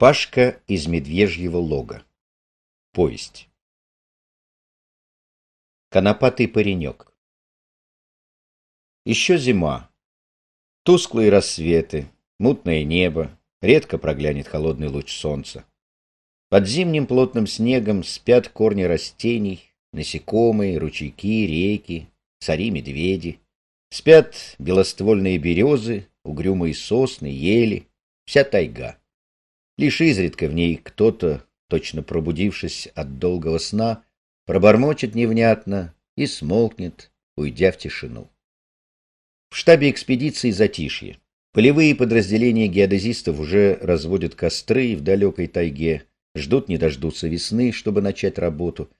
Пашка из медвежьего лога. Поезд. Конопатый паренек. Еще зима. Тусклые рассветы, мутное небо, редко проглянет холодный луч солнца. Под зимним плотным снегом спят корни растений, насекомые, ручейки, реки, цари-медведи. Спят белоствольные березы, угрюмые сосны, ели, вся тайга. Лишь изредка в ней кто-то, точно пробудившись от долгого сна, пробормочет невнятно и смолкнет, уйдя в тишину. В штабе экспедиции затишье. Полевые подразделения геодезистов уже разводят костры в далекой тайге, ждут не дождутся весны, чтобы начать работу.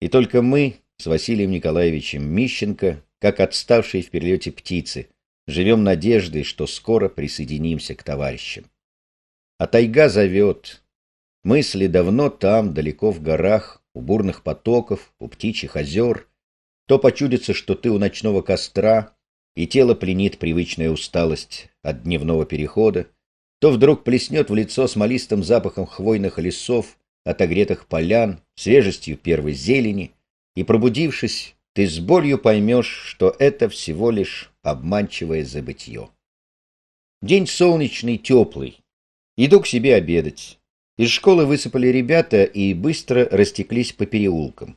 И только мы с Василием Николаевичем Мищенко, как отставшие в перелете птицы, живем надеждой, что скоро присоединимся к товарищам. А тайга зовет. Мысли давно там, далеко в горах, у бурных потоков, у птичьих озер. То почудится, что ты у ночного костра, и тело пленит привычная усталость от дневного перехода, то вдруг плеснет в лицо смолистым запахом хвойных лесов, отогретых полян, свежестью первой зелени, и, пробудившись, ты с болью поймешь, что это всего лишь обманчивое забытье. День солнечный, теплый, Иду к себе обедать. Из школы высыпали ребята и быстро растеклись по переулкам.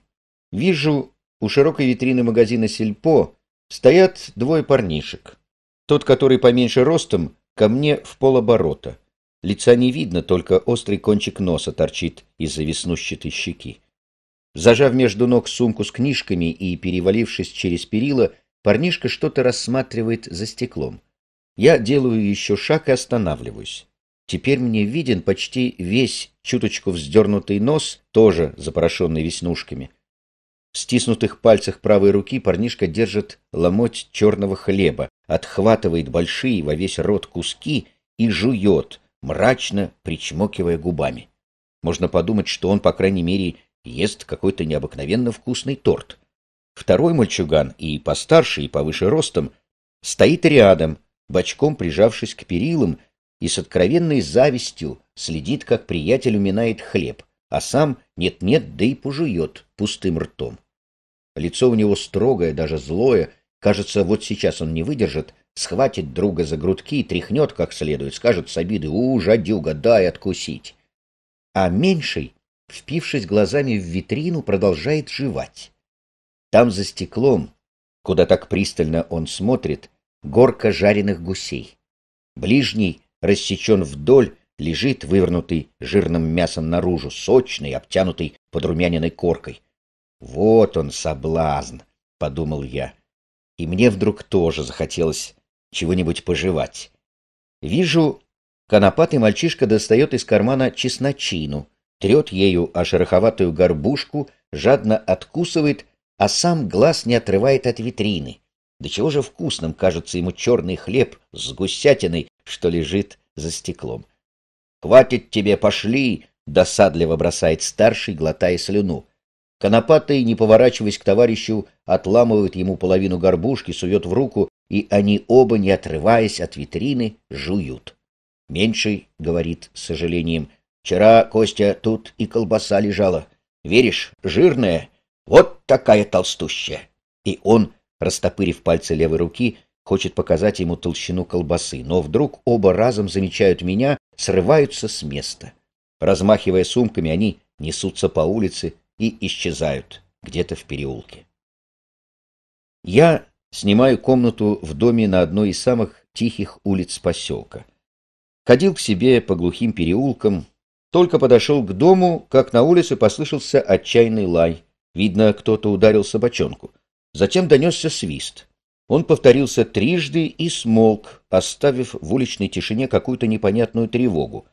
Вижу, у широкой витрины магазина «Сельпо» стоят двое парнишек. Тот, который поменьше ростом, ко мне в полоборота. Лица не видно, только острый кончик носа торчит из-за веснущатой щеки. Зажав между ног сумку с книжками и перевалившись через перила, парнишка что-то рассматривает за стеклом. Я делаю еще шаг и останавливаюсь. Теперь мне виден почти весь чуточку вздернутый нос, тоже запорошенный веснушками. В стиснутых пальцах правой руки парнишка держит ломоть черного хлеба, отхватывает большие во весь рот куски и жует, мрачно причмокивая губами. Можно подумать, что он, по крайней мере, ест какой-то необыкновенно вкусный торт. Второй мальчуган, и постарше, и повыше ростом, стоит рядом, бочком прижавшись к перилам и с откровенной завистью следит, как приятель уминает хлеб, а сам нет-нет, да и пожует пустым ртом. Лицо у него строгое, даже злое, кажется, вот сейчас он не выдержит, схватит друга за грудки и тряхнет как следует, скажет с обиды «У, жадюга, дай откусить!» А меньший, впившись глазами в витрину, продолжает жевать. Там за стеклом, куда так пристально он смотрит, горка жареных гусей. Ближний — рассечен вдоль, лежит, вывернутый жирным мясом наружу, сочный, обтянутый подрумяненной коркой. «Вот он, соблазн!» — подумал я. И мне вдруг тоже захотелось чего-нибудь пожевать. Вижу, конопатый мальчишка достает из кармана чесночину, трет ею о шероховатую горбушку, жадно откусывает, а сам глаз не отрывает от витрины. До чего же вкусным кажется ему черный хлеб с гусятиной что лежит за стеклом. «Хватит тебе, пошли!» — досадливо бросает старший, глотая слюну. Конопатый, не поворачиваясь к товарищу, отламывает ему половину горбушки, сует в руку, и они оба, не отрываясь от витрины, жуют. Меньший говорит с сожалением. «Вчера, Костя, тут и колбаса лежала. Веришь, жирная? Вот такая толстущая!» И он, растопырив пальцы левой руки, хочет показать ему толщину колбасы, но вдруг оба разом замечают меня, срываются с места. Размахивая сумками, они несутся по улице и исчезают где-то в переулке. Я снимаю комнату в доме на одной из самых тихих улиц поселка. Ходил к себе по глухим переулкам, только подошел к дому, как на улице послышался отчаянный лай. Видно, кто-то ударил собачонку. Затем донесся свист. Он повторился трижды и смолк, оставив в уличной тишине какую-то непонятную тревогу.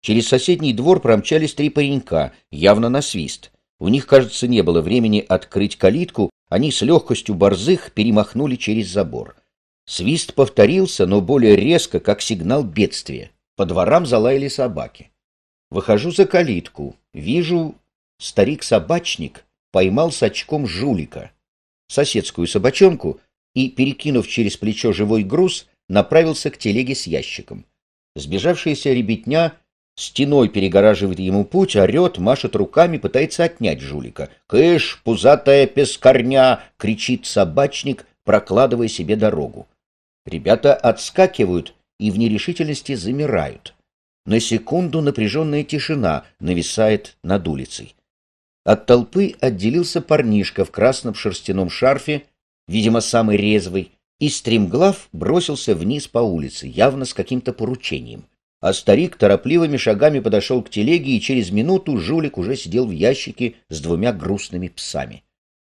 Через соседний двор промчались три паренька, явно на свист. У них, кажется, не было времени открыть калитку, они с легкостью борзых перемахнули через забор. Свист повторился, но более резко, как сигнал бедствия. По дворам залаяли собаки. Выхожу за калитку, вижу, старик-собачник поймал с очком жулика. Соседскую собачонку — и, перекинув через плечо живой груз, направился к телеге с ящиком. Сбежавшаяся ребятня стеной перегораживает ему путь, орет, машет руками, пытается отнять жулика. «Кыш, пузатая пескорня!» — кричит собачник, прокладывая себе дорогу. Ребята отскакивают и в нерешительности замирают. На секунду напряженная тишина нависает над улицей. От толпы отделился парнишка в красном шерстяном шарфе видимо, самый резвый, и стремглав бросился вниз по улице, явно с каким-то поручением. А старик торопливыми шагами подошел к телеге, и через минуту жулик уже сидел в ящике с двумя грустными псами.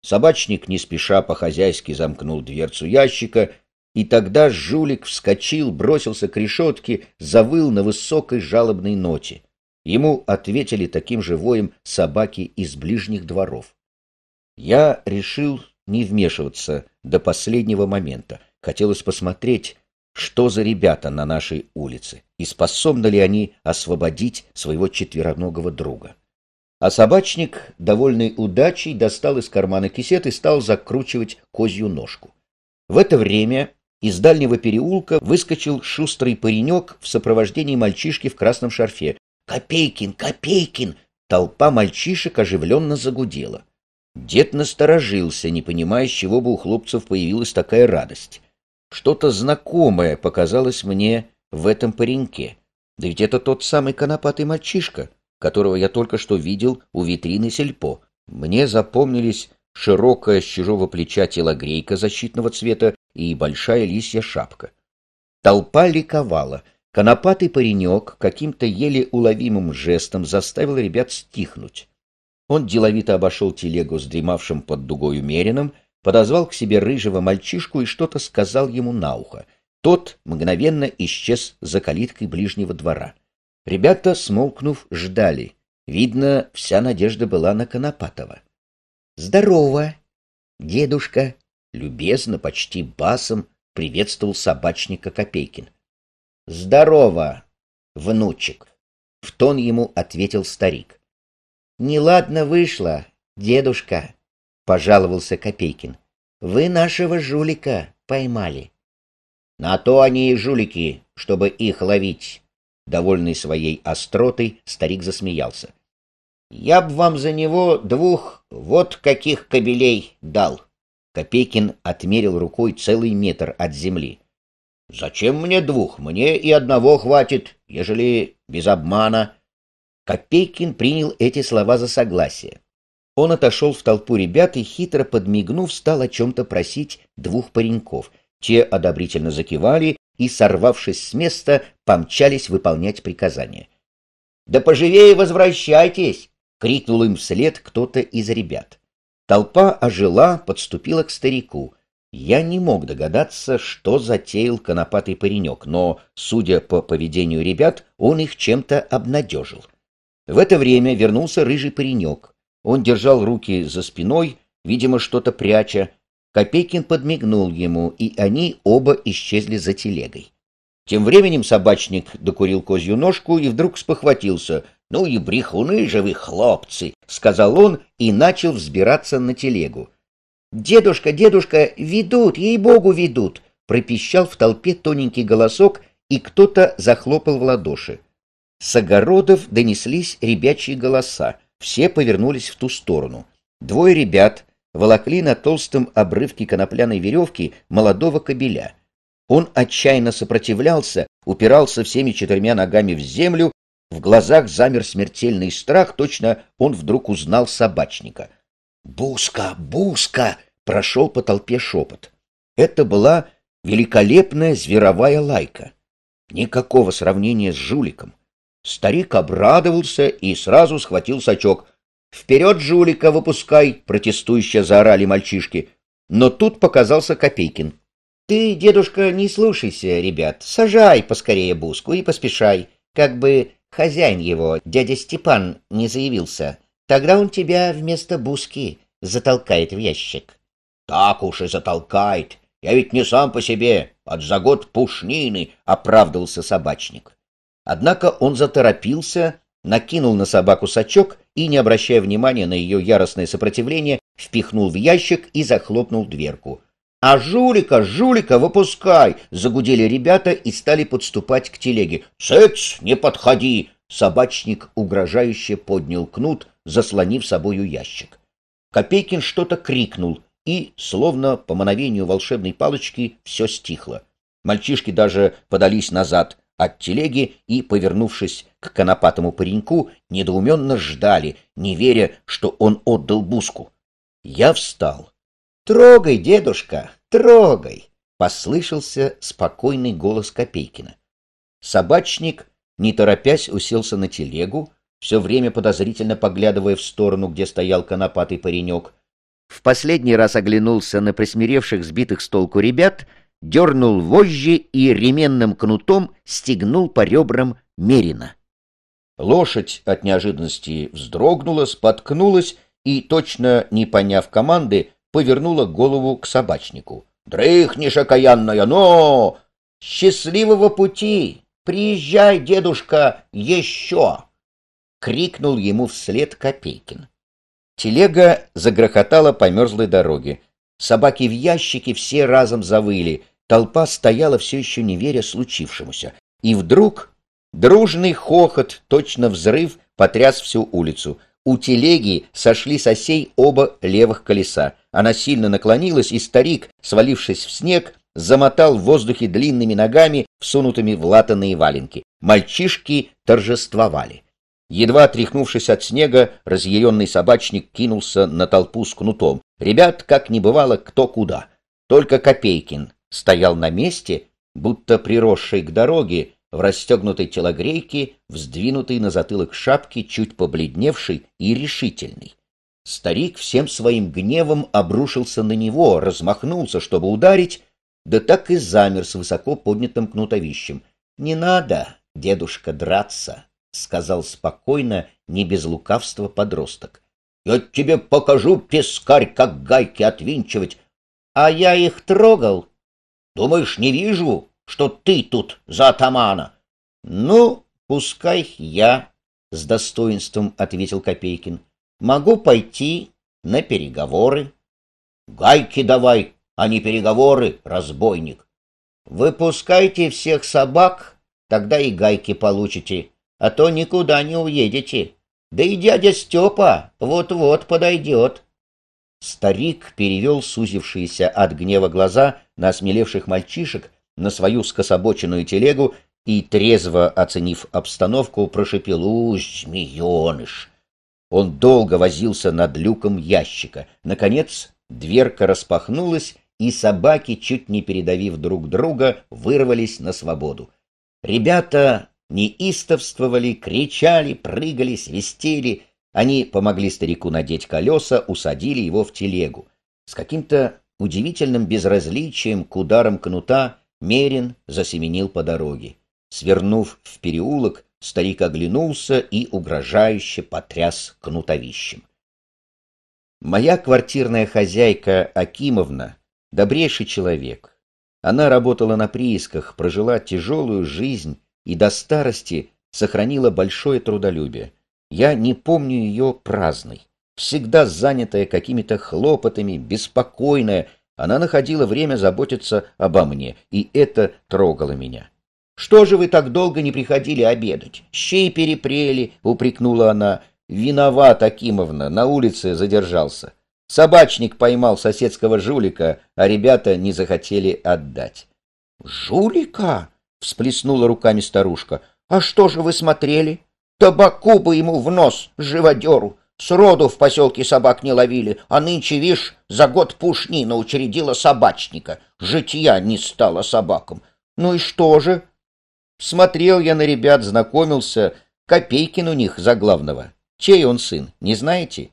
Собачник не спеша по-хозяйски замкнул дверцу ящика, и тогда жулик вскочил, бросился к решетке, завыл на высокой жалобной ноте. Ему ответили таким же воем собаки из ближних дворов. Я решил не вмешиваться до последнего момента. Хотелось посмотреть, что за ребята на нашей улице, и способны ли они освободить своего четвероногого друга. А собачник, довольный удачей, достал из кармана кисет и стал закручивать козью ножку. В это время из дальнего переулка выскочил шустрый паренек в сопровождении мальчишки в красном шарфе. «Копейкин! Копейкин!» Толпа мальчишек оживленно загудела. Дед насторожился, не понимая, с чего бы у хлопцев появилась такая радость. Что-то знакомое показалось мне в этом пареньке. Да ведь это тот самый конопатый мальчишка, которого я только что видел у витрины сельпо. Мне запомнились широкая с чужого плеча телогрейка защитного цвета и большая лисья шапка. Толпа ликовала. Конопатый паренек каким-то еле уловимым жестом заставил ребят стихнуть. Он деловито обошел телегу с дремавшим под дугой умеренным, подозвал к себе рыжего мальчишку и что-то сказал ему на ухо. Тот мгновенно исчез за калиткой ближнего двора. Ребята, смолкнув, ждали. Видно, вся надежда была на Конопатова. «Здорово, дедушка!» — любезно, почти басом приветствовал собачника Копейкин. «Здорово, внучек!» — в тон ему ответил старик. «Неладно вышло, дедушка», — пожаловался Копейкин. «Вы нашего жулика поймали». «На то они и жулики, чтобы их ловить», — довольный своей остротой старик засмеялся. «Я б вам за него двух вот каких кабелей дал». Копейкин отмерил рукой целый метр от земли. «Зачем мне двух? Мне и одного хватит, ежели без обмана». Опейкин принял эти слова за согласие. Он отошел в толпу ребят и, хитро подмигнув, стал о чем-то просить двух пареньков. Те одобрительно закивали и, сорвавшись с места, помчались выполнять приказание. «Да поживее возвращайтесь!» — крикнул им вслед кто-то из ребят. Толпа ожила, подступила к старику. Я не мог догадаться, что затеял конопатый паренек, но, судя по поведению ребят, он их чем-то обнадежил. В это время вернулся рыжий паренек. Он держал руки за спиной, видимо, что-то пряча. Копейкин подмигнул ему, и они оба исчезли за телегой. Тем временем собачник докурил козью ножку и вдруг спохватился. «Ну и брехуны же вы, хлопцы!» — сказал он и начал взбираться на телегу. «Дедушка, дедушка, ведут, ей-богу, ведут!» — пропищал в толпе тоненький голосок, и кто-то захлопал в ладоши. С огородов донеслись ребячьи голоса, все повернулись в ту сторону. Двое ребят волокли на толстом обрывке конопляной веревки молодого кобеля. Он отчаянно сопротивлялся, упирался всеми четырьмя ногами в землю, в глазах замер смертельный страх, точно он вдруг узнал собачника. «Буска! Буска!» — прошел по толпе шепот. Это была великолепная зверовая лайка. Никакого сравнения с жуликом. Старик обрадовался и сразу схватил сачок. «Вперед, жулика, выпускай!» — протестующе заорали мальчишки. Но тут показался Копейкин. «Ты, дедушка, не слушайся, ребят. Сажай поскорее буску и поспешай. Как бы хозяин его, дядя Степан, не заявился. Тогда он тебя вместо буски затолкает в ящик». «Так уж и затолкает. Я ведь не сам по себе. От за год пушнины», — оправдывался собачник. Однако он заторопился, накинул на собаку сачок и, не обращая внимания на ее яростное сопротивление, впихнул в ящик и захлопнул дверку. «А жулика, жулика, выпускай!» — загудели ребята и стали подступать к телеге. «Цыц, не подходи!» — собачник угрожающе поднял кнут, заслонив собою ящик. Копейкин что-то крикнул, и, словно по мановению волшебной палочки, все стихло. Мальчишки даже подались назад — от телеги и, повернувшись к конопатому пареньку, недоуменно ждали, не веря, что он отдал буску. Я встал. — Трогай, дедушка, трогай! — послышался спокойный голос Копейкина. Собачник, не торопясь, уселся на телегу, все время подозрительно поглядывая в сторону, где стоял конопатый паренек. В последний раз оглянулся на присмиревших сбитых с толку ребят — дернул вожжи и ременным кнутом стегнул по ребрам Мерина. Лошадь от неожиданности вздрогнула, споткнулась и, точно не поняв команды, повернула голову к собачнику. «Дрыхнешь, окаянная, но! Счастливого пути! Приезжай, дедушка, еще!» — крикнул ему вслед Копейкин. Телега загрохотала по мерзлой дороге. Собаки в ящике все разом завыли — Толпа стояла все еще не веря случившемуся. И вдруг дружный хохот, точно взрыв, потряс всю улицу. У телеги сошли с осей оба левых колеса. Она сильно наклонилась, и старик, свалившись в снег, замотал в воздухе длинными ногами, всунутыми в латанные валенки. Мальчишки торжествовали. Едва тряхнувшись от снега, разъяренный собачник кинулся на толпу с кнутом. Ребят, как не бывало, кто куда. Только Копейкин стоял на месте, будто приросший к дороге, в расстегнутой телогрейке, вздвинутой на затылок шапки, чуть побледневший и решительный. Старик всем своим гневом обрушился на него, размахнулся, чтобы ударить, да так и замер с высоко поднятым кнутовищем. — Не надо, дедушка, драться, — сказал спокойно, не без лукавства подросток. — Я тебе покажу, пескарь, как гайки отвинчивать. — А я их трогал, Думаешь, не вижу, что ты тут за атамана? — Ну, пускай я, — с достоинством ответил Копейкин. — Могу пойти на переговоры. — Гайки давай, а не переговоры, разбойник. — Выпускайте всех собак, тогда и гайки получите, а то никуда не уедете. Да и дядя Степа вот-вот подойдет. Старик перевел сузившиеся от гнева глаза на осмелевших мальчишек, на свою скособоченную телегу и, трезво оценив обстановку, прошепел: «Усть, змееныш!». Он долго возился над люком ящика. Наконец дверка распахнулась, и собаки, чуть не передавив друг друга, вырвались на свободу. Ребята неистовствовали, кричали, прыгали, свистели — они помогли старику надеть колеса, усадили его в телегу. С каким-то удивительным безразличием к ударам кнута Мерин засеменил по дороге. Свернув в переулок, старик оглянулся и угрожающе потряс кнутовищем. Моя квартирная хозяйка Акимовна — добрейший человек. Она работала на приисках, прожила тяжелую жизнь и до старости сохранила большое трудолюбие. Я не помню ее праздной. Всегда занятая какими-то хлопотами, беспокойная, она находила время заботиться обо мне, и это трогало меня. «Что же вы так долго не приходили обедать? Щей перепрели», — упрекнула она. «Виноват, Акимовна, на улице задержался. Собачник поймал соседского жулика, а ребята не захотели отдать». «Жулика?» — всплеснула руками старушка. «А что же вы смотрели?» Табаку бы ему в нос, живодеру. Сроду в поселке собак не ловили, а нынче, вишь, за год пушнина учредила собачника. Житья не стала собакам. Ну и что же? Смотрел я на ребят, знакомился. Копейкин у них за главного. Чей он сын, не знаете?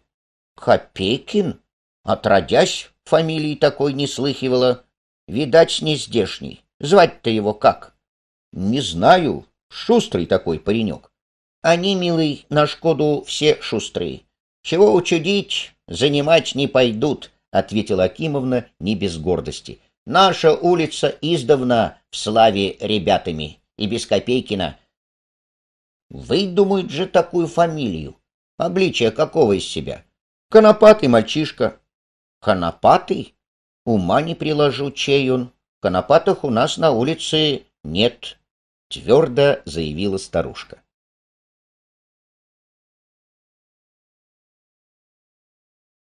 Копейкин? Отродясь, фамилии такой не слыхивала. Видать, не здешний. Звать-то его как? Не знаю. Шустрый такой паренек. Они, милый, на Шкоду все шустрые. Чего учудить, занимать не пойдут, — ответила Акимовна не без гордости. Наша улица издавна в славе ребятами и без Копейкина. Выдумают же такую фамилию. Обличие какого из себя? Конопатый мальчишка. Конопатый? Ума не приложу, чей он. Конопатых у нас на улице нет, — твердо заявила старушка.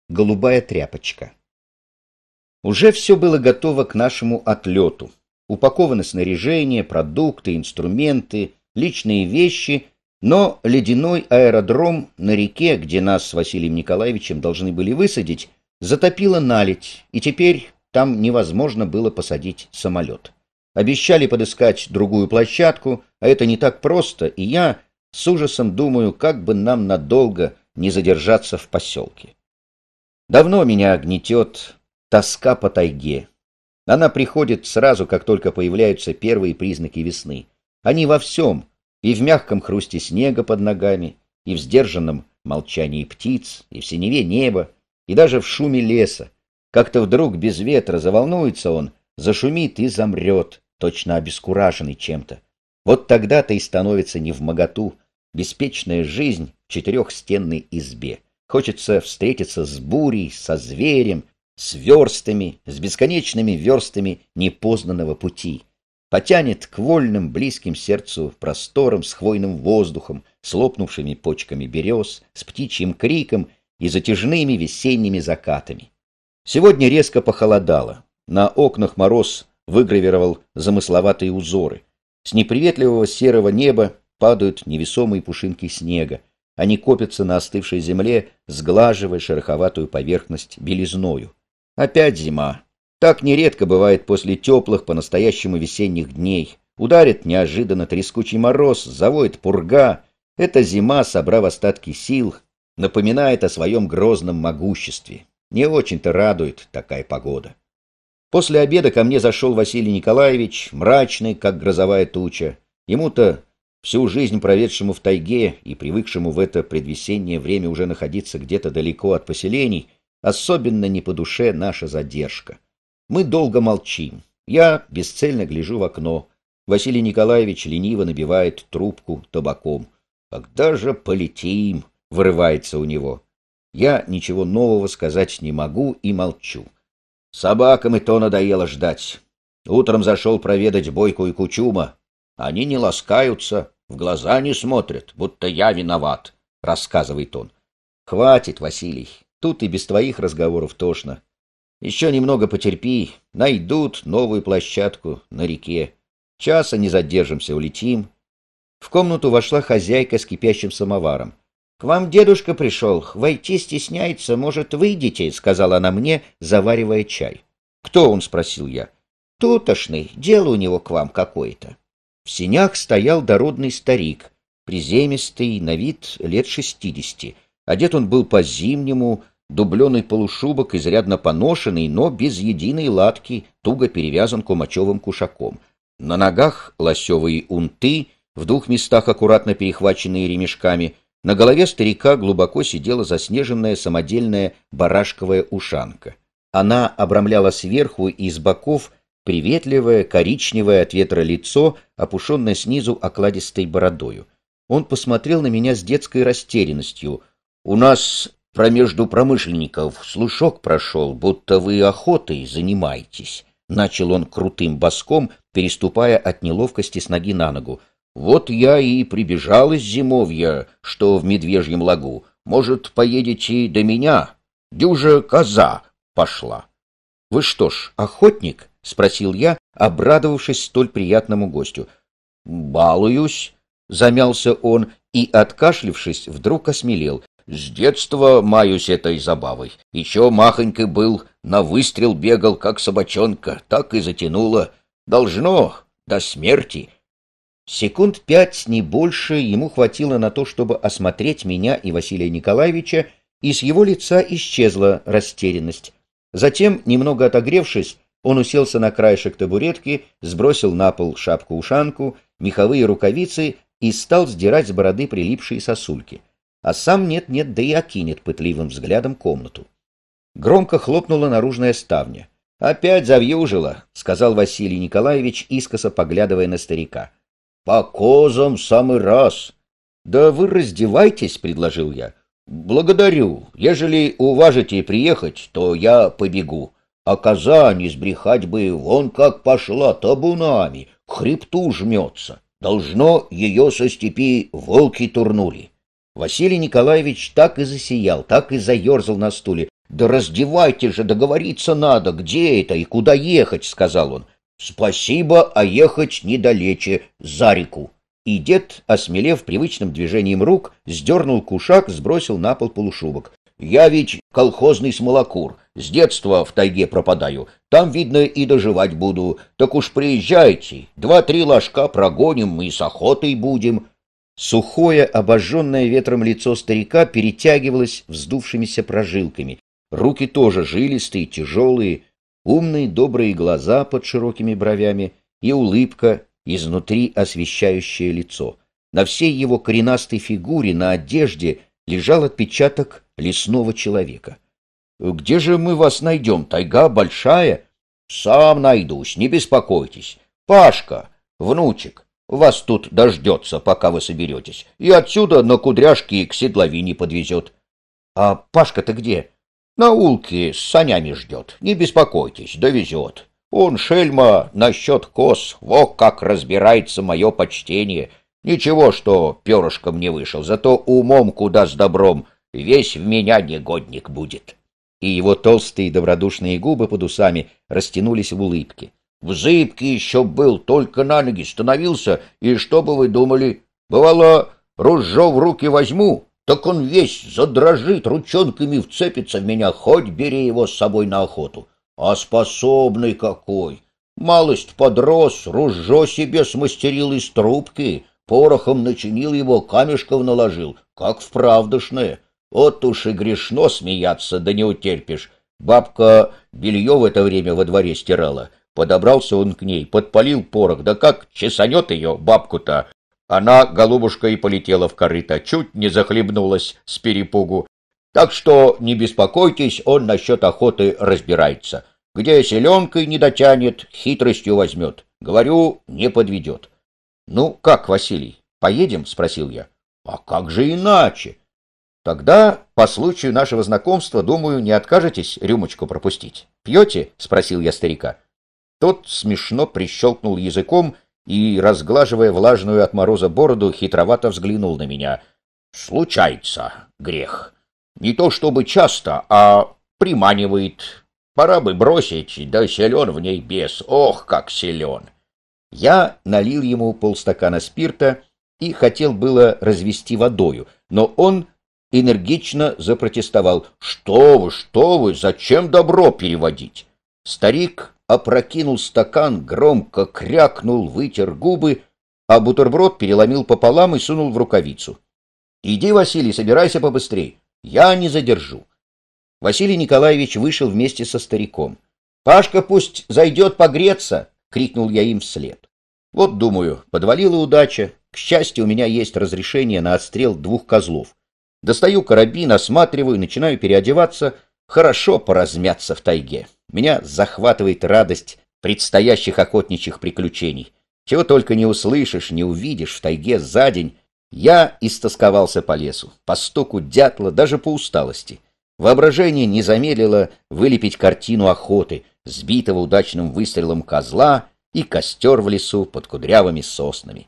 голубая тряпочка. Уже все было готово к нашему отлету. Упаковано снаряжение, продукты, инструменты, личные вещи, но ледяной аэродром на реке, где нас с Василием Николаевичем должны были высадить, затопило наледь, и теперь там невозможно было посадить самолет. Обещали подыскать другую площадку, а это не так просто, и я с ужасом думаю, как бы нам надолго не задержаться в поселке. Давно меня гнетет тоска по тайге. Она приходит сразу, как только появляются первые признаки весны. Они во всем, и в мягком хрусте снега под ногами, и в сдержанном молчании птиц, и в синеве неба, и даже в шуме леса. Как-то вдруг без ветра заволнуется он, зашумит и замрет, точно обескураженный чем-то. Вот тогда-то и становится невмоготу беспечная жизнь в четырехстенной избе. Хочется встретиться с бурей, со зверем, с верстами, с бесконечными верстами непознанного пути. Потянет к вольным, близким сердцу просторам с хвойным воздухом, с лопнувшими почками берез, с птичьим криком и затяжными весенними закатами. Сегодня резко похолодало. На окнах мороз выгравировал замысловатые узоры. С неприветливого серого неба падают невесомые пушинки снега, они копятся на остывшей земле, сглаживая шероховатую поверхность белизною. Опять зима. Так нередко бывает после теплых, по-настоящему весенних дней. Ударит неожиданно трескучий мороз, завоет пурга. Эта зима, собрав остатки сил, напоминает о своем грозном могуществе. Не очень-то радует такая погода. После обеда ко мне зашел Василий Николаевич, мрачный, как грозовая туча. Ему-то Всю жизнь проведшему в тайге и привыкшему в это предвесеннее время уже находиться где-то далеко от поселений, особенно не по душе наша задержка. Мы долго молчим. Я бесцельно гляжу в окно. Василий Николаевич лениво набивает трубку табаком. «Когда же полетим?» — вырывается у него. Я ничего нового сказать не могу и молчу. Собакам и то надоело ждать. Утром зашел проведать Бойку и Кучума. Они не ласкаются. В глаза не смотрят, будто я виноват, — рассказывает он. Хватит, Василий, тут и без твоих разговоров тошно. Еще немного потерпи, найдут новую площадку на реке. Часа не задержимся, улетим. В комнату вошла хозяйка с кипящим самоваром. — К вам дедушка пришел, войти стесняется, может, выйдете, — сказала она мне, заваривая чай. — Кто он? — спросил я. — Тутошный, дело у него к вам какое-то. В синях стоял дородный старик, приземистый, на вид лет шестидесяти. Одет он был по-зимнему, дубленый полушубок, изрядно поношенный, но без единой латки, туго перевязан кумачевым кушаком. На ногах лосевые унты, в двух местах аккуратно перехваченные ремешками. На голове старика глубоко сидела заснеженная самодельная барашковая ушанка. Она обрамляла сверху и с боков приветливое, коричневое от ветра лицо, опушенное снизу окладистой бородою. Он посмотрел на меня с детской растерянностью. «У нас промежду промышленников слушок прошел, будто вы охотой занимаетесь», — начал он крутым боском, переступая от неловкости с ноги на ногу. «Вот я и прибежал из зимовья, что в Медвежьем лагу. Может, поедете до меня? Дюжа коза пошла». «Вы что ж, охотник?» — спросил я, обрадовавшись столь приятному гостю. «Балуюсь», — замялся он и, откашлившись, вдруг осмелел. «С детства маюсь этой забавой. Еще махонькой был, на выстрел бегал, как собачонка, так и затянуло. Должно, до смерти». Секунд пять, не больше, ему хватило на то, чтобы осмотреть меня и Василия Николаевича, и с его лица исчезла растерянность. Затем, немного отогревшись, он уселся на краешек табуретки, сбросил на пол шапку-ушанку, меховые рукавицы и стал сдирать с бороды прилипшие сосульки. А сам нет-нет, да и окинет пытливым взглядом комнату. Громко хлопнула наружная ставня. «Опять завьюжило», — сказал Василий Николаевич, искоса поглядывая на старика. «По козам самый раз». «Да вы раздевайтесь», — предложил я. «Благодарю. Ежели уважите приехать, то я побегу». А Казань избрехать бы вон как пошла табунами, к хребту жмется. Должно, ее со степи волки турнули. Василий Николаевич так и засиял, так и заерзал на стуле. «Да раздевайте же, договориться надо, где это и куда ехать», — сказал он. «Спасибо, а ехать недалече, за реку». И дед, осмелев привычным движением рук, сдернул кушак, сбросил на пол полушубок. «Я ведь колхозный смолокур. С детства в тайге пропадаю. Там, видно, и доживать буду. Так уж приезжайте. Два-три ложка прогоним, мы с охотой будем». Сухое, обожженное ветром лицо старика перетягивалось вздувшимися прожилками. Руки тоже жилистые, тяжелые, умные, добрые глаза под широкими бровями и улыбка, изнутри освещающая лицо. На всей его коренастой фигуре, на одежде, лежал отпечаток лесного человека — где же мы вас найдем? Тайга большая. Сам найдусь, не беспокойтесь. Пашка, внучек, вас тут дождется, пока вы соберетесь, и отсюда на кудряшке к седловине подвезет. А Пашка-то где? На улке с санями ждет. Не беспокойтесь, довезет. Он, шельма, насчет коз, во как разбирается мое почтение. Ничего, что перышком не вышел, зато умом куда с добром. Весь в меня негодник будет и его толстые добродушные губы под усами растянулись в улыбке. В зыбке еще был, только на ноги становился, и что бы вы думали? Бывало, ружо в руки возьму, так он весь задрожит, ручонками вцепится в меня, хоть бери его с собой на охоту. А способный какой! Малость подрос, ружо себе смастерил из трубки, порохом начинил его, камешков наложил, как вправдошное. От уж и грешно смеяться, да не утерпишь. Бабка белье в это время во дворе стирала. Подобрался он к ней, подпалил порох, да как чесанет ее, бабку-то. Она, голубушка, и полетела в корыто, чуть не захлебнулась с перепугу. Так что не беспокойтесь, он насчет охоты разбирается. Где селенкой не дотянет, хитростью возьмет. Говорю, не подведет. — Ну как, Василий, поедем? — спросил я. — А как же иначе? Тогда, по случаю нашего знакомства, думаю, не откажетесь рюмочку пропустить. Пьете? — спросил я старика. Тот смешно прищелкнул языком и, разглаживая влажную от мороза бороду, хитровато взглянул на меня. «Случается грех. Не то чтобы часто, а приманивает. Пора бы бросить, да силен в ней бес. Ох, как силен!» Я налил ему полстакана спирта и хотел было развести водою, но он энергично запротестовал. «Что вы, что вы, зачем добро переводить?» Старик опрокинул стакан, громко крякнул, вытер губы, а бутерброд переломил пополам и сунул в рукавицу. «Иди, Василий, собирайся побыстрее. Я не задержу». Василий Николаевич вышел вместе со стариком. «Пашка пусть зайдет погреться!» — крикнул я им вслед. Вот, думаю, подвалила удача. К счастью, у меня есть разрешение на отстрел двух козлов. Достаю карабин, осматриваю, начинаю переодеваться, хорошо поразмяться в тайге. Меня захватывает радость предстоящих охотничьих приключений. Чего только не услышишь, не увидишь в тайге за день. Я истосковался по лесу, по стуку дятла, даже по усталости. Воображение не замедлило вылепить картину охоты, сбитого удачным выстрелом козла и костер в лесу под кудрявыми соснами.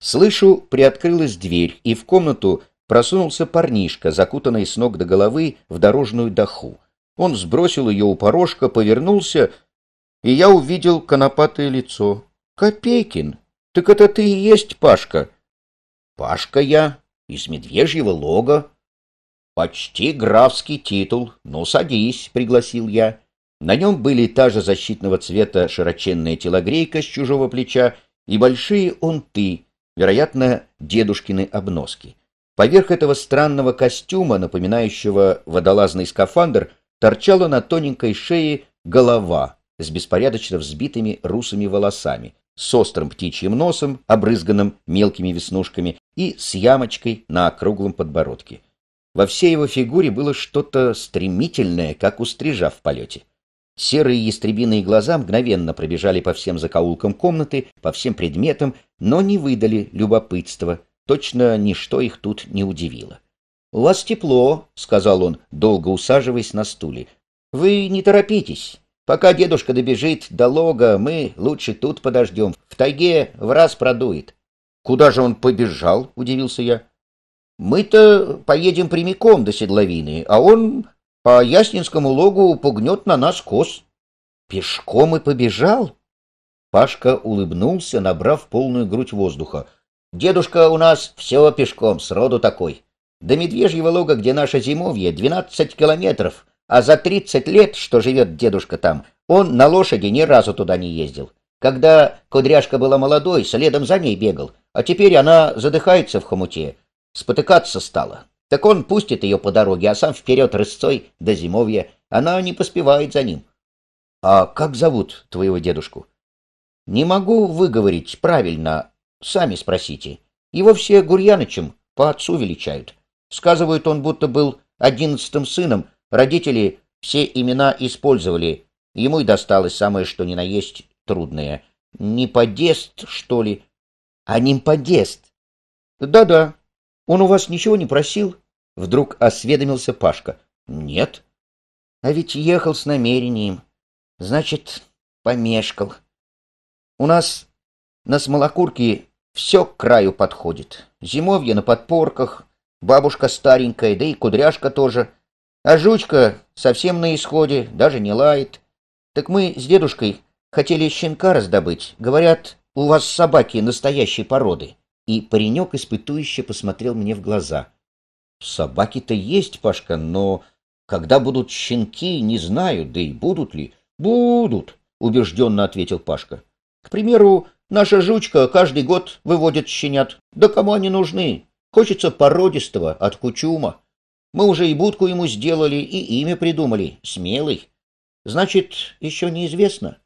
Слышу, приоткрылась дверь, и в комнату просунулся парнишка, закутанный с ног до головы в дорожную доху. Он сбросил ее у порожка, повернулся, и я увидел конопатое лицо. «Копейкин, так это ты и есть Пашка!» «Пашка я, из медвежьего лога». «Почти графский титул. но садись», — пригласил я. На нем были та же защитного цвета широченная телогрейка с чужого плеча и большие он ты, вероятно, дедушкины обноски. Поверх этого странного костюма, напоминающего водолазный скафандр, торчала на тоненькой шее голова с беспорядочно взбитыми русыми волосами, с острым птичьим носом, обрызганным мелкими веснушками, и с ямочкой на округлом подбородке. Во всей его фигуре было что-то стремительное, как у стрижа в полете. Серые ястребиные глаза мгновенно пробежали по всем закоулкам комнаты, по всем предметам, но не выдали любопытства, Точно ничто их тут не удивило. «У вас тепло», — сказал он, долго усаживаясь на стуле. «Вы не торопитесь. Пока дедушка добежит до лога, мы лучше тут подождем. В тайге в раз продует». «Куда же он побежал?» — удивился я. «Мы-то поедем прямиком до Седловины, а он по Яснинскому логу пугнет на нас коз». «Пешком и побежал?» Пашка улыбнулся, набрав полную грудь воздуха. Дедушка у нас все пешком, сроду такой. До Медвежьего лога, где наше зимовье, 12 километров, а за 30 лет, что живет дедушка там, он на лошади ни разу туда не ездил. Когда кудряшка была молодой, следом за ней бегал, а теперь она задыхается в хомуте, спотыкаться стала. Так он пустит ее по дороге, а сам вперед рысцой до зимовья. Она не поспевает за ним. — А как зовут твоего дедушку? — Не могу выговорить правильно, Сами спросите. Его все Гурьянычем по отцу величают. Сказывают, он будто был одиннадцатым сыном, родители все имена использовали. Ему и досталось самое что ни на есть трудное. Не подест, что ли? А не подест. Да-да. Он у вас ничего не просил? Вдруг осведомился Пашка. Нет. А ведь ехал с намерением. Значит, помешкал. У нас на Смолокурке все к краю подходит. Зимовье на подпорках, бабушка старенькая, да и кудряшка тоже. А жучка совсем на исходе, даже не лает. Так мы с дедушкой хотели щенка раздобыть. Говорят, у вас собаки настоящей породы. И паренек испытующе посмотрел мне в глаза. Собаки-то есть, Пашка, но когда будут щенки, не знаю, да и будут ли. Будут, убежденно ответил Пашка. К примеру, Наша жучка каждый год выводит щенят. Да кому они нужны? Хочется породистого от кучума. Мы уже и будку ему сделали, и имя придумали. Смелый. Значит, еще неизвестно.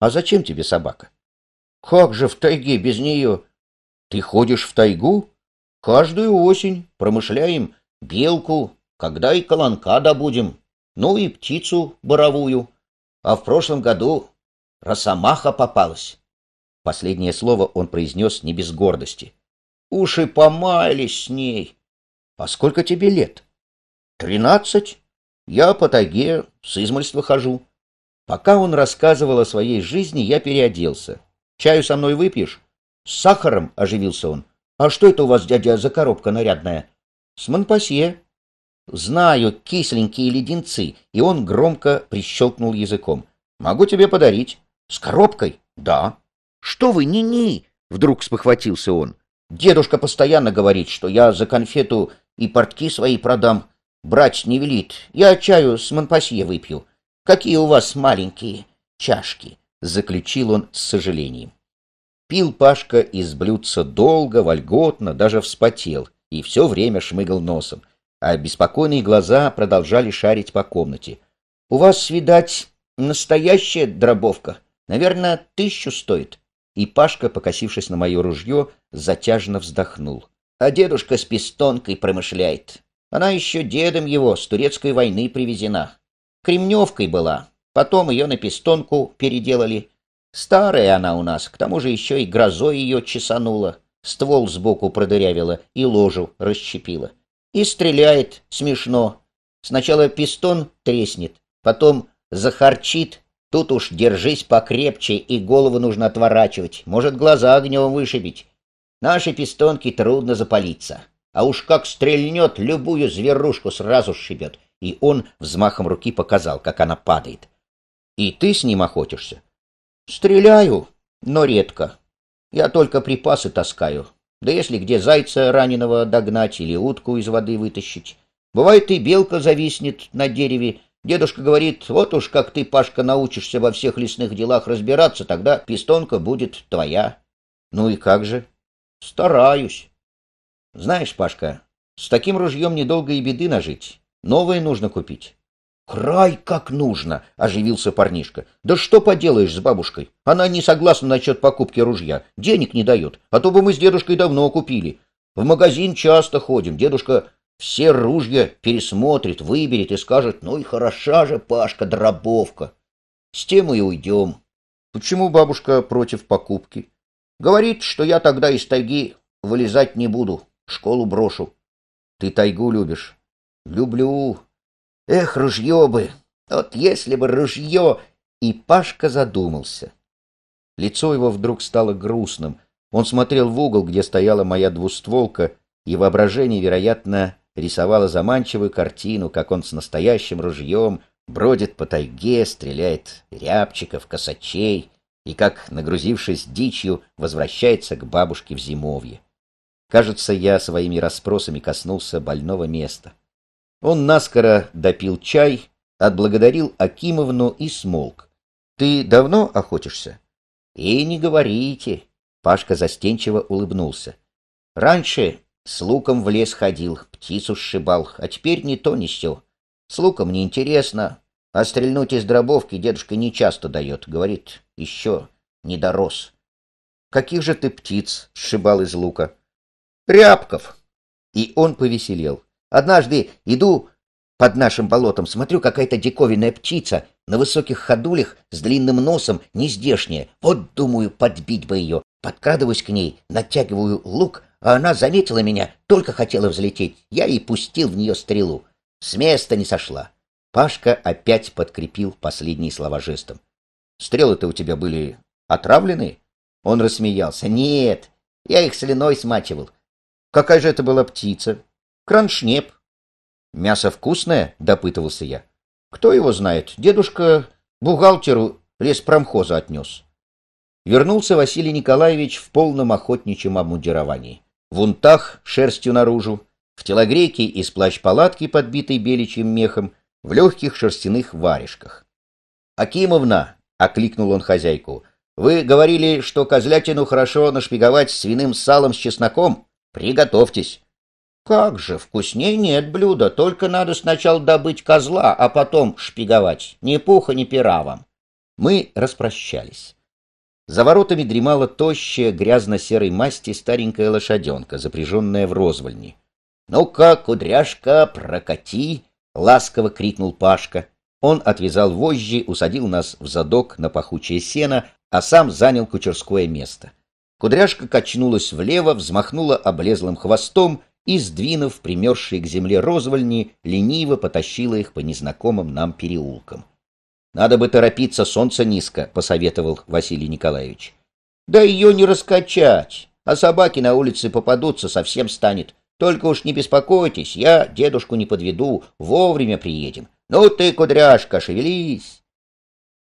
А зачем тебе собака? Как же в тайге без нее? Ты ходишь в тайгу? Каждую осень промышляем белку, когда и колонка добудем, ну и птицу боровую. А в прошлом году росомаха попалась. Последнее слово он произнес не без гордости. Уши помаялись с ней. А сколько тебе лет? Тринадцать. Я по таге с измольства хожу. Пока он рассказывал о своей жизни, я переоделся. Чаю со мной выпьешь? С сахаром, оживился он. А что это у вас, дядя, за коробка нарядная? С Монпасье. Знаю, кисленькие леденцы. И он громко прищелкнул языком. Могу тебе подарить. С коробкой? Да. «Что вы, ни-ни!» — вдруг спохватился он. «Дедушка постоянно говорит, что я за конфету и портки свои продам. Брать не велит. Я чаю с Монпасье выпью. Какие у вас маленькие чашки!» — заключил он с сожалением. Пил Пашка из блюдца долго, вольготно, даже вспотел и все время шмыгал носом, а беспокойные глаза продолжали шарить по комнате. «У вас, видать, настоящая дробовка. Наверное, тысячу стоит. И Пашка, покосившись на мое ружье, затяжно вздохнул. А дедушка с пистонкой промышляет. Она еще дедом его с турецкой войны привезена. Кремневкой была. Потом ее на пистонку переделали. Старая она у нас, к тому же еще и грозой ее чесанула. Ствол сбоку продырявила и ложу расщепила. И стреляет смешно. Сначала пистон треснет, потом захарчит Тут уж держись покрепче, и голову нужно отворачивать, может, глаза огнем вышибить. Наши пистонки трудно запалиться. А уж как стрельнет, любую зверушку сразу шибет. И он взмахом руки показал, как она падает. И ты с ним охотишься? Стреляю, но редко. Я только припасы таскаю. Да если где зайца раненого догнать или утку из воды вытащить. Бывает и белка зависнет на дереве, Дедушка говорит, вот уж как ты, Пашка, научишься во всех лесных делах разбираться, тогда пистонка будет твоя. Ну и как же? Стараюсь. Знаешь, Пашка, с таким ружьем недолго и беды нажить. Новое нужно купить. Край как нужно, оживился парнишка. Да что поделаешь с бабушкой? Она не согласна насчет покупки ружья. Денег не дает, а то бы мы с дедушкой давно купили. В магазин часто ходим. Дедушка все ружья пересмотрит, выберет и скажет, ну и хороша же, Пашка, дробовка. С тем и уйдем. Почему бабушка против покупки? Говорит, что я тогда из тайги вылезать не буду, школу брошу. Ты тайгу любишь? Люблю. Эх, ружье бы! Вот если бы ружье! И Пашка задумался. Лицо его вдруг стало грустным. Он смотрел в угол, где стояла моя двустволка, и воображение, вероятно, рисовала заманчивую картину, как он с настоящим ружьем бродит по тайге, стреляет рябчиков, косачей и как, нагрузившись дичью, возвращается к бабушке в зимовье. Кажется, я своими расспросами коснулся больного места. Он наскоро допил чай, отблагодарил Акимовну и смолк. «Ты давно охотишься?» «И не говорите!» Пашка застенчиво улыбнулся. «Раньше с луком в лес ходил, птицу сшибал, а теперь не то, ни сё. С луком неинтересно, а стрельнуть из дробовки дедушка не часто дает, говорит, еще не дорос. Каких же ты птиц сшибал из лука? Рябков! И он повеселел. Однажды иду под нашим болотом, смотрю, какая-то диковинная птица на высоких ходулях с длинным носом, нездешняя. Вот, думаю, подбить бы ее. Подкрадываюсь к ней, натягиваю лук, а она заметила меня, только хотела взлететь. Я и пустил в нее стрелу. С места не сошла. Пашка опять подкрепил последние слова жестом. «Стрелы-то у тебя были отравлены?» Он рассмеялся. «Нет, я их слюной смачивал». «Какая же это была птица?» «Кроншнеп». «Мясо вкусное?» — допытывался я. «Кто его знает? Дедушка бухгалтеру леспромхоза отнес». Вернулся Василий Николаевич в полном охотничьем обмундировании в унтах шерстью наружу, в телогрейке из плащ-палатки, подбитой беличьим мехом, в легких шерстяных варежках. «Акимовна!» — окликнул он хозяйку. «Вы говорили, что козлятину хорошо нашпиговать свиным салом с чесноком? Приготовьтесь!» «Как же, вкуснее нет блюда, только надо сначала добыть козла, а потом шпиговать. Ни пуха, ни пера вам!» Мы распрощались. За воротами дремала тощая, грязно-серой масти старенькая лошаденка, запряженная в розвольни. «Ну-ка, кудряшка, прокати!» — ласково крикнул Пашка. Он отвязал вожжи, усадил нас в задок на пахучее сено, а сам занял кучерское место. Кудряшка качнулась влево, взмахнула облезлым хвостом и, сдвинув примерзшие к земле розвольни, лениво потащила их по незнакомым нам переулкам. Надо бы торопиться, солнце низко, — посоветовал Василий Николаевич. Да ее не раскачать, а собаки на улице попадутся, совсем станет. Только уж не беспокойтесь, я дедушку не подведу, вовремя приедем. Ну ты, кудряшка, шевелись.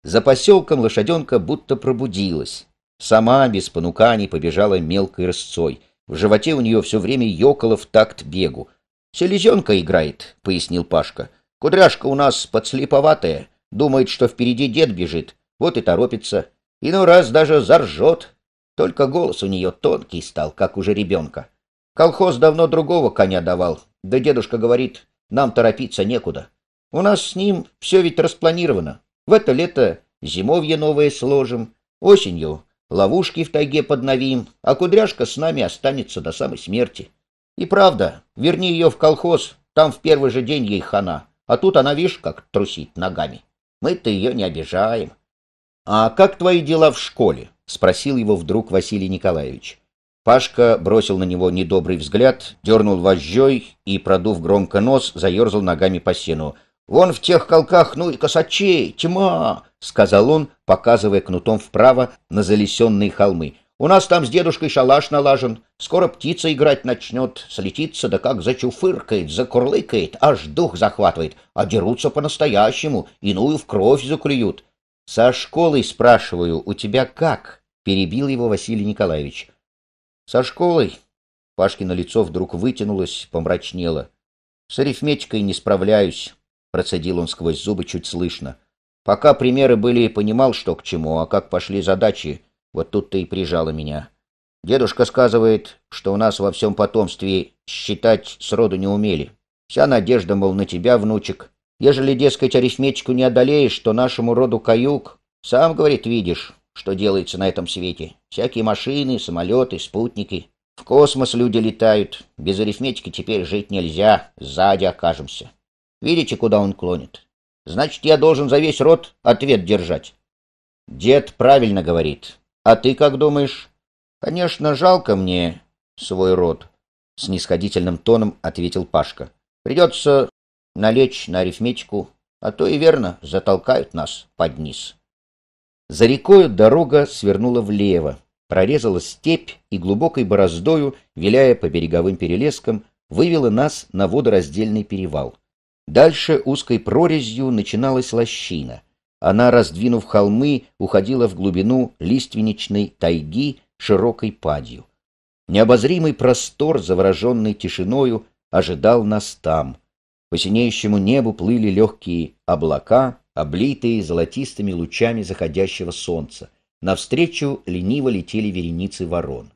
За поселком лошаденка будто пробудилась. Сама без понуканий побежала мелкой рысцой. В животе у нее все время ёкало в такт бегу. «Селезенка играет», — пояснил Пашка. «Кудряшка у нас подслеповатая, Думает, что впереди дед бежит, вот и торопится. Иной раз даже заржет. Только голос у нее тонкий стал, как уже ребенка. Колхоз давно другого коня давал. Да дедушка говорит, нам торопиться некуда. У нас с ним все ведь распланировано. В это лето зимовье новое сложим, осенью ловушки в тайге подновим, а кудряшка с нами останется до самой смерти. И правда, верни ее в колхоз, там в первый же день ей хана, а тут она, видишь, как трусит ногами. Мы-то ее не обижаем. — А как твои дела в школе? — спросил его вдруг Василий Николаевич. Пашка бросил на него недобрый взгляд, дернул вожжой и, продув громко нос, заерзал ногами по сену. «Вон в тех колках, ну и косачей, тьма!» — сказал он, показывая кнутом вправо на залесенные холмы. У нас там с дедушкой шалаш налажен. Скоро птица играть начнет, слетится, да как зачуфыркает, закурлыкает, аж дух захватывает, а дерутся по-настоящему, иную в кровь заклюют. — Со школой, спрашиваю, у тебя как? — перебил его Василий Николаевич. — Со школой. Пашкино лицо вдруг вытянулось, помрачнело. — С арифметикой не справляюсь, — процедил он сквозь зубы чуть слышно. Пока примеры были, понимал, что к чему, а как пошли задачи вот тут то и прижало меня. Дедушка сказывает, что у нас во всем потомстве считать сроду не умели. Вся надежда, мол, на тебя, внучек. Ежели, дескать, арифметику не одолеешь, то нашему роду каюк. Сам, говорит, видишь, что делается на этом свете. Всякие машины, самолеты, спутники. В космос люди летают. Без арифметики теперь жить нельзя. Сзади окажемся. Видите, куда он клонит? Значит, я должен за весь род ответ держать. Дед правильно говорит. А ты как думаешь? Конечно, жалко мне свой род, — С снисходительным тоном ответил Пашка. Придется налечь на арифметику, а то и верно затолкают нас под низ. За рекою дорога свернула влево, прорезала степь и глубокой бороздою, виляя по береговым перелескам, вывела нас на водораздельный перевал. Дальше узкой прорезью начиналась лощина — она, раздвинув холмы, уходила в глубину лиственничной тайги широкой падью. Необозримый простор, завороженный тишиною, ожидал нас там. По синеющему небу плыли легкие облака, облитые золотистыми лучами заходящего солнца. Навстречу лениво летели вереницы ворон.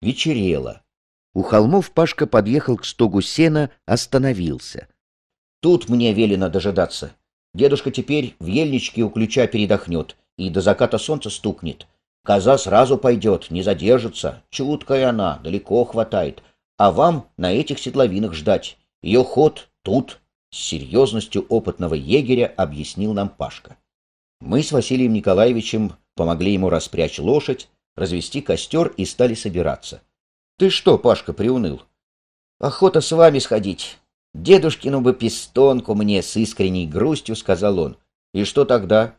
Вечерело. У холмов Пашка подъехал к стогу сена, остановился. «Тут мне велено дожидаться», Дедушка теперь в ельничке у ключа передохнет и до заката солнца стукнет. Коза сразу пойдет, не задержится, чуткая она, далеко хватает. А вам на этих седловинах ждать. Ее ход тут, — с серьезностью опытного егеря объяснил нам Пашка. Мы с Василием Николаевичем помогли ему распрячь лошадь, развести костер и стали собираться. — Ты что, Пашка, приуныл? — Охота с вами сходить. Дедушкину бы пистонку мне с искренней грустью, — сказал он. И что тогда?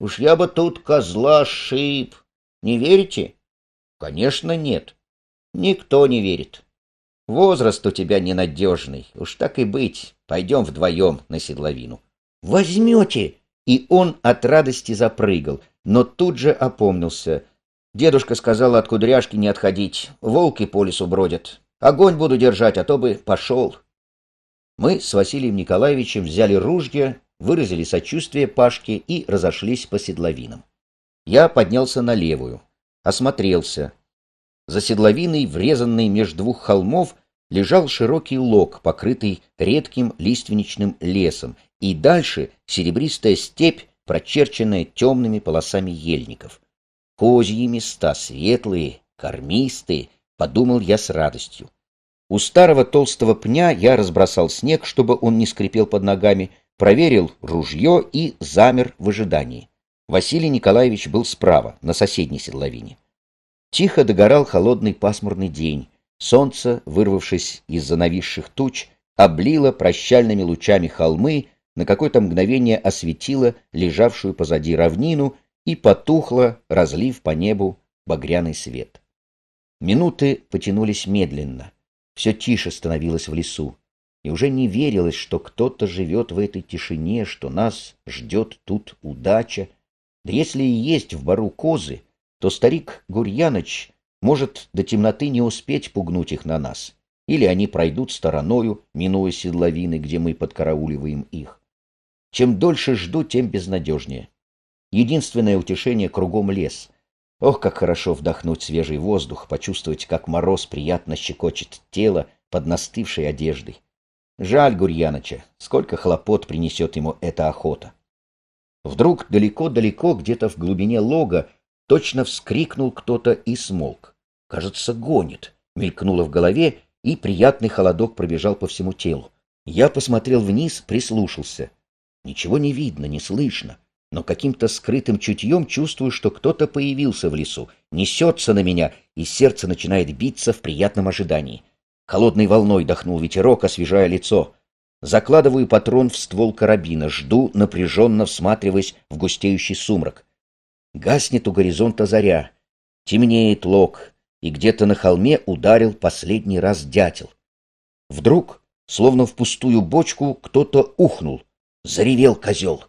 Уж я бы тут козла шип. Не верите? Конечно, нет. Никто не верит. Возраст у тебя ненадежный. Уж так и быть. Пойдем вдвоем на седловину. Возьмете! И он от радости запрыгал, но тут же опомнился. Дедушка сказал от кудряшки не отходить. Волки по лесу бродят. Огонь буду держать, а то бы пошел. Мы с Василием Николаевичем взяли ружья, выразили сочувствие Пашке и разошлись по седловинам. Я поднялся на левую, осмотрелся. За седловиной, врезанной между двух холмов, лежал широкий лог, покрытый редким лиственничным лесом, и дальше серебристая степь, прочерченная темными полосами ельников. Козьи места, светлые, кормистые, подумал я с радостью. У старого толстого пня я разбросал снег, чтобы он не скрипел под ногами, проверил ружье и замер в ожидании. Василий Николаевич был справа, на соседней седловине. Тихо догорал холодный пасмурный день. Солнце, вырвавшись из-за нависших туч, облило прощальными лучами холмы, на какое-то мгновение осветило лежавшую позади равнину и потухло, разлив по небу багряный свет. Минуты потянулись медленно. Все тише становилось в лесу, и уже не верилось, что кто-то живет в этой тишине, что нас ждет тут удача. Да если и есть в бару козы, то старик Гурьяныч может до темноты не успеть пугнуть их на нас, или они пройдут стороною, минуя седловины, где мы подкарауливаем их. Чем дольше жду, тем безнадежнее. Единственное утешение — кругом лес — Ох, как хорошо вдохнуть свежий воздух, почувствовать, как мороз приятно щекочет тело под настывшей одеждой. Жаль Гурьяныча, сколько хлопот принесет ему эта охота. Вдруг далеко-далеко, где-то в глубине лога, точно вскрикнул кто-то и смолк. «Кажется, гонит», — мелькнуло в голове, и приятный холодок пробежал по всему телу. Я посмотрел вниз, прислушался. Ничего не видно, не слышно но каким-то скрытым чутьем чувствую, что кто-то появился в лесу, несется на меня, и сердце начинает биться в приятном ожидании. Холодной волной дохнул ветерок, освежая лицо. Закладываю патрон в ствол карабина, жду, напряженно всматриваясь в густеющий сумрак. Гаснет у горизонта заря. Темнеет лог, и где-то на холме ударил последний раз дятел. Вдруг, словно в пустую бочку, кто-то ухнул. Заревел козел.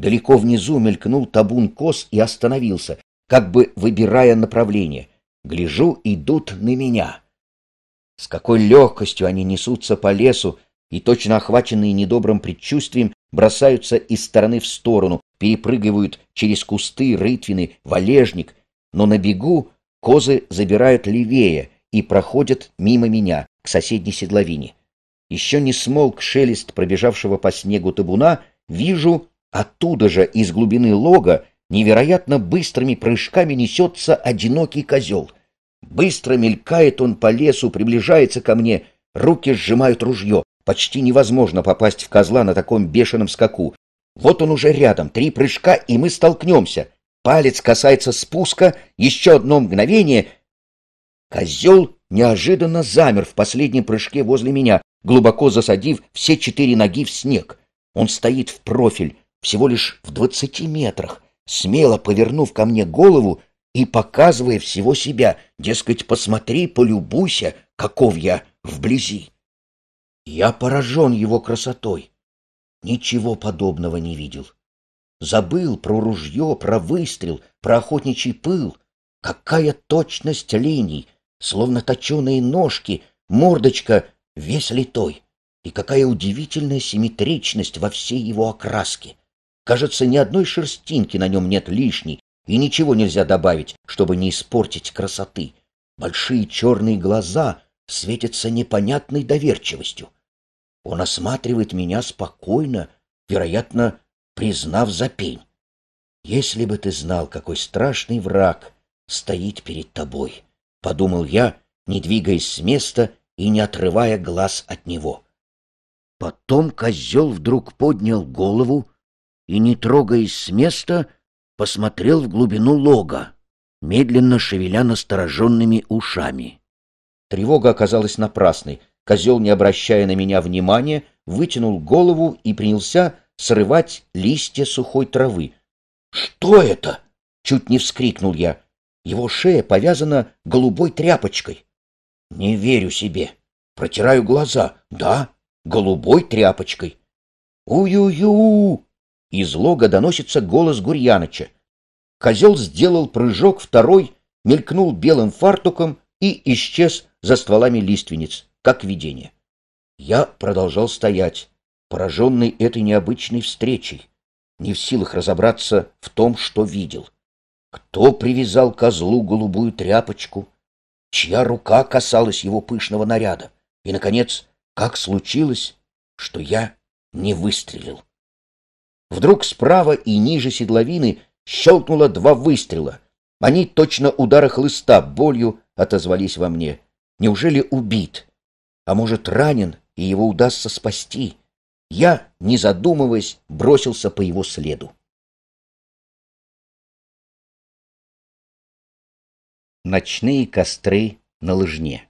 Далеко внизу мелькнул табун коз и остановился, как бы выбирая направление. Гляжу, идут на меня. С какой легкостью они несутся по лесу и, точно охваченные недобрым предчувствием, бросаются из стороны в сторону, перепрыгивают через кусты, рытвины, валежник. Но на бегу козы забирают левее и проходят мимо меня, к соседней седловине. Еще не смолк шелест пробежавшего по снегу табуна, вижу Оттуда же, из глубины лога, невероятно быстрыми прыжками несется одинокий козел. Быстро мелькает он по лесу, приближается ко мне, руки сжимают ружье. Почти невозможно попасть в козла на таком бешеном скаку. Вот он уже рядом, три прыжка, и мы столкнемся. Палец касается спуска, еще одно мгновение. Козел неожиданно замер в последнем прыжке возле меня, глубоко засадив все четыре ноги в снег. Он стоит в профиль, всего лишь в двадцати метрах, смело повернув ко мне голову и показывая всего себя, дескать, посмотри, полюбуйся, каков я вблизи. Я поражен его красотой. Ничего подобного не видел. Забыл про ружье, про выстрел, про охотничий пыл. Какая точность линий, словно точеные ножки, мордочка весь литой. И какая удивительная симметричность во всей его окраске. Кажется, ни одной шерстинки на нем нет лишней, и ничего нельзя добавить, чтобы не испортить красоты. Большие черные глаза светятся непонятной доверчивостью. Он осматривает меня спокойно, вероятно, признав за пень. «Если бы ты знал, какой страшный враг стоит перед тобой», — подумал я, не двигаясь с места и не отрывая глаз от него. Потом козел вдруг поднял голову, и, не трогаясь с места, посмотрел в глубину лога, медленно шевеля настороженными ушами. Тревога оказалась напрасной. Козел, не обращая на меня внимания, вытянул голову и принялся срывать листья сухой травы. «Что это?» — чуть не вскрикнул я. Его шея повязана голубой тряпочкой. «Не верю себе. Протираю глаза. Да, голубой тряпочкой». «У-ю-ю!» Из лога доносится голос Гурьяныча. Козел сделал прыжок, второй, мелькнул белым фартуком и исчез за стволами лиственниц, как видение. Я продолжал стоять, пораженный этой необычной встречей, не в силах разобраться в том, что видел. Кто привязал козлу голубую тряпочку? Чья рука касалась его пышного наряда? И, наконец, как случилось, что я не выстрелил? Вдруг справа и ниже седловины щелкнуло два выстрела. Они точно удары хлыста болью отозвались во мне. Неужели убит? А может, ранен, и его удастся спасти? Я, не задумываясь, бросился по его следу. Ночные костры на лыжне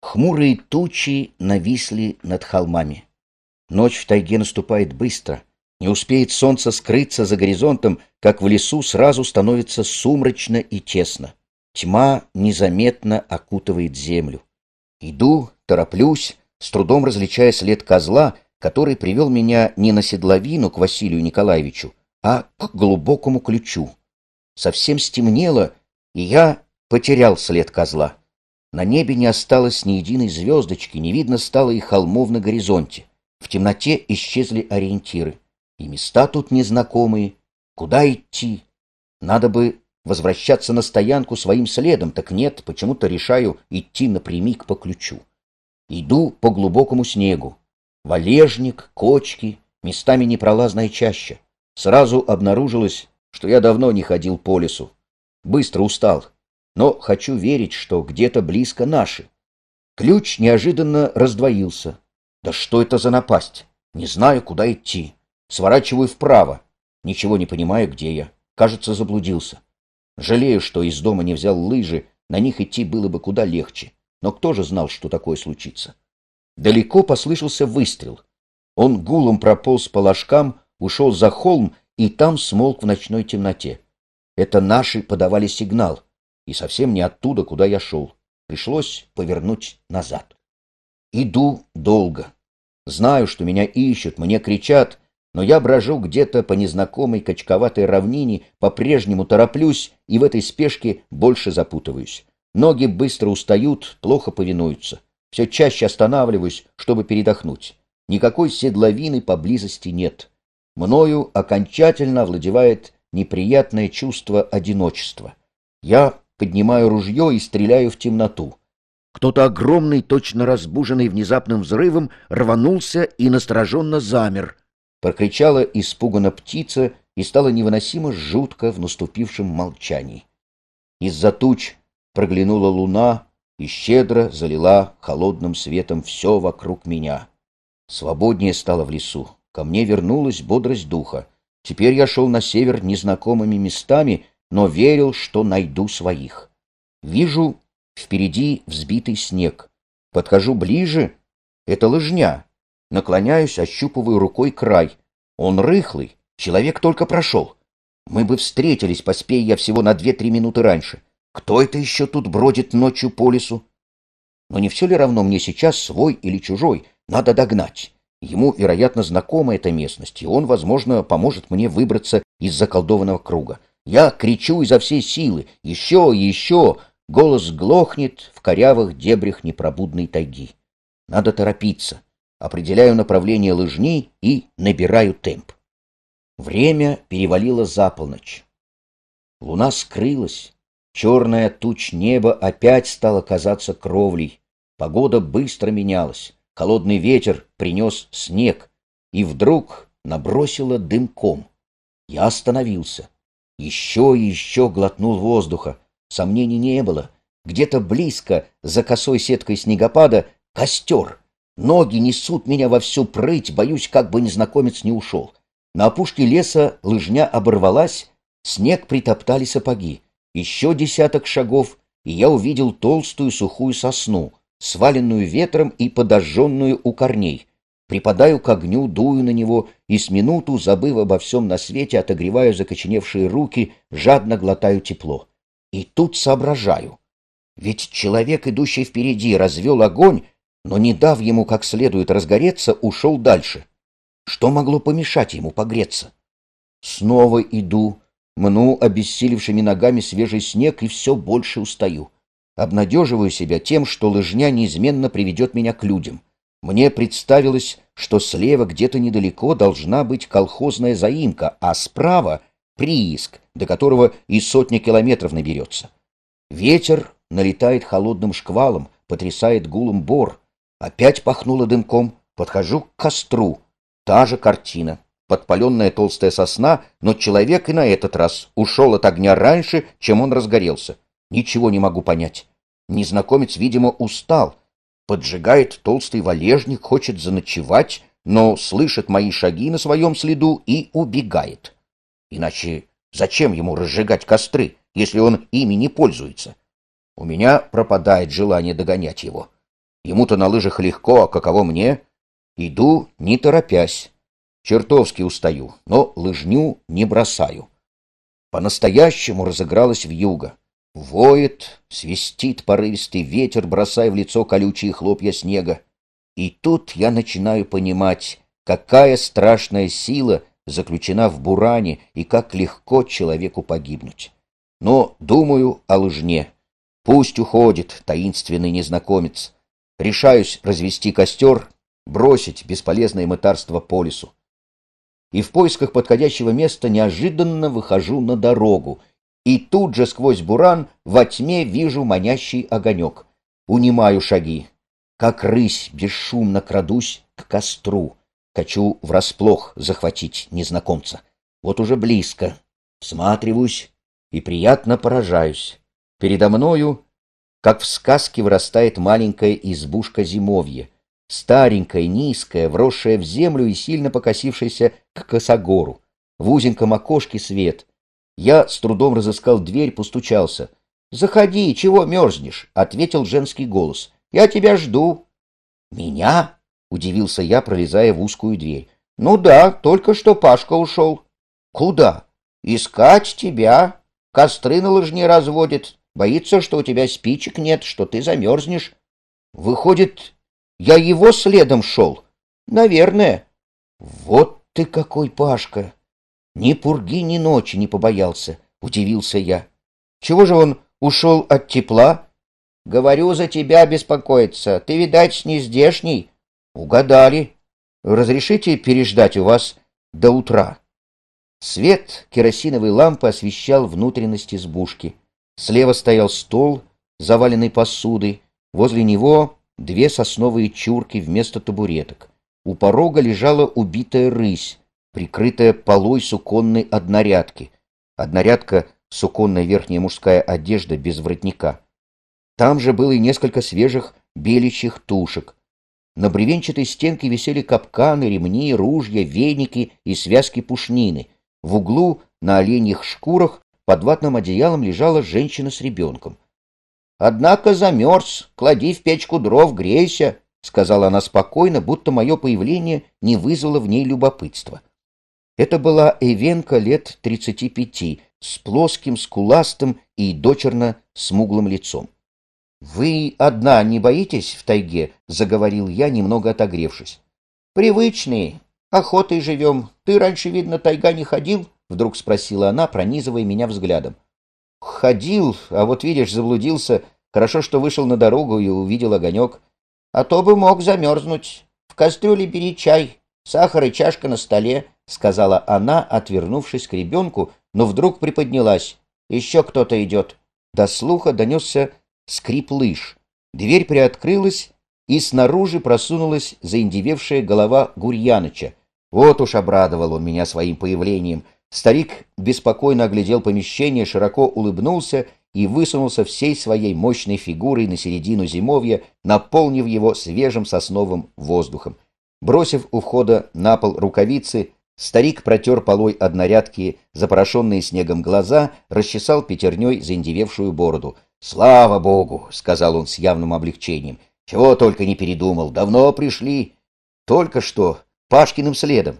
Хмурые тучи нависли над холмами. Ночь в тайге наступает быстро. Не успеет солнце скрыться за горизонтом, как в лесу сразу становится сумрачно и тесно. Тьма незаметно окутывает землю. Иду, тороплюсь, с трудом различая след козла, который привел меня не на седловину к Василию Николаевичу, а к глубокому ключу. Совсем стемнело, и я потерял след козла. На небе не осталось ни единой звездочки, не видно стало и холмов на горизонте. В темноте исчезли ориентиры. И места тут незнакомые. Куда идти? Надо бы возвращаться на стоянку своим следом, так нет, почему-то решаю идти напрямик по ключу. Иду по глубокому снегу. Валежник, кочки, местами непролазная чаща. Сразу обнаружилось, что я давно не ходил по лесу. Быстро устал, но хочу верить, что где-то близко наши. Ключ неожиданно раздвоился. Да что это за напасть? Не знаю, куда идти. Сворачиваю вправо. Ничего не понимаю, где я. Кажется, заблудился. Жалею, что из дома не взял лыжи, на них идти было бы куда легче. Но кто же знал, что такое случится? Далеко послышался выстрел. Он гулом прополз по ложкам, ушел за холм и там смолк в ночной темноте. Это наши подавали сигнал, и совсем не оттуда, куда я шел. Пришлось повернуть назад. Иду долго. Знаю, что меня ищут, мне кричат — но я брожу где-то по незнакомой качковатой равнине, по-прежнему тороплюсь и в этой спешке больше запутываюсь. Ноги быстро устают, плохо повинуются. Все чаще останавливаюсь, чтобы передохнуть. Никакой седловины поблизости нет. Мною окончательно овладевает неприятное чувство одиночества. Я поднимаю ружье и стреляю в темноту. Кто-то огромный, точно разбуженный внезапным взрывом, рванулся и настороженно замер —— прокричала испуганно птица и стало невыносимо жутко в наступившем молчании. Из-за туч проглянула луна и щедро залила холодным светом все вокруг меня. Свободнее стало в лесу. Ко мне вернулась бодрость духа. Теперь я шел на север незнакомыми местами, но верил, что найду своих. Вижу впереди взбитый снег. Подхожу ближе — это лыжня. Наклоняюсь, ощупываю рукой край. Он рыхлый, человек только прошел. Мы бы встретились, поспея я всего на две-три минуты раньше. Кто это еще тут бродит ночью по лесу? Но не все ли равно мне сейчас, свой или чужой, надо догнать? Ему, вероятно, знакома эта местность, и он, возможно, поможет мне выбраться из заколдованного круга. Я кричу изо всей силы «Еще! Еще!» Голос глохнет в корявых дебрях непробудной тайги. Надо торопиться определяю направление лыжни и набираю темп. Время перевалило за полночь. Луна скрылась, черная туч неба опять стала казаться кровлей. Погода быстро менялась, холодный ветер принес снег, и вдруг набросило дымком. Я остановился. Еще и еще глотнул воздуха. Сомнений не было. Где-то близко, за косой сеткой снегопада, костер — Ноги несут меня во всю прыть, боюсь, как бы незнакомец не ушел. На опушке леса лыжня оборвалась, снег притоптали сапоги. Еще десяток шагов, и я увидел толстую сухую сосну, сваленную ветром и подожженную у корней. Припадаю к огню, дую на него, и с минуту, забыв обо всем на свете, отогреваю закоченевшие руки, жадно глотаю тепло. И тут соображаю. Ведь человек, идущий впереди, развел огонь, но, не дав ему как следует разгореться, ушел дальше. Что могло помешать ему погреться? Снова иду, мну обессилевшими ногами свежий снег и все больше устаю. Обнадеживаю себя тем, что лыжня неизменно приведет меня к людям. Мне представилось, что слева где-то недалеко должна быть колхозная заимка, а справа — прииск, до которого и сотни километров наберется. Ветер налетает холодным шквалом, потрясает гулом бор — Опять пахнуло дымком. Подхожу к костру. Та же картина. Подпаленная толстая сосна, но человек и на этот раз ушел от огня раньше, чем он разгорелся. Ничего не могу понять. Незнакомец, видимо, устал. Поджигает толстый валежник, хочет заночевать, но слышит мои шаги на своем следу и убегает. Иначе зачем ему разжигать костры, если он ими не пользуется? У меня пропадает желание догонять его. Ему-то на лыжах легко, а каково мне? Иду, не торопясь. Чертовски устаю, но лыжню не бросаю. По-настоящему разыгралась вьюга. Воет, свистит порывистый ветер, бросая в лицо колючие хлопья снега. И тут я начинаю понимать, какая страшная сила заключена в буране и как легко человеку погибнуть. Но думаю о лыжне. Пусть уходит таинственный незнакомец решаюсь развести костер, бросить бесполезное мытарство по лесу. И в поисках подходящего места неожиданно выхожу на дорогу, и тут же сквозь буран во тьме вижу манящий огонек. Унимаю шаги. Как рысь бесшумно крадусь к костру. Хочу врасплох захватить незнакомца. Вот уже близко. Всматриваюсь и приятно поражаюсь. Передо мною как в сказке вырастает маленькая избушка зимовье, старенькая, низкая, вросшая в землю и сильно покосившаяся к косогору. В узеньком окошке свет. Я с трудом разыскал дверь, постучался. «Заходи, чего мерзнешь?» — ответил женский голос. «Я тебя жду». «Меня?» — удивился я, пролезая в узкую дверь. «Ну да, только что Пашка ушел». «Куда?» «Искать тебя. Костры на лыжне разводит. Боится, что у тебя спичек нет, что ты замерзнешь. Выходит, я его следом шел? Наверное. Вот ты какой, Пашка! Ни пурги, ни ночи не побоялся, — удивился я. Чего же он ушел от тепла? Говорю, за тебя беспокоиться. Ты, видать, не здешний. Угадали. Разрешите переждать у вас до утра. Свет керосиновой лампы освещал внутренность избушки. Слева стоял стол, заваленный посудой, возле него две сосновые чурки вместо табуреток. У порога лежала убитая рысь, прикрытая полой суконной однорядки. Однорядка — суконная верхняя мужская одежда без воротника. Там же было и несколько свежих беличьих тушек. На бревенчатой стенке висели капканы, ремни, ружья, веники и связки пушнины. В углу на оленьих шкурах под ватным одеялом лежала женщина с ребенком. «Однако замерз, клади в печку дров, грейся», — сказала она спокойно, будто мое появление не вызвало в ней любопытства. Это была Эвенка лет тридцати пяти, с плоским, скуластым и дочерно смуглым лицом. «Вы одна не боитесь в тайге?» — заговорил я, немного отогревшись. «Привычные. Охотой живем. Ты раньше, видно, тайга не ходил?» — вдруг спросила она, пронизывая меня взглядом. «Ходил, а вот видишь, заблудился. Хорошо, что вышел на дорогу и увидел огонек. А то бы мог замерзнуть. В кастрюле бери чай, сахар и чашка на столе», — сказала она, отвернувшись к ребенку, но вдруг приподнялась. «Еще кто-то идет». До слуха донесся скрип лыж. Дверь приоткрылась, и снаружи просунулась заиндевевшая голова Гурьяныча. Вот уж обрадовал он меня своим появлением — Старик беспокойно оглядел помещение, широко улыбнулся и высунулся всей своей мощной фигурой на середину зимовья, наполнив его свежим сосновым воздухом. Бросив у входа на пол рукавицы, старик протер полой однорядки, запорошенные снегом глаза, расчесал пятерней заиндевевшую бороду. «Слава Богу!» — сказал он с явным облегчением. «Чего только не передумал! Давно пришли!» «Только что! Пашкиным следом!»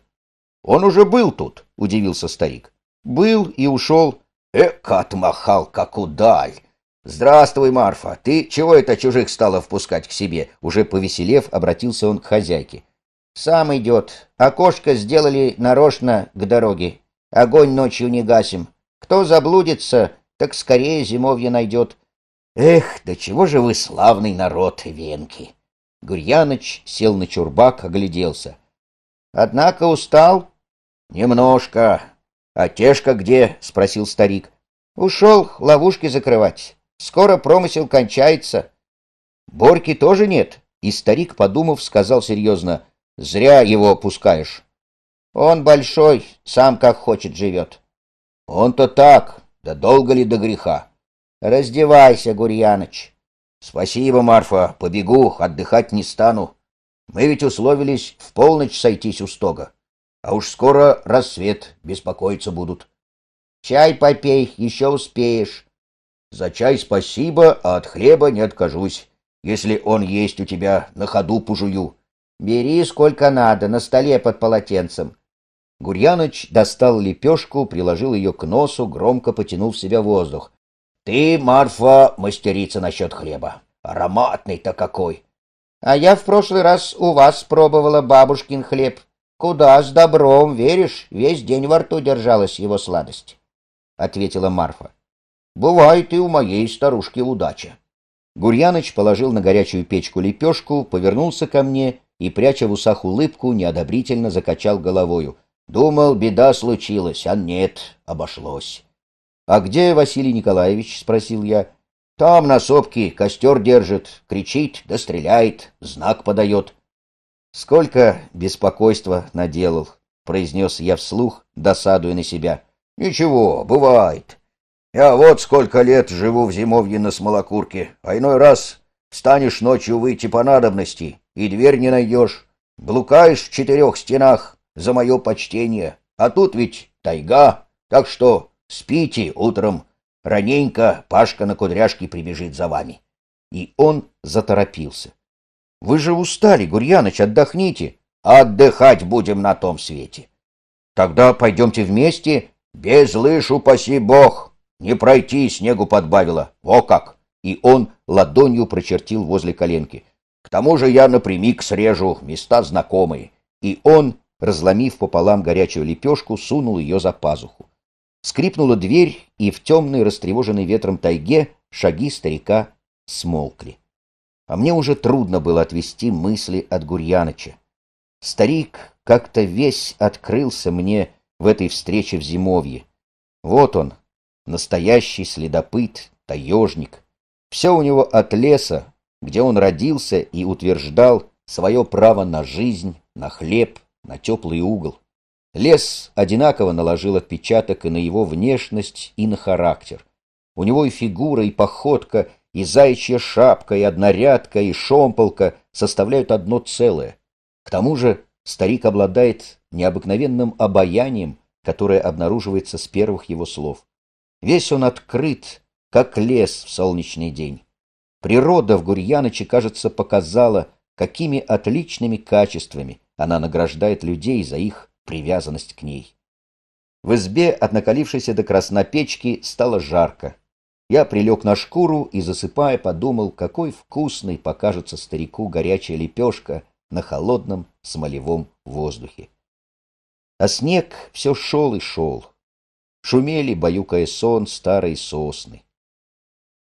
«Он уже был тут», — удивился старик. «Был и ушел». «Эк, отмахал, как удаль!» «Здравствуй, Марфа! Ты чего это чужих стала впускать к себе?» Уже повеселев, обратился он к хозяйке. «Сам идет. Окошко сделали нарочно к дороге. Огонь ночью не гасим. Кто заблудится, так скорее зимовье найдет». «Эх, да чего же вы славный народ, венки!» Гурьяныч сел на чурбак, огляделся. «Однако устал?» «Немножко. А Тешка где?» — спросил старик. «Ушел ловушки закрывать. Скоро промысел кончается». «Борьки тоже нет?» И старик, подумав, сказал серьезно. «Зря его пускаешь». «Он большой, сам как хочет живет». «Он-то так. Да долго ли до греха?» «Раздевайся, Гурьяныч». «Спасибо, Марфа. Побегу, отдыхать не стану. Мы ведь условились в полночь сойтись у стога» а уж скоро рассвет, беспокоиться будут. Чай попей, еще успеешь. За чай спасибо, а от хлеба не откажусь, если он есть у тебя, на ходу пожую. Бери сколько надо, на столе под полотенцем. Гурьяныч достал лепешку, приложил ее к носу, громко потянул в себя воздух. «Ты, Марфа, мастерица насчет хлеба. Ароматный-то какой!» «А я в прошлый раз у вас пробовала бабушкин хлеб. «Куда с добром, веришь? Весь день во рту держалась его сладость», — ответила Марфа. «Бывает и у моей старушки удача». Гурьяныч положил на горячую печку лепешку, повернулся ко мне и, пряча в усах улыбку, неодобрительно закачал головою. «Думал, беда случилась, а нет, обошлось». «А где Василий Николаевич?» — спросил я. «Там на сопке костер держит, кричит да стреляет, знак подает». Сколько беспокойства наделал, произнес я вслух, досадуя на себя. Ничего, бывает. Я вот сколько лет живу в зимовье на смолокурке, а иной раз встанешь ночью выйти по надобности, и дверь не найдешь. Блукаешь в четырех стенах за мое почтение, а тут ведь тайга, так что спите утром, раненько Пашка на кудряшке прибежит за вами. И он заторопился. Вы же устали, Гурьяныч, отдохните. Отдыхать будем на том свете. Тогда пойдемте вместе. Без лыж, упаси бог. Не пройти, снегу подбавило. Во как! И он ладонью прочертил возле коленки. К тому же я напрямик срежу, места знакомые. И он, разломив пополам горячую лепешку, сунул ее за пазуху. Скрипнула дверь, и в темной, растревоженной ветром тайге шаги старика смолкли а мне уже трудно было отвести мысли от Гурьяныча. Старик как-то весь открылся мне в этой встрече в зимовье. Вот он, настоящий следопыт, таежник. Все у него от леса, где он родился и утверждал свое право на жизнь, на хлеб, на теплый угол. Лес одинаково наложил отпечаток и на его внешность, и на характер. У него и фигура, и походка — и заячья шапка, и однорядка, и шомполка составляют одно целое. К тому же старик обладает необыкновенным обаянием, которое обнаруживается с первых его слов. Весь он открыт, как лес в солнечный день. Природа в Гурьяныче, кажется, показала, какими отличными качествами она награждает людей за их привязанность к ней. В избе, от накалившейся до краснопечки, стало жарко. Я прилег на шкуру и, засыпая, подумал, какой вкусной покажется старику горячая лепешка на холодном смолевом воздухе. А снег все шел и шел. Шумели, баюкая сон, старые сосны.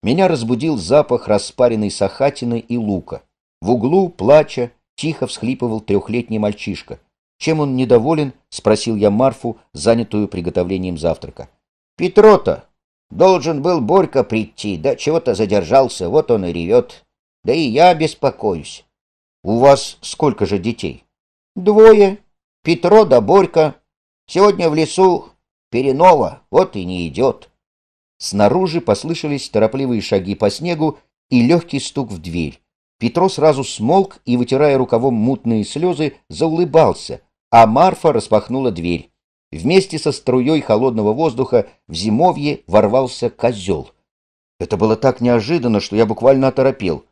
Меня разбудил запах распаренной сахатины и лука. В углу, плача, тихо всхлипывал трехлетний мальчишка. «Чем он недоволен?» — спросил я Марфу, занятую приготовлением завтрака. «Петрота!» Должен был Борька прийти, да чего-то задержался, вот он и ревет. Да и я беспокоюсь. У вас сколько же детей? Двое. Петро да Борька. Сегодня в лесу Перенова, вот и не идет. Снаружи послышались торопливые шаги по снегу и легкий стук в дверь. Петро сразу смолк и, вытирая рукавом мутные слезы, заулыбался, а Марфа распахнула дверь. Вместе со струей холодного воздуха в зимовье ворвался козел. Это было так неожиданно, что я буквально оторопел.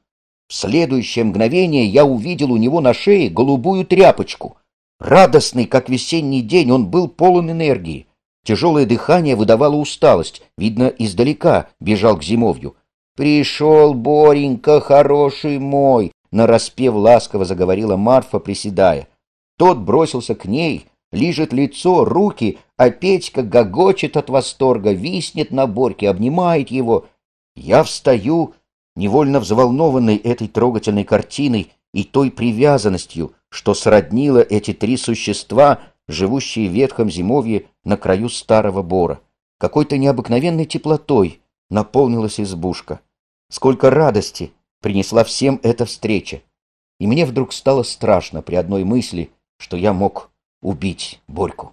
В следующее мгновение я увидел у него на шее голубую тряпочку. Радостный, как весенний день, он был полон энергии. Тяжелое дыхание выдавало усталость. Видно, издалека бежал к зимовью. «Пришел, Боренька, хороший мой!» — нараспев ласково заговорила Марфа, приседая. Тот бросился к ней, лижет лицо, руки, а Петька гогочет от восторга, виснет на Борьке, обнимает его. Я встаю, невольно взволнованный этой трогательной картиной и той привязанностью, что сроднило эти три существа, живущие в ветхом зимовье на краю старого бора. Какой-то необыкновенной теплотой наполнилась избушка. Сколько радости принесла всем эта встреча. И мне вдруг стало страшно при одной мысли, что я мог убить Борьку.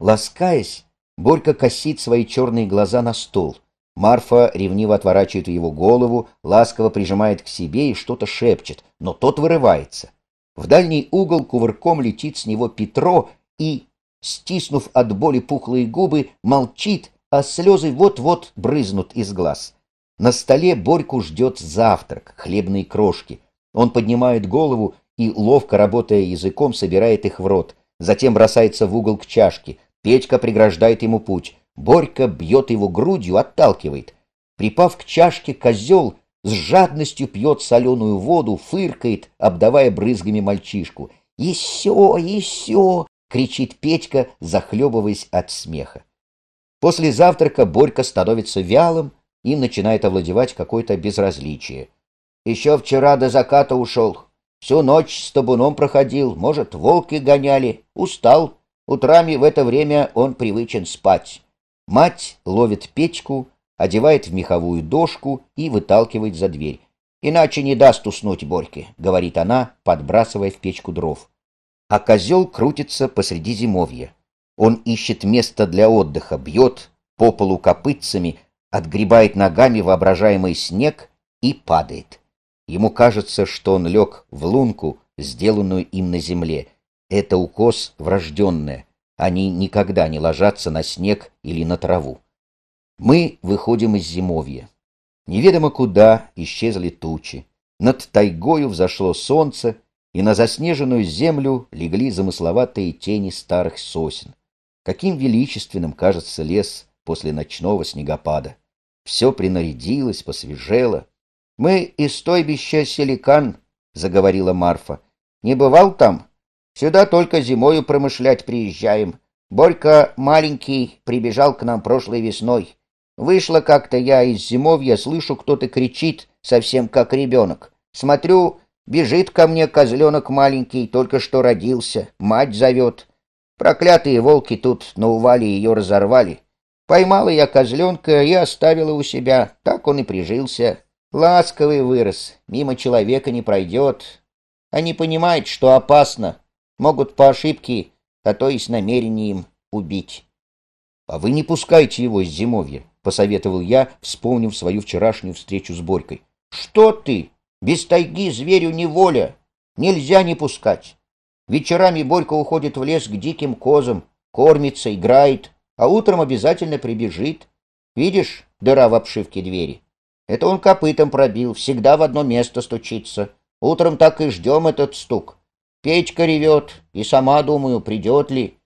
Ласкаясь, Борька косит свои черные глаза на стол. Марфа ревниво отворачивает его голову, ласково прижимает к себе и что-то шепчет, но тот вырывается. В дальний угол кувырком летит с него Петро и, стиснув от боли пухлые губы, молчит, а слезы вот-вот брызнут из глаз. На столе Борьку ждет завтрак, хлебные крошки. Он поднимает голову и, ловко работая языком, собирает их в рот затем бросается в угол к чашке. Петька преграждает ему путь. Борька бьет его грудью, отталкивает. Припав к чашке, козел с жадностью пьет соленую воду, фыркает, обдавая брызгами мальчишку. «Еще, еще!» — кричит Петька, захлебываясь от смеха. После завтрака Борька становится вялым, им начинает овладевать какое-то безразличие. «Еще вчера до заката ушел, Всю ночь с табуном проходил, может, волки гоняли, устал. Утрами в это время он привычен спать. Мать ловит печку, одевает в меховую дошку и выталкивает за дверь. «Иначе не даст уснуть Борьке», — говорит она, подбрасывая в печку дров. А козел крутится посреди зимовья. Он ищет место для отдыха, бьет по полу копытцами, отгребает ногами воображаемый снег и падает. Ему кажется, что он лег в лунку, сделанную им на земле. Это укос врожденное. Они никогда не ложатся на снег или на траву. Мы выходим из зимовья. Неведомо куда исчезли тучи. Над тайгою взошло солнце, и на заснеженную землю легли замысловатые тени старых сосен. Каким величественным кажется лес после ночного снегопада. Все принарядилось, посвежело, мы из стойбища Селикан, — заговорила Марфа. — Не бывал там? Сюда только зимою промышлять приезжаем. Борька маленький прибежал к нам прошлой весной. Вышла как-то я из зимовья, слышу, кто-то кричит, совсем как ребенок. Смотрю, бежит ко мне козленок маленький, только что родился, мать зовет. Проклятые волки тут на увале ее разорвали. Поймала я козленка и оставила у себя, так он и прижился. Ласковый вырос, мимо человека не пройдет. Они понимают, что опасно, могут по ошибке, а то и с намерением убить. — А вы не пускайте его с зимовья, — посоветовал я, вспомнив свою вчерашнюю встречу с Борькой. — Что ты? Без тайги зверю неволя. Нельзя не пускать. Вечерами Борька уходит в лес к диким козам, кормится, играет, а утром обязательно прибежит. Видишь, дыра в обшивке двери? Это он копытом пробил, всегда в одно место стучится. Утром так и ждем этот стук. Печка ревет, и сама думаю, придет ли.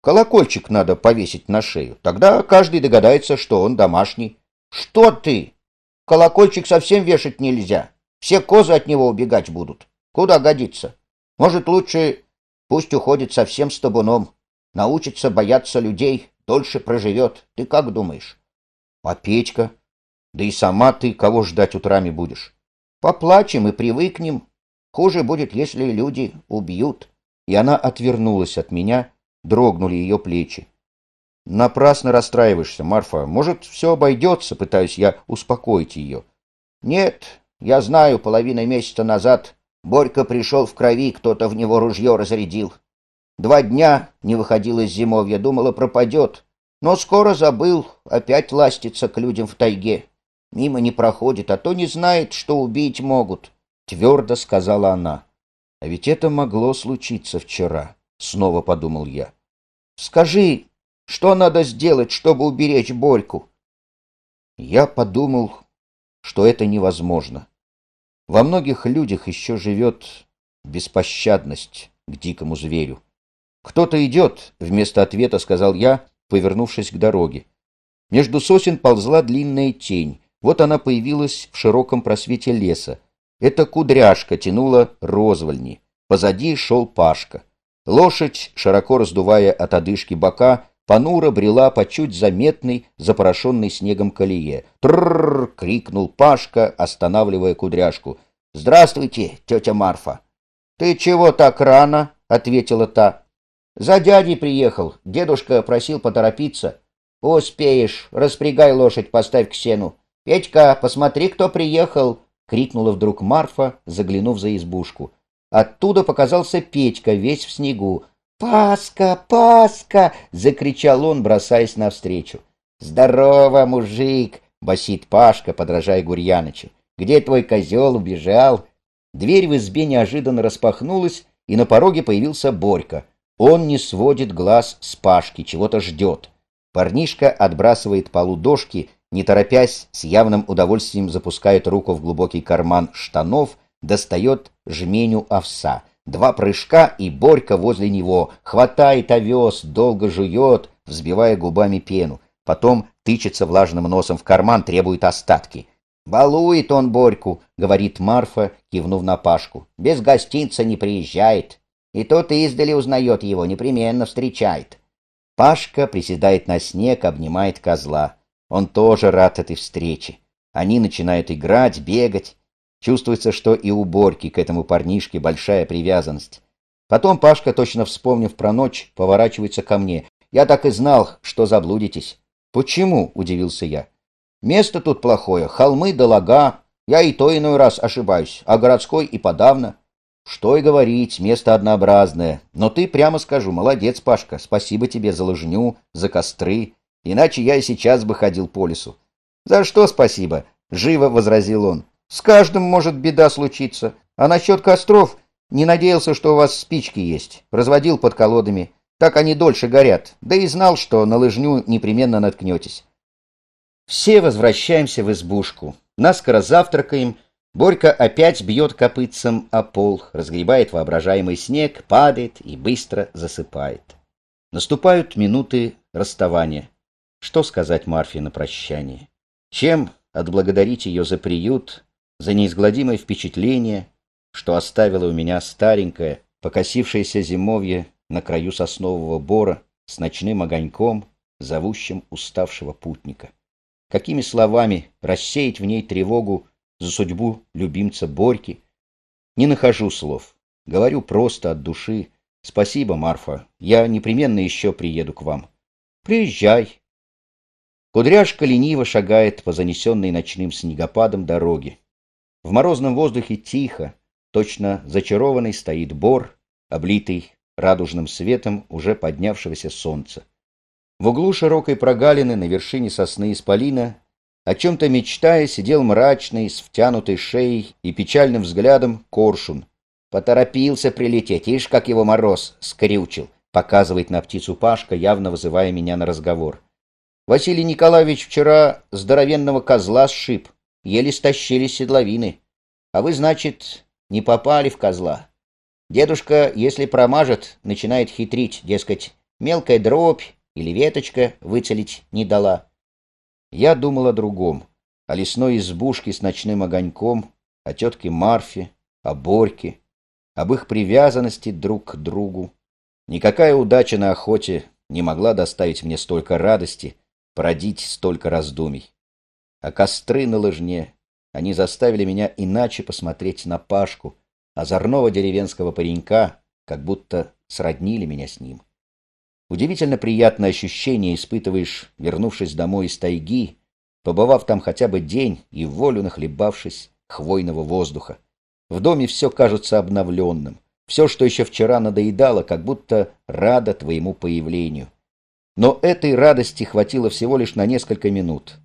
Колокольчик надо повесить на шею, тогда каждый догадается, что он домашний. Что ты? Колокольчик совсем вешать нельзя. Все козы от него убегать будут. Куда годится? Может, лучше пусть уходит совсем с табуном. Научится бояться людей, дольше проживет. Ты как думаешь? А печка? Да и сама ты кого ждать утрами будешь? Поплачем и привыкнем. Хуже будет, если люди убьют. И она отвернулась от меня, дрогнули ее плечи. Напрасно расстраиваешься, Марфа. Может, все обойдется, пытаюсь я успокоить ее. Нет, я знаю, Половина месяца назад Борька пришел в крови, кто-то в него ружье разрядил. Два дня не выходил из зимовья, думала, пропадет. Но скоро забыл, опять ластится к людям в тайге мимо не проходит, а то не знает, что убить могут», — твердо сказала она. «А ведь это могло случиться вчера», — снова подумал я. «Скажи, что надо сделать, чтобы уберечь Борьку?» Я подумал, что это невозможно. Во многих людях еще живет беспощадность к дикому зверю. «Кто-то идет», — вместо ответа сказал я, повернувшись к дороге. Между сосен ползла длинная тень, вот она появилась в широком просвете леса. Эта кудряшка тянула розвольни. Позади шел Пашка. Лошадь, широко раздувая от одышки бока, понуро брела по чуть заметной, запорошенной снегом колее. «Тррррр!» — крикнул Пашка, останавливая кудряшку. «Здравствуйте, тетя Марфа!» «Ты чего так рано?» — ответила та. «За дядей приехал. Дедушка просил поторопиться». «Успеешь. Распрягай лошадь, поставь к сену. «Петька, посмотри, кто приехал!» — крикнула вдруг Марфа, заглянув за избушку. Оттуда показался Петька, весь в снегу. «Паска! Паска!» — закричал он, бросаясь навстречу. «Здорово, мужик!» — басит Пашка, подражая Гурьянычу. «Где твой козел убежал?» Дверь в избе неожиданно распахнулась, и на пороге появился Борька. Он не сводит глаз с Пашки, чего-то ждет. Парнишка отбрасывает полу дошки не торопясь, с явным удовольствием запускает руку в глубокий карман штанов, достает жменю овса. Два прыжка, и Борька возле него хватает овес, долго жует, взбивая губами пену. Потом тычется влажным носом в карман, требует остатки. «Балует он Борьку», — говорит Марфа, кивнув на Пашку. «Без гостинца не приезжает. И тот издали узнает его, непременно встречает». Пашка приседает на снег, обнимает козла. Он тоже рад этой встрече. Они начинают играть, бегать. Чувствуется, что и у Борьки к этому парнишке большая привязанность. Потом Пашка, точно вспомнив про ночь, поворачивается ко мне. «Я так и знал, что заблудитесь». «Почему?» — удивился я. «Место тут плохое. Холмы да лага. Я и то иной раз ошибаюсь, а городской и подавно». «Что и говорить, место однообразное. Но ты, прямо скажу, молодец, Пашка. Спасибо тебе за лыжню, за костры, Иначе я и сейчас бы ходил по лесу. «За что спасибо?» — живо возразил он. «С каждым может беда случиться. А насчет костров не надеялся, что у вас спички есть. Разводил под колодами. Так они дольше горят. Да и знал, что на лыжню непременно наткнетесь». Все возвращаемся в избушку. Наскоро завтракаем. Борька опять бьет копытцем о пол, разгребает воображаемый снег, падает и быстро засыпает. Наступают минуты расставания. Что сказать Марфе на прощание? Чем отблагодарить ее за приют, за неизгладимое впечатление, что оставила у меня старенькое, покосившееся зимовье на краю соснового бора с ночным огоньком, зовущим уставшего путника? Какими словами рассеять в ней тревогу за судьбу любимца Борьки? Не нахожу слов. Говорю просто от души. Спасибо, Марфа. Я непременно еще приеду к вам. Приезжай, Кудряшка лениво шагает по занесенной ночным снегопадом дороге. В морозном воздухе тихо, точно зачарованный стоит бор, облитый радужным светом уже поднявшегося солнца. В углу широкой прогалины на вершине сосны исполина, о чем-то мечтая, сидел мрачный, с втянутой шеей и печальным взглядом коршун. Поторопился прилететь, ишь, как его мороз скрючил, показывает на птицу Пашка, явно вызывая меня на разговор. Василий Николаевич вчера здоровенного козла сшиб, еле стащили седловины. А вы, значит, не попали в козла. Дедушка, если промажет, начинает хитрить, дескать, мелкая дробь или веточка выцелить не дала. Я думал о другом, о лесной избушке с ночным огоньком, о тетке Марфе, о Борьке, об их привязанности друг к другу. Никакая удача на охоте не могла доставить мне столько радости, Продить столько раздумий. А костры на лыжне, они заставили меня иначе посмотреть на Пашку, озорного деревенского паренька, как будто сроднили меня с ним. Удивительно приятное ощущение испытываешь, вернувшись домой из тайги, побывав там хотя бы день и волю нахлебавшись хвойного воздуха. В доме все кажется обновленным. Все, что еще вчера надоедало, как будто рада твоему появлению. Но этой радости хватило всего лишь на несколько минут.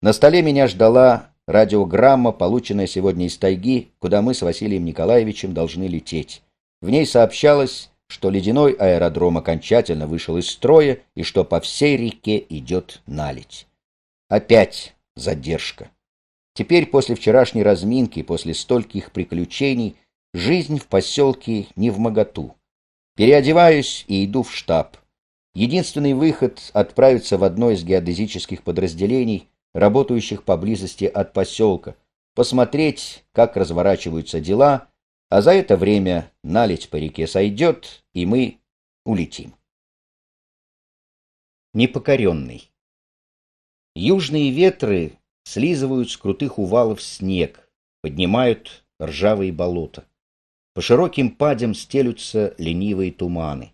На столе меня ждала радиограмма, полученная сегодня из тайги, куда мы с Василием Николаевичем должны лететь. В ней сообщалось, что ледяной аэродром окончательно вышел из строя и что по всей реке идет наледь. Опять задержка. Теперь, после вчерашней разминки, после стольких приключений, жизнь в поселке не в моготу. Переодеваюсь и иду в штаб. Единственный выход – отправиться в одно из геодезических подразделений, работающих поблизости от поселка, посмотреть, как разворачиваются дела, а за это время налить по реке сойдет, и мы улетим. Непокоренный. Южные ветры слизывают с крутых увалов снег, поднимают ржавые болота. По широким падям стелются ленивые туманы.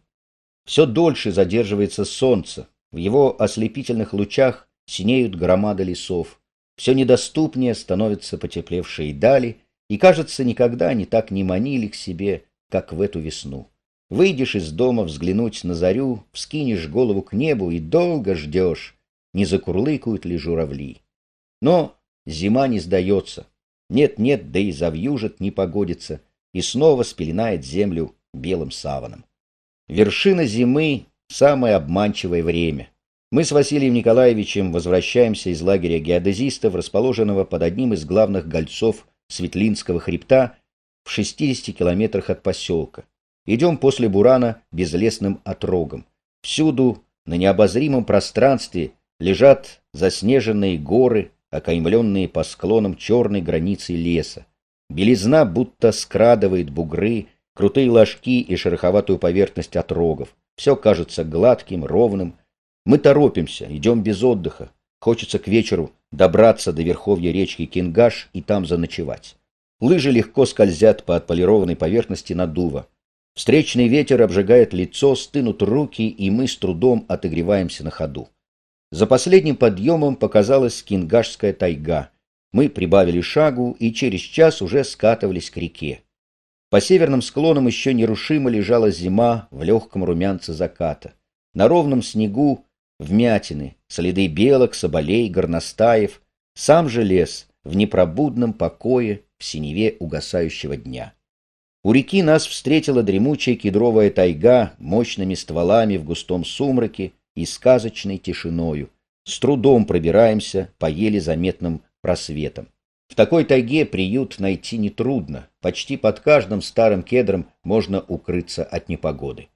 Все дольше задерживается солнце, в его ослепительных лучах синеют громады лесов, все недоступнее становятся потеплевшие дали, и, кажется, никогда они так не манили к себе, как в эту весну. Выйдешь из дома взглянуть на зарю, вскинешь голову к небу и долго ждешь, не закурлыкают ли журавли. Но зима не сдается. Нет-нет, да и завьюжит, не погодится, и снова спеленает землю белым саваном. Вершина зимы – самое обманчивое время. Мы с Василием Николаевичем возвращаемся из лагеря геодезистов, расположенного под одним из главных гольцов Светлинского хребта в 60 километрах от поселка. Идем после Бурана безлесным отрогом. Всюду, на необозримом пространстве, лежат заснеженные горы, окаймленные по склонам черной границы леса. Белизна будто скрадывает бугры, крутые ложки и шероховатую поверхность от рогов. Все кажется гладким, ровным. Мы торопимся, идем без отдыха. Хочется к вечеру добраться до верховья речки Кингаш и там заночевать. Лыжи легко скользят по отполированной поверхности надува. Встречный ветер обжигает лицо, стынут руки, и мы с трудом отогреваемся на ходу. За последним подъемом показалась Кингашская тайга. Мы прибавили шагу и через час уже скатывались к реке. По северным склонам еще нерушимо лежала зима в легком румянце заката. На ровном снегу вмятины, следы белок, соболей, горностаев, сам же лес в непробудном покое в синеве угасающего дня. У реки нас встретила дремучая кедровая тайга мощными стволами в густом сумраке и сказочной тишиною. С трудом пробираемся по еле заметным просветам. В такой тайге приют найти нетрудно. Почти под каждым старым кедром можно укрыться от непогоды.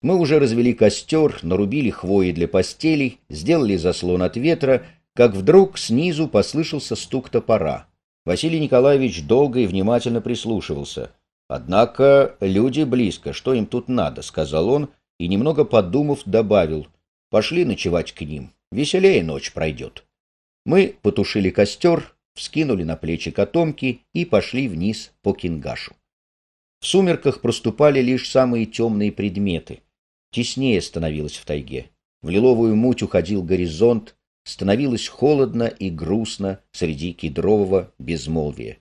Мы уже развели костер, нарубили хвои для постелей, сделали заслон от ветра, как вдруг снизу послышался стук топора. Василий Николаевич долго и внимательно прислушивался. «Однако люди близко, что им тут надо?» — сказал он, и, немного подумав, добавил. «Пошли ночевать к ним. Веселее ночь пройдет». Мы потушили костер, вскинули на плечи котомки и пошли вниз по кингашу. В сумерках проступали лишь самые темные предметы. Теснее становилось в тайге. В лиловую муть уходил горизонт, становилось холодно и грустно среди кедрового безмолвия.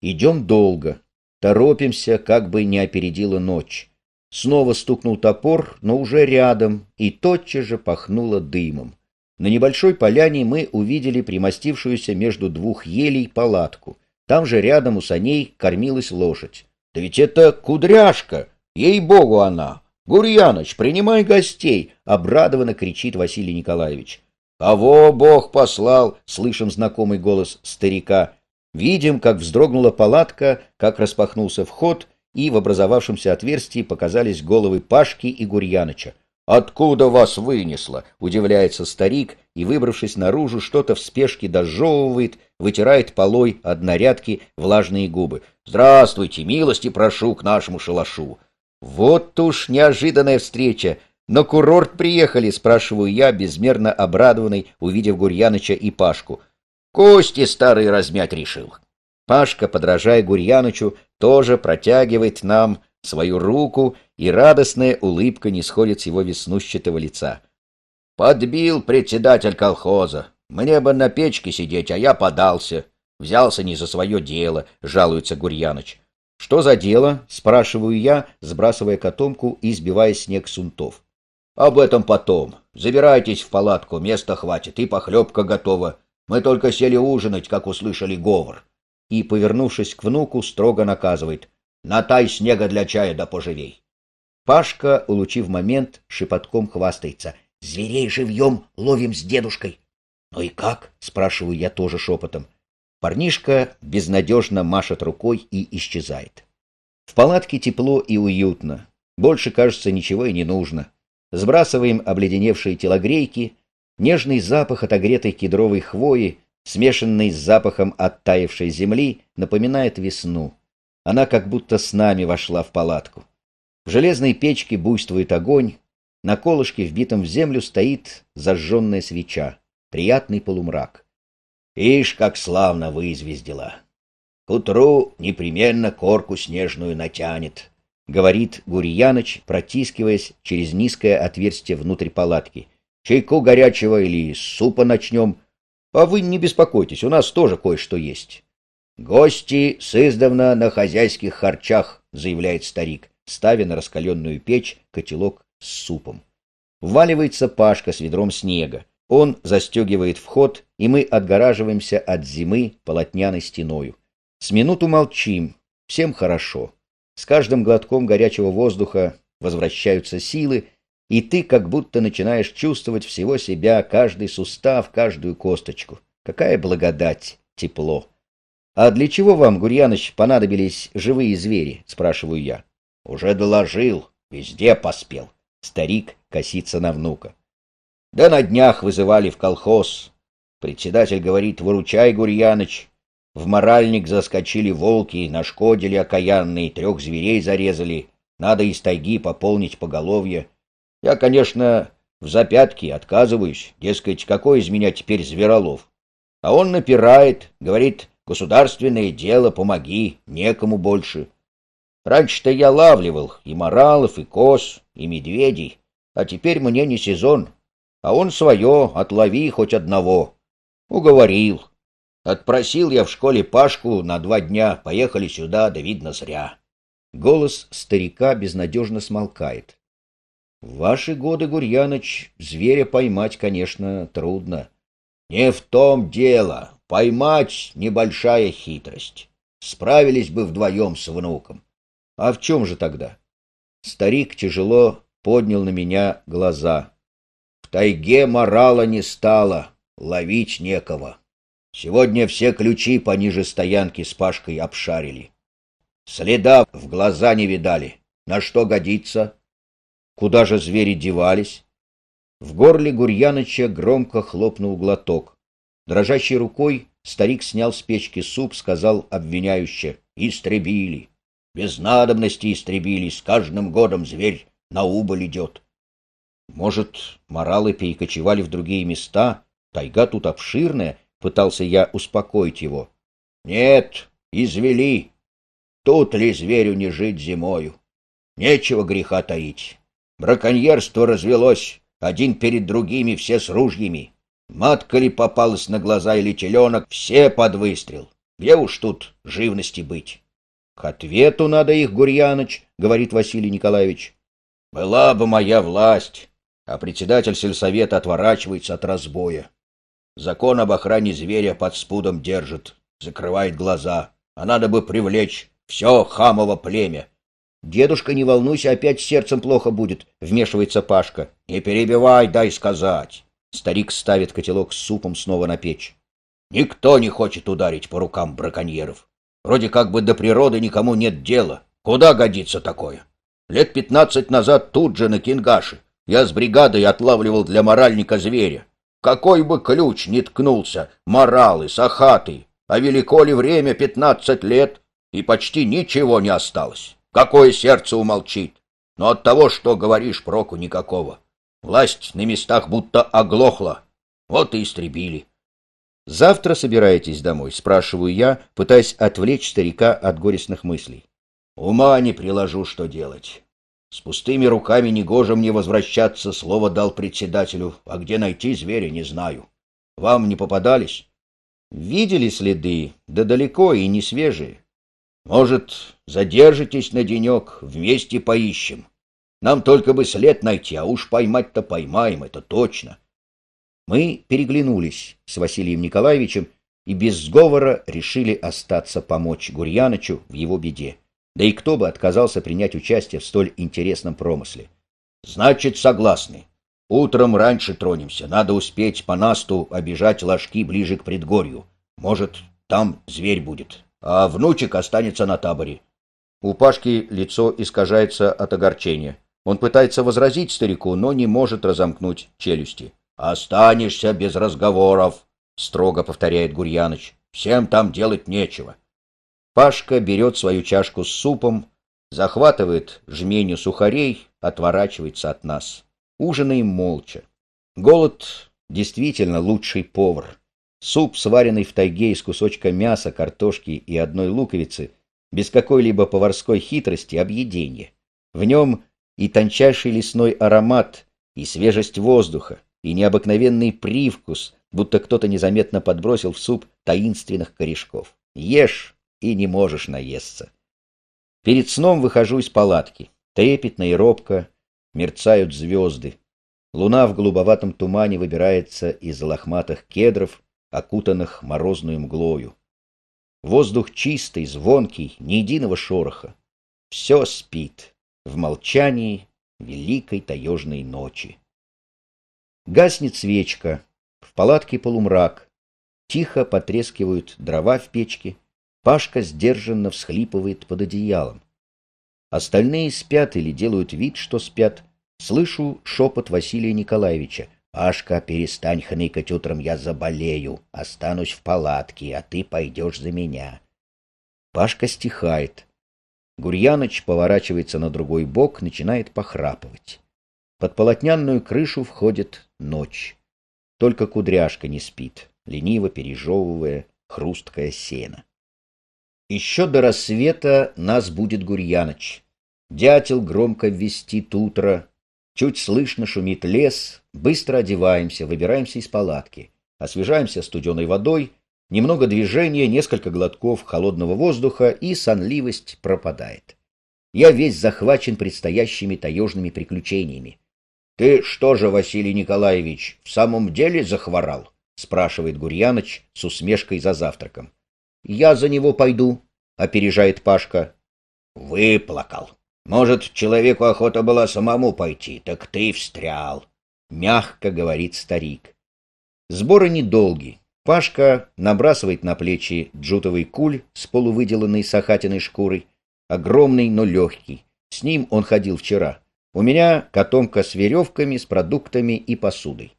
Идем долго, торопимся, как бы не опередила ночь. Снова стукнул топор, но уже рядом, и тотчас же пахнуло дымом. На небольшой поляне мы увидели примостившуюся между двух елей палатку. Там же рядом у саней кормилась лошадь. «Да ведь это кудряшка! Ей-богу она! Гурьяныч, принимай гостей!» — обрадованно кричит Василий Николаевич. «Кого Бог послал?» — слышим знакомый голос старика. Видим, как вздрогнула палатка, как распахнулся вход, и в образовавшемся отверстии показались головы Пашки и Гурьяныча. «Откуда вас вынесло?» — удивляется старик и, выбравшись наружу, что-то в спешке дожевывает, вытирает полой однорядки влажные губы. «Здравствуйте, милости прошу к нашему шалашу!» «Вот уж неожиданная встреча! На курорт приехали?» — спрашиваю я, безмерно обрадованный, увидев Гурьяныча и Пашку. «Кости старые размять решил!» Пашка, подражая Гурьянычу, тоже протягивает нам свою руку — и радостная улыбка не сходит с его веснущатого лица. «Подбил председатель колхоза. Мне бы на печке сидеть, а я подался. Взялся не за свое дело», — жалуется Гурьяныч. «Что за дело?» — спрашиваю я, сбрасывая котомку и сбивая снег сунтов. «Об этом потом. Забирайтесь в палатку, места хватит, и похлебка готова. Мы только сели ужинать, как услышали говор». И, повернувшись к внуку, строго наказывает. «Натай снега для чая да поживей». Пашка, улучив момент, шепотком хвастается. «Зверей живьем ловим с дедушкой!» «Ну и как?» — спрашиваю я тоже шепотом. Парнишка безнадежно машет рукой и исчезает. В палатке тепло и уютно. Больше, кажется, ничего и не нужно. Сбрасываем обледеневшие телогрейки. Нежный запах отогретой кедровой хвои, смешанный с запахом оттаившей земли, напоминает весну. Она как будто с нами вошла в палатку. В железной печке буйствует огонь, на колышке, вбитом в землю, стоит зажженная свеча, приятный полумрак. Ишь, как славно вызвездила! К утру непременно корку снежную натянет, — говорит Гурьяныч, протискиваясь через низкое отверстие внутрь палатки. — Чайку горячего или супа начнем? А вы не беспокойтесь, у нас тоже кое-что есть. — Гости сыздавна на хозяйских харчах, — заявляет старик ставя на раскаленную печь котелок с супом. Вваливается Пашка с ведром снега. Он застегивает вход, и мы отгораживаемся от зимы полотняной стеною. С минуту молчим, всем хорошо. С каждым глотком горячего воздуха возвращаются силы, и ты как будто начинаешь чувствовать всего себя, каждый сустав, каждую косточку. Какая благодать, тепло. «А для чего вам, Гурьяныч, понадобились живые звери?» — спрашиваю я. Уже доложил, везде поспел. Старик косится на внука. Да на днях вызывали в колхоз. Председатель говорит, выручай, Гурьяныч. В моральник заскочили волки, нашкодили окаянные, трех зверей зарезали. Надо из тайги пополнить поголовье. Я, конечно, в запятке отказываюсь, дескать, какой из меня теперь зверолов. А он напирает, говорит, государственное дело, помоги, некому больше. Раньше-то я лавливал и моралов, и коз, и медведей, а теперь мне не сезон. А он свое, отлови хоть одного. Уговорил. Отпросил я в школе Пашку на два дня, поехали сюда, да видно зря. Голос старика безнадежно смолкает. В ваши годы, Гурьяныч, зверя поймать, конечно, трудно. Не в том дело. Поймать — небольшая хитрость. Справились бы вдвоем с внуком. А в чем же тогда? Старик тяжело поднял на меня глаза. В тайге морала не стало, ловить некого. Сегодня все ключи пониже стоянки с Пашкой обшарили. Следа в глаза не видали. На что годится? Куда же звери девались? В горле Гурьяныча громко хлопнул глоток. Дрожащей рукой старик снял с печки суп, сказал обвиняюще «Истребили» без надобности истребили, с каждым годом зверь на убыль идет. Может, моралы перекочевали в другие места, тайга тут обширная, пытался я успокоить его. Нет, извели. Тут ли зверю не жить зимою? Нечего греха таить. Браконьерство развелось, один перед другими, все с ружьями. Матка ли попалась на глаза или теленок, все под выстрел. Где уж тут живности быть? — К ответу надо их, Гурьяныч, — говорит Василий Николаевич. — Была бы моя власть, а председатель сельсовета отворачивается от разбоя. Закон об охране зверя под спудом держит, закрывает глаза, а надо бы привлечь все хамово племя. — Дедушка, не волнуйся, опять сердцем плохо будет, — вмешивается Пашка. — Не перебивай, дай сказать. Старик ставит котелок с супом снова на печь. — Никто не хочет ударить по рукам браконьеров. Вроде как бы до природы никому нет дела. Куда годится такое? Лет пятнадцать назад тут же на Кингаше я с бригадой отлавливал для моральника зверя. Какой бы ключ ни ткнулся, моралы, сахаты, а велико ли время пятнадцать лет, и почти ничего не осталось. Какое сердце умолчит? Но от того, что говоришь, проку никакого. Власть на местах будто оглохла. Вот и истребили. «Завтра собираетесь домой?» — спрашиваю я, пытаясь отвлечь старика от горестных мыслей. «Ума не приложу, что делать. С пустыми руками негоже мне возвращаться, слово дал председателю, а где найти зверя, не знаю. Вам не попадались?» «Видели следы, да далеко и не свежие. Может, задержитесь на денек, вместе поищем. Нам только бы след найти, а уж поймать-то поймаем, это точно». Мы переглянулись с Василием Николаевичем и без сговора решили остаться помочь Гурьянычу в его беде. Да и кто бы отказался принять участие в столь интересном промысле? Значит, согласны. Утром раньше тронемся. Надо успеть по насту обижать ложки ближе к предгорью. Может, там зверь будет. А внучек останется на таборе. У Пашки лицо искажается от огорчения. Он пытается возразить старику, но не может разомкнуть челюсти. «Останешься без разговоров», — строго повторяет Гурьяныч. «Всем там делать нечего». Пашка берет свою чашку с супом, захватывает жменю сухарей, отворачивается от нас. Ужинаем молча. Голод действительно лучший повар. Суп, сваренный в тайге из кусочка мяса, картошки и одной луковицы, без какой-либо поварской хитрости, объедение. В нем и тончайший лесной аромат, и свежесть воздуха, и необыкновенный привкус, будто кто-то незаметно подбросил в суп таинственных корешков. Ешь и не можешь наесться. Перед сном выхожу из палатки. Трепетно и робко мерцают звезды. Луна в голубоватом тумане выбирается из лохматых кедров, окутанных морозную мглою. Воздух чистый, звонкий, ни единого шороха. Все спит в молчании великой таежной ночи. Гаснет свечка, в палатке полумрак. Тихо потрескивают дрова в печке. Пашка сдержанно всхлипывает под одеялом. Остальные спят или делают вид, что спят. Слышу шепот Василия Николаевича. «Ашка, перестань хныкать утром, я заболею. Останусь в палатке, а ты пойдешь за меня». Пашка стихает. Гурьяныч поворачивается на другой бок, начинает похрапывать. Под полотнянную крышу входит ночь. Только кудряшка не спит, лениво пережевывая хрусткое сено. Еще до рассвета нас будет гурьяноч. Дятел громко вестит утро. Чуть слышно шумит лес. Быстро одеваемся, выбираемся из палатки. Освежаемся студеной водой. Немного движения, несколько глотков холодного воздуха, и сонливость пропадает. Я весь захвачен предстоящими таежными приключениями. — Ты что же, Василий Николаевич, в самом деле захворал? — спрашивает Гурьяныч с усмешкой за завтраком. — Я за него пойду, — опережает Пашка. — Выплакал. Может, человеку охота была самому пойти, так ты встрял, — мягко говорит старик. Сборы недолги. Пашка набрасывает на плечи джутовый куль с полувыделанной сахатиной шкурой, огромный, но легкий. С ним он ходил вчера. У меня котомка с веревками, с продуктами и посудой.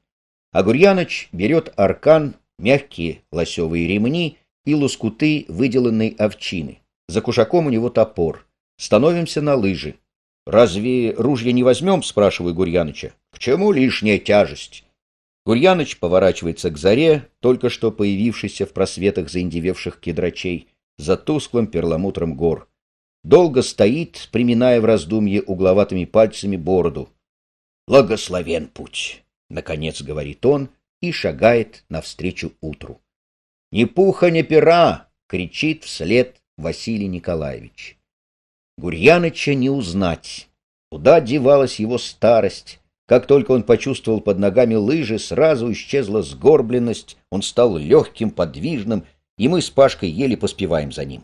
А Гурьяныч берет аркан, мягкие лосевые ремни и лоскуты выделанной овчины. За кушаком у него топор. Становимся на лыжи. «Разве ружья не возьмем?» — спрашиваю Гурьяныча. «К чему лишняя тяжесть?» Гурьяныч поворачивается к заре, только что появившейся в просветах заиндевевших кедрачей, за тусклым перламутром гор долго стоит, приминая в раздумье угловатыми пальцами бороду. «Благословен путь!» — наконец говорит он и шагает навстречу утру. «Ни пуха, ни пера!» — кричит вслед Василий Николаевич. Гурьяныча не узнать. Куда девалась его старость? Как только он почувствовал под ногами лыжи, сразу исчезла сгорбленность, он стал легким, подвижным, и мы с Пашкой еле поспеваем за ним.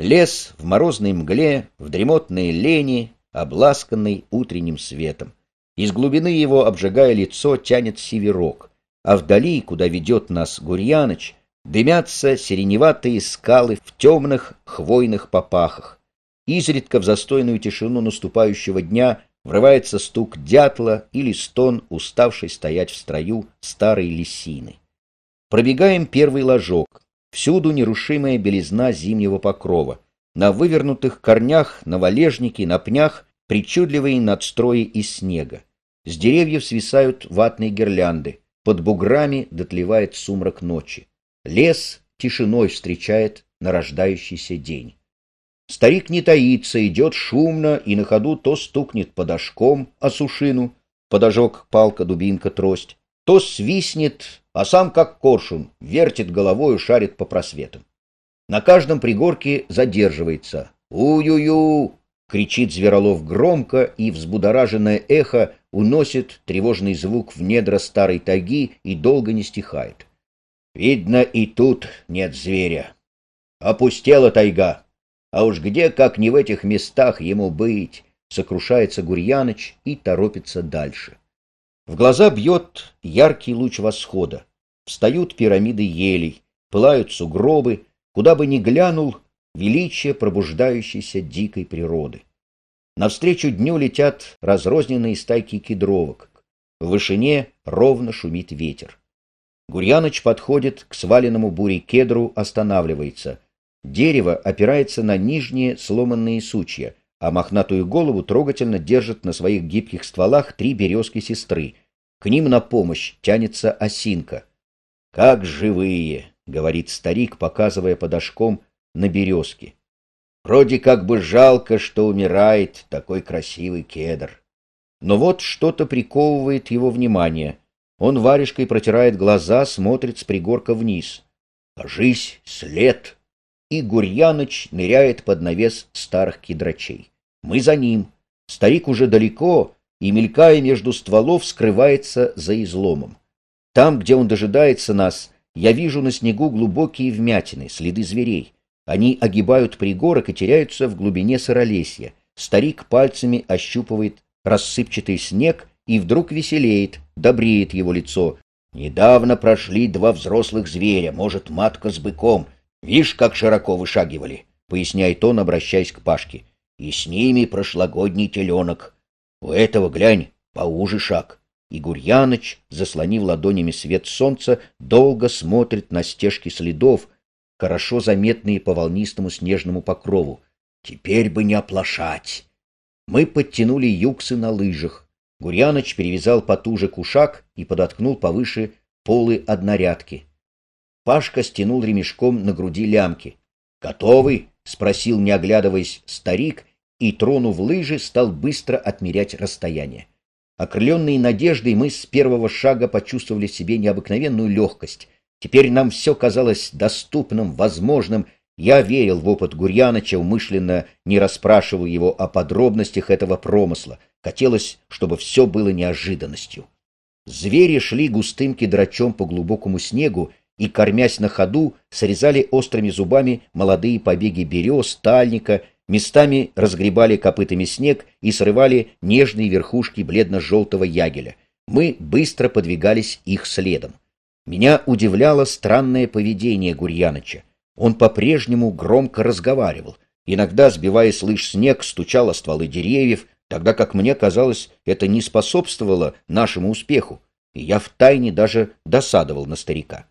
Лес в морозной мгле, в дремотной лени, обласканной утренним светом. Из глубины его, обжигая лицо, тянет северок, а вдали, куда ведет нас Гурьяныч, дымятся сиреневатые скалы в темных хвойных попахах. Изредка в застойную тишину наступающего дня врывается стук дятла или стон, уставший стоять в строю старой лисины. Пробегаем первый ложок, Всюду нерушимая белизна зимнего покрова. На вывернутых корнях, на валежнике, на пнях причудливые надстрои из снега. С деревьев свисают ватные гирлянды. Под буграми дотлевает сумрак ночи. Лес тишиной встречает нарождающийся день. Старик не таится, идет шумно и на ходу то стукнет подошком о сушину, подожок, палка, дубинка, трость, то свистнет а сам, как коршун, вертит головой и шарит по просветам. На каждом пригорке задерживается. «У-ю-ю!» — кричит Зверолов громко, и взбудораженное эхо уносит тревожный звук в недра старой тайги и долго не стихает. Видно, и тут нет зверя. Опустела тайга. А уж где, как не в этих местах, ему быть, сокрушается Гурьяныч и торопится дальше. В глаза бьет яркий луч восхода. Встают пирамиды елей, пылают сугробы, куда бы ни глянул, величие пробуждающейся дикой природы. Навстречу дню летят разрозненные стайки кедровок. В вышине ровно шумит ветер. Гурьяныч подходит к сваленному буре кедру, останавливается. Дерево опирается на нижние сломанные сучья, а мохнатую голову трогательно держат на своих гибких стволах три березки сестры, к ним на помощь тянется осинка. «Как живые!» — говорит старик, показывая подошком на березке. «Вроде как бы жалко, что умирает такой красивый кедр». Но вот что-то приковывает его внимание. Он варежкой протирает глаза, смотрит с пригорка вниз. «Кажись, след!» И Гурьяныч ныряет под навес старых кедрачей. «Мы за ним. Старик уже далеко, и, мелькая между стволов, скрывается за изломом. Там, где он дожидается нас, я вижу на снегу глубокие вмятины, следы зверей. Они огибают пригорок и теряются в глубине сыролесья. Старик пальцами ощупывает рассыпчатый снег и вдруг веселеет, добреет его лицо. Недавно прошли два взрослых зверя, может, матка с быком. Вишь, как широко вышагивали, — поясняет он, обращаясь к Пашке. И с ними прошлогодний теленок. У этого, глянь, поуже шаг. И Гурьяныч, заслонив ладонями свет солнца, долго смотрит на стежки следов, хорошо заметные по волнистому снежному покрову. Теперь бы не оплошать. Мы подтянули юксы на лыжах. Гурьяныч перевязал потуже кушак и подоткнул повыше полы однорядки. Пашка стянул ремешком на груди лямки. «Готовы?» — спросил, не оглядываясь, старик и, тронув лыжи, стал быстро отмерять расстояние. Окрыленные надеждой, мы с первого шага почувствовали в себе необыкновенную легкость. Теперь нам все казалось доступным, возможным. Я верил в опыт Гурьяноча, умышленно не расспрашивал его о подробностях этого промысла. Хотелось, чтобы все было неожиданностью. Звери шли густым кедрачом по глубокому снегу и, кормясь на ходу, срезали острыми зубами молодые побеги берез, тальника местами разгребали копытами снег и срывали нежные верхушки бледно-желтого ягеля. Мы быстро подвигались их следом. Меня удивляло странное поведение Гурьяныча. Он по-прежнему громко разговаривал, иногда, сбивая с снег, стучал о стволы деревьев, тогда как мне казалось, это не способствовало нашему успеху, и я втайне даже досадовал на старика.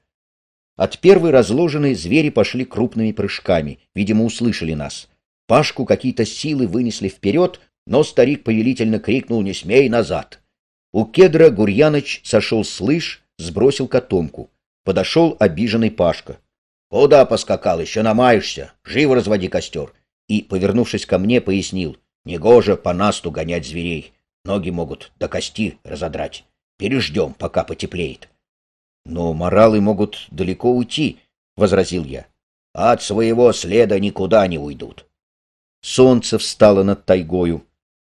От первой разложенной звери пошли крупными прыжками, видимо, услышали нас. Пашку какие-то силы вынесли вперед, но старик повелительно крикнул «Не смей назад!». У кедра Гурьяныч сошел слыш, сбросил котомку. Подошел обиженный Пашка. «Куда поскакал? Еще намаешься! Живо разводи костер!» И, повернувшись ко мне, пояснил. «Негоже по насту гонять зверей. Ноги могут до кости разодрать. Переждем, пока потеплеет». «Но моралы могут далеко уйти», — возразил я. «От своего следа никуда не уйдут. Солнце встало над тайгою.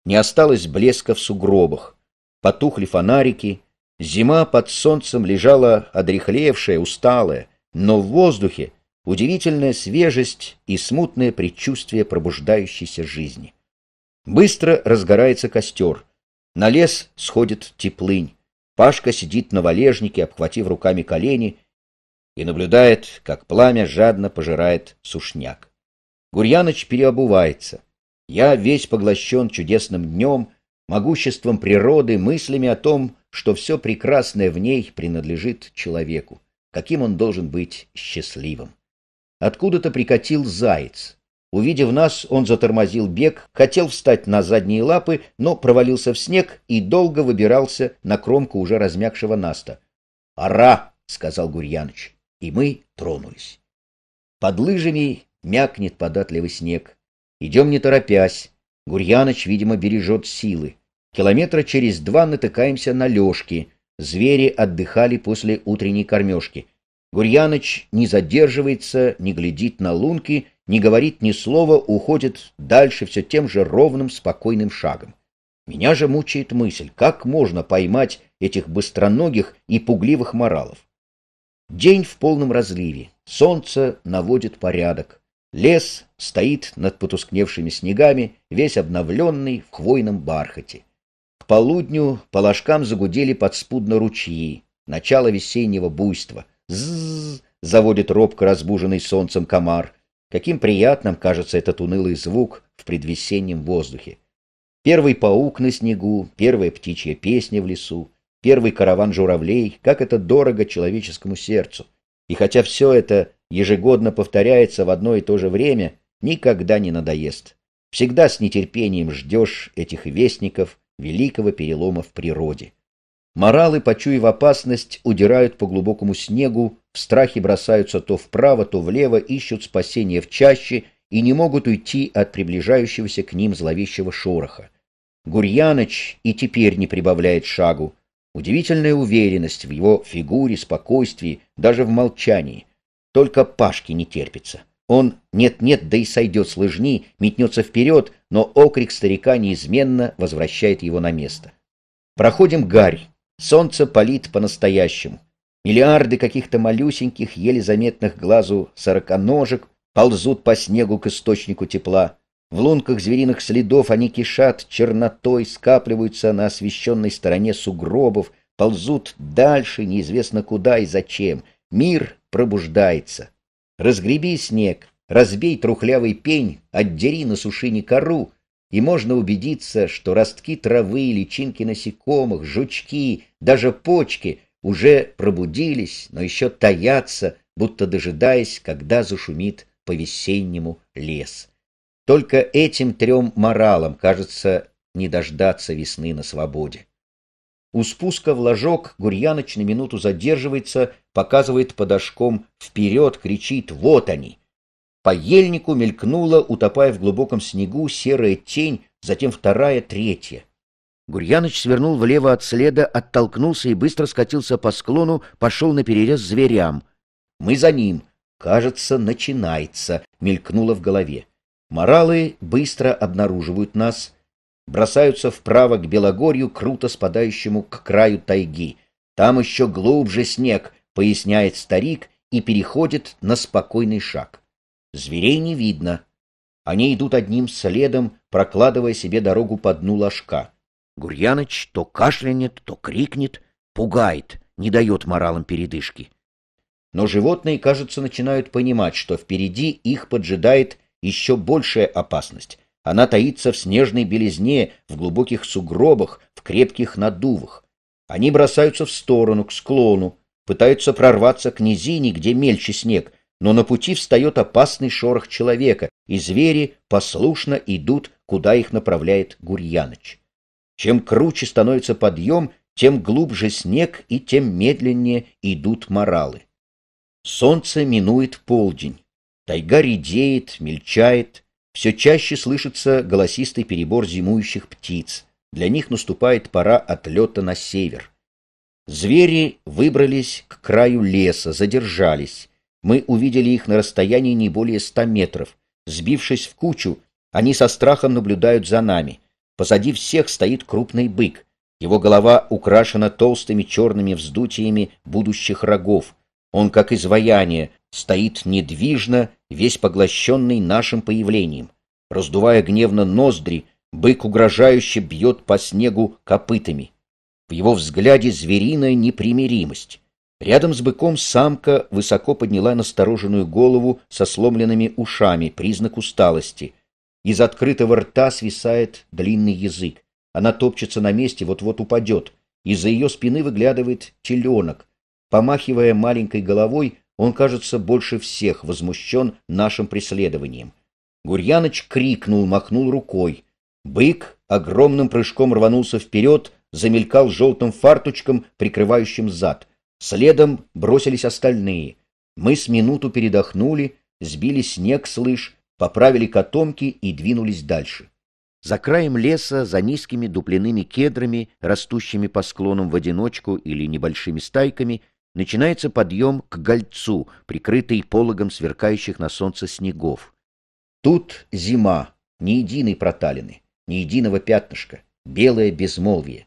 Не осталось блеска в сугробах. Потухли фонарики. Зима под солнцем лежала одрехлевшая, усталая, но в воздухе удивительная свежесть и смутное предчувствие пробуждающейся жизни. Быстро разгорается костер. На лес сходит теплынь. Пашка сидит на валежнике, обхватив руками колени, и наблюдает, как пламя жадно пожирает сушняк. Гурьяныч переобувается. Я весь поглощен чудесным днем, могуществом природы, мыслями о том, что все прекрасное в ней принадлежит человеку, каким он должен быть счастливым. Откуда-то прикатил заяц. Увидев нас, он затормозил бег, хотел встать на задние лапы, но провалился в снег и долго выбирался на кромку уже размягшего наста. «Ара!» — сказал Гурьяныч, и мы тронулись. Под лыжами мякнет податливый снег. Идем не торопясь. Гурьяныч, видимо, бережет силы. Километра через два натыкаемся на лёжки. Звери отдыхали после утренней кормежки. Гурьяныч не задерживается, не глядит на лунки, не говорит ни слова, уходит дальше все тем же ровным, спокойным шагом. Меня же мучает мысль, как можно поймать этих быстроногих и пугливых моралов. День в полном разливе, солнце наводит порядок. Лес стоит над потускневшими снегами, весь обновленный в хвойном бархате. К полудню по ложкам загудели подспудно ручьи, начало весеннего буйства. Зззз! заводит робко разбуженный солнцем комар. Каким приятным кажется этот унылый звук в предвесеннем воздухе. Первый паук на снегу, первая птичья песня в лесу, первый караван журавлей, как это дорого человеческому сердцу. И хотя все это ежегодно повторяется в одно и то же время, никогда не надоест. Всегда с нетерпением ждешь этих вестников великого перелома в природе. Моралы, почуяв опасность, удирают по глубокому снегу, в страхе бросаются то вправо, то влево, ищут спасения в чаще и не могут уйти от приближающегося к ним зловещего шороха. Гурьяныч и теперь не прибавляет шагу. Удивительная уверенность в его фигуре, спокойствии, даже в молчании — только Пашке не терпится. Он нет-нет, да и сойдет с лыжни, метнется вперед, но окрик старика неизменно возвращает его на место. Проходим гарь. Солнце палит по-настоящему. Миллиарды каких-то малюсеньких, еле заметных глазу сороконожек ползут по снегу к источнику тепла. В лунках звериных следов они кишат чернотой, скапливаются на освещенной стороне сугробов, ползут дальше, неизвестно куда и зачем. Мир пробуждается. Разгреби снег, разбей трухлявый пень, отдери на сушине кору, и можно убедиться, что ростки травы, личинки насекомых, жучки, даже почки уже пробудились, но еще таятся, будто дожидаясь, когда зашумит по-весеннему лес. Только этим трем моралам, кажется, не дождаться весны на свободе. У спуска в ложок Гурьяноч на минуту задерживается, показывает подошком вперед, кричит «Вот они!». По ельнику мелькнула, утопая в глубоком снегу, серая тень, затем вторая, третья. Гурьяноч свернул влево от следа, оттолкнулся и быстро скатился по склону, пошел на перерез зверям. «Мы за ним!» «Кажется, начинается!» — мелькнуло в голове. «Моралы быстро обнаруживают нас, бросаются вправо к Белогорью, круто спадающему к краю тайги. Там еще глубже снег, поясняет старик и переходит на спокойный шаг. Зверей не видно. Они идут одним следом, прокладывая себе дорогу по дну ложка. Гурьяныч то кашлянет, то крикнет, пугает, не дает моралам передышки. Но животные, кажется, начинают понимать, что впереди их поджидает еще большая опасность. Она таится в снежной белизне, в глубоких сугробах, в крепких надувах. Они бросаются в сторону, к склону, пытаются прорваться к низине, где мельче снег, но на пути встает опасный шорох человека, и звери послушно идут, куда их направляет Гурьяныч. Чем круче становится подъем, тем глубже снег и тем медленнее идут моралы. Солнце минует полдень. Тайга редеет, мельчает, все чаще слышится голосистый перебор зимующих птиц. Для них наступает пора отлета на север. Звери выбрались к краю леса, задержались. Мы увидели их на расстоянии не более ста метров. Сбившись в кучу, они со страхом наблюдают за нами. Позади всех стоит крупный бык. Его голова украшена толстыми черными вздутиями будущих рогов. Он, как изваяние, стоит недвижно весь поглощенный нашим появлением. Раздувая гневно ноздри, бык угрожающе бьет по снегу копытами. В его взгляде звериная непримиримость. Рядом с быком самка высоко подняла настороженную голову со сломленными ушами, признак усталости. Из открытого рта свисает длинный язык. Она топчется на месте, вот-вот упадет. Из-за ее спины выглядывает теленок. Помахивая маленькой головой, он, кажется, больше всех возмущен нашим преследованием. Гурьяныч крикнул, махнул рукой. Бык огромным прыжком рванулся вперед, замелькал желтым фарточком, прикрывающим зад. Следом бросились остальные. Мы с минуту передохнули, сбили снег с лыж, поправили котомки и двинулись дальше. За краем леса, за низкими дупляными кедрами, растущими по склонам в одиночку или небольшими стайками, начинается подъем к гольцу, прикрытый пологом сверкающих на солнце снегов. Тут зима, ни единой проталины, ни единого пятнышка, белое безмолвие.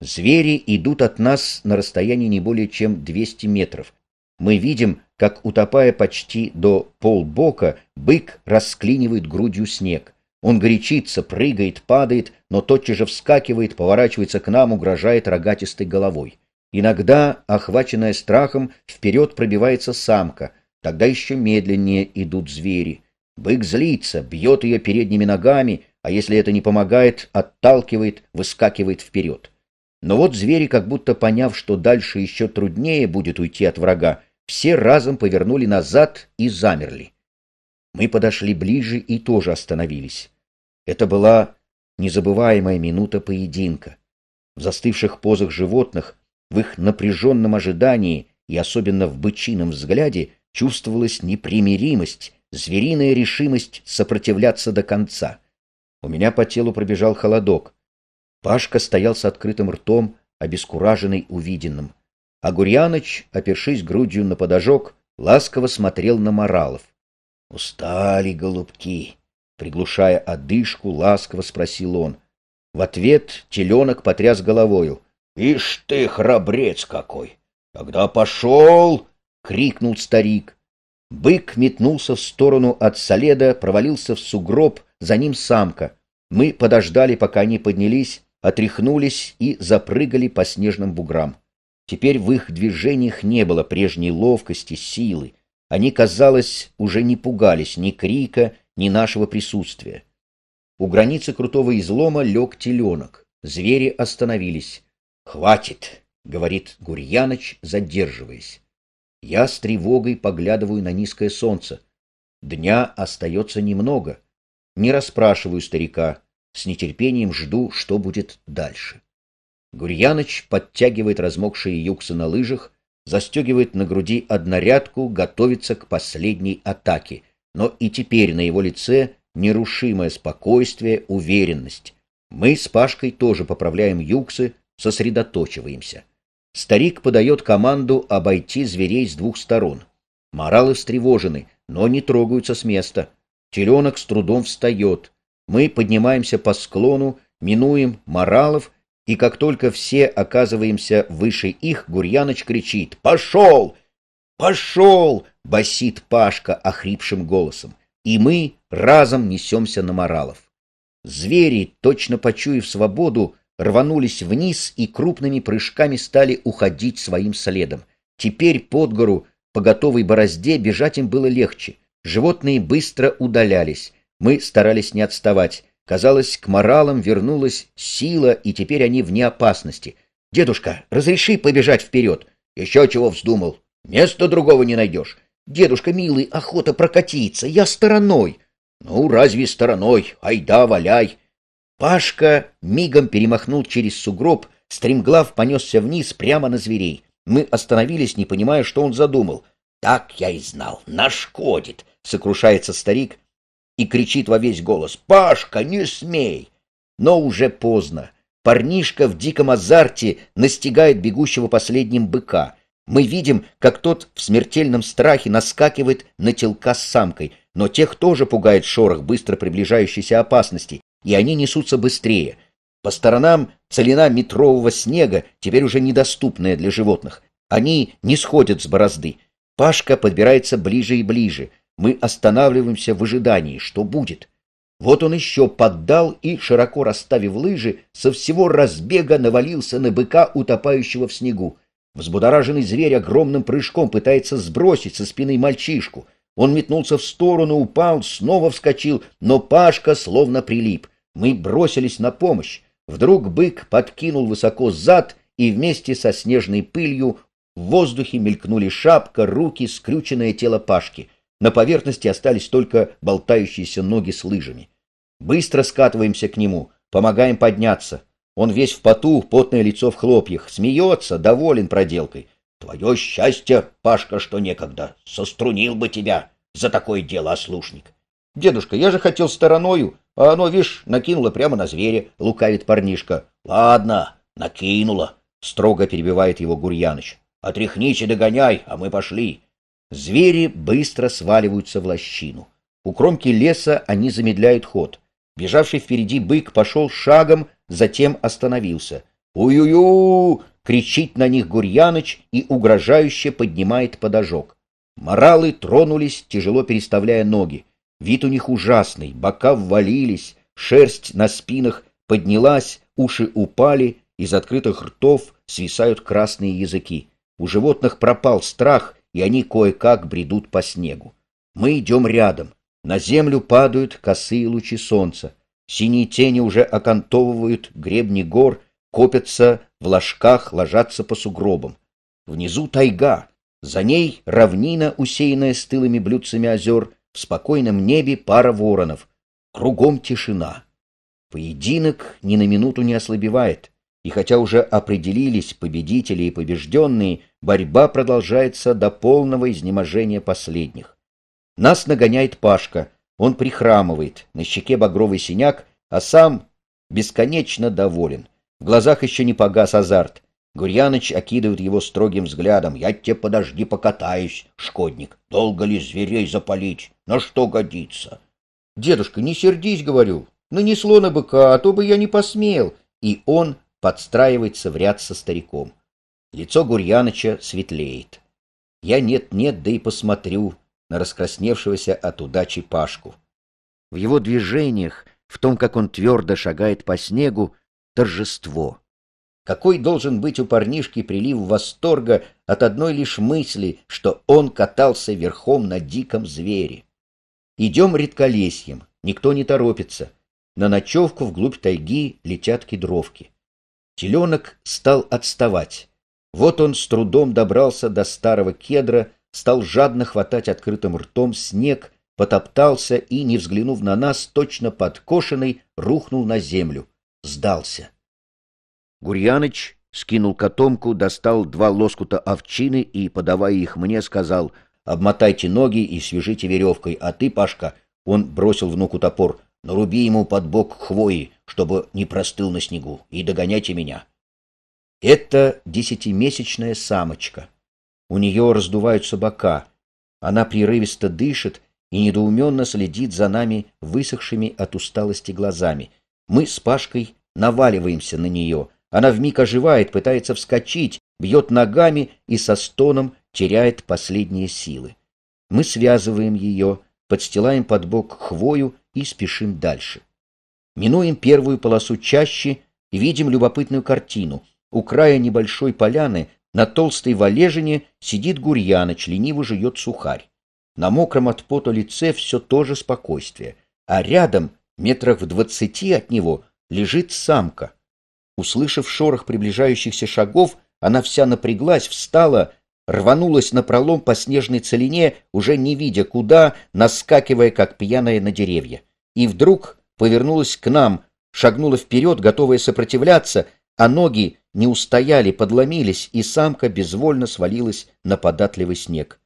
Звери идут от нас на расстоянии не более чем 200 метров. Мы видим, как, утопая почти до полбока, бык расклинивает грудью снег. Он горячится, прыгает, падает, но тотчас же вскакивает, поворачивается к нам, угрожает рогатистой головой. Иногда, охваченная страхом, вперед пробивается самка, тогда еще медленнее идут звери. Бык злится, бьет ее передними ногами, а если это не помогает, отталкивает, выскакивает вперед. Но вот звери, как будто поняв, что дальше еще труднее будет уйти от врага, все разом повернули назад и замерли. Мы подошли ближе и тоже остановились. Это была незабываемая минута поединка. В застывших позах животных в их напряженном ожидании и особенно в бычином взгляде чувствовалась непримиримость, звериная решимость сопротивляться до конца. У меня по телу пробежал холодок. Пашка стоял с открытым ртом, обескураженный увиденным. А Гурьяныч, опершись грудью на подожок, ласково смотрел на Моралов. — Устали, голубки! — приглушая одышку, ласково спросил он. В ответ теленок потряс головою. Ишь ты, храбрец какой! Когда пошел! — крикнул старик. Бык метнулся в сторону от соледа, провалился в сугроб, за ним самка. Мы подождали, пока они поднялись, отряхнулись и запрыгали по снежным буграм. Теперь в их движениях не было прежней ловкости, силы. Они, казалось, уже не пугались ни крика, ни нашего присутствия. У границы крутого излома лег теленок. Звери остановились. «Хватит!» — говорит Гурьяныч, задерживаясь. Я с тревогой поглядываю на низкое солнце. Дня остается немного. Не расспрашиваю старика. С нетерпением жду, что будет дальше. Гурьяныч подтягивает размокшие юксы на лыжах, застегивает на груди однорядку, готовится к последней атаке. Но и теперь на его лице нерушимое спокойствие, уверенность. Мы с Пашкой тоже поправляем юксы, Сосредоточиваемся. Старик подает команду обойти зверей с двух сторон. Моралы встревожены, но не трогаются с места. Теленок с трудом встает. Мы поднимаемся по склону, минуем моралов, и как только все оказываемся выше их, Гурьяныч кричит «Пошел! Пошел!» — басит Пашка охрипшим голосом. И мы разом несемся на моралов. Звери, точно почуяв свободу, рванулись вниз и крупными прыжками стали уходить своим следом. Теперь под гору по готовой борозде бежать им было легче. Животные быстро удалялись. Мы старались не отставать. Казалось, к моралам вернулась сила, и теперь они вне опасности. «Дедушка, разреши побежать вперед!» «Еще чего вздумал? Места другого не найдешь!» «Дедушка, милый, охота прокатиться, я стороной!» «Ну, разве стороной? Айда, валяй!» Пашка мигом перемахнул через сугроб, стремглав понесся вниз прямо на зверей. Мы остановились, не понимая, что он задумал. «Так я и знал, нашкодит!» — сокрушается старик и кричит во весь голос. «Пашка, не смей!» Но уже поздно. Парнишка в диком азарте настигает бегущего последним быка. Мы видим, как тот в смертельном страхе наскакивает на телка с самкой, но тех тоже пугает шорох быстро приближающейся опасности, и они несутся быстрее. По сторонам целина метрового снега, теперь уже недоступная для животных. Они не сходят с борозды. Пашка подбирается ближе и ближе. Мы останавливаемся в ожидании, что будет. Вот он еще поддал и, широко расставив лыжи, со всего разбега навалился на быка, утопающего в снегу. Взбудораженный зверь огромным прыжком пытается сбросить со спины мальчишку — он метнулся в сторону, упал, снова вскочил, но Пашка словно прилип. Мы бросились на помощь. Вдруг бык подкинул высоко зад, и вместе со снежной пылью в воздухе мелькнули шапка, руки, скрюченное тело Пашки. На поверхности остались только болтающиеся ноги с лыжами. Быстро скатываемся к нему, помогаем подняться. Он весь в поту, потное лицо в хлопьях, смеется, доволен проделкой. Твое счастье, Пашка, что некогда. Сострунил бы тебя за такое дело, ослушник. Дедушка, я же хотел стороною, а оно, вишь, накинуло прямо на зверя, лукавит парнишка. Ладно, накинуло, строго перебивает его Гурьяныч. Отряхнись и догоняй, а мы пошли. Звери быстро сваливаются в лощину. У кромки леса они замедляют ход. Бежавший впереди бык пошел шагом, затем остановился. «У-ю-ю!» кричит на них Гурьяныч и угрожающе поднимает подожок. Моралы тронулись, тяжело переставляя ноги. Вид у них ужасный, бока ввалились, шерсть на спинах поднялась, уши упали, из открытых ртов свисают красные языки. У животных пропал страх, и они кое-как бредут по снегу. Мы идем рядом. На землю падают косые лучи солнца. Синие тени уже окантовывают гребни гор, копятся в ложках, ложатся по сугробам. Внизу тайга, за ней равнина, усеянная стылыми блюдцами озер, в спокойном небе пара воронов, кругом тишина. Поединок ни на минуту не ослабевает, и хотя уже определились победители и побежденные, борьба продолжается до полного изнеможения последних. Нас нагоняет Пашка, он прихрамывает, на щеке багровый синяк, а сам бесконечно доволен — в глазах еще не погас азарт. Гурьяныч окидывает его строгим взглядом. «Я тебе подожди покатаюсь, шкодник. Долго ли зверей запалить? На что годится?» «Дедушка, не сердись, — говорю. Нанесло на быка, а то бы я не посмел». И он подстраивается в ряд со стариком. Лицо Гурьяныча светлеет. Я нет-нет, да и посмотрю на раскрасневшегося от удачи Пашку. В его движениях, в том, как он твердо шагает по снегу, торжество. Какой должен быть у парнишки прилив восторга от одной лишь мысли, что он катался верхом на диком звере. Идем редколесьем, никто не торопится. На ночевку вглубь тайги летят кедровки. Теленок стал отставать. Вот он с трудом добрался до старого кедра, стал жадно хватать открытым ртом снег, потоптался и, не взглянув на нас, точно подкошенный, рухнул на землю сдался. Гурьяныч скинул котомку, достал два лоскута овчины и, подавая их мне, сказал «Обмотайте ноги и свяжите веревкой, а ты, Пашка...» Он бросил внуку топор «Наруби ему под бок хвои, чтобы не простыл на снегу, и догоняйте меня». Это десятимесячная самочка. У нее раздуваются бока. Она прерывисто дышит и недоуменно следит за нами высохшими от усталости глазами — мы с Пашкой наваливаемся на нее. Она вмиг оживает, пытается вскочить, бьет ногами и со стоном теряет последние силы. Мы связываем ее, подстилаем под бок хвою и спешим дальше. Минуем первую полосу чаще и видим любопытную картину. У края небольшой поляны на толстой валежине сидит гурьяноч, лениво жует сухарь. На мокром от пота лице все то же спокойствие, а рядом Метрах в двадцати от него лежит самка. Услышав шорох приближающихся шагов, она вся напряглась, встала, рванулась на пролом по снежной целине, уже не видя куда, наскакивая, как пьяная на деревья. И вдруг повернулась к нам, шагнула вперед, готовая сопротивляться, а ноги не устояли, подломились, и самка безвольно свалилась на податливый снег.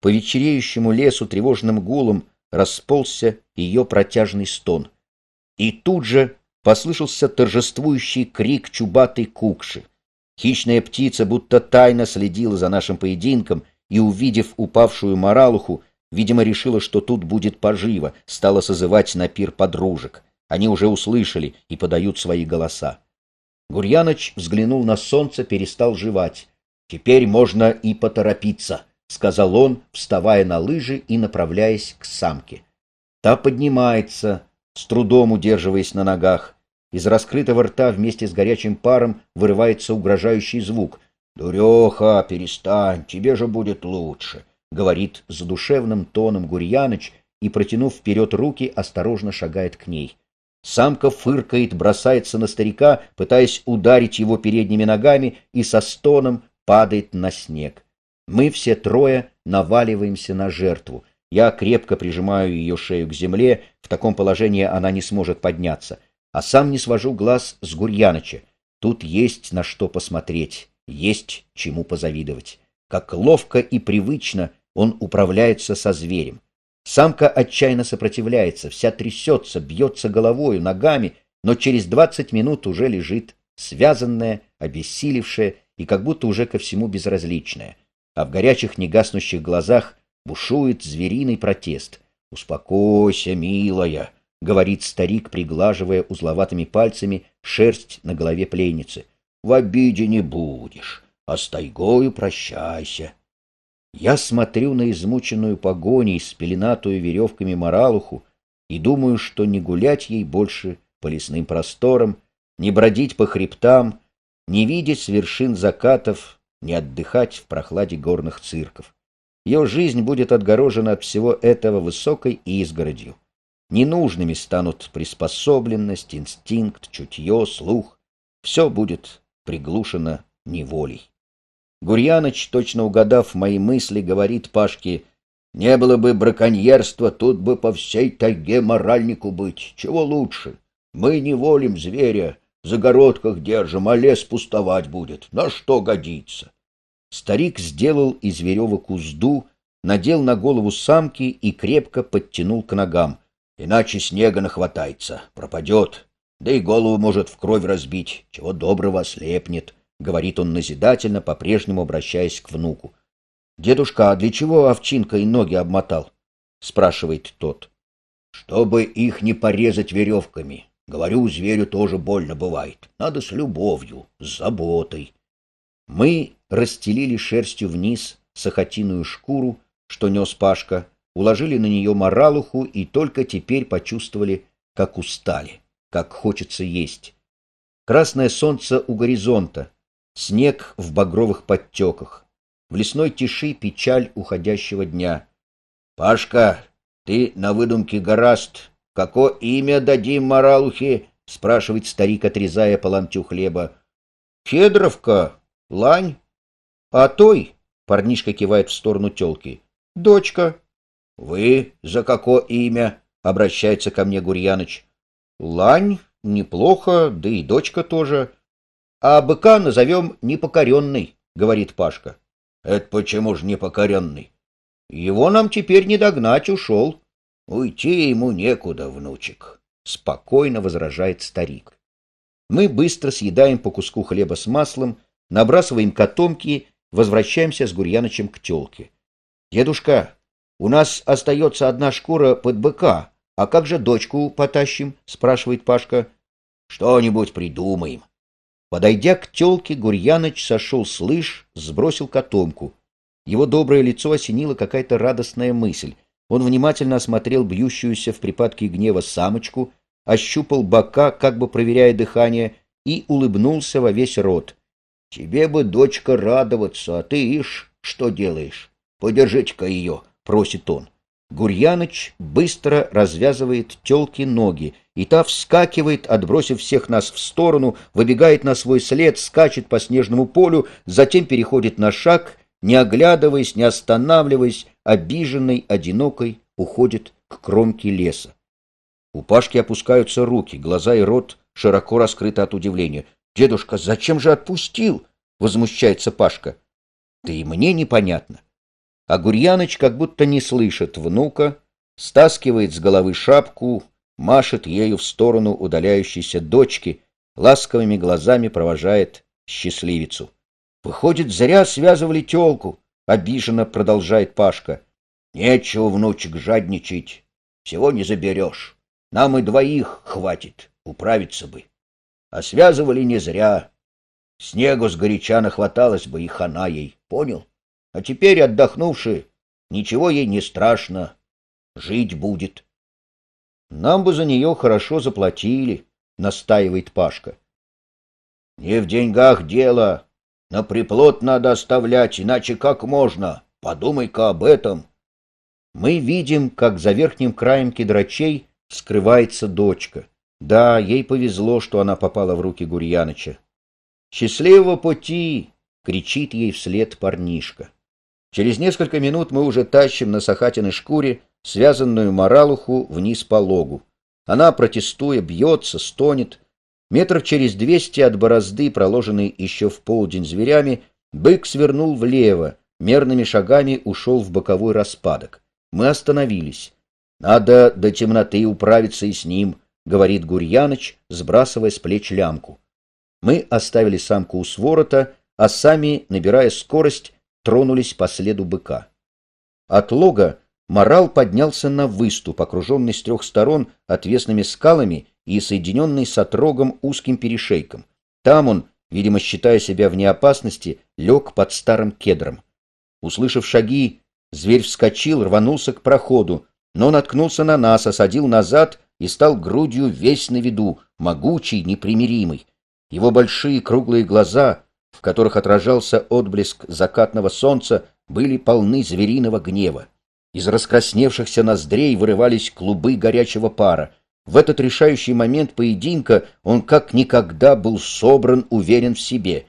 По вечереющему лесу тревожным гулом расползся ее протяжный стон. И тут же послышался торжествующий крик чубатой кукши. Хищная птица будто тайно следила за нашим поединком и, увидев упавшую моралуху, видимо, решила, что тут будет поживо, стала созывать на пир подружек. Они уже услышали и подают свои голоса. Гурьяноч взглянул на солнце, перестал жевать. Теперь можно и поторопиться. — сказал он, вставая на лыжи и направляясь к самке. Та поднимается, с трудом удерживаясь на ногах. Из раскрытого рта вместе с горячим паром вырывается угрожающий звук. «Дуреха, перестань, тебе же будет лучше», — говорит задушевным тоном Гурьяныч и, протянув вперед руки, осторожно шагает к ней. Самка фыркает, бросается на старика, пытаясь ударить его передними ногами и со стоном падает на снег. Мы все трое наваливаемся на жертву. Я крепко прижимаю ее шею к земле, в таком положении она не сможет подняться. А сам не свожу глаз с Гурьяныча. Тут есть на что посмотреть, есть чему позавидовать. Как ловко и привычно он управляется со зверем. Самка отчаянно сопротивляется, вся трясется, бьется головою, ногами, но через двадцать минут уже лежит связанная, обессилевшая и как будто уже ко всему безразличная а в горячих негаснущих глазах бушует звериный протест. «Успокойся, милая», — говорит старик, приглаживая узловатыми пальцами шерсть на голове пленницы. «В обиде не будешь, а с тайгою прощайся». Я смотрю на измученную погоней, спеленатую веревками моралуху, и думаю, что не гулять ей больше по лесным просторам, не бродить по хребтам, не видеть с вершин закатов не отдыхать в прохладе горных цирков. Ее жизнь будет отгорожена от всего этого высокой изгородью. Ненужными станут приспособленность, инстинкт, чутье, слух. Все будет приглушено неволей. Гурьяныч, точно угадав мои мысли, говорит Пашке, «Не было бы браконьерства, тут бы по всей тайге моральнику быть. Чего лучше? Мы не волим зверя, загородках держим, а лес пустовать будет. На что годится? Старик сделал из веревок узду, надел на голову самки и крепко подтянул к ногам. Иначе снега нахватается, пропадет. Да и голову может в кровь разбить, чего доброго слепнет, — говорит он назидательно, по-прежнему обращаясь к внуку. — Дедушка, а для чего овчинка и ноги обмотал? — спрашивает тот. — Чтобы их не порезать веревками, Говорю, зверю тоже больно бывает. Надо с любовью, с заботой. Мы расстелили шерстью вниз сахатиную шкуру, что нес Пашка, уложили на нее моралуху и только теперь почувствовали, как устали, как хочется есть. Красное солнце у горизонта, снег в багровых подтеках, в лесной тиши печаль уходящего дня. — Пашка, ты на выдумке гораст, Какое имя дадим моралухе?» — спрашивает старик, отрезая по хлеба. «Хедровка, лань, а той...» — парнишка кивает в сторону телки. «Дочка». «Вы за какое имя?» — обращается ко мне Гурьяныч. «Лань, неплохо, да и дочка тоже. А быка назовем непокоренный», — говорит Пашка. «Это почему же непокоренный?» «Его нам теперь не догнать, ушел». Уйти ему некуда, внучек, — спокойно возражает старик. Мы быстро съедаем по куску хлеба с маслом, набрасываем котомки, возвращаемся с Гурьянычем к телке. Дедушка, у нас остается одна шкура под быка, а как же дочку потащим? — спрашивает Пашка. — Что-нибудь придумаем. Подойдя к телке, Гурьяныч сошел с лыж, сбросил котомку. Его доброе лицо осенило какая-то радостная мысль. Он внимательно осмотрел бьющуюся в припадке гнева самочку, ощупал бока, как бы проверяя дыхание, и улыбнулся во весь рот. — Тебе бы, дочка, радоваться, а ты, ишь, что делаешь? Подержите-ка ее, — просит он. Гурьяныч быстро развязывает телки ноги, и та вскакивает, отбросив всех нас в сторону, выбегает на свой след, скачет по снежному полю, затем переходит на шаг, не оглядываясь, не останавливаясь, обиженной, одинокой, уходит к кромке леса. У Пашки опускаются руки, глаза и рот широко раскрыты от удивления. «Дедушка, зачем же отпустил?» — возмущается Пашка. «Да и мне непонятно». А Гурьяныч как будто не слышит внука, стаскивает с головы шапку, машет ею в сторону удаляющейся дочки, ласковыми глазами провожает счастливицу. Выходит, зря связывали телку. — обиженно продолжает Пашка. «Нечего, внучек, жадничать. Всего не заберешь. Нам и двоих хватит, управиться бы. А связывали не зря. Снегу сгоряча нахваталась бы и хана ей, понял? А теперь, отдохнувши, ничего ей не страшно. Жить будет». «Нам бы за нее хорошо заплатили», — настаивает Пашка. «Не в деньгах дело», на приплод надо оставлять, иначе как можно? Подумай-ка об этом. Мы видим, как за верхним краем кедрачей скрывается дочка. Да, ей повезло, что она попала в руки Гурьяныча. «Счастливого пути!» — кричит ей вслед парнишка. Через несколько минут мы уже тащим на Сахатиной шкуре связанную моралуху вниз по логу. Она, протестуя, бьется, стонет — Метров через двести от борозды, проложенной еще в полдень зверями, бык свернул влево, мерными шагами ушел в боковой распадок. Мы остановились. «Надо до темноты управиться и с ним», — говорит Гурьяныч, сбрасывая с плеч лямку. Мы оставили самку у сворота, а сами, набирая скорость, тронулись по следу быка. От лога морал поднялся на выступ, окруженный с трех сторон отвесными скалами, и соединенный с отрогом узким перешейком. Там он, видимо, считая себя вне опасности, лег под старым кедром. Услышав шаги, зверь вскочил, рванулся к проходу, но наткнулся на нас, осадил назад и стал грудью весь на виду, могучий, непримиримый. Его большие круглые глаза, в которых отражался отблеск закатного солнца, были полны звериного гнева. Из раскрасневшихся ноздрей вырывались клубы горячего пара — в этот решающий момент поединка он как никогда был собран, уверен в себе.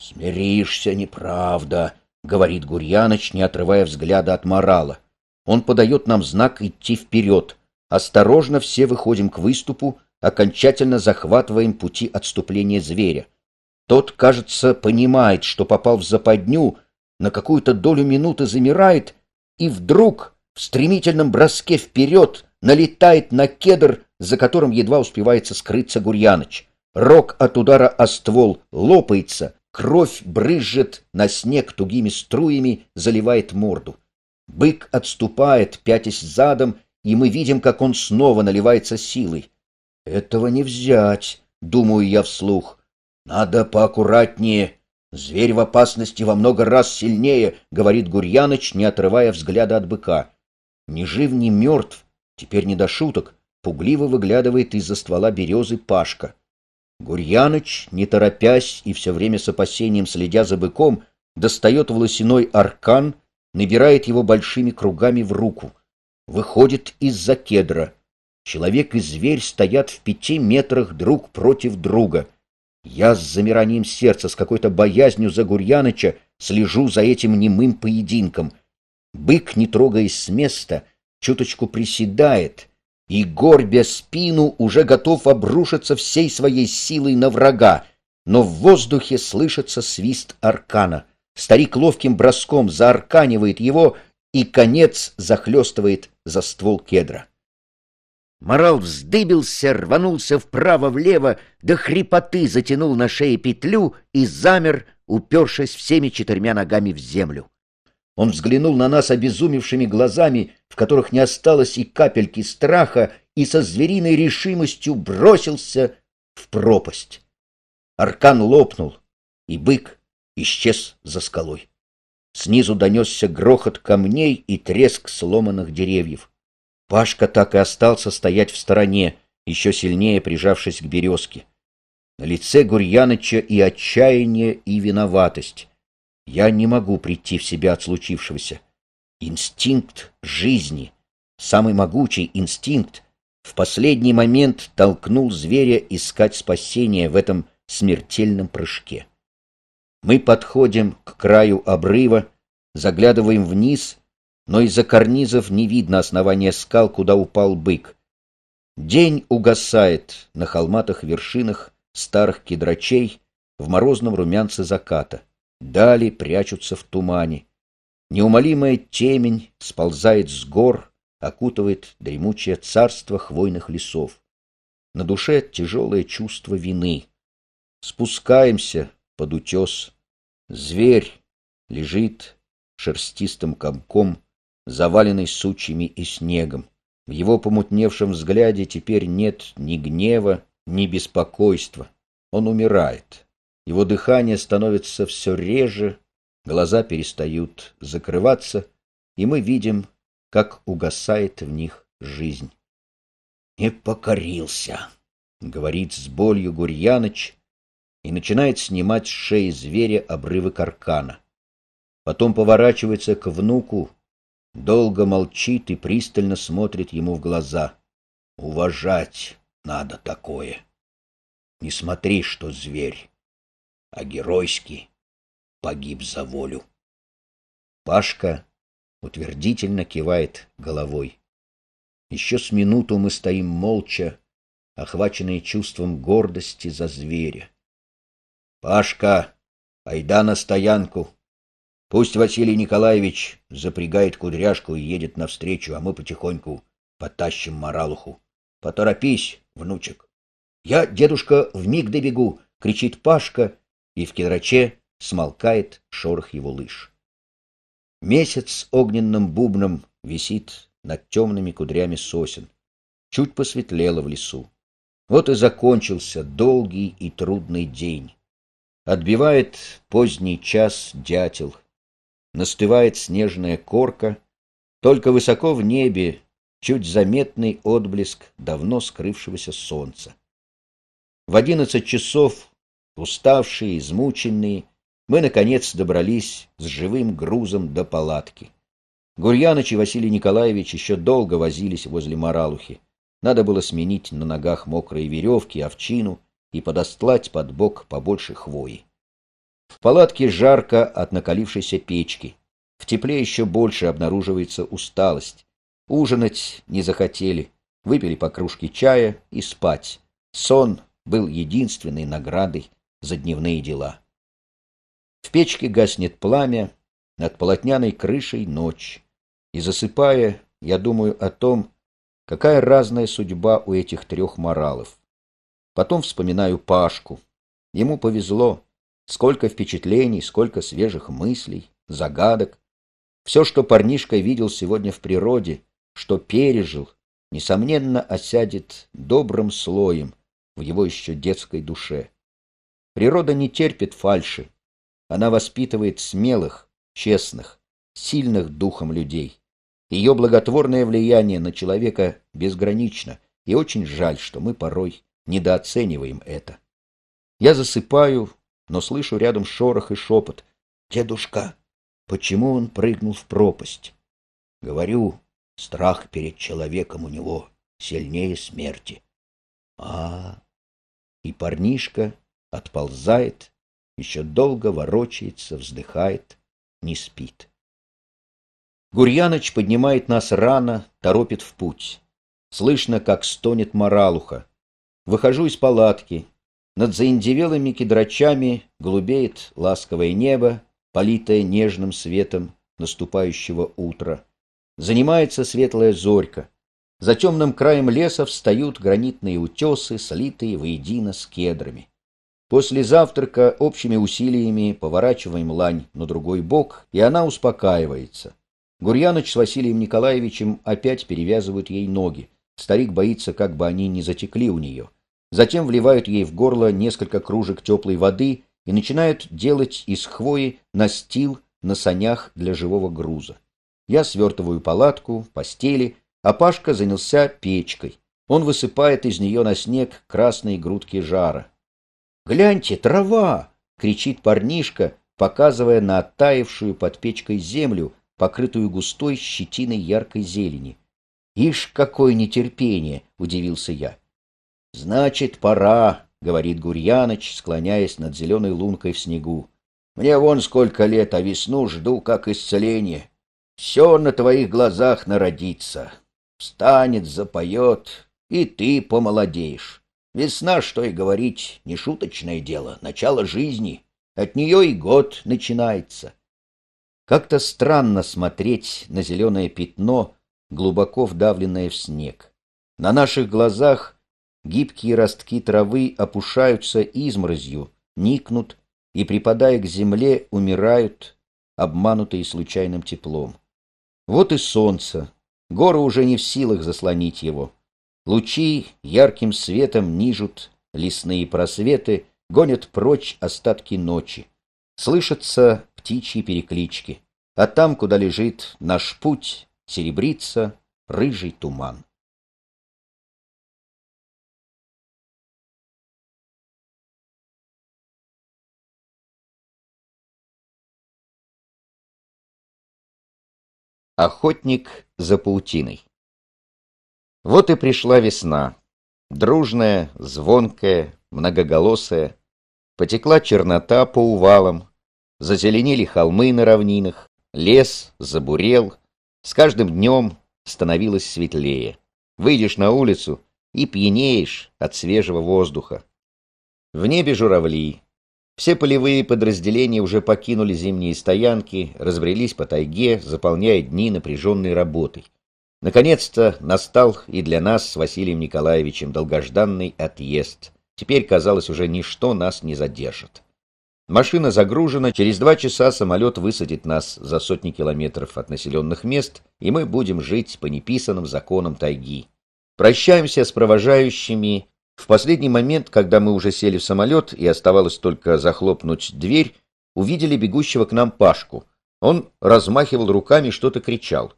«Смиришься, неправда», — говорит Гурьяноч, не отрывая взгляда от морала. Он подает нам знак идти вперед. Осторожно все выходим к выступу, окончательно захватываем пути отступления зверя. Тот, кажется, понимает, что попал в западню, на какую-то долю минуты замирает, и вдруг в стремительном броске вперед налетает на кедр, за которым едва успевается скрыться Гурьяныч. Рог от удара о ствол лопается, кровь брызжет на снег тугими струями, заливает морду. Бык отступает, пятясь задом, и мы видим, как он снова наливается силой. «Этого не взять», — думаю я вслух. «Надо поаккуратнее. Зверь в опасности во много раз сильнее», — говорит Гурьяныч, не отрывая взгляда от быка. «Ни жив, ни мертв. Теперь не до шуток. Пугливо выглядывает из-за ствола березы Пашка. Гурьяныч, не торопясь и все время с опасением следя за быком, достает волосяной аркан, набирает его большими кругами в руку. Выходит из-за кедра. Человек и зверь стоят в пяти метрах друг против друга. Я с замиранием сердца, с какой-то боязнью за Гурьяныча, слежу за этим немым поединком. Бык, не трогаясь с места, чуточку приседает — и, горбя спину, уже готов обрушиться всей своей силой на врага, но в воздухе слышится свист аркана. Старик ловким броском заарканивает его, и конец захлестывает за ствол кедра. Морал вздыбился, рванулся вправо-влево, до хрипоты затянул на шее петлю и замер, упершись всеми четырьмя ногами в землю. Он взглянул на нас обезумевшими глазами, в которых не осталось и капельки страха, и со звериной решимостью бросился в пропасть. Аркан лопнул, и бык исчез за скалой. Снизу донесся грохот камней и треск сломанных деревьев. Пашка так и остался стоять в стороне, еще сильнее прижавшись к березке. На лице Гурьяныча и отчаяние, и виноватость. Я не могу прийти в себя от случившегося. Инстинкт жизни, самый могучий инстинкт, в последний момент толкнул зверя искать спасения в этом смертельном прыжке. Мы подходим к краю обрыва, заглядываем вниз, но из-за карнизов не видно основания скал, куда упал бык. День угасает на холматых вершинах старых кедрачей в морозном румянце заката дали прячутся в тумане. Неумолимая темень сползает с гор, окутывает дремучее царство хвойных лесов. На душе тяжелое чувство вины. Спускаемся под утес. Зверь лежит шерстистым комком, заваленный сучьями и снегом. В его помутневшем взгляде теперь нет ни гнева, ни беспокойства. Он умирает его дыхание становится все реже, глаза перестают закрываться, и мы видим, как угасает в них жизнь. «Не покорился», — говорит с болью Гурьяныч и начинает снимать с шеи зверя обрывы каркана. Потом поворачивается к внуку, долго молчит и пристально смотрит ему в глаза. «Уважать надо такое. Не смотри, что зверь» а геройски погиб за волю. Пашка утвердительно кивает головой. Еще с минуту мы стоим молча, охваченные чувством гордости за зверя. «Пашка, айда на стоянку! Пусть Василий Николаевич запрягает кудряшку и едет навстречу, а мы потихоньку потащим моралуху. Поторопись, внучек!» «Я, дедушка, вмиг добегу!» — кричит Пашка и в кедраче смолкает шорох его лыж. Месяц огненным бубном висит над темными кудрями сосен. Чуть посветлело в лесу. Вот и закончился долгий и трудный день. Отбивает поздний час дятел. Настывает снежная корка. Только высоко в небе чуть заметный отблеск давно скрывшегося солнца. В одиннадцать часов Уставшие, измученные, мы, наконец, добрались с живым грузом до палатки. Гурьяныч и Василий Николаевич еще долго возились возле моралухи. Надо было сменить на ногах мокрые веревки, овчину и подостлать под бок побольше хвои. В палатке жарко от накалившейся печки. В тепле еще больше обнаруживается усталость. Ужинать не захотели. Выпили по кружке чая и спать. Сон был единственной наградой за дневные дела. В печке гаснет пламя, над полотняной крышей ночь. И засыпая, я думаю о том, какая разная судьба у этих трех моралов. Потом вспоминаю Пашку. Ему повезло. Сколько впечатлений, сколько свежих мыслей, загадок. Все, что парнишка видел сегодня в природе, что пережил, несомненно, осядет добрым слоем в его еще детской душе. Природа не терпит фальши. Она воспитывает смелых, честных, сильных духом людей. Ее благотворное влияние на человека безгранично, и очень жаль, что мы порой недооцениваем это. Я засыпаю, но слышу рядом шорох и шепот. «Дедушка, почему он прыгнул в пропасть?» Говорю, страх перед человеком у него сильнее смерти. А, и парнишка отползает, еще долго ворочается, вздыхает, не спит. Гурьяноч поднимает нас рано, торопит в путь. Слышно, как стонет моралуха. Выхожу из палатки. Над заиндевелыми кедрачами голубеет ласковое небо, политое нежным светом наступающего утра. Занимается светлая зорька. За темным краем леса встают гранитные утесы, слитые воедино с кедрами. После завтрака общими усилиями поворачиваем лань на другой бок, и она успокаивается. Гурьяныч с Василием Николаевичем опять перевязывают ей ноги. Старик боится, как бы они не затекли у нее. Затем вливают ей в горло несколько кружек теплой воды и начинают делать из хвои настил на санях для живого груза. Я свертываю палатку, постели, а Пашка занялся печкой. Он высыпает из нее на снег красные грудки жара. «Гляньте, трава!» — кричит парнишка, показывая на оттаившую под печкой землю, покрытую густой щетиной яркой зелени. «Ишь, какое нетерпение!» — удивился я. «Значит, пора!» — говорит Гурьяныч, склоняясь над зеленой лункой в снегу. «Мне вон сколько лет, а весну жду как исцеление. Все на твоих глазах народится. Встанет, запоет, и ты помолодеешь. Весна, что и говорить, не шуточное дело, начало жизни. От нее и год начинается. Как-то странно смотреть на зеленое пятно, глубоко вдавленное в снег. На наших глазах гибкие ростки травы опушаются изморозью, никнут и, припадая к земле, умирают, обманутые случайным теплом. Вот и солнце. Горы уже не в силах заслонить его. Лучи ярким светом нижут лесные просветы, гонят прочь остатки ночи. Слышатся птичьи переклички. А там, куда лежит наш путь, серебрится рыжий туман. Охотник за паутиной вот и пришла весна. Дружная, звонкая, многоголосая. Потекла чернота по увалам. Зазеленели холмы на равнинах. Лес забурел. С каждым днем становилось светлее. Выйдешь на улицу и пьянеешь от свежего воздуха. В небе журавли. Все полевые подразделения уже покинули зимние стоянки, разбрелись по тайге, заполняя дни напряженной работой. Наконец-то настал и для нас с Василием Николаевичем долгожданный отъезд. Теперь, казалось, уже ничто нас не задержит. Машина загружена, через два часа самолет высадит нас за сотни километров от населенных мест, и мы будем жить по неписанным законам тайги. Прощаемся с провожающими. В последний момент, когда мы уже сели в самолет и оставалось только захлопнуть дверь, увидели бегущего к нам Пашку. Он размахивал руками, что-то кричал.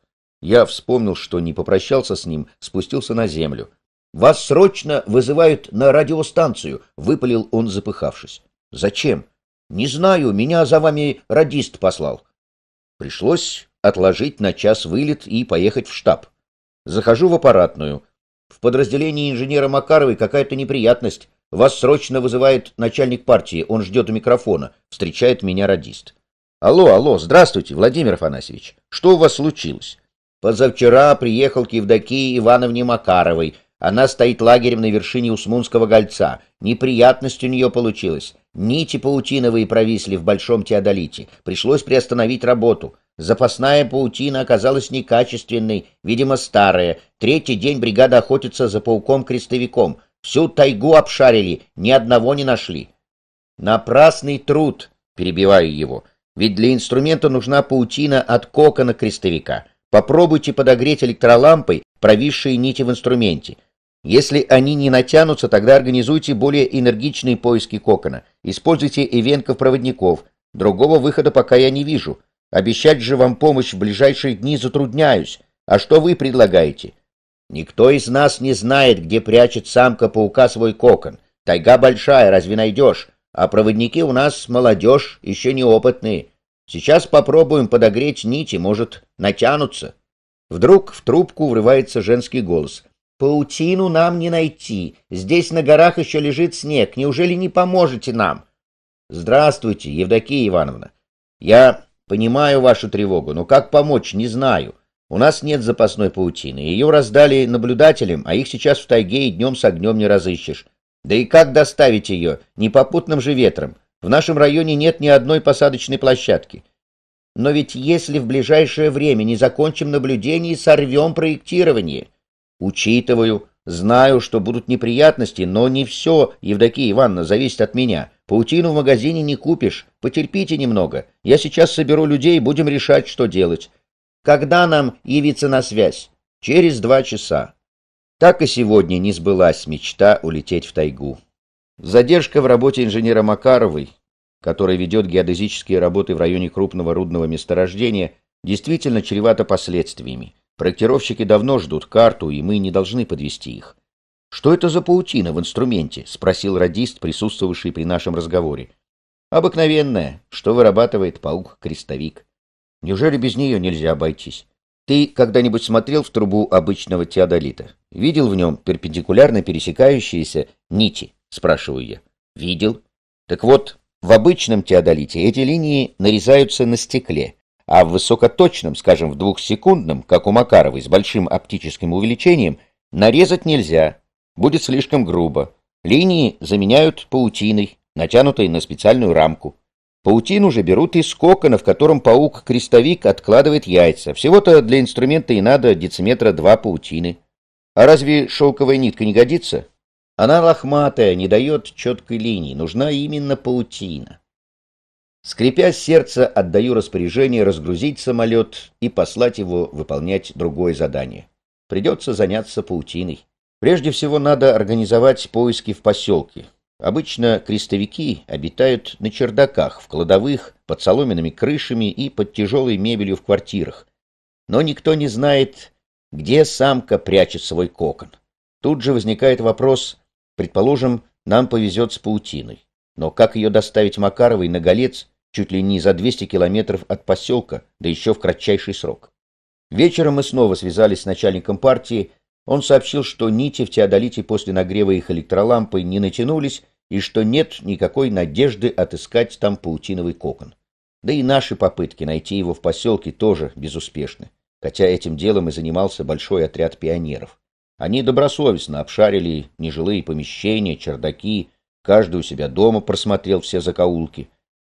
Я вспомнил, что не попрощался с ним, спустился на землю. «Вас срочно вызывают на радиостанцию», — выпалил он, запыхавшись. «Зачем?» «Не знаю, меня за вами радист послал». Пришлось отложить на час вылет и поехать в штаб. Захожу в аппаратную. В подразделении инженера Макаровой какая-то неприятность. Вас срочно вызывает начальник партии, он ждет у микрофона. Встречает меня радист. «Алло, алло, здравствуйте, Владимир Афанасьевич. Что у вас случилось?» Позавчера приехал к Евдокии Ивановне Макаровой. Она стоит лагерем на вершине Усмунского гольца. Неприятность у нее получилась. Нити паутиновые провисли в Большом Теодолите. Пришлось приостановить работу. Запасная паутина оказалась некачественной, видимо, старая. Третий день бригада охотится за пауком-крестовиком. Всю тайгу обшарили, ни одного не нашли. «Напрасный труд», — перебиваю его, — «ведь для инструмента нужна паутина от кокона крестовика». Попробуйте подогреть электролампой провисшие нити в инструменте. Если они не натянутся, тогда организуйте более энергичные поиски кокона. Используйте ивенков-проводников. Другого выхода пока я не вижу. Обещать же вам помощь в ближайшие дни затрудняюсь. А что вы предлагаете? Никто из нас не знает, где прячет самка-паука свой кокон. Тайга большая, разве найдешь? А проводники у нас молодежь, еще неопытные. Сейчас попробуем подогреть нити, может, натянутся. Вдруг в трубку врывается женский голос. «Паутину нам не найти. Здесь на горах еще лежит снег. Неужели не поможете нам?» «Здравствуйте, Евдокия Ивановна. Я понимаю вашу тревогу, но как помочь, не знаю. У нас нет запасной паутины. Ее раздали наблюдателям, а их сейчас в тайге и днем с огнем не разыщешь. Да и как доставить ее? Не попутным же ветром. В нашем районе нет ни одной посадочной площадки. Но ведь если в ближайшее время не закончим наблюдение, сорвем проектирование. Учитываю, знаю, что будут неприятности, но не все, Евдокия Ивановна, зависит от меня. Паутину в магазине не купишь, потерпите немного. Я сейчас соберу людей, будем решать, что делать. Когда нам явиться на связь? Через два часа. Так и сегодня не сбылась мечта улететь в тайгу. Задержка в работе инженера Макаровой, который ведет геодезические работы в районе крупного рудного месторождения, действительно чревата последствиями. Проектировщики давно ждут карту, и мы не должны подвести их. «Что это за паутина в инструменте?» — спросил радист, присутствовавший при нашем разговоре. «Обыкновенная, что вырабатывает паук-крестовик. Неужели без нее нельзя обойтись? Ты когда-нибудь смотрел в трубу обычного теодолита? Видел в нем перпендикулярно пересекающиеся нити?» спрашиваю я. Видел. Так вот, в обычном теодолите эти линии нарезаются на стекле, а в высокоточном, скажем, в двухсекундном, как у Макаровой, с большим оптическим увеличением, нарезать нельзя, будет слишком грубо. Линии заменяют паутиной, натянутой на специальную рамку. Паутину же берут из кокона, в котором паук-крестовик откладывает яйца. Всего-то для инструмента и надо дециметра два паутины. А разве шелковая нитка не годится? Она лохматая, не дает четкой линии, нужна именно паутина. Скрипя сердце, отдаю распоряжение разгрузить самолет и послать его выполнять другое задание. Придется заняться паутиной. Прежде всего надо организовать поиски в поселке. Обычно крестовики обитают на чердаках, в кладовых, под соломенными крышами и под тяжелой мебелью в квартирах. Но никто не знает, где самка прячет свой кокон. Тут же возникает вопрос, Предположим, нам повезет с паутиной. Но как ее доставить Макаровой на Голец чуть ли не за 200 километров от поселка, да еще в кратчайший срок? Вечером мы снова связались с начальником партии. Он сообщил, что нити в теодолите после нагрева их электролампой не натянулись и что нет никакой надежды отыскать там паутиновый кокон. Да и наши попытки найти его в поселке тоже безуспешны, хотя этим делом и занимался большой отряд пионеров. Они добросовестно обшарили нежилые помещения, чердаки, каждый у себя дома просмотрел все закоулки.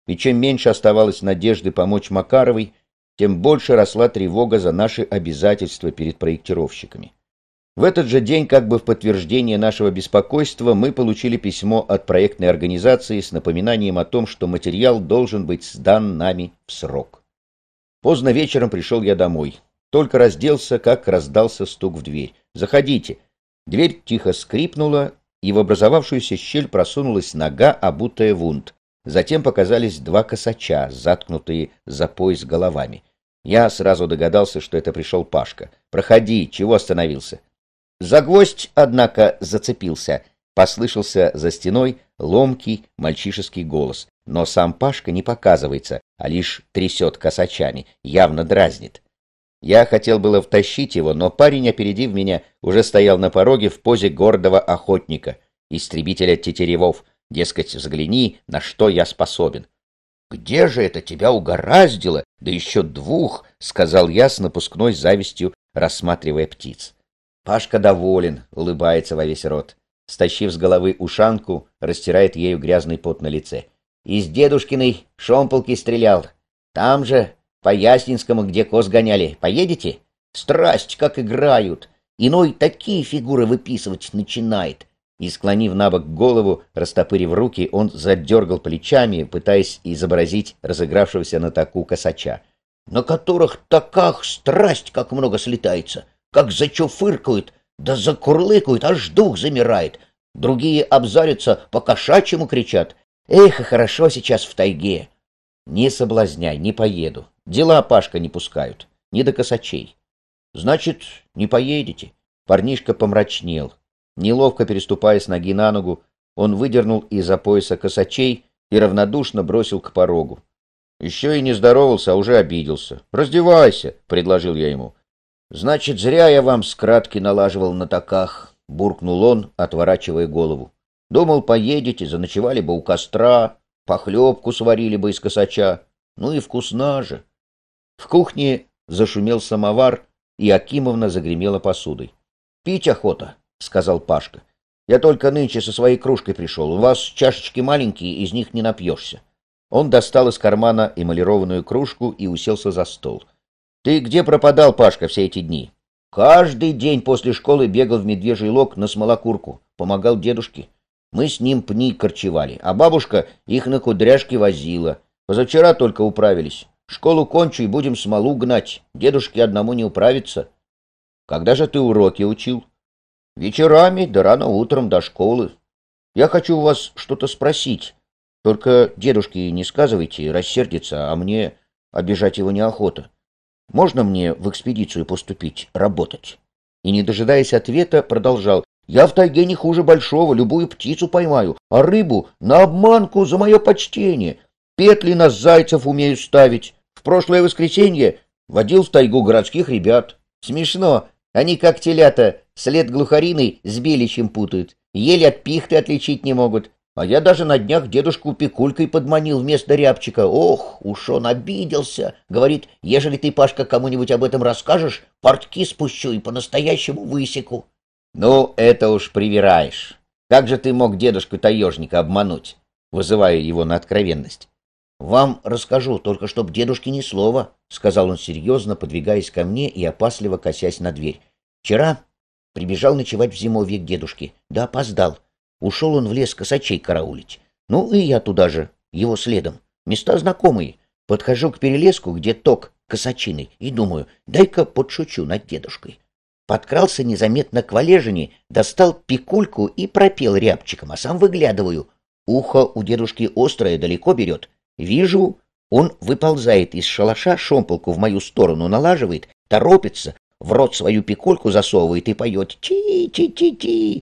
И чем меньше оставалось надежды помочь Макаровой, тем больше росла тревога за наши обязательства перед проектировщиками. В этот же день, как бы в подтверждение нашего беспокойства, мы получили письмо от проектной организации с напоминанием о том, что материал должен быть сдан нами в срок. Поздно вечером пришел я домой. Только разделся, как раздался стук в дверь. «Заходите!» Дверь тихо скрипнула, и в образовавшуюся щель просунулась нога, обутая в унт. Затем показались два косача, заткнутые за пояс головами. Я сразу догадался, что это пришел Пашка. «Проходи, чего остановился?» За гвоздь, однако, зацепился. Послышался за стеной ломкий мальчишеский голос. Но сам Пашка не показывается, а лишь трясет косачами, явно дразнит. Я хотел было втащить его, но парень, опередив меня, уже стоял на пороге в позе гордого охотника, истребителя тетеревов. Дескать, взгляни, на что я способен. «Где же это тебя угораздило? Да еще двух!» — сказал я с напускной завистью, рассматривая птиц. Пашка доволен, улыбается во весь рот. Стащив с головы ушанку, растирает ею грязный пот на лице. «Из дедушкиной шомполки стрелял. Там же по Ясненскому, где коз гоняли, поедете? Страсть, как играют! Иной такие фигуры выписывать начинает!» И, склонив на бок голову, растопырив руки, он задергал плечами, пытаясь изобразить разыгравшегося на таку косача. «На которых таках страсть, как много слетается! Как зачуфыркают, да закурлыкают, аж дух замирает! Другие обзарятся, по-кошачьему кричат. Эх, хорошо сейчас в тайге!» Не соблазняй, не поеду. Дела Пашка не пускают, не до косачей. Значит, не поедете. Парнишка помрачнел. Неловко переступая с ноги на ногу, он выдернул из-за пояса косачей и равнодушно бросил к порогу. Еще и не здоровался, а уже обиделся. «Раздевайся», — предложил я ему. «Значит, зря я вам скратки налаживал на таках», — буркнул он, отворачивая голову. «Думал, поедете, заночевали бы у костра, Похлебку сварили бы из косача. Ну и вкусна же. В кухне зашумел самовар, и Акимовна загремела посудой. — Пить охота, — сказал Пашка. — Я только нынче со своей кружкой пришел. У вас чашечки маленькие, из них не напьешься. Он достал из кармана эмалированную кружку и уселся за стол. — Ты где пропадал, Пашка, все эти дни? — Каждый день после школы бегал в медвежий лог на смолокурку, помогал дедушке. Мы с ним пни корчевали, а бабушка их на кудряшке возила. Позавчера только управились. Школу кончу и будем смолу гнать. Дедушке одному не управиться. Когда же ты уроки учил? Вечерами, да рано утром до школы. Я хочу у вас что-то спросить. Только дедушке не сказывайте, рассердится, а мне обижать его неохота. Можно мне в экспедицию поступить, работать?» И, не дожидаясь ответа, продолжал. Я в тайге не хуже большого, любую птицу поймаю, а рыбу на обманку за мое почтение. Петли на зайцев умею ставить. В прошлое воскресенье водил в тайгу городских ребят. Смешно, они как телята, след глухарины с беличем путают. Еле от пихты отличить не могут. А я даже на днях дедушку пикулькой подманил вместо рябчика. Ох, уж он обиделся. Говорит, ежели ты, Пашка, кому-нибудь об этом расскажешь, портки спущу и по-настоящему высеку. «Ну, это уж привираешь. Как же ты мог дедушку-таежника обмануть?» Вызывая его на откровенность. «Вам расскажу, только чтоб дедушке ни слова», — сказал он серьезно, подвигаясь ко мне и опасливо косясь на дверь. «Вчера прибежал ночевать в зимовье к дедушке. Да опоздал. Ушел он в лес косачей караулить. Ну и я туда же, его следом. Места знакомые. Подхожу к перелеску, где ток косачиный, и думаю, дай-ка подшучу над дедушкой. Подкрался незаметно к валежине, достал пикульку и пропел рябчиком, а сам выглядываю. Ухо у дедушки острое далеко берет. Вижу, он выползает из шалаша, шомполку в мою сторону налаживает, торопится, в рот свою пикульку засовывает и поет «Ти-ти-ти-ти».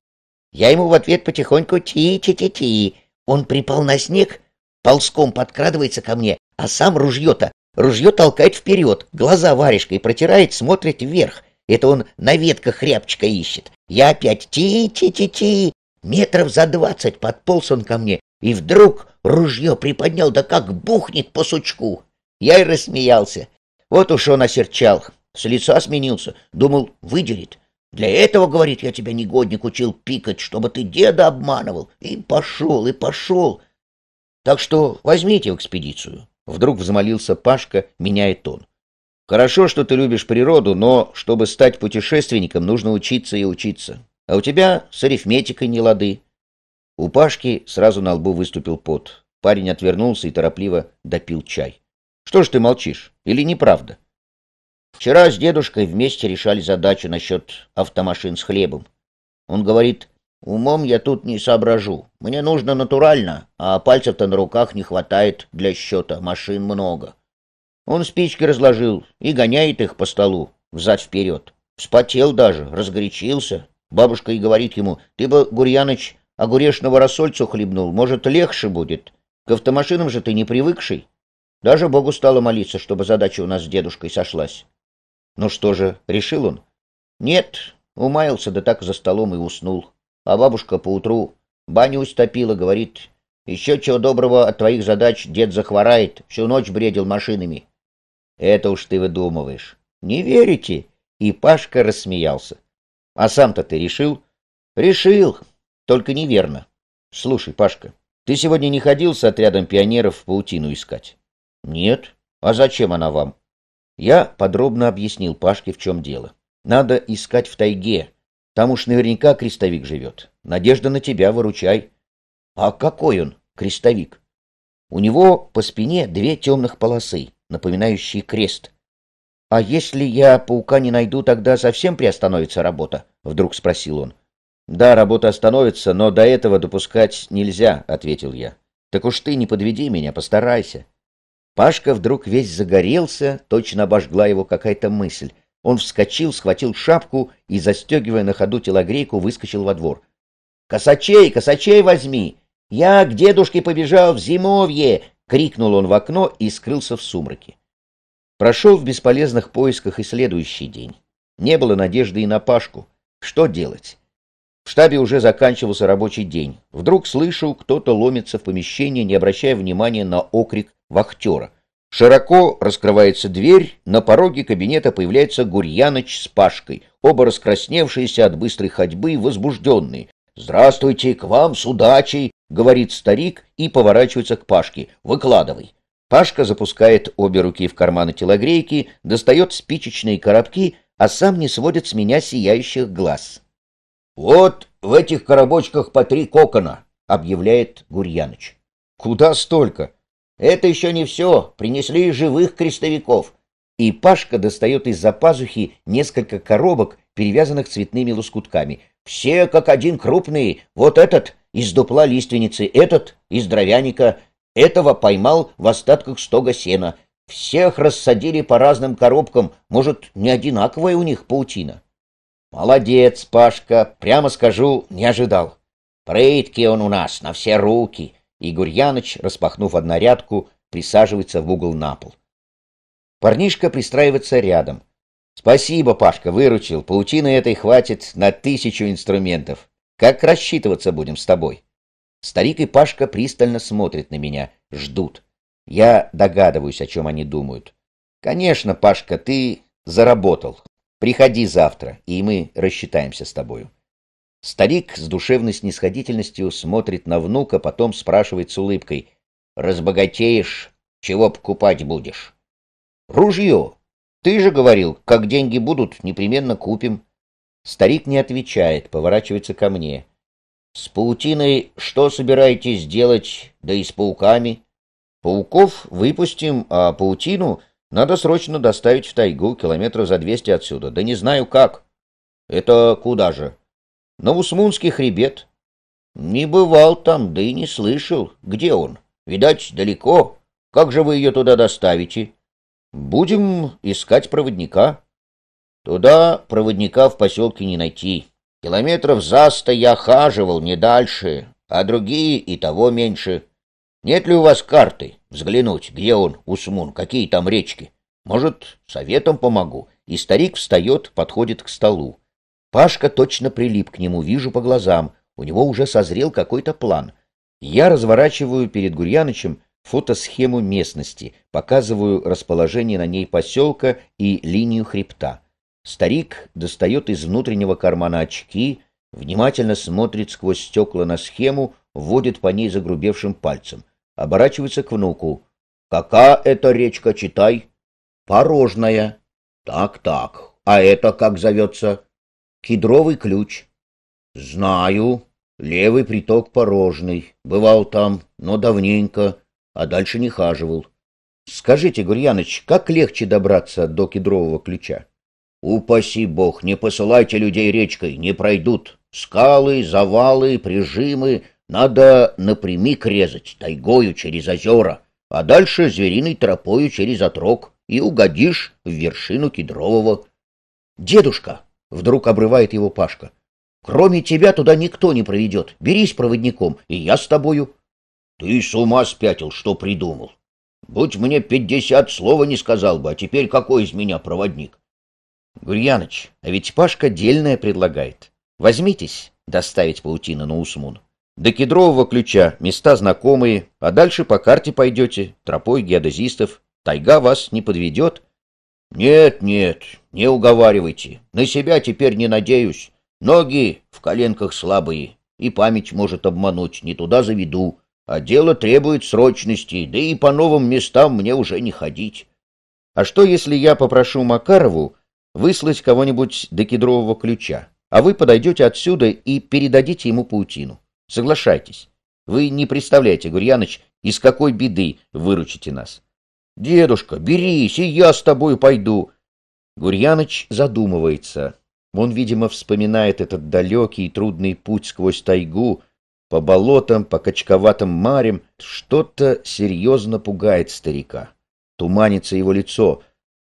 Я ему в ответ потихоньку «Ти-ти-ти-ти». Он припал на снег, ползком подкрадывается ко мне, а сам ружье-то, ружье толкает вперед, глаза варежкой протирает, смотрит вверх — это он на ветках рябчика ищет. Я опять ти-ти-ти-ти. Метров за двадцать подполз он ко мне, и вдруг ружье приподнял, да как бухнет по сучку. Я и рассмеялся. Вот уж он осерчал, с лица сменился, думал, выдерет. Для этого, говорит, я тебя, негодник, учил пикать, чтобы ты деда обманывал. И пошел, и пошел. Так что возьмите в экспедицию. Вдруг взмолился Пашка, меняя тон. Хорошо, что ты любишь природу, но чтобы стать путешественником, нужно учиться и учиться. А у тебя с арифметикой не лады. У Пашки сразу на лбу выступил пот. Парень отвернулся и торопливо допил чай. Что ж ты молчишь? Или неправда? Вчера с дедушкой вместе решали задачу насчет автомашин с хлебом. Он говорит, умом я тут не соображу. Мне нужно натурально, а пальцев-то на руках не хватает для счета, машин много. Он спички разложил и гоняет их по столу, взад-вперед. Вспотел даже, разгорячился. Бабушка и говорит ему, ты бы, Гурьяныч, огурешного рассольцу хлебнул, может, легче будет. К автомашинам же ты не привыкший. Даже Богу стало молиться, чтобы задача у нас с дедушкой сошлась. Ну что же, решил он? Нет, умаялся, да так за столом и уснул. А бабушка поутру баню устопила, говорит, еще чего доброго от твоих задач дед захворает, всю ночь бредил машинами. Это уж ты выдумываешь. Не верите? И Пашка рассмеялся. А сам-то ты решил? Решил, только неверно. Слушай, Пашка, ты сегодня не ходил с отрядом пионеров в паутину искать? Нет. А зачем она вам? Я подробно объяснил Пашке, в чем дело. Надо искать в тайге. Там уж наверняка крестовик живет. Надежда на тебя, выручай. А какой он, крестовик? У него по спине две темных полосы напоминающий крест. — А если я паука не найду, тогда совсем приостановится работа? — вдруг спросил он. — Да, работа остановится, но до этого допускать нельзя, — ответил я. — Так уж ты не подведи меня, постарайся. Пашка вдруг весь загорелся, точно обожгла его какая-то мысль. Он вскочил, схватил шапку и, застегивая на ходу телогрейку, выскочил во двор. — Косачей, косачей возьми! Я к дедушке побежал в зимовье, — крикнул он в окно и скрылся в сумраке. Прошел в бесполезных поисках и следующий день. Не было надежды и на Пашку. Что делать? В штабе уже заканчивался рабочий день. Вдруг слышу, кто-то ломится в помещение, не обращая внимания на окрик вахтера. Широко раскрывается дверь, на пороге кабинета появляется Гурьяныч с Пашкой, оба раскрасневшиеся от быстрой ходьбы и возбужденные, «Здравствуйте, к вам с удачей!» — говорит старик и поворачивается к Пашке. «Выкладывай!» Пашка запускает обе руки в карманы телогрейки, достает спичечные коробки, а сам не сводит с меня сияющих глаз. «Вот в этих коробочках по три кокона», — объявляет Гурьяныч. «Куда столько?» «Это еще не все. Принесли живых крестовиков». И Пашка достает из-за пазухи несколько коробок, перевязанных цветными лоскутками — все как один крупный, Вот этот из дупла лиственницы, этот из дровяника, этого поймал в остатках стога сена. Всех рассадили по разным коробкам, может, не одинаковая у них паутина. Молодец, Пашка, прямо скажу, не ожидал. Прытки он у нас на все руки. Игорь Яныч, распахнув однорядку, присаживается в угол на пол. Парнишка пристраивается рядом — Спасибо, Пашка, выручил. Паутины этой хватит на тысячу инструментов. Как рассчитываться будем с тобой? Старик и Пашка пристально смотрят на меня, ждут. Я догадываюсь, о чем они думают. Конечно, Пашка, ты заработал. Приходи завтра, и мы рассчитаемся с тобою. Старик с душевной снисходительностью смотрит на внука, потом спрашивает с улыбкой. Разбогатеешь, чего покупать будешь? Ружье, ты же говорил, как деньги будут, непременно купим. Старик не отвечает, поворачивается ко мне. С паутиной что собираетесь делать, да и с пауками? Пауков выпустим, а паутину надо срочно доставить в тайгу километров за двести отсюда. Да не знаю как. Это куда же? На Усмунский хребет. Не бывал там, да и не слышал. Где он? Видать, далеко. Как же вы ее туда доставите? Будем искать проводника. Туда проводника в поселке не найти. Километров за сто я хаживал, не дальше, а другие и того меньше. Нет ли у вас карты? Взглянуть, где он, Усмун, какие там речки? Может, советом помогу? И старик встает, подходит к столу. Пашка точно прилип к нему, вижу по глазам. У него уже созрел какой-то план. Я разворачиваю перед Гурьянычем фотосхему местности, показываю расположение на ней поселка и линию хребта. Старик достает из внутреннего кармана очки, внимательно смотрит сквозь стекла на схему, вводит по ней загрубевшим пальцем. Оборачивается к внуку. «Кака это речка, читай?» «Порожная». «Так-так. А это как зовется?» «Кедровый ключ». «Знаю. Левый приток порожный. Бывал там, но давненько а дальше не хаживал. Скажите, Гурьяныч, как легче добраться до кедрового ключа? Упаси бог, не посылайте людей речкой, не пройдут. Скалы, завалы, прижимы надо напрямик резать, тайгою через озера, а дальше звериной тропою через отрог, и угодишь в вершину кедрового. Дедушка! Вдруг обрывает его Пашка. Кроме тебя туда никто не проведет. Берись проводником, и я с тобою. Ты с ума спятил, что придумал. Будь мне пятьдесят, слова не сказал бы, а теперь какой из меня проводник? Гурьяныч, а ведь Пашка дельное предлагает. Возьмитесь доставить паутину на Усмун. До кедрового ключа места знакомые, а дальше по карте пойдете, тропой геодезистов. Тайга вас не подведет. Нет, нет, не уговаривайте. На себя теперь не надеюсь. Ноги в коленках слабые, и память может обмануть, не туда заведу а дело требует срочности, да и по новым местам мне уже не ходить. А что, если я попрошу Макарову выслать кого-нибудь до кедрового ключа, а вы подойдете отсюда и передадите ему паутину? Соглашайтесь. Вы не представляете, Гурьяныч, из какой беды выручите нас. Дедушка, берись, и я с тобой пойду. Гурьяныч задумывается. Он, видимо, вспоминает этот далекий и трудный путь сквозь тайгу, по болотам, по качковатым марям, что-то серьезно пугает старика. Туманится его лицо.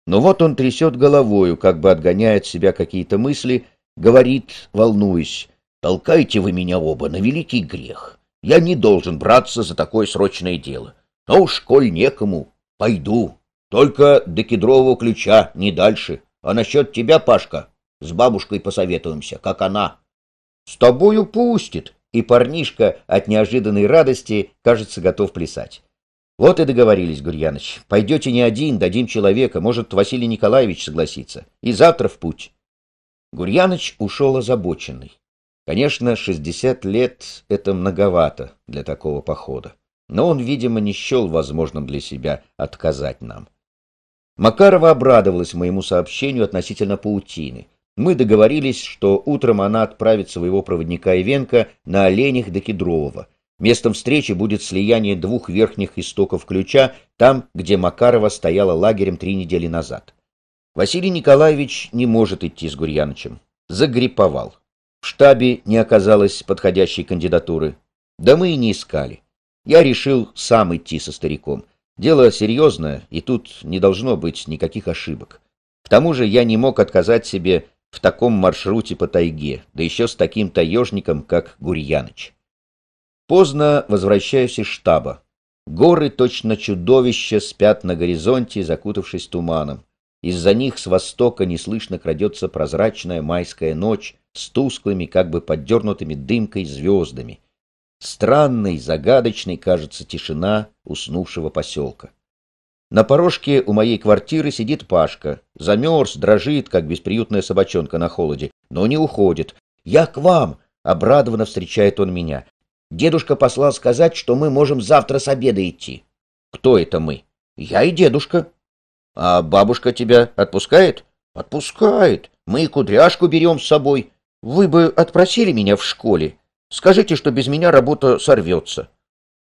Но вот он трясет головою, как бы отгоняет от себя какие-то мысли, говорит, волнуясь, «Толкайте вы меня оба на великий грех. Я не должен браться за такое срочное дело. Но а уж коль некому, пойду. Только до кедрового ключа, не дальше. А насчет тебя, Пашка, с бабушкой посоветуемся, как она». «С тобою пустит», и парнишка от неожиданной радости, кажется, готов плясать. Вот и договорились, Гурьяныч. Пойдете не один, дадим человека, может, Василий Николаевич согласится. И завтра в путь. Гурьяныч ушел озабоченный. Конечно, 60 лет — это многовато для такого похода. Но он, видимо, не счел возможным для себя отказать нам. Макарова обрадовалась моему сообщению относительно паутины — мы договорились, что утром она отправит своего проводника Ивенко на оленях до Кедрового. Местом встречи будет слияние двух верхних истоков ключа, там, где Макарова стояла лагерем три недели назад. Василий Николаевич не может идти с Гурьянычем. Загриповал. В штабе не оказалось подходящей кандидатуры. Да мы и не искали. Я решил сам идти со стариком. Дело серьезное, и тут не должно быть никаких ошибок. К тому же я не мог отказать себе в таком маршруте по тайге, да еще с таким таежником, как Гурьяныч. Поздно возвращаюсь из штаба. Горы точно чудовища спят на горизонте, закутавшись туманом. Из-за них с востока неслышно крадется прозрачная майская ночь с тусклыми, как бы поддернутыми дымкой звездами. Странной, загадочной кажется тишина уснувшего поселка. На порожке у моей квартиры сидит Пашка. Замерз, дрожит, как бесприютная собачонка на холоде, но не уходит. «Я к вам!» — обрадованно встречает он меня. «Дедушка послал сказать, что мы можем завтра с обеда идти». «Кто это мы?» «Я и дедушка». «А бабушка тебя отпускает?» «Отпускает. Мы и кудряшку берем с собой. Вы бы отпросили меня в школе. Скажите, что без меня работа сорвется».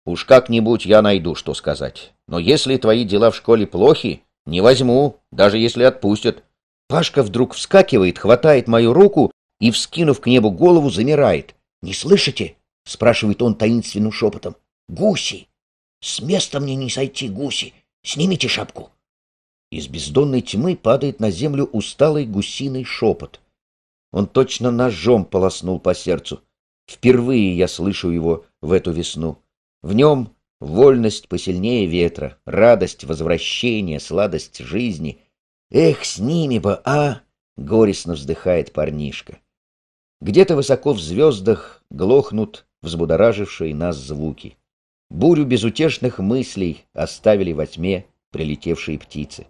Уж как-нибудь я найду, что сказать. Но если твои дела в школе плохи, не возьму, даже если отпустят. Пашка вдруг вскакивает, хватает мою руку и, вскинув к небу голову, замирает. «Не слышите?» — спрашивает он таинственным шепотом. «Гуси! С места мне не сойти, гуси! Снимите шапку!» Из бездонной тьмы падает на землю усталый гусиный шепот. Он точно ножом полоснул по сердцу. Впервые я слышу его в эту весну. В нем вольность посильнее ветра, радость возвращения, сладость жизни. «Эх, с ними бы, а!» — горестно вздыхает парнишка. Где-то высоко в звездах глохнут взбудоражившие нас звуки. Бурю безутешных мыслей оставили во тьме прилетевшие птицы.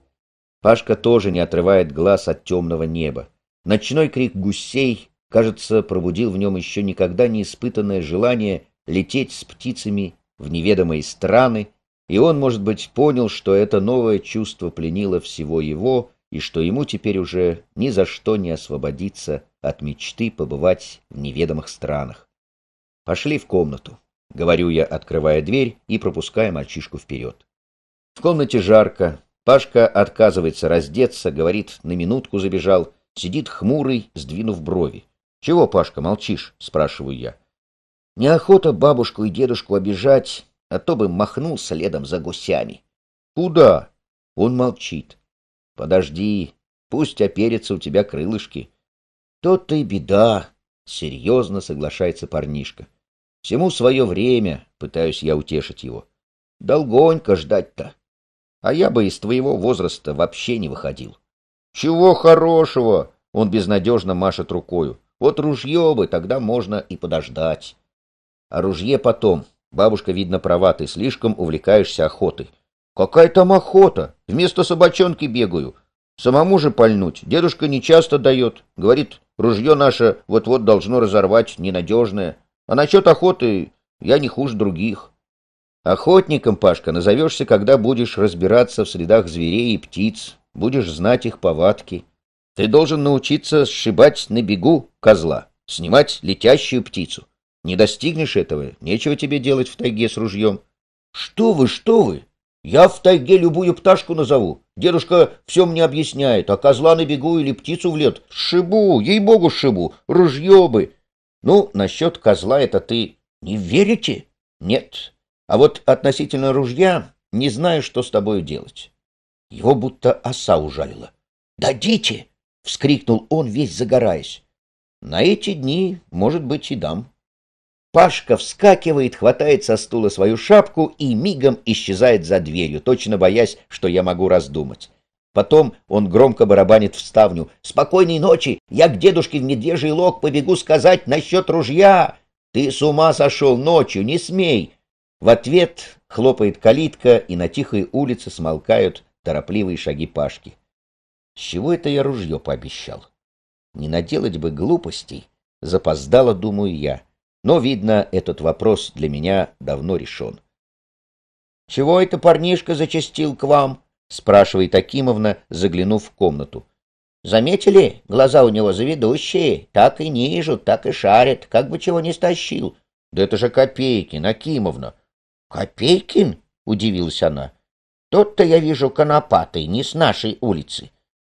Пашка тоже не отрывает глаз от темного неба. Ночной крик гусей, кажется, пробудил в нем еще никогда не испытанное желание лететь с птицами в неведомые страны, и он, может быть, понял, что это новое чувство пленило всего его, и что ему теперь уже ни за что не освободиться от мечты побывать в неведомых странах. «Пошли в комнату», — говорю я, открывая дверь и пропуская мальчишку вперед. В комнате жарко. Пашка отказывается раздеться, говорит, на минутку забежал, сидит хмурый, сдвинув брови. «Чего, Пашка, молчишь?» — спрашиваю я. Неохота бабушку и дедушку обижать, а то бы махнул следом за гусями. «Куда?» Он молчит. «Подожди, пусть оперятся у тебя крылышки». «То-то и беда», — серьезно соглашается парнишка. «Всему свое время», — пытаюсь я утешить его. «Долгонько ждать-то. А я бы из твоего возраста вообще не выходил». «Чего хорошего?» — он безнадежно машет рукою. «Вот ружье бы, тогда можно и подождать». А ружье потом. Бабушка, видно, права, ты слишком увлекаешься охотой. Какая там охота? Вместо собачонки бегаю. Самому же пальнуть. Дедушка не часто дает. Говорит, ружье наше вот-вот должно разорвать, ненадежное. А насчет охоты я не хуже других. Охотником, Пашка, назовешься, когда будешь разбираться в следах зверей и птиц, будешь знать их повадки. Ты должен научиться сшибать на бегу козла, снимать летящую птицу. Не достигнешь этого, нечего тебе делать в тайге с ружьем. Что вы, что вы? Я в тайге любую пташку назову. Дедушка все мне объясняет, а козла набегу или птицу в лед. Шибу, ей-богу, шибу, ружье бы. Ну, насчет козла это ты не верите? Нет. А вот относительно ружья не знаю, что с тобою делать. Его будто оса ужалила. «Дадите!» — вскрикнул он, весь загораясь. «На эти дни, может быть, и дам». Пашка вскакивает, хватает со стула свою шапку и мигом исчезает за дверью, точно боясь, что я могу раздумать. Потом он громко барабанит в ставню. «Спокойной ночи! Я к дедушке в медвежий лог побегу сказать насчет ружья!» «Ты с ума сошел ночью! Не смей!» В ответ хлопает калитка, и на тихой улице смолкают торопливые шаги Пашки. С чего это я ружье пообещал? Не наделать бы глупостей. Запоздало, думаю я. Но, видно, этот вопрос для меня давно решен. — Чего это парнишка зачастил к вам? — спрашивает Акимовна, заглянув в комнату. — Заметили? Глаза у него заведущие. Так и нижут, так и шарят. Как бы чего не стащил. — Да это же Копейкин, Акимовна. — Копейкин? — удивилась она. — Тот-то я вижу конопатый, не с нашей улицы.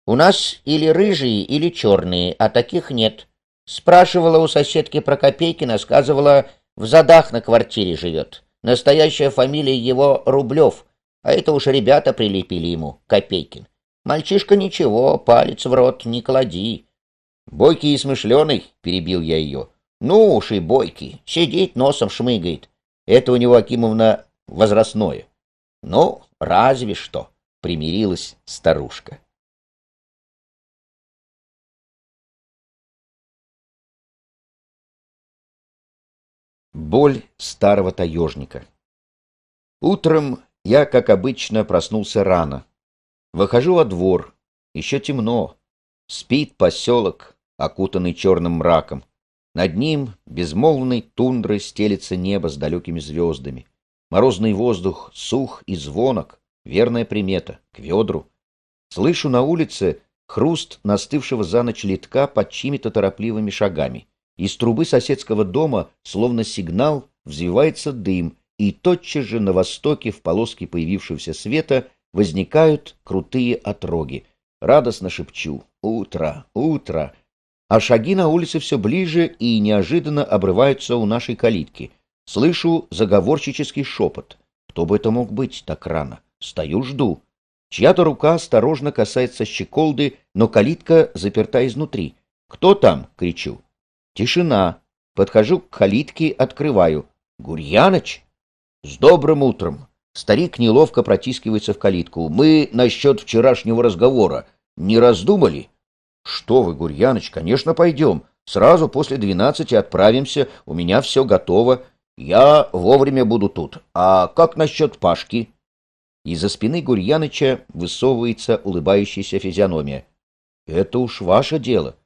У нас или рыжие, или черные, а таких нет. — Спрашивала у соседки про Копейкина, сказывала, в задах на квартире живет. Настоящая фамилия его Рублев, а это уж ребята прилепили ему, Копейкин. Мальчишка ничего, палец в рот не клади. Бойкий и смышленый, перебил я ее. Ну уж и бойкий, сидит, носом шмыгает. Это у него, Акимовна, возрастное. Ну, разве что, примирилась старушка. Боль старого таежника. Утром я, как обычно, проснулся рано. Выхожу во двор. Еще темно. Спит поселок, окутанный черным мраком. Над ним безмолвной тундрой стелится небо с далекими звездами. Морозный воздух сух и звонок. Верная примета. К ведру. Слышу на улице хруст настывшего за ночь литка под чьими-то торопливыми шагами. Из трубы соседского дома, словно сигнал, взвивается дым, и тотчас же на востоке в полоске появившегося света возникают крутые отроги. Радостно шепчу «Утро! Утро!» А шаги на улице все ближе и неожиданно обрываются у нашей калитки. Слышу заговорщический шепот. Кто бы это мог быть так рано? Стою, жду. Чья-то рука осторожно касается щеколды, но калитка заперта изнутри. «Кто там?» — кричу. Тишина. Подхожу к калитке, открываю. Гурьяноч, «С добрым утром!» Старик неловко протискивается в калитку. «Мы насчет вчерашнего разговора не раздумали?» «Что вы, Гурьяноч, конечно, пойдем. Сразу после двенадцати отправимся, у меня все готово. Я вовремя буду тут. А как насчет Пашки?» Из-за спины Гурьяныча высовывается улыбающаяся физиономия. «Это уж ваше дело.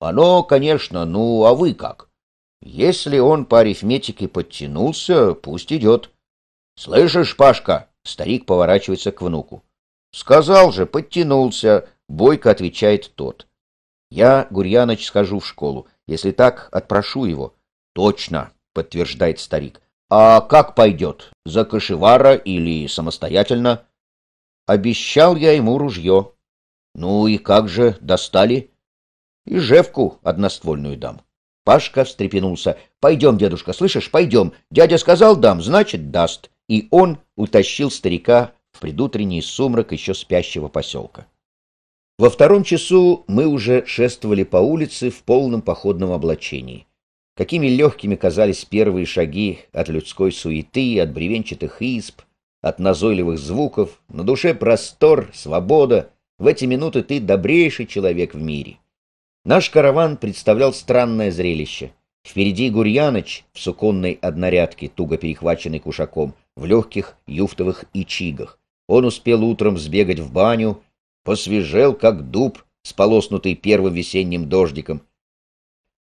Оно, конечно, ну, а вы как? Если он по арифметике подтянулся, пусть идет. Слышишь, Пашка? Старик поворачивается к внуку. Сказал же, подтянулся, бойко отвечает тот. Я, Гурьяныч, схожу в школу. Если так, отпрошу его. Точно, подтверждает старик. А как пойдет? За кошевара или самостоятельно? Обещал я ему ружье. Ну и как же, достали? и жевку одноствольную дам. Пашка встрепенулся. «Пойдем, дедушка, слышишь, пойдем. Дядя сказал дам, значит даст». И он утащил старика в предутренний сумрак еще спящего поселка. Во втором часу мы уже шествовали по улице в полном походном облачении. Какими легкими казались первые шаги от людской суеты, от бревенчатых исп, от назойливых звуков. На душе простор, свобода. В эти минуты ты добрейший человек в мире. Наш караван представлял странное зрелище. Впереди Гурьяныч в суконной однорядке, туго перехваченный кушаком, в легких юфтовых ичигах. Он успел утром сбегать в баню, посвежел, как дуб, сполоснутый первым весенним дождиком.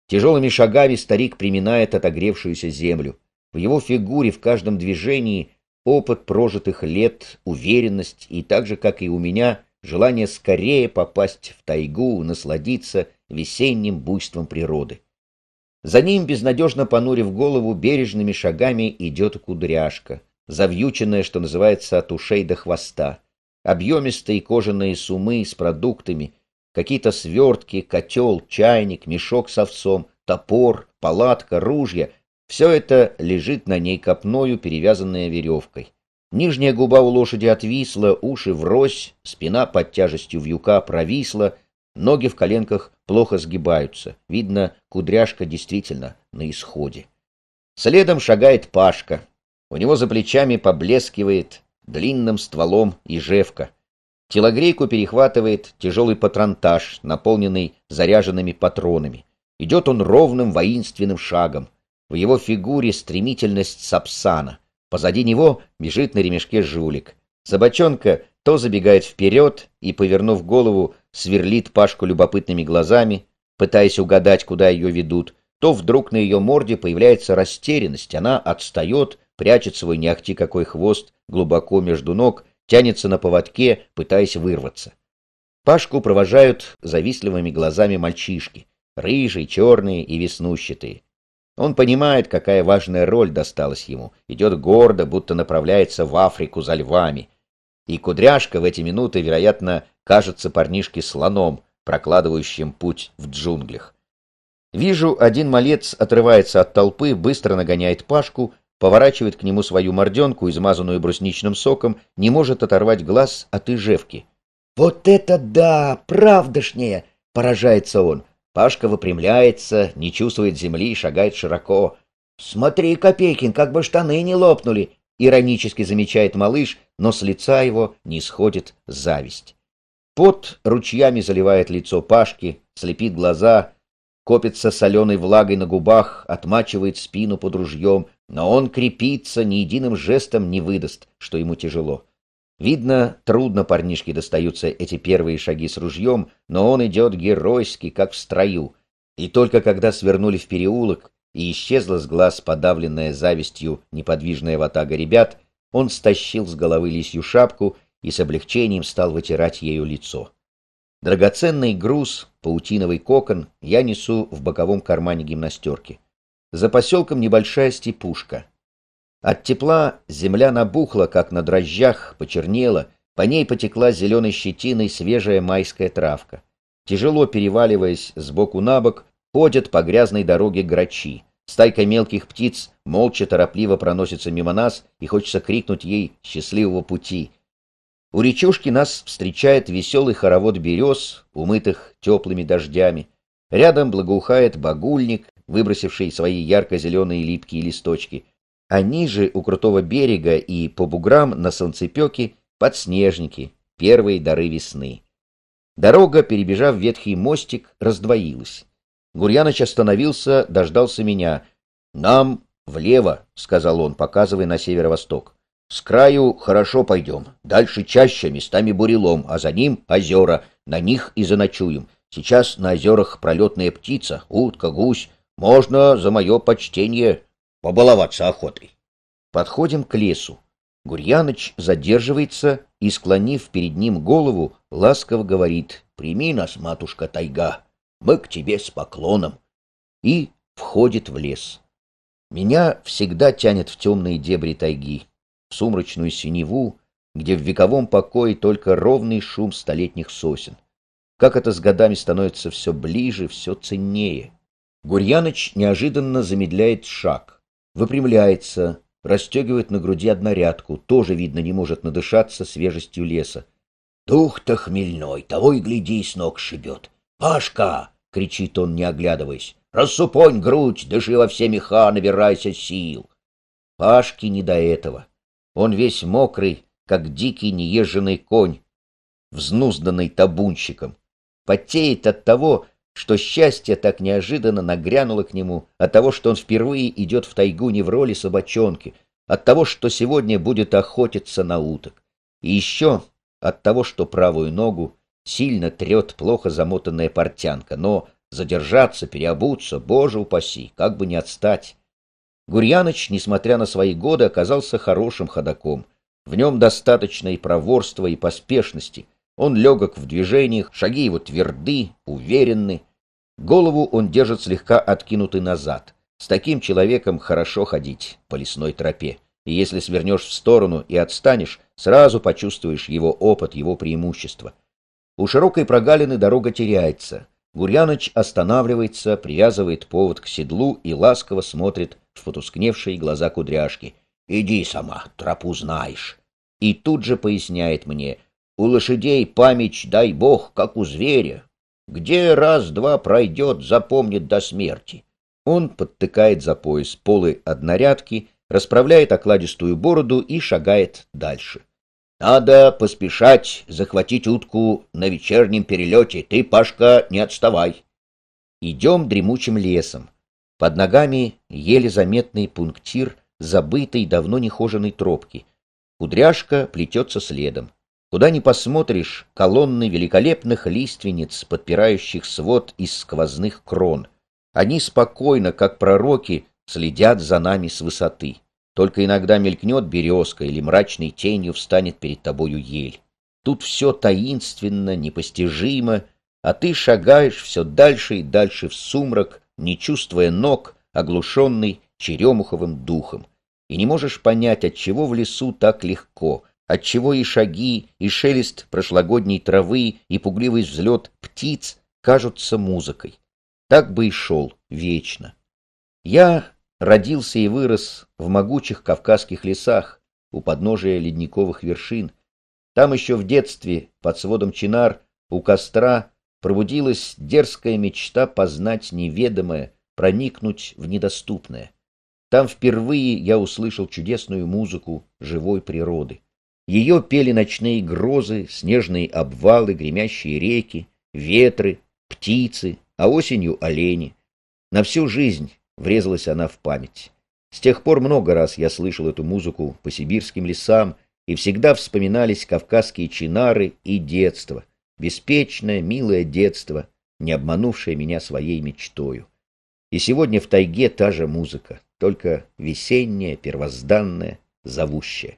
Тяжелыми шагами старик приминает отогревшуюся землю. В его фигуре, в каждом движении опыт прожитых лет, уверенность и так же, как и у меня, желание скорее попасть в тайгу, насладиться весенним буйством природы. За ним, безнадежно понурив голову, бережными шагами идет кудряшка, завьюченная, что называется, от ушей до хвоста. Объемистые кожаные сумы с продуктами, какие-то свертки, котел, чайник, мешок с овцом, топор, палатка, ружья — все это лежит на ней копною, перевязанная веревкой. Нижняя губа у лошади отвисла, уши врозь, спина под тяжестью вьюка провисла — Ноги в коленках плохо сгибаются. Видно, кудряшка действительно на исходе. Следом шагает Пашка. У него за плечами поблескивает длинным стволом ежевка. Телогрейку перехватывает тяжелый патронтаж, наполненный заряженными патронами. Идет он ровным воинственным шагом. В его фигуре стремительность сапсана. Позади него бежит на ремешке жулик. Собачонка то забегает вперед и, повернув голову, сверлит Пашку любопытными глазами, пытаясь угадать, куда ее ведут, то вдруг на ее морде появляется растерянность, она отстает, прячет свой не ахти какой хвост глубоко между ног, тянется на поводке, пытаясь вырваться. Пашку провожают завистливыми глазами мальчишки, рыжие, черные и веснущатые. Он понимает, какая важная роль досталась ему, идет гордо, будто направляется в Африку за львами, и Кудряшка в эти минуты, вероятно, кажется парнишке слоном, прокладывающим путь в джунглях. Вижу, один малец отрывается от толпы, быстро нагоняет Пашку, поворачивает к нему свою морденку, измазанную брусничным соком, не может оторвать глаз от ижевки. «Вот это да! правдышнее! поражается он. Пашка выпрямляется, не чувствует земли и шагает широко. «Смотри, Копейкин, как бы штаны не лопнули! Иронически замечает малыш, но с лица его не сходит зависть. Пот ручьями заливает лицо Пашки, слепит глаза, копится соленой влагой на губах, отмачивает спину под ружьем, но он крепится, ни единым жестом не выдаст, что ему тяжело. Видно, трудно парнишке достаются эти первые шаги с ружьем, но он идет геройски, как в строю. И только когда свернули в переулок, и исчезла с глаз подавленная завистью неподвижная ватага ребят, он стащил с головы лисью шапку и с облегчением стал вытирать ею лицо. Драгоценный груз, паутиновый кокон, я несу в боковом кармане гимнастерки. За поселком небольшая степушка. От тепла земля набухла, как на дрожжах, почернела, по ней потекла зеленой щетиной свежая майская травка. Тяжело переваливаясь с боку на бок, Ходят по грязной дороге грачи. Стайка мелких птиц молча, торопливо проносится мимо нас, и хочется крикнуть ей «счастливого пути». У речушки нас встречает веселый хоровод берез, умытых теплыми дождями. Рядом благоухает багульник, выбросивший свои ярко-зеленые липкие листочки. А ниже, у крутого берега и по буграм на солнцепеке, подснежники, первые дары весны. Дорога, перебежав ветхий мостик, раздвоилась. Гурьяныч остановился, дождался меня. «Нам влево», — сказал он, показывая на северо-восток. «С краю хорошо пойдем. Дальше чаще, местами бурелом, а за ним озера. На них и заночуем. Сейчас на озерах пролетная птица, утка, гусь. Можно, за мое почтение, побаловаться охотой». Подходим к лесу. Гурьяныч задерживается и, склонив перед ним голову, ласково говорит «Прими нас, матушка тайга, мы к тебе с поклоном. И входит в лес. Меня всегда тянет в темные дебри тайги, в сумрачную синеву, где в вековом покое только ровный шум столетних сосен. Как это с годами становится все ближе, все ценнее. Гурьяныч неожиданно замедляет шаг, выпрямляется, расстегивает на груди однорядку, тоже, видно, не может надышаться свежестью леса. Дух-то хмельной, того и гляди, с ног шибет. «Пашка, — кричит он, не оглядываясь. «Рассупонь грудь, дыши во все меха, набирайся сил!» Пашки не до этого. Он весь мокрый, как дикий неезженный конь, взнузданный табунщиком. Потеет от того, что счастье так неожиданно нагрянуло к нему, от того, что он впервые идет в тайгу не в роли собачонки, от того, что сегодня будет охотиться на уток. И еще от того, что правую ногу сильно трет плохо замотанная портянка, но задержаться, переобуться, боже упаси, как бы не отстать. Гурьяныч, несмотря на свои годы, оказался хорошим ходаком. В нем достаточно и проворства, и поспешности. Он легок в движениях, шаги его тверды, уверенны. Голову он держит слегка откинутой назад. С таким человеком хорошо ходить по лесной тропе. И если свернешь в сторону и отстанешь, сразу почувствуешь его опыт, его преимущество. У широкой прогалины дорога теряется. Гурьяныч останавливается, привязывает повод к седлу и ласково смотрит в потускневшие глаза кудряшки. «Иди сама, тропу знаешь». И тут же поясняет мне. «У лошадей память, дай бог, как у зверя. Где раз-два пройдет, запомнит до смерти». Он подтыкает за пояс полы однорядки, расправляет окладистую бороду и шагает дальше. Надо поспешать захватить утку на вечернем перелете. Ты, Пашка, не отставай. Идем дремучим лесом. Под ногами еле заметный пунктир забытой, давно нехоженной тропки. Кудряшка плетется следом. Куда ни посмотришь, колонны великолепных лиственниц, подпирающих свод из сквозных крон. Они спокойно, как пророки, следят за нами с высоты. Только иногда мелькнет березка или мрачной тенью встанет перед тобою ель. Тут все таинственно, непостижимо, а ты шагаешь все дальше и дальше в сумрак, не чувствуя ног, оглушенный черемуховым духом, и не можешь понять, от чего в лесу так легко, от чего и шаги, и шелест прошлогодней травы, и пугливый взлет птиц кажутся музыкой. Так бы и шел вечно. Я родился и вырос в могучих кавказских лесах у подножия ледниковых вершин. Там еще в детстве, под сводом чинар, у костра, пробудилась дерзкая мечта познать неведомое, проникнуть в недоступное. Там впервые я услышал чудесную музыку живой природы. Ее пели ночные грозы, снежные обвалы, гремящие реки, ветры, птицы, а осенью олени. На всю жизнь Врезалась она в память. С тех пор много раз я слышал эту музыку по сибирским лесам, и всегда вспоминались кавказские чинары и детство, беспечное, милое детство, не обманувшее меня своей мечтою. И сегодня в тайге та же музыка, только весенняя, первозданная, зовущая.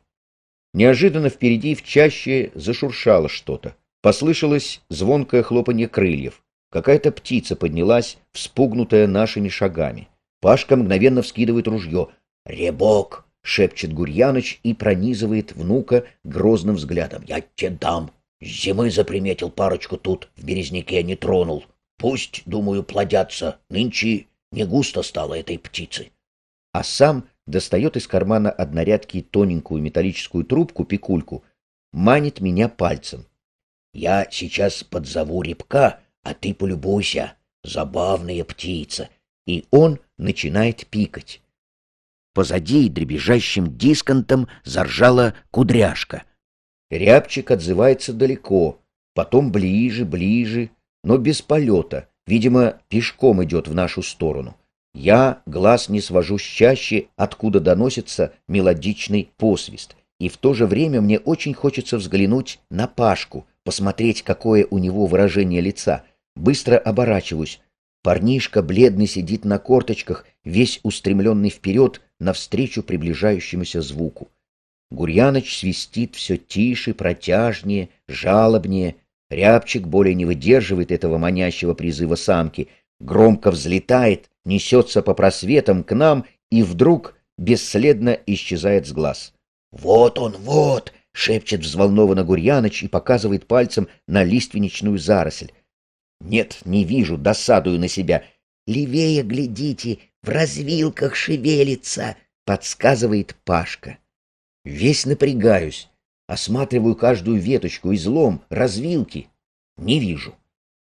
Неожиданно впереди в чаще зашуршало что-то. Послышалось звонкое хлопанье крыльев. Какая-то птица поднялась, вспугнутая нашими шагами. Пашка мгновенно вскидывает ружье. «Ребок!» — шепчет Гурьяныч и пронизывает внука грозным взглядом. «Я тебе дам! зимы заприметил парочку тут, в березняке не тронул. Пусть, думаю, плодятся. Нынче не густо стало этой птицы». А сам достает из кармана однорядки тоненькую металлическую трубку-пикульку, манит меня пальцем. «Я сейчас подзову рябка, а ты полюбуйся. Забавная птица». И он начинает пикать. Позади дребезжащим дисконтом заржала кудряшка. Рябчик отзывается далеко, потом ближе, ближе, но без полета, видимо, пешком идет в нашу сторону. Я глаз не свожу с чаще, откуда доносится мелодичный посвист, и в то же время мне очень хочется взглянуть на Пашку, посмотреть, какое у него выражение лица. Быстро оборачиваюсь, Парнишка бледный сидит на корточках, весь устремленный вперед, навстречу приближающемуся звуку. Гурьяныч свистит все тише, протяжнее, жалобнее. Рябчик более не выдерживает этого манящего призыва самки, громко взлетает, несется по просветам к нам и вдруг бесследно исчезает с глаз. «Вот он, вот!» — шепчет взволнованно Гурьяныч и показывает пальцем на лиственничную заросль. Нет, не вижу, досадую на себя. Левее глядите, в развилках шевелится, подсказывает Пашка. Весь напрягаюсь, осматриваю каждую веточку, излом, развилки. Не вижу.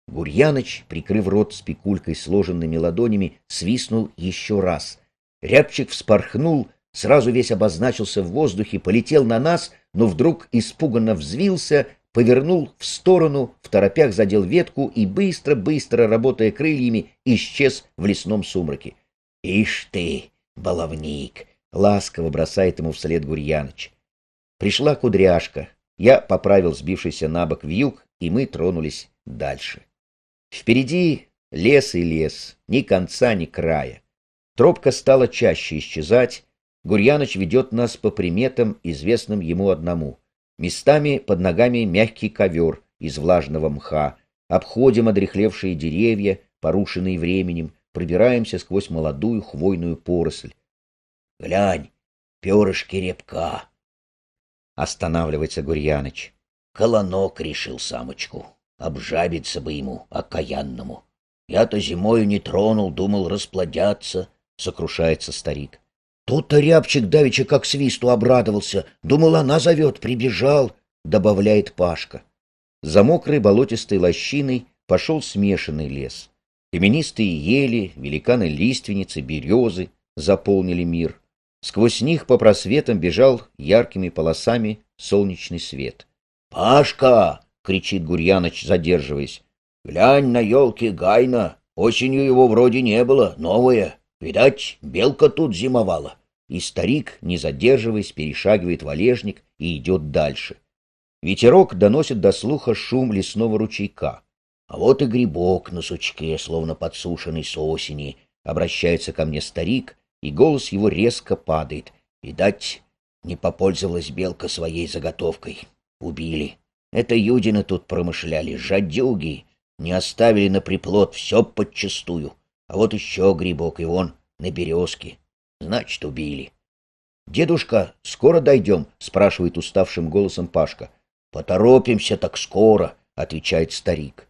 Гурьяныч, прикрыв рот спекулькой сложенными ладонями, свистнул еще раз. Рябчик вспорхнул, сразу весь обозначился в воздухе, полетел на нас, но вдруг испуганно взвился повернул в сторону, в торопях задел ветку и быстро-быстро, работая крыльями, исчез в лесном сумраке. — Ишь ты, баловник! — ласково бросает ему вслед Гурьяныч. Пришла кудряшка. Я поправил сбившийся на бок вьюг, и мы тронулись дальше. Впереди лес и лес, ни конца, ни края. Тропка стала чаще исчезать. Гурьяныч ведет нас по приметам, известным ему одному — Местами под ногами мягкий ковер из влажного мха. Обходим одрехлевшие деревья, порушенные временем, пробираемся сквозь молодую хвойную поросль. «Глянь, перышки репка!» Останавливается Гурьяныч. Колонок решил самочку. Обжабиться бы ему, окаянному. Я-то зимою не тронул, думал расплодятся, — сокрушается старик. Тут-то рябчик давеча как свисту обрадовался. Думал, она зовет, прибежал, — добавляет Пашка. За мокрой болотистой лощиной пошел смешанный лес. Каменистые ели, великаны-лиственницы, березы заполнили мир. Сквозь них по просветам бежал яркими полосами солнечный свет. «Пашка!» — кричит Гурьяноч, задерживаясь. «Глянь на елке Гайна! Осенью его вроде не было, новое!» Видать, белка тут зимовала. И старик, не задерживаясь, перешагивает валежник и идет дальше. Ветерок доносит до слуха шум лесного ручейка. А вот и грибок на сучке, словно подсушенный с осени. Обращается ко мне старик, и голос его резко падает. Видать, не попользовалась белка своей заготовкой. Убили. Это Юдины тут промышляли, жадюги. Не оставили на приплод, все подчистую. А вот еще грибок, и он на березке. Значит, убили. — Дедушка, скоро дойдем? — спрашивает уставшим голосом Пашка. — Поторопимся так скоро, — отвечает старик.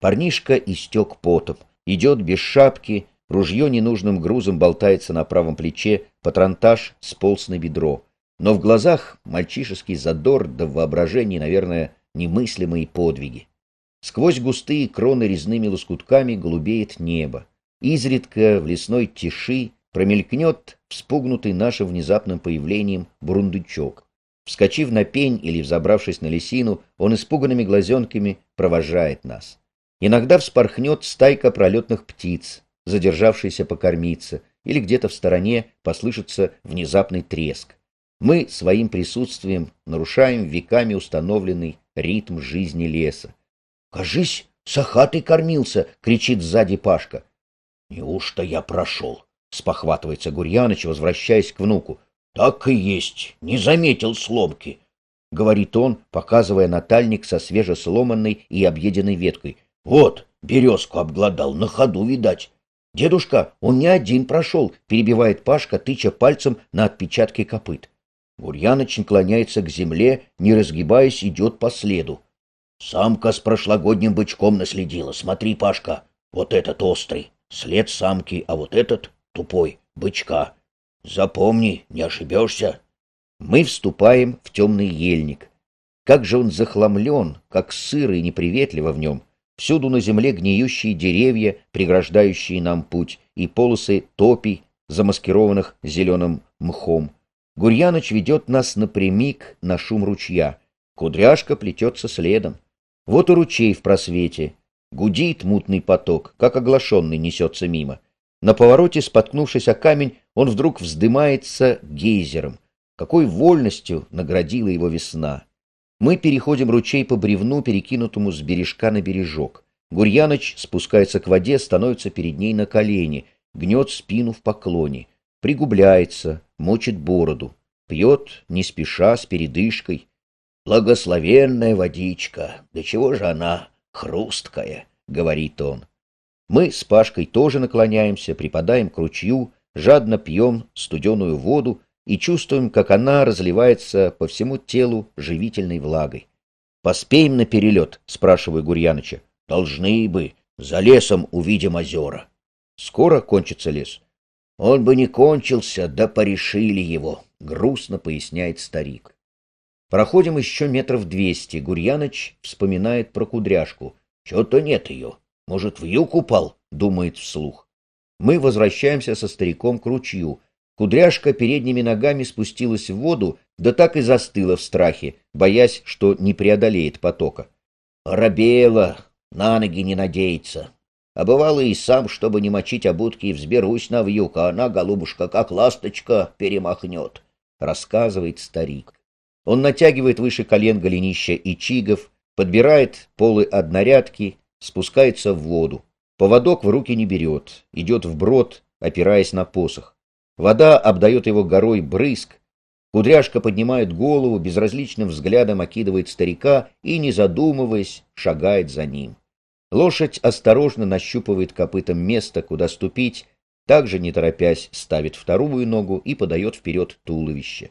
Парнишка истек потом, идет без шапки, ружье ненужным грузом болтается на правом плече, патронтаж сполз на бедро. Но в глазах мальчишеский задор, да в воображении, наверное, немыслимые подвиги. Сквозь густые кроны резными лоскутками голубеет небо. Изредка в лесной тиши промелькнет вспугнутый нашим внезапным появлением бурундучок. Вскочив на пень или взобравшись на лесину, он испуганными глазенками провожает нас. Иногда вспорхнет стайка пролетных птиц, задержавшаяся покормиться, или где-то в стороне послышится внезапный треск. Мы своим присутствием нарушаем веками установленный ритм жизни леса. «Кажись, сахатый кормился!» — кричит сзади Пашка. Неужто я прошел? Спохватывается Гурьяныч, возвращаясь к внуку. Так и есть, не заметил сломки. — говорит он, показывая натальник со свежесломанной и объеденной веткой. — Вот, березку обглодал, на ходу видать. — Дедушка, он не один прошел, — перебивает Пашка, тыча пальцем на отпечатки копыт. Гурьяныч наклоняется к земле, не разгибаясь, идет по следу. — Самка с прошлогодним бычком наследила, смотри, Пашка, вот этот острый след самки, а вот этот — тупой, бычка. Запомни, не ошибешься. Мы вступаем в темный ельник. Как же он захламлен, как сыро и неприветливо в нем. Всюду на земле гниющие деревья, преграждающие нам путь, и полосы топий, замаскированных зеленым мхом. Гурьяныч ведет нас напрямик на шум ручья. Кудряшка плетется следом. Вот и ручей в просвете, Гудит мутный поток, как оглашенный несется мимо. На повороте, споткнувшись о камень, он вдруг вздымается гейзером. Какой вольностью наградила его весна! Мы переходим ручей по бревну, перекинутому с бережка на бережок. Гурьяныч спускается к воде, становится перед ней на колени, гнет спину в поклоне, пригубляется, мочит бороду, пьет, не спеша, с передышкой. «Благословенная водичка! До чего же она Хрусткое, говорит он. Мы с Пашкой тоже наклоняемся, припадаем к ручью, жадно пьем студеную воду и чувствуем, как она разливается по всему телу живительной влагой. «Поспеем на перелет?» — спрашиваю Гурьяныча. «Должны бы. За лесом увидим озера». «Скоро кончится лес?» «Он бы не кончился, да порешили его», — грустно поясняет старик. Проходим еще метров двести. Гурьяныч вспоминает про кудряшку. Чего-то нет ее. Может, в юг упал? Думает вслух. Мы возвращаемся со стариком к ручью. Кудряшка передними ногами спустилась в воду, да так и застыла в страхе, боясь, что не преодолеет потока. Рабела, на ноги не надеется. А бывало и сам, чтобы не мочить обутки, и взберусь на вьюг, а она, голубушка, как ласточка, перемахнет, — рассказывает старик. Он натягивает выше колен голенища и чигов, подбирает полы однорядки, спускается в воду. Поводок в руки не берет, идет вброд, опираясь на посох. Вода обдает его горой брызг. Кудряшка поднимает голову, безразличным взглядом окидывает старика и, не задумываясь, шагает за ним. Лошадь осторожно нащупывает копытом место, куда ступить, также, не торопясь, ставит вторую ногу и подает вперед туловище.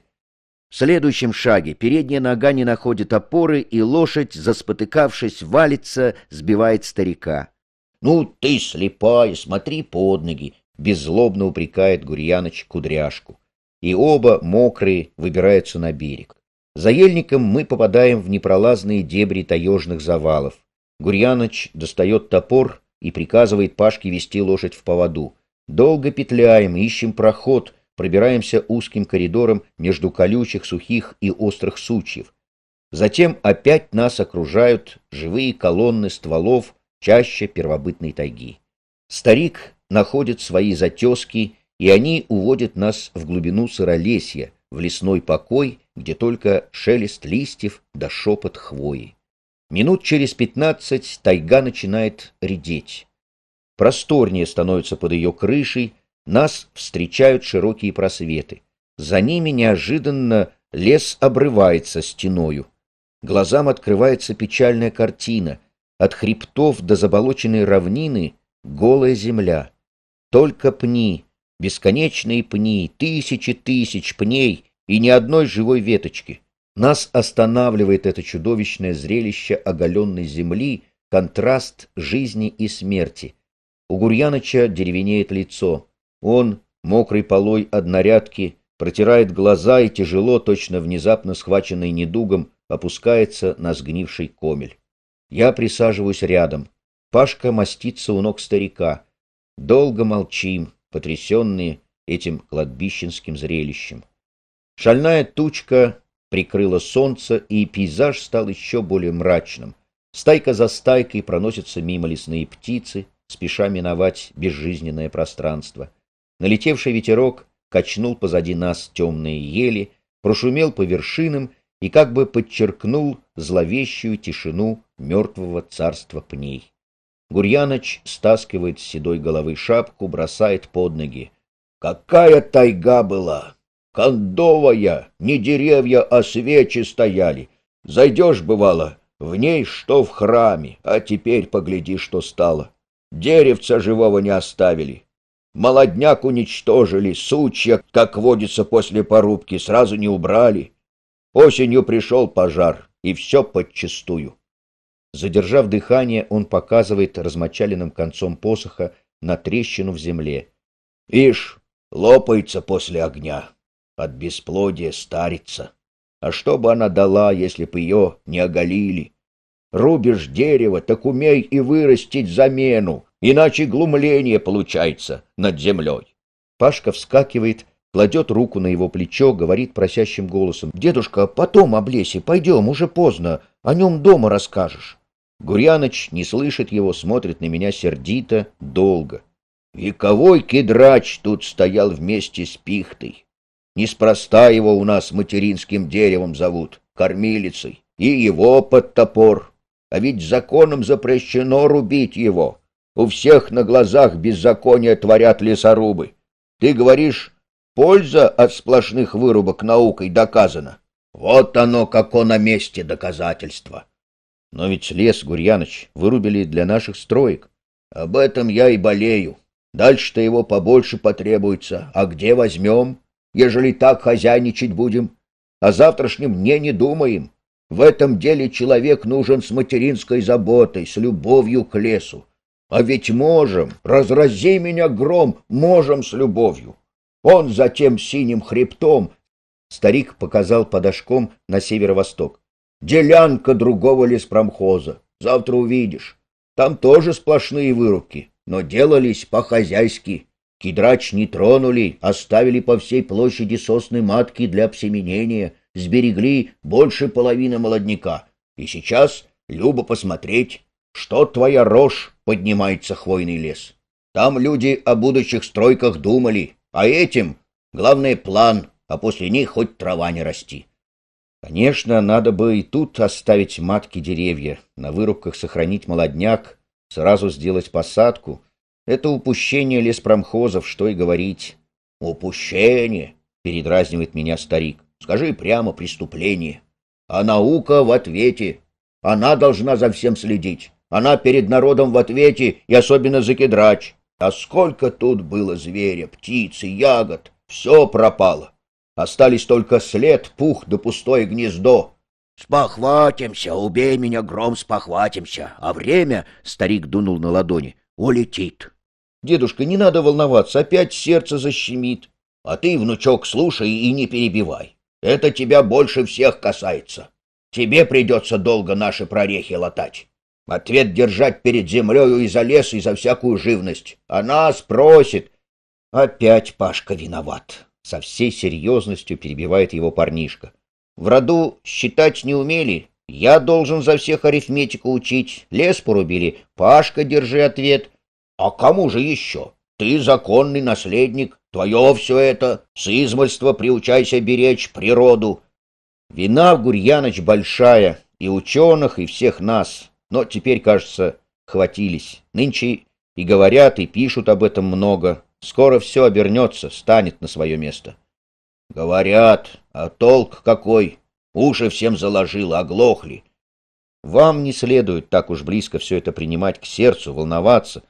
В следующем шаге передняя нога не находит опоры, и лошадь, заспотыкавшись, валится, сбивает старика. — Ну ты слепая, смотри под ноги! — беззлобно упрекает Гурьяныч кудряшку. И оба, мокрые, выбираются на берег. За ельником мы попадаем в непролазные дебри таежных завалов. Гурьяныч достает топор и приказывает Пашке вести лошадь в поводу. Долго петляем, ищем проход — пробираемся узким коридором между колючих, сухих и острых сучьев. Затем опять нас окружают живые колонны стволов, чаще первобытной тайги. Старик находит свои затески, и они уводят нас в глубину сыролесья, в лесной покой, где только шелест листьев да шепот хвои. Минут через пятнадцать тайга начинает редеть. Просторнее становится под ее крышей, нас встречают широкие просветы. За ними неожиданно лес обрывается стеною. Глазам открывается печальная картина. От хребтов до заболоченной равнины голая земля. Только пни, бесконечные пни, тысячи тысяч пней и ни одной живой веточки. Нас останавливает это чудовищное зрелище оголенной земли, контраст жизни и смерти. У Гурьяныча деревенеет лицо. Он, мокрый полой однорядки, протирает глаза и тяжело, точно внезапно схваченный недугом, опускается на сгнивший комель. Я присаживаюсь рядом. Пашка мастится у ног старика. Долго молчим, потрясенные этим кладбищенским зрелищем. Шальная тучка прикрыла солнце, и пейзаж стал еще более мрачным. Стайка за стайкой проносятся мимо лесные птицы, спеша миновать безжизненное пространство. Налетевший ветерок качнул позади нас темные ели, прошумел по вершинам и как бы подчеркнул зловещую тишину мертвого царства пней. Гурьяноч стаскивает с седой головы шапку, бросает под ноги. «Какая тайга была! Кондовая! Не деревья, а свечи стояли! Зайдешь, бывало, в ней что в храме, а теперь погляди, что стало! Деревца живого не оставили!» Молодняк уничтожили, сучья, как водится после порубки, сразу не убрали. Осенью пришел пожар, и все подчистую. Задержав дыхание, он показывает размочаленным концом посоха на трещину в земле. Ишь, лопается после огня, от бесплодия старится. А что бы она дала, если бы ее не оголили? Рубишь дерево, так умей и вырастить замену, Иначе глумление получается над землей. Пашка вскакивает, кладет руку на его плечо, говорит просящим голосом. «Дедушка, потом об лесе, пойдем, уже поздно, о нем дома расскажешь». Гурьяныч не слышит его, смотрит на меня сердито, долго. Вековой кедрач тут стоял вместе с пихтой. Неспроста его у нас материнским деревом зовут, кормилицей, и его под топор. А ведь законом запрещено рубить его. У всех на глазах беззаконие творят лесорубы. Ты говоришь, польза от сплошных вырубок наукой доказана. Вот оно, како на месте доказательство. Но ведь лес, Гурьяныч, вырубили для наших строек. Об этом я и болею. Дальше-то его побольше потребуется. А где возьмем, ежели так хозяйничать будем? О завтрашнем дне не думаем. В этом деле человек нужен с материнской заботой, с любовью к лесу. А ведь можем, разрази меня гром, можем с любовью. Он за тем синим хребтом, старик показал подошком на северо-восток. Делянка другого леспромхоза. Завтра увидишь. Там тоже сплошные вырубки, но делались по-хозяйски. Кедрач не тронули, оставили по всей площади сосны матки для обсеменения, сберегли больше половины молодняка. И сейчас любо посмотреть. Что твоя рожь поднимается хвойный лес? Там люди о будущих стройках думали, а этим главный план, а после них хоть трава не расти. Конечно, надо бы и тут оставить матки деревья, на вырубках сохранить молодняк, сразу сделать посадку. Это упущение леспромхозов, что и говорить. «Упущение!» — передразнивает меня старик. «Скажи прямо преступление. А наука в ответе. Она должна за всем следить. Она перед народом в ответе, и особенно за кедрач. А сколько тут было зверя, птицы, ягод! Все пропало. Остались только след, пух да пустое гнездо. «Спохватимся, убей меня, гром, спохватимся, а время...» — старик дунул на ладони. «Улетит». «Дедушка, не надо волноваться, опять сердце защемит. А ты, внучок, слушай и не перебивай. Это тебя больше всех касается. Тебе придется долго наши прорехи латать». Ответ держать перед землею и за лес, и за всякую живность. Она спросит. Опять Пашка виноват. Со всей серьезностью перебивает его парнишка. В роду считать не умели. Я должен за всех арифметику учить. Лес порубили. Пашка, держи ответ. А кому же еще? Ты законный наследник. Твое все это. С измольства приучайся беречь природу. Вина, гурьяноч большая. И ученых, и всех нас но теперь, кажется, хватились. Нынче и говорят, и пишут об этом много. Скоро все обернется, станет на свое место. Говорят, а толк какой? Уши всем заложило, оглохли. Вам не следует так уж близко все это принимать к сердцу, волноваться.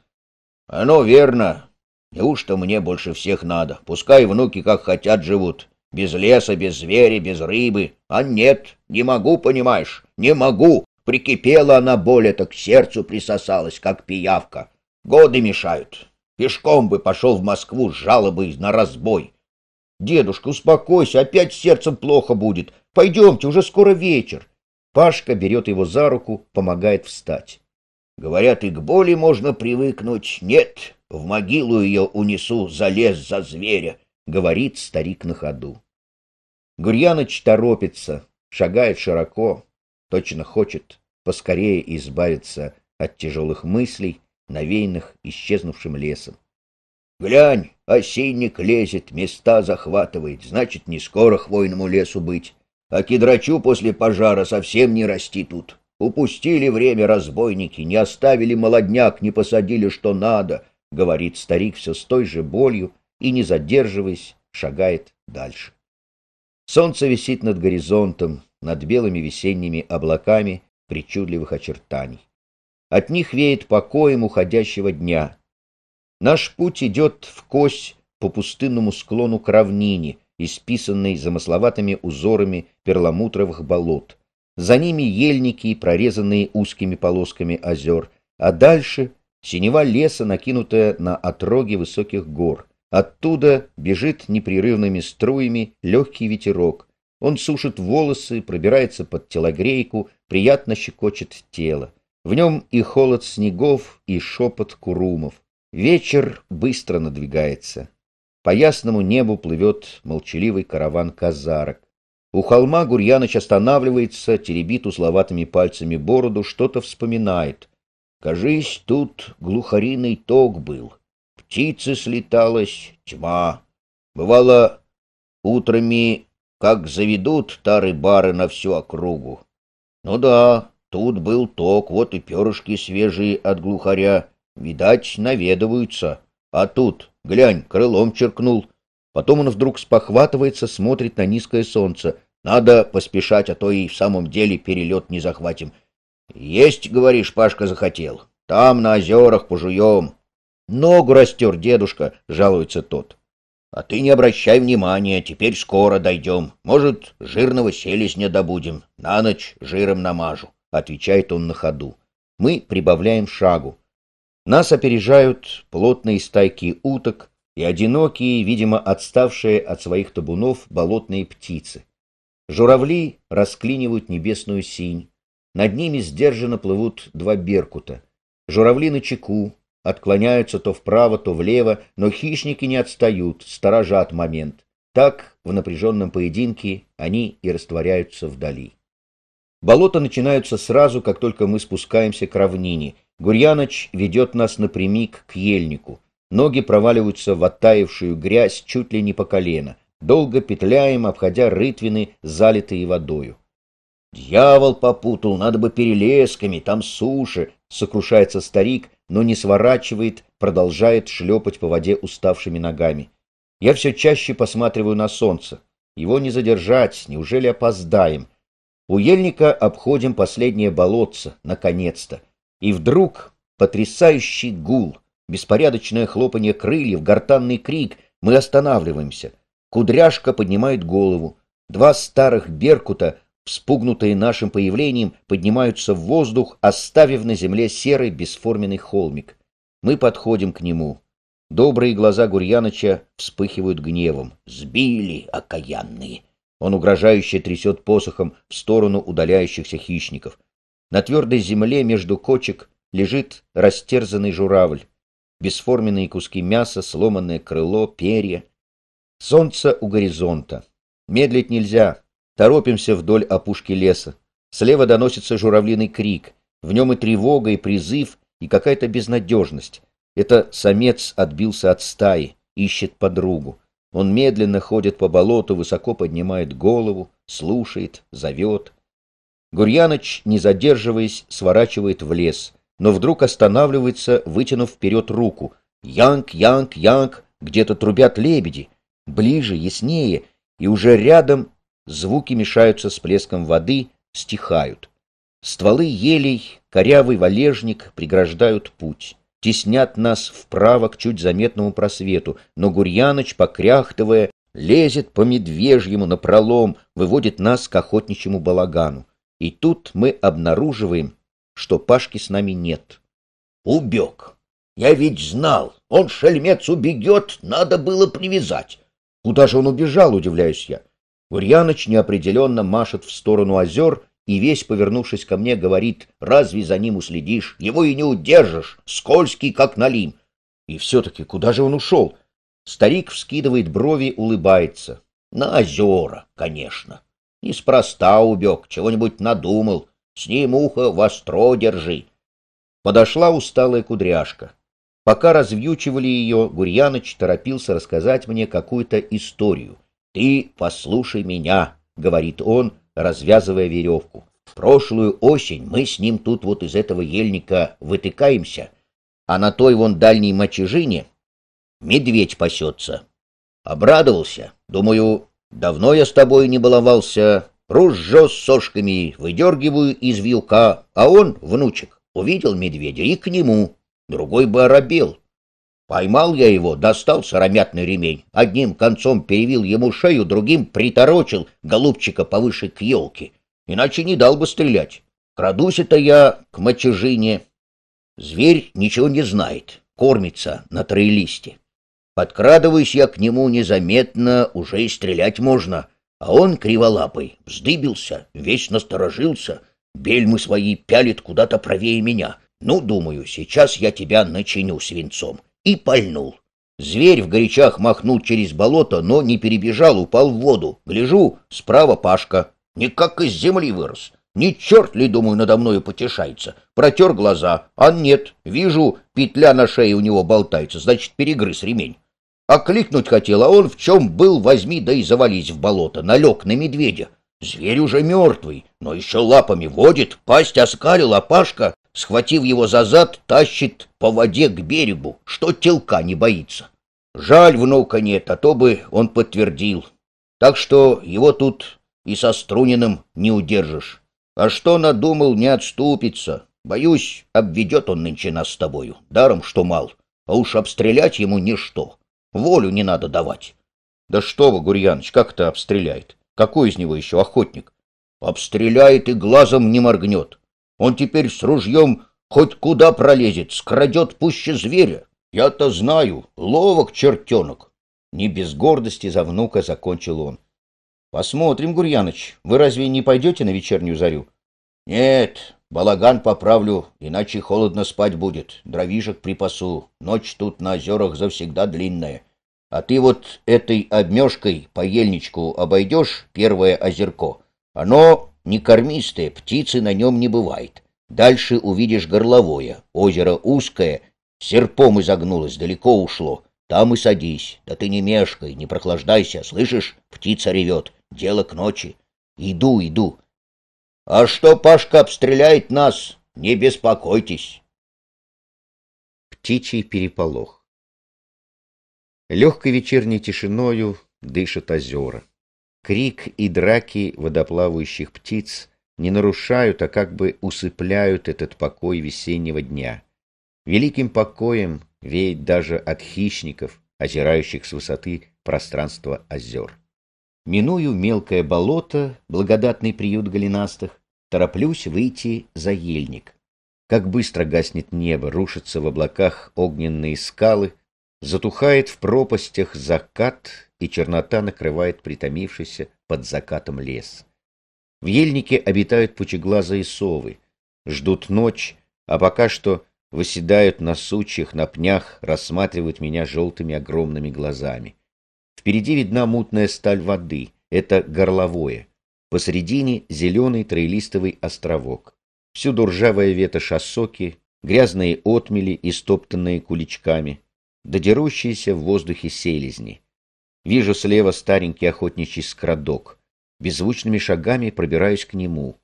Оно верно. Неужто мне больше всех надо? Пускай внуки как хотят живут. Без леса, без зверя, без рыбы. А нет, не могу, понимаешь, не могу. Прикипела она более, так к сердцу присосалась, как пиявка. Годы мешают. Пешком бы пошел в Москву с жалобой на разбой. Дедушка, успокойся, опять сердцем плохо будет. Пойдемте, уже скоро вечер. Пашка берет его за руку, помогает встать. Говорят, и к боли можно привыкнуть. Нет, в могилу ее унесу, залез за зверя, — говорит старик на ходу. Гурьяныч торопится, шагает широко, точно хочет поскорее избавиться от тяжелых мыслей, навеянных исчезнувшим лесом. «Глянь, осенник лезет, места захватывает, значит, не скоро хвойному лесу быть, а кедрачу после пожара совсем не расти тут. Упустили время разбойники, не оставили молодняк, не посадили что надо», — говорит старик все с той же болью и, не задерживаясь, шагает дальше. Солнце висит над горизонтом, над белыми весенними облаками причудливых очертаний. От них веет покоем уходящего дня. Наш путь идет в кость по пустынному склону к равнине, исписанной замысловатыми узорами перламутровых болот. За ними ельники, прорезанные узкими полосками озер, а дальше синева леса, накинутая на отроги высоких гор. Оттуда бежит непрерывными струями легкий ветерок, он сушит волосы, пробирается под телогрейку, приятно щекочет тело. В нем и холод снегов, и шепот курумов. Вечер быстро надвигается. По ясному небу плывет молчаливый караван казарок. У холма Гурьяныч останавливается, теребит узловатыми пальцами бороду, что-то вспоминает. Кажись, тут глухариный ток был. Птица слеталась, тьма. Бывало, утрами как заведут тары-бары на всю округу. Ну да, тут был ток, вот и перышки свежие от глухаря. Видать, наведываются. А тут, глянь, крылом черкнул. Потом он вдруг спохватывается, смотрит на низкое солнце. Надо поспешать, а то и в самом деле перелет не захватим. Есть, говоришь, Пашка захотел. Там на озерах пожуем. Ногу растер дедушка, жалуется тот. А ты не обращай внимания, теперь скоро дойдем. Может, жирного селезня добудем. На ночь жиром намажу, — отвечает он на ходу. Мы прибавляем шагу. Нас опережают плотные стайки уток и одинокие, видимо, отставшие от своих табунов болотные птицы. Журавли расклинивают небесную синь. Над ними сдержанно плывут два беркута. Журавли на чеку, отклоняются то вправо, то влево, но хищники не отстают, сторожат момент. Так в напряженном поединке они и растворяются вдали. Болота начинаются сразу, как только мы спускаемся к равнине. Гурьяныч ведет нас напрямик к ельнику. Ноги проваливаются в оттаившую грязь чуть ли не по колено. Долго петляем, обходя рытвины, залитые водою. «Дьявол попутал, надо бы перелесками, там суши», — сокрушается старик, но не сворачивает, продолжает шлепать по воде уставшими ногами. Я все чаще посматриваю на солнце. Его не задержать, неужели опоздаем? У ельника обходим последнее болотце, наконец-то. И вдруг потрясающий гул, беспорядочное хлопанье крыльев, гортанный крик. Мы останавливаемся. Кудряшка поднимает голову. Два старых беркута Вспугнутые нашим появлением, поднимаются в воздух, оставив на земле серый бесформенный холмик. Мы подходим к нему. Добрые глаза Гурьяноча вспыхивают гневом. «Сбили, окаянные!» Он угрожающе трясет посохом в сторону удаляющихся хищников. На твердой земле между кочек лежит растерзанный журавль. Бесформенные куски мяса, сломанное крыло, перья. Солнце у горизонта. Медлить нельзя. Торопимся вдоль опушки леса. Слева доносится журавлиный крик. В нем и тревога, и призыв, и какая-то безнадежность. Это самец отбился от стаи, ищет подругу. Он медленно ходит по болоту, высоко поднимает голову, слушает, зовет. Гурьяныч, не задерживаясь, сворачивает в лес, но вдруг останавливается, вытянув вперед руку. Янг, янг, янг, где-то трубят лебеди. Ближе, яснее, и уже рядом звуки мешаются с плеском воды, стихают. Стволы елей, корявый валежник преграждают путь, теснят нас вправо к чуть заметному просвету, но Гурьяныч, покряхтывая, лезет по медвежьему напролом, выводит нас к охотничьему балагану. И тут мы обнаруживаем, что Пашки с нами нет. Убег. Я ведь знал, он шельмец убегет, надо было привязать. Куда же он убежал, удивляюсь я. Ульяныч неопределенно машет в сторону озер и весь, повернувшись ко мне, говорит, «Разве за ним уследишь? Его и не удержишь! Скользкий, как налим!» И все-таки куда же он ушел? Старик вскидывает брови, улыбается. «На озера, конечно! Неспроста убег, чего-нибудь надумал. С ним ухо востро держи!» Подошла усталая кудряшка. Пока развьючивали ее, Гурьяныч торопился рассказать мне какую-то историю. «Ты послушай меня», — говорит он, развязывая веревку. «Прошлую осень мы с ним тут вот из этого ельника вытыкаемся, а на той вон дальней мочежине медведь пасется. Обрадовался. Думаю, давно я с тобой не баловался. Ружжо с сошками выдергиваю из вилка, а он, внучек, увидел медведя и к нему. Другой бы оробел, Поймал я его, достал сыромятный ремень, одним концом перевил ему шею, другим приторочил голубчика повыше к елке, иначе не дал бы стрелять. крадусь это я к мочежине. Зверь ничего не знает, кормится на троелисте. Подкрадываюсь я к нему незаметно, уже и стрелять можно, а он криволапый, вздыбился, весь насторожился, бельмы свои пялит куда-то правее меня. Ну, думаю, сейчас я тебя начиню свинцом и пальнул. Зверь в горячах махнул через болото, но не перебежал, упал в воду. Гляжу, справа Пашка. Никак из земли вырос. Ни черт ли, думаю, надо мною потешается. Протер глаза. А нет, вижу, петля на шее у него болтается, значит, перегрыз ремень. Окликнуть хотел, а он в чем был, возьми да и завались в болото. Налег на медведя. Зверь уже мертвый, но еще лапами водит, пасть оскалил, а Пашка схватив его за зад, тащит по воде к берегу, что телка не боится. Жаль, внука нет, а то бы он подтвердил. Так что его тут и со Струниным не удержишь. А что надумал, не отступится. Боюсь, обведет он нынче нас с тобою, даром что мал. А уж обстрелять ему ничто. Волю не надо давать. Да что вы, Гурьяныч, как-то обстреляет? Какой из него еще охотник? Обстреляет и глазом не моргнет. Он теперь с ружьем хоть куда пролезет, скрадет пуще зверя. Я-то знаю, ловок чертенок. Не без гордости за внука закончил он. Посмотрим, Гурьяныч, вы разве не пойдете на вечернюю зарю? Нет, балаган поправлю, иначе холодно спать будет. Дровишек припасу, ночь тут на озерах завсегда длинная. А ты вот этой обмежкой по ельничку обойдешь первое озерко. Оно некормистые, птицы на нем не бывает. Дальше увидишь горловое, озеро узкое, серпом изогнулось, далеко ушло. Там и садись, да ты не мешкай, не прохлаждайся, слышишь? Птица ревет, дело к ночи. Иду, иду. А что Пашка обстреляет нас, не беспокойтесь. Птичий переполох. Легкой вечерней тишиною дышат озера. Крик и драки водоплавающих птиц не нарушают, а как бы усыпляют этот покой весеннего дня. Великим покоем веет даже от хищников, озирающих с высоты пространство озер. Миную мелкое болото, благодатный приют голенастых, тороплюсь выйти за ельник. Как быстро гаснет небо, рушатся в облаках огненные скалы, Затухает в пропастях закат, и чернота накрывает притомившийся под закатом лес. В ельнике обитают пучеглазые совы, ждут ночь, а пока что выседают на сучьях, на пнях, рассматривают меня желтыми огромными глазами. Впереди видна мутная сталь воды, это горловое. Посредине зеленый троилистовый островок. Всюду ржавая вето шоссоки, грязные отмели, истоптанные куличками да в воздухе селезни. Вижу слева старенький охотничий скрадок. Беззвучными шагами пробираюсь к нему.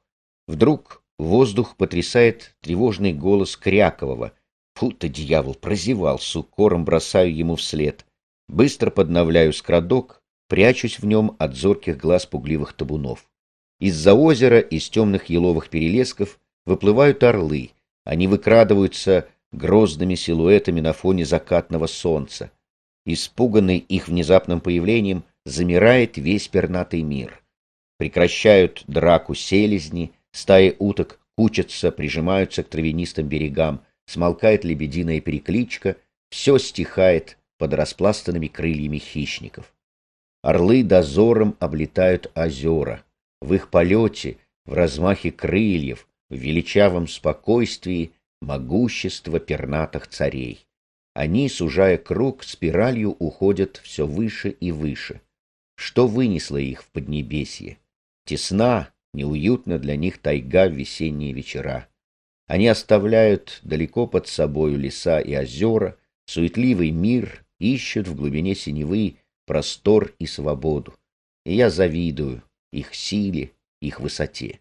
Вдруг воздух потрясает тревожный голос Крякового. Фу ты, дьявол, прозевал, с укором бросаю ему вслед. Быстро подновляю скрадок, прячусь в нем от зорких глаз пугливых табунов. Из-за озера, из темных еловых перелесков, выплывают орлы. Они выкрадываются грозными силуэтами на фоне закатного солнца. Испуганный их внезапным появлением, замирает весь пернатый мир. Прекращают драку селезни, стаи уток кучатся, прижимаются к травянистым берегам, смолкает лебединая перекличка, все стихает под распластанными крыльями хищников. Орлы дозором облетают озера. В их полете, в размахе крыльев, в величавом спокойствии могущество пернатых царей. Они, сужая круг, спиралью уходят все выше и выше. Что вынесло их в Поднебесье? Тесна, неуютно для них тайга в весенние вечера. Они оставляют далеко под собою леса и озера, суетливый мир, ищут в глубине синевы простор и свободу. И я завидую их силе, их высоте.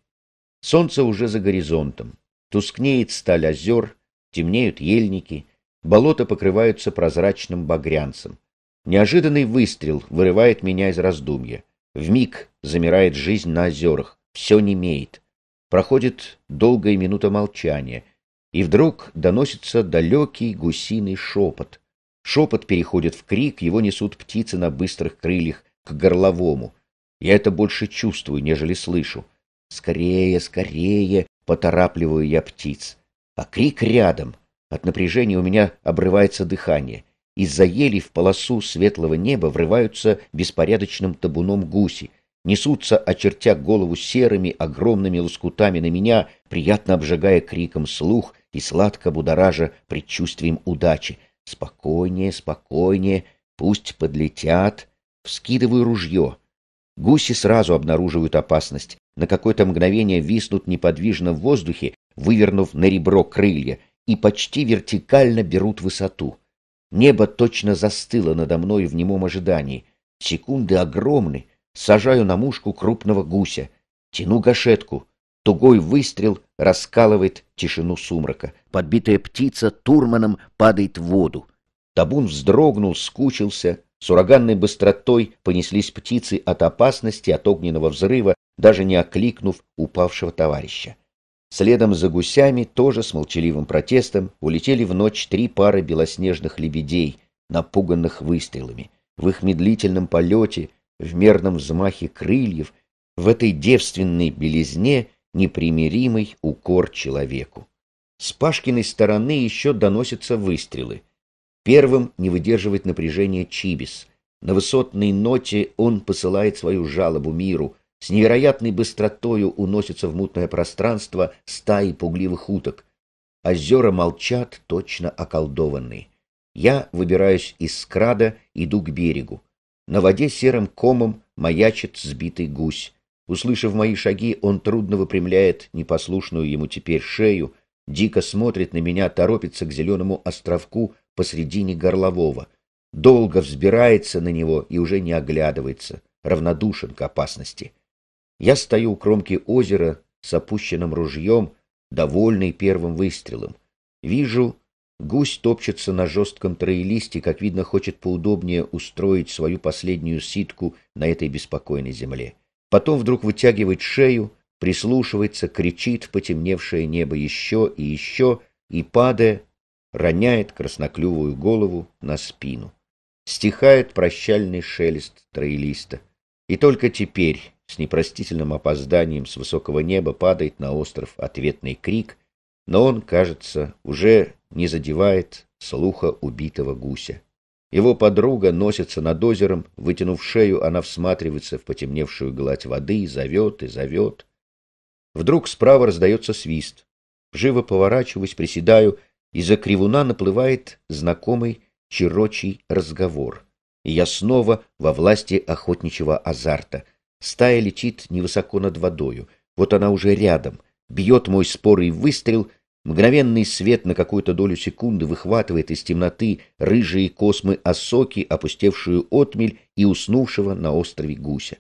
Солнце уже за горизонтом. Тускнеет сталь озер, темнеют ельники, болота покрываются прозрачным багрянцем. Неожиданный выстрел вырывает меня из раздумья. В миг замирает жизнь на озерах, все немеет. Проходит долгая минута молчания, и вдруг доносится далекий гусиный шепот. Шепот переходит в крик, его несут птицы на быстрых крыльях к горловому. Я это больше чувствую, нежели слышу. Скорее, скорее, поторапливаю я птиц. А крик рядом. От напряжения у меня обрывается дыхание. Из-за ели в полосу светлого неба врываются беспорядочным табуном гуси. Несутся, очертя голову серыми, огромными лоскутами на меня, приятно обжигая криком слух и сладко будоража предчувствием удачи. Спокойнее, спокойнее, пусть подлетят. Вскидываю ружье. Гуси сразу обнаруживают опасность, на какое-то мгновение виснут неподвижно в воздухе, вывернув на ребро крылья, и почти вертикально берут высоту. Небо точно застыло надо мной в немом ожидании. Секунды огромны. Сажаю на мушку крупного гуся. Тяну гашетку. Тугой выстрел раскалывает тишину сумрака. Подбитая птица турманом падает в воду. Табун вздрогнул, скучился, с ураганной быстротой понеслись птицы от опасности, от огненного взрыва, даже не окликнув упавшего товарища. Следом за гусями, тоже с молчаливым протестом, улетели в ночь три пары белоснежных лебедей, напуганных выстрелами. В их медлительном полете, в мерном взмахе крыльев, в этой девственной белизне непримиримый укор человеку. С Пашкиной стороны еще доносятся выстрелы — Первым не выдерживает напряжение Чибис. На высотной ноте он посылает свою жалобу миру. С невероятной быстротою уносится в мутное пространство стаи пугливых уток. Озера молчат, точно околдованные. Я выбираюсь из скрада, иду к берегу. На воде серым комом маячит сбитый гусь. Услышав мои шаги, он трудно выпрямляет непослушную ему теперь шею, дико смотрит на меня, торопится к зеленому островку, посредине горлового. Долго взбирается на него и уже не оглядывается, равнодушен к опасности. Я стою у кромки озера с опущенным ружьем, довольный первым выстрелом. Вижу, гусь топчется на жестком троелисте, как видно, хочет поудобнее устроить свою последнюю ситку на этой беспокойной земле. Потом вдруг вытягивает шею, прислушивается, кричит в потемневшее небо еще и еще, и, падая, роняет красноклювую голову на спину. Стихает прощальный шелест троилиста. И только теперь, с непростительным опозданием с высокого неба, падает на остров ответный крик, но он, кажется, уже не задевает слуха убитого гуся. Его подруга носится над озером, вытянув шею, она всматривается в потемневшую гладь воды, зовет и зовет. Вдруг справа раздается свист. Живо поворачиваюсь, приседаю — из-за кривуна наплывает знакомый черочий разговор. И я снова во власти охотничьего азарта. Стая летит невысоко над водою. Вот она уже рядом. Бьет мой спорый выстрел. Мгновенный свет на какую-то долю секунды выхватывает из темноты рыжие космы осоки, опустевшую отмель и уснувшего на острове гуся.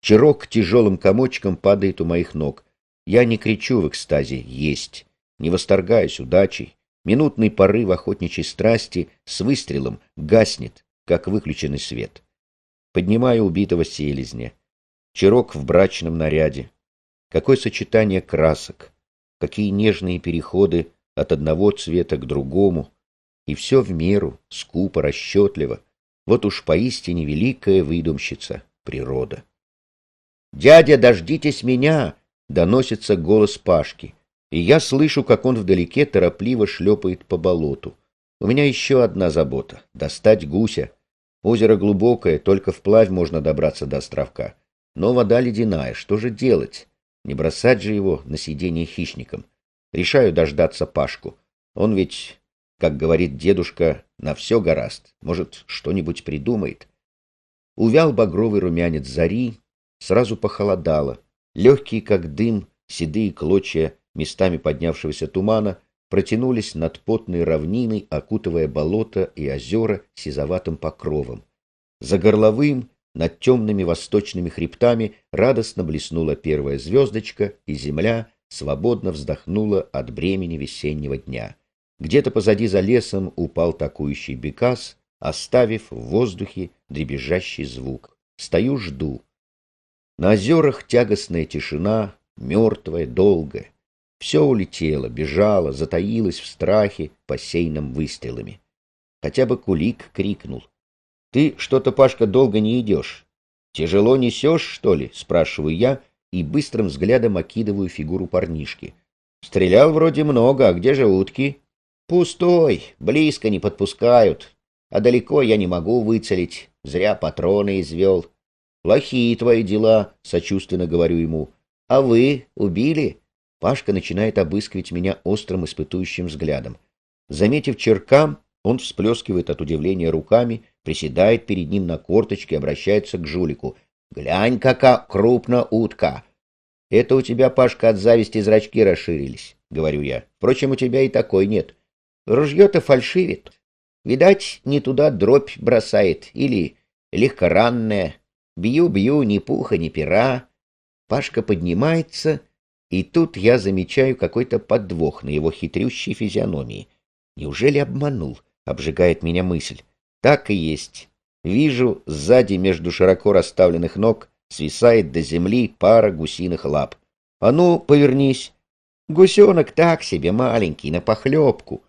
Черок тяжелым комочком падает у моих ног. Я не кричу в экстазе «Есть!» Не восторгаюсь удачей, Минутный порыв охотничьей страсти с выстрелом гаснет, как выключенный свет. Поднимаю убитого селезня. Чирок в брачном наряде. Какое сочетание красок, какие нежные переходы от одного цвета к другому. И все в меру, скупо, расчетливо. Вот уж поистине великая выдумщица природа. «Дядя, дождитесь меня!» — доносится голос Пашки и я слышу, как он вдалеке торопливо шлепает по болоту. У меня еще одна забота — достать гуся. Озеро глубокое, только вплавь можно добраться до островка. Но вода ледяная, что же делать? Не бросать же его на сидение хищникам. Решаю дождаться Пашку. Он ведь, как говорит дедушка, на все гораст. Может, что-нибудь придумает. Увял багровый румянец зари, сразу похолодало. Легкие, как дым, седые клочья местами поднявшегося тумана, протянулись над потной равниной, окутывая болото и озера сизоватым покровом. За горловым, над темными восточными хребтами, радостно блеснула первая звездочка, и земля свободно вздохнула от бремени весеннего дня. Где-то позади за лесом упал такующий бекас, оставив в воздухе дребезжащий звук. Стою, жду. На озерах тягостная тишина, мертвая, долгая. Все улетело, бежало, затаилось в страхе посейным выстрелами. Хотя бы кулик крикнул. — Ты что-то, Пашка, долго не идешь. Тяжело несешь, что ли? — спрашиваю я и быстрым взглядом окидываю фигуру парнишки. — Стрелял вроде много, а где же утки? — Пустой, близко не подпускают. А далеко я не могу выцелить, зря патроны извел. — Плохие твои дела, — сочувственно говорю ему. — А вы убили? — Пашка начинает обыскивать меня острым испытующим взглядом. Заметив черкам, он всплескивает от удивления руками, приседает перед ним на корточке, обращается к жулику. «Глянь, какая крупная утка!» «Это у тебя, Пашка, от зависти зрачки расширились», — говорю я. «Впрочем, у тебя и такой нет. Ружье-то фальшивит. Видать, не туда дробь бросает или легкоранная. Бью-бью, ни пуха, ни пера». Пашка поднимается, — и тут я замечаю какой-то подвох на его хитрющей физиономии. Неужели обманул? Обжигает меня мысль. Так и есть. Вижу, сзади между широко расставленных ног свисает до земли пара гусиных лап. А ну, повернись. Гусенок так себе маленький, на похлебку.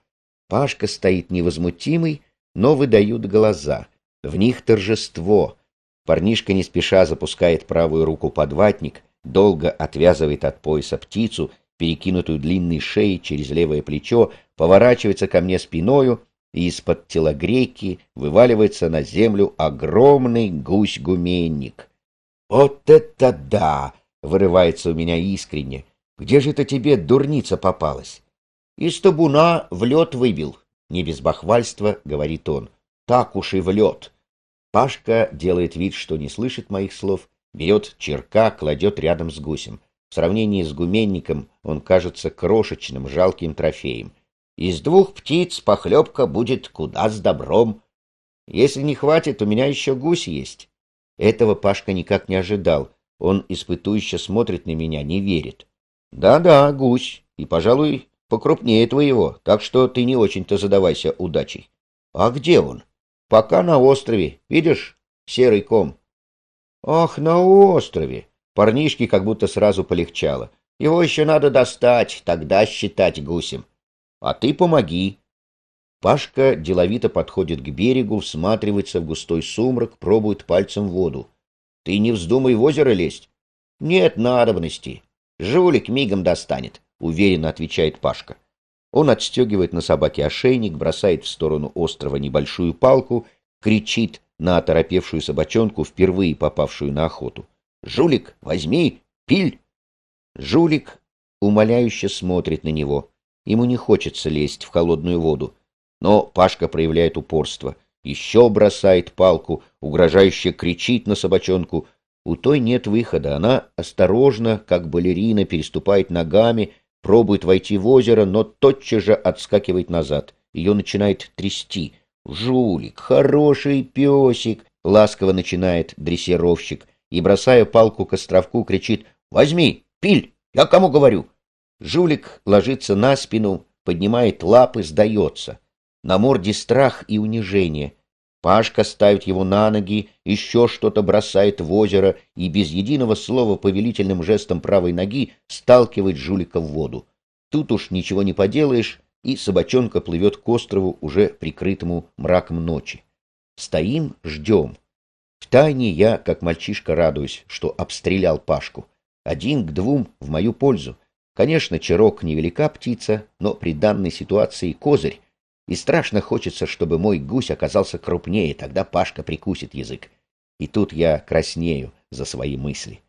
Пашка стоит невозмутимый, но выдают глаза. В них торжество. Парнишка не спеша запускает правую руку под ватник, долго отвязывает от пояса птицу, перекинутую длинной шеей через левое плечо, поворачивается ко мне спиною, и из-под телогрейки вываливается на землю огромный гусь-гуменник. «Вот это да!» — вырывается у меня искренне. «Где же это тебе дурница попалась?» «Из табуна в лед выбил», — не без бахвальства говорит он. «Так уж и в лед». Пашка делает вид, что не слышит моих слов, бьет черка, кладет рядом с гусем. В сравнении с гуменником он кажется крошечным, жалким трофеем. Из двух птиц похлебка будет куда с добром. Если не хватит, у меня еще гусь есть. Этого Пашка никак не ожидал. Он испытующе смотрит на меня, не верит. Да-да, гусь, и, пожалуй, покрупнее твоего, так что ты не очень-то задавайся удачей. А где он? Пока на острове, видишь, серый ком. Ох, на острове! Парнишке как будто сразу полегчало. Его еще надо достать, тогда считать гусем. А ты помоги. Пашка деловито подходит к берегу, всматривается в густой сумрак, пробует пальцем воду. Ты не вздумай в озеро лезть. Нет надобности. Жулик мигом достанет, уверенно отвечает Пашка. Он отстегивает на собаке ошейник, бросает в сторону острова небольшую палку, кричит на оторопевшую собачонку, впервые попавшую на охоту. «Жулик, возьми! Пиль!» Жулик умоляюще смотрит на него. Ему не хочется лезть в холодную воду. Но Пашка проявляет упорство. Еще бросает палку, угрожающе кричит на собачонку. У той нет выхода. Она осторожно, как балерина, переступает ногами, пробует войти в озеро, но тотчас же отскакивает назад. Ее начинает трясти — «Жулик, хороший песик!» — ласково начинает дрессировщик и, бросая палку к островку, кричит «Возьми, пиль! Я кому говорю?» Жулик ложится на спину, поднимает лапы, сдается. На морде страх и унижение. Пашка ставит его на ноги, еще что-то бросает в озеро и без единого слова повелительным жестом правой ноги сталкивает жулика в воду. Тут уж ничего не поделаешь, и собачонка плывет к острову, уже прикрытому мраком ночи. Стоим, ждем. Втайне я, как мальчишка, радуюсь, что обстрелял Пашку. Один к двум в мою пользу. Конечно, черок невелика птица, но при данной ситуации козырь. И страшно хочется, чтобы мой гусь оказался крупнее, тогда Пашка прикусит язык. И тут я краснею за свои мысли.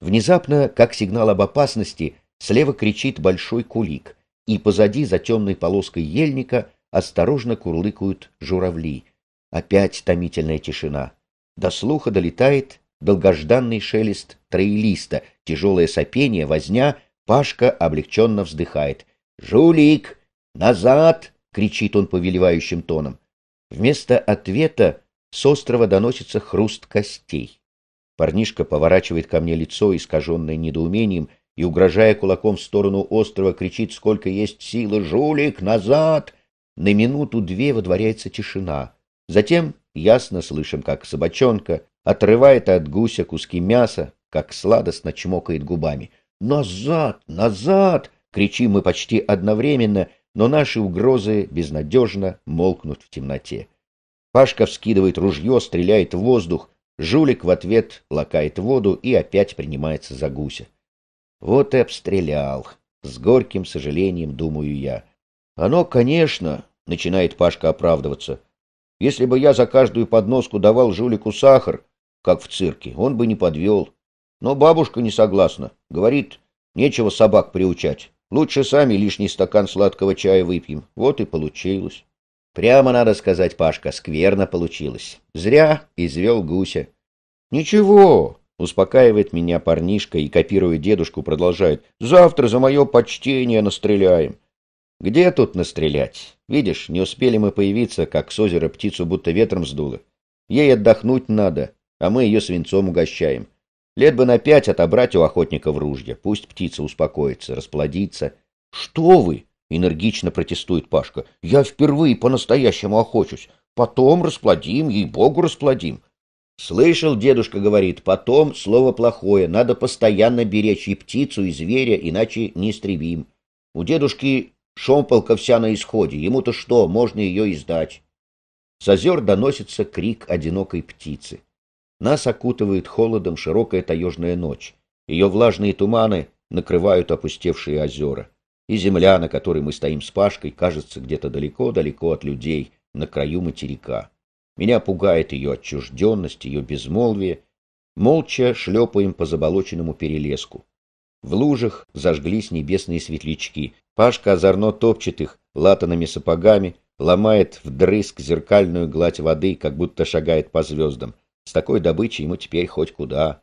Внезапно, как сигнал об опасности, слева кричит большой кулик и позади за темной полоской ельника осторожно курлыкают журавли. Опять томительная тишина. До слуха долетает долгожданный шелест троилиста, тяжелое сопение, возня, Пашка облегченно вздыхает. «Жулик! Назад!» — кричит он повелевающим тоном. Вместо ответа с острова доносится хруст костей. Парнишка поворачивает ко мне лицо, искаженное недоумением, и, угрожая кулаком в сторону острова, кричит, сколько есть силы, «Жулик, назад!» На минуту-две водворяется тишина. Затем ясно слышим, как собачонка отрывает от гуся куски мяса, как сладостно чмокает губами. «Назад! Назад!» — кричим мы почти одновременно, но наши угрозы безнадежно молкнут в темноте. Пашка вскидывает ружье, стреляет в воздух, жулик в ответ лакает воду и опять принимается за гуся. Вот и обстрелял. С горьким сожалением, думаю я. Оно, конечно, — начинает Пашка оправдываться. Если бы я за каждую подноску давал жулику сахар, как в цирке, он бы не подвел. Но бабушка не согласна. Говорит, нечего собак приучать. Лучше сами лишний стакан сладкого чая выпьем. Вот и получилось. Прямо надо сказать, Пашка, скверно получилось. Зря извел гуся. Ничего, Успокаивает меня парнишка и, копируя дедушку, продолжает. «Завтра за мое почтение настреляем». «Где тут настрелять? Видишь, не успели мы появиться, как с озера птицу будто ветром сдуло. Ей отдохнуть надо, а мы ее свинцом угощаем. Лет бы на пять отобрать у охотника в ружье, Пусть птица успокоится, расплодится». «Что вы?» — энергично протестует Пашка. «Я впервые по-настоящему охочусь. Потом расплодим, ей-богу, расплодим. Слышал, дедушка говорит, потом слово плохое, надо постоянно беречь и птицу, и зверя, иначе не истребим. У дедушки шомполка вся на исходе, ему-то что, можно ее издать. С озер доносится крик одинокой птицы. Нас окутывает холодом широкая таежная ночь. Ее влажные туманы накрывают опустевшие озера. И земля, на которой мы стоим с Пашкой, кажется где-то далеко-далеко от людей, на краю материка. Меня пугает ее отчужденность, ее безмолвие. Молча шлепаем по заболоченному перелеску. В лужах зажглись небесные светлячки. Пашка озорно топчет их латанными сапогами, ломает вдрызг зеркальную гладь воды, как будто шагает по звездам. С такой добычей ему теперь хоть куда.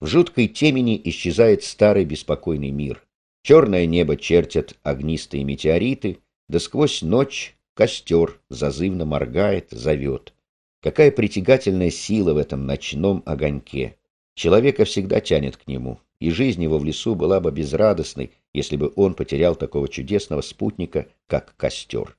В жуткой темени исчезает старый беспокойный мир. Черное небо чертят огнистые метеориты, да сквозь ночь костер зазывно моргает, зовет. Какая притягательная сила в этом ночном огоньке! Человека всегда тянет к нему, и жизнь его в лесу была бы безрадостной, если бы он потерял такого чудесного спутника, как костер.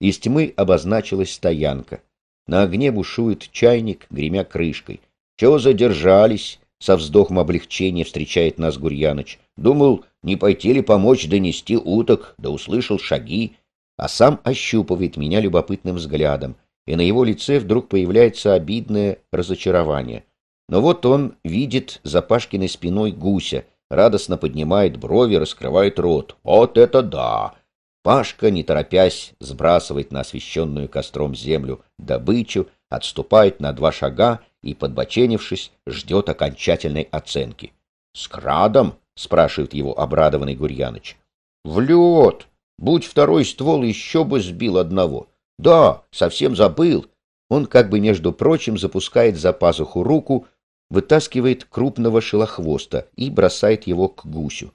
Из тьмы обозначилась стоянка. На огне бушует чайник, гремя крышкой. «Чего задержались?» — со вздохом облегчения встречает нас Гурьяныч. «Думал, не пойти ли помочь донести уток, да услышал шаги, а сам ощупывает меня любопытным взглядом — и на его лице вдруг появляется обидное разочарование. Но вот он видит за Пашкиной спиной гуся, радостно поднимает брови, раскрывает рот. «Вот это да!» Пашка, не торопясь, сбрасывает на освещенную костром землю добычу, отступает на два шага и, подбоченившись, ждет окончательной оценки. «С крадом?» — спрашивает его обрадованный Гурьяныч. «В лед! Будь второй ствол, еще бы сбил одного!» Да, совсем забыл. Он как бы, между прочим, запускает за пазуху руку, вытаскивает крупного шелохвоста и бросает его к гусю.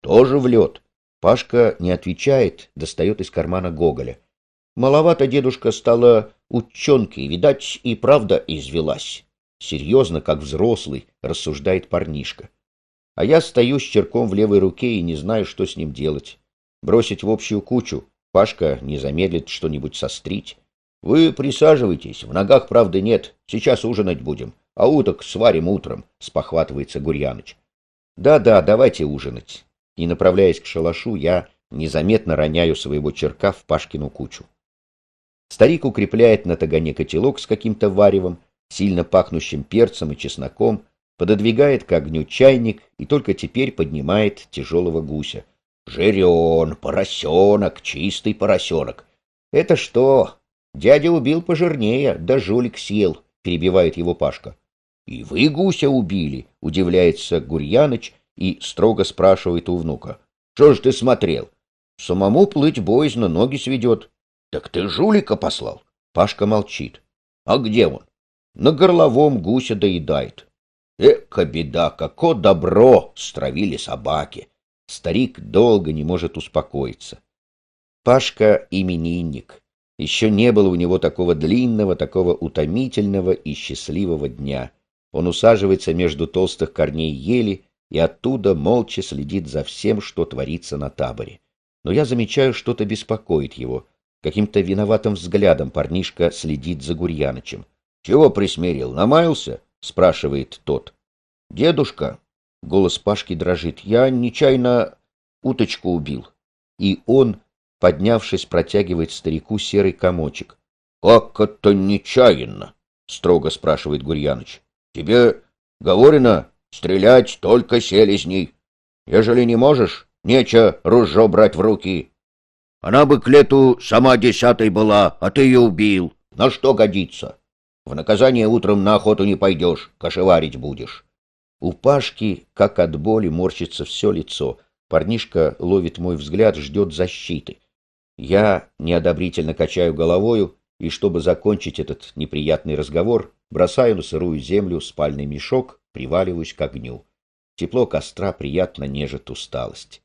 Тоже в лед. Пашка не отвечает, достает из кармана Гоголя. Маловато дедушка стала ученкой, видать, и правда извелась. Серьезно, как взрослый, рассуждает парнишка. А я стою с черком в левой руке и не знаю, что с ним делать. Бросить в общую кучу, Пашка не замедлит что-нибудь сострить. Вы присаживайтесь, в ногах правды нет, сейчас ужинать будем, а уток сварим утром, — спохватывается Гурьяныч. Да-да, давайте ужинать. И, направляясь к шалашу, я незаметно роняю своего черка в Пашкину кучу. Старик укрепляет на тагане котелок с каким-то варевом, сильно пахнущим перцем и чесноком, пододвигает к огню чайник и только теперь поднимает тяжелого гуся — Жирен, поросенок, чистый поросенок. Это что? Дядя убил пожирнее, да жулик съел, перебивает его Пашка. И вы гуся убили, удивляется Гурьяныч и строго спрашивает у внука. Что ж ты смотрел? Самому плыть боязно, ноги сведет. Так ты жулика послал? Пашка молчит. А где он? На горловом гуся доедает. Эка беда, како добро стравили собаки. Старик долго не может успокоиться. Пашка — именинник. Еще не было у него такого длинного, такого утомительного и счастливого дня. Он усаживается между толстых корней ели и оттуда молча следит за всем, что творится на таборе. Но я замечаю, что-то беспокоит его. Каким-то виноватым взглядом парнишка следит за Гурьянычем. — Чего присмирил, намаялся? — спрашивает тот. — Дедушка, Голос Пашки дрожит. «Я нечаянно уточку убил». И он, поднявшись, протягивает старику серый комочек. «Как это нечаянно?» — строго спрашивает Гурьяныч. «Тебе говорено стрелять только селезней. Ежели не можешь, нече ружо брать в руки. Она бы к лету сама десятой была, а ты ее убил. На что годится? В наказание утром на охоту не пойдешь, кошеварить будешь». У Пашки, как от боли, морщится все лицо. Парнишка ловит мой взгляд, ждет защиты. Я неодобрительно качаю головою, и чтобы закончить этот неприятный разговор, бросаю на сырую землю спальный мешок, приваливаюсь к огню. Тепло костра приятно нежит усталость.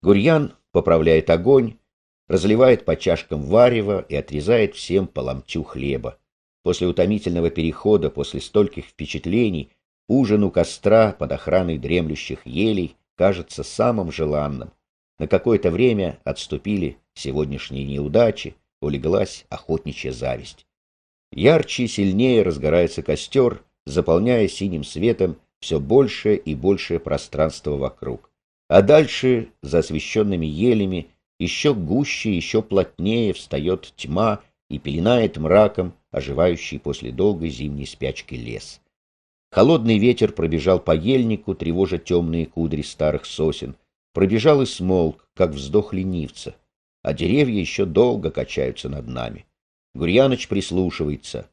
Гурьян поправляет огонь, разливает по чашкам варево и отрезает всем по ломтю хлеба. После утомительного перехода, после стольких впечатлений — Ужин у костра под охраной дремлющих елей кажется самым желанным. На какое-то время отступили сегодняшние неудачи, улеглась охотничья зависть. Ярче и сильнее разгорается костер, заполняя синим светом все большее и большее пространство вокруг. А дальше, за освещенными елями, еще гуще, еще плотнее встает тьма и пеленает мраком оживающий после долгой зимней спячки лес. Холодный ветер пробежал по ельнику, тревожа темные кудри старых сосен. Пробежал и смолк, как вздох ленивца. А деревья еще долго качаются над нами. Гурьяныч прислушивается.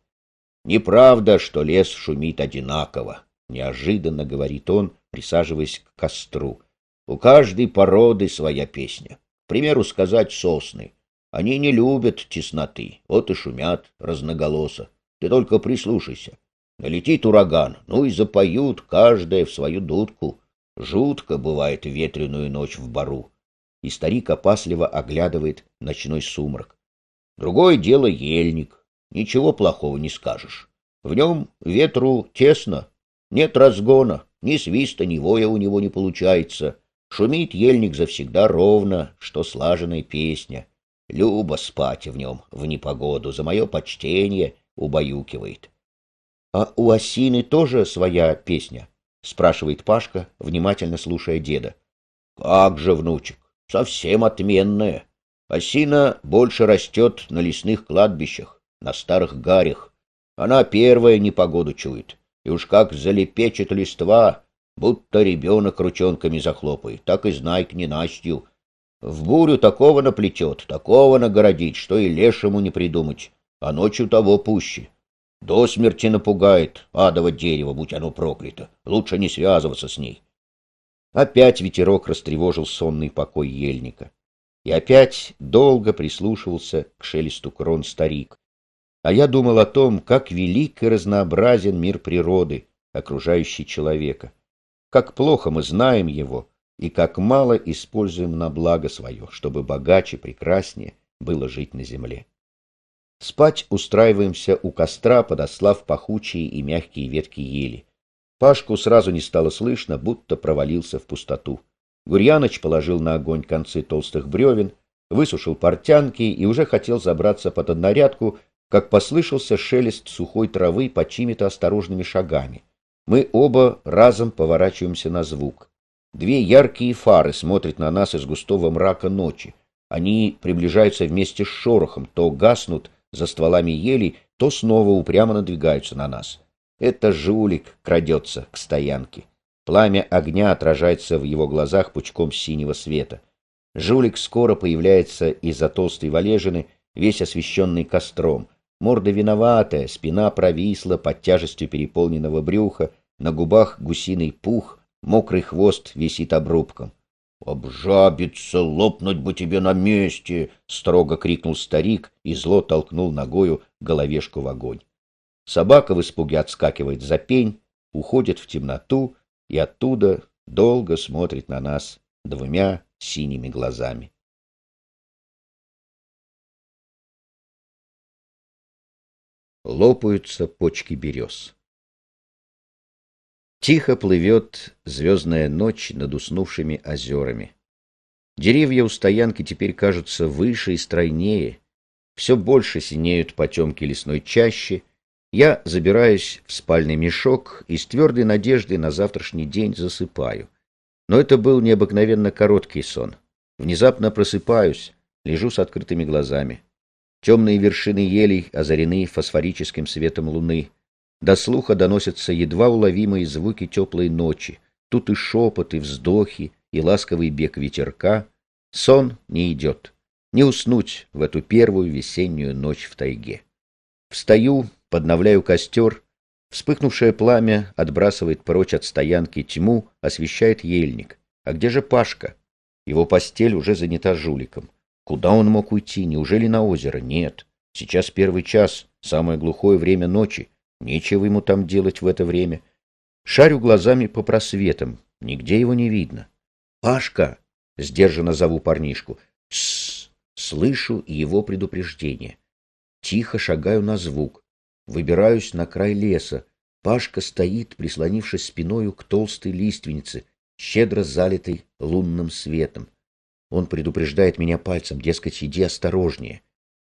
«Неправда, что лес шумит одинаково», — неожиданно говорит он, присаживаясь к костру. «У каждой породы своя песня. К примеру, сказать сосны. Они не любят тесноты, вот и шумят разноголосо. Ты только прислушайся». Налетит ураган, ну и запоют, каждая в свою дудку. Жутко бывает ветреную ночь в бару. И старик опасливо оглядывает ночной сумрак. Другое дело ельник. Ничего плохого не скажешь. В нем ветру тесно, нет разгона, ни свиста, ни воя у него не получается. Шумит ельник завсегда ровно, что слаженная песня. Любо спать в нем в непогоду, за мое почтение убаюкивает. А у Осины тоже своя песня? Спрашивает Пашка, внимательно слушая деда. Как же, внучек, совсем отменная. Осина больше растет на лесных кладбищах, на старых гарях. Она первая непогоду чует. И уж как залепечет листва, будто ребенок ручонками захлопает, так и знай к ненастью. В бурю такого наплетет, такого нагородить, что и лешему не придумать, а ночью того пуще. До смерти напугает адово дерево, будь оно проклято. Лучше не связываться с ней. Опять ветерок растревожил сонный покой ельника. И опять долго прислушивался к шелесту крон старик. А я думал о том, как велик и разнообразен мир природы, окружающий человека. Как плохо мы знаем его и как мало используем на благо свое, чтобы богаче, прекраснее было жить на земле. Спать устраиваемся у костра, подослав пахучие и мягкие ветки ели. Пашку сразу не стало слышно, будто провалился в пустоту. Гурьяныч положил на огонь концы толстых бревен, высушил портянки и уже хотел забраться под однорядку, как послышался шелест сухой травы по чьими-то осторожными шагами. Мы оба разом поворачиваемся на звук. Две яркие фары смотрят на нас из густого мрака ночи. Они приближаются вместе с шорохом, то гаснут, за стволами елей, то снова упрямо надвигаются на нас. Это жулик крадется к стоянке. Пламя огня отражается в его глазах пучком синего света. Жулик скоро появляется из-за толстой валежины, весь освещенный костром. Морда виноватая, спина провисла под тяжестью переполненного брюха, на губах гусиный пух, мокрый хвост висит обрубком. «Обжабиться, лопнуть бы тебе на месте!» — строго крикнул старик и зло толкнул ногою головешку в огонь. Собака в испуге отскакивает за пень, уходит в темноту и оттуда долго смотрит на нас двумя синими глазами. Лопаются почки берез. Тихо плывет звездная ночь над уснувшими озерами. Деревья у стоянки теперь кажутся выше и стройнее. Все больше синеют потемки лесной чащи. Я забираюсь в спальный мешок и с твердой надеждой на завтрашний день засыпаю. Но это был необыкновенно короткий сон. Внезапно просыпаюсь, лежу с открытыми глазами. Темные вершины елей озарены фосфорическим светом луны. До слуха доносятся едва уловимые звуки теплой ночи. Тут и шепот, и вздохи, и ласковый бег ветерка. Сон не идет. Не уснуть в эту первую весеннюю ночь в тайге. Встаю, подновляю костер. Вспыхнувшее пламя отбрасывает прочь от стоянки тьму, освещает ельник. А где же Пашка? Его постель уже занята жуликом. Куда он мог уйти? Неужели на озеро? Нет. Сейчас первый час, самое глухое время ночи. Нечего ему там делать в это время. Шарю глазами по просветам. Нигде его не видно. «Пашка!» — сдержанно зову парнишку. «Тссс!» — слышу его предупреждение. Тихо шагаю на звук. Выбираюсь на край леса. Пашка стоит, прислонившись спиною к толстой лиственнице, щедро залитой лунным светом. Он предупреждает меня пальцем, дескать, иди осторожнее.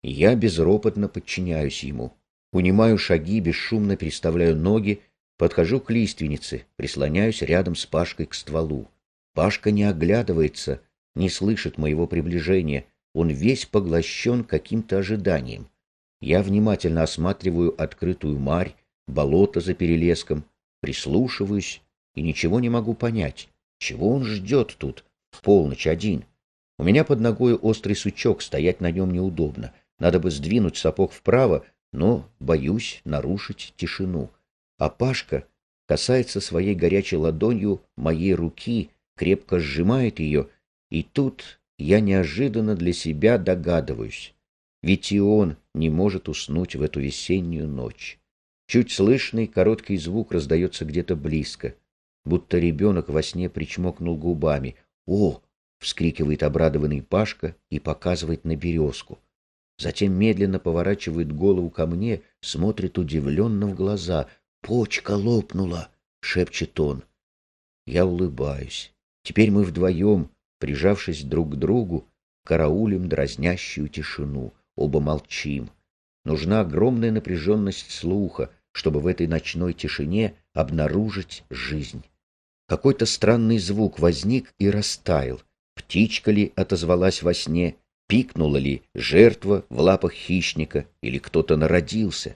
Я безропотно подчиняюсь ему. Унимаю шаги, бесшумно переставляю ноги, подхожу к лиственнице, прислоняюсь рядом с Пашкой к стволу. Пашка не оглядывается, не слышит моего приближения, он весь поглощен каким-то ожиданием. Я внимательно осматриваю открытую марь, болото за перелеском, прислушиваюсь и ничего не могу понять. Чего он ждет тут в полночь один? У меня под ногой острый сучок, стоять на нем неудобно. Надо бы сдвинуть сапог вправо, но боюсь нарушить тишину. А Пашка касается своей горячей ладонью моей руки, крепко сжимает ее, и тут я неожиданно для себя догадываюсь. Ведь и он не может уснуть в эту весеннюю ночь. Чуть слышный короткий звук раздается где-то близко, будто ребенок во сне причмокнул губами. «О!» — вскрикивает обрадованный Пашка и показывает на березку — затем медленно поворачивает голову ко мне, смотрит удивленно в глаза. «Почка лопнула!» — шепчет он. Я улыбаюсь. Теперь мы вдвоем, прижавшись друг к другу, караулим дразнящую тишину. Оба молчим. Нужна огромная напряженность слуха, чтобы в этой ночной тишине обнаружить жизнь. Какой-то странный звук возник и растаял. Птичка ли отозвалась во сне — пикнула ли жертва в лапах хищника или кто-то народился.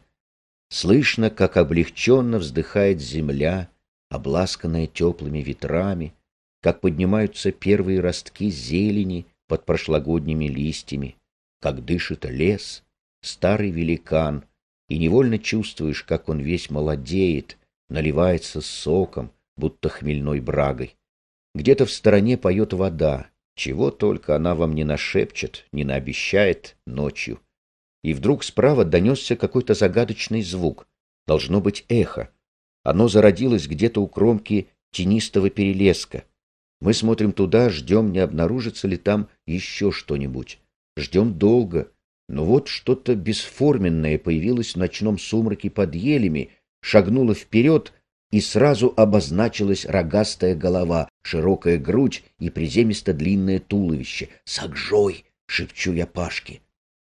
Слышно, как облегченно вздыхает земля, обласканная теплыми ветрами, как поднимаются первые ростки зелени под прошлогодними листьями, как дышит лес, старый великан, и невольно чувствуешь, как он весь молодеет, наливается соком, будто хмельной брагой. Где-то в стороне поет вода, чего только она вам не нашепчет, не наобещает ночью. И вдруг справа донесся какой-то загадочный звук. Должно быть эхо. Оно зародилось где-то у кромки тенистого перелеска. Мы смотрим туда, ждем, не обнаружится ли там еще что-нибудь. Ждем долго. Но вот что-то бесформенное появилось в ночном сумраке под елями, шагнуло вперед и сразу обозначилась рогастая голова, широкая грудь и приземисто-длинное туловище. «Сагжой!» — шепчу я Пашке.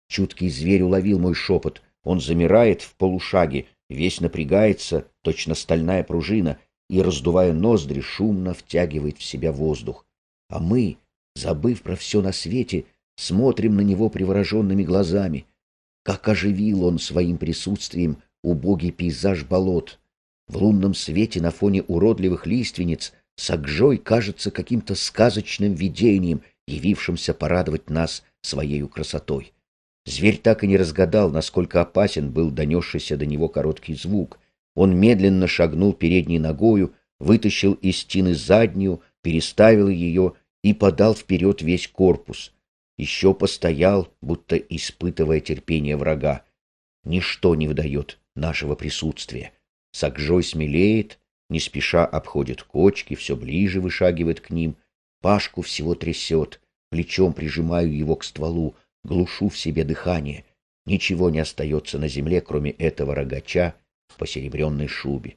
Чуткий зверь уловил мой шепот. Он замирает в полушаге, весь напрягается, точно стальная пружина, и, раздувая ноздри, шумно втягивает в себя воздух. А мы, забыв про все на свете, смотрим на него привороженными глазами. Как оживил он своим присутствием убогий пейзаж болот! В лунном свете на фоне уродливых лиственниц Сагжой кажется каким-то сказочным видением, явившимся порадовать нас своей красотой. Зверь так и не разгадал, насколько опасен был донесшийся до него короткий звук. Он медленно шагнул передней ногою, вытащил из стены заднюю, переставил ее и подал вперед весь корпус. Еще постоял, будто испытывая терпение врага. Ничто не выдает нашего присутствия. Сакжой смелеет, не спеша обходит кочки, все ближе вышагивает к ним. Пашку всего трясет, плечом прижимаю его к стволу, глушу в себе дыхание. Ничего не остается на земле, кроме этого рогача в посеребренной шубе.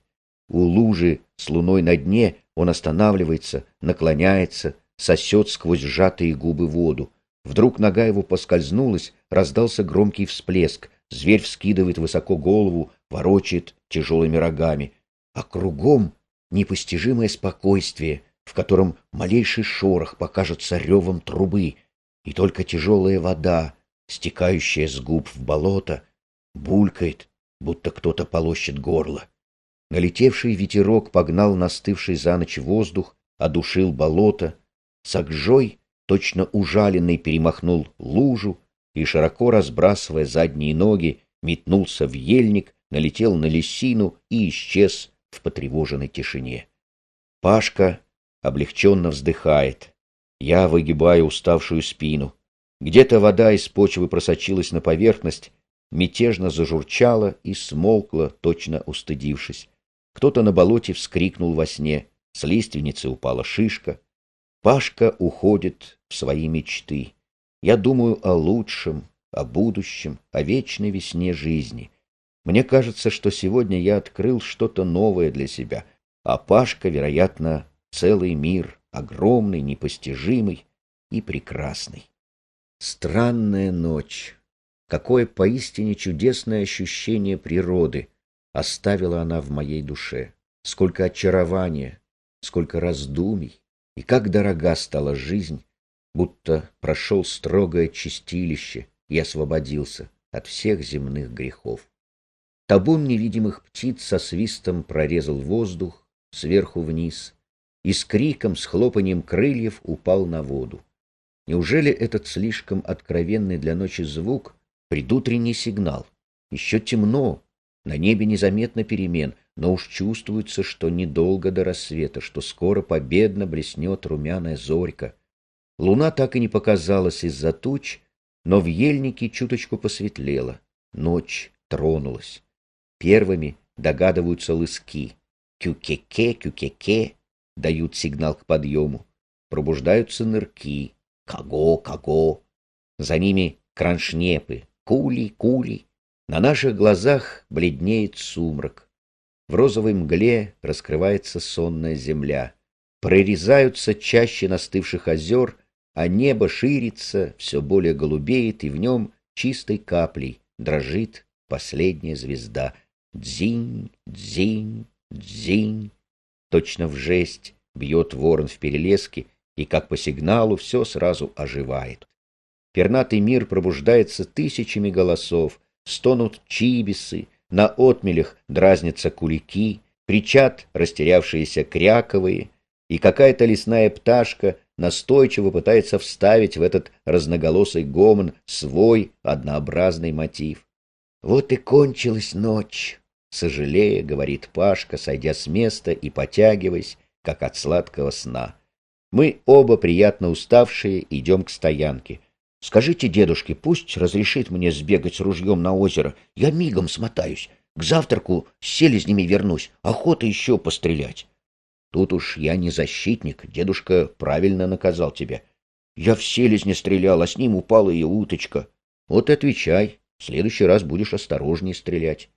У лужи с луной на дне он останавливается, наклоняется, сосет сквозь сжатые губы воду. Вдруг нога его поскользнулась, раздался громкий всплеск. Зверь вскидывает высоко голову, ворочает тяжелыми рогами, а кругом непостижимое спокойствие, в котором малейший шорох покажется ревом трубы, и только тяжелая вода, стекающая с губ в болото, булькает, будто кто-то полощет горло. Налетевший ветерок погнал настывший за ночь воздух, одушил болото. Сагжой, точно ужаленный, перемахнул лужу и, широко разбрасывая задние ноги, метнулся в ельник, налетел на лисину и исчез в потревоженной тишине. Пашка облегченно вздыхает. Я выгибаю уставшую спину. Где-то вода из почвы просочилась на поверхность, мятежно зажурчала и смолкла, точно устыдившись. Кто-то на болоте вскрикнул во сне, с лиственницы упала шишка. Пашка уходит в свои мечты. Я думаю о лучшем, о будущем, о вечной весне жизни. Мне кажется, что сегодня я открыл что-то новое для себя, а Пашка, вероятно, целый мир, огромный, непостижимый и прекрасный. Странная ночь. Какое поистине чудесное ощущение природы оставила она в моей душе. Сколько очарования, сколько раздумий, и как дорога стала жизнь, будто прошел строгое чистилище и освободился от всех земных грехов. Табун невидимых птиц со свистом прорезал воздух сверху вниз и с криком, с хлопанием крыльев упал на воду. Неужели этот слишком откровенный для ночи звук — предутренний сигнал? Еще темно, на небе незаметно перемен, но уж чувствуется, что недолго до рассвета, что скоро победно блеснет румяная зорька. Луна так и не показалась из-за туч, но в ельнике чуточку посветлело. Ночь тронулась. Первыми догадываются лыски. Кюкеке, кюкеке дают сигнал к подъему. Пробуждаются нырки. Каго, каго. За ними краншнепы. Кули, кули. На наших глазах бледнеет сумрак. В розовой мгле раскрывается сонная земля. Прорезаются чаще настывших озер, а небо ширится, все более голубеет, и в нем чистой каплей дрожит последняя звезда — Дзинь, дзинь, дзинь. Точно в жесть бьет ворон в перелеске, и как по сигналу все сразу оживает. Пернатый мир пробуждается тысячами голосов, стонут чибисы, на отмелях дразнятся кулики, причат растерявшиеся кряковые, и какая-то лесная пташка настойчиво пытается вставить в этот разноголосый гомон свой однообразный мотив. Вот и кончилась ночь сожалея, говорит Пашка, сойдя с места и потягиваясь, как от сладкого сна. Мы оба приятно уставшие идем к стоянке. Скажите дедушке, пусть разрешит мне сбегать с ружьем на озеро. Я мигом смотаюсь. К завтраку с селезнями вернусь. Охота еще пострелять. Тут уж я не защитник. Дедушка правильно наказал тебя. Я в селезня стрелял, а с ним упала и уточка. Вот и отвечай. В следующий раз будешь осторожнее стрелять.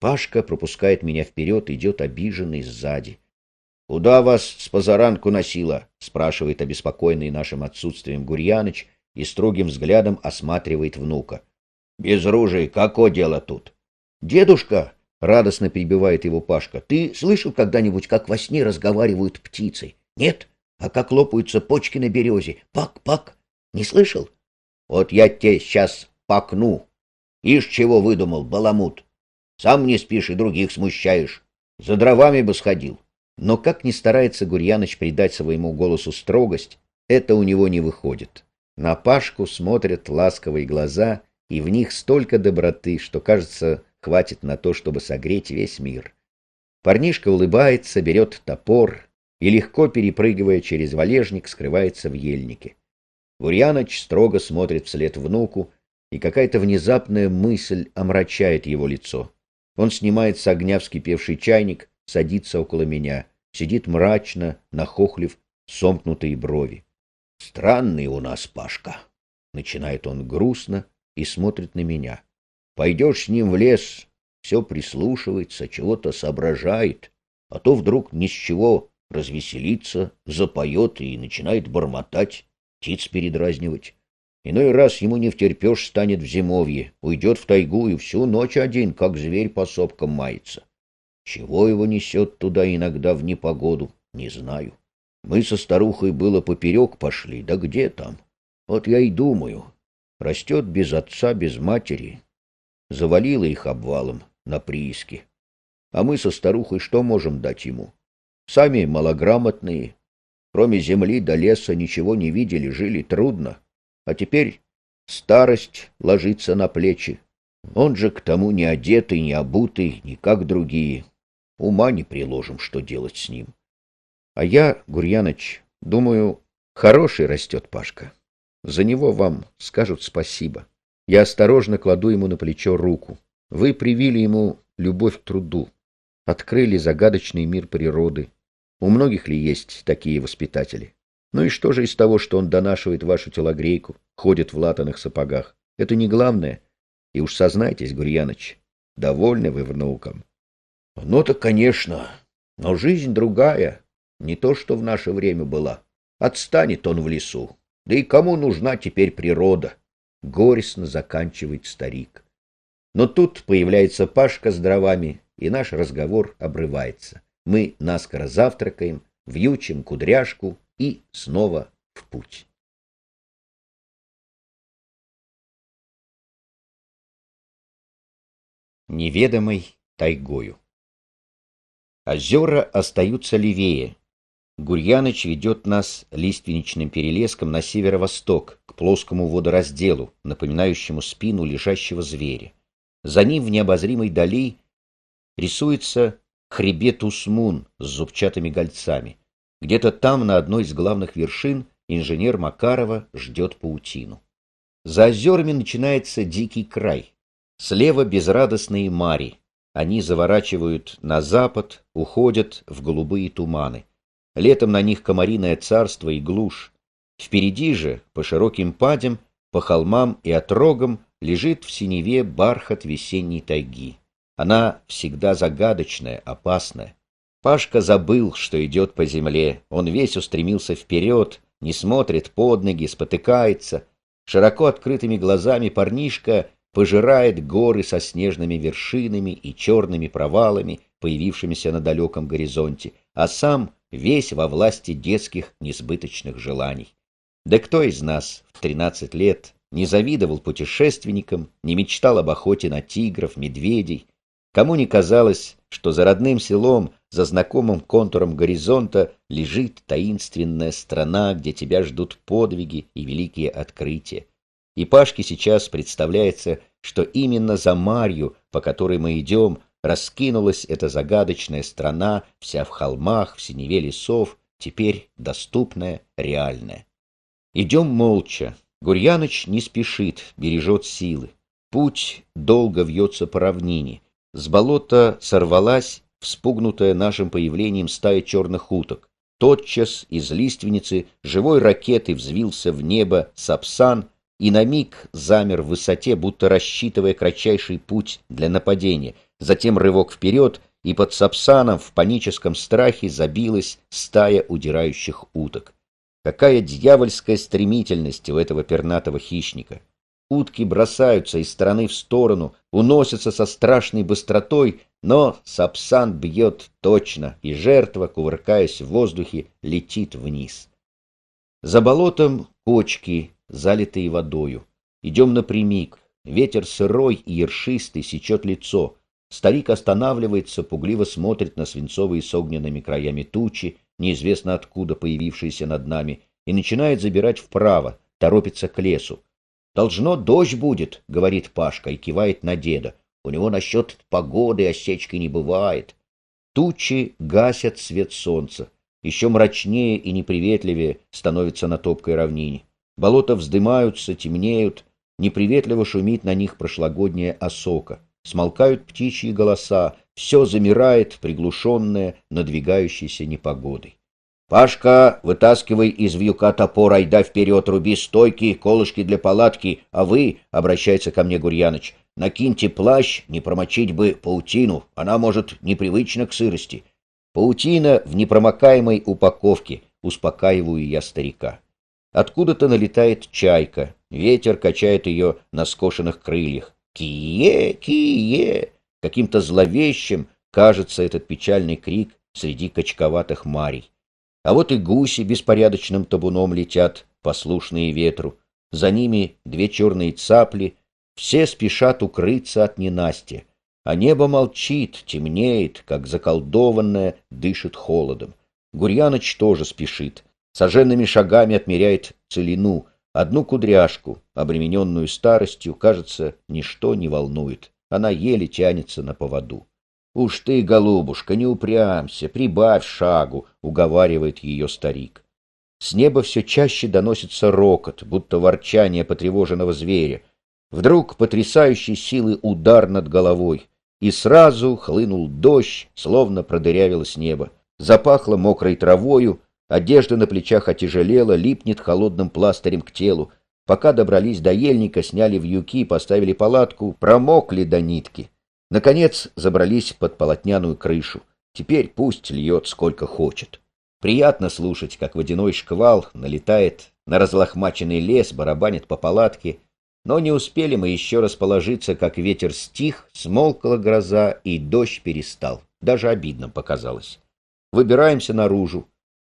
Пашка пропускает меня вперед, идет обиженный сзади. — Куда вас с позаранку носило? — спрашивает обеспокоенный нашим отсутствием Гурьяныч и строгим взглядом осматривает внука. — Без ружей, какое дело тут? — Дедушка! — радостно перебивает его Пашка. — Ты слышал когда-нибудь, как во сне разговаривают птицы? Нет? А как лопаются почки на березе? Пак-пак! Не слышал? — Вот я тебе сейчас пакну. Ишь, чего выдумал, баламут! Сам не спишь и других смущаешь. За дровами бы сходил. Но как ни старается Гурьяныч придать своему голосу строгость, это у него не выходит. На Пашку смотрят ласковые глаза, и в них столько доброты, что, кажется, хватит на то, чтобы согреть весь мир. Парнишка улыбается, берет топор и, легко перепрыгивая через валежник, скрывается в ельнике. Гурьяныч строго смотрит вслед внуку, и какая-то внезапная мысль омрачает его лицо. Он снимает с огня вскипевший чайник, садится около меня, сидит мрачно, нахохлив, сомкнутые брови. «Странный у нас Пашка», — начинает он грустно и смотрит на меня. «Пойдешь с ним в лес, все прислушивается, чего-то соображает, а то вдруг ни с чего развеселится, запоет и начинает бормотать, птиц передразнивать. Иной раз ему не втерпешь станет в зимовье, уйдет в тайгу и всю ночь один, как зверь по сопкам мается. Чего его несет туда иногда в непогоду, не знаю. Мы со старухой было поперек пошли, да где там? Вот я и думаю. Растет без отца, без матери. Завалило их обвалом на прииске. А мы со старухой что можем дать ему? Сами малограмотные. Кроме земли до леса ничего не видели, жили трудно. А теперь старость ложится на плечи. Он же к тому не одетый, не обутый, не как другие. Ума не приложим, что делать с ним. А я, Гурьяныч, думаю, хороший растет Пашка. За него вам скажут спасибо. Я осторожно кладу ему на плечо руку. Вы привили ему любовь к труду, открыли загадочный мир природы. У многих ли есть такие воспитатели? Ну и что же из того, что он донашивает вашу телогрейку, ходит в латаных сапогах? Это не главное. И уж сознайтесь, Гурьяныч, довольны вы внуком. Ну так, конечно, но жизнь другая, не то, что в наше время была. Отстанет он в лесу. Да и кому нужна теперь природа? Горестно заканчивает старик. Но тут появляется Пашка с дровами, и наш разговор обрывается. Мы наскоро завтракаем, вьючим кудряшку и снова в путь. Неведомой тайгою. Озера остаются левее. Гурьяныч ведет нас лиственничным перелеском на северо-восток, к плоскому водоразделу, напоминающему спину лежащего зверя. За ним в необозримой дали рисуется хребет Усмун с зубчатыми гольцами. Где-то там, на одной из главных вершин, инженер Макарова ждет паутину. За озерами начинается дикий край. Слева безрадостные мари. Они заворачивают на запад, уходят в голубые туманы. Летом на них комариное царство и глушь. Впереди же, по широким падям, по холмам и отрогам, лежит в синеве бархат весенней тайги. Она всегда загадочная, опасная. Пашка забыл, что идет по земле. Он весь устремился вперед, не смотрит под ноги, спотыкается. Широко открытыми глазами парнишка пожирает горы со снежными вершинами и черными провалами, появившимися на далеком горизонте, а сам весь во власти детских несбыточных желаний. Да кто из нас в 13 лет не завидовал путешественникам, не мечтал об охоте на тигров, медведей? Кому не казалось, что за родным селом за знакомым контуром горизонта лежит таинственная страна, где тебя ждут подвиги и великие открытия. И Пашке сейчас представляется, что именно за Марью, по которой мы идем, раскинулась эта загадочная страна, вся в холмах, в синеве лесов, теперь доступная, реальная. Идем молча. Гурьяныч не спешит, бережет силы. Путь долго вьется по равнине. С болота сорвалась вспугнутая нашим появлением стая черных уток. Тотчас из лиственницы живой ракеты взвился в небо сапсан и на миг замер в высоте, будто рассчитывая кратчайший путь для нападения. Затем рывок вперед, и под сапсаном в паническом страхе забилась стая удирающих уток. Какая дьявольская стремительность у этого пернатого хищника! Утки бросаются из стороны в сторону, уносятся со страшной быстротой, но сапсан бьет точно, и жертва, кувыркаясь в воздухе, летит вниз. За болотом кочки, залитые водою. Идем напрямик. Ветер сырой и ершистый сечет лицо. Старик останавливается, пугливо смотрит на свинцовые с огненными краями тучи, неизвестно откуда появившиеся над нами, и начинает забирать вправо, торопится к лесу. Должно, дождь будет, — говорит Пашка и кивает на деда. У него насчет погоды осечки не бывает. Тучи гасят свет солнца. Еще мрачнее и неприветливее становится на топкой равнине. Болота вздымаются, темнеют, неприветливо шумит на них прошлогодняя осока. Смолкают птичьи голоса, все замирает, приглушенное надвигающейся непогодой. «Пашка, вытаскивай из вьюка топор, айда вперед, руби стойки, колышки для палатки, а вы, — обращается ко мне Гурьяныч, — накиньте плащ, не промочить бы паутину, она, может, непривычна к сырости. Паутина в непромокаемой упаковке, успокаиваю я старика. Откуда-то налетает чайка, ветер качает ее на скошенных крыльях. Кие, кие! Каким-то зловещим кажется этот печальный крик среди качковатых марий. А вот и гуси беспорядочным табуном летят, послушные ветру. За ними две черные цапли. Все спешат укрыться от ненасти. А небо молчит, темнеет, как заколдованное, дышит холодом. Гурьяныч тоже спешит. Соженными шагами отмеряет целину. Одну кудряшку, обремененную старостью, кажется, ничто не волнует. Она еле тянется на поводу. «Уж ты, голубушка, не упрямься, прибавь шагу», — уговаривает ее старик. С неба все чаще доносится рокот, будто ворчание потревоженного зверя. Вдруг потрясающей силы удар над головой, и сразу хлынул дождь, словно продырявилось небо. Запахло мокрой травою, одежда на плечах отяжелела, липнет холодным пластырем к телу. Пока добрались до ельника, сняли вьюки, поставили палатку, промокли до нитки. Наконец забрались под полотняную крышу. Теперь пусть льет сколько хочет. Приятно слушать, как водяной шквал налетает на разлохмаченный лес, барабанит по палатке. Но не успели мы еще расположиться, как ветер стих, смолкала гроза, и дождь перестал. Даже обидно показалось. Выбираемся наружу.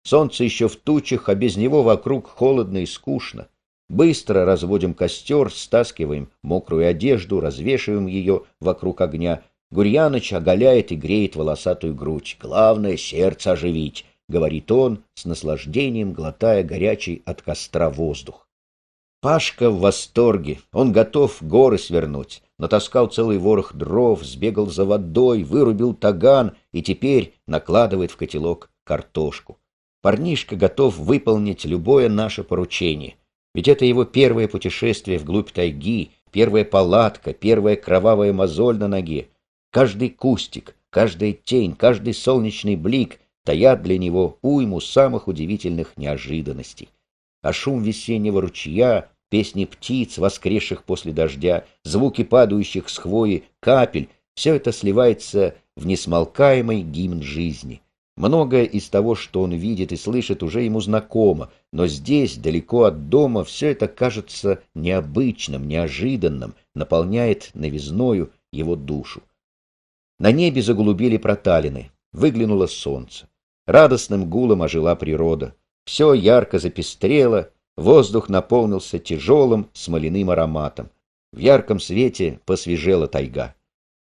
Солнце еще в тучах, а без него вокруг холодно и скучно. Быстро разводим костер, стаскиваем мокрую одежду, развешиваем ее вокруг огня. Гурьяныч оголяет и греет волосатую грудь. Главное — сердце оживить, — говорит он, с наслаждением глотая горячий от костра воздух. Пашка в восторге. Он готов горы свернуть. Натаскал целый ворох дров, сбегал за водой, вырубил таган и теперь накладывает в котелок картошку. Парнишка готов выполнить любое наше поручение — ведь это его первое путешествие вглубь тайги, первая палатка, первая кровавая мозоль на ноге. Каждый кустик, каждая тень, каждый солнечный блик таят для него уйму самых удивительных неожиданностей. А шум весеннего ручья, песни птиц, воскресших после дождя, звуки падающих с хвои капель — все это сливается в несмолкаемый гимн жизни. Многое из того, что он видит и слышит, уже ему знакомо, но здесь, далеко от дома, все это кажется необычным, неожиданным, наполняет новизною его душу. На небе заголубили проталины, выглянуло солнце. Радостным гулом ожила природа. Все ярко запестрело, воздух наполнился тяжелым смоляным ароматом. В ярком свете посвежела тайга.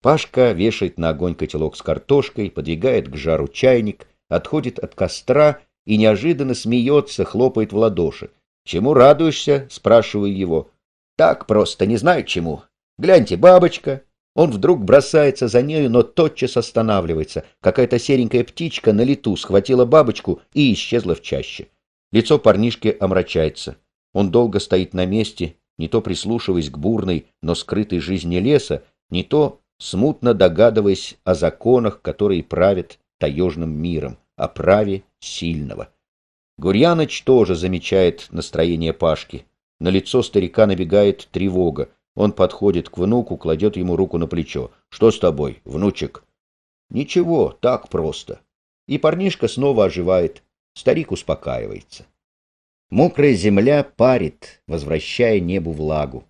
Пашка вешает на огонь котелок с картошкой, подвигает к жару чайник, отходит от костра и неожиданно смеется, хлопает в ладоши. «Чему радуешься?» — спрашиваю его. «Так просто, не знаю чему. Гляньте, бабочка!» Он вдруг бросается за нею, но тотчас останавливается. Какая-то серенькая птичка на лету схватила бабочку и исчезла в чаще. Лицо парнишки омрачается. Он долго стоит на месте, не то прислушиваясь к бурной, но скрытой жизни леса, не то смутно догадываясь о законах, которые правят таежным миром, о праве сильного. Гурьяныч тоже замечает настроение Пашки. На лицо старика набегает тревога. Он подходит к внуку, кладет ему руку на плечо. «Что с тобой, внучек?» «Ничего, так просто». И парнишка снова оживает. Старик успокаивается. Мокрая земля парит, возвращая небу влагу.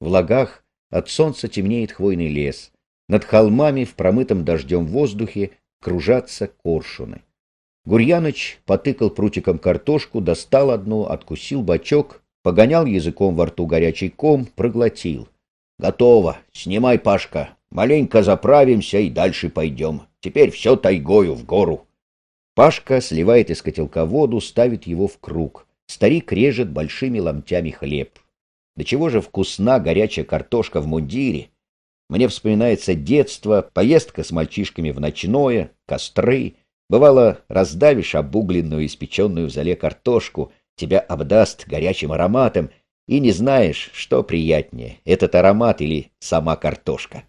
В лагах от солнца темнеет хвойный лес. Над холмами в промытом дождем воздухе кружатся коршуны. Гурьяныч потыкал прутиком картошку, достал одну, откусил бачок, погонял языком во рту горячий ком, проглотил. — Готово. Снимай, Пашка. Маленько заправимся и дальше пойдем. Теперь все тайгою в гору. Пашка сливает из котелка воду, ставит его в круг. Старик режет большими ломтями хлеб. Да чего же вкусна горячая картошка в мундире? Мне вспоминается детство, поездка с мальчишками в ночное, костры. Бывало, раздавишь обугленную, испеченную в зале картошку, тебя обдаст горячим ароматом, и не знаешь, что приятнее, этот аромат или сама картошка.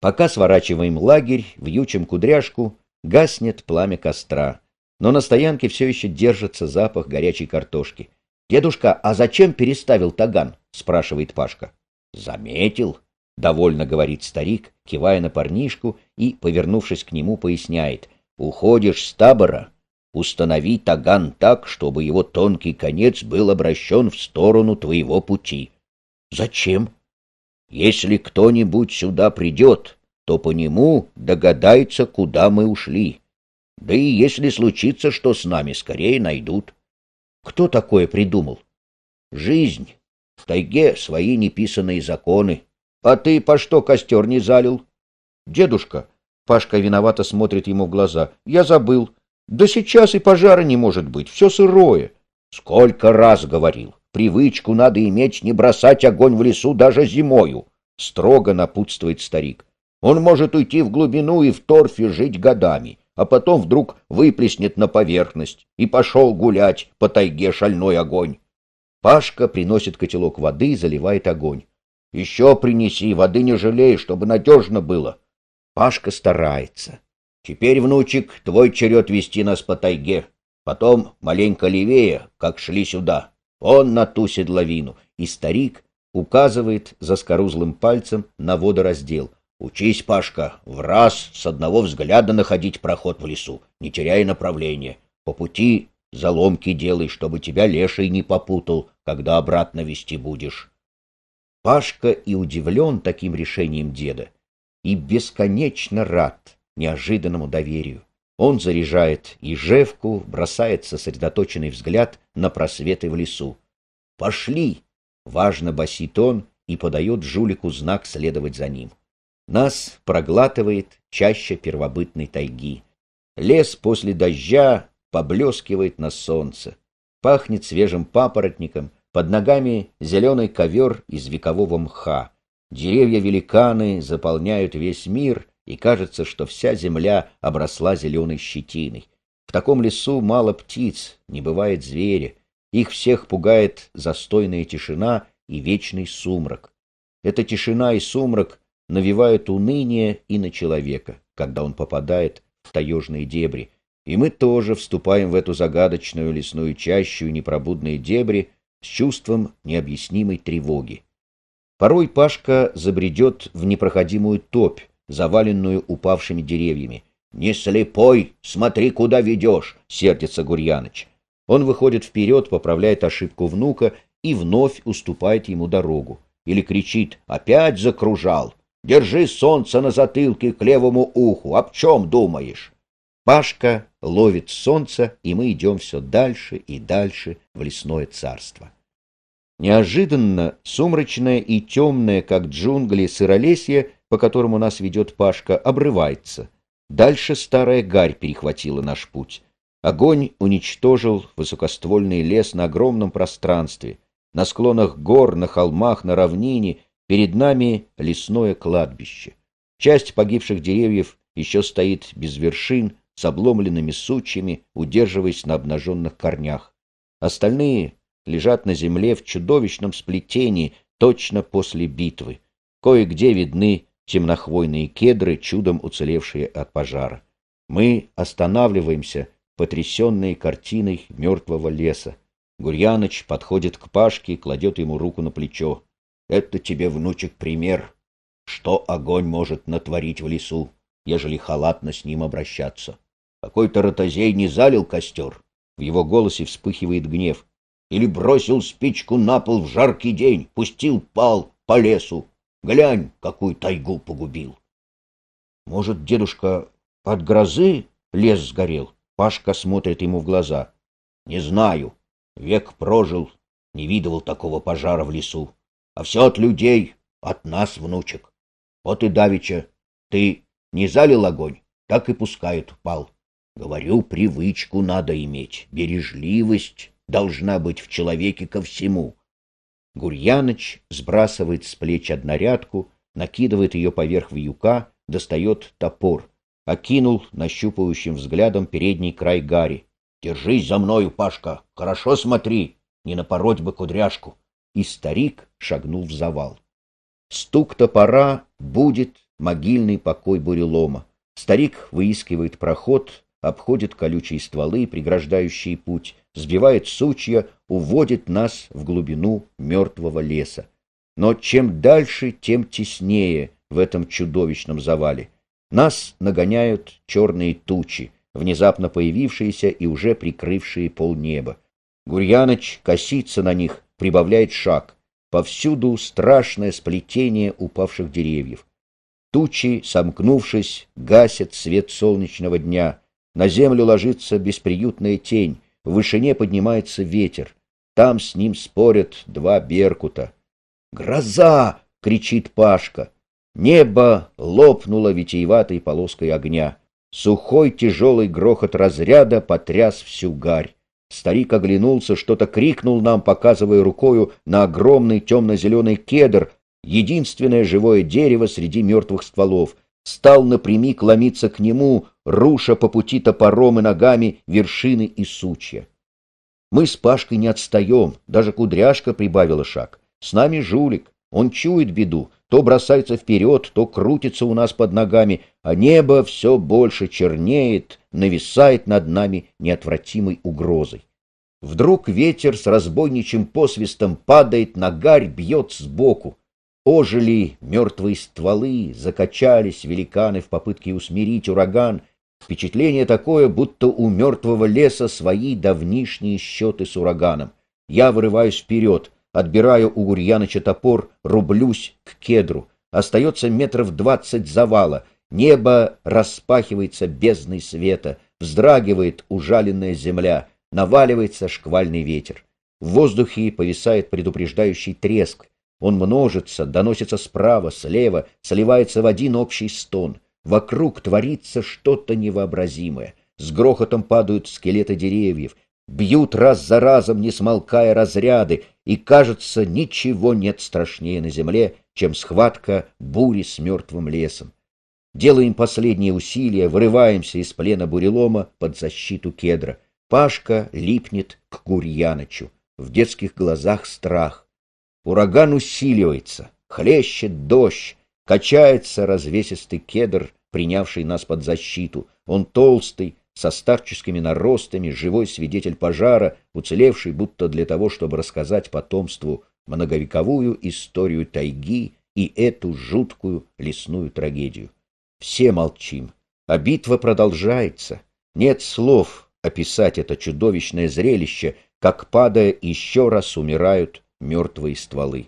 Пока сворачиваем лагерь, вьючим кудряшку, гаснет пламя костра. Но на стоянке все еще держится запах горячей картошки. «Дедушка, а зачем переставил таган?» — спрашивает Пашка. «Заметил», — довольно говорит старик, кивая на парнишку и, повернувшись к нему, поясняет. «Уходишь с табора? Установи таган так, чтобы его тонкий конец был обращен в сторону твоего пути». «Зачем?» «Если кто-нибудь сюда придет, то по нему догадается, куда мы ушли. Да и если случится, что с нами скорее найдут». «Кто такое придумал?» «Жизнь. В тайге свои неписанные законы». А ты по что костер не залил? Дедушка. Пашка виновато смотрит ему в глаза. Я забыл. Да сейчас и пожара не может быть, все сырое. Сколько раз говорил. Привычку надо иметь не бросать огонь в лесу даже зимою. Строго напутствует старик. Он может уйти в глубину и в торфе жить годами, а потом вдруг выплеснет на поверхность и пошел гулять по тайге шальной огонь. Пашка приносит котелок воды и заливает огонь. Еще принеси, воды не жалей, чтобы надежно было. Пашка старается. Теперь, внучек, твой черед вести нас по тайге. Потом маленько левее, как шли сюда. Он на ту седловину. И старик указывает за заскорузлым пальцем на водораздел. Учись, Пашка, в раз с одного взгляда находить проход в лесу, не теряя направления. По пути заломки делай, чтобы тебя леший не попутал, когда обратно вести будешь. Пашка и удивлен таким решением деда, и бесконечно рад неожиданному доверию. Он заряжает ежевку, бросает сосредоточенный взгляд на просветы в лесу. «Пошли!» — важно басит он и подает жулику знак следовать за ним. Нас проглатывает чаще первобытной тайги. Лес после дождя поблескивает на солнце, пахнет свежим папоротником — под ногами зеленый ковер из векового мха. Деревья-великаны заполняют весь мир, и кажется, что вся земля обросла зеленой щетиной. В таком лесу мало птиц, не бывает зверя. Их всех пугает застойная тишина и вечный сумрак. Эта тишина и сумрак навевают уныние и на человека, когда он попадает в таежные дебри. И мы тоже вступаем в эту загадочную лесную чащу и непробудные дебри, с чувством необъяснимой тревоги. Порой Пашка забредет в непроходимую топь, заваленную упавшими деревьями. «Не слепой, смотри, куда ведешь!» — сердится Гурьяныч. Он выходит вперед, поправляет ошибку внука и вновь уступает ему дорогу. Или кричит «Опять закружал!» «Держи солнце на затылке к левому уху! Об чем думаешь?» Пашка ловит солнце, и мы идем все дальше и дальше в лесное царство. Неожиданно сумрачное и темное, как джунгли, сыролесье, по которому нас ведет Пашка, обрывается. Дальше старая гарь перехватила наш путь. Огонь уничтожил высокоствольный лес на огромном пространстве. На склонах гор, на холмах, на равнине перед нами лесное кладбище. Часть погибших деревьев еще стоит без вершин, с обломленными сучьями, удерживаясь на обнаженных корнях. Остальные лежат на земле в чудовищном сплетении точно после битвы. Кое-где видны темнохвойные кедры, чудом уцелевшие от пожара. Мы останавливаемся, потрясенные картиной мертвого леса. Гурьяныч подходит к Пашке и кладет ему руку на плечо. «Это тебе, внучек, пример, что огонь может натворить в лесу, ежели халатно с ним обращаться. Какой-то ротозей не залил костер». В его голосе вспыхивает гнев или бросил спичку на пол в жаркий день, пустил пал по лесу. Глянь, какую тайгу погубил. Может, дедушка от грозы лес сгорел? Пашка смотрит ему в глаза. Не знаю. Век прожил, не видывал такого пожара в лесу. А все от людей, от нас, внучек. Вот и давеча. Ты не залил огонь, так и пускают пал. Говорю, привычку надо иметь, бережливость должна быть в человеке ко всему. Гурьяныч сбрасывает с плеч однорядку, накидывает ее поверх вьюка, достает топор, окинул нащупывающим взглядом передний край Гарри. «Держись за мною, Пашка! Хорошо смотри! Не напороть бы кудряшку!» И старик шагнул в завал. Стук топора будет могильный покой бурелома. Старик выискивает проход, обходит колючие стволы, преграждающие путь, сбивает сучья, уводит нас в глубину мертвого леса. Но чем дальше, тем теснее в этом чудовищном завале. Нас нагоняют черные тучи, внезапно появившиеся и уже прикрывшие полнеба. Гурьяныч косится на них, прибавляет шаг. Повсюду страшное сплетение упавших деревьев. Тучи, сомкнувшись, гасят свет солнечного дня. На землю ложится бесприютная тень. В вышине поднимается ветер. Там с ним спорят два беркута. «Гроза!» — кричит Пашка. Небо лопнуло витиеватой полоской огня. Сухой тяжелый грохот разряда потряс всю гарь. Старик оглянулся, что-то крикнул нам, показывая рукою на огромный темно-зеленый кедр, единственное живое дерево среди мертвых стволов. Стал напрямик ломиться к нему, руша по пути топором и ногами вершины и сучья. Мы с Пашкой не отстаем, даже кудряшка прибавила шаг. С нами жулик, он чует беду, то бросается вперед, то крутится у нас под ногами, а небо все больше чернеет, нависает над нами неотвратимой угрозой. Вдруг ветер с разбойничьим посвистом падает на гарь, бьет сбоку. Ожили мертвые стволы, закачались великаны в попытке усмирить ураган, Впечатление такое, будто у мертвого леса свои давнишние счеты с ураганом. Я вырываюсь вперед, отбираю у Гурьяныча топор, рублюсь к кедру. Остается метров двадцать завала. Небо распахивается бездной света, вздрагивает ужаленная земля, наваливается шквальный ветер. В воздухе повисает предупреждающий треск. Он множится, доносится справа, слева, сливается в один общий стон. Вокруг творится что-то невообразимое. С грохотом падают скелеты деревьев, бьют раз за разом, не смолкая разряды, и, кажется, ничего нет страшнее на земле, чем схватка бури с мертвым лесом. Делаем последние усилия, вырываемся из плена бурелома под защиту кедра. Пашка липнет к Гурьянычу. В детских глазах страх. Ураган усиливается, хлещет дождь, Качается развесистый кедр, принявший нас под защиту. Он толстый, со старческими наростами, живой свидетель пожара, уцелевший будто для того, чтобы рассказать потомству многовековую историю тайги и эту жуткую лесную трагедию. Все молчим, а битва продолжается. Нет слов описать это чудовищное зрелище, как, падая, еще раз умирают мертвые стволы.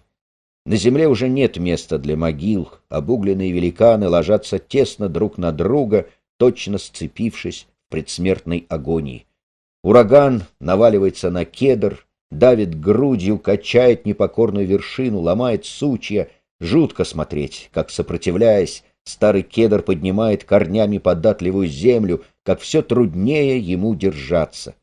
На земле уже нет места для могил, обугленные великаны ложатся тесно друг на друга, точно сцепившись в предсмертной агонии. Ураган наваливается на кедр, давит грудью, качает непокорную вершину, ломает сучья. Жутко смотреть, как, сопротивляясь, старый кедр поднимает корнями податливую землю, как все труднее ему держаться.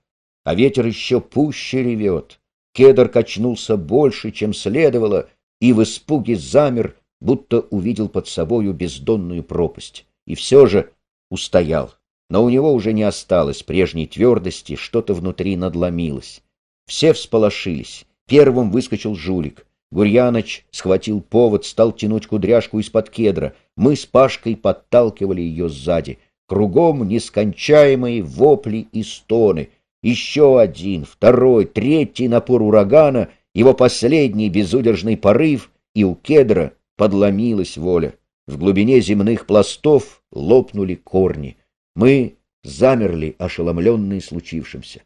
А ветер еще пуще ревет. Кедр качнулся больше, чем следовало — и в испуге замер, будто увидел под собою бездонную пропасть. И все же устоял. Но у него уже не осталось прежней твердости, что-то внутри надломилось. Все всполошились. Первым выскочил жулик. Гурьяноч схватил повод, стал тянуть кудряшку из-под кедра. Мы с Пашкой подталкивали ее сзади. Кругом нескончаемые вопли и стоны. Еще один, второй, третий напор урагана — его последний безудержный порыв, и у кедра подломилась воля. В глубине земных пластов лопнули корни. Мы замерли, ошеломленные случившимся.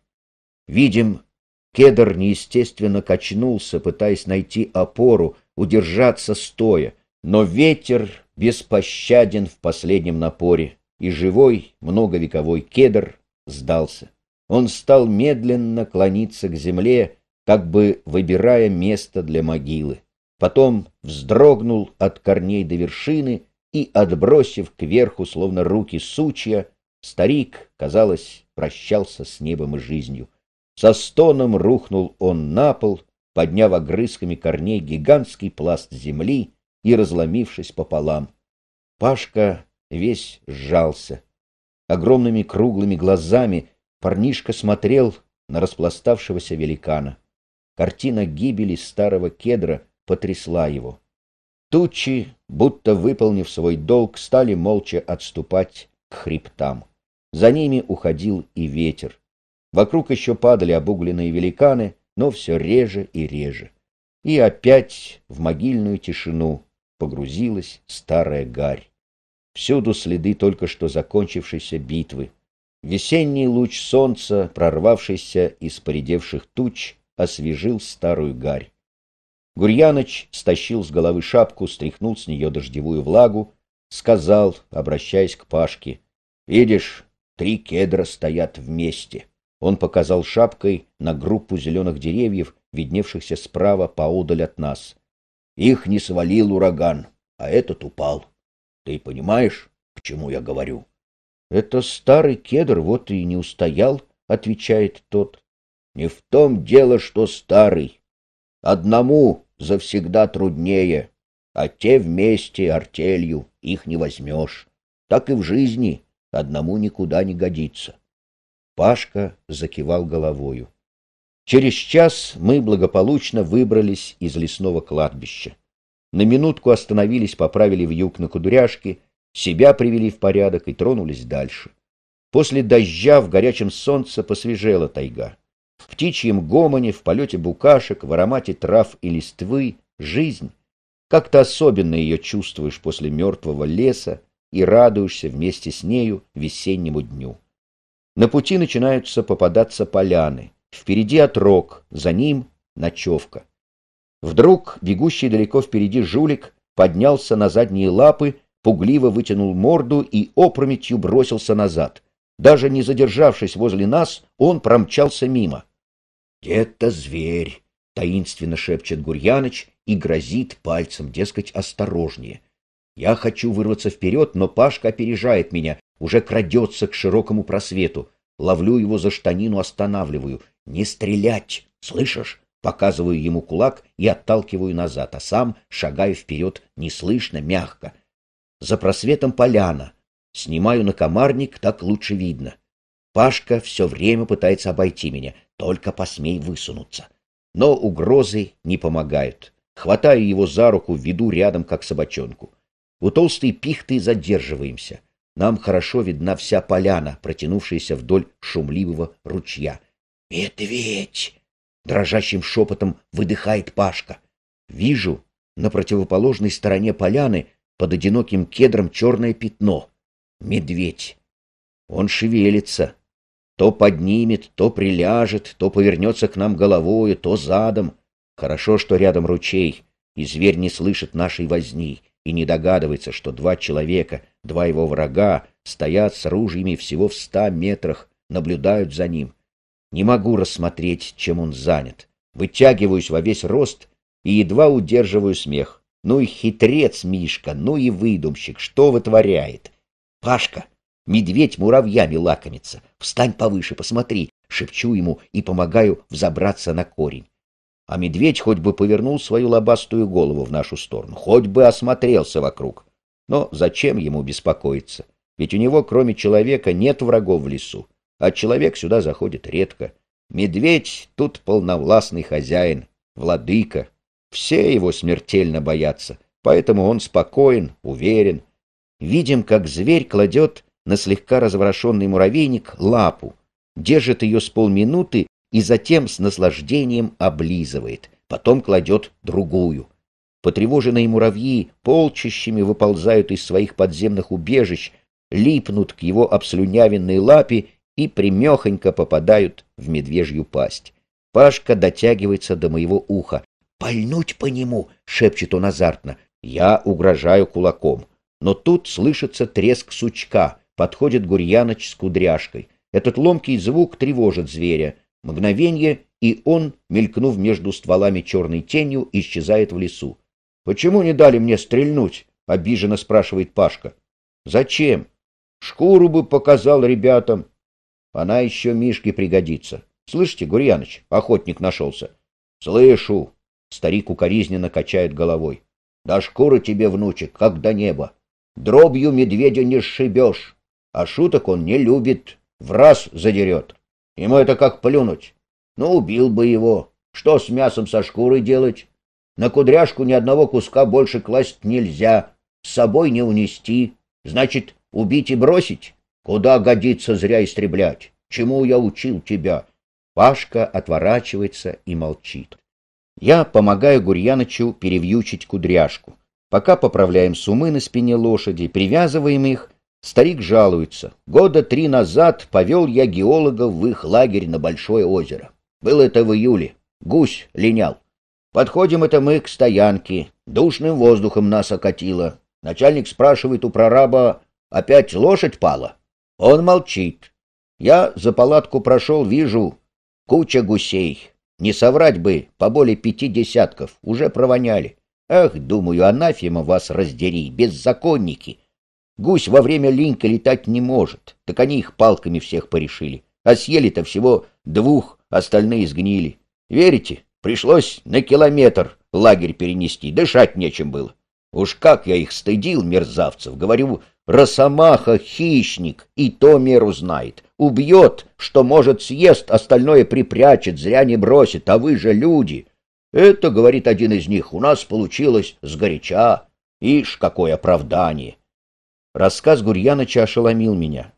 Видим, кедр неестественно качнулся, пытаясь найти опору, удержаться стоя, но ветер беспощаден в последнем напоре, и живой, многовековой кедр сдался. Он стал медленно клониться к земле, как бы выбирая место для могилы. Потом вздрогнул от корней до вершины и, отбросив кверху, словно руки сучья, старик, казалось, прощался с небом и жизнью. Со стоном рухнул он на пол, подняв огрызками корней гигантский пласт земли и разломившись пополам. Пашка весь сжался. Огромными круглыми глазами парнишка смотрел на распластавшегося великана. Картина гибели старого кедра потрясла его. Тучи, будто выполнив свой долг, стали молча отступать к хребтам. За ними уходил и ветер. Вокруг еще падали обугленные великаны, но все реже и реже. И опять в могильную тишину погрузилась старая гарь. Всюду следы только что закончившейся битвы. Весенний луч солнца, прорвавшийся из поредевших туч, освежил старую гарь. Гурьяныч стащил с головы шапку, стряхнул с нее дождевую влагу, сказал, обращаясь к Пашке, «Видишь, три кедра стоят вместе». Он показал шапкой на группу зеленых деревьев, видневшихся справа поодаль от нас. Их не свалил ураган, а этот упал. Ты понимаешь, к чему я говорю? — Это старый кедр, вот и не устоял, — отвечает тот. Не в том дело, что старый. Одному завсегда труднее, а те вместе артелью их не возьмешь. Так и в жизни одному никуда не годится. Пашка закивал головою. Через час мы благополучно выбрались из лесного кладбища. На минутку остановились, поправили вьюг на кудряшке, себя привели в порядок и тронулись дальше. После дождя в горячем солнце посвежела тайга. В птичьем гомоне, в полете букашек, в аромате трав и листвы — жизнь. Как-то особенно ее чувствуешь после мертвого леса и радуешься вместе с нею весеннему дню. На пути начинаются попадаться поляны. Впереди отрок, за ним ночевка. Вдруг бегущий далеко впереди жулик поднялся на задние лапы, пугливо вытянул морду и опрометью бросился назад. Даже не задержавшись возле нас, он промчался мимо. Это — таинственно шепчет Гурьяныч и грозит пальцем, дескать, осторожнее. Я хочу вырваться вперед, но Пашка опережает меня, уже крадется к широкому просвету. Ловлю его за штанину, останавливаю. «Не стрелять! Слышишь?» Показываю ему кулак и отталкиваю назад, а сам шагаю вперед неслышно, мягко. За просветом поляна, Снимаю на накомарник, так лучше видно. Пашка все время пытается обойти меня, только посмей высунуться. Но угрозы не помогают. Хватаю его за руку, веду рядом, как собачонку. У толстой пихты задерживаемся. Нам хорошо видна вся поляна, протянувшаяся вдоль шумливого ручья. «Медведь!» — дрожащим шепотом выдыхает Пашка. Вижу на противоположной стороне поляны под одиноким кедром черное пятно — медведь. Он шевелится. То поднимет, то приляжет, то повернется к нам головою, то задом. Хорошо, что рядом ручей, и зверь не слышит нашей возни и не догадывается, что два человека, два его врага, стоят с ружьями всего в ста метрах, наблюдают за ним. Не могу рассмотреть, чем он занят. Вытягиваюсь во весь рост и едва удерживаю смех. Ну и хитрец Мишка, ну и выдумщик, что вытворяет? Пашка, медведь муравьями лакомится. Встань повыше, посмотри. Шепчу ему и помогаю взобраться на корень. А медведь хоть бы повернул свою лобастую голову в нашу сторону, хоть бы осмотрелся вокруг. Но зачем ему беспокоиться? Ведь у него, кроме человека, нет врагов в лесу, а человек сюда заходит редко. Медведь тут полновластный хозяин, владыка. Все его смертельно боятся, поэтому он спокоен, уверен, видим, как зверь кладет на слегка разворошенный муравейник лапу, держит ее с полминуты и затем с наслаждением облизывает, потом кладет другую. Потревоженные муравьи полчищами выползают из своих подземных убежищ, липнут к его обслюнявенной лапе и примехонько попадают в медвежью пасть. Пашка дотягивается до моего уха. «Пальнуть по нему!» — шепчет он азартно. Я угрожаю кулаком. Но тут слышится треск сучка, подходит Гурьяныч с кудряшкой. Этот ломкий звук тревожит зверя. Мгновение, и он, мелькнув между стволами черной тенью, исчезает в лесу. «Почему не дали мне стрельнуть?» — обиженно спрашивает Пашка. «Зачем? Шкуру бы показал ребятам. Она еще Мишке пригодится. Слышите, Гурьяныч, охотник нашелся». «Слышу!» — старик укоризненно качает головой. «Да шкура тебе, внучек, как до неба!» Дробью медведя не сшибешь, а шуток он не любит, в раз задерет. Ему это как плюнуть. Ну, убил бы его. Что с мясом со шкурой делать? На кудряшку ни одного куска больше класть нельзя, с собой не унести. Значит, убить и бросить? Куда годится зря истреблять? Чему я учил тебя? Пашка отворачивается и молчит. Я помогаю Гурьянычу перевьючить кудряшку. Пока поправляем сумы на спине лошади, привязываем их, старик жалуется. Года три назад повел я геологов в их лагерь на Большое озеро. Было это в июле. Гусь линял. Подходим это мы к стоянке. Душным воздухом нас окатило. Начальник спрашивает у прораба, опять лошадь пала? Он молчит. Я за палатку прошел, вижу, куча гусей. Не соврать бы, по более пяти десятков, уже провоняли. Ах, думаю, анафема вас раздери, беззаконники! Гусь во время линька летать не может, так они их палками всех порешили. А съели-то всего двух, остальные сгнили. Верите? Пришлось на километр лагерь перенести, дышать нечем было. Уж как я их стыдил, мерзавцев, говорю, росомаха — хищник, и то меру знает. Убьет, что может съест, остальное припрячет, зря не бросит, а вы же люди. Это, говорит один из них, у нас получилось сгоряча. Ишь, какое оправдание! Рассказ Гурьяныча ошеломил меня.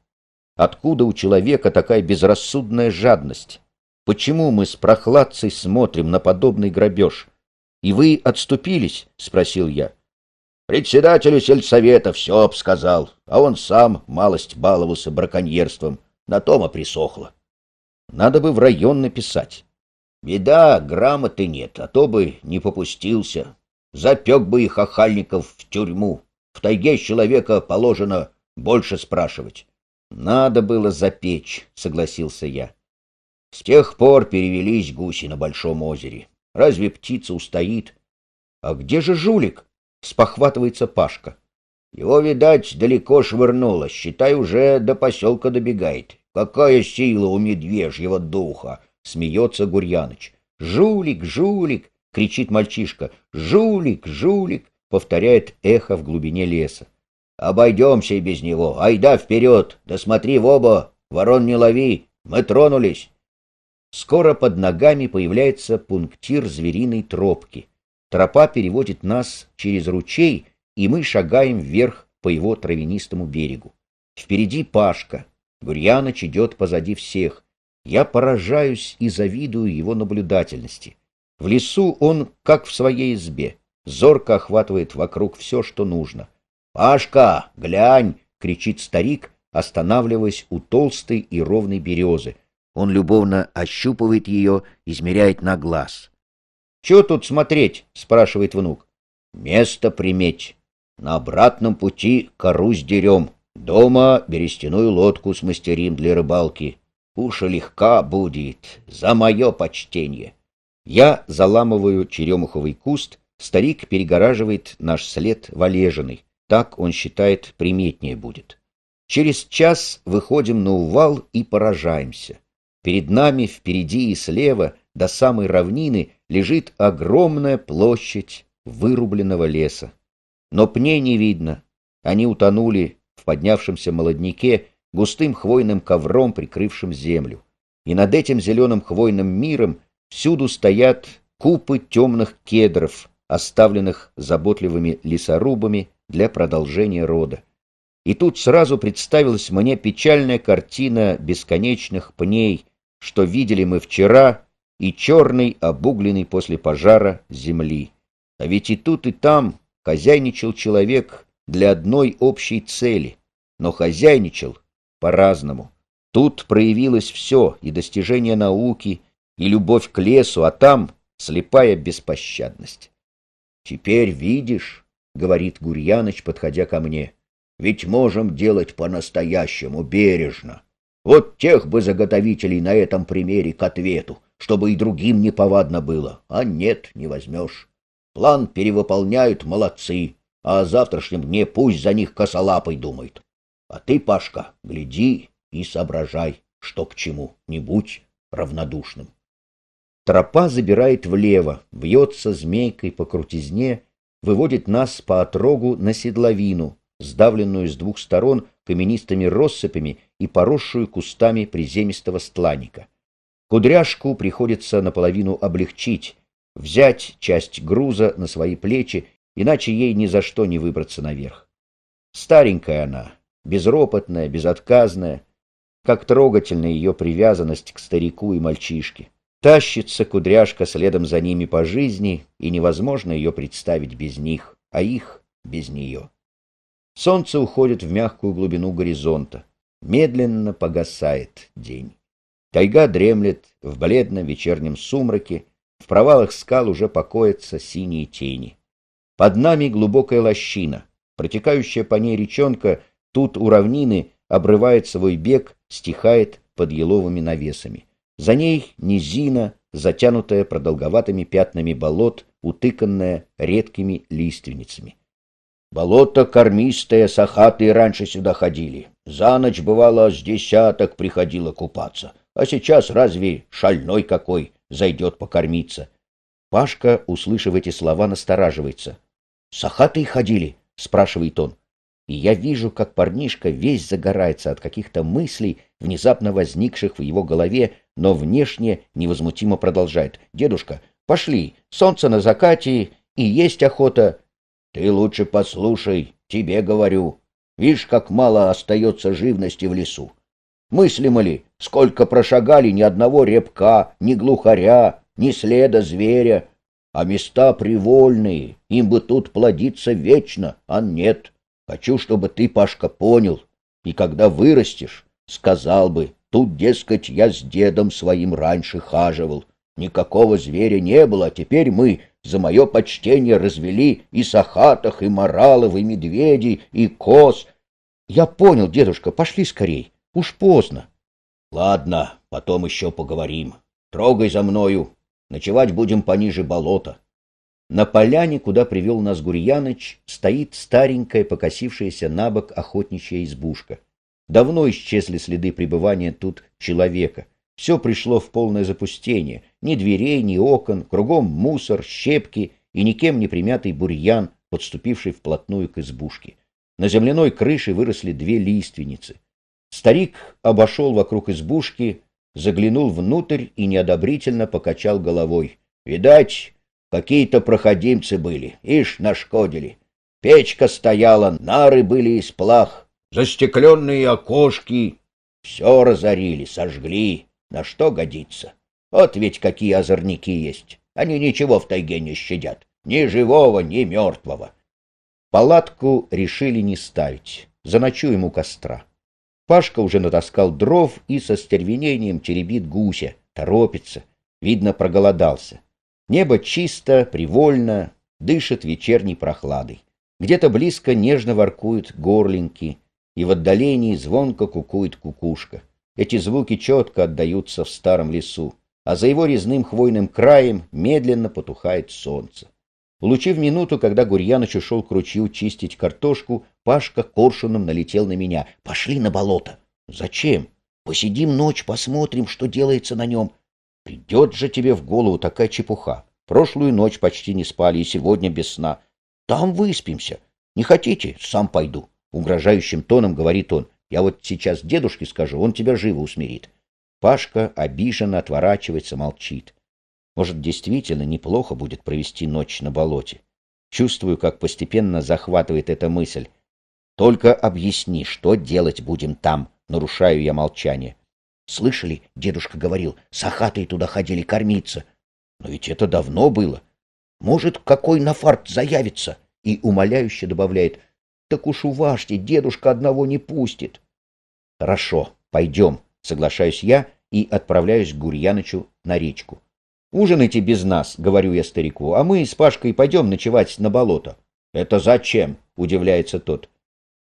Откуда у человека такая безрассудная жадность? Почему мы с прохладцей смотрим на подобный грабеж? И вы отступились? — спросил я. Председателю сельсовета все обсказал, а он сам малость баловался браконьерством. На том и присохло. Надо бы в район написать. Беда, грамоты нет, а то бы не попустился. Запек бы их охальников в тюрьму. В тайге человека положено больше спрашивать. Надо было запечь, согласился я. С тех пор перевелись гуси на Большом озере. Разве птица устоит? А где же жулик? Спохватывается Пашка. Его, видать, далеко швырнуло, считай, уже до поселка добегает. Какая сила у медвежьего духа! смеется Гурьяныч. «Жулик, жулик!» — кричит мальчишка. «Жулик, жулик!» — повторяет эхо в глубине леса. «Обойдемся и без него. Айда вперед! Да смотри в оба! Ворон не лови! Мы тронулись!» Скоро под ногами появляется пунктир звериной тропки. Тропа переводит нас через ручей, и мы шагаем вверх по его травянистому берегу. Впереди Пашка. Гурьяныч идет позади всех. Я поражаюсь и завидую его наблюдательности. В лесу он, как в своей избе, зорко охватывает вокруг все, что нужно. «Пашка, глянь!» — кричит старик, останавливаясь у толстой и ровной березы. Он любовно ощупывает ее, измеряет на глаз. «Чего тут смотреть?» — спрашивает внук. «Место приметь. На обратном пути кору сдерем. Дома берестяную лодку смастерим для рыбалки. Куша легка будет, за мое почтение. Я заламываю черемуховый куст, старик перегораживает наш след валежиной. Так, он считает, приметнее будет. Через час выходим на увал и поражаемся. Перед нами, впереди и слева, до самой равнины, лежит огромная площадь вырубленного леса. Но пней не видно. Они утонули в поднявшемся молодняке, густым хвойным ковром, прикрывшим землю. И над этим зеленым хвойным миром всюду стоят купы темных кедров, оставленных заботливыми лесорубами для продолжения рода. И тут сразу представилась мне печальная картина бесконечных пней, что видели мы вчера, и черный, обугленный после пожара, земли. А ведь и тут, и там хозяйничал человек для одной общей цели, но хозяйничал по-разному. Тут проявилось все, и достижение науки, и любовь к лесу, а там слепая беспощадность. «Теперь видишь», — говорит Гурьяныч, подходя ко мне, — «ведь можем делать по-настоящему, бережно. Вот тех бы заготовителей на этом примере к ответу, чтобы и другим неповадно было, а нет, не возьмешь. План перевыполняют молодцы, а о завтрашнем дне пусть за них косолапый думает. А ты, Пашка, гляди и соображай, что к чему, не будь равнодушным. Тропа забирает влево, вьется змейкой по крутизне, выводит нас по отрогу на седловину, сдавленную с двух сторон каменистыми россыпями и поросшую кустами приземистого стланика. Кудряшку приходится наполовину облегчить, взять часть груза на свои плечи, иначе ей ни за что не выбраться наверх. Старенькая она, безропотная, безотказная. Как трогательна ее привязанность к старику и мальчишке. Тащится кудряшка следом за ними по жизни, и невозможно ее представить без них, а их без нее. Солнце уходит в мягкую глубину горизонта. Медленно погасает день. Тайга дремлет в бледном вечернем сумраке, в провалах скал уже покоятся синие тени. Под нами глубокая лощина, протекающая по ней речонка Тут у равнины обрывает свой бег, стихает под еловыми навесами. За ней низина, затянутая продолговатыми пятнами болот, утыканная редкими лиственницами. Болото кормистое, сахатые раньше сюда ходили. За ночь, бывало, с десяток приходило купаться. А сейчас разве шальной какой зайдет покормиться? Пашка, услышав эти слова, настораживается. — Сахатые ходили? — спрашивает он и я вижу, как парнишка весь загорается от каких-то мыслей, внезапно возникших в его голове, но внешне невозмутимо продолжает. «Дедушка, пошли, солнце на закате, и есть охота». «Ты лучше послушай, тебе говорю. Видишь, как мало остается живности в лесу. Мыслимо ли, сколько прошагали ни одного репка, ни глухаря, ни следа зверя, а места привольные, им бы тут плодиться вечно, а нет». Хочу, чтобы ты, Пашка, понял, и когда вырастешь, сказал бы, тут, дескать, я с дедом своим раньше хаживал, никакого зверя не было, а теперь мы за мое почтение развели и сахатах, и моралов, и медведей, и коз. Я понял, дедушка, пошли скорей, уж поздно. Ладно, потом еще поговорим. Трогай за мною, ночевать будем пониже болота. На поляне, куда привел нас Гурьяныч, стоит старенькая покосившаяся на бок охотничья избушка. Давно исчезли следы пребывания тут человека. Все пришло в полное запустение. Ни дверей, ни окон, кругом мусор, щепки и никем не примятый бурьян, подступивший вплотную к избушке. На земляной крыше выросли две лиственницы. Старик обошел вокруг избушки, заглянул внутрь и неодобрительно покачал головой. «Видать, Какие-то проходимцы были, ишь, нашкодили. Печка стояла, нары были из плах, застекленные окошки. Все разорили, сожгли. На что годится? Вот ведь какие озорники есть. Они ничего в тайге не щадят. Ни живого, ни мертвого. Палатку решили не ставить. Заночуем у костра. Пашка уже натаскал дров и со стервенением теребит гуся. Торопится. Видно, проголодался. Небо чисто, привольно, дышит вечерней прохладой. Где-то близко нежно воркуют горлинки, и в отдалении звонко кукует кукушка. Эти звуки четко отдаются в старом лесу, а за его резным хвойным краем медленно потухает солнце. Получив минуту, когда Гурьяныч ушел к ручью чистить картошку, Пашка коршуном налетел на меня. «Пошли на болото!» «Зачем?» «Посидим ночь, посмотрим, что делается на нем. Придет же тебе в голову такая чепуха. Прошлую ночь почти не спали и сегодня без сна. Там выспимся. Не хотите? Сам пойду. Угрожающим тоном говорит он. Я вот сейчас дедушке скажу, он тебя живо усмирит. Пашка обиженно отворачивается, молчит. Может, действительно неплохо будет провести ночь на болоте. Чувствую, как постепенно захватывает эта мысль. Только объясни, что делать будем там, нарушаю я молчание. Слышали, дедушка говорил, сахатые туда ходили кормиться. Но ведь это давно было. Может, какой на фарт заявится? И умоляюще добавляет, так уж уважьте, дедушка одного не пустит. Хорошо, пойдем, соглашаюсь я и отправляюсь к Гурьянычу на речку. Ужинайте без нас, говорю я старику, а мы с Пашкой пойдем ночевать на болото. Это зачем? Удивляется тот.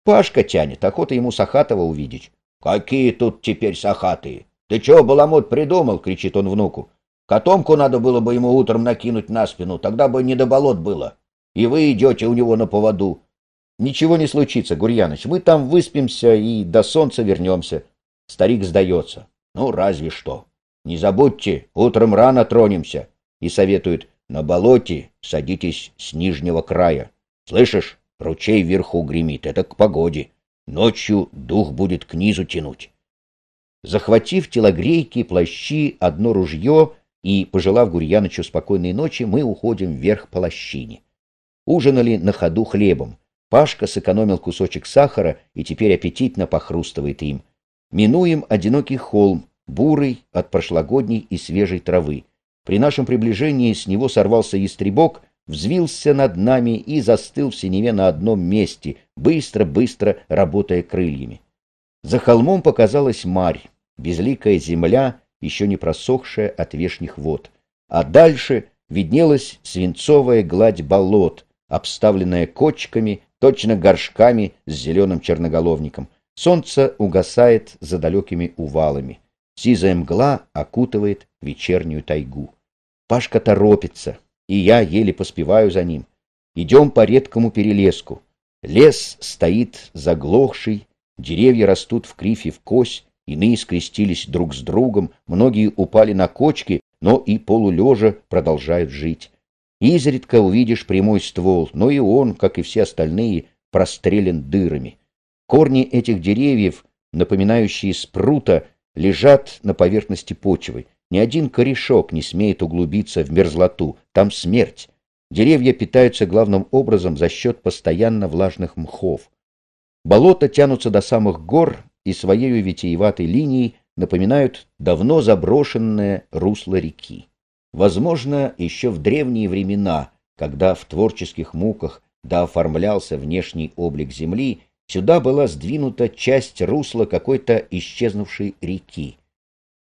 Пашка тянет, охота ему Сахатова увидеть. «Какие тут теперь сахаты? Ты чего, баламут, придумал?» — кричит он внуку. «Котомку надо было бы ему утром накинуть на спину, тогда бы не до болот было. И вы идете у него на поводу». «Ничего не случится, Гурьяныч, мы там выспимся и до солнца вернемся». Старик сдается. «Ну, разве что. Не забудьте, утром рано тронемся». И советует, «На болоте садитесь с нижнего края. Слышишь, ручей вверху гремит, это к погоде». Ночью дух будет к низу тянуть. Захватив телогрейки, плащи, одно ружье и, пожелав Гурьянычу спокойной ночи, мы уходим вверх по лощине. Ужинали на ходу хлебом. Пашка сэкономил кусочек сахара и теперь аппетитно похрустывает им. Минуем одинокий холм, бурый от прошлогодней и свежей травы. При нашем приближении с него сорвался ястребок — взвился над нами и застыл в синеве на одном месте, быстро-быстро работая крыльями. За холмом показалась марь, безликая земля, еще не просохшая от вешних вод. А дальше виднелась свинцовая гладь болот, обставленная кочками, точно горшками с зеленым черноголовником. Солнце угасает за далекими увалами. Сизая мгла окутывает вечернюю тайгу. Пашка торопится, и я еле поспеваю за ним. Идем по редкому перелеску. Лес стоит заглохший, деревья растут в крифе в кось, иные скрестились друг с другом, многие упали на кочки, но и полулежа продолжают жить. Изредка увидишь прямой ствол, но и он, как и все остальные, прострелен дырами. Корни этих деревьев, напоминающие спрута, лежат на поверхности почвы, ни один корешок не смеет углубиться в мерзлоту, там смерть. Деревья питаются главным образом за счет постоянно влажных мхов. Болота тянутся до самых гор и своей витиеватой линией напоминают давно заброшенное русло реки. Возможно, еще в древние времена, когда в творческих муках дооформлялся внешний облик земли, сюда была сдвинута часть русла какой-то исчезнувшей реки.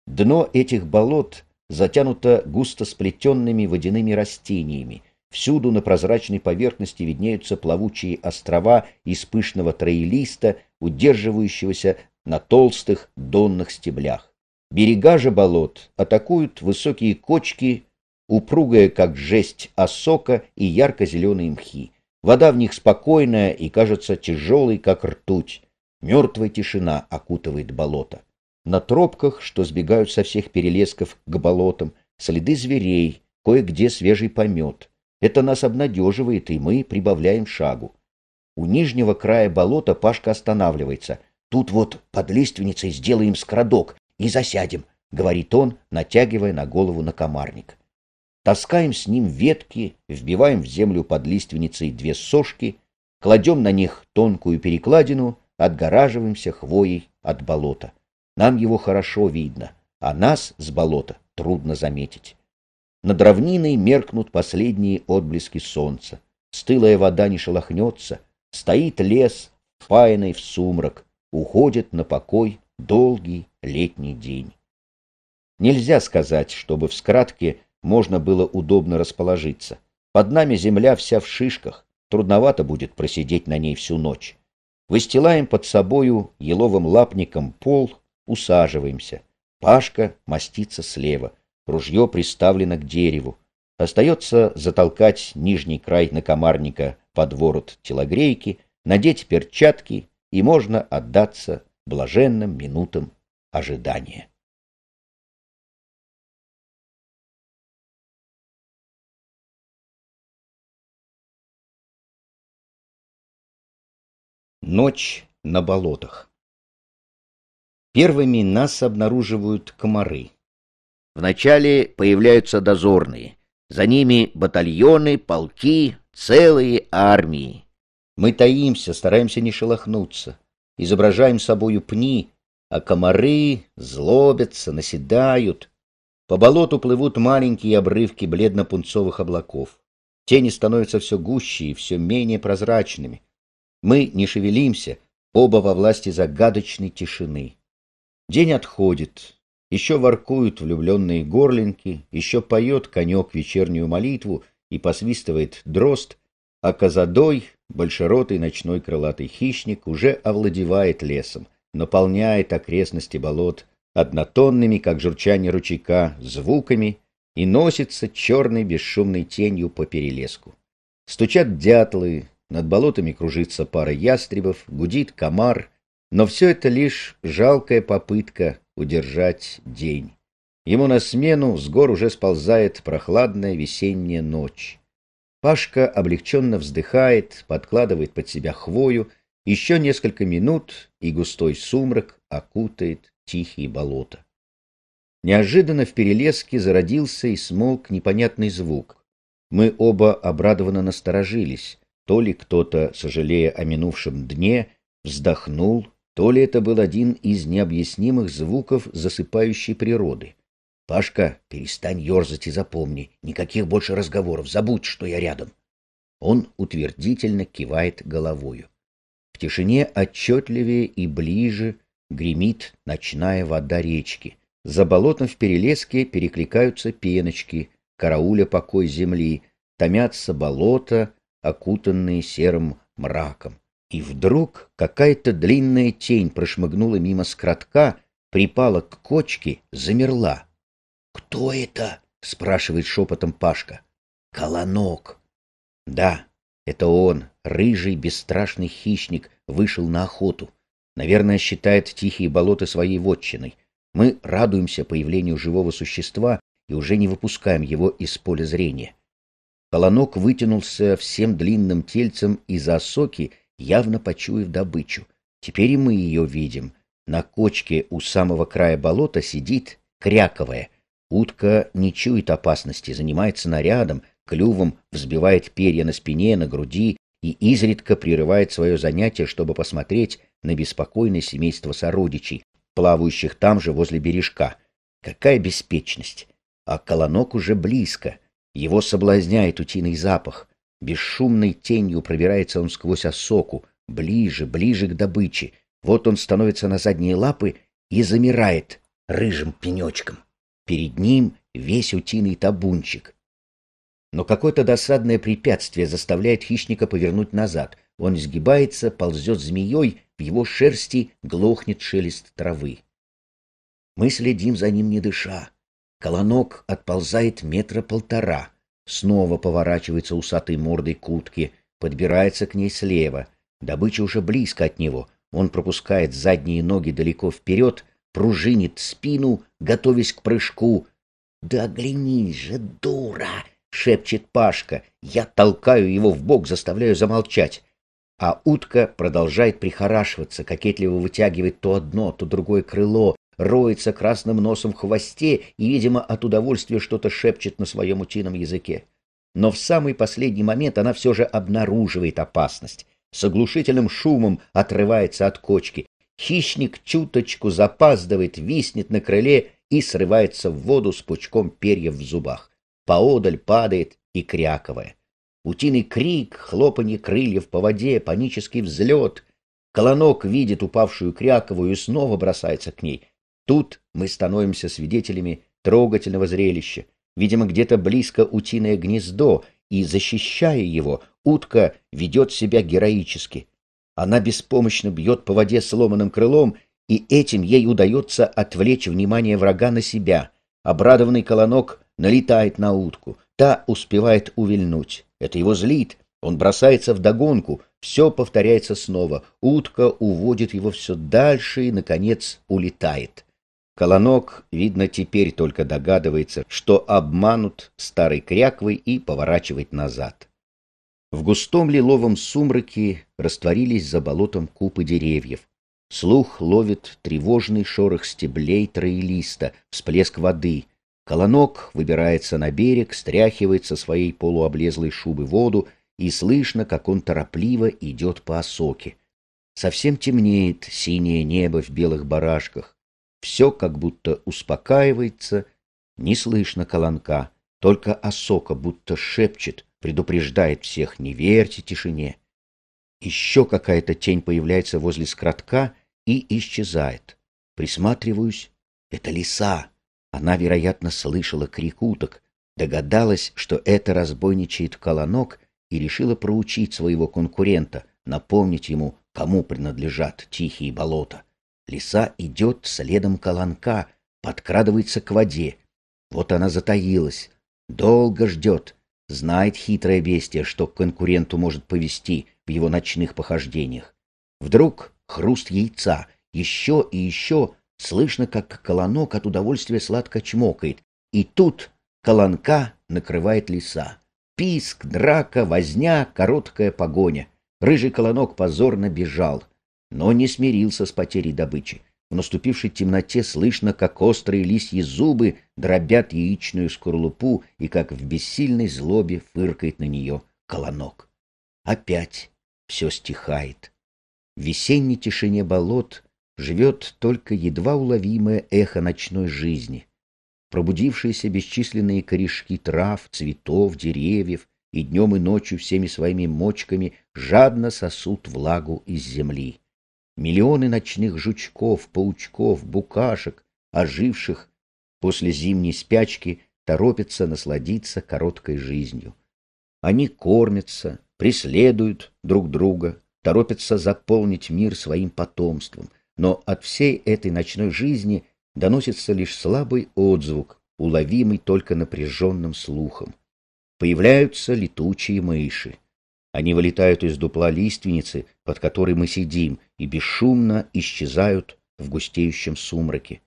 Дно этих болот затянуто густо сплетенными водяными растениями. Всюду на прозрачной поверхности виднеются плавучие острова из пышного троелиста, удерживающегося на толстых донных стеблях. Берега же болот атакуют высокие кочки, упругая как жесть осока и ярко-зеленые мхи. Вода в них спокойная и кажется тяжелой, как ртуть. Мертвая тишина окутывает болото на тропках, что сбегают со всех перелесков к болотам, следы зверей, кое-где свежий помет. Это нас обнадеживает, и мы прибавляем шагу. У нижнего края болота Пашка останавливается. «Тут вот под лиственницей сделаем скрадок и засядем», — говорит он, натягивая на голову накомарник. Таскаем с ним ветки, вбиваем в землю под лиственницей две сошки, кладем на них тонкую перекладину, отгораживаемся хвоей от болота. Нам его хорошо видно, а нас с болота трудно заметить. Над равниной меркнут последние отблески солнца. Стылая вода не шелохнется, стоит лес, впаянный в сумрак, уходит на покой долгий летний день. Нельзя сказать, чтобы в скратке можно было удобно расположиться. Под нами земля вся в шишках, трудновато будет просидеть на ней всю ночь. Выстилаем под собою еловым лапником пол, Усаживаемся. Пашка мастится слева. Ружье приставлено к дереву. Остается затолкать нижний край накомарника под ворот телогрейки, надеть перчатки, и можно отдаться блаженным минутам ожидания. Ночь на болотах Первыми нас обнаруживают комары. Вначале появляются дозорные, за ними батальоны, полки, целые армии. Мы таимся, стараемся не шелохнуться, изображаем собою пни, а комары злобятся, наседают. По болоту плывут маленькие обрывки бледно-пунцовых облаков. Тени становятся все гуще и все менее прозрачными. Мы не шевелимся, оба во власти загадочной тишины. День отходит. Еще воркуют влюбленные горлинки, еще поет конек вечернюю молитву и посвистывает дрозд, а козадой, большеротый ночной крылатый хищник, уже овладевает лесом, наполняет окрестности болот однотонными, как журчание ручейка, звуками и носится черной бесшумной тенью по перелеску. Стучат дятлы, над болотами кружится пара ястребов, гудит комар, но все это лишь жалкая попытка удержать день. Ему на смену с гор уже сползает прохладная весенняя ночь. Пашка облегченно вздыхает, подкладывает под себя хвою. Еще несколько минут, и густой сумрак окутает тихие болота. Неожиданно в перелеске зародился и смолк непонятный звук. Мы оба обрадованно насторожились. То ли кто-то, сожалея о минувшем дне, вздохнул то ли это был один из необъяснимых звуков засыпающей природы. «Пашка, перестань ерзать и запомни. Никаких больше разговоров. Забудь, что я рядом». Он утвердительно кивает головою. В тишине отчетливее и ближе гремит ночная вода речки. За болотом в перелеске перекликаются пеночки, карауля покой земли, томятся болота, окутанные серым мраком. И вдруг какая-то длинная тень прошмыгнула мимо скротка, припала к кочке, замерла. «Кто это?» — спрашивает шепотом Пашка. «Колонок». «Да, это он, рыжий, бесстрашный хищник, вышел на охоту. Наверное, считает тихие болота своей вотчиной. Мы радуемся появлению живого существа и уже не выпускаем его из поля зрения». Колонок вытянулся всем длинным тельцем из-за осоки явно почуяв добычу. Теперь и мы ее видим. На кочке у самого края болота сидит, кряковая. Утка не чует опасности, занимается нарядом, клювом взбивает перья на спине, на груди и изредка прерывает свое занятие, чтобы посмотреть на беспокойное семейство сородичей, плавающих там же возле бережка. Какая беспечность! А колонок уже близко. Его соблазняет утиный запах. Бесшумной тенью пробирается он сквозь осоку, ближе, ближе к добыче. Вот он становится на задние лапы и замирает рыжим пенечком. Перед ним весь утиный табунчик. Но какое-то досадное препятствие заставляет хищника повернуть назад. Он изгибается, ползет змеей, в его шерсти глохнет шелест травы. Мы следим за ним, не дыша. Колонок отползает метра полтора — Снова поворачивается усатой мордой к утке, подбирается к ней слева. Добыча уже близко от него. Он пропускает задние ноги далеко вперед, пружинит спину, готовясь к прыжку. «Да оглянись же, дура!» — шепчет Пашка. Я толкаю его в бок, заставляю замолчать. А утка продолжает прихорашиваться, кокетливо вытягивает то одно, то другое крыло, роется красным носом в хвосте и, видимо, от удовольствия что-то шепчет на своем утином языке. Но в самый последний момент она все же обнаруживает опасность. С оглушительным шумом отрывается от кочки. Хищник чуточку запаздывает, виснет на крыле и срывается в воду с пучком перьев в зубах. Поодаль падает и кряковая. Утиный крик, хлопанье крыльев по воде, панический взлет. Колонок видит упавшую кряковую и снова бросается к ней. Тут мы становимся свидетелями трогательного зрелища. Видимо, где-то близко утиное гнездо, и, защищая его, утка ведет себя героически. Она беспомощно бьет по воде сломанным крылом, и этим ей удается отвлечь внимание врага на себя. Обрадованный колонок налетает на утку. Та успевает увильнуть. Это его злит. Он бросается в догонку. Все повторяется снова. Утка уводит его все дальше и, наконец, улетает. Колонок, видно, теперь только догадывается, что обманут старой кряквой и поворачивает назад. В густом лиловом сумраке растворились за болотом купы деревьев. Слух ловит тревожный шорох стеблей троелиста, всплеск воды. Колонок выбирается на берег, стряхивает со своей полуоблезлой шубы воду, и слышно, как он торопливо идет по осоке. Совсем темнеет синее небо в белых барашках. Все как будто успокаивается, не слышно колонка, только осока будто шепчет, предупреждает всех, не верьте тишине. Еще какая-то тень появляется возле скротка и исчезает. Присматриваюсь. Это лиса. Она, вероятно, слышала крик уток, догадалась, что это разбойничает колонок и решила проучить своего конкурента, напомнить ему, кому принадлежат тихие болота. Лиса идет следом колонка, подкрадывается к воде. Вот она затаилась. Долго ждет. Знает хитрое бестие, что конкуренту может повести в его ночных похождениях. Вдруг хруст яйца. Еще и еще слышно, как колонок от удовольствия сладко чмокает. И тут колонка накрывает лиса. Писк, драка, возня, короткая погоня. Рыжий колонок позорно бежал — но не смирился с потерей добычи. В наступившей темноте слышно, как острые лисьи зубы дробят яичную скорлупу и как в бессильной злобе фыркает на нее колонок. Опять все стихает. В весенней тишине болот живет только едва уловимое эхо ночной жизни. Пробудившиеся бесчисленные корешки трав, цветов, деревьев и днем и ночью всеми своими мочками жадно сосут влагу из земли миллионы ночных жучков, паучков, букашек, оживших после зимней спячки, торопятся насладиться короткой жизнью. Они кормятся, преследуют друг друга, торопятся заполнить мир своим потомством, но от всей этой ночной жизни доносится лишь слабый отзвук, уловимый только напряженным слухом. Появляются летучие мыши. Они вылетают из дупла лиственницы, под которой мы сидим, и бесшумно исчезают в густеющем сумраке.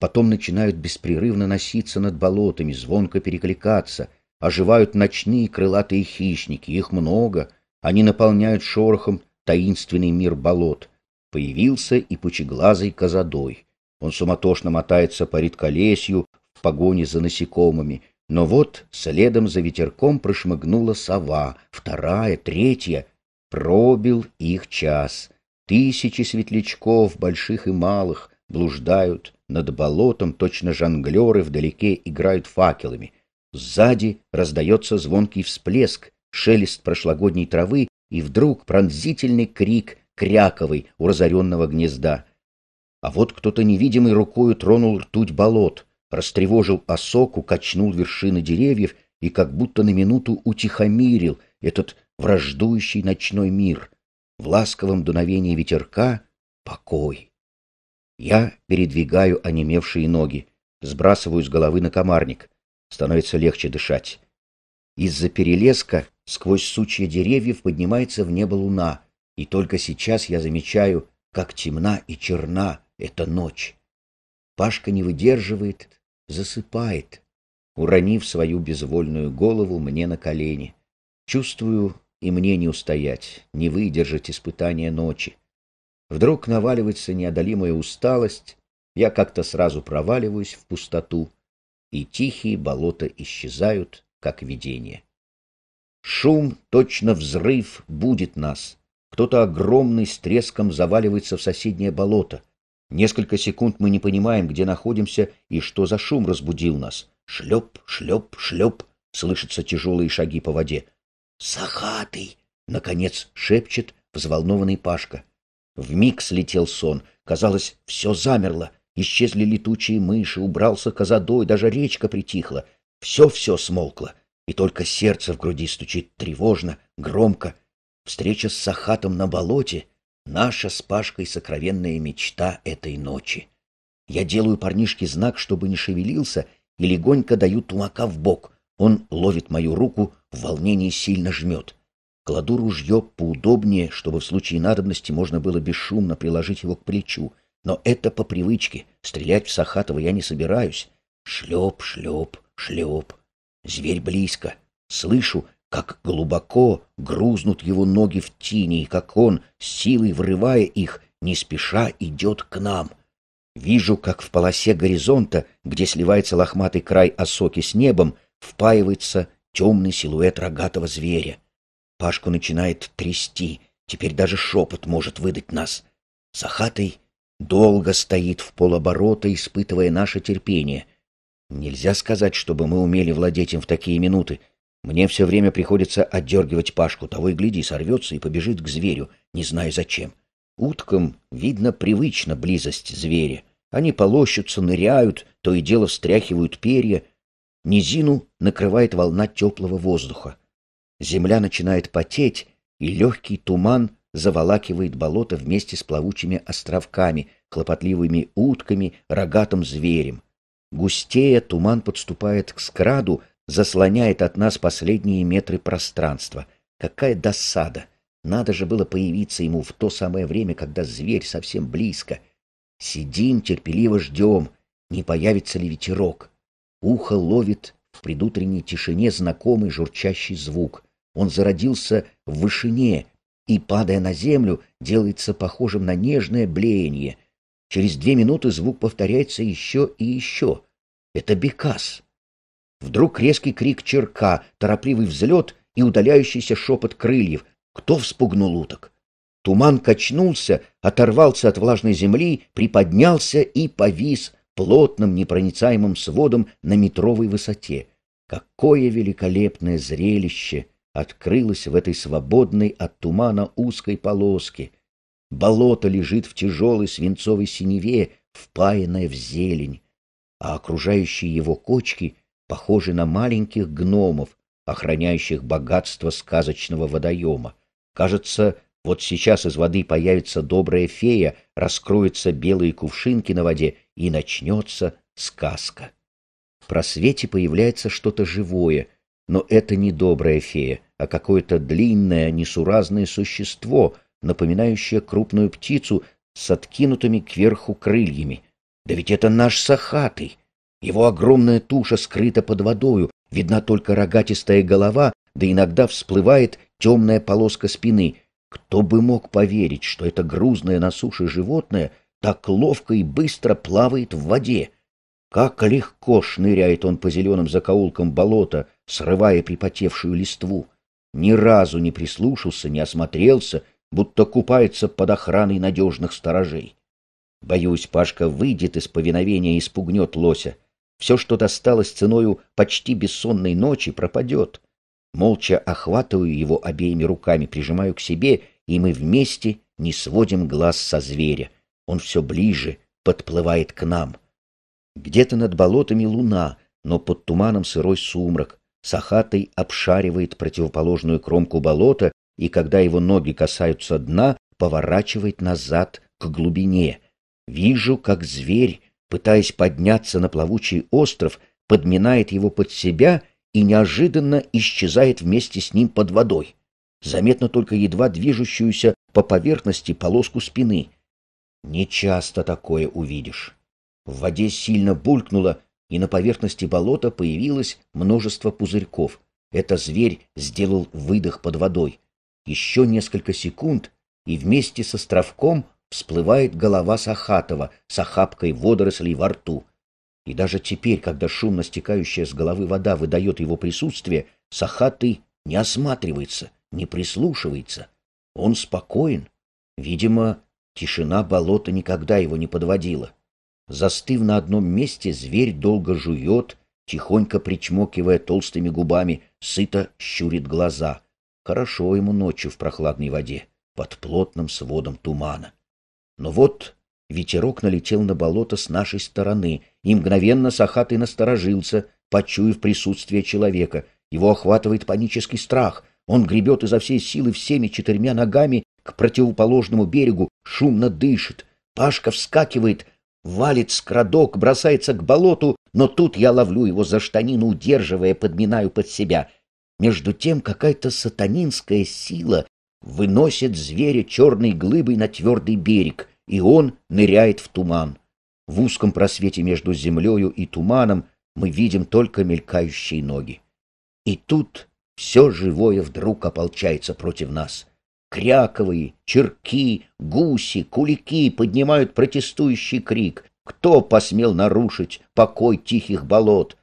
Потом начинают беспрерывно носиться над болотами, звонко перекликаться. Оживают ночные крылатые хищники, их много. Они наполняют шорохом таинственный мир болот. Появился и пучеглазый козадой. Он суматошно мотается по редколесью в погоне за насекомыми — но вот следом за ветерком прошмыгнула сова, вторая, третья. Пробил их час. Тысячи светлячков, больших и малых, блуждают над болотом, точно жонглеры вдалеке играют факелами. Сзади раздается звонкий всплеск, шелест прошлогодней травы и вдруг пронзительный крик кряковый у разоренного гнезда. А вот кто-то невидимой рукою тронул ртуть болот — растревожил осоку, качнул вершины деревьев и как будто на минуту утихомирил этот враждующий ночной мир. В ласковом дуновении ветерка — покой. Я передвигаю онемевшие ноги, сбрасываю с головы на комарник. Становится легче дышать. Из-за перелеска сквозь сучья деревьев поднимается в небо луна, и только сейчас я замечаю, как темна и черна эта ночь. Пашка не выдерживает засыпает, уронив свою безвольную голову мне на колени. Чувствую, и мне не устоять, не выдержать испытания ночи. Вдруг наваливается неодолимая усталость, я как-то сразу проваливаюсь в пустоту, и тихие болота исчезают, как видение. Шум, точно взрыв, будет нас. Кто-то огромный с треском заваливается в соседнее болото. Несколько секунд мы не понимаем, где находимся и что за шум разбудил нас. Шлеп, шлеп, шлеп, слышатся тяжелые шаги по воде. «Сахатый!» — наконец шепчет взволнованный Пашка. В миг слетел сон. Казалось, все замерло. Исчезли летучие мыши, убрался козадой, даже речка притихла. Все-все смолкло. И только сердце в груди стучит тревожно, громко. Встреча с Сахатом на болоте — Наша с Пашкой сокровенная мечта этой ночи. Я делаю парнишке знак, чтобы не шевелился, и легонько даю тумака в бок. Он ловит мою руку, в волнении сильно жмет. Кладу ружье поудобнее, чтобы в случае надобности можно было бесшумно приложить его к плечу. Но это по привычке. Стрелять в Сахатова я не собираюсь. Шлеп, шлеп, шлеп. Зверь близко. Слышу, как глубоко грузнут его ноги в тени, и как он, силой врывая их, не спеша идет к нам. Вижу, как в полосе горизонта, где сливается лохматый край осоки с небом, впаивается темный силуэт рогатого зверя. Пашку начинает трясти, теперь даже шепот может выдать нас. Сахатый долго стоит в полоборота, испытывая наше терпение. Нельзя сказать, чтобы мы умели владеть им в такие минуты — мне все время приходится отдергивать Пашку, того и гляди, сорвется и побежит к зверю, не зная зачем. Уткам, видно, привычна близость зверя. Они полощутся, ныряют, то и дело встряхивают перья. Низину накрывает волна теплого воздуха. Земля начинает потеть, и легкий туман заволакивает болото вместе с плавучими островками, хлопотливыми утками, рогатым зверем. Густея туман подступает к скраду, заслоняет от нас последние метры пространства. Какая досада! Надо же было появиться ему в то самое время, когда зверь совсем близко. Сидим, терпеливо ждем, не появится ли ветерок. Ухо ловит в предутренней тишине знакомый журчащий звук. Он зародился в вышине и, падая на землю, делается похожим на нежное блеяние. Через две минуты звук повторяется еще и еще. Это бекас. Вдруг резкий крик черка, торопливый взлет и удаляющийся шепот крыльев. Кто вспугнул уток? Туман качнулся, оторвался от влажной земли, приподнялся и повис плотным непроницаемым сводом на метровой высоте. Какое великолепное зрелище открылось в этой свободной от тумана узкой полоске! Болото лежит в тяжелой свинцовой синеве, впаянное в зелень, а окружающие его кочки похожи на маленьких гномов, охраняющих богатство сказочного водоема. Кажется, вот сейчас из воды появится добрая фея, раскроются белые кувшинки на воде, и начнется сказка. В просвете появляется что-то живое, но это не добрая фея, а какое-то длинное, несуразное существо, напоминающее крупную птицу с откинутыми кверху крыльями. Да ведь это наш сахатый! Его огромная туша скрыта под водою, видна только рогатистая голова, да иногда всплывает темная полоска спины. Кто бы мог поверить, что это грузное на суше животное так ловко и быстро плавает в воде? Как легко шныряет он по зеленым закоулкам болота, срывая припотевшую листву. Ни разу не прислушался, не осмотрелся, будто купается под охраной надежных сторожей. Боюсь, Пашка выйдет из повиновения и спугнет лося. Все, что досталось ценою почти бессонной ночи, пропадет. Молча охватываю его обеими руками, прижимаю к себе, и мы вместе не сводим глаз со зверя. Он все ближе подплывает к нам. Где-то над болотами луна, но под туманом сырой сумрак. Сахатый обшаривает противоположную кромку болота, и когда его ноги касаются дна, поворачивает назад к глубине. Вижу, как зверь пытаясь подняться на плавучий остров, подминает его под себя и неожиданно исчезает вместе с ним под водой. Заметно только едва движущуюся по поверхности полоску спины. Нечасто такое увидишь. В воде сильно булькнуло, и на поверхности болота появилось множество пузырьков. Это зверь сделал выдох под водой. Еще несколько секунд, и вместе с островком всплывает голова Сахатова с охапкой водорослей во рту. И даже теперь, когда шумно стекающая с головы вода выдает его присутствие, Сахатый не осматривается, не прислушивается. Он спокоен. Видимо, тишина болота никогда его не подводила. Застыв на одном месте, зверь долго жует, тихонько причмокивая толстыми губами, сыто щурит глаза. Хорошо ему ночью в прохладной воде, под плотным сводом тумана. Но вот ветерок налетел на болото с нашей стороны, и мгновенно Сахатый насторожился, почуяв присутствие человека. Его охватывает панический страх. Он гребет изо всей силы всеми четырьмя ногами к противоположному берегу, шумно дышит. Пашка вскакивает, валит скрадок, бросается к болоту, но тут я ловлю его за штанину, удерживая, подминаю под себя. Между тем какая-то сатанинская сила Выносит зверя черной глыбой на твердый берег, и он ныряет в туман. В узком просвете между землею и туманом мы видим только мелькающие ноги. И тут все живое вдруг ополчается против нас. Кряковые, черки, гуси, кулики поднимают протестующий крик. Кто посмел нарушить покой тихих болот?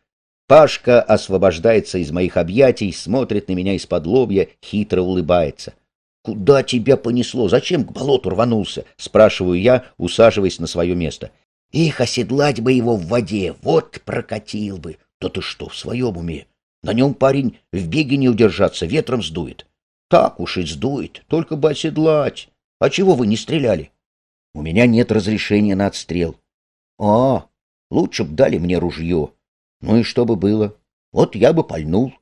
Пашка освобождается из моих объятий, смотрит на меня из-под лобья, хитро улыбается. — «Куда тебя понесло? Зачем к болоту рванулся?» — спрашиваю я, усаживаясь на свое место. «Их оседлать бы его в воде, вот прокатил бы!» «Да ты что, в своем уме? На нем парень в беге не удержаться, ветром сдует». «Так уж и сдует, только бы оседлать. А чего вы не стреляли?» «У меня нет разрешения на отстрел». «А, лучше б дали мне ружье. Ну и что бы было? Вот я бы пальнул.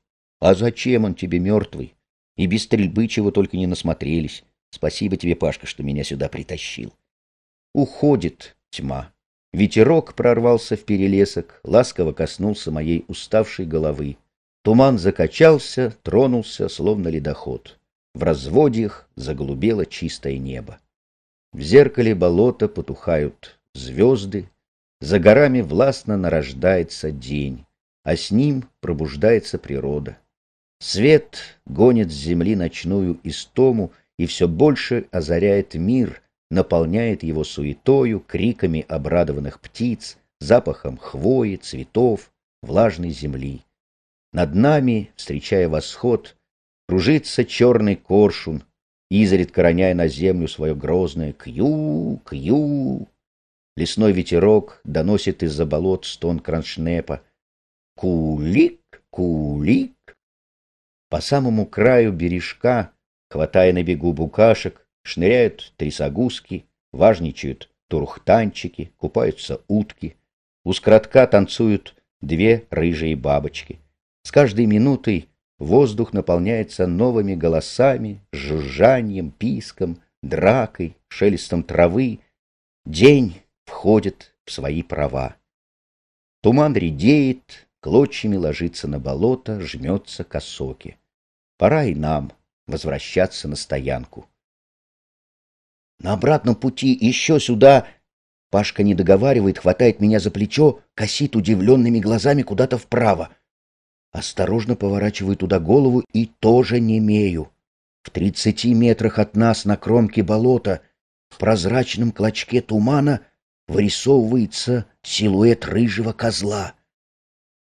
А зачем он тебе мертвый?» И без стрельбы чего только не насмотрелись. Спасибо тебе, Пашка, что меня сюда притащил. Уходит тьма. Ветерок прорвался в перелесок, ласково коснулся моей уставшей головы. Туман закачался, тронулся, словно ледоход. В разводьях заглубело чистое небо. В зеркале болота потухают звезды, за горами властно нарождается день, а с ним пробуждается природа. Свет гонит с земли ночную истому и все больше озаряет мир, наполняет его суетою, криками обрадованных птиц, запахом хвои, цветов, влажной земли. Над нами, встречая восход, кружится черный коршун, изредка роняя на землю свое грозное «кью, кью». Лесной ветерок доносит из-за болот стон кроншнепа «кулик, кулик» по самому краю бережка, хватая на бегу букашек, шныряют трясогузки, важничают турхтанчики, купаются утки. У скротка танцуют две рыжие бабочки. С каждой минутой воздух наполняется новыми голосами, жужжанием, писком, дракой, шелестом травы. День входит в свои права. Туман редеет, клочьями ложится на болото, жмется к осоке. Пора и нам возвращаться на стоянку. На обратном пути еще сюда Пашка не договаривает, хватает меня за плечо, косит удивленными глазами куда-то вправо. Осторожно поворачиваю туда голову и тоже не немею. В тридцати метрах от нас на кромке болота в прозрачном клочке тумана вырисовывается силуэт рыжего козла.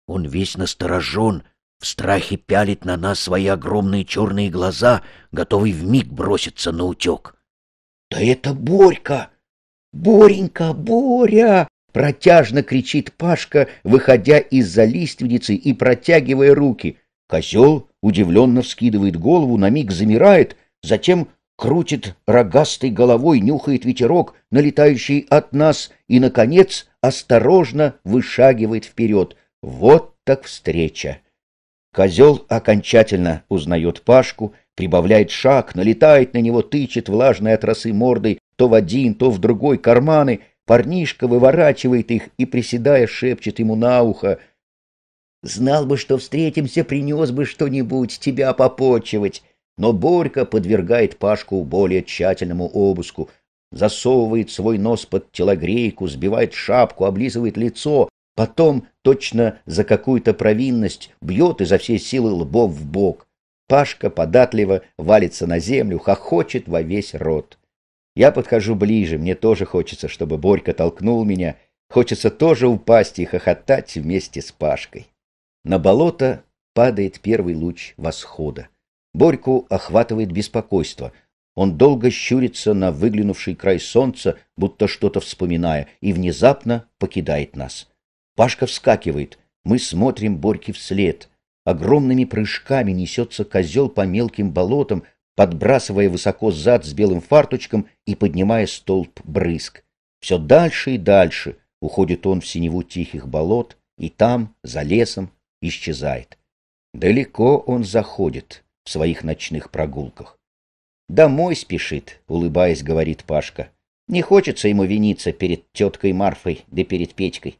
Он весь насторожен, в страхе пялит на нас свои огромные черные глаза, готовый вмиг броситься на утек. «Да это Борька! Боренька, Боря!» Протяжно кричит Пашка, выходя из-за лиственницы и протягивая руки. Козел удивленно вскидывает голову, на миг замирает, затем крутит рогастой головой, нюхает ветерок, налетающий от нас, и, наконец, осторожно вышагивает вперед. Вот так встреча! Козел окончательно узнает Пашку, прибавляет шаг, налетает на него, тычет влажные от мордой то в один, то в другой карманы. Парнишка выворачивает их и, приседая, шепчет ему на ухо. «Знал бы, что встретимся, принес бы что-нибудь, тебя попочивать». Но Борька подвергает Пашку более тщательному обыску. Засовывает свой нос под телогрейку, сбивает шапку, облизывает лицо, Потом, точно за какую-то провинность, бьет изо всей силы лбов в бок. Пашка податливо валится на землю, хохочет во весь рот. Я подхожу ближе, мне тоже хочется, чтобы Борька толкнул меня. Хочется тоже упасть и хохотать вместе с Пашкой. На болото падает первый луч восхода. Борьку охватывает беспокойство. Он долго щурится на выглянувший край солнца, будто что-то вспоминая, и внезапно покидает нас. Пашка вскакивает. Мы смотрим Борьке вслед. Огромными прыжками несется козел по мелким болотам, подбрасывая высоко зад с белым фарточком и поднимая столб брызг. Все дальше и дальше уходит он в синеву тихих болот, и там, за лесом, исчезает. Далеко он заходит в своих ночных прогулках. «Домой спешит», — улыбаясь, говорит Пашка. «Не хочется ему виниться перед теткой Марфой да перед Петькой.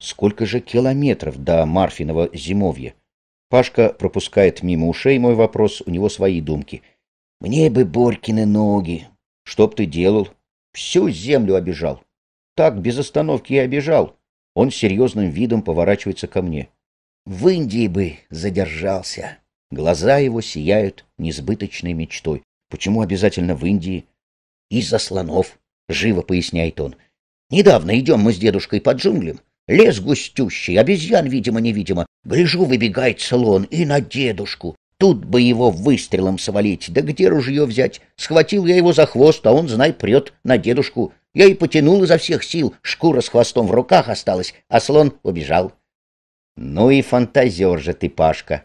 Сколько же километров до Марфиного зимовья? Пашка пропускает мимо ушей мой вопрос, у него свои думки. Мне бы Борькины ноги. Что б ты делал? Всю землю обижал. Так, без остановки и обижал. Он серьезным видом поворачивается ко мне. В Индии бы задержался. Глаза его сияют несбыточной мечтой. Почему обязательно в Индии? Из-за слонов, живо поясняет он. Недавно идем мы с дедушкой по джунглям, Лес густющий, обезьян, видимо-невидимо. Гляжу, выбегает слон и на дедушку. Тут бы его выстрелом свалить, да где ружье взять? Схватил я его за хвост, а он, знай, прет на дедушку. Я и потянул изо всех сил, шкура с хвостом в руках осталась, а слон убежал. Ну и фантазер же ты, Пашка.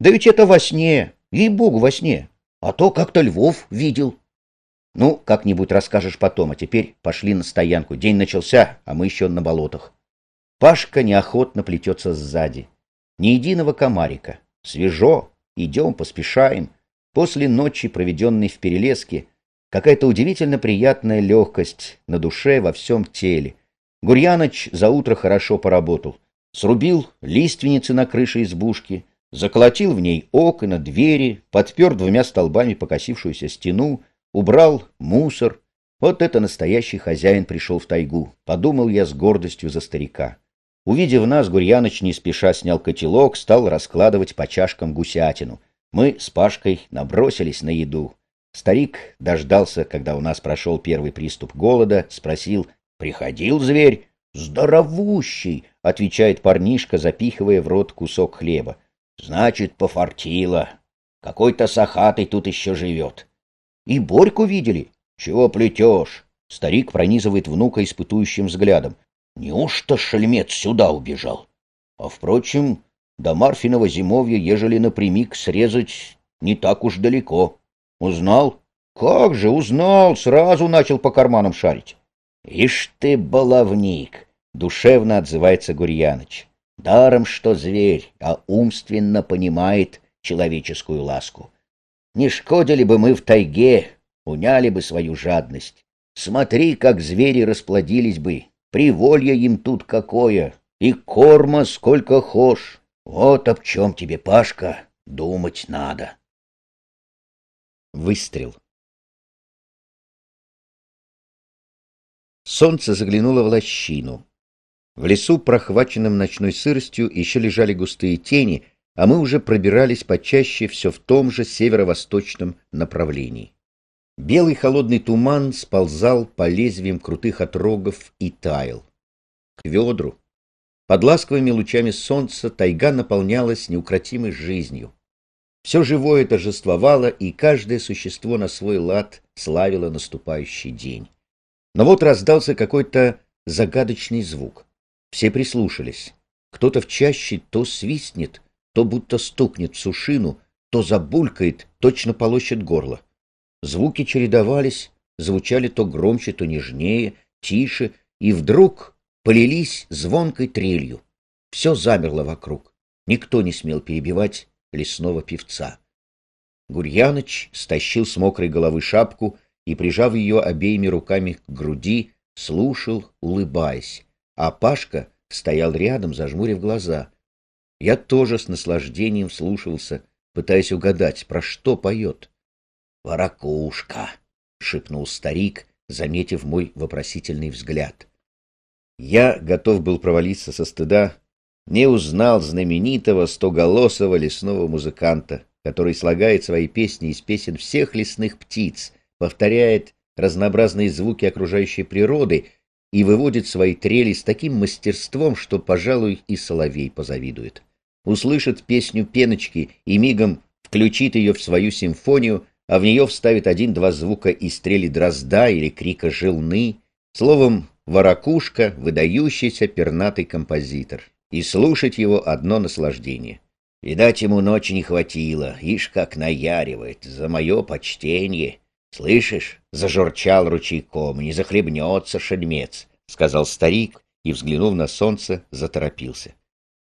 Да ведь это во сне, ей-богу, во сне. А то как-то львов видел. Ну, как-нибудь расскажешь потом, а теперь пошли на стоянку. День начался, а мы еще на болотах. Пашка неохотно плетется сзади. Ни единого комарика. Свежо. Идем, поспешаем. После ночи, проведенной в перелеске, какая-то удивительно приятная легкость на душе во всем теле. Гурьяноч за утро хорошо поработал. Срубил лиственницы на крыше избушки, заколотил в ней окна, двери, подпер двумя столбами покосившуюся стену, убрал мусор. Вот это настоящий хозяин пришел в тайгу, подумал я с гордостью за старика. Увидев нас, Гурьяныч не спеша снял котелок, стал раскладывать по чашкам гусятину. Мы с Пашкой набросились на еду. Старик дождался, когда у нас прошел первый приступ голода, спросил, «Приходил зверь?» «Здоровущий!» — отвечает парнишка, запихивая в рот кусок хлеба. «Значит, пофартило. Какой-то сахатый тут еще живет». «И Борьку видели?» «Чего плетешь?» Старик пронизывает внука испытующим взглядом. Неужто шельмец сюда убежал? А, впрочем, до Марфиного зимовья, ежели напрямик срезать, не так уж далеко. Узнал? Как же, узнал, сразу начал по карманам шарить. Ишь ты, баловник, душевно отзывается Гурьяныч. Даром, что зверь, а умственно понимает человеческую ласку. Не шкодили бы мы в тайге, уняли бы свою жадность. Смотри, как звери расплодились бы, Приволье им тут какое, и корма сколько хошь. Вот об чем тебе, Пашка, думать надо. Выстрел. Солнце заглянуло в лощину. В лесу, прохваченном ночной сыростью, еще лежали густые тени, а мы уже пробирались почаще все в том же северо-восточном направлении. Белый холодный туман сползал по лезвиям крутых отрогов и таял. К ведру. Под ласковыми лучами солнца тайга наполнялась неукротимой жизнью. Все живое торжествовало, и каждое существо на свой лад славило наступающий день. Но вот раздался какой-то загадочный звук. Все прислушались. Кто-то в чаще то свистнет, то будто стукнет в сушину, то забулькает, точно полощет горло. Звуки чередовались, звучали то громче, то нежнее, тише, и вдруг полились звонкой трелью. Все замерло вокруг. Никто не смел перебивать лесного певца. Гурьяныч стащил с мокрой головы шапку и, прижав ее обеими руками к груди, слушал, улыбаясь, а Пашка стоял рядом, зажмурив глаза. Я тоже с наслаждением слушался, пытаясь угадать, про что поет. «Ворокушка!» — шепнул старик, заметив мой вопросительный взгляд. Я готов был провалиться со стыда, не узнал знаменитого стоголосого лесного музыканта, который слагает свои песни из песен всех лесных птиц, повторяет разнообразные звуки окружающей природы и выводит свои трели с таким мастерством, что, пожалуй, и соловей позавидует. Услышит песню пеночки и мигом включит ее в свою симфонию, а в нее вставит один-два звука и стрели дрозда или крика жилны, словом, воракушка, выдающийся пернатый композитор. И слушать его одно наслаждение. Видать, ему ночи не хватило, ишь как наяривает, за мое почтение. Слышишь, зажурчал ручейком, не захлебнется шельмец, сказал старик и, взглянув на солнце, заторопился.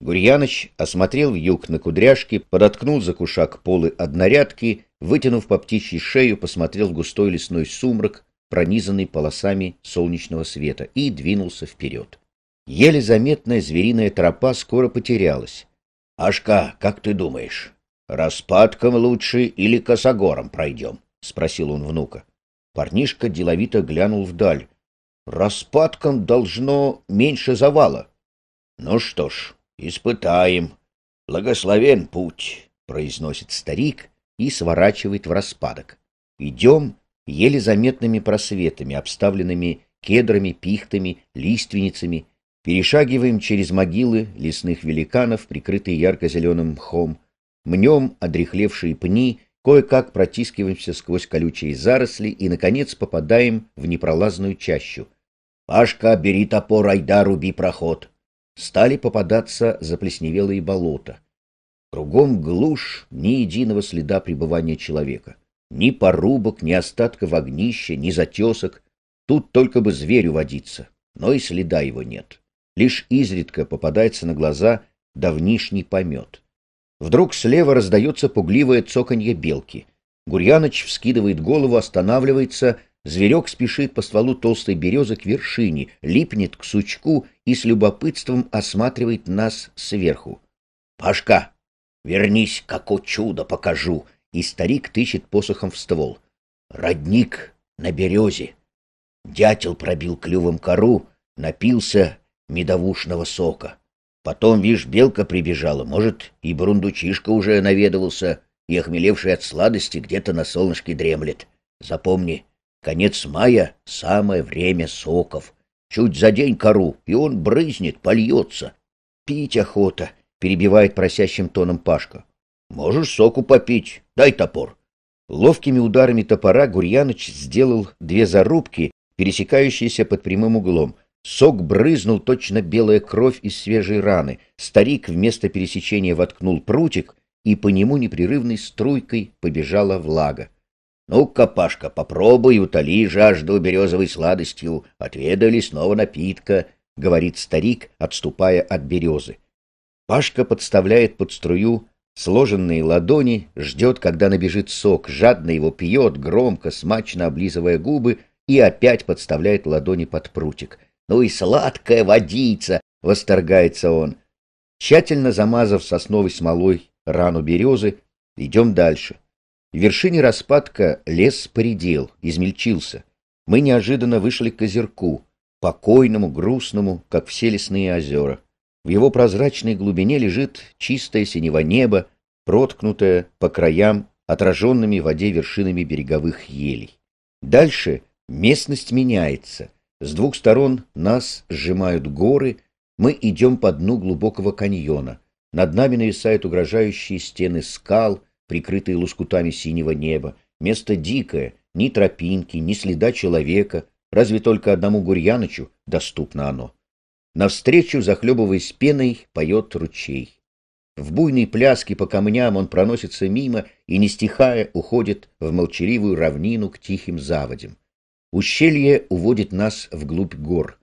Гурьяныч осмотрел вьюг на кудряшке, подоткнул за кушак полы однорядки вытянув по птичьей шею, посмотрел в густой лесной сумрак, пронизанный полосами солнечного света, и двинулся вперед. Еле заметная звериная тропа скоро потерялась. «Ашка, как ты думаешь, распадком лучше или косогором пройдем?» — спросил он внука. Парнишка деловито глянул вдаль. «Распадком должно меньше завала». «Ну что ж, испытаем. Благословен путь», — произносит старик и сворачивает в распадок. Идем еле заметными просветами, обставленными кедрами, пихтами, лиственницами, перешагиваем через могилы лесных великанов, прикрытые ярко-зеленым мхом, мнем одрехлевшие пни, кое-как протискиваемся сквозь колючие заросли и, наконец, попадаем в непролазную чащу. «Пашка, бери топор, айда, руби проход!» Стали попадаться заплесневелые болота — Кругом глушь, ни единого следа пребывания человека. Ни порубок, ни остатков огнища, ни затесок. Тут только бы зверю водиться, но и следа его нет. Лишь изредка попадается на глаза давнишний помет. Вдруг слева раздается пугливое цоканье белки. Гурьяныч вскидывает голову, останавливается. Зверек спешит по стволу толстой березы к вершине, липнет к сучку и с любопытством осматривает нас сверху. «Пашка — Пашка! Вернись, какое чудо покажу!» И старик тычет посохом в ствол. «Родник на березе!» Дятел пробил клювом кору, напился медовушного сока. Потом, вишь, белка прибежала, может, и брундучишка уже наведывался, и охмелевший от сладости где-то на солнышке дремлет. Запомни, конец мая — самое время соков. Чуть за день кору, и он брызнет, польется. Пить охота, — перебивает просящим тоном Пашка. «Можешь соку попить. Дай топор». Ловкими ударами топора Гурьяныч сделал две зарубки, пересекающиеся под прямым углом. Сок брызнул точно белая кровь из свежей раны. Старик вместо пересечения воткнул прутик, и по нему непрерывной струйкой побежала влага. «Ну-ка, Пашка, попробуй, утоли жажду березовой сладостью, отведали снова напитка», — говорит старик, отступая от березы. Пашка подставляет под струю сложенные ладони, ждет, когда набежит сок, жадно его пьет, громко, смачно облизывая губы, и опять подставляет ладони под прутик. «Ну и сладкая водица!» — восторгается он. Тщательно замазав сосновой смолой рану березы, идем дальше. В вершине распадка лес поредел, измельчился. Мы неожиданно вышли к озерку, покойному, грустному, как все лесные озера. В его прозрачной глубине лежит чистое синего неба, проткнутое по краям отраженными в воде вершинами береговых елей. Дальше местность меняется. С двух сторон нас сжимают горы, мы идем по дну глубокого каньона. Над нами нависают угрожающие стены скал, прикрытые лоскутами синего неба. Место дикое, ни тропинки, ни следа человека, разве только одному Гурьянычу доступно оно. Навстречу, захлебываясь пеной, поет ручей. В буйной пляске по камням он проносится мимо и, не стихая, уходит в молчаливую равнину к тихим заводям. Ущелье уводит нас вглубь гор.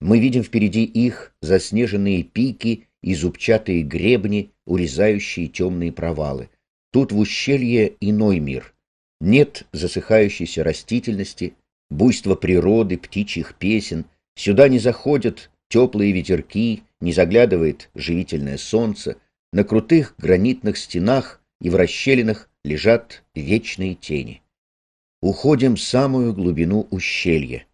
Мы видим впереди их заснеженные пики и зубчатые гребни, урезающие темные провалы. Тут в ущелье иной мир. Нет засыхающейся растительности, буйства природы, птичьих песен. Сюда не заходят теплые ветерки, не заглядывает живительное солнце, на крутых гранитных стенах и в расщелинах лежат вечные тени. Уходим в самую глубину ущелья.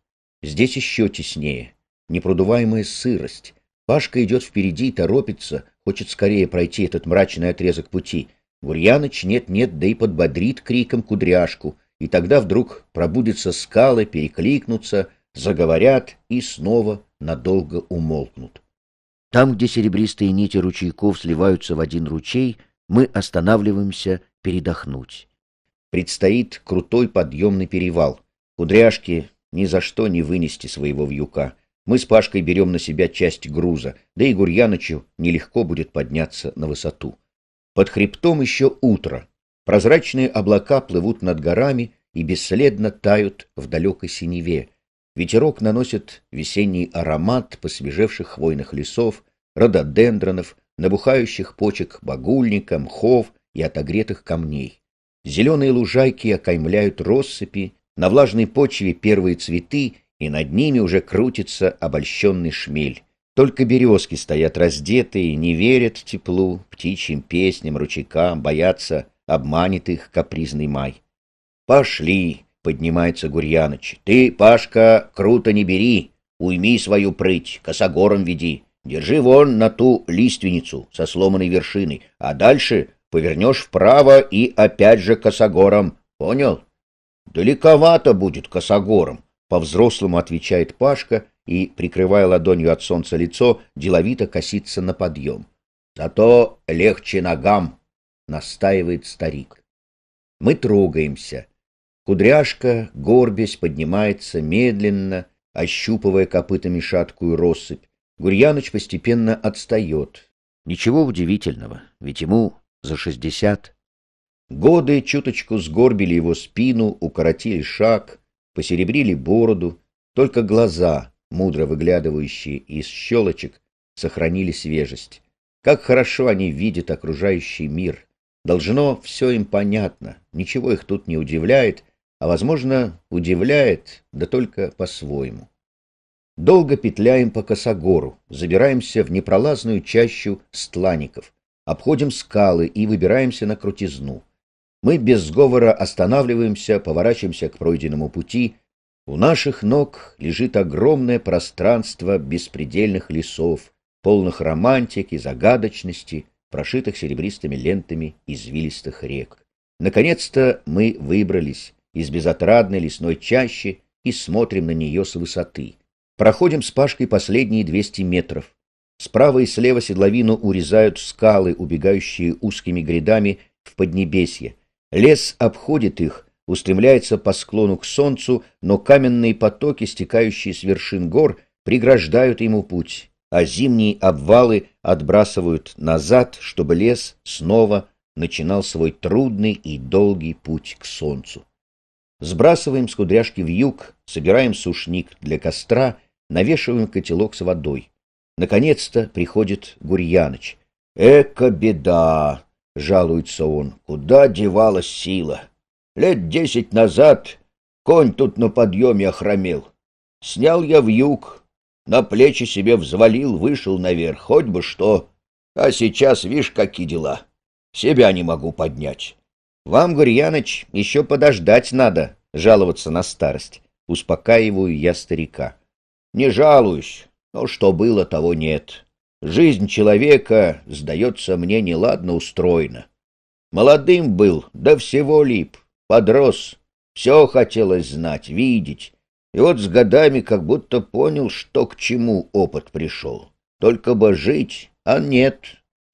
Здесь еще теснее, непродуваемая сырость. Пашка идет впереди, торопится, хочет скорее пройти этот мрачный отрезок пути. Гурьяныч нет-нет, да и подбодрит криком кудряшку, и тогда вдруг пробудятся скалы, перекликнутся, заговорят и снова надолго умолкнут. Там, где серебристые нити ручейков сливаются в один ручей, мы останавливаемся передохнуть. Предстоит крутой подъемный перевал. Кудряшки ни за что не вынести своего вьюка. Мы с Пашкой берем на себя часть груза, да и Гурьянычу нелегко будет подняться на высоту. Под хребтом еще утро. Прозрачные облака плывут над горами и бесследно тают в далекой синеве, Ветерок наносит весенний аромат посвежевших хвойных лесов, рододендронов, набухающих почек багульника, мхов и отогретых камней. Зеленые лужайки окаймляют россыпи, на влажной почве первые цветы, и над ними уже крутится обольщенный шмель. Только березки стоят раздетые, не верят в теплу, птичьим песням, ручейкам, боятся, обманет их капризный май. «Пошли!» Поднимается Гурьяныч. Ты, Пашка, круто не бери, уйми свою прыть, косогором веди. Держи вон на ту лиственницу со сломанной вершиной, а дальше повернешь вправо и опять же косогором. Понял? Далековато будет косогором, по-взрослому отвечает Пашка и, прикрывая ладонью от солнца лицо, деловито косится на подъем. Зато легче ногам, настаивает старик. Мы трогаемся. Кудряшка, горбясь, поднимается медленно, ощупывая копытами шаткую россыпь. Гурьяныч постепенно отстает. Ничего удивительного, ведь ему за шестьдесят. Годы чуточку сгорбили его спину, укоротили шаг, посеребрили бороду, только глаза, мудро выглядывающие из щелочек, сохранили свежесть. Как хорошо они видят окружающий мир. Должно все им понятно, ничего их тут не удивляет — а, возможно, удивляет, да только по-своему. Долго петляем по Косогору, забираемся в непролазную чащу стланников, обходим скалы и выбираемся на крутизну. Мы без сговора останавливаемся, поворачиваемся к пройденному пути. У наших ног лежит огромное пространство беспредельных лесов, полных романтики, загадочности, прошитых серебристыми лентами извилистых рек. Наконец-то мы выбрались из безотрадной лесной чащи и смотрим на нее с высоты. Проходим с Пашкой последние 200 метров. Справа и слева седловину урезают скалы, убегающие узкими грядами в Поднебесье. Лес обходит их, устремляется по склону к солнцу, но каменные потоки, стекающие с вершин гор, преграждают ему путь, а зимние обвалы отбрасывают назад, чтобы лес снова начинал свой трудный и долгий путь к солнцу. Сбрасываем с кудряшки в юг, собираем сушник для костра, навешиваем котелок с водой. Наконец-то приходит Гурьяныч. «Эка беда!» — жалуется он. «Куда девалась сила? Лет десять назад конь тут на подъеме охромел. Снял я в юг, на плечи себе взвалил, вышел наверх, хоть бы что. А сейчас, вишь, какие дела. Себя не могу поднять. «Вам, Гурьяныч, еще подождать надо, жаловаться на старость», — успокаиваю я старика. «Не жалуюсь, но что было, того нет. Жизнь человека, сдается мне, неладно устроена. Молодым был, да всего лип, подрос, все хотелось знать, видеть. И вот с годами как будто понял, что к чему опыт пришел. Только бы жить, а нет.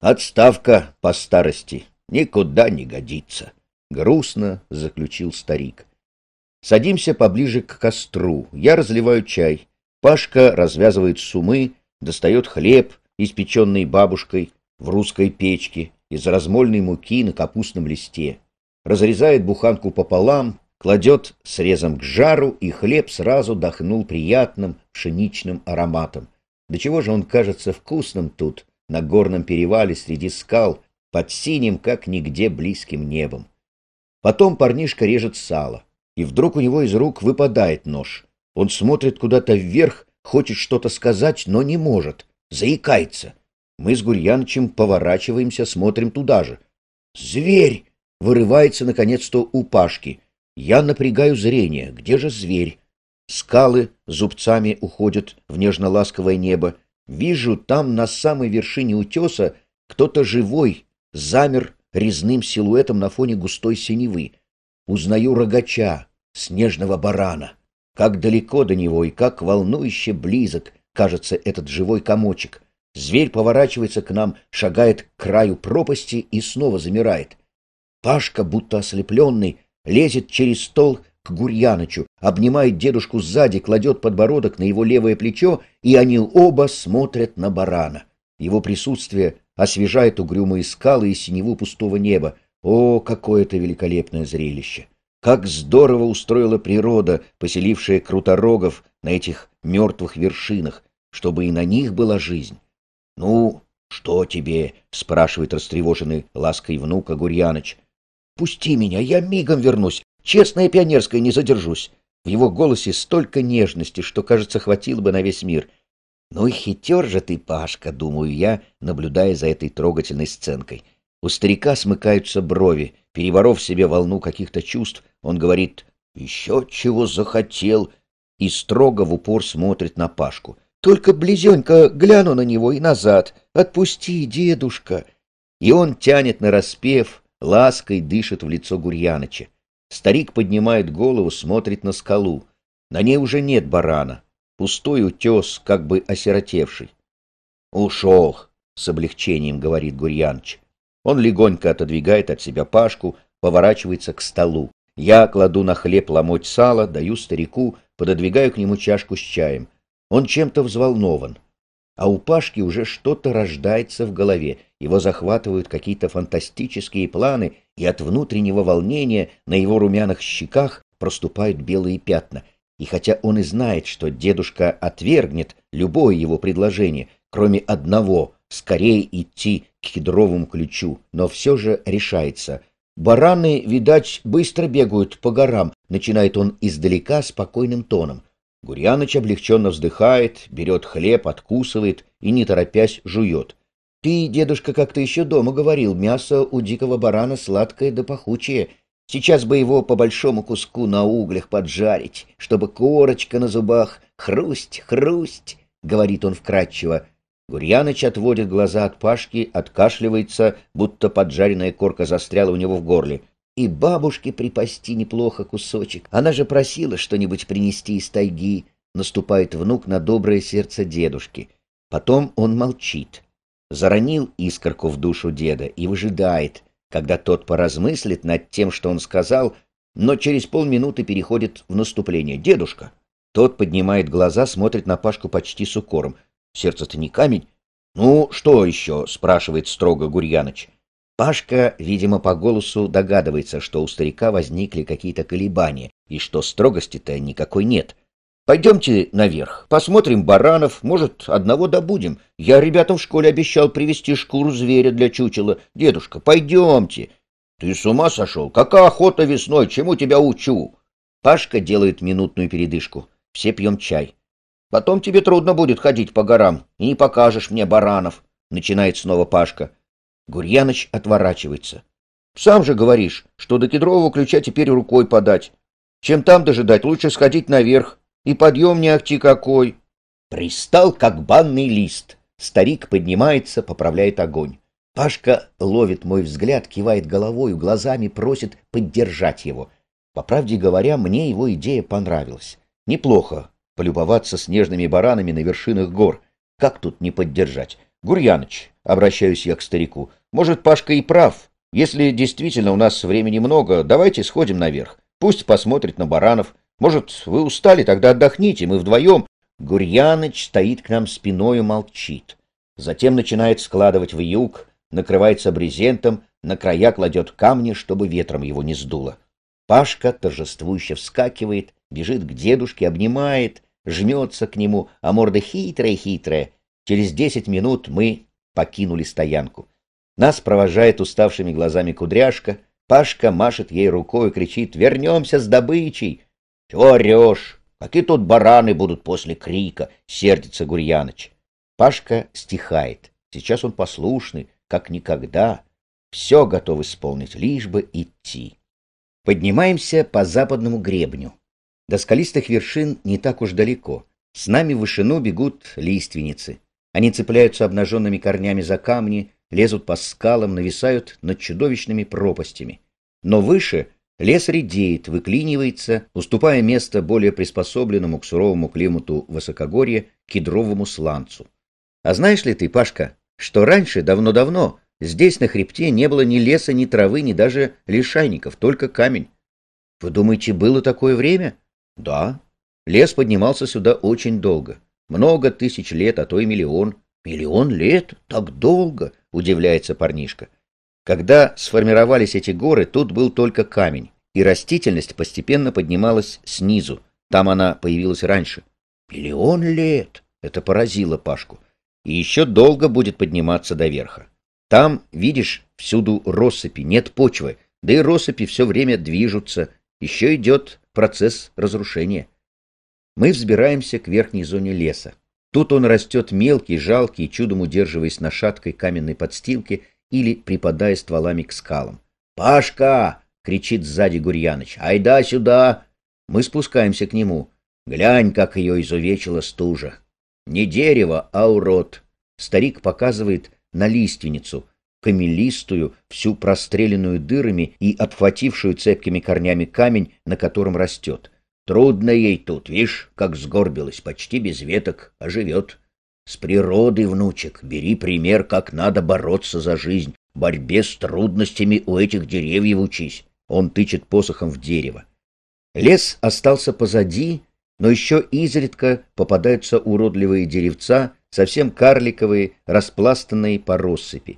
Отставка по старости никуда не годится» грустно заключил старик. Садимся поближе к костру. Я разливаю чай. Пашка развязывает сумы, достает хлеб, испеченный бабушкой в русской печке из размольной муки на капустном листе. Разрезает буханку пополам, кладет срезом к жару, и хлеб сразу дохнул приятным пшеничным ароматом. До чего же он кажется вкусным тут, на горном перевале среди скал, под синим, как нигде близким небом. Потом парнишка режет сало, и вдруг у него из рук выпадает нож. Он смотрит куда-то вверх, хочет что-то сказать, но не может, заикается. Мы с Гурьянычем поворачиваемся, смотрим туда же. «Зверь!» — вырывается наконец-то у Пашки. Я напрягаю зрение. Где же зверь? Скалы зубцами уходят в нежно-ласковое небо. Вижу, там на самой вершине утеса кто-то живой замер резным силуэтом на фоне густой синевы. Узнаю рогача, снежного барана. Как далеко до него и как волнующе близок кажется этот живой комочек. Зверь поворачивается к нам, шагает к краю пропасти и снова замирает. Пашка, будто ослепленный, лезет через стол к Гурьянычу, обнимает дедушку сзади, кладет подбородок на его левое плечо, и они оба смотрят на барана. Его присутствие освежает угрюмые скалы и синеву пустого неба. О, какое это великолепное зрелище! Как здорово устроила природа, поселившая круторогов на этих мертвых вершинах, чтобы и на них была жизнь. Ну, что тебе? — спрашивает растревоженный лаской внука Гурьяныч. — Пусти меня, я мигом вернусь. Честная пионерская, не задержусь. В его голосе столько нежности, что, кажется, хватило бы на весь мир — «Ну и хитер же ты, Пашка», — думаю я, наблюдая за этой трогательной сценкой. У старика смыкаются брови. Переворов себе волну каких-то чувств, он говорит «Еще чего захотел» и строго в упор смотрит на Пашку. «Только близенько гляну на него и назад. Отпусти, дедушка!» И он тянет на распев, лаской дышит в лицо Гурьяныча. Старик поднимает голову, смотрит на скалу. На ней уже нет барана, пустой утес, как бы осиротевший. «Ушел!» — с облегчением говорит Гурьяныч. Он легонько отодвигает от себя Пашку, поворачивается к столу. Я кладу на хлеб ломоть сала, даю старику, пододвигаю к нему чашку с чаем. Он чем-то взволнован. А у Пашки уже что-то рождается в голове, его захватывают какие-то фантастические планы, и от внутреннего волнения на его румяных щеках проступают белые пятна. И хотя он и знает, что дедушка отвергнет любое его предложение, кроме одного — скорее идти к кедровому ключу, но все же решается. «Бараны, видать, быстро бегают по горам», — начинает он издалека спокойным тоном. Гурьяныч облегченно вздыхает, берет хлеб, откусывает и, не торопясь, жует. «Ты, дедушка, как-то еще дома говорил, мясо у дикого барана сладкое да пахучее», Сейчас бы его по большому куску на углях поджарить, чтобы корочка на зубах хрусть, хрусть, — говорит он вкратчиво. Гурьяныч отводит глаза от Пашки, откашливается, будто поджаренная корка застряла у него в горле. И бабушке припасти неплохо кусочек. Она же просила что-нибудь принести из тайги. Наступает внук на доброе сердце дедушки. Потом он молчит. Заронил искорку в душу деда и выжидает — когда тот поразмыслит над тем, что он сказал, но через полминуты переходит в наступление. «Дедушка!» Тот поднимает глаза, смотрит на Пашку почти с укором. «Сердце-то не камень!» «Ну, что еще?» — спрашивает строго Гурьяныч. Пашка, видимо, по голосу догадывается, что у старика возникли какие-то колебания, и что строгости-то никакой нет. Пойдемте наверх, посмотрим баранов, может, одного добудем. Я ребятам в школе обещал привезти шкуру зверя для чучела. Дедушка, пойдемте. Ты с ума сошел? Какая охота весной? Чему тебя учу? Пашка делает минутную передышку. Все пьем чай. Потом тебе трудно будет ходить по горам, и не покажешь мне баранов, — начинает снова Пашка. Гурьяныч отворачивается. — Сам же говоришь, что до кедрового ключа теперь рукой подать. Чем там дожидать, лучше сходить наверх, и подъем не ахти какой. Пристал, как банный лист. Старик поднимается, поправляет огонь. Пашка ловит мой взгляд, кивает головою, глазами просит поддержать его. По правде говоря, мне его идея понравилась. Неплохо полюбоваться снежными баранами на вершинах гор. Как тут не поддержать? Гурьяныч, обращаюсь я к старику, может, Пашка и прав. Если действительно у нас времени много, давайте сходим наверх. Пусть посмотрит на баранов, может, вы устали, тогда отдохните, мы вдвоем. Гурьяныч стоит к нам спиною, молчит. Затем начинает складывать в юг, накрывается брезентом, на края кладет камни, чтобы ветром его не сдуло. Пашка торжествующе вскакивает, бежит к дедушке, обнимает, жмется к нему, а морда хитрая-хитрая. Через десять минут мы покинули стоянку. Нас провожает уставшими глазами кудряшка. Пашка машет ей рукой и кричит «Вернемся с добычей!» Чего орешь? Какие тут бараны будут после крика? — сердится Гурьяныч. Пашка стихает. Сейчас он послушный, как никогда. Все готов исполнить, лишь бы идти. Поднимаемся по западному гребню. До скалистых вершин не так уж далеко. С нами в вышину бегут лиственницы. Они цепляются обнаженными корнями за камни, лезут по скалам, нависают над чудовищными пропастями. Но выше Лес редеет, выклинивается, уступая место более приспособленному к суровому климату высокогорья кедровому сланцу. А знаешь ли ты, Пашка, что раньше, давно-давно, здесь на хребте не было ни леса, ни травы, ни даже лишайников, только камень? Вы думаете, было такое время? Да. Лес поднимался сюда очень долго. Много тысяч лет, а то и миллион. Миллион лет? Так долго? Удивляется парнишка. Когда сформировались эти горы, тут был только камень, и растительность постепенно поднималась снизу, там она появилась раньше. Миллион лет! Это поразило Пашку. И еще долго будет подниматься до верха. Там, видишь, всюду россыпи, нет почвы, да и россыпи все время движутся, еще идет процесс разрушения. Мы взбираемся к верхней зоне леса. Тут он растет мелкий, жалкий, чудом удерживаясь на шаткой каменной подстилке, или припадая стволами к скалам. «Пашка!» — кричит сзади Гурьяныч. «Айда сюда!» Мы спускаемся к нему. Глянь, как ее изувечила стужа. Не дерево, а урод. Старик показывает на лиственницу, камелистую, всю простреленную дырами и обхватившую цепкими корнями камень, на котором растет. Трудно ей тут, видишь, как сгорбилась, почти без веток, а живет. С природы, внучек, бери пример, как надо бороться за жизнь. Борьбе с трудностями у этих деревьев учись. Он тычет посохом в дерево. Лес остался позади, но еще изредка попадаются уродливые деревца, совсем карликовые, распластанные по россыпи.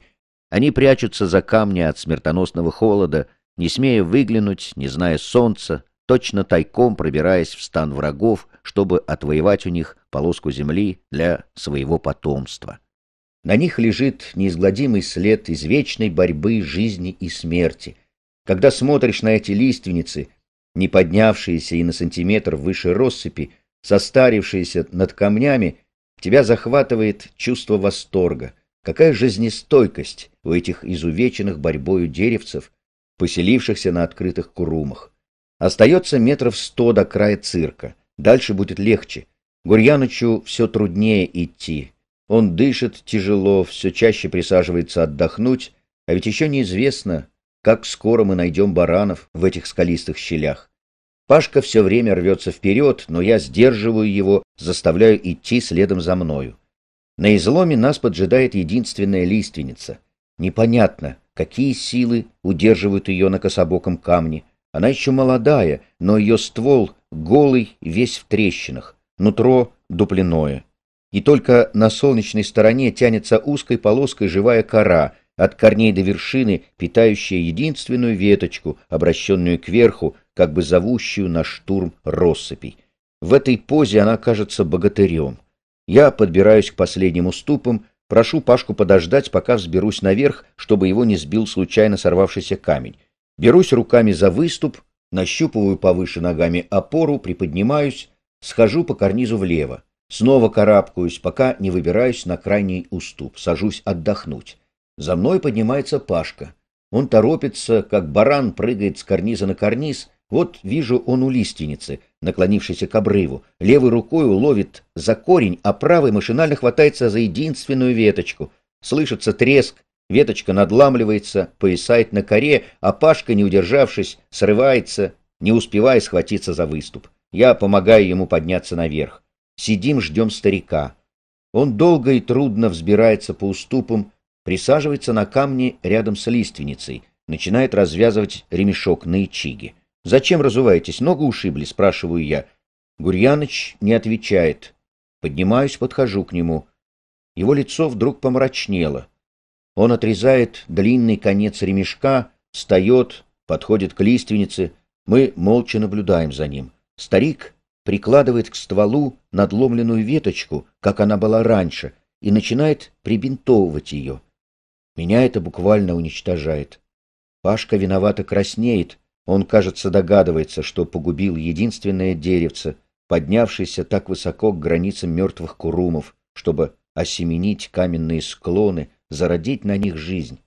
Они прячутся за камни от смертоносного холода, не смея выглянуть, не зная солнца, точно тайком пробираясь в стан врагов, чтобы отвоевать у них полоску земли для своего потомства. На них лежит неизгладимый след извечной борьбы жизни и смерти. Когда смотришь на эти лиственницы, не поднявшиеся и на сантиметр выше россыпи, состарившиеся над камнями, тебя захватывает чувство восторга. Какая жизнестойкость у этих изувеченных борьбою деревцев, поселившихся на открытых курумах. Остается метров сто до края цирка. Дальше будет легче. Гурьянычу все труднее идти. Он дышит тяжело, все чаще присаживается отдохнуть, а ведь еще неизвестно, как скоро мы найдем баранов в этих скалистых щелях. Пашка все время рвется вперед, но я сдерживаю его, заставляю идти следом за мною. На изломе нас поджидает единственная лиственница. Непонятно, какие силы удерживают ее на кособоком камне. Она еще молодая, но ее ствол голый, весь в трещинах, нутро дупляное. И только на солнечной стороне тянется узкой полоской живая кора, от корней до вершины, питающая единственную веточку, обращенную кверху, как бы зовущую на штурм россыпей. В этой позе она кажется богатырем. Я подбираюсь к последним уступам, прошу Пашку подождать, пока взберусь наверх, чтобы его не сбил случайно сорвавшийся камень. Берусь руками за выступ, нащупываю повыше ногами опору, приподнимаюсь, схожу по карнизу влево, снова карабкаюсь, пока не выбираюсь на крайний уступ, сажусь отдохнуть. За мной поднимается Пашка. Он торопится, как баран прыгает с карниза на карниз. Вот вижу он у лиственницы, наклонившейся к обрыву. Левой рукой ловит за корень, а правой машинально хватается за единственную веточку. Слышится треск, Веточка надламливается, поясает на коре, а Пашка, не удержавшись, срывается, не успевая схватиться за выступ. Я помогаю ему подняться наверх. Сидим, ждем старика. Он долго и трудно взбирается по уступам, присаживается на камни рядом с лиственницей, начинает развязывать ремешок на ичиге. «Зачем разуваетесь? Ногу ушибли?» — спрашиваю я. Гурьяныч не отвечает. Поднимаюсь, подхожу к нему. Его лицо вдруг помрачнело. Он отрезает длинный конец ремешка, встает, подходит к лиственнице. Мы молча наблюдаем за ним. Старик прикладывает к стволу надломленную веточку, как она была раньше, и начинает прибинтовывать ее. Меня это буквально уничтожает. Пашка виновато краснеет. Он, кажется, догадывается, что погубил единственное деревце, поднявшееся так высоко к границам мертвых курумов, чтобы осеменить каменные склоны, зародить на них жизнь.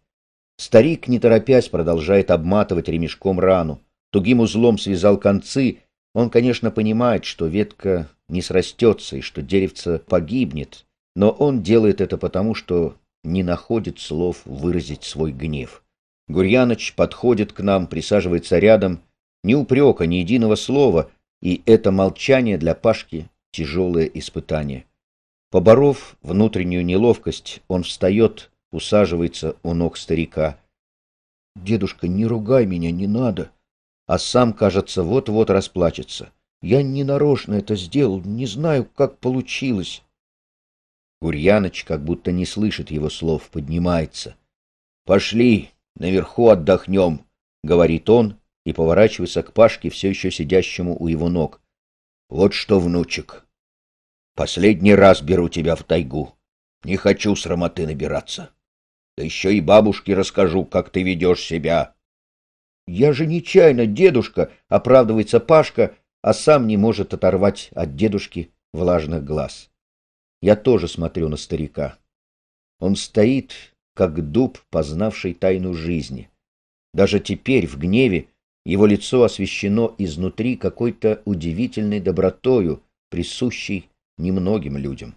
Старик, не торопясь, продолжает обматывать ремешком рану. Тугим узлом связал концы. Он, конечно, понимает, что ветка не срастется и что деревце погибнет, но он делает это потому, что не находит слов выразить свой гнев. Гурьяныч подходит к нам, присаживается рядом. Ни упрека, ни единого слова, и это молчание для Пашки — тяжелое испытание. Поборов внутреннюю неловкость, он встает, усаживается у ног старика. «Дедушка, не ругай меня, не надо!» А сам, кажется, вот-вот расплачется. «Я не нарочно это сделал, не знаю, как получилось!» Гурьяноч, как будто не слышит его слов, поднимается. «Пошли, наверху отдохнем!» — говорит он и поворачивается к Пашке, все еще сидящему у его ног. «Вот что, внучек, последний раз беру тебя в тайгу. Не хочу срамоты набираться. Да еще и бабушке расскажу, как ты ведешь себя. — Я же нечаянно, дедушка, — оправдывается Пашка, а сам не может оторвать от дедушки влажных глаз. Я тоже смотрю на старика. Он стоит, как дуб, познавший тайну жизни. Даже теперь, в гневе, его лицо освещено изнутри какой-то удивительной добротою, присущей немногим людям.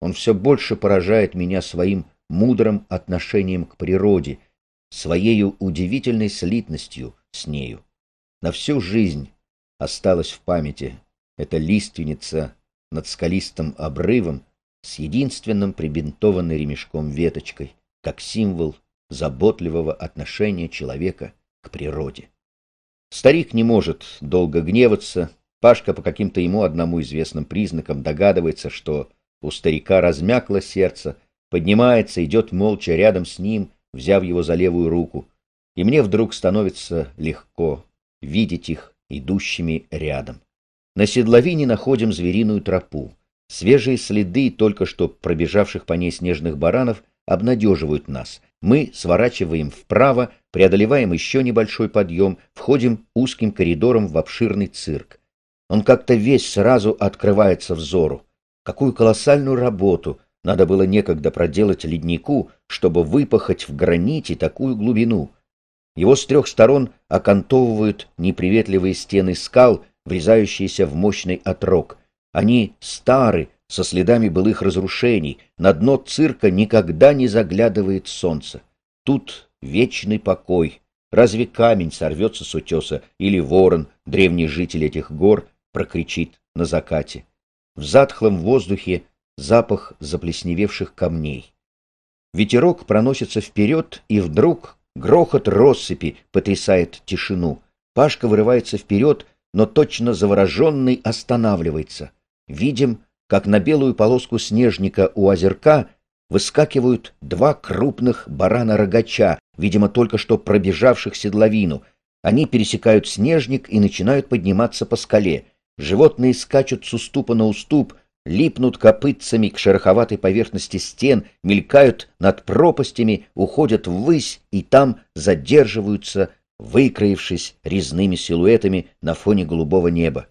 Он все больше поражает меня своим мудрым отношением к природе, своею удивительной слитностью с нею. На всю жизнь осталась в памяти эта лиственница над скалистым обрывом с единственным прибинтованной ремешком веточкой, как символ заботливого отношения человека к природе. Старик не может долго гневаться, Пашка по каким-то ему одному известным признакам догадывается, что у старика размякло сердце, поднимается, идет молча рядом с ним, взяв его за левую руку. И мне вдруг становится легко видеть их идущими рядом. На седловине находим звериную тропу. Свежие следы только что пробежавших по ней снежных баранов обнадеживают нас. Мы сворачиваем вправо, преодолеваем еще небольшой подъем, входим узким коридором в обширный цирк. Он как-то весь сразу открывается взору. Какую колоссальную работу надо было некогда проделать леднику, чтобы выпахать в граните такую глубину. Его с трех сторон окантовывают неприветливые стены скал, врезающиеся в мощный отрог. Они стары, со следами былых разрушений, на дно цирка никогда не заглядывает солнце. Тут вечный покой. Разве камень сорвется с утеса, или ворон, древний житель этих гор, прокричит на закате? В затхлом воздухе запах заплесневевших камней. Ветерок проносится вперед, и вдруг грохот россыпи потрясает тишину. Пашка вырывается вперед, но точно завороженный останавливается. Видим, как на белую полоску снежника у озерка выскакивают два крупных барана-рогача, видимо, только что пробежавших седловину. Они пересекают снежник и начинают подниматься по скале. Животные скачут с уступа на уступ — липнут копытцами к шероховатой поверхности стен, мелькают над пропастями, уходят ввысь и там задерживаются, выкроившись резными силуэтами на фоне голубого неба.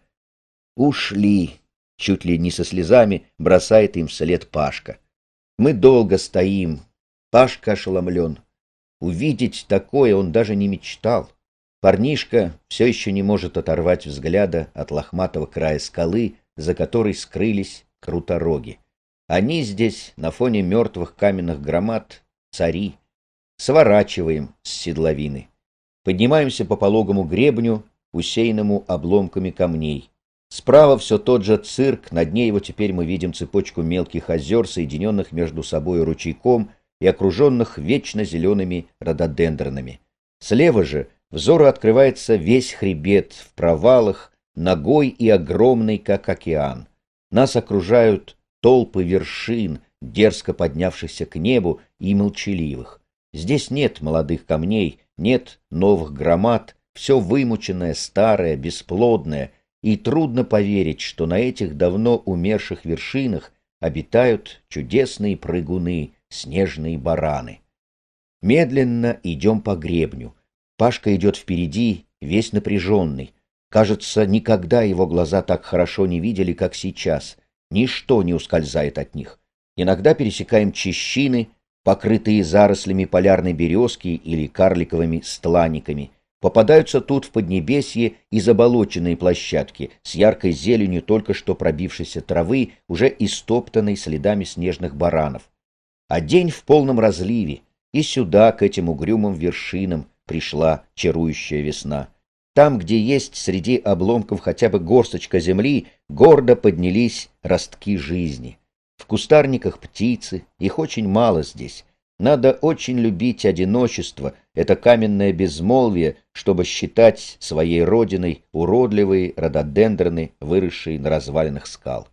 «Ушли!» — чуть ли не со слезами бросает им вслед Пашка. «Мы долго стоим!» — Пашка ошеломлен. Увидеть такое он даже не мечтал. Парнишка все еще не может оторвать взгляда от лохматого края скалы, за которой скрылись крутороги. Они здесь, на фоне мертвых каменных громад, цари. Сворачиваем с седловины. Поднимаемся по пологому гребню, усеянному обломками камней. Справа все тот же цирк, на дне его теперь мы видим цепочку мелких озер, соединенных между собой ручейком и окруженных вечно зелеными рододендронами. Слева же взору открывается весь хребет в провалах, ногой и огромный, как океан. Нас окружают толпы вершин, дерзко поднявшихся к небу и молчаливых. Здесь нет молодых камней, нет новых громад, все вымученное, старое, бесплодное, и трудно поверить, что на этих давно умерших вершинах обитают чудесные прыгуны, снежные бараны. Медленно идем по гребню. Пашка идет впереди, весь напряженный, Кажется, никогда его глаза так хорошо не видели, как сейчас. Ничто не ускользает от них. Иногда пересекаем чищины, покрытые зарослями полярной березки или карликовыми стланиками. Попадаются тут в Поднебесье и заболоченные площадки с яркой зеленью только что пробившейся травы, уже истоптанной следами снежных баранов. А день в полном разливе, и сюда, к этим угрюмым вершинам, пришла чарующая весна. Там, где есть среди обломков хотя бы горсточка земли, гордо поднялись ростки жизни. В кустарниках птицы, их очень мало здесь. Надо очень любить одиночество, это каменное безмолвие, чтобы считать своей родиной уродливые рододендроны, выросшие на развалинах скал.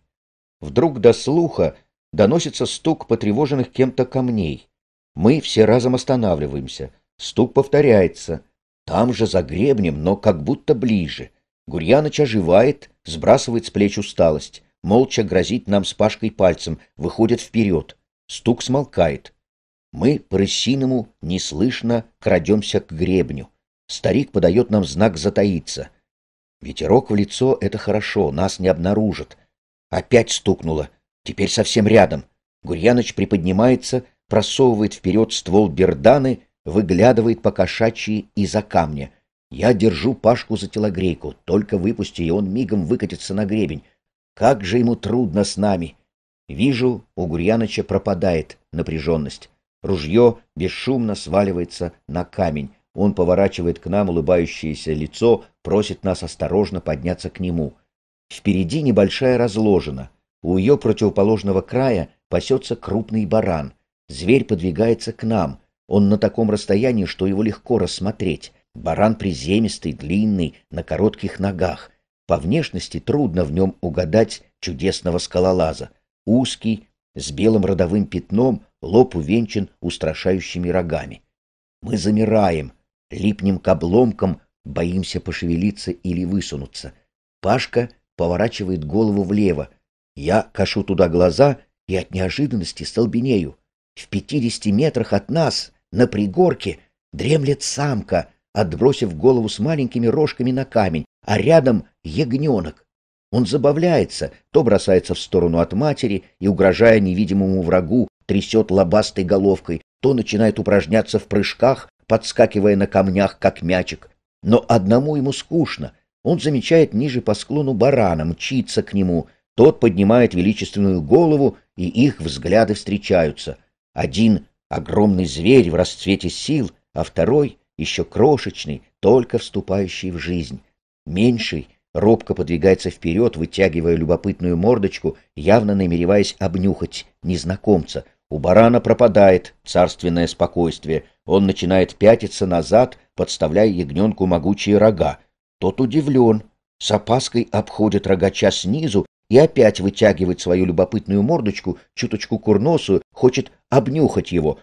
Вдруг до слуха доносится стук потревоженных кем-то камней. Мы все разом останавливаемся. Стук повторяется — там же, за гребнем, но как будто ближе. Гурьяныч оживает, сбрасывает с плеч усталость. Молча грозит нам с Пашкой пальцем, выходит вперед. Стук смолкает. Мы по-рысиному неслышно крадемся к гребню. Старик подает нам знак «затаиться». Ветерок в лицо — это хорошо, нас не обнаружат. Опять стукнуло. Теперь совсем рядом. Гурьяныч приподнимается, просовывает вперед ствол берданы — выглядывает по кошачьи из-за камня. Я держу Пашку за телогрейку, только выпусти, и он мигом выкатится на гребень. Как же ему трудно с нами! Вижу, у Гурьяныча пропадает напряженность. Ружье бесшумно сваливается на камень. Он поворачивает к нам улыбающееся лицо, просит нас осторожно подняться к нему. Впереди небольшая разложена. У ее противоположного края пасется крупный баран. Зверь подвигается к нам. Он на таком расстоянии, что его легко рассмотреть. Баран приземистый, длинный, на коротких ногах. По внешности трудно в нем угадать чудесного скалолаза. Узкий, с белым родовым пятном, лоб увенчан устрашающими рогами. Мы замираем, липнем к обломкам, боимся пошевелиться или высунуться. Пашка поворачивает голову влево. Я кашу туда глаза и от неожиданности столбенею. В пятидесяти метрах от нас на пригорке дремлет самка, отбросив голову с маленькими рожками на камень, а рядом ягненок. Он забавляется, то бросается в сторону от матери и, угрожая невидимому врагу, трясет лобастой головкой, то начинает упражняться в прыжках, подскакивая на камнях, как мячик. Но одному ему скучно. Он замечает ниже по склону барана, мчится к нему. Тот поднимает величественную голову, и их взгляды встречаются. Один огромный зверь в расцвете сил, а второй еще крошечный, только вступающий в жизнь. Меньший робко подвигается вперед, вытягивая любопытную мордочку, явно намереваясь обнюхать незнакомца. У барана пропадает царственное спокойствие. Он начинает пятиться назад, подставляя ягненку могучие рога. Тот удивлен, с опаской обходит рогача снизу и опять вытягивает свою любопытную мордочку, чуточку курносую, хочет обнюхать его.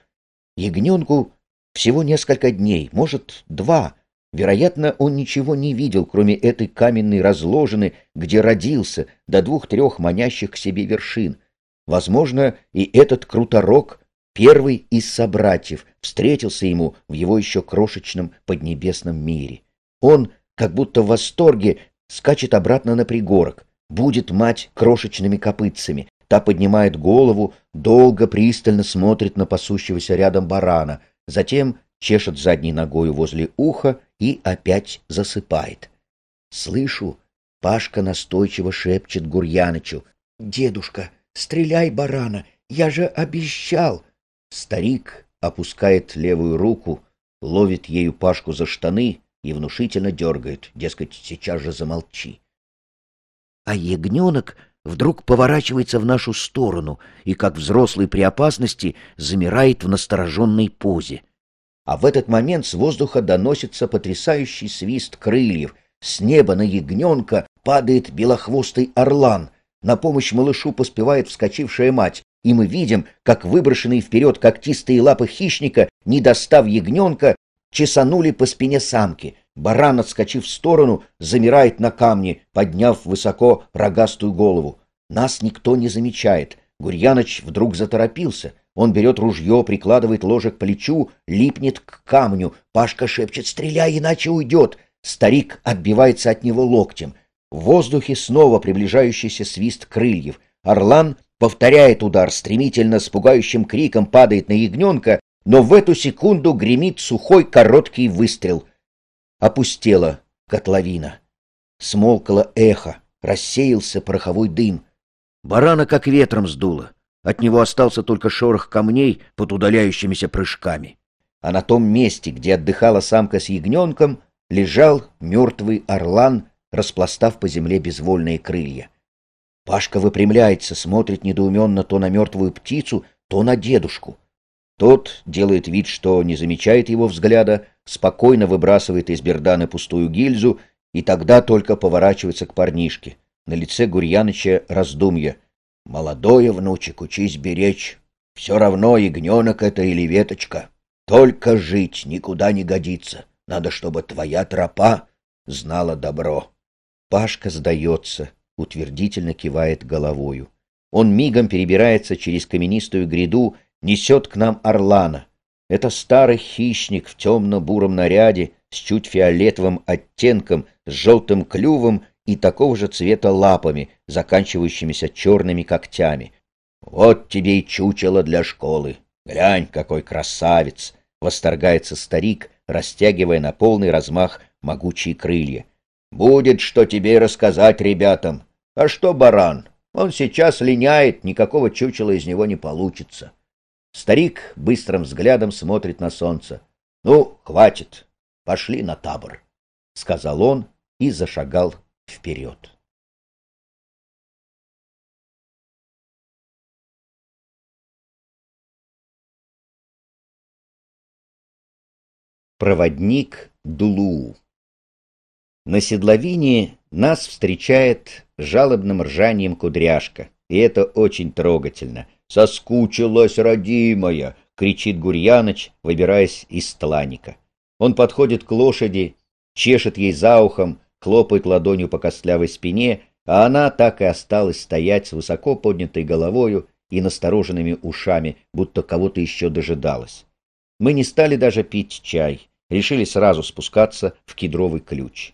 Ягненку всего несколько дней, может, два. Вероятно, он ничего не видел, кроме этой каменной разложины, где родился, до двух-трех манящих к себе вершин. Возможно, и этот круторок, первый из собратьев, встретился ему в его еще крошечном поднебесном мире. Он, как будто в восторге, скачет обратно на пригорок будет мать крошечными копытцами. Та поднимает голову, долго пристально смотрит на пасущегося рядом барана, затем чешет задней ногою возле уха и опять засыпает. Слышу, Пашка настойчиво шепчет Гурьянычу. «Дедушка, стреляй барана, я же обещал!» Старик опускает левую руку, ловит ею Пашку за штаны и внушительно дергает, дескать, сейчас же замолчи а ягненок вдруг поворачивается в нашу сторону и, как взрослый при опасности, замирает в настороженной позе. А в этот момент с воздуха доносится потрясающий свист крыльев. С неба на ягненка падает белохвостый орлан. На помощь малышу поспевает вскочившая мать, и мы видим, как выброшенные вперед когтистые лапы хищника, не достав ягненка, чесанули по спине самки — Баран, отскочив в сторону, замирает на камне, подняв высоко рогастую голову. Нас никто не замечает. Гурьяныч вдруг заторопился. Он берет ружье, прикладывает ложек к плечу, липнет к камню. Пашка шепчет «Стреляй, иначе уйдет!» Старик отбивается от него локтем. В воздухе снова приближающийся свист крыльев. Орлан повторяет удар, стремительно, с пугающим криком падает на ягненка, но в эту секунду гремит сухой короткий выстрел. Опустела котловина. Смолкало эхо, рассеялся пороховой дым. Барана как ветром сдуло. От него остался только шорох камней под удаляющимися прыжками. А на том месте, где отдыхала самка с ягненком, лежал мертвый орлан, распластав по земле безвольные крылья. Пашка выпрямляется, смотрит недоуменно то на мертвую птицу, то на дедушку. Тот делает вид, что не замечает его взгляда, спокойно выбрасывает из берданы пустую гильзу и тогда только поворачивается к парнишке. На лице Гурьяныча раздумье. Молодой внучек, учись беречь. Все равно ягненок это или веточка. Только жить никуда не годится. Надо, чтобы твоя тропа знала добро». Пашка сдается, утвердительно кивает головою. Он мигом перебирается через каменистую гряду, несет к нам орлана. Это старый хищник в темно-буром наряде с чуть фиолетовым оттенком, с желтым клювом и такого же цвета лапами, заканчивающимися черными когтями. «Вот тебе и чучело для школы! Глянь, какой красавец!» — восторгается старик, растягивая на полный размах могучие крылья. «Будет что тебе рассказать ребятам. А что баран? Он сейчас линяет, никакого чучела из него не получится». Старик быстрым взглядом смотрит на солнце. — Ну, хватит, пошли на табор, — сказал он и зашагал вперед. Проводник Дулу На седловине нас встречает жалобным ржанием кудряшка, и это очень трогательно — «Соскучилась, родимая!» — кричит Гурьяныч, выбираясь из тланика. Он подходит к лошади, чешет ей за ухом, хлопает ладонью по костлявой спине, а она так и осталась стоять с высоко поднятой головою и настороженными ушами, будто кого-то еще дожидалась. Мы не стали даже пить чай, решили сразу спускаться в кедровый ключ.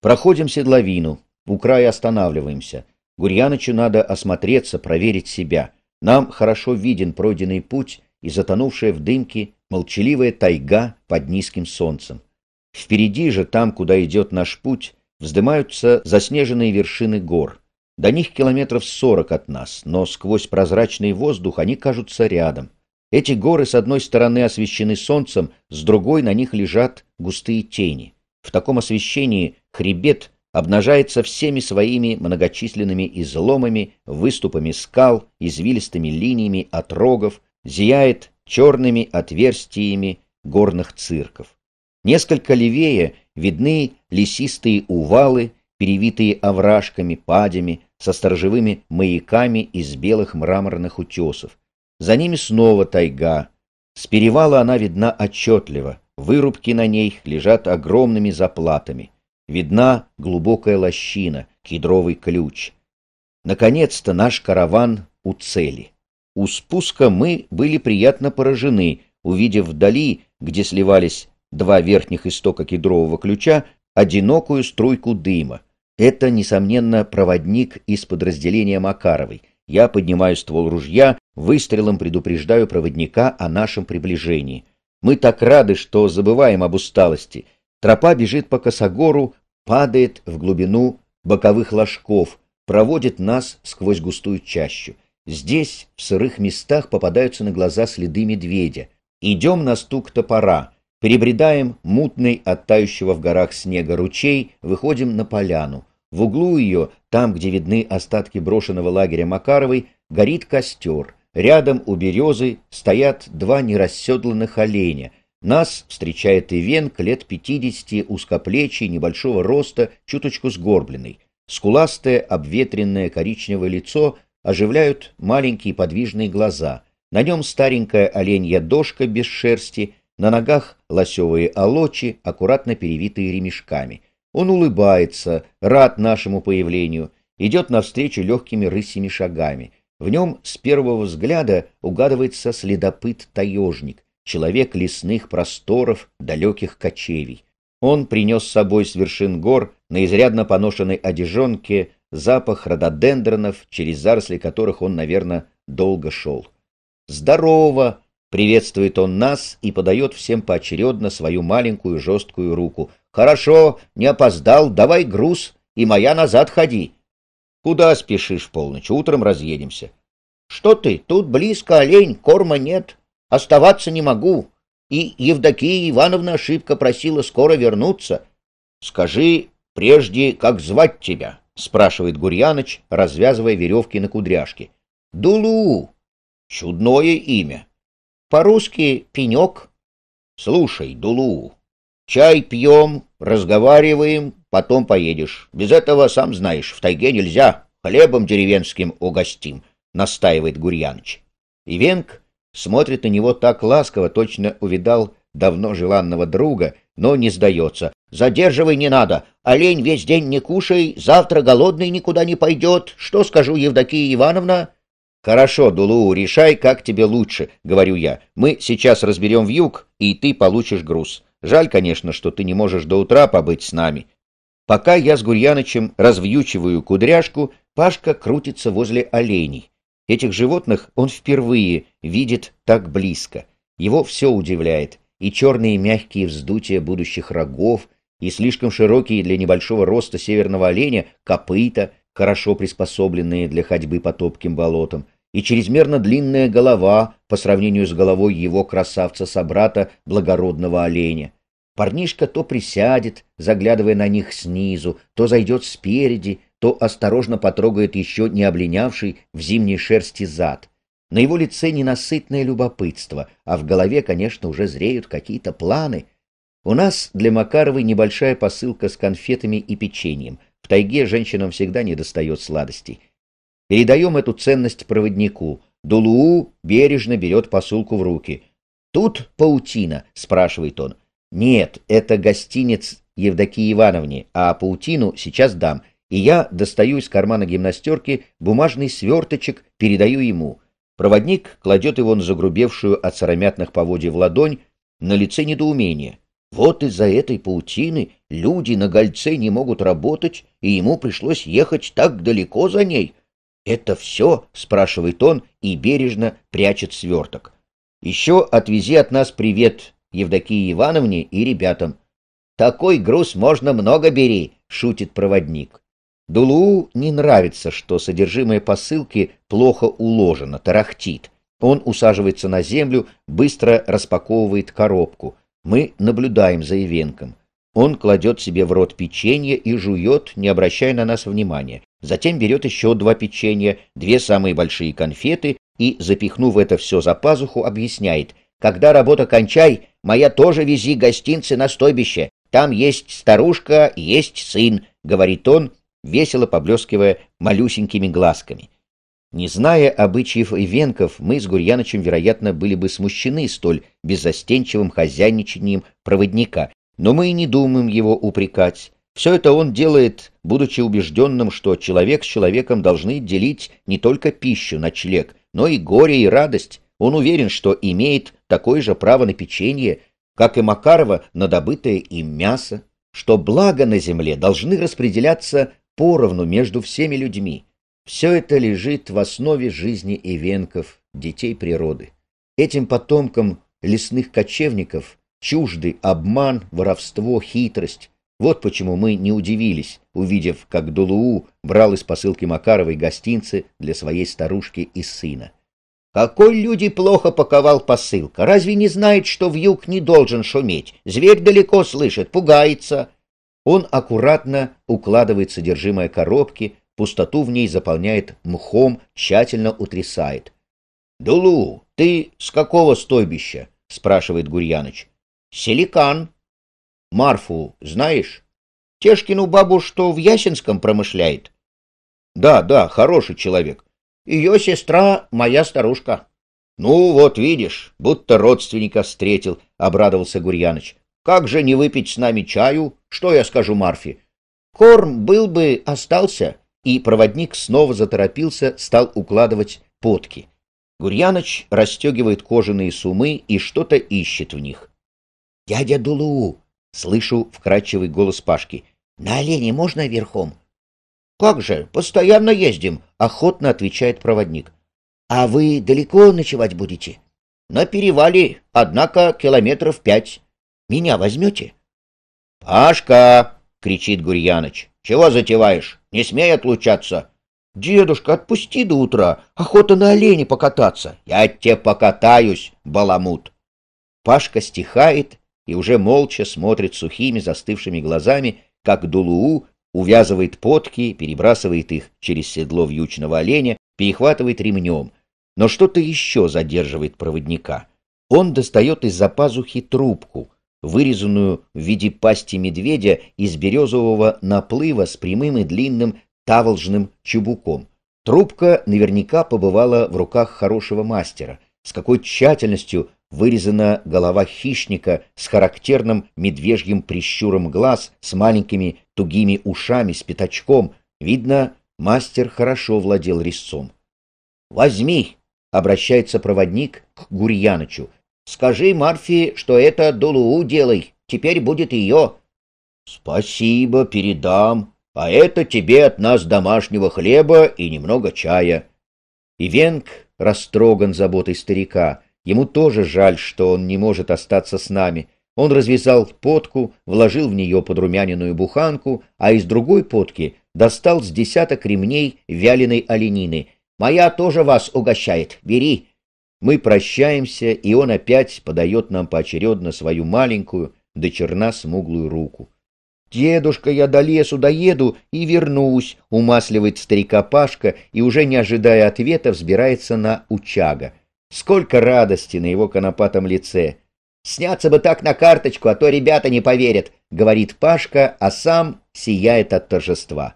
Проходим седловину, у края останавливаемся. Гурьянычу надо осмотреться, проверить себя. Нам хорошо виден пройденный путь и затонувшая в дымке молчаливая тайга под низким солнцем. Впереди же, там, куда идет наш путь, вздымаются заснеженные вершины гор. До них километров сорок от нас, но сквозь прозрачный воздух они кажутся рядом. Эти горы с одной стороны освещены солнцем, с другой на них лежат густые тени. В таком освещении хребет обнажается всеми своими многочисленными изломами, выступами скал, извилистыми линиями отрогов, зияет черными отверстиями горных цирков. Несколько левее видны лесистые увалы, перевитые овражками, падями, со сторожевыми маяками из белых мраморных утесов. За ними снова тайга. С перевала она видна отчетливо, вырубки на ней лежат огромными заплатами. Видна глубокая лощина, кедровый ключ. Наконец-то наш караван у цели. У спуска мы были приятно поражены, увидев вдали, где сливались два верхних истока кедрового ключа, одинокую струйку дыма. Это, несомненно, проводник из подразделения Макаровой. Я поднимаю ствол ружья, выстрелом предупреждаю проводника о нашем приближении. Мы так рады, что забываем об усталости — Тропа бежит по косогору, падает в глубину боковых ложков, проводит нас сквозь густую чащу. Здесь, в сырых местах, попадаются на глаза следы медведя. Идем на стук топора, перебредаем мутный оттающего в горах снега ручей, выходим на поляну. В углу ее, там, где видны остатки брошенного лагеря Макаровой, горит костер. Рядом у березы стоят два нерасседланных оленя — нас встречает Ивенк лет 50, узкоплечий, небольшого роста, чуточку сгорбленный. Скуластое, обветренное коричневое лицо оживляют маленькие подвижные глаза. На нем старенькая оленья дошка без шерсти, на ногах лосевые олочи, аккуратно перевитые ремешками. Он улыбается, рад нашему появлению, идет навстречу легкими рысими шагами. В нем с первого взгляда угадывается следопыт-таежник, человек лесных просторов, далеких кочевий. Он принес с собой с вершин гор на изрядно поношенной одежонке запах рододендронов, через заросли которых он, наверное, долго шел. «Здорово!» — приветствует он нас и подает всем поочередно свою маленькую жесткую руку. «Хорошо, не опоздал, давай груз, и моя назад ходи». «Куда спешишь в полночь? Утром разъедемся». «Что ты? Тут близко олень, корма нет». Оставаться не могу, и Евдокия Ивановна ошибка просила скоро вернуться. — Скажи прежде, как звать тебя? — спрашивает Гурьяныч, развязывая веревки на кудряшке. — Дулу. — Чудное имя. — По-русски пенек. — Слушай, Дулу, чай пьем, разговариваем, потом поедешь. Без этого, сам знаешь, в тайге нельзя. Хлебом деревенским угостим, — настаивает Гурьяныч. Ивенк смотрит на него так ласково, точно увидал давно желанного друга, но не сдается. «Задерживай не надо. Олень весь день не кушай, завтра голодный никуда не пойдет. Что скажу, Евдокия Ивановна?» «Хорошо, Дулу, решай, как тебе лучше», — говорю я. «Мы сейчас разберем вьюг, и ты получишь груз. Жаль, конечно, что ты не можешь до утра побыть с нами». Пока я с Гурьянычем развьючиваю кудряшку, Пашка крутится возле оленей. Этих животных он впервые видит так близко. Его все удивляет. И черные мягкие вздутия будущих рогов, и слишком широкие для небольшого роста северного оленя копыта, хорошо приспособленные для ходьбы по топким болотам, и чрезмерно длинная голова по сравнению с головой его красавца-собрата, благородного оленя. Парнишка то присядет, заглядывая на них снизу, то зайдет спереди, то осторожно потрогает еще не облинявший в зимней шерсти зад. На его лице ненасытное любопытство, а в голове, конечно, уже зреют какие-то планы. У нас для Макаровой небольшая посылка с конфетами и печеньем. В тайге женщинам всегда недостает сладостей. Передаем эту ценность проводнику. Дулуу бережно берет посылку в руки. «Тут паутина?» — спрашивает он. «Нет, это гостиниц Евдокии Ивановне, а паутину сейчас дам и я достаю из кармана гимнастерки бумажный сверточек, передаю ему. Проводник кладет его на загрубевшую от сыромятных поводьев ладонь, на лице недоумение. Вот из-за этой паутины люди на гольце не могут работать, и ему пришлось ехать так далеко за ней. «Это все?» — спрашивает он и бережно прячет сверток. «Еще отвези от нас привет Евдокии Ивановне и ребятам». «Такой груз можно много бери», — шутит проводник. Дулу не нравится, что содержимое посылки плохо уложено, тарахтит. Он усаживается на землю, быстро распаковывает коробку. Мы наблюдаем за Ивенком. Он кладет себе в рот печенье и жует, не обращая на нас внимания. Затем берет еще два печенья, две самые большие конфеты и, запихнув это все за пазуху, объясняет. «Когда работа кончай, моя тоже вези гостинцы на стойбище. Там есть старушка, есть сын», — говорит он, весело поблескивая малюсенькими глазками. Не зная обычаев и венков, мы с Гурьянычем, вероятно, были бы смущены столь беззастенчивым хозяйничанием проводника, но мы и не думаем его упрекать. Все это он делает, будучи убежденным, что человек с человеком должны делить не только пищу, на ночлег, но и горе и радость. Он уверен, что имеет такое же право на печенье, как и Макарова на добытое им мясо, что блага на земле должны распределяться поровну между всеми людьми. Все это лежит в основе жизни ивенков, детей природы. Этим потомкам лесных кочевников чужды обман, воровство, хитрость. Вот почему мы не удивились, увидев, как Дулуу брал из посылки Макаровой гостинцы для своей старушки и сына. Какой люди плохо паковал посылка? Разве не знает, что в юг не должен шуметь? Зверь далеко слышит, пугается. Он аккуратно укладывает содержимое коробки, пустоту в ней заполняет мхом, тщательно утрясает. — Дулу, ты с какого стойбища? — спрашивает Гурьяныч. — Селикан. — Марфу знаешь? — Тешкину бабу, что в Ясенском промышляет. — Да, да, хороший человек. Ее сестра — моя старушка. — Ну вот, видишь, будто родственника встретил, — обрадовался Гурьяныч. Как же не выпить с нами чаю? Что я скажу Марфе? Корм был бы, остался. И проводник снова заторопился, стал укладывать подки. Гурьяноч расстегивает кожаные сумы и что-то ищет в них. — Дядя Дулу! — слышу вкрадчивый голос Пашки. — На олене можно верхом? — Как же, постоянно ездим! — охотно отвечает проводник. — А вы далеко ночевать будете? — На перевале, однако, километров пять. Меня возьмете? — Пашка! — кричит Гурьяныч. — Чего затеваешь? Не смей отлучаться. — Дедушка, отпусти до утра. Охота на олене покататься. — Я тебе покатаюсь, баламут. Пашка стихает и уже молча смотрит сухими застывшими глазами, как Дулуу увязывает потки, перебрасывает их через седло вьючного оленя, перехватывает ремнем. Но что-то еще задерживает проводника. Он достает из-за пазухи трубку — вырезанную в виде пасти медведя из березового наплыва с прямым и длинным таволжным чубуком. Трубка наверняка побывала в руках хорошего мастера, с какой тщательностью вырезана голова хищника с характерным медвежьим прищуром глаз, с маленькими тугими ушами, с пятачком. Видно, мастер хорошо владел резцом. «Возьми!» — обращается проводник к Гурьянычу. Скажи Марфи, что это Дулуу делай, теперь будет ее». «Спасибо, передам, а это тебе от нас домашнего хлеба и немного чая». Ивенг, растроган заботой старика. Ему тоже жаль, что он не может остаться с нами. Он развязал подку, вложил в нее подрумяненную буханку, а из другой подки достал с десяток ремней вяленой оленины. «Моя тоже вас угощает. Бери!» Мы прощаемся, и он опять подает нам поочередно свою маленькую, до черна смуглую руку. «Дедушка, я до лесу доеду и вернусь», — умасливает старика Пашка и, уже не ожидая ответа, взбирается на учага. Сколько радости на его конопатом лице! «Сняться бы так на карточку, а то ребята не поверят», — говорит Пашка, а сам сияет от торжества.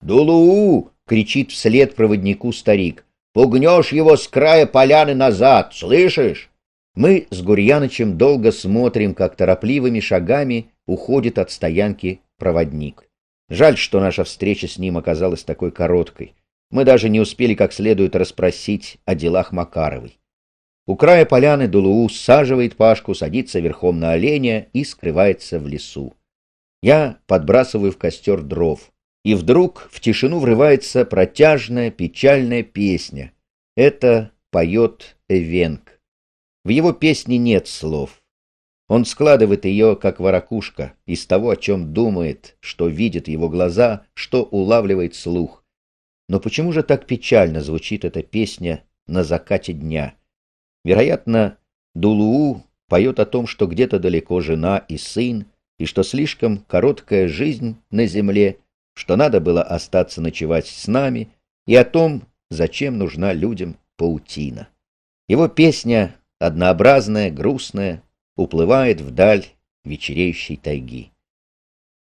«Дулуу!» — кричит вслед проводнику старик. Пугнешь его с края поляны назад, слышишь? Мы с Гурьянычем долго смотрим, как торопливыми шагами уходит от стоянки проводник. Жаль, что наша встреча с ним оказалась такой короткой. Мы даже не успели как следует расспросить о делах Макаровой. У края поляны Дулуу саживает Пашку, садится верхом на оленя и скрывается в лесу. Я подбрасываю в костер дров. И вдруг в тишину врывается протяжная, печальная песня. Это поет Эвенг. В его песне нет слов. Он складывает ее, как воракушка, из того, о чем думает, что видит его глаза, что улавливает слух. Но почему же так печально звучит эта песня на закате дня? Вероятно, Дулуу поет о том, что где-то далеко жена и сын, и что слишком короткая жизнь на земле — что надо было остаться ночевать с нами, и о том, зачем нужна людям паутина. Его песня, однообразная, грустная, уплывает вдаль вечереющей тайги.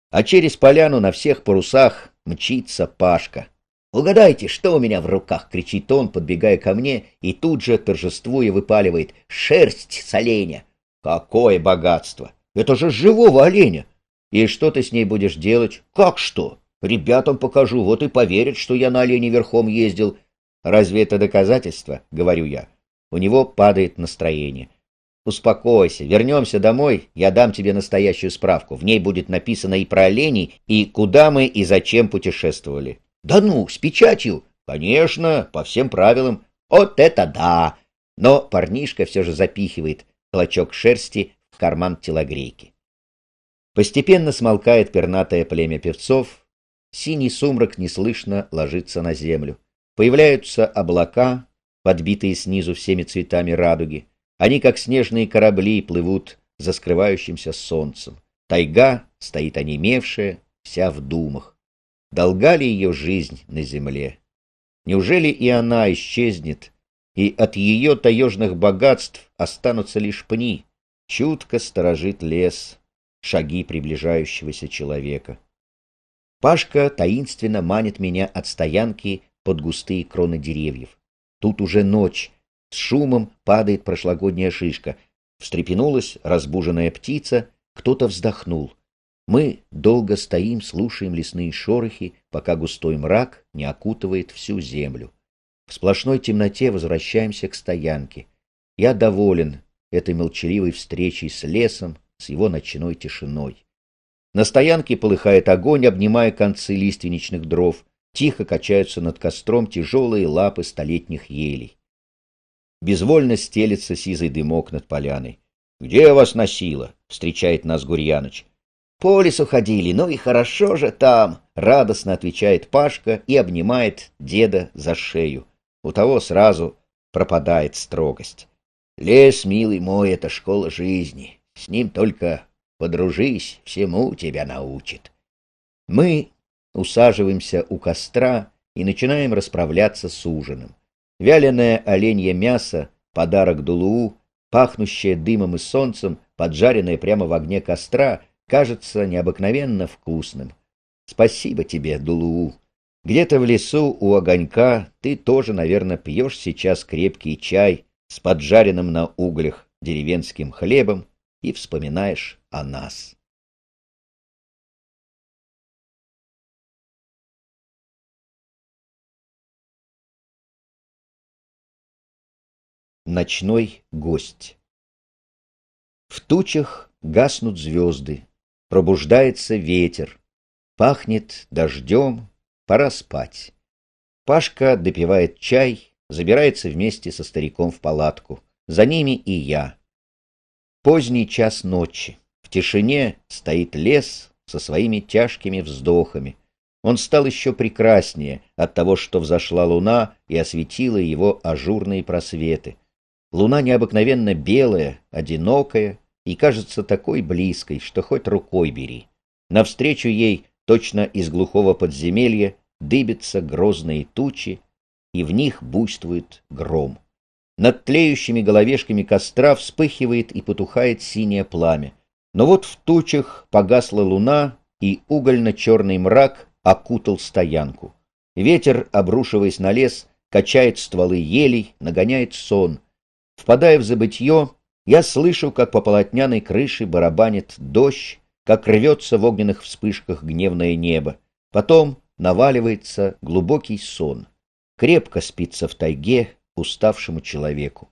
А через поляну на всех парусах мчится Пашка. «Угадайте, что у меня в руках!» — кричит он, подбегая ко мне, и тут же, торжествуя, выпаливает «Шерсть с оленя!» «Какое богатство! Это же живого оленя! И что ты с ней будешь делать? Как что?» Ребятам покажу, вот и поверят, что я на олене верхом ездил. Разве это доказательство? — говорю я. У него падает настроение. Успокойся, вернемся домой, я дам тебе настоящую справку. В ней будет написано и про оленей, и куда мы и зачем путешествовали. Да ну, с печатью? Конечно, по всем правилам. Вот это да! Но парнишка все же запихивает клочок шерсти в карман телогрейки. Постепенно смолкает пернатое племя певцов, Синий сумрак неслышно ложится на землю. Появляются облака, подбитые снизу всеми цветами радуги. Они, как снежные корабли, плывут за скрывающимся солнцем. Тайга стоит онемевшая, вся в думах. Долга ли ее жизнь на земле? Неужели и она исчезнет, и от ее таежных богатств останутся лишь пни? Чутко сторожит лес шаги приближающегося человека. Пашка таинственно манит меня от стоянки под густые кроны деревьев. Тут уже ночь. С шумом падает прошлогодняя шишка. Встрепенулась разбуженная птица, кто-то вздохнул. Мы долго стоим, слушаем лесные шорохи, пока густой мрак не окутывает всю землю. В сплошной темноте возвращаемся к стоянке. Я доволен этой молчаливой встречей с лесом, с его ночной тишиной. На стоянке полыхает огонь, обнимая концы лиственничных дров. Тихо качаются над костром тяжелые лапы столетних елей. Безвольно стелется сизый дымок над поляной. — Где вас носило? — встречает нас Гурьяныч. — По лесу ходили, ну и хорошо же там! — радостно отвечает Пашка и обнимает деда за шею. У того сразу пропадает строгость. Лес, милый мой, это школа жизни. С ним только Подружись, всему тебя научит. Мы усаживаемся у костра и начинаем расправляться с ужином. Вяленое оленье мясо, подарок Дулуу, пахнущее дымом и солнцем, поджаренное прямо в огне костра, кажется необыкновенно вкусным. Спасибо тебе, Дулуу. Где-то в лесу у огонька ты тоже, наверное, пьешь сейчас крепкий чай с поджаренным на углях деревенским хлебом и вспоминаешь о нас. Ночной гость В тучах гаснут звезды, пробуждается ветер, пахнет дождем, пора спать. Пашка допивает чай, забирается вместе со стариком в палатку. За ними и я. Поздний час ночи. В тишине стоит лес со своими тяжкими вздохами. Он стал еще прекраснее от того, что взошла луна и осветила его ажурные просветы. Луна необыкновенно белая, одинокая и кажется такой близкой, что хоть рукой бери. Навстречу ей, точно из глухого подземелья, дыбятся грозные тучи, и в них буйствует гром. Над тлеющими головешками костра вспыхивает и потухает синее пламя. Но вот в тучах погасла луна, и угольно-черный мрак окутал стоянку. Ветер, обрушиваясь на лес, качает стволы елей, нагоняет сон. Впадая в забытье, я слышу, как по полотняной крыше барабанит дождь, как рвется в огненных вспышках гневное небо. Потом наваливается глубокий сон. Крепко спится в тайге уставшему человеку.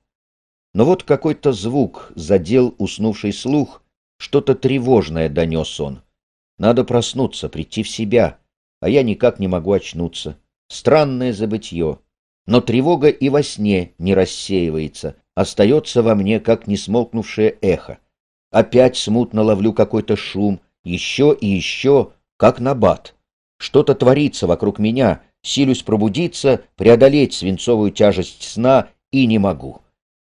Но вот какой-то звук задел уснувший слух, что-то тревожное донес он. Надо проснуться, прийти в себя, а я никак не могу очнуться. Странное забытье. Но тревога и во сне не рассеивается, остается во мне, как несмолкнувшее эхо. Опять смутно ловлю какой-то шум, еще и еще, как набат. Что-то творится вокруг меня, силюсь пробудиться, преодолеть свинцовую тяжесть сна и не могу.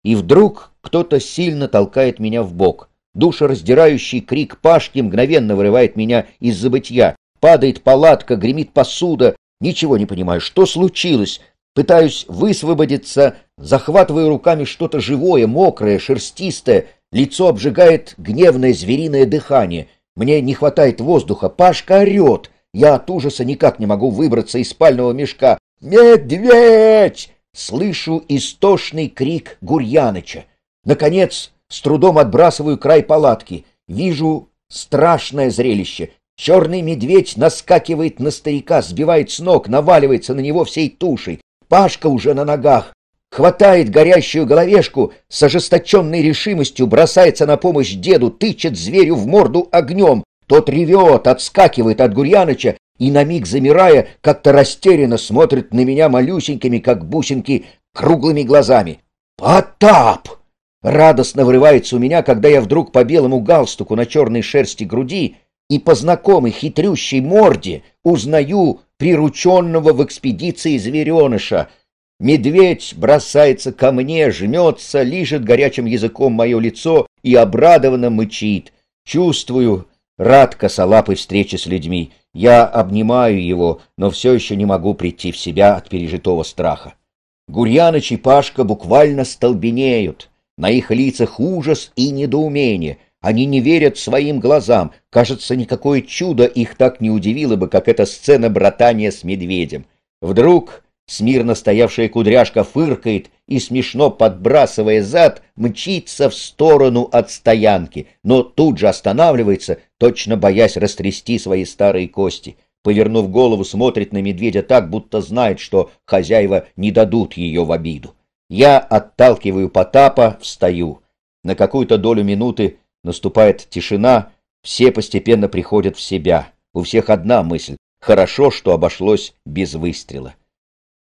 И вдруг кто-то сильно толкает меня в бок — Душераздирающий крик Пашки мгновенно вырывает меня из забытья. Падает палатка, гремит посуда. Ничего не понимаю, что случилось. Пытаюсь высвободиться, захватываю руками что-то живое, мокрое, шерстистое. Лицо обжигает гневное звериное дыхание. Мне не хватает воздуха. Пашка орет. Я от ужаса никак не могу выбраться из спального мешка. «Медведь!» Слышу истошный крик Гурьяныча. Наконец, с трудом отбрасываю край палатки. Вижу страшное зрелище. Черный медведь наскакивает на старика, сбивает с ног, наваливается на него всей тушей. Пашка уже на ногах. Хватает горящую головешку, с ожесточенной решимостью бросается на помощь деду, тычет зверю в морду огнем. Тот ревет, отскакивает от Гурьяныча и, на миг замирая, как-то растерянно смотрит на меня малюсенькими, как бусинки, круглыми глазами. «Потап!» радостно врывается у меня, когда я вдруг по белому галстуку на черной шерсти груди и по знакомой хитрющей морде узнаю прирученного в экспедиции звереныша. Медведь бросается ко мне, жмется, лижет горячим языком мое лицо и обрадованно мычит. Чувствую, рад косолапой встречи с людьми. Я обнимаю его, но все еще не могу прийти в себя от пережитого страха. Гурьяныч и Пашка буквально столбенеют. На их лицах ужас и недоумение. Они не верят своим глазам. Кажется, никакое чудо их так не удивило бы, как эта сцена братания с медведем. Вдруг смирно стоявшая кудряшка фыркает и, смешно подбрасывая зад, мчится в сторону от стоянки, но тут же останавливается, точно боясь растрясти свои старые кости. Повернув голову, смотрит на медведя так, будто знает, что хозяева не дадут ее в обиду. Я отталкиваю Потапа, встаю. На какую-то долю минуты наступает тишина, все постепенно приходят в себя. У всех одна мысль. Хорошо, что обошлось без выстрела.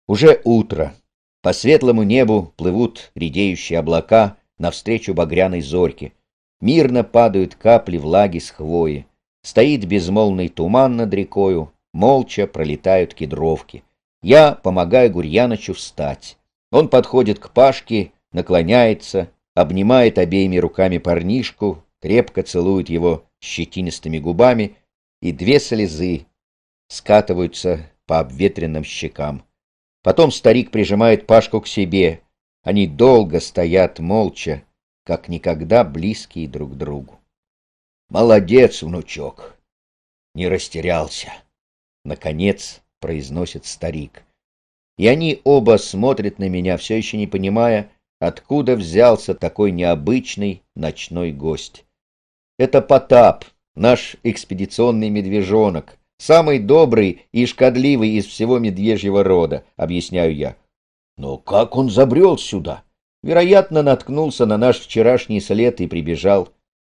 Уже утро. По светлому небу плывут редеющие облака навстречу багряной зорьке. Мирно падают капли влаги с хвои. Стоит безмолвный туман над рекою, молча пролетают кедровки. Я помогаю Гурьяночу встать. Он подходит к Пашке, наклоняется, обнимает обеими руками парнишку, крепко целует его щетинистыми губами, и две слезы скатываются по обветренным щекам. Потом старик прижимает Пашку к себе. Они долго стоят молча, как никогда близкие друг другу. «Молодец, внучок!» «Не растерялся!» — наконец произносит старик — и они оба смотрят на меня, все еще не понимая, откуда взялся такой необычный ночной гость. Это Потап, наш экспедиционный медвежонок, самый добрый и шкодливый из всего медвежьего рода, объясняю я. Но как он забрел сюда? Вероятно, наткнулся на наш вчерашний след и прибежал.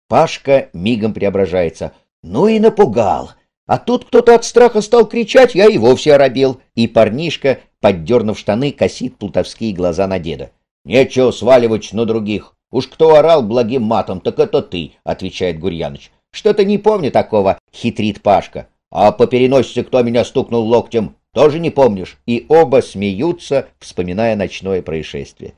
Пашка мигом преображается. Ну и напугал. А тут кто-то от страха стал кричать, я и вовсе оробел. И парнишка, поддернув штаны, косит плутовские глаза на деда. Нечего сваливать на других. Уж кто орал благим матом, так это ты, отвечает Гурьяныч. Что-то не помню такого, хитрит Пашка. А по переносице кто меня стукнул локтем, тоже не помнишь. И оба смеются, вспоминая ночное происшествие.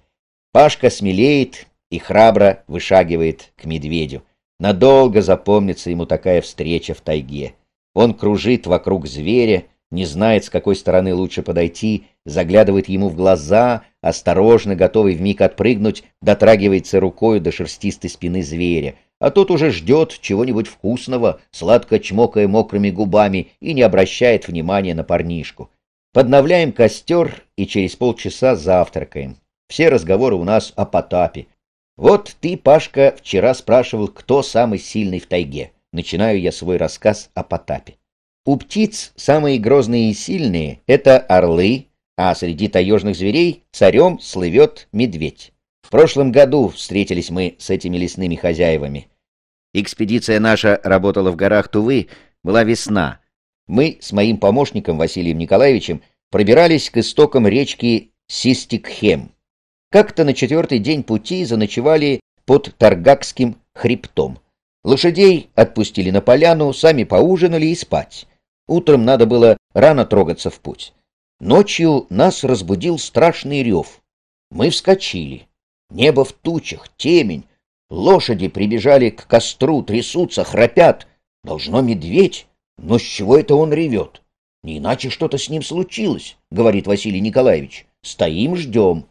Пашка смелеет и храбро вышагивает к медведю. Надолго запомнится ему такая встреча в тайге. Он кружит вокруг зверя, не знает, с какой стороны лучше подойти, заглядывает ему в глаза, осторожно, готовый вмиг отпрыгнуть, дотрагивается рукой до шерстистой спины зверя. А тот уже ждет чего-нибудь вкусного, сладко чмокая мокрыми губами и не обращает внимания на парнишку. Подновляем костер и через полчаса завтракаем. Все разговоры у нас о Потапе. Вот ты, Пашка, вчера спрашивал, кто самый сильный в тайге начинаю я свой рассказ о Потапе. У птиц самые грозные и сильные — это орлы, а среди таежных зверей царем слывет медведь. В прошлом году встретились мы с этими лесными хозяевами. Экспедиция наша работала в горах Тувы, была весна. Мы с моим помощником Василием Николаевичем пробирались к истокам речки Систикхем. Как-то на четвертый день пути заночевали под Таргакским хребтом. Лошадей отпустили на поляну, сами поужинали и спать. Утром надо было рано трогаться в путь. Ночью нас разбудил страшный рев. Мы вскочили. Небо в тучах, темень. Лошади прибежали к костру, трясутся, храпят. Должно медведь, но с чего это он ревет? Не иначе что-то с ним случилось, говорит Василий Николаевич. Стоим, ждем.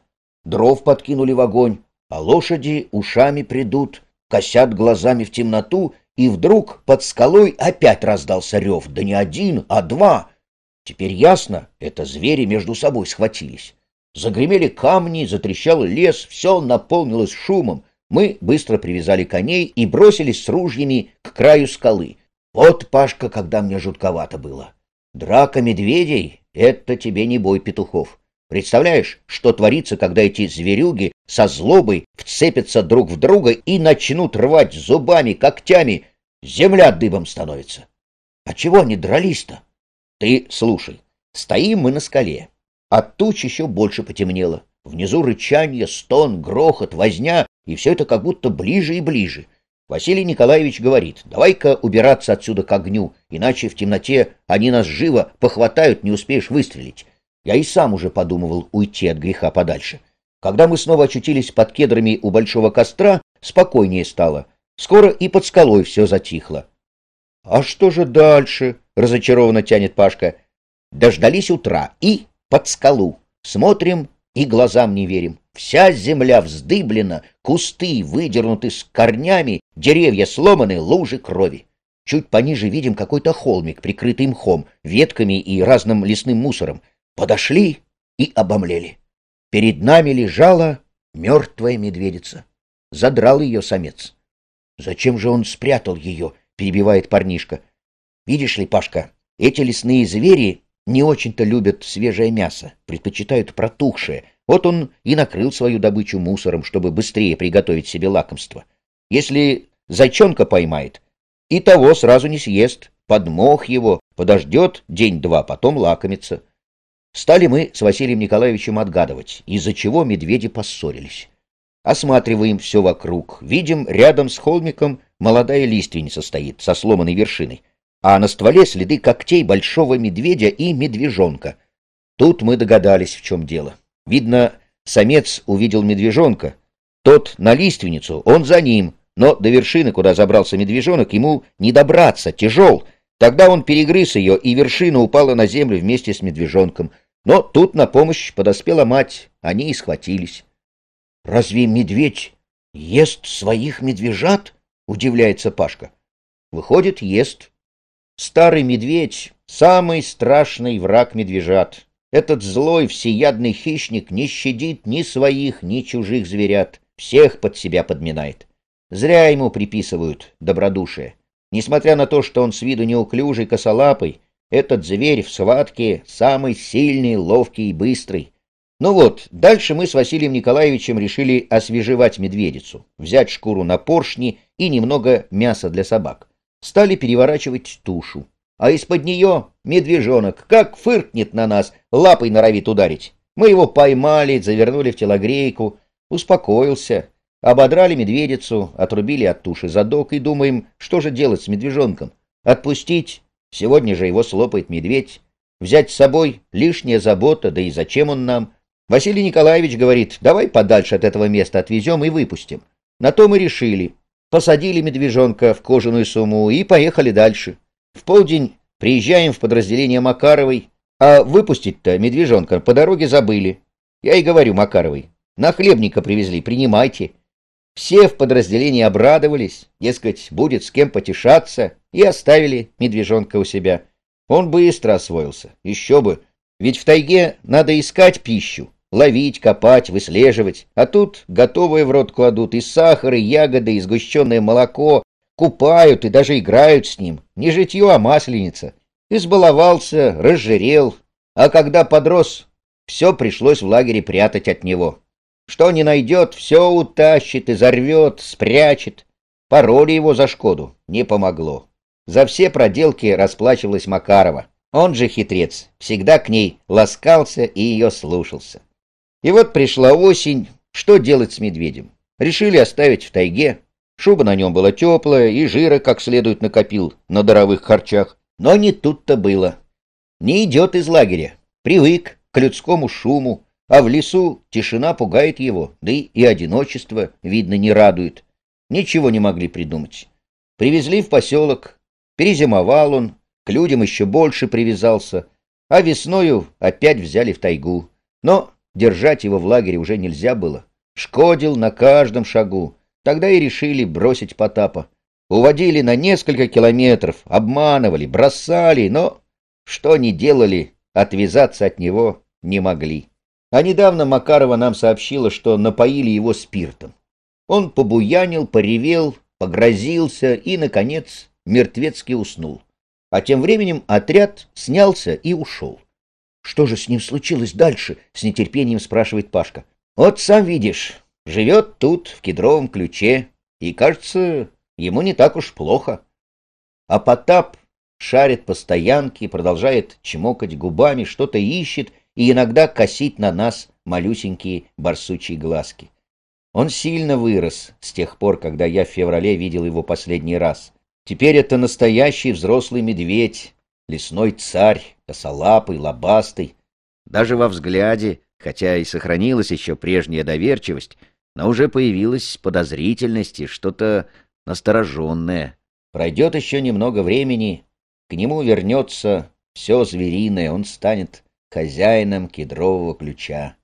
Дров подкинули в огонь, а лошади ушами придут — косят глазами в темноту, и вдруг под скалой опять раздался рев, да не один, а два. Теперь ясно, это звери между собой схватились. Загремели камни, затрещал лес, все наполнилось шумом. Мы быстро привязали коней и бросились с ружьями к краю скалы. Вот, Пашка, когда мне жутковато было. Драка медведей — это тебе не бой петухов. Представляешь, что творится, когда эти зверюги со злобой вцепятся друг в друга и начнут рвать зубами, когтями. Земля дыбом становится. А чего они дрались-то? Ты слушай. Стоим мы на скале. А туч еще больше потемнело. Внизу рычание, стон, грохот, возня, и все это как будто ближе и ближе. Василий Николаевич говорит, давай-ка убираться отсюда к огню, иначе в темноте они нас живо похватают, не успеешь выстрелить. Я и сам уже подумывал уйти от греха подальше. Когда мы снова очутились под кедрами у большого костра, спокойнее стало. Скоро и под скалой все затихло. — А что же дальше? — разочарованно тянет Пашка. — Дождались утра и под скалу. Смотрим и глазам не верим. Вся земля вздыблена, кусты выдернуты с корнями, деревья сломаны, лужи крови. Чуть пониже видим какой-то холмик, прикрытый мхом, ветками и разным лесным мусором подошли и обомлели. Перед нами лежала мертвая медведица. Задрал ее самец. «Зачем же он спрятал ее?» — перебивает парнишка. «Видишь ли, Пашка, эти лесные звери не очень-то любят свежее мясо, предпочитают протухшее. Вот он и накрыл свою добычу мусором, чтобы быстрее приготовить себе лакомство. Если зайчонка поймает, и того сразу не съест, подмох его, подождет день-два, потом лакомится. Стали мы с Василием Николаевичем отгадывать, из-за чего медведи поссорились. Осматриваем все вокруг, видим, рядом с холмиком молодая лиственница стоит со сломанной вершиной, а на стволе следы когтей большого медведя и медвежонка. Тут мы догадались, в чем дело. Видно, самец увидел медвежонка, тот на лиственницу, он за ним, но до вершины, куда забрался медвежонок, ему не добраться, тяжел — Тогда он перегрыз ее, и вершина упала на землю вместе с медвежонком. Но тут на помощь подоспела мать, они и схватились. — Разве медведь ест своих медвежат? — удивляется Пашка. — Выходит, ест. Старый медведь — самый страшный враг медвежат. Этот злой всеядный хищник не щадит ни своих, ни чужих зверят, всех под себя подминает. Зря ему приписывают добродушие. Несмотря на то, что он с виду неуклюжий, косолапый, этот зверь в схватке самый сильный, ловкий и быстрый. Ну вот, дальше мы с Василием Николаевичем решили освежевать медведицу, взять шкуру на поршни и немного мяса для собак. Стали переворачивать тушу. А из-под нее медвежонок как фыркнет на нас, лапой норовит ударить. Мы его поймали, завернули в телогрейку. Успокоился. Ободрали медведицу, отрубили от туши задок и думаем, что же делать с медвежонком? Отпустить? Сегодня же его слопает медведь. Взять с собой лишняя забота, да и зачем он нам? Василий Николаевич говорит, давай подальше от этого места отвезем и выпустим. На то мы решили. Посадили медвежонка в кожаную сумму и поехали дальше. В полдень приезжаем в подразделение Макаровой, а выпустить-то медвежонка по дороге забыли. Я и говорю Макаровой, на хлебника привезли, принимайте. Все в подразделении обрадовались, дескать, будет с кем потешаться, и оставили медвежонка у себя. Он быстро освоился, еще бы, ведь в тайге надо искать пищу, ловить, копать, выслеживать, а тут готовые в рот кладут и сахар, и ягоды, и сгущенное молоко, купают и даже играют с ним, не житье, а масленица. Избаловался, разжирел, а когда подрос, все пришлось в лагере прятать от него. Что не найдет, все утащит и зарвет, спрячет. Пароли его за Шкоду не помогло. За все проделки расплачивалась Макарова. Он же хитрец, всегда к ней ласкался и ее слушался. И вот пришла осень, что делать с медведем? Решили оставить в тайге. Шуба на нем была теплая, и жира как следует накопил на даровых харчах. Но не тут-то было. Не идет из лагеря. Привык к людскому шуму, а в лесу тишина пугает его, да и, и одиночество, видно, не радует. Ничего не могли придумать. Привезли в поселок, перезимовал он, к людям еще больше привязался, а весною опять взяли в тайгу. Но держать его в лагере уже нельзя было. Шкодил на каждом шагу. Тогда и решили бросить Потапа. Уводили на несколько километров, обманывали, бросали, но что ни делали, отвязаться от него не могли. А недавно Макарова нам сообщила, что напоили его спиртом. Он побуянил, поревел, погрозился и, наконец, мертвецки уснул. А тем временем отряд снялся и ушел. «Что же с ним случилось дальше?» — с нетерпением спрашивает Пашка. «Вот сам видишь, живет тут, в кедровом ключе, и, кажется, ему не так уж плохо». А Потап шарит по стоянке, продолжает чмокать губами, что-то ищет и иногда косить на нас малюсенькие барсучьи глазки. Он сильно вырос с тех пор, когда я в феврале видел его последний раз. Теперь это настоящий взрослый медведь, лесной царь, косолапый, лобастый. Даже во взгляде, хотя и сохранилась еще прежняя доверчивость, но уже появилась подозрительность и что-то настороженное. Пройдет еще немного времени, к нему вернется все звериное, он станет хозяином кедрового ключа.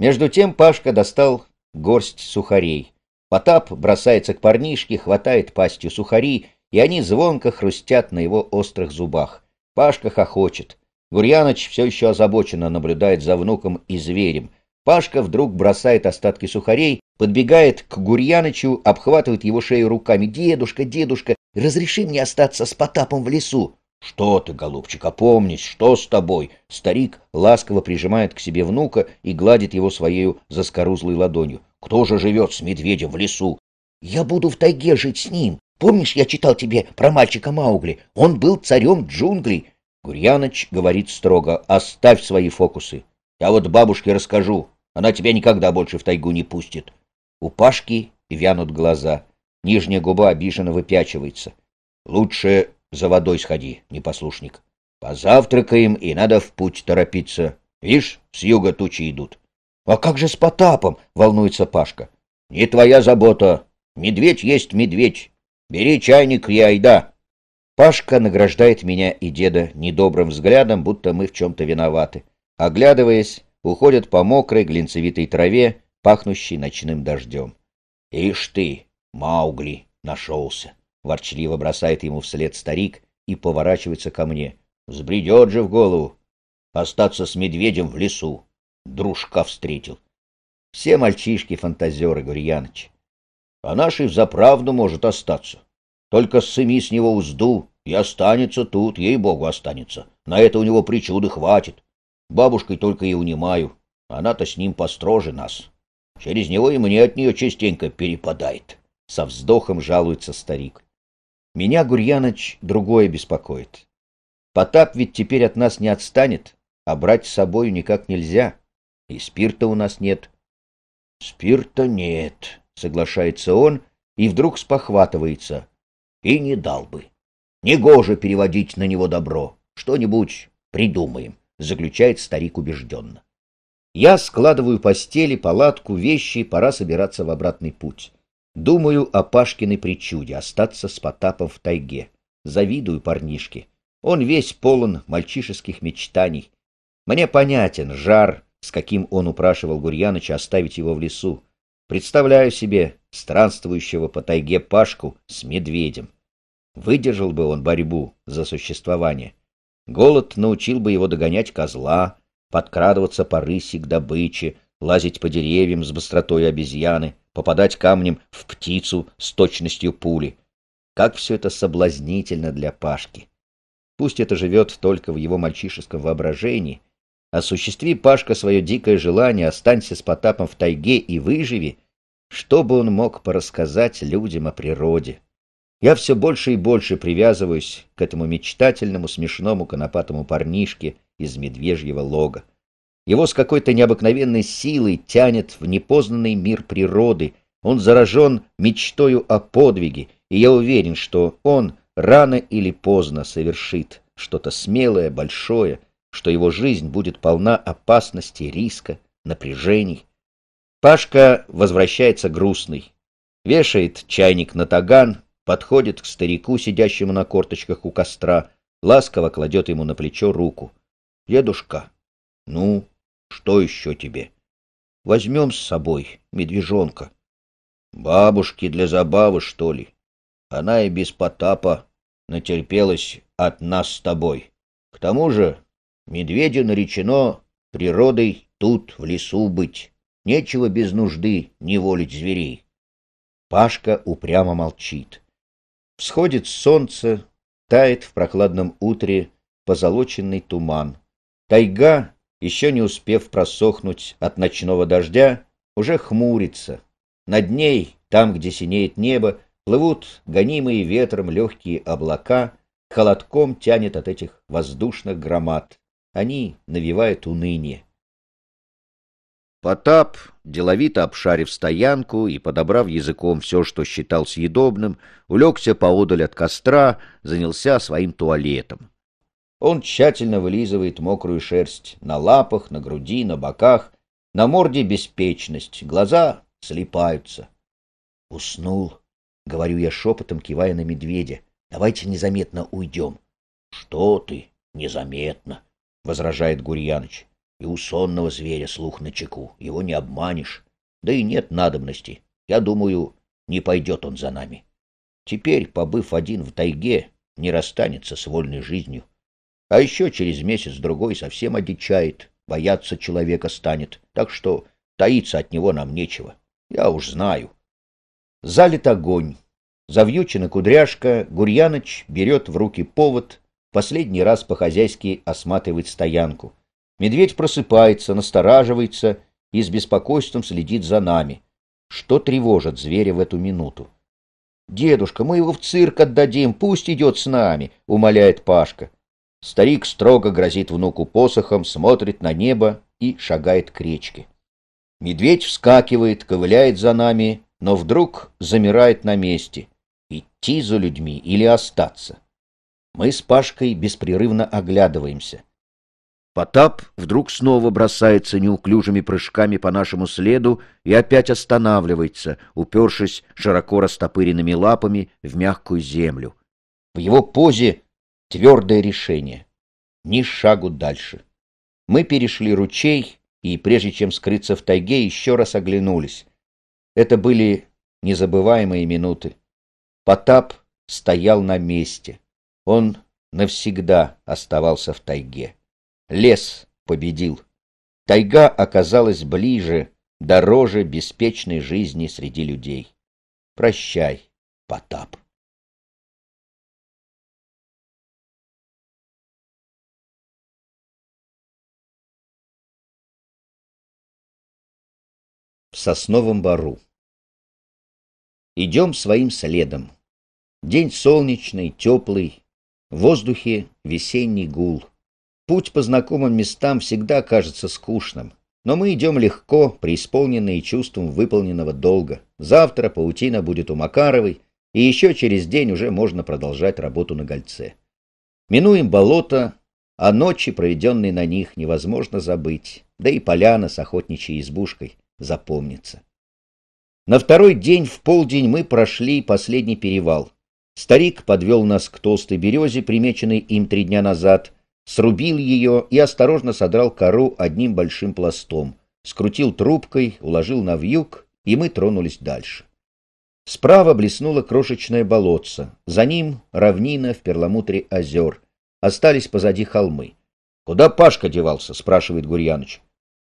Между тем Пашка достал горсть сухарей. Потап бросается к парнишке, хватает пастью сухари, и они звонко хрустят на его острых зубах. Пашка хохочет. Гурьяноч все еще озабоченно наблюдает за внуком и зверем. Пашка вдруг бросает остатки сухарей, подбегает к Гурьянычу, обхватывает его шею руками. «Дедушка, дедушка, разреши мне остаться с Потапом в лесу!» «Что ты, голубчик, опомнись, что с тобой?» Старик ласково прижимает к себе внука и гладит его своею заскорузлой ладонью. «Кто же живет с медведем в лесу?» «Я буду в тайге жить с ним. Помнишь, я читал тебе про мальчика Маугли? Он был царем джунглей». Гурьяныч говорит строго, «Оставь свои фокусы. Я вот бабушке расскажу. Она тебя никогда больше в тайгу не пустит». У Пашки вянут глаза. Нижняя губа обиженно выпячивается. «Лучше за водой сходи, непослушник. Позавтракаем, и надо в путь торопиться. Вишь, с юга тучи идут. — А как же с Потапом? — волнуется Пашка. — Не твоя забота. Медведь есть медведь. Бери чайник и айда. Пашка награждает меня и деда недобрым взглядом, будто мы в чем-то виноваты. Оглядываясь, уходят по мокрой глинцевитой траве, пахнущей ночным дождем. — Ишь ты, Маугли, нашелся! — Ворчливо бросает ему вслед старик и поворачивается ко мне. Сбредет же в голову. Остаться с медведем в лесу. Дружка встретил. Все мальчишки-фантазеры, Гурьяныч. А наш и взаправду может остаться. Только сыми с него узду и останется тут, ей-богу, останется. На это у него причуды хватит. Бабушкой только и унимаю. Она-то с ним построже нас. Через него и мне от нее частенько перепадает. Со вздохом жалуется старик. Меня, Гурьяныч, другое беспокоит. Потап ведь теперь от нас не отстанет, а брать с собою никак нельзя. И спирта у нас нет. — Спирта нет, — соглашается он, и вдруг спохватывается. И не дал бы. Негоже переводить на него добро. Что-нибудь придумаем, — заключает старик убежденно. Я складываю постели, палатку, вещи, пора собираться в обратный путь. Думаю о Пашкиной причуде остаться с Потапом в тайге. Завидую парнишке. Он весь полон мальчишеских мечтаний. Мне понятен жар, с каким он упрашивал Гурьяныча оставить его в лесу. Представляю себе странствующего по тайге Пашку с медведем. Выдержал бы он борьбу за существование. Голод научил бы его догонять козла, подкрадываться по рыси к добыче, лазить по деревьям с быстротой обезьяны — попадать камнем в птицу с точностью пули. Как все это соблазнительно для Пашки! Пусть это живет только в его мальчишеском воображении. Осуществи, Пашка, свое дикое желание, останься с Потапом в тайге и выживи, чтобы он мог порассказать людям о природе. Я все больше и больше привязываюсь к этому мечтательному, смешному, конопатому парнишке из медвежьего лога. Его с какой-то необыкновенной силой тянет в непознанный мир природы. Он заражен мечтою о подвиге, и я уверен, что он рано или поздно совершит что-то смелое, большое, что его жизнь будет полна опасности, риска, напряжений. Пашка возвращается грустный. Вешает чайник на таган, подходит к старику, сидящему на корточках у костра, ласково кладет ему на плечо руку. «Дедушка, ну, что еще тебе? Возьмем с собой медвежонка. Бабушки для забавы, что ли? Она и без Потапа натерпелась от нас с тобой. К тому же медведю наречено природой тут, в лесу быть. Нечего без нужды неволить зверей. Пашка упрямо молчит. Всходит солнце, тает в прохладном утре позолоченный туман. Тайга еще не успев просохнуть от ночного дождя, уже хмурится. Над ней, там, где синеет небо, плывут гонимые ветром легкие облака, холодком тянет от этих воздушных громад. Они навевают уныние. Потап, деловито обшарив стоянку и подобрав языком все, что считал съедобным, улегся поодаль от костра, занялся своим туалетом. Он тщательно вылизывает мокрую шерсть на лапах, на груди, на боках. На морде беспечность, глаза слипаются. «Уснул», — говорю я шепотом, кивая на медведя. «Давайте незаметно уйдем». «Что ты? Незаметно», — возражает Гурьяныч. «И у сонного зверя слух на чеку, его не обманешь. Да и нет надобности. Я думаю, не пойдет он за нами. Теперь, побыв один в тайге, не расстанется с вольной жизнью а еще через месяц-другой совсем одичает, бояться человека станет, так что таиться от него нам нечего. Я уж знаю. Залит огонь. Завьючена кудряшка, Гурьяныч берет в руки повод, последний раз по-хозяйски осматривает стоянку. Медведь просыпается, настораживается и с беспокойством следит за нами. Что тревожит зверя в эту минуту? «Дедушка, мы его в цирк отдадим, пусть идет с нами», — умоляет Пашка. Старик строго грозит внуку посохом, смотрит на небо и шагает к речке. Медведь вскакивает, ковыляет за нами, но вдруг замирает на месте. Идти за людьми или остаться? Мы с Пашкой беспрерывно оглядываемся. Потап вдруг снова бросается неуклюжими прыжками по нашему следу и опять останавливается, упершись широко растопыренными лапами в мягкую землю. В его позе Твердое решение. Ни шагу дальше. Мы перешли ручей и, прежде чем скрыться в тайге, еще раз оглянулись. Это были незабываемые минуты. Потап стоял на месте. Он навсегда оставался в тайге. Лес победил. Тайга оказалась ближе, дороже беспечной жизни среди людей. Прощай, Потап. сосновом бору. Идем своим следом. День солнечный, теплый, в воздухе весенний гул. Путь по знакомым местам всегда кажется скучным, но мы идем легко, преисполненные чувством выполненного долга. Завтра паутина будет у Макаровой, и еще через день уже можно продолжать работу на гольце. Минуем болото, а ночи, проведенные на них, невозможно забыть, да и поляна с охотничьей избушкой запомнится. На второй день в полдень мы прошли последний перевал. Старик подвел нас к толстой березе, примеченной им три дня назад, срубил ее и осторожно содрал кору одним большим пластом, скрутил трубкой, уложил на вьюг, и мы тронулись дальше. Справа блеснуло крошечное болотце, за ним равнина в перламутре озер, остались позади холмы. — Куда Пашка девался? — спрашивает Гурьяныч.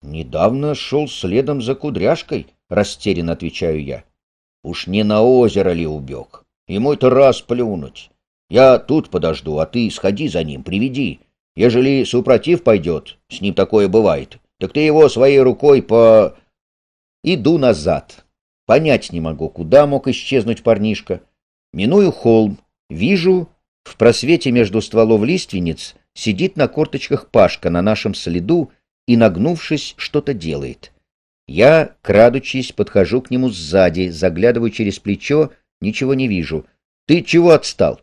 Недавно шел следом за кудряшкой, растерянно отвечаю я. Уж не на озеро ли убег? Ему это раз плюнуть. Я тут подожду, а ты сходи за ним, приведи. Ежели супротив пойдет, с ним такое бывает, так ты его своей рукой по... Иду назад. Понять не могу, куда мог исчезнуть парнишка. Миную холм, вижу, в просвете между стволов лиственниц сидит на корточках Пашка на нашем следу и, нагнувшись, что-то делает. Я, крадучись, подхожу к нему сзади, заглядываю через плечо, ничего не вижу. «Ты чего отстал?»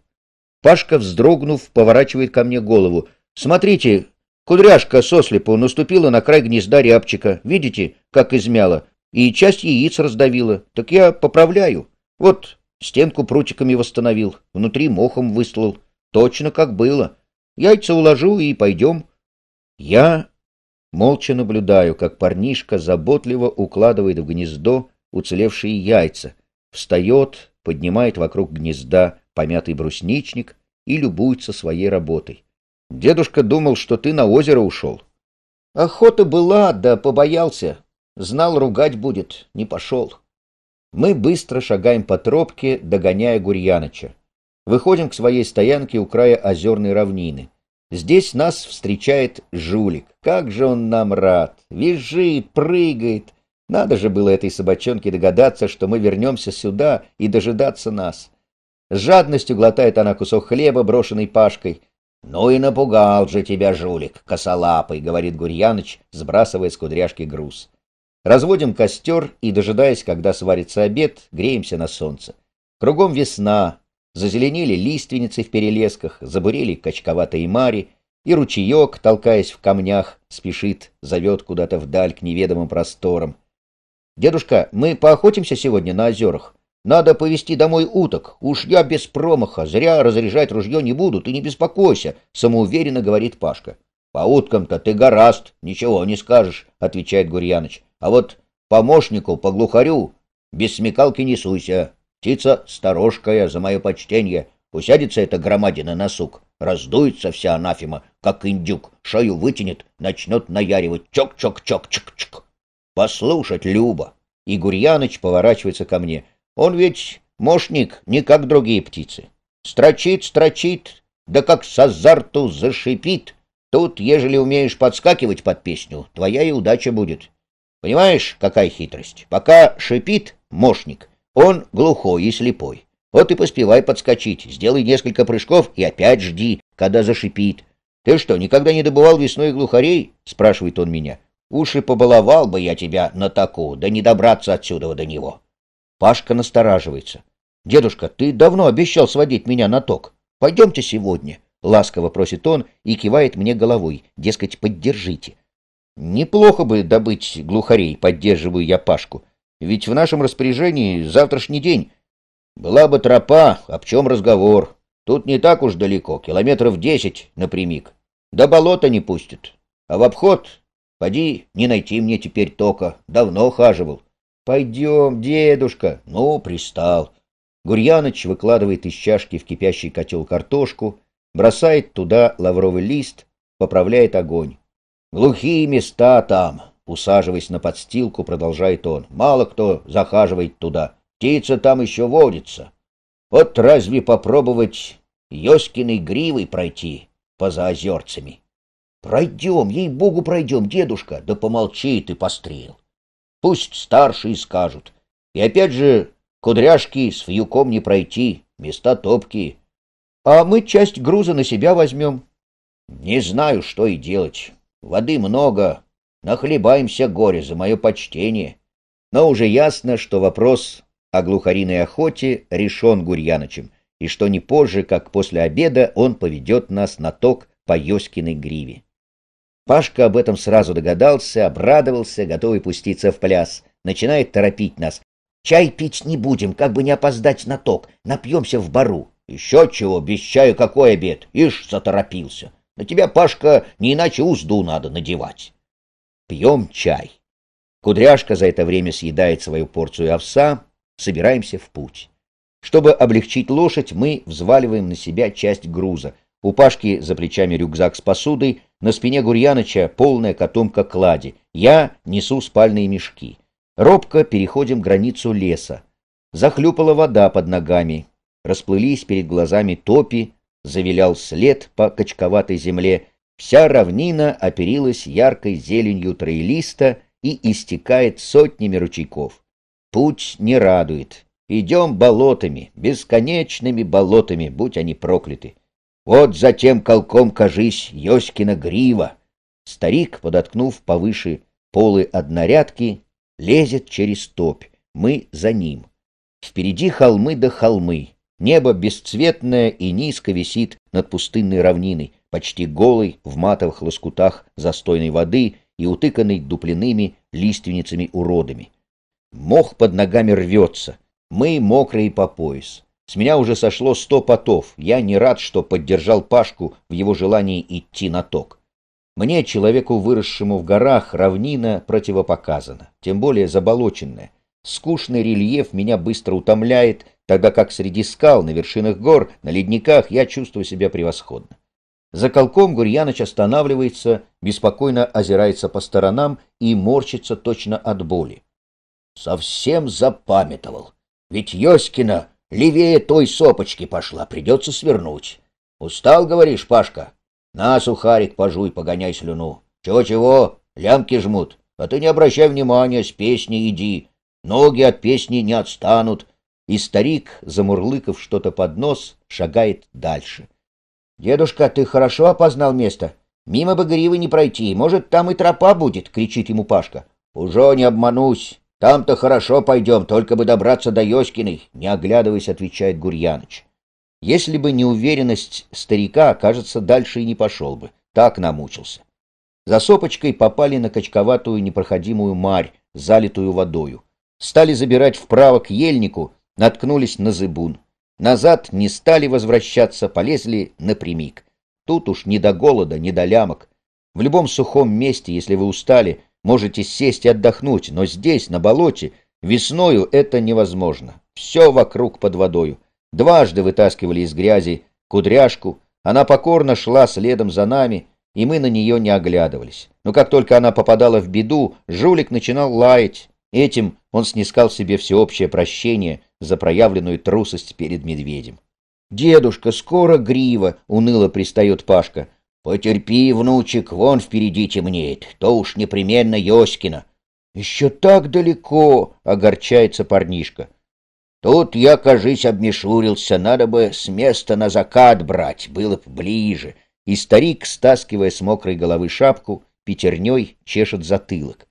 Пашка, вздрогнув, поворачивает ко мне голову. «Смотрите, кудряшка сослепу наступила на край гнезда рябчика. Видите, как измяла? И часть яиц раздавила. Так я поправляю. Вот, стенку прутиками восстановил, внутри мохом выслал. Точно как было. Яйца уложу и пойдем». Я Молча наблюдаю, как парнишка заботливо укладывает в гнездо уцелевшие яйца, встает, поднимает вокруг гнезда помятый брусничник и любуется своей работой. Дедушка думал, что ты на озеро ушел. Охота была, да побоялся. Знал, ругать будет, не пошел. Мы быстро шагаем по тропке, догоняя Гурьяныча. Выходим к своей стоянке у края озерной равнины. Здесь нас встречает жулик. Как же он нам рад! Визжи, прыгает. Надо же было этой собачонке догадаться, что мы вернемся сюда и дожидаться нас. С жадностью глотает она кусок хлеба, брошенный Пашкой. «Ну и напугал же тебя жулик, косолапый», — говорит Гурьяныч, сбрасывая с кудряшки груз. Разводим костер и, дожидаясь, когда сварится обед, греемся на солнце. Кругом весна, Зазеленели лиственницы в перелесках, забурели качковатые мари, и ручеек, толкаясь в камнях, спешит, зовет куда-то вдаль к неведомым просторам. «Дедушка, мы поохотимся сегодня на озерах? Надо повезти домой уток. Уж я без промаха, зря разряжать ружье не буду, ты не беспокойся», — самоуверенно говорит Пашка. «По уткам-то ты гораст, ничего не скажешь», — отвечает Гурьяныч. «А вот помощнику по глухарю без смекалки не суйся, Птица сторожкая, за мое почтение. Усядется эта громадина на сук, раздуется вся анафима, как индюк, шею вытянет, начнет наяривать чок-чок-чок-чик-чик. Послушать, Люба. И Гурьяныч поворачивается ко мне. Он ведь мошник, не как другие птицы. Строчит, строчит, да как с азарту зашипит. Тут, ежели умеешь подскакивать под песню, твоя и удача будет. Понимаешь, какая хитрость? Пока шипит мошник, он глухой и слепой. Вот и поспевай подскочить, сделай несколько прыжков и опять жди, когда зашипит. Ты что, никогда не добывал весной глухарей? — спрашивает он меня. Уши побаловал бы я тебя на таку, да не добраться отсюда до него. Пашка настораживается. — Дедушка, ты давно обещал сводить меня на ток. Пойдемте сегодня, — ласково просит он и кивает мне головой, дескать, поддержите. Неплохо бы добыть глухарей, поддерживаю я Пашку. Ведь в нашем распоряжении завтрашний день. Была бы тропа, об чем разговор. Тут не так уж далеко, километров десять напрямик. До болота не пустят. А в обход, поди, не найти мне теперь тока. Давно хаживал. Пойдем, дедушка. Ну, пристал. Гурьяныч выкладывает из чашки в кипящий котел картошку, бросает туда лавровый лист, поправляет огонь. Глухие места там, Усаживаясь на подстилку, продолжает он. Мало кто захаживает туда. Птица там еще водится. Вот разве попробовать Ёскиной гривой пройти по заозерцами? Пройдем, ей-богу, пройдем, дедушка. Да помолчи ты, пострел. Пусть старшие скажут. И опять же, кудряшки с вьюком не пройти, места топкие. А мы часть груза на себя возьмем. Не знаю, что и делать. Воды много, Нахлебаемся горе за мое почтение. Но уже ясно, что вопрос о глухариной охоте решен Гурьянычем, и что не позже, как после обеда, он поведет нас на ток по Йоскиной гриве. Пашка об этом сразу догадался, обрадовался, готовый пуститься в пляс. Начинает торопить нас. «Чай пить не будем, как бы не опоздать на ток. Напьемся в бару». «Еще чего, без чаю какой обед? Ишь, заторопился. На тебя, Пашка, не иначе узду надо надевать» пьем чай. Кудряшка за это время съедает свою порцию овса, собираемся в путь. Чтобы облегчить лошадь, мы взваливаем на себя часть груза. У Пашки за плечами рюкзак с посудой, на спине Гурьяныча полная котомка клади. Я несу спальные мешки. Робко переходим границу леса. Захлюпала вода под ногами. Расплылись перед глазами топи, завилял след по качковатой земле, Вся равнина оперилась яркой зеленью троелиста и истекает сотнями ручейков. Путь не радует. Идем болотами, бесконечными болотами, будь они прокляты. Вот затем колком, кажись, Ёськина грива. Старик, подоткнув повыше полы однорядки, лезет через топь. Мы за ним. Впереди холмы до да холмы. Небо бесцветное и низко висит над пустынной равниной, почти голой в матовых лоскутах застойной воды и утыканной дуплиными лиственницами-уродами. Мох под ногами рвется, мы мокрые по пояс. С меня уже сошло сто потов, я не рад, что поддержал Пашку в его желании идти на ток. Мне, человеку, выросшему в горах, равнина противопоказана, тем более заболоченная. Скучный рельеф меня быстро утомляет, тогда как среди скал, на вершинах гор, на ледниках я чувствую себя превосходно. За колком Гурьяныч останавливается, беспокойно озирается по сторонам и морщится точно от боли. Совсем запамятовал. Ведь Йоськина левее той сопочки пошла, придется свернуть. Устал, говоришь, Пашка? На, сухарик, пожуй, погоняй слюну. Чего-чего, лямки жмут. А ты не обращай внимания, с песни иди. Ноги от песни не отстанут. И старик, замурлыков что-то под нос, шагает дальше. «Дедушка, ты хорошо опознал место? Мимо Багаривы не пройти, может, там и тропа будет!» — кричит ему Пашка. «Уже не обманусь! Там-то хорошо пойдем, только бы добраться до Йоскиной!» — не оглядываясь, отвечает Гурьяныч. Если бы не уверенность старика, кажется, дальше и не пошел бы. Так намучился. За сопочкой попали на качковатую непроходимую марь, залитую водою. Стали забирать вправо к ельнику, наткнулись на зыбун. Назад не стали возвращаться, полезли напрямик. Тут уж ни до голода, ни до лямок. В любом сухом месте, если вы устали, можете сесть и отдохнуть, но здесь, на болоте, весною это невозможно. Все вокруг под водою. Дважды вытаскивали из грязи кудряшку, она покорно шла следом за нами, и мы на нее не оглядывались. Но как только она попадала в беду, жулик начинал лаять, Этим он снискал себе всеобщее прощение за проявленную трусость перед медведем. «Дедушка, скоро грива!» — уныло пристает Пашка. «Потерпи, внучек, вон впереди темнеет, то уж непременно Йоськина». «Еще так далеко!» — огорчается парнишка. «Тут я, кажись, обмешурился, надо бы с места на закат брать, было б ближе». И старик, стаскивая с мокрой головы шапку, пятерней чешет затылок.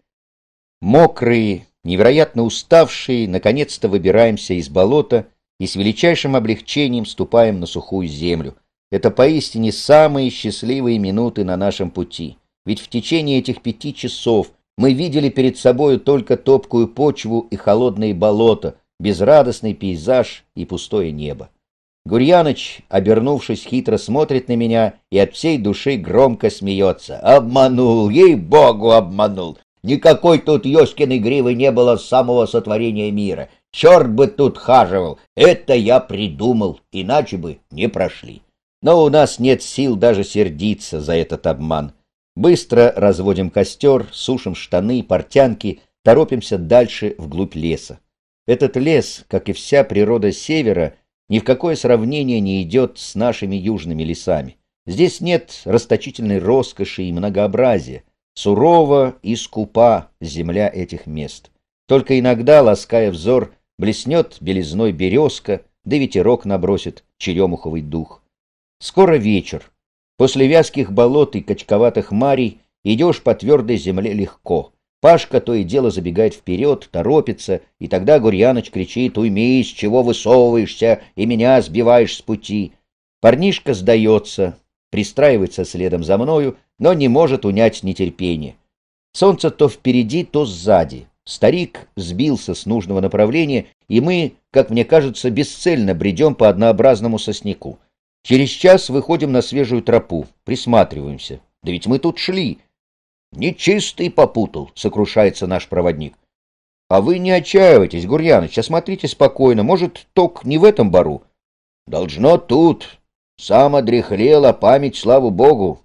Мокрые, невероятно уставшие, наконец-то выбираемся из болота и с величайшим облегчением ступаем на сухую землю. Это поистине самые счастливые минуты на нашем пути. Ведь в течение этих пяти часов мы видели перед собою только топкую почву и холодные болота, безрадостный пейзаж и пустое небо. Гурьяныч, обернувшись, хитро смотрит на меня и от всей души громко смеется. «Обманул! Ей-богу, обманул! Никакой тут Ёшкиной гривы не было с самого сотворения мира. Черт бы тут хаживал, это я придумал, иначе бы не прошли. Но у нас нет сил даже сердиться за этот обман. Быстро разводим костер, сушим штаны, портянки, торопимся дальше вглубь леса. Этот лес, как и вся природа севера, ни в какое сравнение не идет с нашими южными лесами. Здесь нет расточительной роскоши и многообразия. Сурова и скупа земля этих мест. Только иногда, лаская взор, блеснет белизной березка, да ветерок набросит черемуховый дух. Скоро вечер. После вязких болот и качковатых марей идешь по твердой земле легко. Пашка то и дело забегает вперед, торопится, и тогда Гурьяныч кричит «Уймись, чего высовываешься и меня сбиваешь с пути!» Парнишка сдается, пристраивается следом за мною, но не может унять нетерпение. Солнце то впереди, то сзади. Старик сбился с нужного направления, и мы, как мне кажется, бесцельно бредем по однообразному сосняку. Через час выходим на свежую тропу, присматриваемся. Да ведь мы тут шли. Нечистый попутал, сокрушается наш проводник. А вы не отчаивайтесь, Гурьяныч, осмотрите спокойно, может, ток не в этом бару. Должно тут, сам одрехлела, память, славу богу.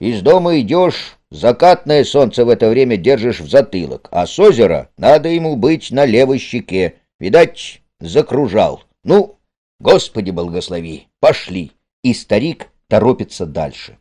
Из дома идешь, закатное солнце в это время держишь в затылок, а с озера надо ему быть на левой щеке. Видать, закружал. Ну, Господи благослови, пошли. И старик торопится дальше.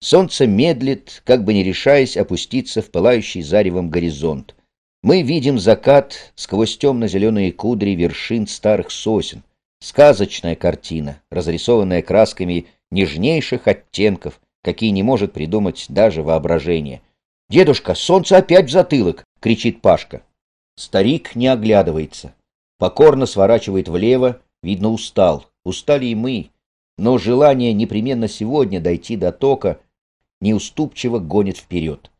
Солнце медлит, как бы не решаясь опуститься в пылающий заревом горизонт. Мы видим закат сквозь темно-зеленые кудри вершин старых сосен — Сказочная картина, разрисованная красками нежнейших оттенков, какие не может придумать даже воображение. «Дедушка, солнце опять в затылок!» — кричит Пашка. Старик не оглядывается. Покорно сворачивает влево, видно, устал. Устали и мы. Но желание непременно сегодня дойти до тока неуступчиво гонит вперед.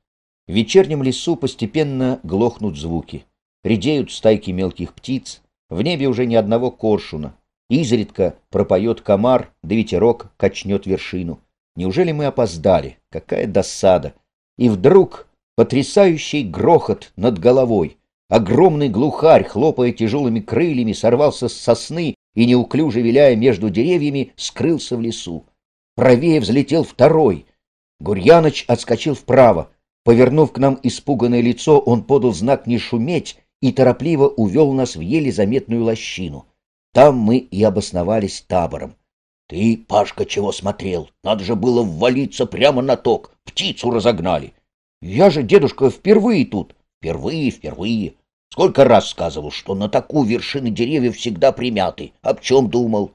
В вечернем лесу постепенно глохнут звуки. Редеют стайки мелких птиц. В небе уже ни одного коршуна. Изредка пропоет комар, да ветерок качнет вершину. Неужели мы опоздали? Какая досада! И вдруг потрясающий грохот над головой. Огромный глухарь, хлопая тяжелыми крыльями, сорвался с сосны и, неуклюже виляя между деревьями, скрылся в лесу. Правее взлетел второй. Гурьяноч отскочил вправо. Повернув к нам испуганное лицо, он подал знак не шуметь и торопливо увел нас в еле заметную лощину. Там мы и обосновались табором. Ты, Пашка, чего смотрел? Надо же было ввалиться прямо на ток. Птицу разогнали. Я же, дедушка, впервые тут. Впервые, впервые. Сколько раз сказывал, что на такую вершины деревьев всегда примяты. Об чем думал?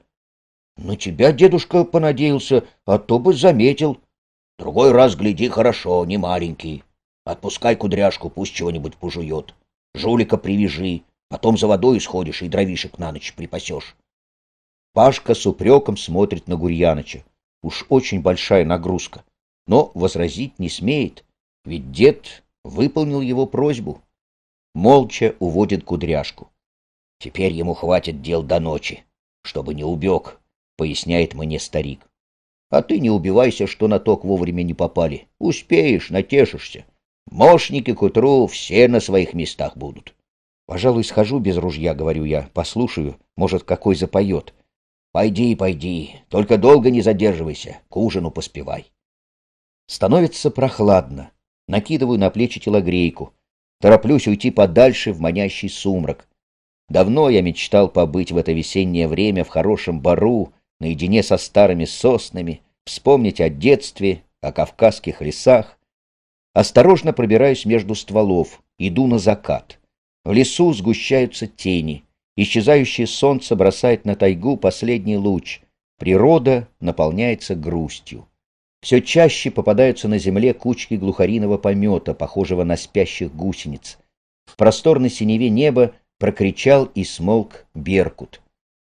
На тебя, дедушка, понадеялся, а то бы заметил. Другой раз гляди хорошо, не маленький. Отпускай кудряшку, пусть чего-нибудь пожует. Жулика привяжи, Потом за водой сходишь и дровишек на ночь припасешь. Пашка с упреком смотрит на Гурьяныча. Уж очень большая нагрузка. Но возразить не смеет, ведь дед выполнил его просьбу. Молча уводит кудряшку. Теперь ему хватит дел до ночи, чтобы не убег, поясняет мне старик. А ты не убивайся, что на ток вовремя не попали. Успеешь, натешишься. Мошники к утру все на своих местах будут. «Пожалуй, схожу без ружья», — говорю я. «Послушаю, может, какой запоет». «Пойди, пойди, только долго не задерживайся, к ужину поспевай». Становится прохладно. Накидываю на плечи телогрейку. Тороплюсь уйти подальше в манящий сумрак. Давно я мечтал побыть в это весеннее время в хорошем бару, наедине со старыми соснами, вспомнить о детстве, о кавказских лесах. Осторожно пробираюсь между стволов, иду на закат. В лесу сгущаются тени. Исчезающее солнце бросает на тайгу последний луч. Природа наполняется грустью. Все чаще попадаются на земле кучки глухариного помета, похожего на спящих гусениц. В просторной синеве неба прокричал и смолк беркут.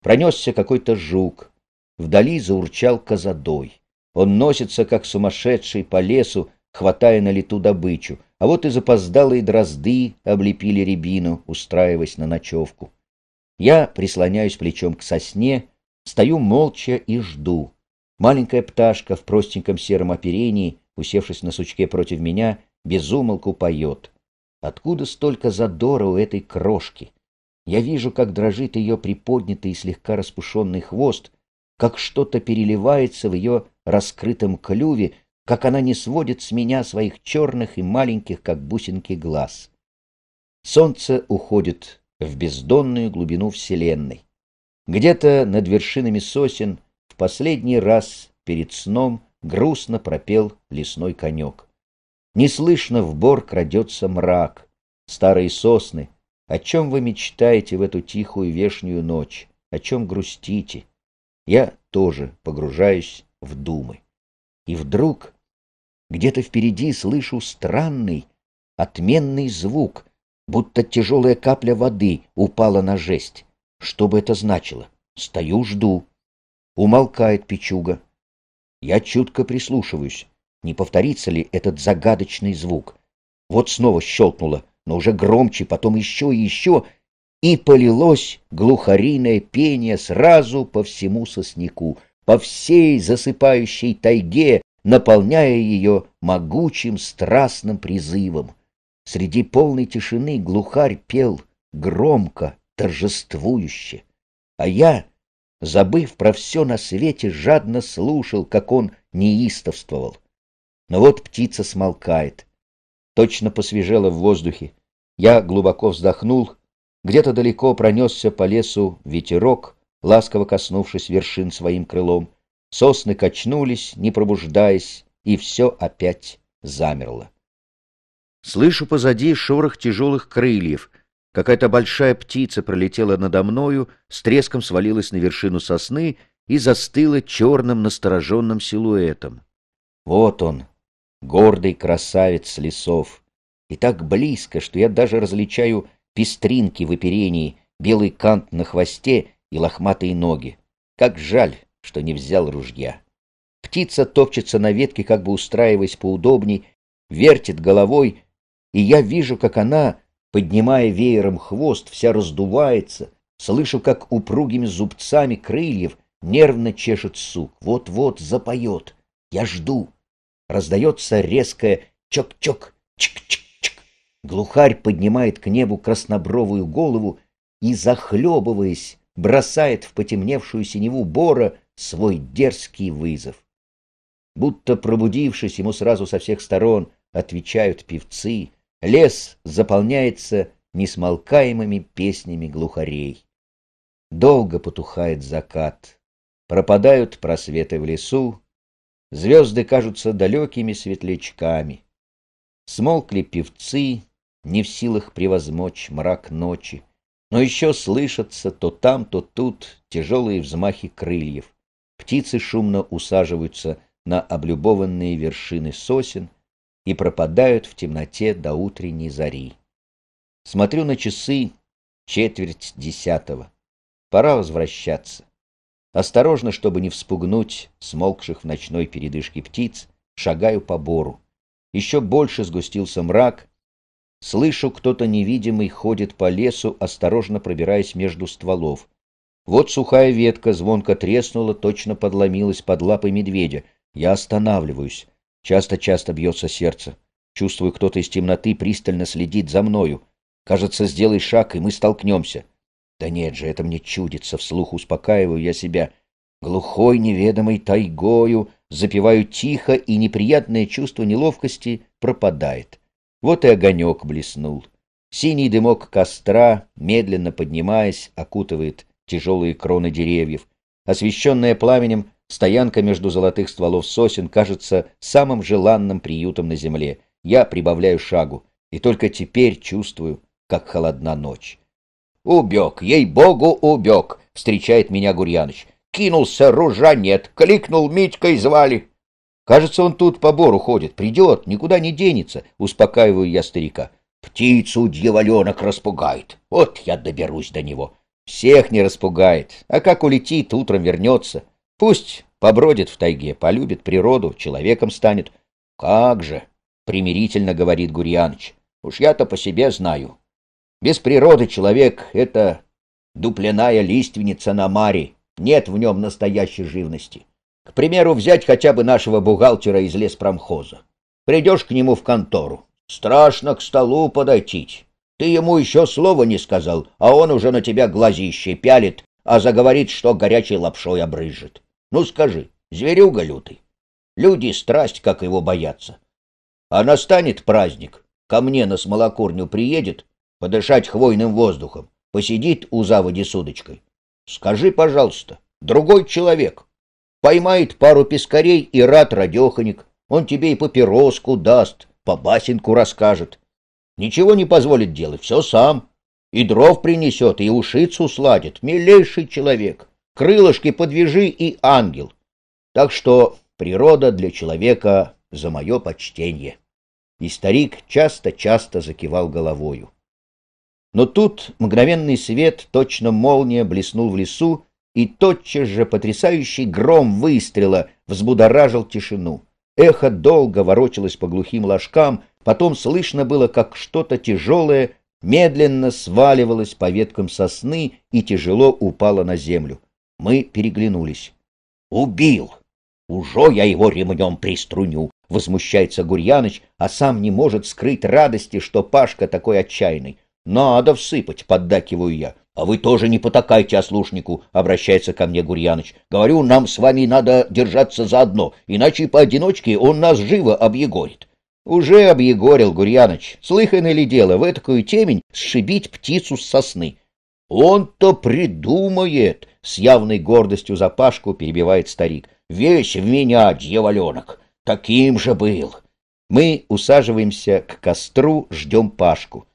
Пронесся какой-то жук. Вдали заурчал козадой. Он носится, как сумасшедший, по лесу, хватая на лету добычу, а вот и запоздалые дрозды облепили рябину, устраиваясь на ночевку. Я прислоняюсь плечом к сосне, стою молча и жду. Маленькая пташка в простеньком сером оперении, усевшись на сучке против меня, безумолку поет. Откуда столько задора у этой крошки? Я вижу, как дрожит ее приподнятый и слегка распушенный хвост, как что-то переливается в ее раскрытом клюве, как она не сводит с меня своих черных и маленьких, как бусинки, глаз. Солнце уходит в бездонную глубину Вселенной. Где-то над вершинами сосен в последний раз перед сном грустно пропел лесной конек. Неслышно в бор крадется мрак. Старые сосны, о чем вы мечтаете в эту тихую вешнюю ночь? О чем грустите? Я тоже погружаюсь в думы. И вдруг где-то впереди слышу странный, отменный звук, будто тяжелая капля воды упала на жесть. Что бы это значило? Стою, жду. Умолкает печуга. Я чутко прислушиваюсь, не повторится ли этот загадочный звук. Вот снова щелкнуло, но уже громче, потом еще и еще, и полилось глухариное пение сразу по всему сосняку, по всей засыпающей тайге, наполняя ее могучим страстным призывом. Среди полной тишины глухарь пел громко, торжествующе. А я, забыв про все на свете, жадно слушал, как он неистовствовал. Но вот птица смолкает. Точно посвежела в воздухе. Я глубоко вздохнул. Где-то далеко пронесся по лесу ветерок, ласково коснувшись вершин своим крылом. Сосны качнулись, не пробуждаясь, и все опять замерло. Слышу позади шорох тяжелых крыльев. Какая-то большая птица пролетела надо мною, с треском свалилась на вершину сосны и застыла черным настороженным силуэтом. Вот он, гордый красавец лесов. И так близко, что я даже различаю пестринки в оперении, белый кант на хвосте и лохматые ноги. Как жаль, что не взял ружья. Птица топчется на ветке, как бы устраиваясь поудобней, вертит головой, и я вижу, как она, поднимая веером хвост, вся раздувается, слышу, как упругими зубцами крыльев нервно чешет сук, вот-вот запоет. Я жду. Раздается резкое чок-чок, чик-чик-чик. Глухарь поднимает к небу краснобровую голову и, захлебываясь, бросает в потемневшую синеву бора свой дерзкий вызов. Будто пробудившись, ему сразу со всех сторон отвечают певцы, лес заполняется несмолкаемыми песнями глухарей. Долго потухает закат, пропадают просветы в лесу, звезды кажутся далекими светлячками. Смолкли певцы, не в силах превозмочь мрак ночи, но еще слышатся то там, то тут тяжелые взмахи крыльев птицы шумно усаживаются на облюбованные вершины сосен и пропадают в темноте до утренней зари. Смотрю на часы четверть десятого. Пора возвращаться. Осторожно, чтобы не вспугнуть смолкших в ночной передышке птиц, шагаю по бору. Еще больше сгустился мрак. Слышу, кто-то невидимый ходит по лесу, осторожно пробираясь между стволов. Вот сухая ветка звонко треснула, точно подломилась под лапы медведя. Я останавливаюсь. Часто-часто бьется сердце. Чувствую, кто-то из темноты пристально следит за мною. Кажется, сделай шаг, и мы столкнемся. Да нет же, это мне чудится, вслух успокаиваю я себя. Глухой, неведомой тайгою запеваю тихо, и неприятное чувство неловкости пропадает. Вот и огонек блеснул. Синий дымок костра, медленно поднимаясь, окутывает тяжелые кроны деревьев. Освещенная пламенем, стоянка между золотых стволов сосен кажется самым желанным приютом на земле. Я прибавляю шагу, и только теперь чувствую, как холодна ночь. «Убег, ей-богу, убег!» — встречает меня Гурьяныч. «Кинулся, ружа нет, кликнул, Митькой звали!» «Кажется, он тут по бору ходит, придет, никуда не денется», — успокаиваю я старика. «Птицу дьяволенок распугает, вот я доберусь до него». Всех не распугает, а как улетит, утром вернется. Пусть побродит в тайге, полюбит природу, человеком станет. Как же, примирительно говорит Гурьяныч, уж я-то по себе знаю. Без природы человек — это дупляная лиственница на маре, нет в нем настоящей живности. К примеру, взять хотя бы нашего бухгалтера из леспромхоза. Придешь к нему в контору. Страшно к столу подойти. Ты ему еще слова не сказал, а он уже на тебя глазище пялит, а заговорит, что горячей лапшой обрыжет. Ну скажи, зверюга лютый. Люди страсть, как его боятся. А настанет праздник, ко мне на смолокурню приедет, подышать хвойным воздухом, посидит у заводи с удочкой. Скажи, пожалуйста, другой человек. Поймает пару пескарей и рад радеханик, он тебе и папироску даст, по басенку расскажет. Ничего не позволит делать, все сам. И дров принесет, и ушицу сладит. Милейший человек. Крылышки подвяжи и ангел. Так что природа для человека за мое почтение. И старик часто-часто закивал головою. Но тут мгновенный свет, точно молния, блеснул в лесу, и тотчас же потрясающий гром выстрела взбудоражил тишину. Эхо долго ворочалось по глухим ложкам, Потом слышно было, как что-то тяжелое медленно сваливалось по веткам сосны и тяжело упало на землю. Мы переглянулись. «Убил! Уже я его ремнем приструню!» — возмущается Гурьяныч, а сам не может скрыть радости, что Пашка такой отчаянный. «Надо всыпать!» — поддакиваю я. «А вы тоже не потакайте ослушнику!» — обращается ко мне Гурьяныч. «Говорю, нам с вами надо держаться заодно, иначе поодиночке он нас живо объегорит». Уже объегорил Гурьяныч. Слыхано ли дело в этакую темень сшибить птицу с сосны? Он-то придумает, с явной гордостью за Пашку перебивает старик. Весь в меня, дьяволенок, таким же был. Мы усаживаемся к костру, ждем Пашку.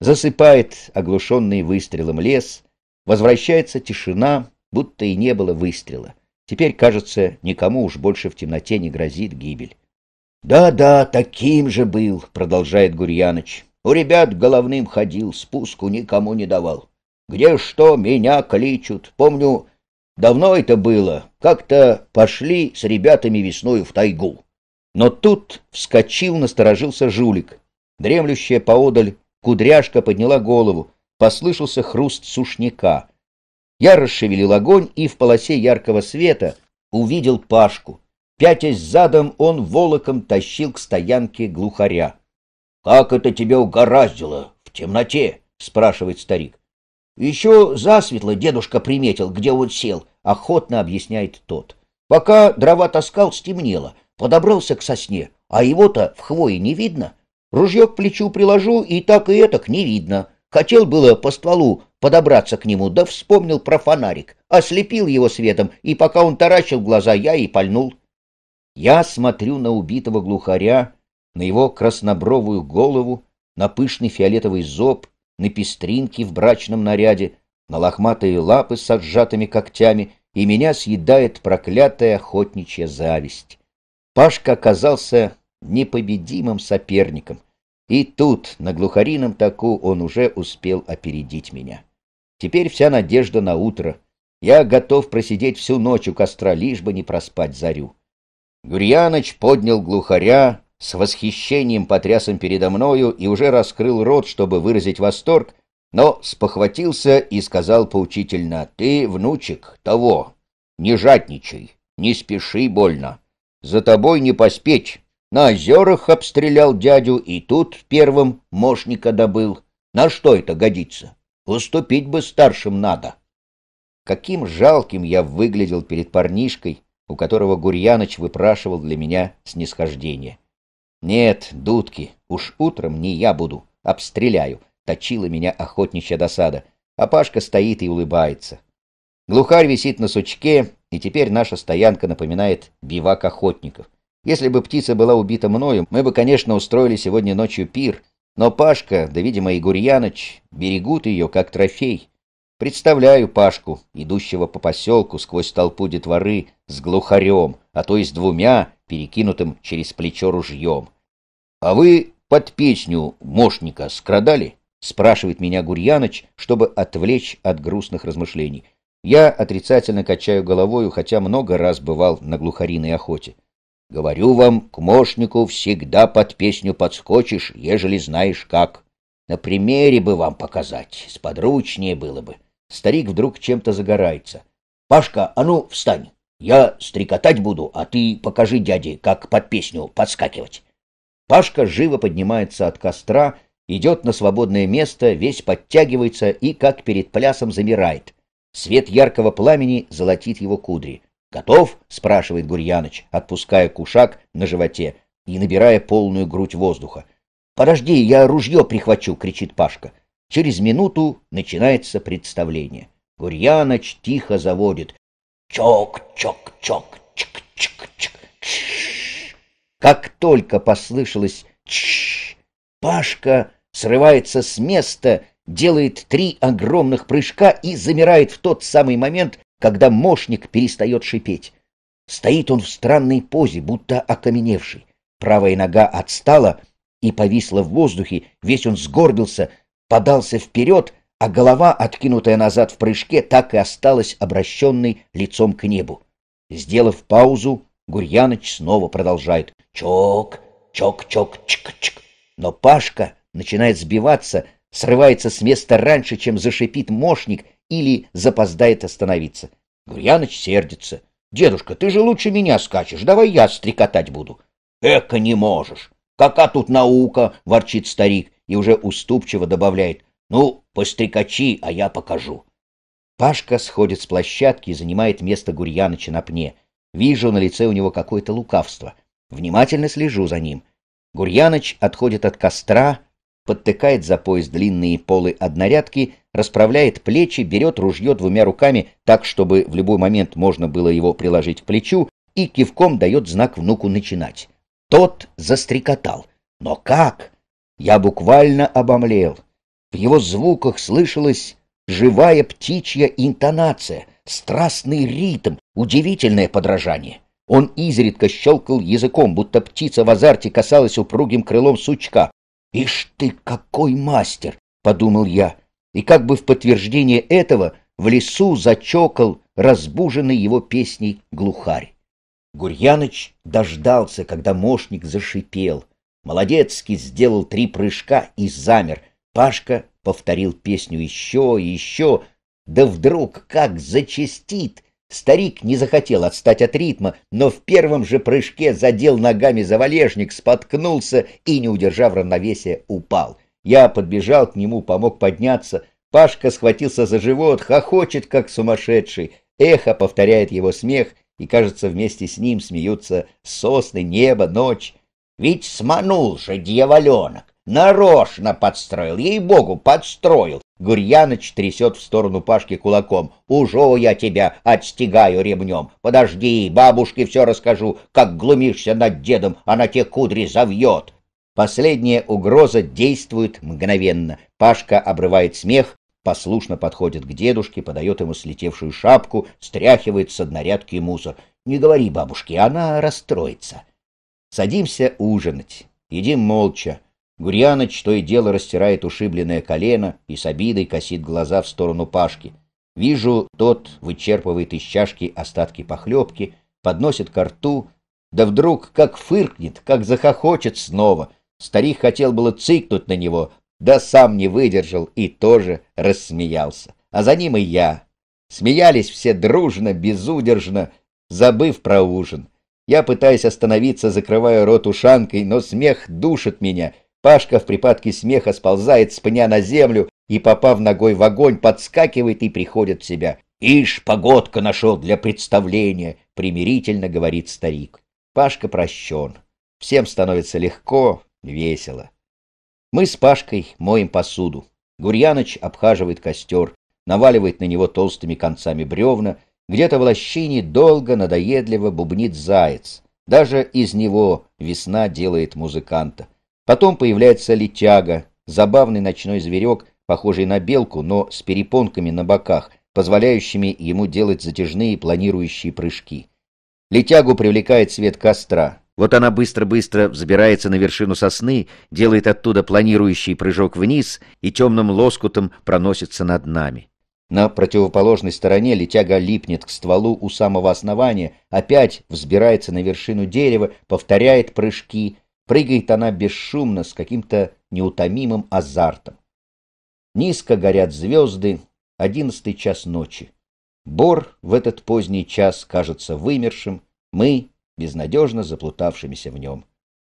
Засыпает оглушенный выстрелом лес. Возвращается тишина, будто и не было выстрела. Теперь, кажется, никому уж больше в темноте не грозит гибель. «Да-да, таким же был», — продолжает Гурьяныч. «У ребят головным ходил, спуску никому не давал. Где что, меня кличут. Помню, давно это было. Как-то пошли с ребятами весной в тайгу». Но тут вскочил, насторожился жулик. Дремлющая поодаль кудряшка подняла голову. Послышался хруст сушняка. Я расшевелил огонь и в полосе яркого света увидел Пашку. Пятясь задом, он волоком тащил к стоянке глухаря. — Как это тебе угораздило в темноте? — спрашивает старик. — Еще засветло дедушка приметил, где он сел, — охотно объясняет тот. Пока дрова таскал, стемнело, подобрался к сосне, а его-то в хвое не видно. Ружье к плечу приложу, и так и этак не видно. Хотел было по стволу подобраться к нему, да вспомнил про фонарик. Ослепил его светом, и пока он таращил глаза, я и пальнул. Я смотрю на убитого глухаря, на его краснобровую голову, на пышный фиолетовый зоб, на пестринки в брачном наряде, на лохматые лапы с сжатыми когтями, и меня съедает проклятая охотничья зависть. Пашка оказался непобедимым соперником, и тут, на глухарином таку, он уже успел опередить меня. Теперь вся надежда на утро. Я готов просидеть всю ночь у костра, лишь бы не проспать зарю. Гурьяныч поднял глухаря, с восхищением потрясом передо мною и уже раскрыл рот, чтобы выразить восторг, но спохватился и сказал поучительно, «Ты, внучек, того, не жадничай, не спеши больно, за тобой не поспеть». На озерах обстрелял дядю и тут первым мошника добыл. На что это годится? Уступить бы старшим надо. Каким жалким я выглядел перед парнишкой, у которого Гурьяныч выпрашивал для меня снисхождение. «Нет, дудки, уж утром не я буду, обстреляю», — точила меня охотничья досада, а Пашка стоит и улыбается. Глухарь висит на сучке, и теперь наша стоянка напоминает бивак охотников. Если бы птица была убита мною, мы бы, конечно, устроили сегодня ночью пир, но Пашка, да, видимо, и Гурьяныч берегут ее как трофей. Представляю Пашку, идущего по поселку сквозь толпу детворы с глухарем, а то и с двумя, перекинутым через плечо ружьем. — А вы под песню мошника скрадали? — спрашивает меня Гурьяныч, чтобы отвлечь от грустных размышлений. Я отрицательно качаю головою, хотя много раз бывал на глухариной охоте. Говорю вам, к мошнику всегда под песню подскочишь, ежели знаешь как. На примере бы вам показать, сподручнее было бы. Старик вдруг чем-то загорается. «Пашка, а ну, встань! Я стрекотать буду, а ты покажи дяде, как под песню подскакивать!» Пашка живо поднимается от костра, идет на свободное место, весь подтягивается и, как перед плясом, замирает. Свет яркого пламени золотит его кудри. «Готов?» — спрашивает Гурьяныч, отпуская кушак на животе и набирая полную грудь воздуха. «Подожди, я ружье прихвачу!» — кричит Пашка. Через минуту начинается представление. Гурьяноч тихо заводит. Чок-чок-чок, чик-чик-чик, Как только послышалось чш, Пашка срывается с места, делает три огромных прыжка и замирает в тот самый момент, когда мошник перестает шипеть. Стоит он в странной позе, будто окаменевший. Правая нога отстала и повисла в воздухе, весь он сгорбился, подался вперед, а голова, откинутая назад в прыжке, так и осталась обращенной лицом к небу. Сделав паузу, Гурьяныч снова продолжает «Чок, чок, чок, чк, чк. Но Пашка начинает сбиваться, срывается с места раньше, чем зашипит мошник или запоздает остановиться. Гурьяныч сердится. «Дедушка, ты же лучше меня скачешь, давай я стрекотать буду». «Эка не можешь! Кака тут наука!» — ворчит старик и уже уступчиво добавляет «Ну, пострекачи, а я покажу». Пашка сходит с площадки и занимает место Гурьяныча на пне. Вижу на лице у него какое-то лукавство. Внимательно слежу за ним. Гурьяныч отходит от костра, подтыкает за пояс длинные полы однорядки, расправляет плечи, берет ружье двумя руками так, чтобы в любой момент можно было его приложить к плечу, и кивком дает знак внуку начинать. Тот застрекотал. Но как? Я буквально обомлел. В его звуках слышалась живая птичья интонация, страстный ритм, удивительное подражание. Он изредка щелкал языком, будто птица в азарте касалась упругим крылом сучка. «Ишь ты, какой мастер!» — подумал я. И как бы в подтверждение этого в лесу зачокал разбуженный его песней глухарь. Гурьяныч дождался, когда мошник зашипел, Молодецкий сделал три прыжка и замер. Пашка повторил песню еще и еще. Да вдруг как зачастит! Старик не захотел отстать от ритма, но в первом же прыжке задел ногами за валежник, споткнулся и, не удержав равновесия, упал. Я подбежал к нему, помог подняться. Пашка схватился за живот, хохочет, как сумасшедший. Эхо повторяет его смех, и, кажется, вместе с ним смеются сосны, небо, ночь. Ведь сманул же дьяволенок, нарочно подстроил, ей-богу, подстроил. Гурьяныч трясет в сторону Пашки кулаком. «Ужо я тебя отстигаю ремнем! Подожди, бабушке все расскажу, как глумишься над дедом, она те кудри завьет!» Последняя угроза действует мгновенно. Пашка обрывает смех, послушно подходит к дедушке, подает ему слетевшую шапку, стряхивает с однорядки мусор. «Не говори бабушке, она расстроится». Садимся ужинать. Едим молча. Гурьяныч то и дело растирает ушибленное колено и с обидой косит глаза в сторону Пашки. Вижу, тот вычерпывает из чашки остатки похлебки, подносит ко рту, да вдруг как фыркнет, как захохочет снова. Старик хотел было цикнуть на него, да сам не выдержал и тоже рассмеялся. А за ним и я. Смеялись все дружно, безудержно, забыв про ужин. Я пытаюсь остановиться, закрываю рот ушанкой, но смех душит меня. Пашка в припадке смеха сползает с пня на землю и, попав ногой в огонь, подскакивает и приходит в себя. «Ишь, погодка нашел для представления!» — примирительно говорит старик. Пашка прощен. Всем становится легко, весело. Мы с Пашкой моем посуду. Гурьяныч обхаживает костер, наваливает на него толстыми концами бревна — где-то в лощине долго, надоедливо бубнит заяц. Даже из него весна делает музыканта. Потом появляется летяга, забавный ночной зверек, похожий на белку, но с перепонками на боках, позволяющими ему делать затяжные планирующие прыжки. Летягу привлекает свет костра. Вот она быстро-быстро взбирается на вершину сосны, делает оттуда планирующий прыжок вниз и темным лоскутом проносится над нами. На противоположной стороне летяга липнет к стволу у самого основания, опять взбирается на вершину дерева, повторяет прыжки. Прыгает она бесшумно, с каким-то неутомимым азартом. Низко горят звезды, одиннадцатый час ночи. Бор в этот поздний час кажется вымершим, мы — безнадежно заплутавшимися в нем.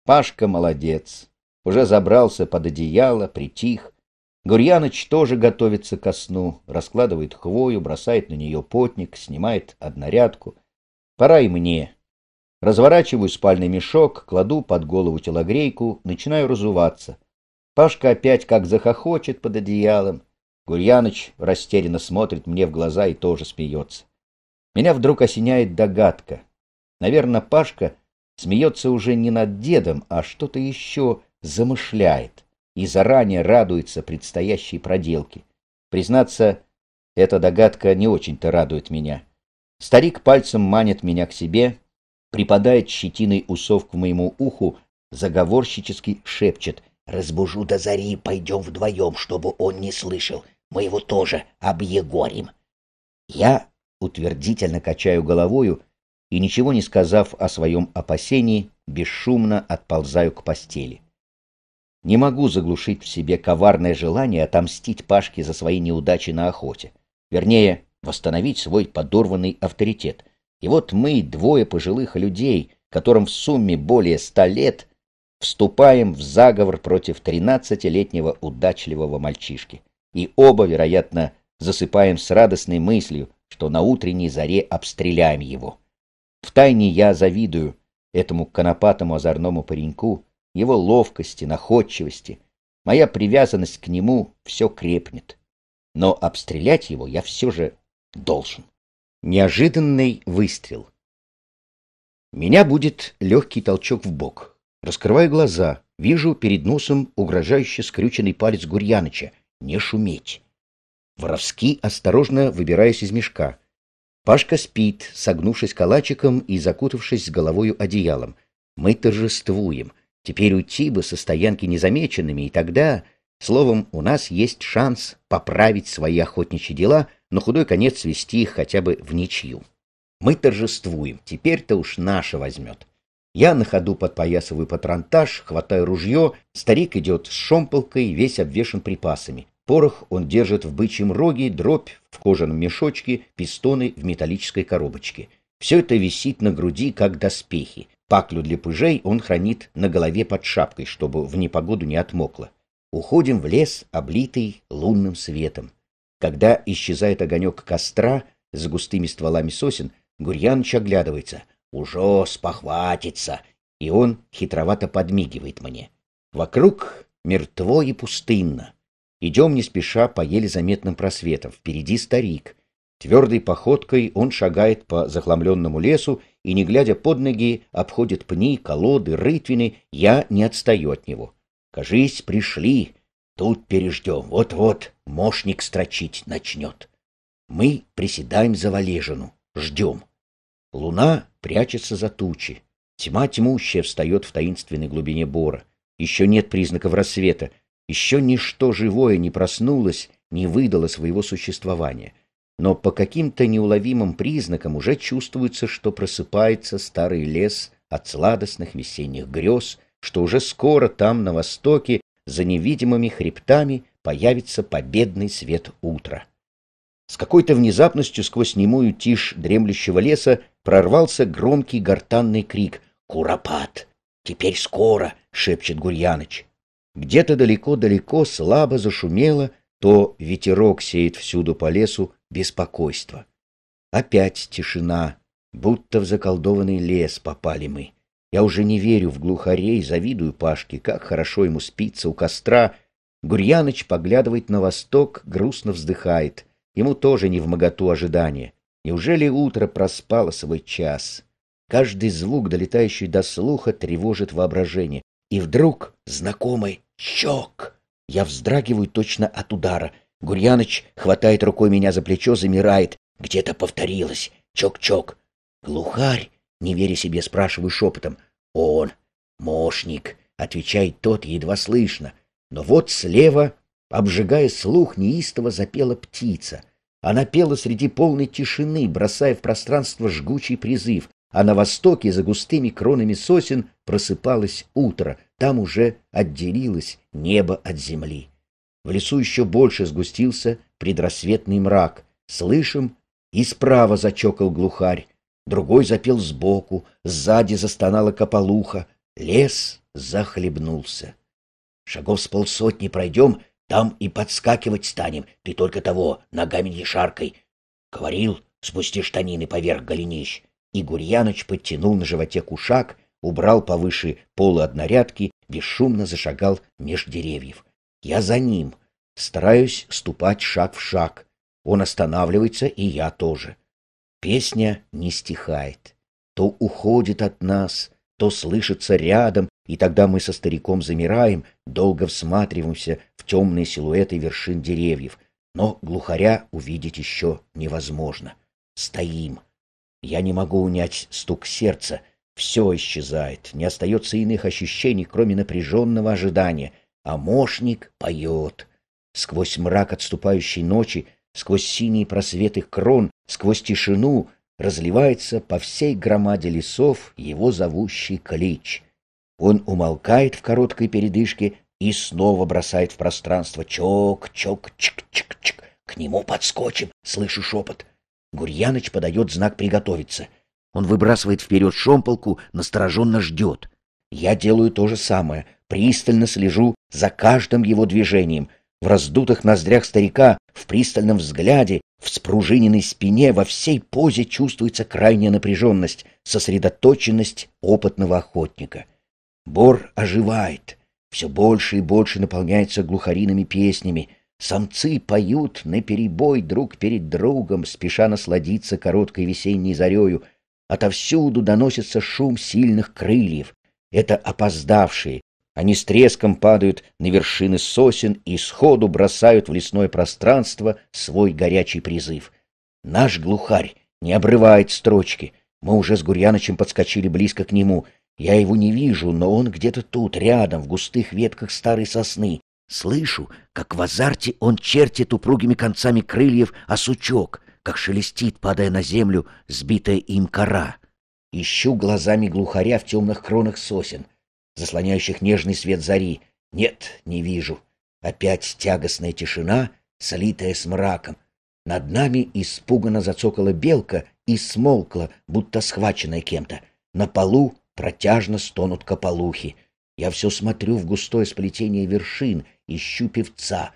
Пашка молодец, уже забрался под одеяло, притих — Гурьяныч тоже готовится ко сну, раскладывает хвою, бросает на нее потник, снимает однорядку. Пора и мне. Разворачиваю спальный мешок, кладу под голову телогрейку, начинаю разуваться. Пашка опять как захохочет под одеялом. Гурьяныч растерянно смотрит мне в глаза и тоже смеется. Меня вдруг осеняет догадка. Наверное, Пашка смеется уже не над дедом, а что-то еще замышляет и заранее радуется предстоящей проделке. Признаться, эта догадка не очень-то радует меня. Старик пальцем манит меня к себе, припадает щетиной усов к моему уху, заговорщически шепчет. «Разбужу до зари, пойдем вдвоем, чтобы он не слышал. Мы его тоже объегорим». Я утвердительно качаю головою и, ничего не сказав о своем опасении, бесшумно отползаю к постели. Не могу заглушить в себе коварное желание отомстить Пашке за свои неудачи на охоте. Вернее, восстановить свой подорванный авторитет. И вот мы, двое пожилых людей, которым в сумме более ста лет, вступаем в заговор против тринадцатилетнего удачливого мальчишки. И оба, вероятно, засыпаем с радостной мыслью, что на утренней заре обстреляем его. Втайне я завидую этому конопатому озорному пареньку, его ловкости, находчивости. Моя привязанность к нему все крепнет. Но обстрелять его я все же должен. Неожиданный выстрел. Меня будет легкий толчок в бок. Раскрываю глаза, вижу перед носом угрожающе скрюченный палец Гурьяныча. Не шуметь. Воровски осторожно выбираюсь из мешка. Пашка спит, согнувшись калачиком и закутавшись с головою одеялом. Мы торжествуем. Теперь уйти бы со стоянки незамеченными, и тогда... Словом, у нас есть шанс поправить свои охотничьи дела, но худой конец свести их хотя бы в ничью. Мы торжествуем, теперь-то уж наша возьмет. Я на ходу подпоясываю патронтаж, хватаю ружье, старик идет с шомполкой, весь обвешен припасами. Порох он держит в бычьем роге, дробь в кожаном мешочке, пистоны в металлической коробочке. Все это висит на груди, как доспехи. Паклю для пыжей он хранит на голове под шапкой, чтобы в непогоду не отмокло. Уходим в лес, облитый лунным светом. Когда исчезает огонек костра с густыми стволами сосен, Гурьяныч оглядывается. «Уже спохватится!» И он хитровато подмигивает мне. Вокруг мертво и пустынно. Идем не спеша по еле заметным просветам. Впереди старик. Твердой походкой он шагает по захламленному лесу и, не глядя под ноги, обходит пни, колоды, рытвины. Я не отстаю от него. Кажись, пришли. Тут переждем. Вот-вот мошник строчить начнет. Мы приседаем за Валежину. Ждем. Луна прячется за тучи. Тьма тьмущая встает в таинственной глубине бора. Еще нет признаков рассвета. Еще ничто живое не проснулось, не выдало своего существования но по каким-то неуловимым признакам уже чувствуется, что просыпается старый лес от сладостных весенних грез, что уже скоро там, на востоке, за невидимыми хребтами появится победный свет утра. С какой-то внезапностью сквозь немую тишь дремлющего леса прорвался громкий гортанный крик «Куропат! Теперь скоро!» — шепчет Гурьяныч. Где-то далеко-далеко слабо зашумело, то ветерок сеет всюду по лесу беспокойство. Опять тишина, будто в заколдованный лес попали мы. Я уже не верю в глухарей, завидую Пашке, как хорошо ему спится у костра. Гурьяныч поглядывает на восток, грустно вздыхает. Ему тоже не в моготу ожидания. Неужели утро проспало свой час? Каждый звук, долетающий до слуха, тревожит воображение. И вдруг знакомый щок! Я вздрагиваю точно от удара — Гурьяныч хватает рукой меня за плечо, замирает. Где-то повторилось. Чок-чок. Глухарь, не веря себе, спрашиваю шепотом. Он. Мошник, отвечает тот, едва слышно. Но вот слева, обжигая слух, неистово запела птица. Она пела среди полной тишины, бросая в пространство жгучий призыв, а на востоке за густыми кронами сосен просыпалось утро, там уже отделилось небо от земли. В лесу еще больше сгустился предрассветный мрак. Слышим, и справа зачокал глухарь. Другой запел сбоку, сзади застонала кополуха. Лес захлебнулся. Шагов с полсотни пройдем, там и подскакивать станем. Ты только того, ногами не шаркой. Говорил, спусти штанины поверх голенищ. И Гурьяныч подтянул на животе кушак, убрал повыше пола однорядки, бесшумно зашагал меж деревьев. Я за ним, стараюсь ступать шаг в шаг. Он останавливается, и я тоже. Песня не стихает. То уходит от нас, то слышится рядом, и тогда мы со стариком замираем, долго всматриваемся в темные силуэты вершин деревьев. Но глухаря увидеть еще невозможно. Стоим. Я не могу унять стук сердца. Все исчезает, не остается иных ощущений, кроме напряженного ожидания. А мошник поет сквозь мрак отступающей ночи, сквозь синие просветы крон, сквозь тишину разливается по всей громаде лесов его зовущий клич. Он умолкает в короткой передышке и снова бросает в пространство чок-чок-чик-чик-чик. К нему подскочим, слышу шепот. Гурьяныч подает знак приготовиться. Он выбрасывает вперед шомполку, настороженно ждет. Я делаю то же самое, пристально слежу за каждым его движением — в раздутых ноздрях старика, в пристальном взгляде, в спружиненной спине, во всей позе чувствуется крайняя напряженность, сосредоточенность опытного охотника. Бор оживает, все больше и больше наполняется глухариными песнями. Самцы поют наперебой друг перед другом, спеша насладиться короткой весенней зарею. Отовсюду доносится шум сильных крыльев. Это опоздавшие, они с треском падают на вершины сосен и сходу бросают в лесное пространство свой горячий призыв. Наш глухарь не обрывает строчки. Мы уже с Гурьянычем подскочили близко к нему. Я его не вижу, но он где-то тут, рядом, в густых ветках старой сосны. Слышу, как в азарте он чертит упругими концами крыльев о сучок, как шелестит, падая на землю, сбитая им кора. Ищу глазами глухаря в темных кронах сосен — заслоняющих нежный свет зари. Нет, не вижу. Опять тягостная тишина, слитая с мраком. Над нами испуганно зацокала белка и смолкла, будто схваченная кем-то. На полу протяжно стонут кополухи. Я все смотрю в густое сплетение вершин, ищу певца.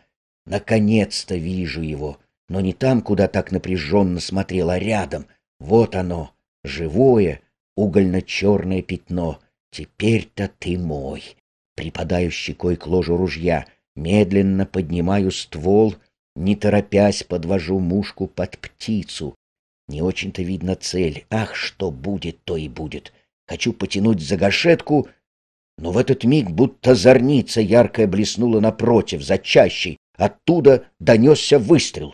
Наконец-то вижу его. Но не там, куда так напряженно смотрела рядом. Вот оно, живое, угольно-черное пятно. Теперь-то ты мой. Припадаю щекой к ложу ружья, медленно поднимаю ствол, не торопясь подвожу мушку под птицу. Не очень-то видно цель. Ах, что будет, то и будет. Хочу потянуть за гашетку, но в этот миг будто зорница яркая блеснула напротив, за чащей. Оттуда донесся выстрел.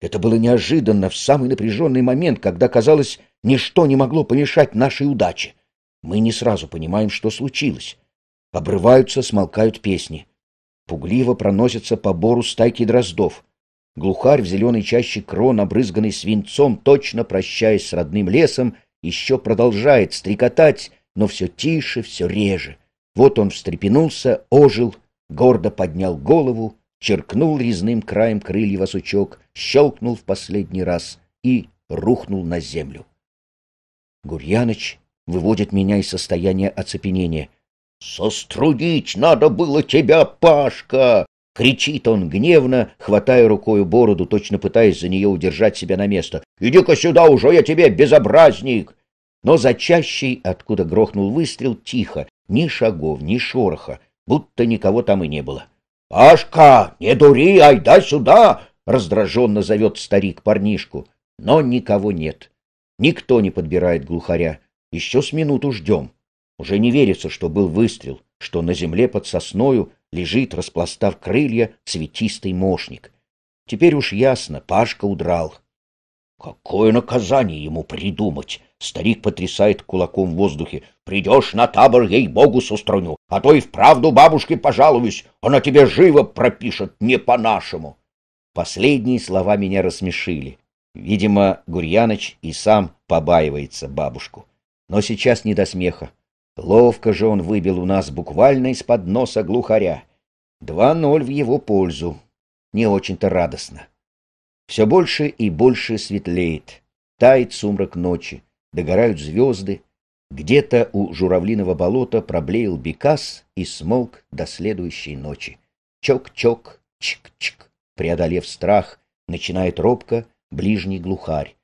Это было неожиданно, в самый напряженный момент, когда, казалось, ничто не могло помешать нашей удаче. Мы не сразу понимаем, что случилось. Обрываются, смолкают песни. Пугливо проносятся по бору стайки дроздов. Глухарь в зеленой чаще крон, обрызганный свинцом, точно прощаясь с родным лесом, еще продолжает стрекотать, но все тише, все реже. Вот он встрепенулся, ожил, гордо поднял голову, черкнул резным краем крылья сучок, щелкнул в последний раз и рухнул на землю. Гурьяныч выводит меня из состояния оцепенения. «Сострудить надо было тебя, Пашка!» — кричит он гневно, хватая рукою бороду, точно пытаясь за нее удержать себя на место. «Иди-ка сюда уже, я тебе, безобразник!» Но за чащей, откуда грохнул выстрел, тихо, ни шагов, ни шороха, будто никого там и не было. «Пашка, не дури, айда сюда!» — раздраженно зовет старик парнишку. Но никого нет. Никто не подбирает глухаря. Еще с минуту ждем. Уже не верится, что был выстрел, что на земле под сосною лежит, распластав крылья, цветистый мошник. Теперь уж ясно, Пашка удрал. Какое наказание ему придумать? Старик потрясает кулаком в воздухе. Придешь на табор, ей-богу, сустроню, а то и вправду бабушке пожалуюсь, она тебе живо пропишет, не по-нашему. Последние слова меня рассмешили. Видимо, Гурьяныч и сам побаивается бабушку но сейчас не до смеха. Ловко же он выбил у нас буквально из-под носа глухаря. Два ноль в его пользу. Не очень-то радостно. Все больше и больше светлеет. Тает сумрак ночи. Догорают звезды. Где-то у журавлиного болота проблеял бекас и смолк до следующей ночи. Чок-чок, чик-чик. Преодолев страх, начинает робко ближний глухарь.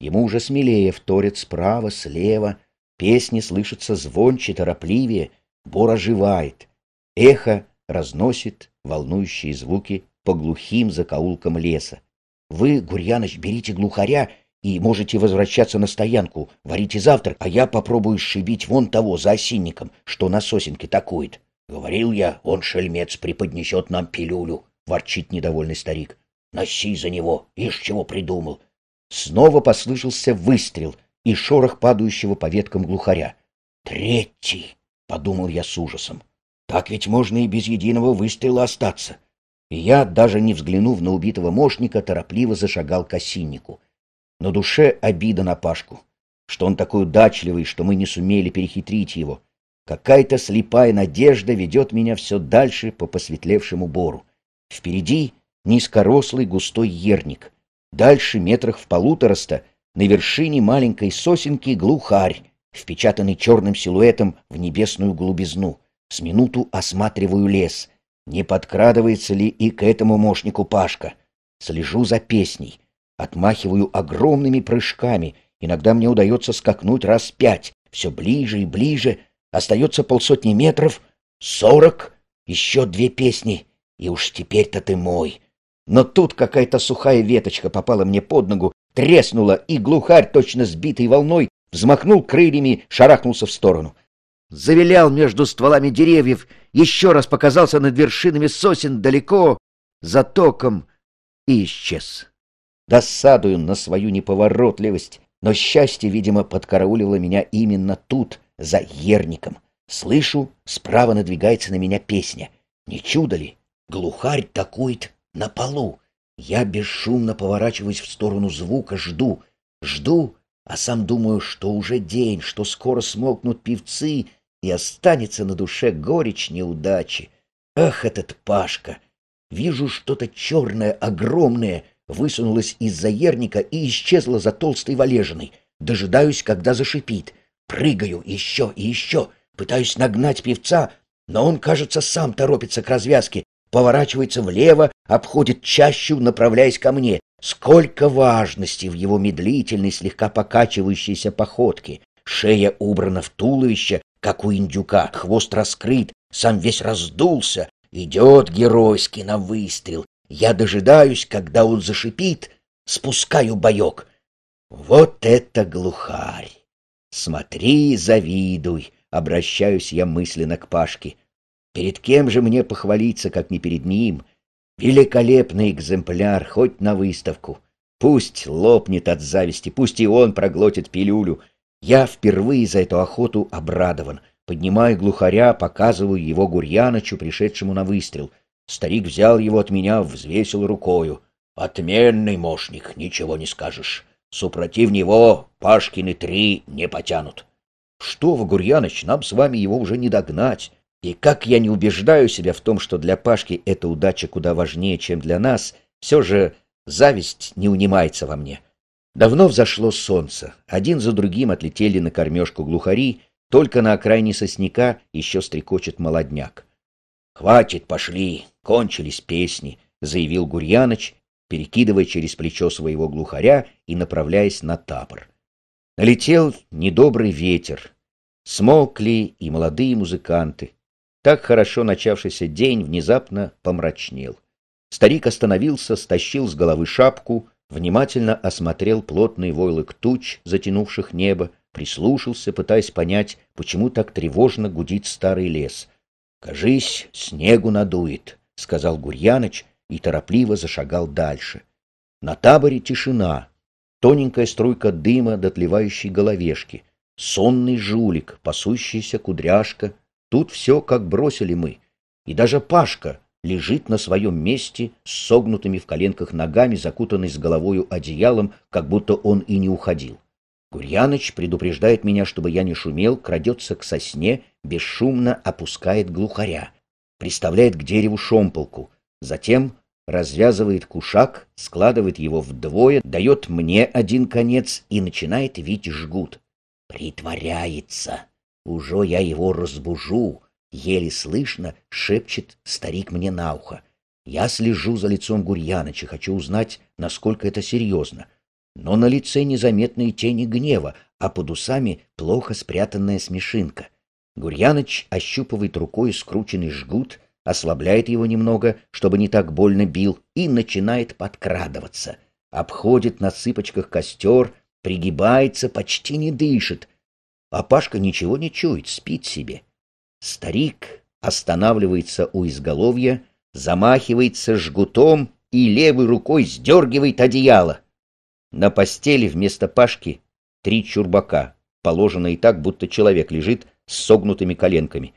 Ему уже смелее вторят справа, слева — Песни слышатся звонче, торопливее, бор оживает. Эхо разносит волнующие звуки по глухим закоулкам леса. Вы, Гурьяныч, берите глухаря и можете возвращаться на стоянку, варите завтрак, а я попробую шибить вон того за осинником, что на сосенке такует. Говорил я, он, шельмец, преподнесет нам пилюлю, ворчит недовольный старик. Носи за него, ишь чего придумал. Снова послышался выстрел — и шорох падающего по веткам глухаря. «Третий!» — подумал я с ужасом. «Так ведь можно и без единого выстрела остаться!» И я, даже не взглянув на убитого мошника, торопливо зашагал к осиннику. На душе обида на Пашку, что он такой удачливый, что мы не сумели перехитрить его. Какая-то слепая надежда ведет меня все дальше по посветлевшему бору. Впереди низкорослый густой ерник. Дальше метрах в полутораста на вершине маленькой сосенки глухарь, впечатанный черным силуэтом в небесную глубизну. С минуту осматриваю лес. Не подкрадывается ли и к этому мощнику Пашка? Слежу за песней. Отмахиваю огромными прыжками. Иногда мне удается скакнуть раз пять. Все ближе и ближе. Остается полсотни метров. Сорок. Еще две песни. И уж теперь-то ты мой. Но тут какая-то сухая веточка попала мне под ногу, треснуло, и глухарь, точно сбитый волной, взмахнул крыльями, шарахнулся в сторону. Завилял между стволами деревьев, еще раз показался над вершинами сосен далеко, за током, и исчез. Досадую на свою неповоротливость, но счастье, видимо, подкарауливало меня именно тут, за ерником. Слышу, справа надвигается на меня песня. Не чудо ли? Глухарь такует на полу. Я бесшумно поворачиваюсь в сторону звука, жду, жду, а сам думаю, что уже день, что скоро смолкнут певцы, и останется на душе горечь неудачи. Ах, этот Пашка! Вижу что-то черное, огромное, высунулось из-за ерника и исчезло за толстой валежиной. Дожидаюсь, когда зашипит. Прыгаю еще и еще, пытаюсь нагнать певца, но он, кажется, сам торопится к развязке, поворачивается влево, обходит чащу, направляясь ко мне. Сколько важности в его медлительной, слегка покачивающейся походке. Шея убрана в туловище, как у индюка, хвост раскрыт, сам весь раздулся. Идет геройски на выстрел. Я дожидаюсь, когда он зашипит, спускаю боек. Вот это глухарь! Смотри, завидуй, обращаюсь я мысленно к Пашке. Перед кем же мне похвалиться, как не перед ним? Великолепный экземпляр, хоть на выставку. Пусть лопнет от зависти, пусть и он проглотит пилюлю. Я впервые за эту охоту обрадован. Поднимаю глухаря, показываю его Гурьянычу, пришедшему на выстрел. Старик взял его от меня, взвесил рукою. «Отменный мошник, ничего не скажешь. Супротив него Пашкины три не потянут». «Что вы, Гурьяныч, нам с вами его уже не догнать. И как я не убеждаю себя в том, что для Пашки эта удача куда важнее, чем для нас, все же зависть не унимается во мне. Давно взошло солнце. Один за другим отлетели на кормежку глухари, только на окраине сосняка еще стрекочет молодняк. «Хватит, пошли, кончились песни», — заявил Гурьяныч, перекидывая через плечо своего глухаря и направляясь на табор. Налетел недобрый ветер. Смолкли и молодые музыканты — так хорошо начавшийся день внезапно помрачнел. Старик остановился, стащил с головы шапку, внимательно осмотрел плотный войлок туч, затянувших небо, прислушался, пытаясь понять, почему так тревожно гудит старый лес. «Кажись, снегу надует», — сказал Гурьяныч и торопливо зашагал дальше. На таборе тишина, тоненькая струйка дыма дотлевающей головешки, сонный жулик, пасущаяся кудряшка Тут все как бросили мы. И даже Пашка лежит на своем месте с согнутыми в коленках ногами, закутанный с головою одеялом, как будто он и не уходил. Гурьяныч предупреждает меня, чтобы я не шумел, крадется к сосне, бесшумно опускает глухаря, приставляет к дереву шомполку, затем развязывает кушак, складывает его вдвое, дает мне один конец и начинает вить жгут. «Притворяется!» Уже я его разбужу, еле слышно шепчет старик мне на ухо. Я слежу за лицом Гурьяныча, хочу узнать, насколько это серьезно. Но на лице незаметные тени гнева, а под усами плохо спрятанная смешинка. Гурьяныч ощупывает рукой скрученный жгут, ослабляет его немного, чтобы не так больно бил, и начинает подкрадываться. Обходит на цыпочках костер, пригибается, почти не дышит — а Пашка ничего не чует, спит себе. Старик останавливается у изголовья, замахивается жгутом и левой рукой сдергивает одеяло. На постели вместо Пашки три чурбака, положенные так, будто человек лежит с согнутыми коленками.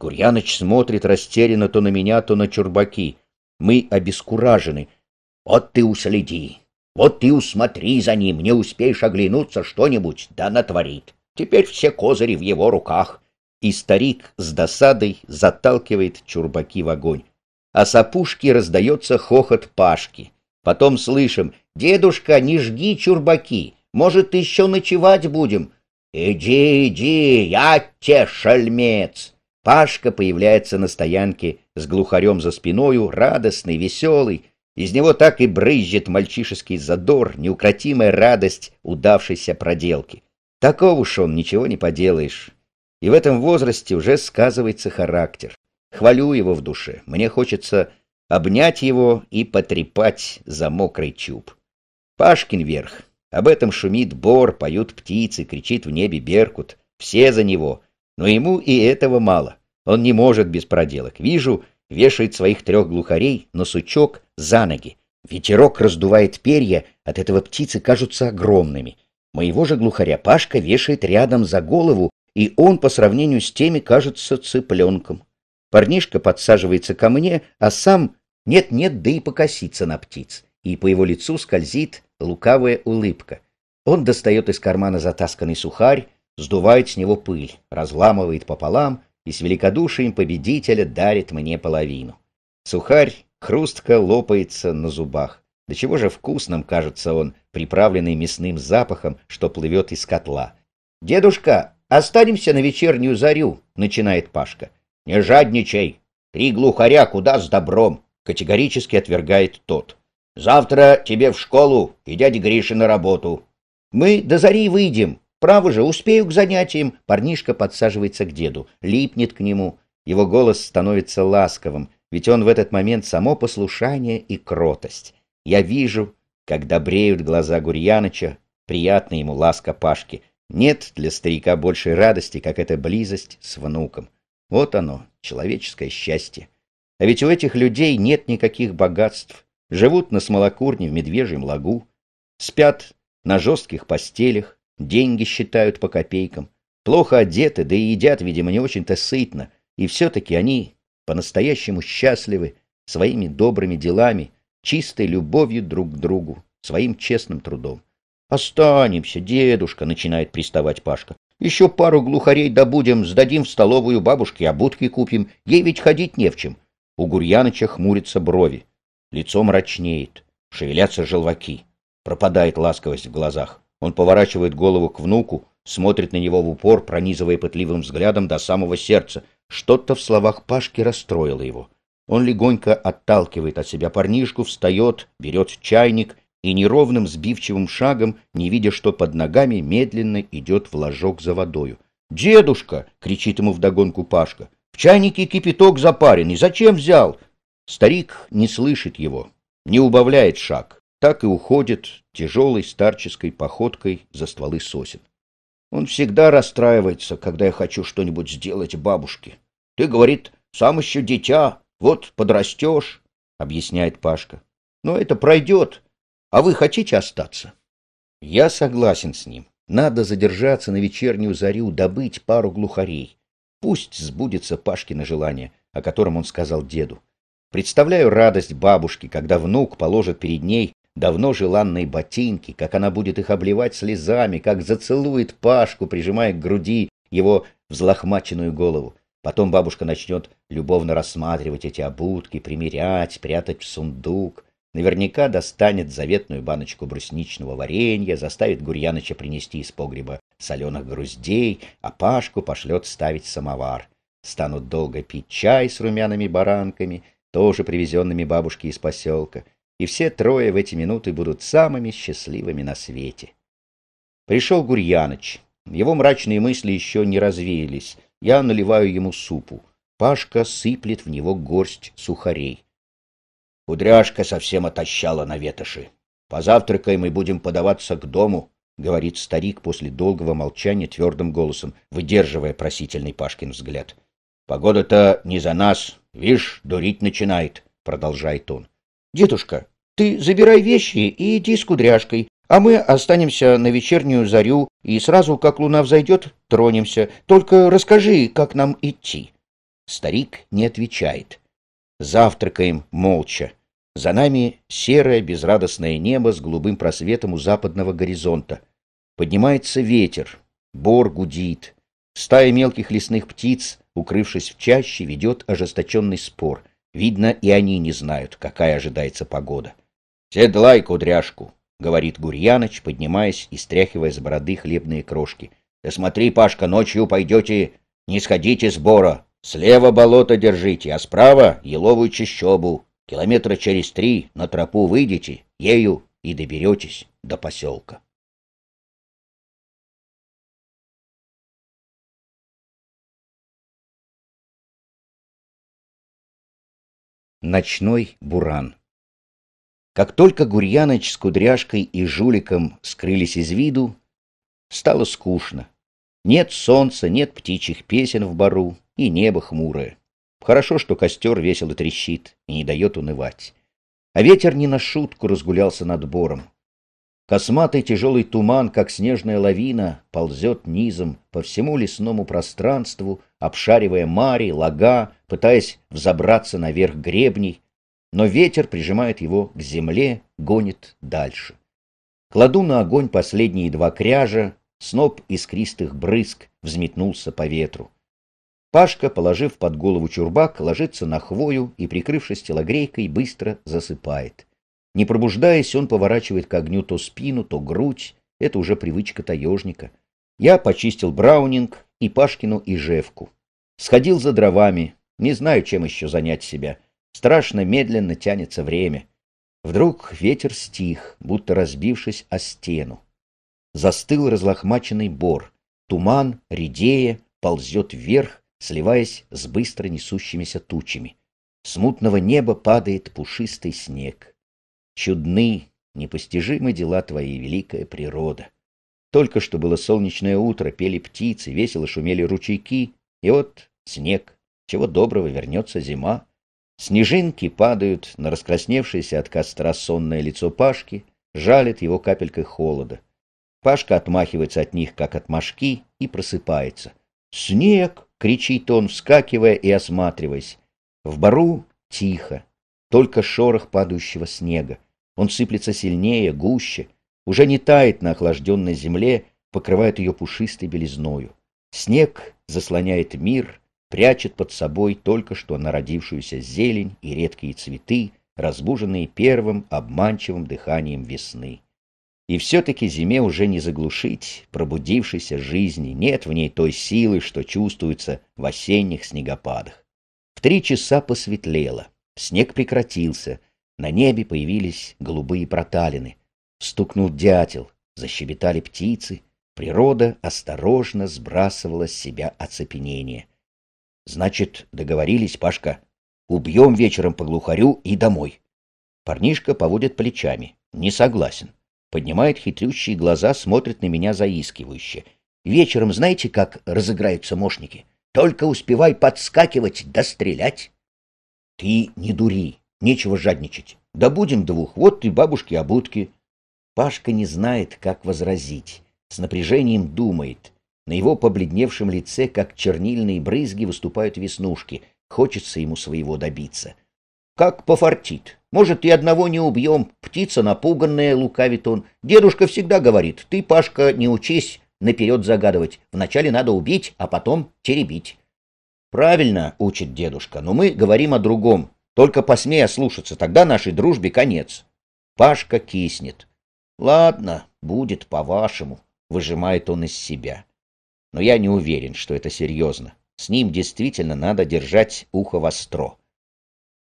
Курьяныч смотрит растерянно то на меня, то на чурбаки. Мы обескуражены. «Вот ты уследи! Вот ты усмотри за ним! Не успеешь оглянуться, что-нибудь да натворит!» Теперь все козыри в его руках. И старик с досадой заталкивает чурбаки в огонь. А с опушки раздается хохот Пашки. Потом слышим «Дедушка, не жги чурбаки, может, еще ночевать будем?» «Иди, иди, я те шальмец!» Пашка появляется на стоянке с глухарем за спиною, радостный, веселый. Из него так и брызжет мальчишеский задор, неукротимая радость удавшейся проделки. Таков уж он, ничего не поделаешь. И в этом возрасте уже сказывается характер. Хвалю его в душе. Мне хочется обнять его и потрепать за мокрый чуб. Пашкин верх. Об этом шумит бор, поют птицы, кричит в небе беркут. Все за него. Но ему и этого мало. Он не может без проделок. Вижу, вешает своих трех глухарей на сучок за ноги. Ветерок раздувает перья, от этого птицы кажутся огромными. Моего же глухаря Пашка вешает рядом за голову, и он по сравнению с теми кажется цыпленком. Парнишка подсаживается ко мне, а сам нет-нет, да и покосится на птиц. И по его лицу скользит лукавая улыбка. Он достает из кармана затасканный сухарь, сдувает с него пыль, разламывает пополам и с великодушием победителя дарит мне половину. Сухарь хрустко лопается на зубах. До чего же вкусным кажется он, приправленный мясным запахом, что плывет из котла. «Дедушка, останемся на вечернюю зарю», — начинает Пашка. «Не жадничай! Три глухаря куда с добром!» — категорически отвергает тот. «Завтра тебе в школу и дядя Гриша на работу». «Мы до зари выйдем. Право же, успею к занятиям». Парнишка подсаживается к деду, липнет к нему. Его голос становится ласковым, ведь он в этот момент само послушание и кротость. Я вижу, как добреют глаза Гурьяныча, приятно ему ласка Пашки. Нет для старика большей радости, как эта близость с внуком. Вот оно, человеческое счастье. А ведь у этих людей нет никаких богатств. Живут на смолокурне в медвежьем лагу. Спят на жестких постелях, деньги считают по копейкам. Плохо одеты, да и едят, видимо, не очень-то сытно. И все-таки они по-настоящему счастливы своими добрыми делами, чистой любовью друг к другу, своим честным трудом. «Останемся, дедушка», — начинает приставать Пашка. «Еще пару глухарей добудем, сдадим в столовую бабушке, обутки купим. Ей ведь ходить не в чем». У Гурьяныча хмурятся брови. Лицо мрачнеет, шевелятся желваки. Пропадает ласковость в глазах. Он поворачивает голову к внуку, смотрит на него в упор, пронизывая пытливым взглядом до самого сердца. Что-то в словах Пашки расстроило его. Он легонько отталкивает от себя парнишку, встает, берет чайник и неровным сбивчивым шагом, не видя, что под ногами, медленно идет в ложок за водою. «Дедушка!» — кричит ему вдогонку Пашка. «В чайнике кипяток запарен, и Зачем взял?» Старик не слышит его, не убавляет шаг. Так и уходит тяжелой старческой походкой за стволы сосен. Он всегда расстраивается, когда я хочу что-нибудь сделать бабушке. «Ты, — говорит, — сам еще дитя, вот подрастешь, — объясняет Пашка. Но это пройдет. А вы хотите остаться? Я согласен с ним. Надо задержаться на вечернюю зарю, добыть пару глухарей. Пусть сбудется Пашкино желание, о котором он сказал деду. Представляю радость бабушки, когда внук положит перед ней давно желанные ботинки, как она будет их обливать слезами, как зацелует Пашку, прижимая к груди его взлохмаченную голову. Потом бабушка начнет любовно рассматривать эти обутки, примерять, прятать в сундук. Наверняка достанет заветную баночку брусничного варенья, заставит Гурьяныча принести из погреба соленых груздей, а Пашку пошлет ставить самовар. Станут долго пить чай с румяными баранками, тоже привезенными бабушке из поселка. И все трое в эти минуты будут самыми счастливыми на свете. Пришел Гурьяныч. Его мрачные мысли еще не развеялись. Я наливаю ему супу. Пашка сыплет в него горсть сухарей. Кудряшка совсем отощала на ветоши. Позавтракаем и будем подаваться к дому, — говорит старик после долгого молчания твердым голосом, выдерживая просительный Пашкин взгляд. — Погода-то не за нас. Вишь, дурить начинает, — продолжает он. — Дедушка, ты забирай вещи и иди с кудряшкой. А мы останемся на вечернюю зарю и сразу, как луна взойдет, тронемся. Только расскажи, как нам идти». Старик не отвечает. Завтракаем молча. За нами серое безрадостное небо с голубым просветом у западного горизонта. Поднимается ветер, бор гудит. Стая мелких лесных птиц, укрывшись в чаще, ведет ожесточенный спор. Видно, и они не знают, какая ожидается погода. «Седлай кудряшку!» — говорит Гурьяныч, поднимаясь и стряхивая с бороды хлебные крошки. — Да смотри, Пашка, ночью пойдете, не сходите с бора. Слева болото держите, а справа — еловую чащобу. Километра через три на тропу выйдете, ею и доберетесь до поселка. Ночной буран как только Гурьяныч с Кудряшкой и Жуликом скрылись из виду, стало скучно. Нет солнца, нет птичьих песен в бару, и небо хмурое. Хорошо, что костер весело трещит и не дает унывать. А ветер не на шутку разгулялся над бором. Косматый тяжелый туман, как снежная лавина, ползет низом по всему лесному пространству, обшаривая мари, лага, пытаясь взобраться наверх гребней, но ветер прижимает его к земле, гонит дальше. Кладу на огонь последние два кряжа, сноп искристых брызг взметнулся по ветру. Пашка, положив под голову чурбак, ложится на хвою и, прикрывшись телогрейкой, быстро засыпает. Не пробуждаясь, он поворачивает к огню то спину, то грудь. Это уже привычка таежника. Я почистил браунинг и Пашкину и Жевку. Сходил за дровами, не знаю, чем еще занять себя. Страшно медленно тянется время. Вдруг ветер стих, будто разбившись о стену. Застыл разлохмаченный бор. Туман, редея, ползет вверх, сливаясь с быстро несущимися тучами. С мутного неба падает пушистый снег. Чудны, непостижимы дела твои, великая природа. Только что было солнечное утро, пели птицы, весело шумели ручейки, и вот снег. Чего доброго вернется зима, Снежинки падают на раскрасневшееся от костра сонное лицо Пашки, жалит его капелькой холода. Пашка отмахивается от них, как от мошки, и просыпается. «Снег!» — кричит он, вскакивая и осматриваясь. В бару тихо, только шорох падающего снега. Он сыплется сильнее, гуще, уже не тает на охлажденной земле, покрывает ее пушистой белизною. Снег заслоняет мир — прячет под собой только что народившуюся зелень и редкие цветы, разбуженные первым обманчивым дыханием весны. И все-таки зиме уже не заглушить, пробудившейся жизни нет в ней той силы, что чувствуется в осенних снегопадах. В три часа посветлело, снег прекратился, на небе появились голубые проталины. Стукнул дятел, защебетали птицы, природа осторожно сбрасывала с себя оцепенение — Значит, договорились, Пашка. Убьем вечером по глухарю и домой. Парнишка поводит плечами. Не согласен. Поднимает хитрющие глаза, смотрит на меня заискивающе. Вечером знаете, как разыграются мошники? Только успевай подскакивать да стрелять. Ты не дури, нечего жадничать. Да будем двух, вот ты бабушки обутки. Пашка не знает, как возразить. С напряжением думает — на его побледневшем лице, как чернильные брызги, выступают веснушки. Хочется ему своего добиться. Как пофартит. Может, и одного не убьем. Птица напуганная, лукавит он. Дедушка всегда говорит, ты, Пашка, не учись наперед загадывать. Вначале надо убить, а потом теребить. Правильно учит дедушка, но мы говорим о другом. Только посмей ослушаться, тогда нашей дружбе конец. Пашка киснет. Ладно, будет по-вашему, выжимает он из себя. Но я не уверен, что это серьезно. С ним действительно надо держать ухо востро.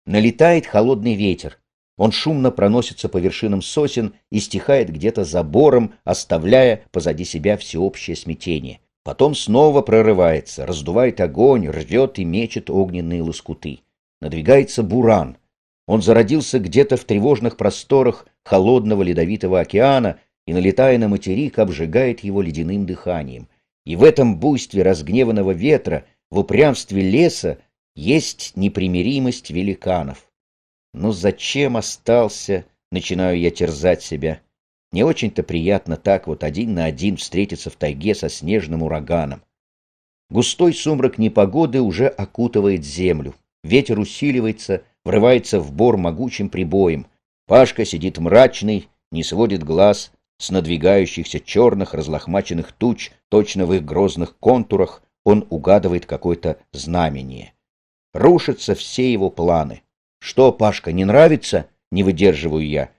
Налетает холодный ветер. Он шумно проносится по вершинам сосен и стихает где-то за бором, оставляя позади себя всеобщее смятение. Потом снова прорывается, раздувает огонь, рвет и мечет огненные лоскуты. Надвигается буран. Он зародился где-то в тревожных просторах холодного ледовитого океана и, налетая на материк, обжигает его ледяным дыханием — и в этом буйстве разгневанного ветра, в упрямстве леса, есть непримиримость великанов. Но зачем остался, начинаю я терзать себя. Не очень-то приятно так вот один на один встретиться в тайге со снежным ураганом. Густой сумрак непогоды уже окутывает землю. Ветер усиливается, врывается в бор могучим прибоем. Пашка сидит мрачный, не сводит глаз с надвигающихся черных разлохмаченных туч, точно в их грозных контурах, он угадывает какое-то знамение. Рушатся все его планы. «Что, Пашка, не нравится?» — не выдерживаю я.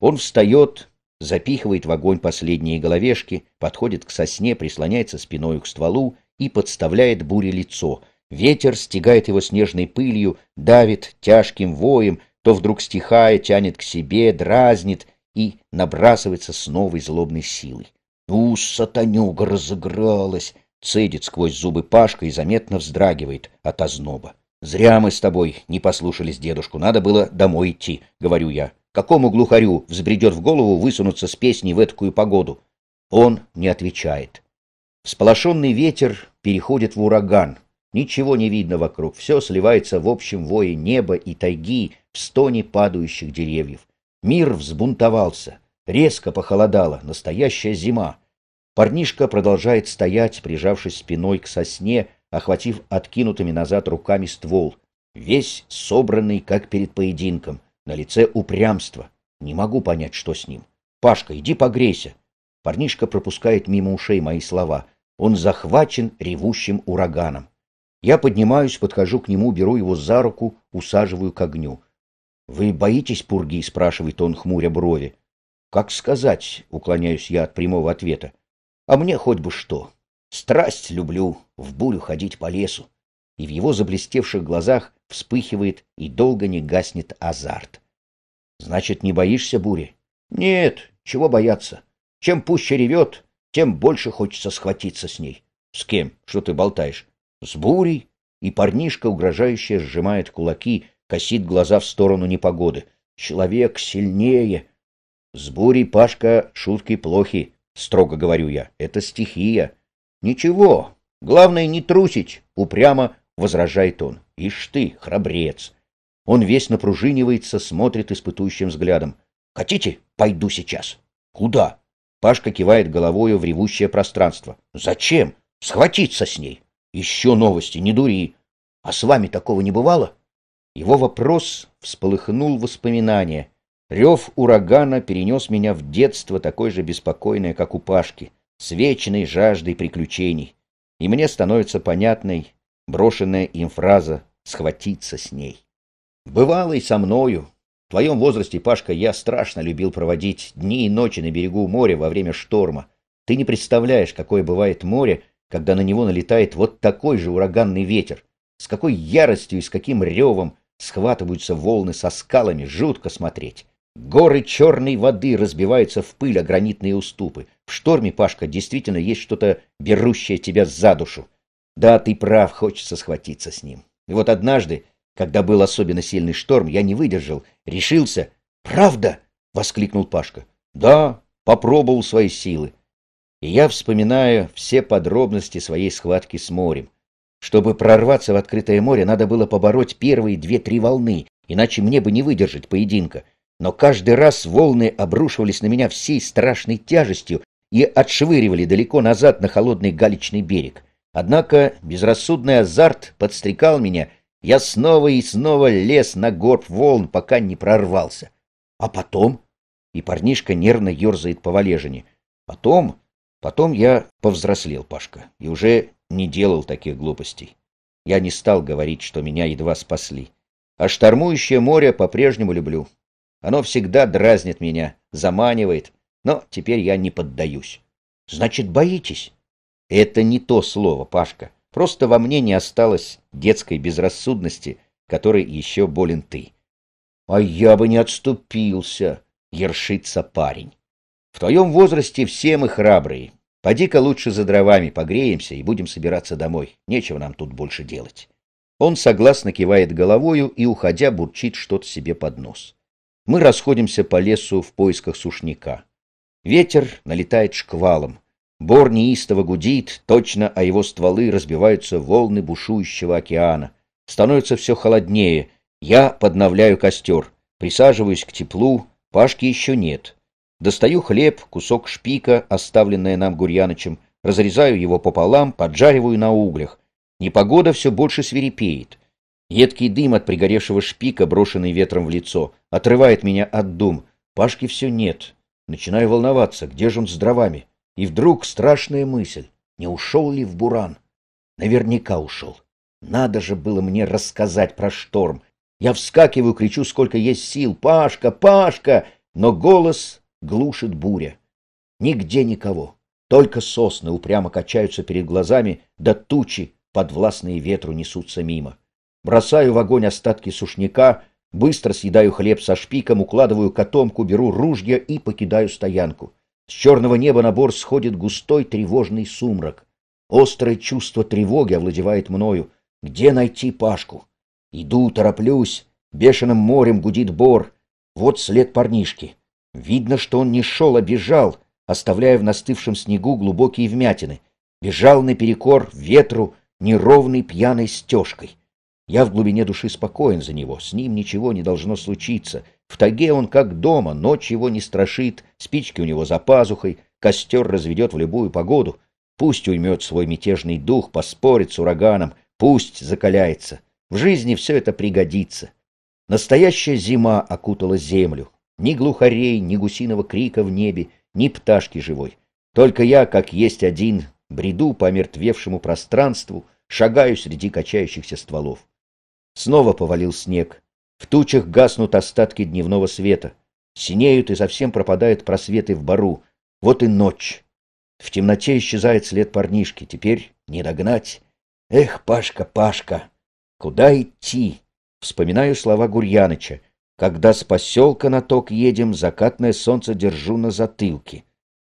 Он встает, запихивает в огонь последние головешки, подходит к сосне, прислоняется спиной к стволу и подставляет буре лицо. Ветер стегает его снежной пылью, давит тяжким воем, то вдруг стихая тянет к себе, дразнит, и набрасывается с новой злобной силой. «У, «Ну, сатанюга разыгралась!» — цедит сквозь зубы Пашка и заметно вздрагивает от озноба. «Зря мы с тобой не послушались дедушку, надо было домой идти», — говорю я. «Какому глухарю взбредет в голову высунуться с песней в эткую погоду?» Он не отвечает. Сполошенный ветер переходит в ураган. Ничего не видно вокруг, все сливается в общем вое неба и тайги в стоне падающих деревьев. Мир взбунтовался. Резко похолодало. Настоящая зима. Парнишка продолжает стоять, прижавшись спиной к сосне, охватив откинутыми назад руками ствол. Весь собранный, как перед поединком. На лице упрямство. Не могу понять, что с ним. «Пашка, иди погрейся!» Парнишка пропускает мимо ушей мои слова. Он захвачен ревущим ураганом. Я поднимаюсь, подхожу к нему, беру его за руку, усаживаю к огню. «Вы боитесь пурги?» — спрашивает он, хмуря брови. «Как сказать?» — уклоняюсь я от прямого ответа. «А мне хоть бы что. Страсть люблю, в бурю ходить по лесу». И в его заблестевших глазах вспыхивает и долго не гаснет азарт. «Значит, не боишься бури?» «Нет, чего бояться. Чем пуще ревет, тем больше хочется схватиться с ней». «С кем? Что ты болтаешь?» «С бурей?» И парнишка, угрожающе, сжимает кулаки, косит глаза в сторону непогоды. «Человек сильнее!» «С бурей, Пашка, шутки плохи», — строго говорю я. «Это стихия». «Ничего, главное не трусить», — упрямо возражает он. «Ишь ты, храбрец!» Он весь напружинивается, смотрит испытующим взглядом. «Хотите? Пойду сейчас». «Куда?» Пашка кивает головою в ревущее пространство. «Зачем? Схватиться с ней!» «Еще новости, не дури!» «А с вами такого не бывало?» Его вопрос всполыхнул воспоминания. Рев урагана перенес меня в детство, такое же беспокойное, как у Пашки, с вечной жаждой приключений. И мне становится понятной брошенная им фраза «схватиться с ней». Бывало и со мною. В твоем возрасте, Пашка, я страшно любил проводить дни и ночи на берегу моря во время шторма. Ты не представляешь, какое бывает море, когда на него налетает вот такой же ураганный ветер. С какой яростью и с каким ревом схватываются волны со скалами, жутко смотреть. Горы черной воды разбиваются в пыль о а гранитные уступы. В шторме, Пашка, действительно есть что-то, берущее тебя за душу. Да, ты прав, хочется схватиться с ним. И вот однажды, когда был особенно сильный шторм, я не выдержал, решился. «Правда?» — воскликнул Пашка. «Да, попробовал свои силы». И я вспоминаю все подробности своей схватки с морем. Чтобы прорваться в открытое море, надо было побороть первые две-три волны, иначе мне бы не выдержать поединка. Но каждый раз волны обрушивались на меня всей страшной тяжестью и отшвыривали далеко назад на холодный галечный берег. Однако безрассудный азарт подстрекал меня, я снова и снова лез на горб волн, пока не прорвался. А потом? И парнишка нервно ерзает по валежине. Потом? Потом я повзрослел, Пашка, и уже не делал таких глупостей. Я не стал говорить, что меня едва спасли. А штормующее море по-прежнему люблю. Оно всегда дразнит меня, заманивает, но теперь я не поддаюсь. Значит, боитесь? Это не то слово, Пашка. Просто во мне не осталось детской безрассудности, которой еще болен ты. А я бы не отступился, ершится парень. В твоем возрасте все мы храбрые. Поди-ка лучше за дровами, погреемся и будем собираться домой. Нечего нам тут больше делать. Он согласно кивает головою и, уходя, бурчит что-то себе под нос. Мы расходимся по лесу в поисках сушняка. Ветер налетает шквалом. Бор неистово гудит, точно а его стволы разбиваются волны бушующего океана. Становится все холоднее. Я подновляю костер, присаживаюсь к теплу, Пашки еще нет. Достаю хлеб, кусок шпика, оставленное нам Гурьянычем, разрезаю его пополам, поджариваю на углях. Непогода все больше свирепеет. Едкий дым от пригоревшего шпика, брошенный ветром в лицо, отрывает меня от дум. Пашки все нет. Начинаю волноваться, где же он с дровами? И вдруг страшная мысль. Не ушел ли в буран? Наверняка ушел. Надо же было мне рассказать про шторм. Я вскакиваю, кричу, сколько есть сил. «Пашка! Пашка!» Но голос глушит буря. Нигде никого, только сосны упрямо качаются перед глазами, да тучи, подвластные ветру, несутся мимо. Бросаю в огонь остатки сушняка, быстро съедаю хлеб со шпиком, укладываю котомку, беру ружья и покидаю стоянку. С черного неба на бор сходит густой тревожный сумрак. Острое чувство тревоги овладевает мною. Где найти Пашку? Иду, тороплюсь. Бешеным морем гудит бор. Вот след парнишки. Видно, что он не шел, а бежал, оставляя в настывшем снегу глубокие вмятины. Бежал наперекор ветру неровной пьяной стежкой. Я в глубине души спокоен за него, с ним ничего не должно случиться. В таге он как дома, ночь его не страшит, спички у него за пазухой, костер разведет в любую погоду. Пусть уймет свой мятежный дух, поспорит с ураганом, пусть закаляется. В жизни все это пригодится. Настоящая зима окутала землю, ни глухарей, ни гусиного крика в небе, ни пташки живой. Только я, как есть один, бреду по мертвевшему пространству, шагаю среди качающихся стволов. Снова повалил снег. В тучах гаснут остатки дневного света. Синеют и совсем пропадают просветы в бару. Вот и ночь. В темноте исчезает след парнишки. Теперь не догнать. Эх, Пашка, Пашка, куда идти? Вспоминаю слова Гурьяныча — когда с поселка на ток едем, закатное солнце держу на затылке.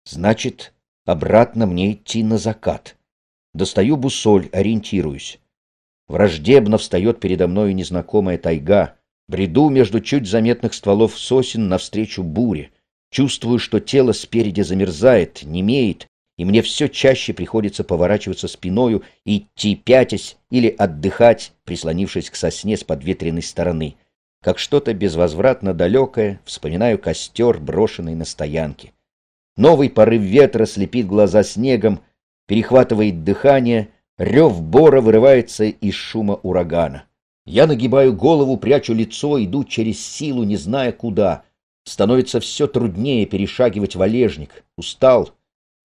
Значит, обратно мне идти на закат. Достаю бусоль, ориентируюсь. Враждебно встает передо мною незнакомая тайга. Бреду между чуть заметных стволов сосен навстречу буре. Чувствую, что тело спереди замерзает, немеет, и мне все чаще приходится поворачиваться спиною и идти пятясь или отдыхать, прислонившись к сосне с подветренной стороны как что-то безвозвратно далекое, вспоминаю костер, брошенный на стоянке. Новый порыв ветра слепит глаза снегом, перехватывает дыхание, рев бора вырывается из шума урагана. Я нагибаю голову, прячу лицо, иду через силу, не зная куда. Становится все труднее перешагивать валежник. Устал,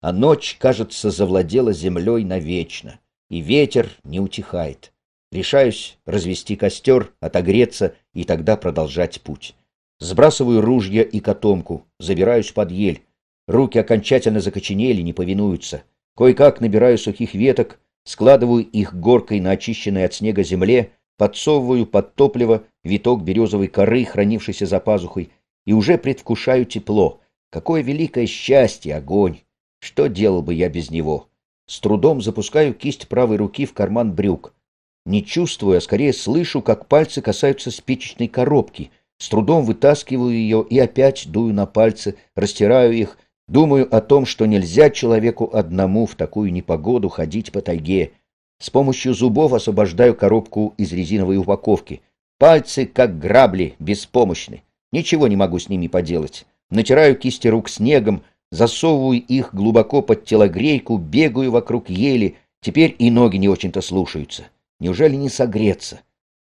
а ночь, кажется, завладела землей навечно, и ветер не утихает. Решаюсь развести костер, отогреться и тогда продолжать путь. Сбрасываю ружья и котомку, забираюсь под ель. Руки окончательно закоченели, не повинуются. Кое-как набираю сухих веток, складываю их горкой на очищенной от снега земле, подсовываю под топливо виток березовой коры, хранившейся за пазухой, и уже предвкушаю тепло. Какое великое счастье, огонь! Что делал бы я без него? С трудом запускаю кисть правой руки в карман брюк не чувствую, а скорее слышу, как пальцы касаются спичечной коробки. С трудом вытаскиваю ее и опять дую на пальцы, растираю их. Думаю о том, что нельзя человеку одному в такую непогоду ходить по тайге. С помощью зубов освобождаю коробку из резиновой упаковки. Пальцы, как грабли, беспомощны. Ничего не могу с ними поделать. Натираю кисти рук снегом, засовываю их глубоко под телогрейку, бегаю вокруг ели. Теперь и ноги не очень-то слушаются неужели не согреться?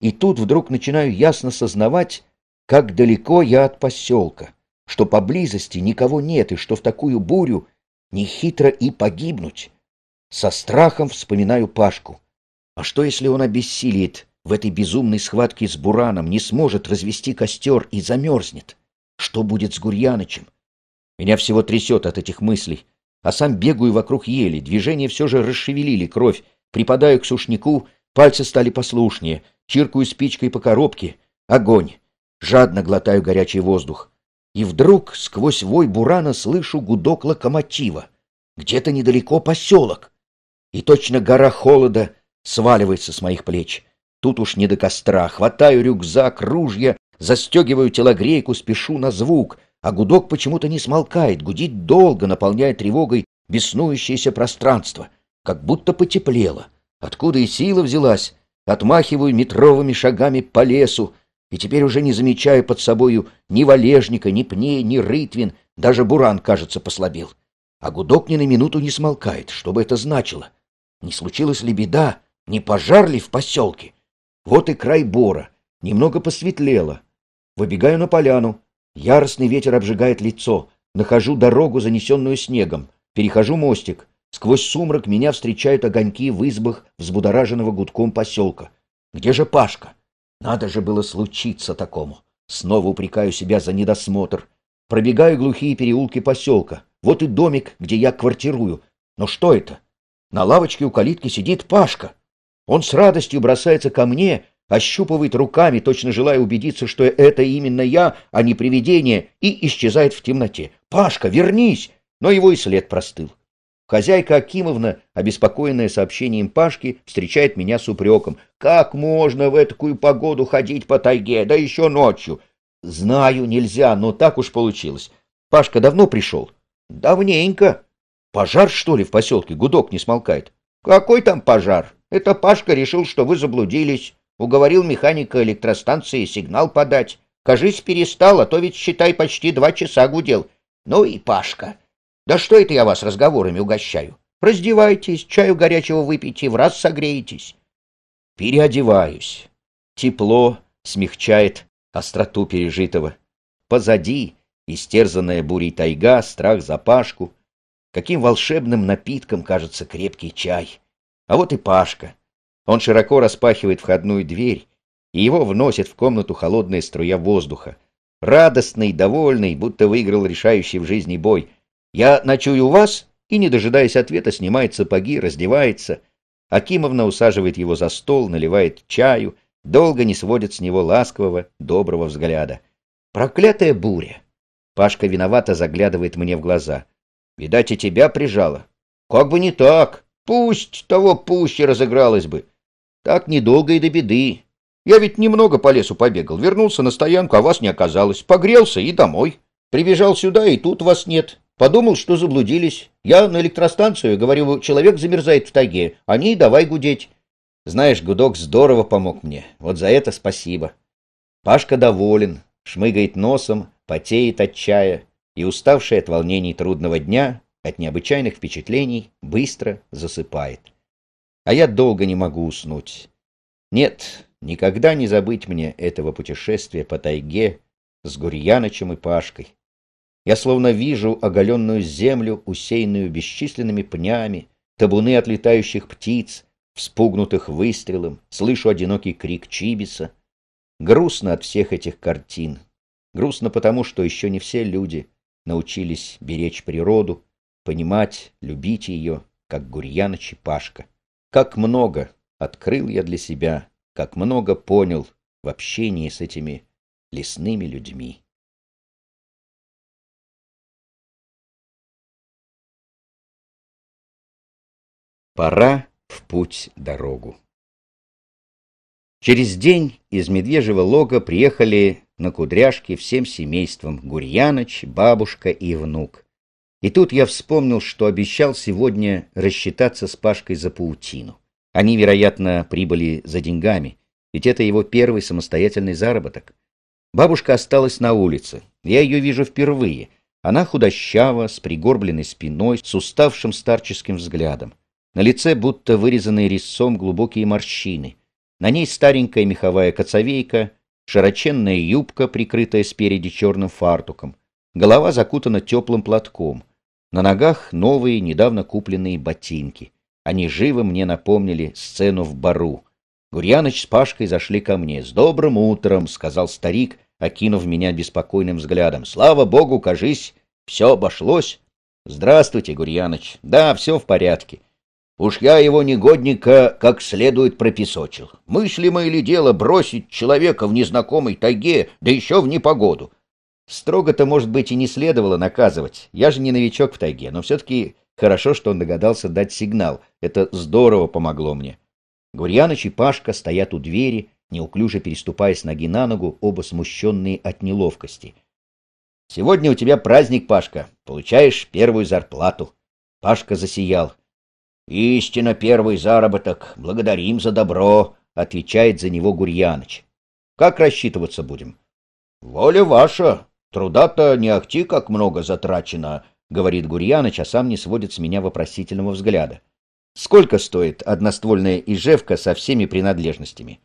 И тут вдруг начинаю ясно сознавать, как далеко я от поселка, что поблизости никого нет и что в такую бурю нехитро и погибнуть. Со страхом вспоминаю Пашку. А что, если он обессилит в этой безумной схватке с Бураном, не сможет развести костер и замерзнет? Что будет с Гурьянычем? Меня всего трясет от этих мыслей, а сам бегаю вокруг ели, движения все же расшевелили кровь, припадаю к сушнику, Пальцы стали послушнее. Чиркаю спичкой по коробке. Огонь. Жадно глотаю горячий воздух. И вдруг сквозь вой бурана слышу гудок локомотива. Где-то недалеко поселок. И точно гора холода сваливается с моих плеч. Тут уж не до костра. Хватаю рюкзак, ружья, застегиваю телогрейку, спешу на звук. А гудок почему-то не смолкает, гудит долго, наполняя тревогой беснующееся пространство. Как будто потеплело. Откуда и сила взялась? Отмахиваю метровыми шагами по лесу, и теперь уже не замечаю под собою ни валежника, ни пней, ни рытвин, даже буран, кажется, послабел. А гудок ни на минуту не смолкает. Что бы это значило? Не случилась ли беда? Не пожар ли в поселке? Вот и край бора. Немного посветлело. Выбегаю на поляну. Яростный ветер обжигает лицо. Нахожу дорогу, занесенную снегом. Перехожу мостик. Сквозь сумрак меня встречают огоньки в избах взбудораженного гудком поселка. Где же Пашка? Надо же было случиться такому. Снова упрекаю себя за недосмотр. Пробегаю глухие переулки поселка. Вот и домик, где я квартирую. Но что это? На лавочке у калитки сидит Пашка. Он с радостью бросается ко мне, ощупывает руками, точно желая убедиться, что это именно я, а не привидение, и исчезает в темноте. «Пашка, вернись!» Но его и след простыл. Хозяйка Акимовна, обеспокоенная сообщением Пашки, встречает меня с упреком. «Как можно в такую погоду ходить по тайге, да еще ночью?» «Знаю, нельзя, но так уж получилось. Пашка давно пришел?» «Давненько. Пожар, что ли, в поселке? Гудок не смолкает». «Какой там пожар? Это Пашка решил, что вы заблудились. Уговорил механика электростанции сигнал подать. Кажись, перестал, а то ведь, считай, почти два часа гудел. Ну и Пашка». Да что это я вас разговорами угощаю? Раздевайтесь, чаю горячего выпейте, в раз согреетесь. Переодеваюсь. Тепло смягчает остроту пережитого. Позади истерзанная бурей тайга, страх за Пашку. Каким волшебным напитком кажется крепкий чай. А вот и Пашка. Он широко распахивает входную дверь, и его вносит в комнату холодная струя воздуха. Радостный, довольный, будто выиграл решающий в жизни бой. Я ночую у вас, и, не дожидаясь ответа, снимает сапоги, раздевается. Акимовна усаживает его за стол, наливает чаю, долго не сводит с него ласкового, доброго взгляда. Проклятая буря! Пашка виновато заглядывает мне в глаза. Видать, и тебя прижала. Как бы не так. Пусть того пуще разыгралась бы. Так недолго и до беды. Я ведь немного по лесу побегал, вернулся на стоянку, а вас не оказалось. Погрелся и домой. Прибежал сюда, и тут вас нет. Подумал, что заблудились. Я на электростанцию, говорю, человек замерзает в тайге. Они давай гудеть. Знаешь, гудок здорово помог мне. Вот за это спасибо. Пашка доволен, шмыгает носом, потеет от чая и, уставший от волнений трудного дня, от необычайных впечатлений, быстро засыпает. А я долго не могу уснуть. Нет, никогда не забыть мне этого путешествия по тайге с Гурьянычем и Пашкой. Я словно вижу оголенную землю, усеянную бесчисленными пнями, табуны отлетающих птиц, вспугнутых выстрелом, слышу одинокий крик Чибиса. Грустно от всех этих картин. Грустно потому, что еще не все люди научились беречь природу, понимать, любить ее, как Гурьяна Чепашка. Как много открыл я для себя, как много понял в общении с этими лесными людьми. Пора в путь дорогу. Через день из Медвежьего лога приехали на кудряшке всем семейством гурьяноч, бабушка и внук. И тут я вспомнил, что обещал сегодня рассчитаться с Пашкой за паутину. Они, вероятно, прибыли за деньгами, ведь это его первый самостоятельный заработок. Бабушка осталась на улице. Я ее вижу впервые. Она худощава, с пригорбленной спиной, с уставшим старческим взглядом. На лице будто вырезанные резцом глубокие морщины. На ней старенькая меховая коцовейка, широченная юбка, прикрытая спереди черным фартуком. Голова закутана теплым платком. На ногах новые, недавно купленные ботинки. Они живо мне напомнили сцену в бару. Гурьяныч с Пашкой зашли ко мне. «С добрым утром!» — сказал старик, окинув меня беспокойным взглядом. «Слава богу, кажись, все обошлось!» «Здравствуйте, Гурьяныч!» «Да, все в порядке. Уж я его негодника как следует пропесочил. Мыслимо или дело бросить человека в незнакомой тайге, да еще в непогоду. Строго-то, может быть, и не следовало наказывать. Я же не новичок в тайге, но все-таки хорошо, что он догадался дать сигнал. Это здорово помогло мне. Гурьяныч и Пашка стоят у двери, неуклюже переступая с ноги на ногу, оба смущенные от неловкости. «Сегодня у тебя праздник, Пашка. Получаешь первую зарплату». Пашка засиял. «Истинно первый заработок. Благодарим за добро», — отвечает за него Гурьяныч. «Как рассчитываться будем?» «Воля ваша. Труда-то не ахти, как много затрачено», — говорит Гурьяныч, а сам не сводит с меня вопросительного взгляда. «Сколько стоит одноствольная ижевка со всеми принадлежностями?»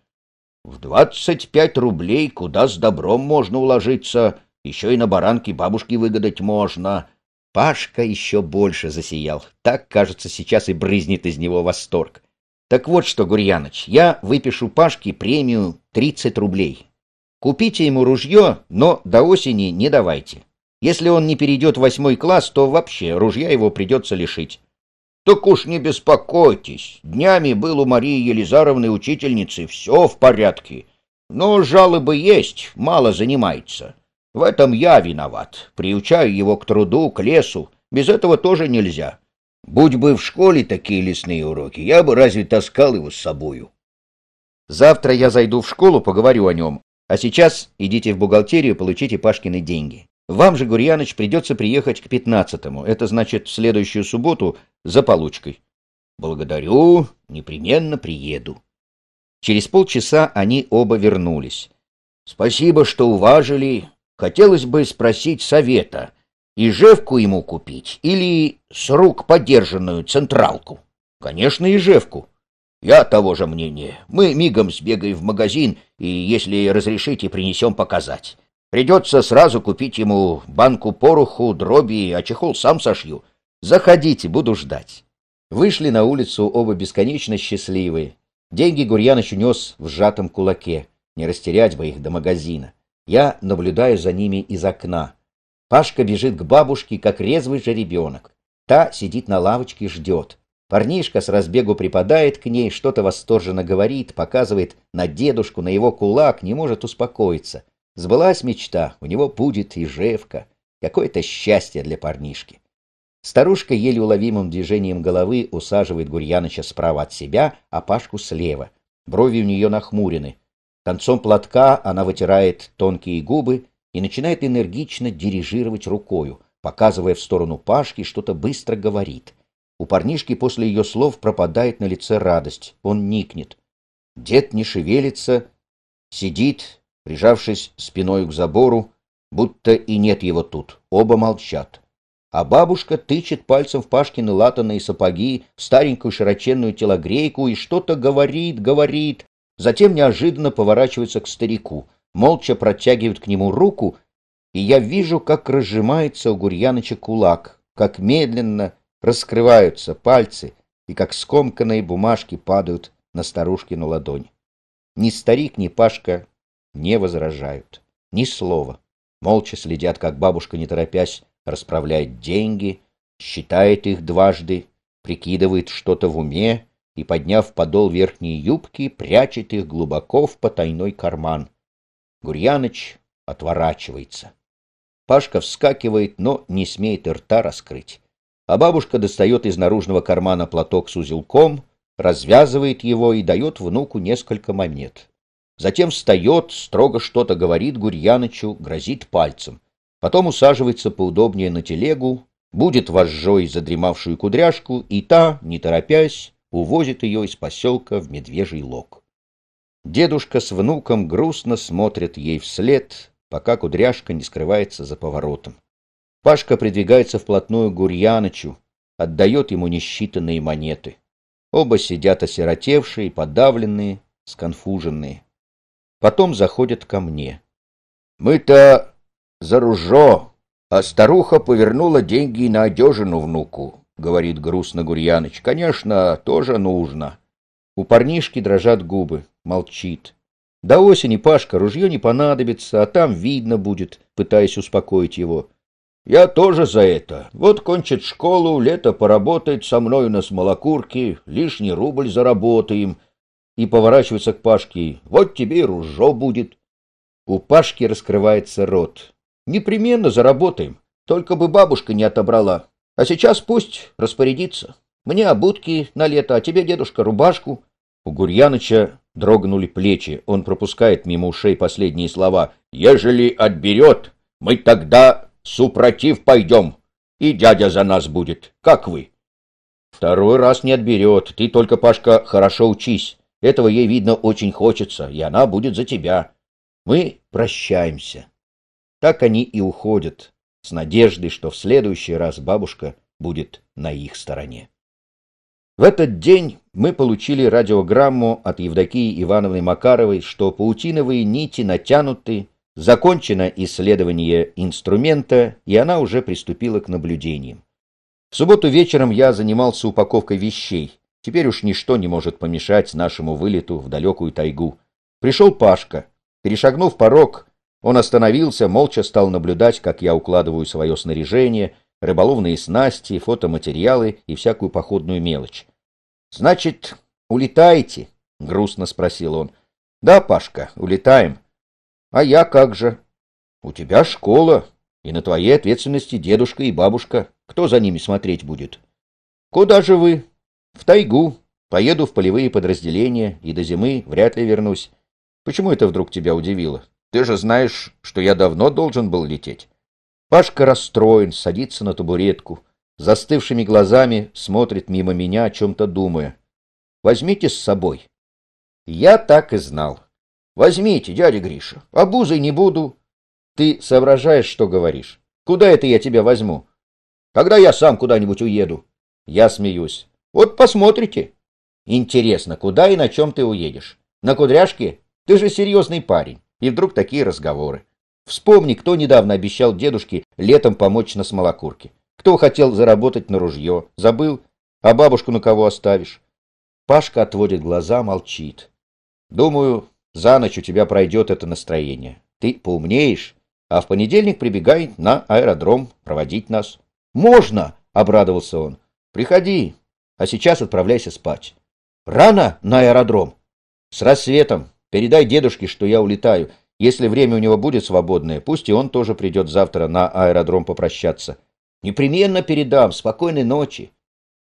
«В двадцать пять рублей куда с добром можно уложиться, еще и на баранки бабушки выгадать можно», Пашка еще больше засиял. Так, кажется, сейчас и брызнет из него восторг. Так вот что, Гурьяныч, я выпишу Пашке премию 30 рублей. Купите ему ружье, но до осени не давайте. Если он не перейдет в восьмой класс, то вообще ружья его придется лишить. Так уж не беспокойтесь. Днями был у Марии Елизаровны учительницы, все в порядке. Но жалобы есть, мало занимается. В этом я виноват. Приучаю его к труду, к лесу. Без этого тоже нельзя. Будь бы в школе такие лесные уроки, я бы разве таскал его с собою. Завтра я зайду в школу, поговорю о нем. А сейчас идите в бухгалтерию, получите Пашкины деньги. Вам же, Гурьяныч, придется приехать к пятнадцатому. Это значит, в следующую субботу за получкой. Благодарю, непременно приеду. Через полчаса они оба вернулись. Спасибо, что уважили, Хотелось бы спросить совета, и жевку ему купить или с рук подержанную централку. Конечно, и жевку. Я того же мнения. Мы мигом сбегаем в магазин и, если разрешите, принесем показать. Придется сразу купить ему банку пороху, дроби, а чехол сам сошью. Заходите, буду ждать. Вышли на улицу оба бесконечно счастливые. Деньги Гурьяныч унес в сжатом кулаке. Не растерять бы их до магазина. Я наблюдаю за ними из окна. Пашка бежит к бабушке, как резвый же ребенок. Та сидит на лавочке ждет. Парнишка с разбегу припадает к ней, что-то восторженно говорит, показывает на дедушку, на его кулак, не может успокоиться. Сбылась мечта, у него будет и жевка. Какое-то счастье для парнишки. Старушка еле уловимым движением головы усаживает Гурьяныча справа от себя, а Пашку слева. Брови у нее нахмурены. Концом платка она вытирает тонкие губы и начинает энергично дирижировать рукою, показывая в сторону Пашки, что-то быстро говорит. У парнишки после ее слов пропадает на лице радость, он никнет. Дед не шевелится, сидит, прижавшись спиной к забору, будто и нет его тут, оба молчат. А бабушка тычет пальцем в Пашкины латанные сапоги, в старенькую широченную телогрейку и что-то говорит, говорит, затем неожиданно поворачивается к старику, молча протягивает к нему руку, и я вижу, как разжимается у Гурьяныча кулак, как медленно раскрываются пальцы и как скомканные бумажки падают на на ладонь. Ни старик, ни Пашка не возражают. Ни слова. Молча следят, как бабушка, не торопясь, расправляет деньги, считает их дважды, прикидывает что-то в уме и, подняв подол верхней юбки, прячет их глубоко в потайной карман. Гурьяныч отворачивается. Пашка вскакивает, но не смеет рта раскрыть. А бабушка достает из наружного кармана платок с узелком, развязывает его и дает внуку несколько монет. Затем встает, строго что-то говорит Гурьянычу, грозит пальцем. Потом усаживается поудобнее на телегу, будет вожжой задремавшую кудряшку, и та, не торопясь, увозит ее из поселка в Медвежий Лог. Дедушка с внуком грустно смотрят ей вслед, пока кудряшка не скрывается за поворотом. Пашка придвигается вплотную к Гурьянычу, отдает ему несчитанные монеты. Оба сидят осиротевшие, подавленные, сконфуженные. Потом заходят ко мне. «Мы-то за ружо, а старуха повернула деньги на одежину внуку говорит грустно Гурьяныч. «Конечно, тоже нужно». У парнишки дрожат губы, молчит. «До осени, Пашка, ружье не понадобится, а там видно будет», пытаясь успокоить его. «Я тоже за это. Вот кончит школу, лето поработает со мной на смолокурке, лишний рубль заработаем». И поворачивается к Пашке. «Вот тебе и ружо будет». У Пашки раскрывается рот. «Непременно заработаем, только бы бабушка не отобрала». А сейчас пусть распорядится. Мне обутки на лето, а тебе, дедушка, рубашку». У Гурьяныча дрогнули плечи. Он пропускает мимо ушей последние слова. «Ежели отберет, мы тогда супротив пойдем, и дядя за нас будет, как вы». «Второй раз не отберет. Ты только, Пашка, хорошо учись. Этого ей, видно, очень хочется, и она будет за тебя. Мы прощаемся». Так они и уходят с надеждой, что в следующий раз бабушка будет на их стороне. В этот день мы получили радиограмму от Евдокии Ивановны Макаровой, что паутиновые нити натянуты, закончено исследование инструмента, и она уже приступила к наблюдениям. В субботу вечером я занимался упаковкой вещей. Теперь уж ничто не может помешать нашему вылету в далекую тайгу. Пришел Пашка. Перешагнув порог, он остановился, молча стал наблюдать, как я укладываю свое снаряжение, рыболовные снасти, фотоматериалы и всякую походную мелочь. «Значит, улетаете?» — грустно спросил он. «Да, Пашка, улетаем». «А я как же?» «У тебя школа, и на твоей ответственности дедушка и бабушка. Кто за ними смотреть будет?» «Куда же вы?» «В тайгу. Поеду в полевые подразделения, и до зимы вряд ли вернусь. Почему это вдруг тебя удивило?» Ты же знаешь, что я давно должен был лететь. Пашка расстроен, садится на табуретку. Застывшими глазами смотрит мимо меня, о чем-то думая. Возьмите с собой. Я так и знал. Возьмите, дядя Гриша. Обузой не буду. Ты соображаешь, что говоришь? Куда это я тебя возьму? Тогда я сам куда-нибудь уеду. Я смеюсь. Вот посмотрите. Интересно, куда и на чем ты уедешь? На кудряшке? Ты же серьезный парень. И вдруг такие разговоры. Вспомни, кто недавно обещал дедушке летом помочь на смолокурке. Кто хотел заработать на ружье, забыл, а бабушку на кого оставишь? Пашка отводит глаза, молчит. Думаю, за ночь у тебя пройдет это настроение. Ты поумнеешь, а в понедельник прибегай на аэродром проводить нас. Можно, обрадовался он. Приходи, а сейчас отправляйся спать. Рано на аэродром? С рассветом. Передай дедушке, что я улетаю. Если время у него будет свободное, пусть и он тоже придет завтра на аэродром попрощаться. Непременно передам. Спокойной ночи.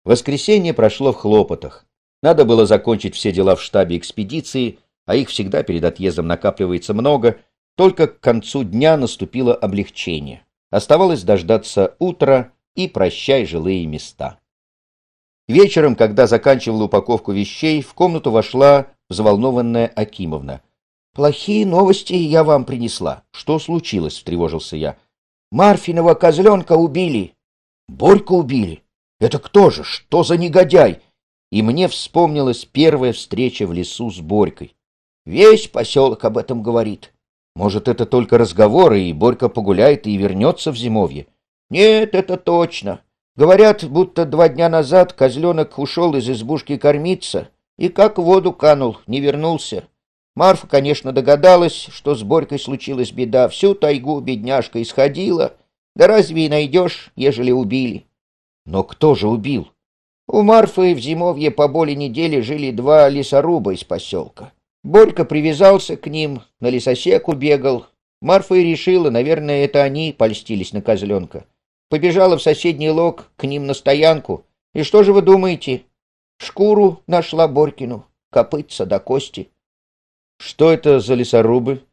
Воскресенье прошло в хлопотах. Надо было закончить все дела в штабе экспедиции, а их всегда перед отъездом накапливается много. Только к концу дня наступило облегчение. Оставалось дождаться утра и прощай жилые места. Вечером, когда заканчивала упаковку вещей, в комнату вошла взволнованная Акимовна. «Плохие новости я вам принесла. Что случилось?» — встревожился я. «Марфиного козленка убили!» «Борька убили? Это кто же? Что за негодяй?» И мне вспомнилась первая встреча в лесу с Борькой. Весь поселок об этом говорит. Может, это только разговоры, и Борька погуляет и вернется в зимовье? Нет, это точно. Говорят, будто два дня назад козленок ушел из избушки кормиться, и как в воду канул, не вернулся. Марфа, конечно, догадалась, что с Борькой случилась беда. Всю тайгу бедняжка исходила. Да разве и найдешь, ежели убили? Но кто же убил? У Марфы в зимовье по более недели жили два лесоруба из поселка. Борька привязался к ним, на лесосеку бегал. Марфа и решила, наверное, это они польстились на козленка. Побежала в соседний лог к ним на стоянку. И что же вы думаете? Шкуру нашла Борькину, копытца до кости. Что это за лесорубы?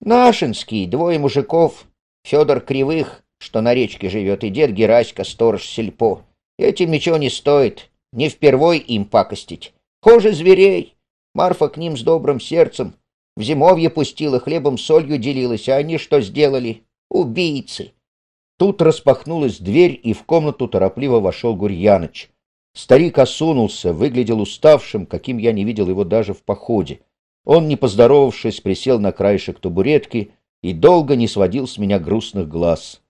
Нашинские, двое мужиков. Федор Кривых, что на речке живет, и дед Гераська, сторож сельпо. Этим ничего не стоит, не впервой им пакостить. Хуже зверей. Марфа к ним с добрым сердцем. В зимовье пустила, хлебом солью делилась, а они что сделали? Убийцы. Тут распахнулась дверь, и в комнату торопливо вошел Гурьяныч. Старик осунулся, выглядел уставшим, каким я не видел его даже в походе. Он, не поздоровавшись, присел на краешек табуретки и долго не сводил с меня грустных глаз.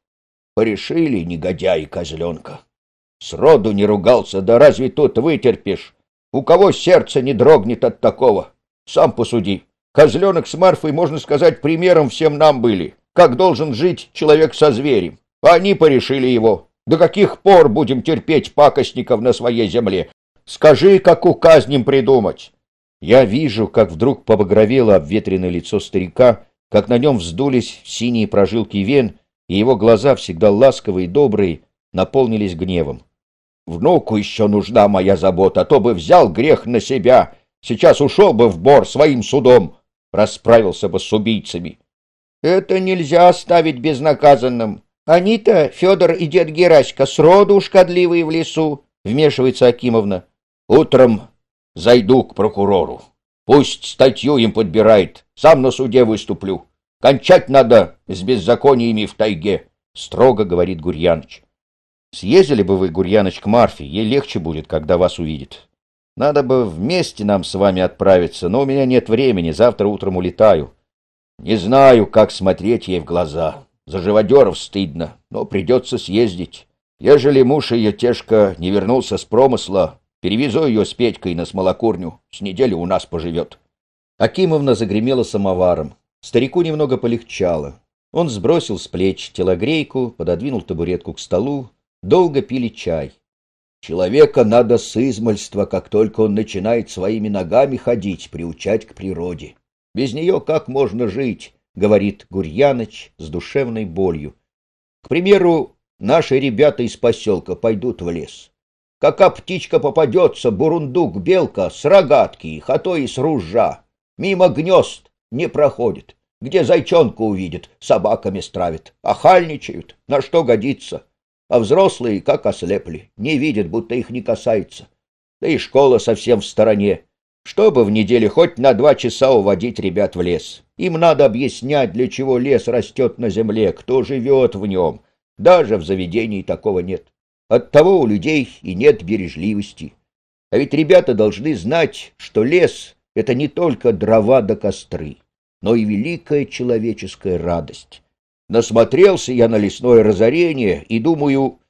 «Порешили, негодяй козленка! Сроду не ругался, да разве тут вытерпишь? У кого сердце не дрогнет от такого? Сам посуди. Козленок с Марфой, можно сказать, примером всем нам были. Как должен жить человек со зверем? Они порешили его, до каких пор будем терпеть пакостников на своей земле? Скажи, как указ ним придумать!» Я вижу, как вдруг побагровело обветренное лицо старика, как на нем вздулись синие прожилки вен, и его глаза, всегда ласковые и добрые, наполнились гневом. «Внуку еще нужна моя забота, а то бы взял грех на себя, сейчас ушел бы в бор своим судом, расправился бы с убийцами». «Это нельзя оставить безнаказанным. Они-то, Федор и дед Герачка, сроду шкодливые в лесу, вмешивается Акимовна. Утром зайду к прокурору. Пусть статью им подбирает, сам на суде выступлю. Кончать надо с беззакониями в тайге, строго говорит Гурьяныч. Съездили бы вы, Гурьяныч, к Марфе, ей легче будет, когда вас увидит. Надо бы вместе нам с вами отправиться, но у меня нет времени, завтра утром улетаю. Не знаю, как смотреть ей в глаза. За живодеров стыдно, но придется съездить. Ежели муж ее тешка не вернулся с промысла, перевезу ее с Петькой на смолокурню. С недели у нас поживет». Акимовна загремела самоваром. Старику немного полегчало. Он сбросил с плеч телогрейку, пододвинул табуретку к столу. Долго пили чай. Человека надо с измольства, как только он начинает своими ногами ходить, приучать к природе. Без нее как можно жить? говорит Гурьяныч с душевной болью. К примеру, наши ребята из поселка пойдут в лес. Кака птичка попадется, бурундук, белка, с рогатки их, а то и с ружа. Мимо гнезд не проходит. Где зайчонку увидит, собаками стравит. Охальничают, на что годится. А взрослые, как ослепли, не видят, будто их не касается. Да и школа совсем в стороне чтобы в неделю хоть на два часа уводить ребят в лес. Им надо объяснять, для чего лес растет на земле, кто живет в нем. Даже в заведении такого нет. Оттого у людей и нет бережливости. А ведь ребята должны знать, что лес — это не только дрова до костры, но и великая человеческая радость. Насмотрелся я на лесное разорение и думаю,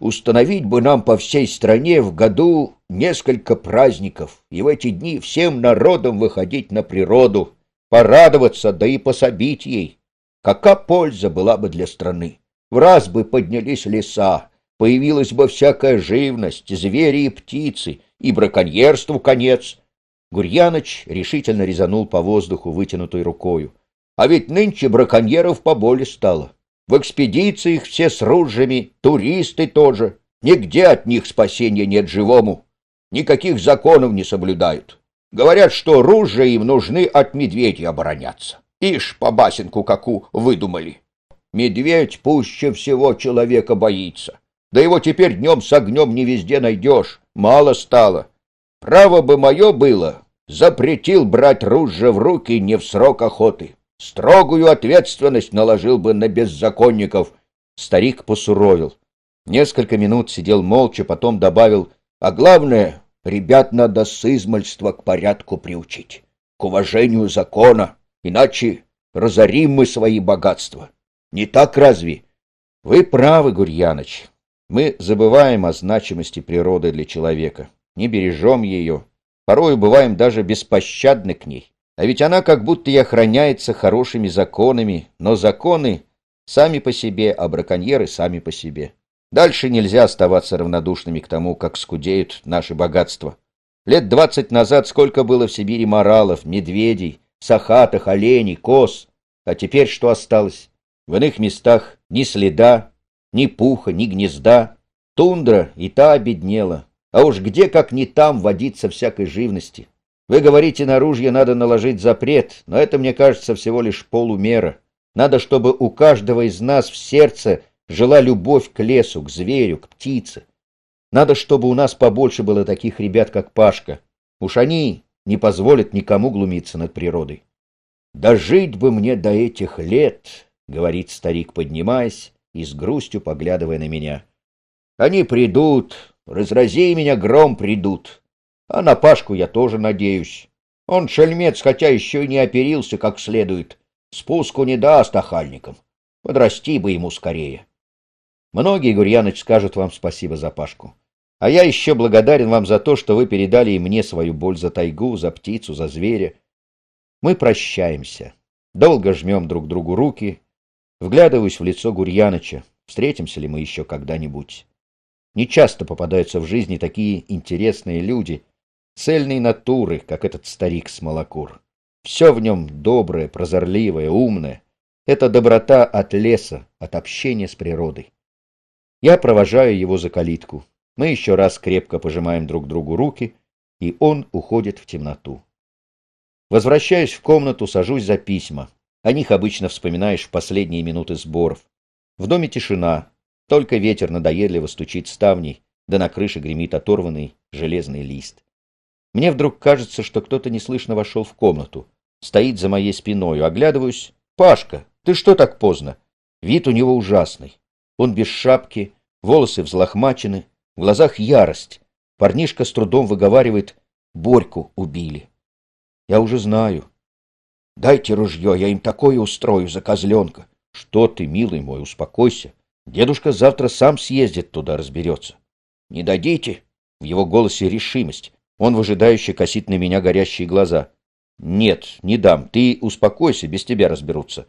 установить бы нам по всей стране в году несколько праздников, и в эти дни всем народом выходить на природу, порадоваться, да и пособить ей. какая польза была бы для страны? В раз бы поднялись леса, появилась бы всякая живность, звери и птицы, и браконьерству конец. Гурьяныч решительно резанул по воздуху вытянутой рукою. А ведь нынче браконьеров поболе стало. В экспедициях все с ружьями, туристы тоже. Нигде от них спасения нет живому никаких законов не соблюдают. Говорят, что ружья им нужны от медведей обороняться. Ишь, по басенку каку выдумали. Медведь пуще всего человека боится. Да его теперь днем с огнем не везде найдешь, мало стало. Право бы мое было, запретил брать ружья в руки не в срок охоты. Строгую ответственность наложил бы на беззаконников. Старик посуровил. Несколько минут сидел молча, потом добавил а главное, ребят надо с измальства к порядку приучить, к уважению закона, иначе разорим мы свои богатства. Не так разве? Вы правы, Гурьяныч. Мы забываем о значимости природы для человека, не бережем ее, порою бываем даже беспощадны к ней. А ведь она как будто и охраняется хорошими законами, но законы сами по себе, а браконьеры сами по себе. Дальше нельзя оставаться равнодушными к тому, как скудеют наши богатства. Лет двадцать назад сколько было в Сибири моралов, медведей, сахатых, оленей, коз. А теперь что осталось? В иных местах ни следа, ни пуха, ни гнезда. Тундра и та обеднела. А уж где, как не там, водиться всякой живности. Вы говорите, на ружье надо наложить запрет, но это, мне кажется, всего лишь полумера. Надо, чтобы у каждого из нас в сердце жила любовь к лесу, к зверю, к птице. Надо, чтобы у нас побольше было таких ребят, как Пашка. Уж они не позволят никому глумиться над природой. «Да жить бы мне до этих лет!» — говорит старик, поднимаясь и с грустью поглядывая на меня. «Они придут, разрази меня гром придут. А на Пашку я тоже надеюсь. Он шельмец, хотя еще и не оперился как следует. Спуску не даст охальникам. Подрасти бы ему скорее». Многие, Гурьяныч, скажут вам спасибо за Пашку. А я еще благодарен вам за то, что вы передали и мне свою боль за тайгу, за птицу, за зверя. Мы прощаемся. Долго жмем друг другу руки. Вглядываюсь в лицо Гурьяныча. Встретимся ли мы еще когда-нибудь? Не часто попадаются в жизни такие интересные люди, цельные натуры, как этот старик-смолокур. Все в нем доброе, прозорливое, умное. Это доброта от леса, от общения с природой. Я провожаю его за калитку. Мы еще раз крепко пожимаем друг другу руки, и он уходит в темноту. Возвращаюсь в комнату, сажусь за письма. О них обычно вспоминаешь в последние минуты сборов. В доме тишина, только ветер надоедливо стучит ставней, да на крыше гремит оторванный железный лист. Мне вдруг кажется, что кто-то неслышно вошел в комнату. Стоит за моей спиной, оглядываюсь. «Пашка, ты что так поздно?» Вид у него ужасный. Он без шапки, волосы взлохмачены, в глазах ярость. Парнишка с трудом выговаривает «Борьку убили». Я уже знаю. Дайте ружье, я им такое устрою за козленка. Что ты, милый мой, успокойся. Дедушка завтра сам съездит туда, разберется. Не дадите? В его голосе решимость. Он выжидающе косит на меня горящие глаза. Нет, не дам. Ты успокойся, без тебя разберутся.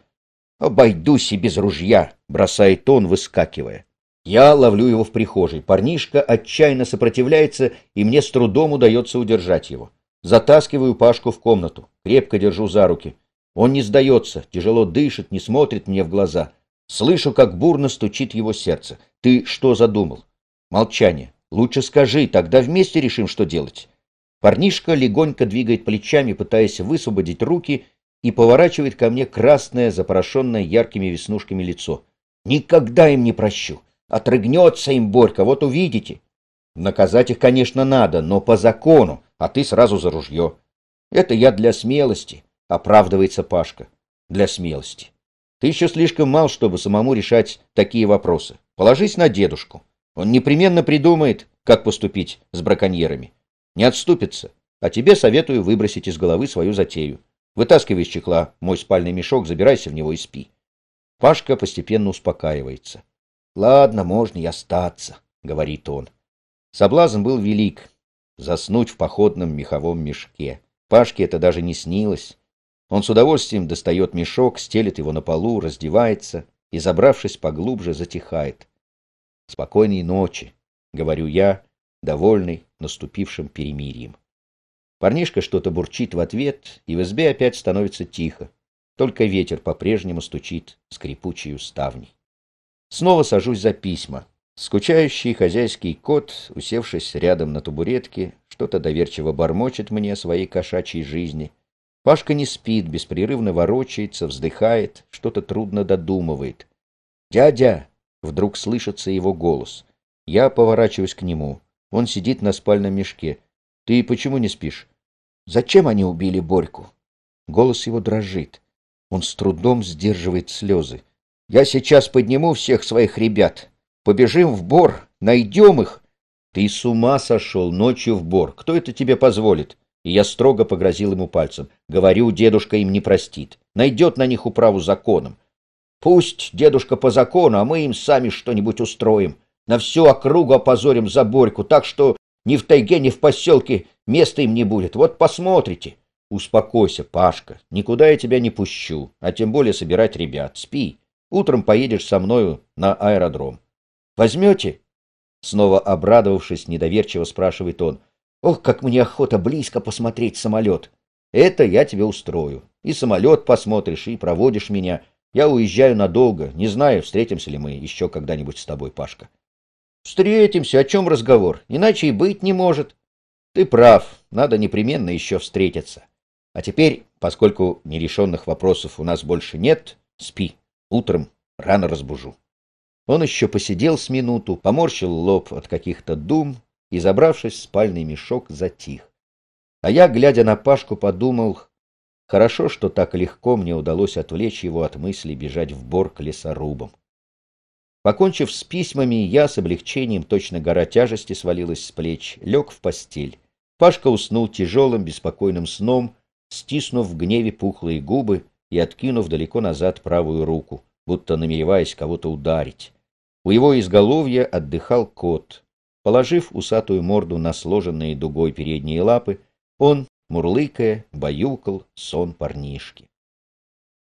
«Обойдусь и без ружья», — бросает он, выскакивая. Я ловлю его в прихожей. Парнишка отчаянно сопротивляется, и мне с трудом удается удержать его. Затаскиваю Пашку в комнату, крепко держу за руки. Он не сдается, тяжело дышит, не смотрит мне в глаза. Слышу, как бурно стучит его сердце. «Ты что задумал?» Молчание. «Лучше скажи, тогда вместе решим, что делать». Парнишка легонько двигает плечами, пытаясь высвободить руки, и поворачивает ко мне красное, запорошенное яркими веснушками лицо. «Никогда им не прощу! Отрыгнется им Борька, вот увидите!» «Наказать их, конечно, надо, но по закону, а ты сразу за ружье!» «Это я для смелости», — оправдывается Пашка. «Для смелости. Ты еще слишком мал, чтобы самому решать такие вопросы. Положись на дедушку. Он непременно придумает, как поступить с браконьерами. Не отступится, а тебе советую выбросить из головы свою затею. Вытаскивай из чехла мой спальный мешок, забирайся в него и спи. Пашка постепенно успокаивается. «Ладно, можно и остаться», — говорит он. Соблазн был велик — заснуть в походном меховом мешке. Пашке это даже не снилось. Он с удовольствием достает мешок, стелет его на полу, раздевается и, забравшись поглубже, затихает. «Спокойной ночи», — говорю я, довольный наступившим перемирием. Парнишка что-то бурчит в ответ, и в избе опять становится тихо. Только ветер по-прежнему стучит скрипучей ставней. Снова сажусь за письма. Скучающий хозяйский кот, усевшись рядом на табуретке, что-то доверчиво бормочет мне о своей кошачьей жизни. Пашка не спит, беспрерывно ворочается, вздыхает, что-то трудно додумывает. «Дядя!» — вдруг слышится его голос. Я поворачиваюсь к нему. Он сидит на спальном мешке. Ты почему не спишь? Зачем они убили Борьку? Голос его дрожит. Он с трудом сдерживает слезы. Я сейчас подниму всех своих ребят. Побежим в Бор, найдем их. Ты с ума сошел ночью в Бор. Кто это тебе позволит? И я строго погрозил ему пальцем. Говорю, дедушка им не простит. Найдет на них управу законом. Пусть дедушка по закону, а мы им сами что-нибудь устроим. На всю округу опозорим за Борьку, так что ни в тайге, ни в поселке места им не будет. Вот посмотрите. Успокойся, Пашка. Никуда я тебя не пущу, а тем более собирать ребят. Спи. Утром поедешь со мною на аэродром. Возьмете? Снова обрадовавшись, недоверчиво спрашивает он. Ох, как мне охота близко посмотреть самолет. Это я тебе устрою. И самолет посмотришь, и проводишь меня. Я уезжаю надолго. Не знаю, встретимся ли мы еще когда-нибудь с тобой, Пашка. Встретимся, о чем разговор? Иначе и быть не может. Ты прав, надо непременно еще встретиться. А теперь, поскольку нерешенных вопросов у нас больше нет, спи. Утром рано разбужу. Он еще посидел с минуту, поморщил лоб от каких-то дум и, забравшись в спальный мешок, затих. А я, глядя на Пашку, подумал, хорошо, что так легко мне удалось отвлечь его от мысли бежать в бор к лесорубам. Покончив с письмами, я с облегчением, точно гора тяжести свалилась с плеч, лег в постель. Пашка уснул тяжелым, беспокойным сном, стиснув в гневе пухлые губы и откинув далеко назад правую руку, будто намереваясь кого-то ударить. У его изголовья отдыхал кот. Положив усатую морду на сложенные дугой передние лапы, он, мурлыкая, баюкал сон парнишки.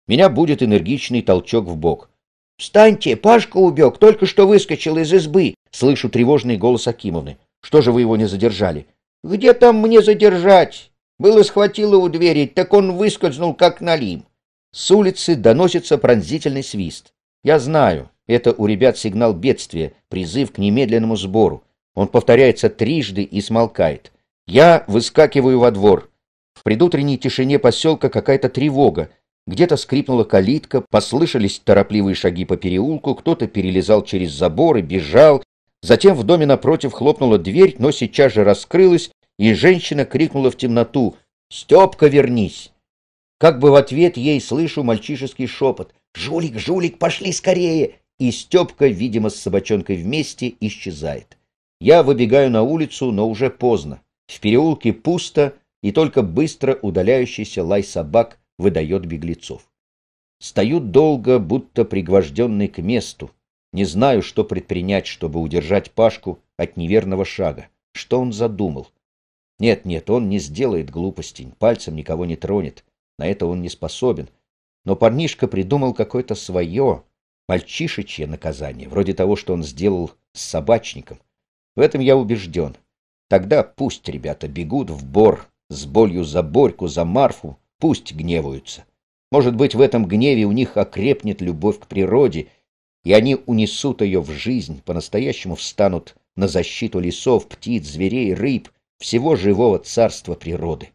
Меня будет энергичный толчок в бок — «Встаньте! Пашка убег! Только что выскочил из избы!» Слышу тревожный голос Акимовны. «Что же вы его не задержали?» «Где там мне задержать?» Было схватило у двери, так он выскользнул, как налим. С улицы доносится пронзительный свист. Я знаю, это у ребят сигнал бедствия, призыв к немедленному сбору. Он повторяется трижды и смолкает. Я выскакиваю во двор. В предутренней тишине поселка какая-то тревога, где-то скрипнула калитка, послышались торопливые шаги по переулку, кто-то перелезал через забор и бежал. Затем в доме напротив хлопнула дверь, но сейчас же раскрылась, и женщина крикнула в темноту «Степка, вернись!». Как бы в ответ ей слышу мальчишеский шепот «Жулик, жулик, пошли скорее!» И Степка, видимо, с собачонкой вместе исчезает. Я выбегаю на улицу, но уже поздно. В переулке пусто, и только быстро удаляющийся лай собак выдает беглецов. Стою долго, будто пригвожденный к месту. Не знаю, что предпринять, чтобы удержать Пашку от неверного шага. Что он задумал? Нет, нет, он не сделает глупостей, пальцем никого не тронет. На это он не способен. Но парнишка придумал какое-то свое, мальчишечье наказание, вроде того, что он сделал с собачником. В этом я убежден. Тогда пусть ребята бегут в бор с болью за Борьку, за Марфу, Пусть гневаются. Может быть, в этом гневе у них окрепнет любовь к природе, и они унесут ее в жизнь, по-настоящему встанут на защиту лесов, птиц, зверей, рыб, всего живого царства природы.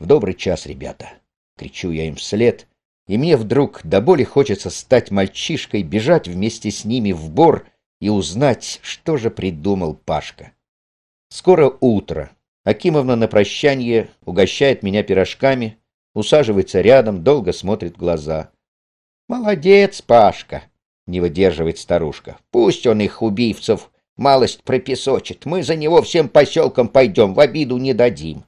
В добрый час, ребята, кричу я им вслед, и мне вдруг до боли хочется стать мальчишкой, бежать вместе с ними в бор и узнать, что же придумал Пашка. Скоро утро. Акимовна на прощание угощает меня пирожками, усаживается рядом, долго смотрит в глаза. «Молодец, Пашка!» — не выдерживает старушка. «Пусть он их, убивцев, малость пропесочит. Мы за него всем поселком пойдем, в обиду не дадим».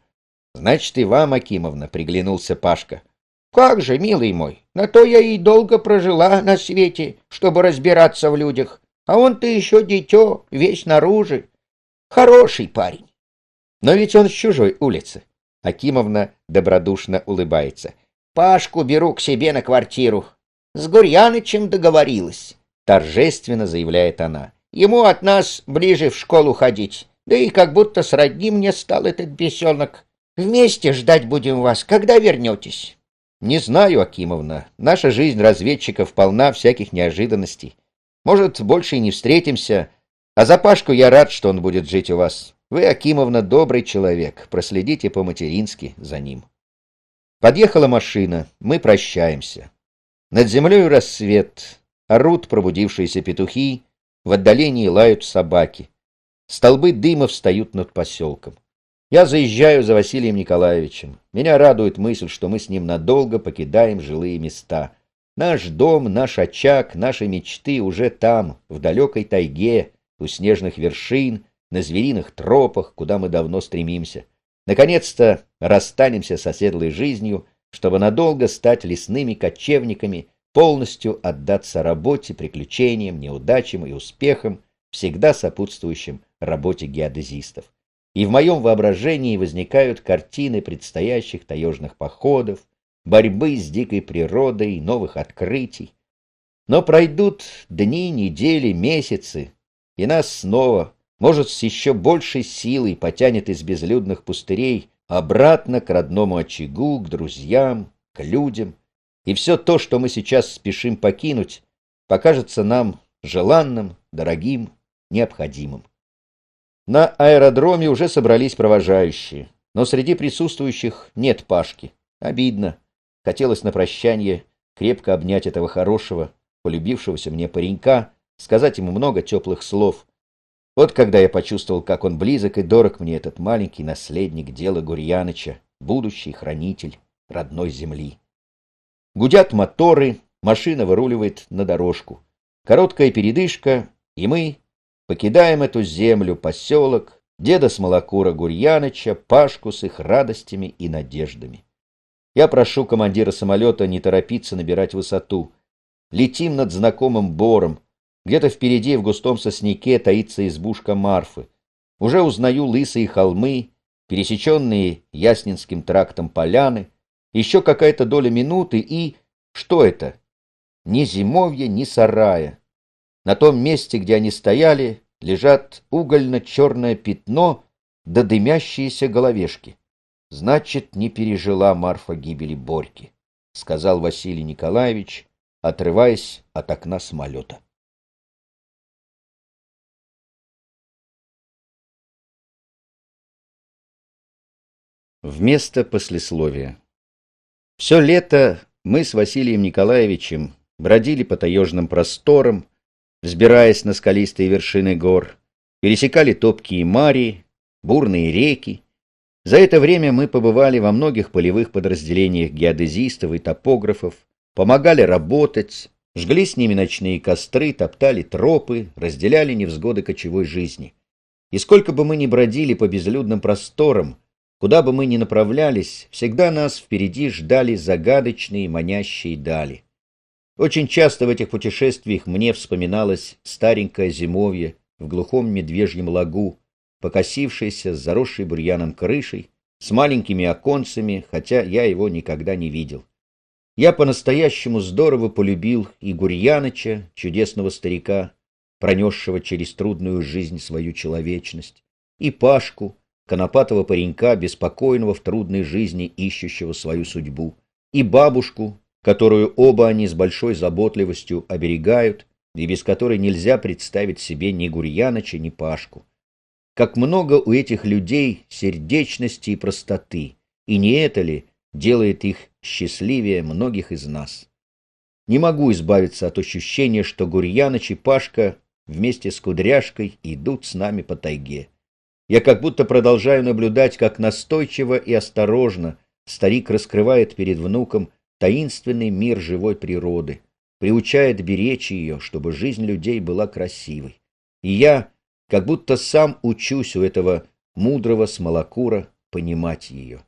«Значит, и вам, Акимовна», — приглянулся Пашка. «Как же, милый мой, на то я и долго прожила на свете, чтобы разбираться в людях. А он-то еще дитё, весь наружи. Хороший парень». «Но ведь он с чужой улицы. Акимовна добродушно улыбается. «Пашку беру к себе на квартиру. С Гурьянычем договорилась», — торжественно заявляет она. «Ему от нас ближе в школу ходить. Да и как будто сродни мне стал этот бесенок. Вместе ждать будем вас, когда вернетесь». «Не знаю, Акимовна. Наша жизнь разведчиков полна всяких неожиданностей. Может, больше и не встретимся. А за Пашку я рад, что он будет жить у вас. Вы, Акимовна, добрый человек, проследите по-матерински за ним. Подъехала машина, мы прощаемся. Над землей рассвет, орут пробудившиеся петухи, в отдалении лают собаки. Столбы дыма встают над поселком. Я заезжаю за Василием Николаевичем. Меня радует мысль, что мы с ним надолго покидаем жилые места. Наш дом, наш очаг, наши мечты уже там, в далекой тайге, у снежных вершин, на звериных тропах, куда мы давно стремимся. Наконец-то расстанемся с оседлой жизнью, чтобы надолго стать лесными кочевниками, полностью отдаться работе, приключениям, неудачам и успехам, всегда сопутствующим работе геодезистов. И в моем воображении возникают картины предстоящих таежных походов, борьбы с дикой природой, новых открытий. Но пройдут дни, недели, месяцы, и нас снова может, с еще большей силой потянет из безлюдных пустырей обратно к родному очагу, к друзьям, к людям. И все то, что мы сейчас спешим покинуть, покажется нам желанным, дорогим, необходимым. На аэродроме уже собрались провожающие, но среди присутствующих нет Пашки. Обидно. Хотелось на прощание крепко обнять этого хорошего, полюбившегося мне паренька, сказать ему много теплых слов. Вот когда я почувствовал, как он близок и дорог мне этот маленький наследник дела Гурьяныча, будущий хранитель родной земли. Гудят моторы, машина выруливает на дорожку. Короткая передышка, и мы покидаем эту землю, поселок, деда Смолокура Гурьяныча, Пашку с их радостями и надеждами. Я прошу командира самолета не торопиться набирать высоту. Летим над знакомым бором, где-то впереди в густом сосняке таится избушка Марфы. Уже узнаю лысые холмы, пересеченные Яснинским трактом поляны, еще какая-то доля минуты и... Что это? Ни зимовья, ни сарая. На том месте, где они стояли, лежат угольно-черное пятно да дымящиеся головешки. Значит, не пережила Марфа гибели Борьки, — сказал Василий Николаевич, отрываясь от окна самолета. Вместо послесловия. Все лето мы с Василием Николаевичем бродили по таежным просторам, взбираясь на скалистые вершины гор, пересекали топкие мари, бурные реки. За это время мы побывали во многих полевых подразделениях геодезистов и топографов, помогали работать, жгли с ними ночные костры, топтали тропы, разделяли невзгоды кочевой жизни. И сколько бы мы ни бродили по безлюдным просторам, Куда бы мы ни направлялись, всегда нас впереди ждали загадочные манящие дали. Очень часто в этих путешествиях мне вспоминалось старенькое зимовье в глухом медвежьем лагу, покосившееся с заросшей бурьяном крышей, с маленькими оконцами, хотя я его никогда не видел. Я по-настоящему здорово полюбил и Гурьяныча, чудесного старика, пронесшего через трудную жизнь свою человечность, и Пашку, конопатого паренька, беспокойного в трудной жизни, ищущего свою судьбу, и бабушку, которую оба они с большой заботливостью оберегают, и без которой нельзя представить себе ни Гурьяныча, ни Пашку. Как много у этих людей сердечности и простоты, и не это ли делает их счастливее многих из нас? Не могу избавиться от ощущения, что Гурьяныч и Пашка вместе с Кудряшкой идут с нами по тайге. Я как будто продолжаю наблюдать, как настойчиво и осторожно старик раскрывает перед внуком таинственный мир живой природы, приучает беречь ее, чтобы жизнь людей была красивой. И я как будто сам учусь у этого мудрого смолокура понимать ее.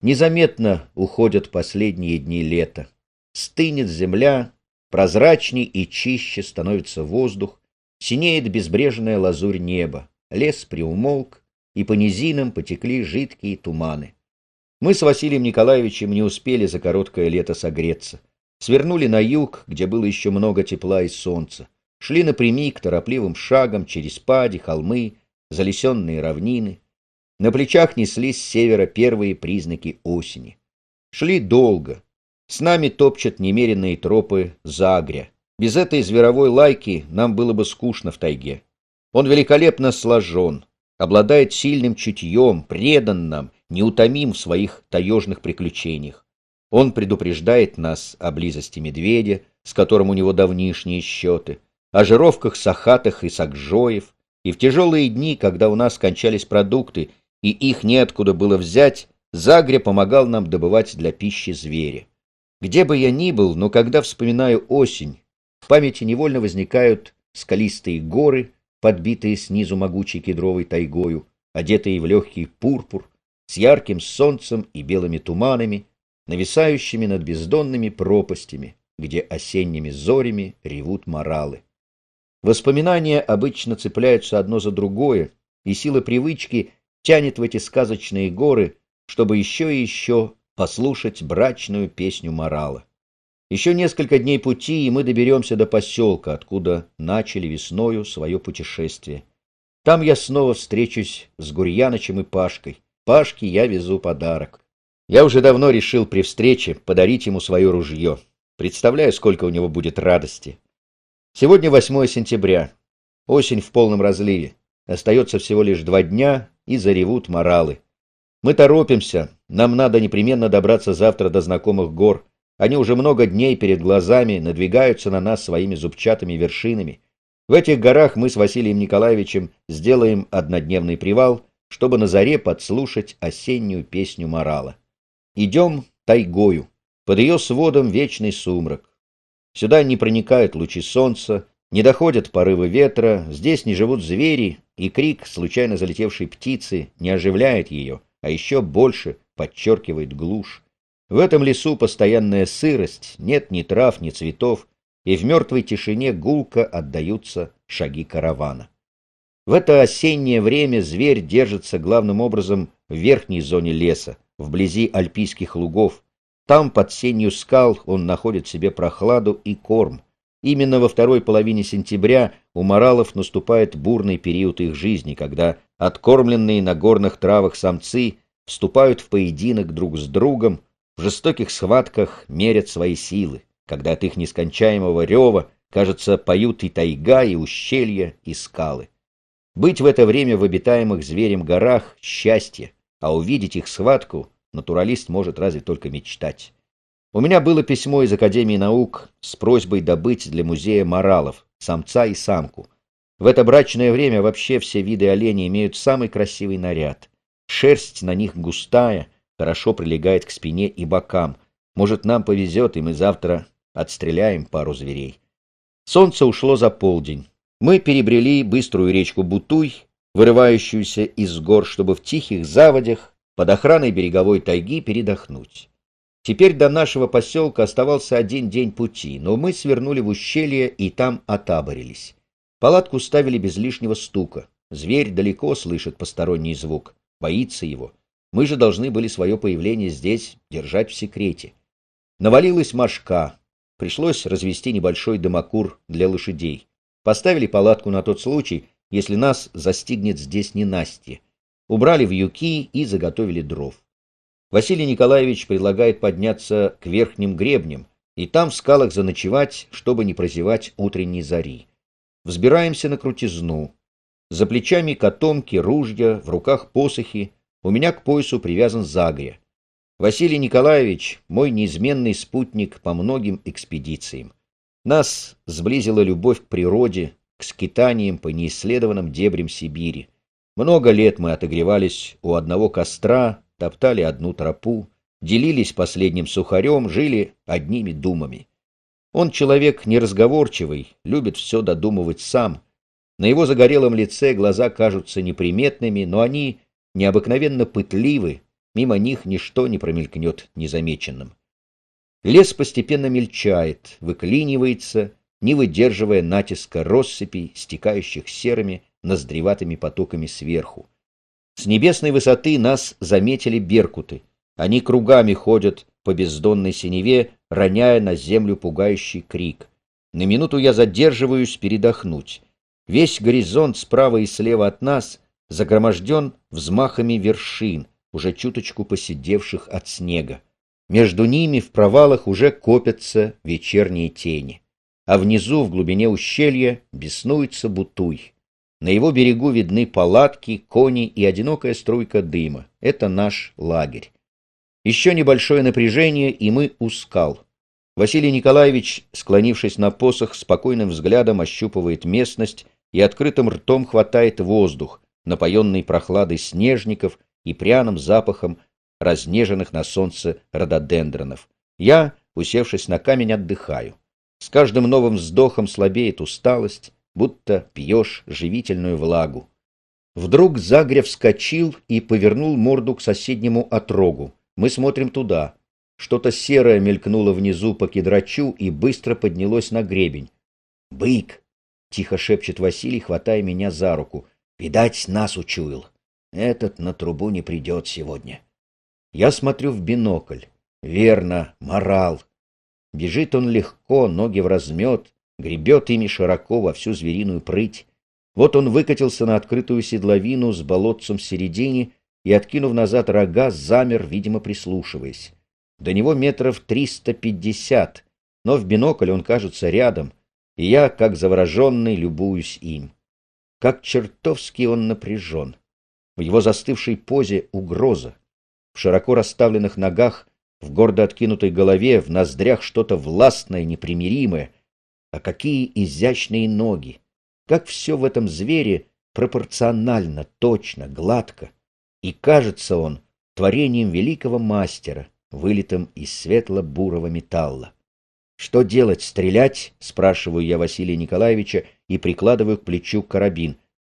Незаметно уходят последние дни лета. Стынет земля, прозрачней и чище становится воздух, синеет безбрежная лазурь неба лес приумолк, и по низинам потекли жидкие туманы. Мы с Василием Николаевичем не успели за короткое лето согреться. Свернули на юг, где было еще много тепла и солнца. Шли напрямик, торопливым шагом, через пади, холмы, залесенные равнины. На плечах неслись с севера первые признаки осени. Шли долго. С нами топчат немеренные тропы Загря. Без этой зверовой лайки нам было бы скучно в тайге. Он великолепно сложен, обладает сильным чутьем, преданным, неутомим в своих таежных приключениях. Он предупреждает нас о близости медведя, с которым у него давнишние счеты, о жировках сахатах и сакжоев, и в тяжелые дни, когда у нас кончались продукты, и их неоткуда было взять, Загре помогал нам добывать для пищи зверя. Где бы я ни был, но когда вспоминаю осень, в памяти невольно возникают скалистые горы, подбитые снизу могучей кедровой тайгою, одетые в легкий пурпур, с ярким солнцем и белыми туманами, нависающими над бездонными пропастями, где осенними зорями ревут моралы. Воспоминания обычно цепляются одно за другое, и сила привычки тянет в эти сказочные горы, чтобы еще и еще послушать брачную песню морала. Еще несколько дней пути, и мы доберемся до поселка, откуда начали весною свое путешествие. Там я снова встречусь с Гурьянычем и Пашкой. Пашке я везу подарок. Я уже давно решил при встрече подарить ему свое ружье. Представляю, сколько у него будет радости. Сегодня 8 сентября. Осень в полном разливе. Остается всего лишь два дня, и заревут моралы. Мы торопимся. Нам надо непременно добраться завтра до знакомых гор. Они уже много дней перед глазами надвигаются на нас своими зубчатыми вершинами. В этих горах мы с Василием Николаевичем сделаем однодневный привал, чтобы на заре подслушать осеннюю песню морала. Идем тайгою. Под ее сводом вечный сумрак. Сюда не проникают лучи солнца, не доходят порывы ветра, здесь не живут звери, и крик случайно залетевшей птицы не оживляет ее, а еще больше подчеркивает глушь. В этом лесу постоянная сырость, нет ни трав, ни цветов, и в мертвой тишине гулко отдаются шаги каравана. В это осеннее время зверь держится главным образом в верхней зоне леса, вблизи альпийских лугов. Там, под сенью скал, он находит себе прохладу и корм. Именно во второй половине сентября у моралов наступает бурный период их жизни, когда откормленные на горных травах самцы вступают в поединок друг с другом, в жестоких схватках мерят свои силы, когда от их нескончаемого рева, кажется, поют и тайга, и ущелья, и скалы. Быть в это время в обитаемых зверем горах — счастье, а увидеть их схватку натуралист может разве только мечтать. У меня было письмо из Академии наук с просьбой добыть для музея моралов, самца и самку. В это брачное время вообще все виды оленей имеют самый красивый наряд. Шерсть на них густая — хорошо прилегает к спине и бокам. Может, нам повезет, и мы завтра отстреляем пару зверей. Солнце ушло за полдень. Мы перебрели быструю речку Бутуй, вырывающуюся из гор, чтобы в тихих заводях под охраной береговой тайги передохнуть. Теперь до нашего поселка оставался один день пути, но мы свернули в ущелье и там отаборились. Палатку ставили без лишнего стука. Зверь далеко слышит посторонний звук, боится его. Мы же должны были свое появление здесь держать в секрете. Навалилась мошка. Пришлось развести небольшой дымокур для лошадей. Поставили палатку на тот случай, если нас застигнет здесь ненастье. Убрали вьюки и заготовили дров. Василий Николаевич предлагает подняться к верхним гребням и там в скалах заночевать, чтобы не прозевать утренней зари. Взбираемся на крутизну. За плечами котомки, ружья, в руках посохи — у меня к поясу привязан загря. Василий Николаевич — мой неизменный спутник по многим экспедициям. Нас сблизила любовь к природе, к скитаниям по неисследованным дебрям Сибири. Много лет мы отогревались у одного костра, топтали одну тропу, делились последним сухарем, жили одними думами. Он человек неразговорчивый, любит все додумывать сам. На его загорелом лице глаза кажутся неприметными, но они необыкновенно пытливы, мимо них ничто не промелькнет незамеченным. Лес постепенно мельчает, выклинивается, не выдерживая натиска россыпей, стекающих серыми, ноздреватыми потоками сверху. С небесной высоты нас заметили беркуты. Они кругами ходят по бездонной синеве, роняя на землю пугающий крик. На минуту я задерживаюсь передохнуть. Весь горизонт справа и слева от нас — загроможден взмахами вершин, уже чуточку посидевших от снега. Между ними в провалах уже копятся вечерние тени. А внизу, в глубине ущелья, беснуется бутуй. На его берегу видны палатки, кони и одинокая струйка дыма. Это наш лагерь. Еще небольшое напряжение, и мы у скал. Василий Николаевич, склонившись на посох, спокойным взглядом ощупывает местность и открытым ртом хватает воздух, Напоенной прохладой снежников и пряным запахом разнеженных на солнце рододендронов. Я, усевшись на камень, отдыхаю. С каждым новым вздохом слабеет усталость, будто пьешь живительную влагу. Вдруг Загрев вскочил и повернул морду к соседнему отрогу. Мы смотрим туда. Что-то серое мелькнуло внизу по кедрачу и быстро поднялось на гребень. «Бык!» — тихо шепчет Василий, хватая меня за руку. Видать, нас учуял. Этот на трубу не придет сегодня. Я смотрю в бинокль. Верно, морал. Бежит он легко, ноги в размет, гребет ими широко во всю звериную прыть. Вот он выкатился на открытую седловину с болотцем в середине и, откинув назад рога, замер, видимо, прислушиваясь. До него метров триста пятьдесят, но в бинокль он кажется рядом, и я, как завороженный, любуюсь им. Как чертовски он напряжен. В его застывшей позе угроза. В широко расставленных ногах, в гордо откинутой голове, в ноздрях что-то властное, непримиримое. А какие изящные ноги! Как все в этом звере пропорционально, точно, гладко. И кажется он творением великого мастера, вылитым из светло-бурого металла. «Что делать, стрелять?» — спрашиваю я Василия Николаевича — и прикладываю к плечу карабин.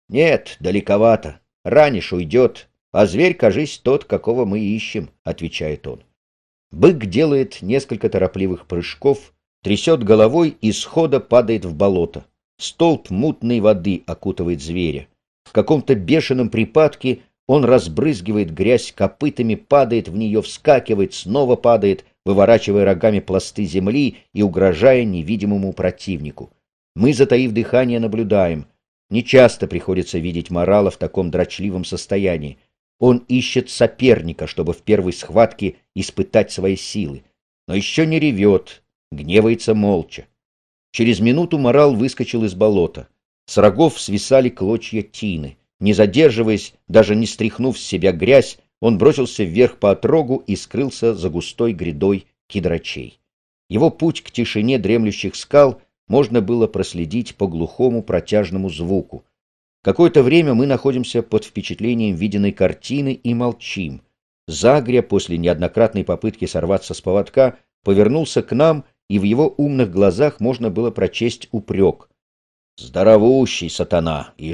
«Нет, далековато. Ранишь, уйдет. А зверь, кажись, тот, какого мы ищем», — отвечает он. Бык делает несколько торопливых прыжков, трясет головой и схода падает в болото. Столб мутной воды окутывает зверя. В каком-то бешеном припадке он разбрызгивает грязь копытами, падает в нее, вскакивает, снова падает, выворачивая рогами пласты земли и угрожая невидимому противнику. Мы, затаив дыхание, наблюдаем. Не часто приходится видеть морала в таком дрочливом состоянии. Он ищет соперника, чтобы в первой схватке испытать свои силы. Но еще не ревет, гневается молча. Через минуту морал выскочил из болота. С рогов свисали клочья тины. Не задерживаясь, даже не стряхнув с себя грязь, он бросился вверх по отрогу и скрылся за густой грядой кедрачей. Его путь к тишине дремлющих скал — можно было проследить по глухому протяжному звуку. Какое-то время мы находимся под впечатлением виденной картины и молчим. Загря после неоднократной попытки сорваться с поводка повернулся к нам, и в его умных глазах можно было прочесть упрек. «Здоровущий сатана и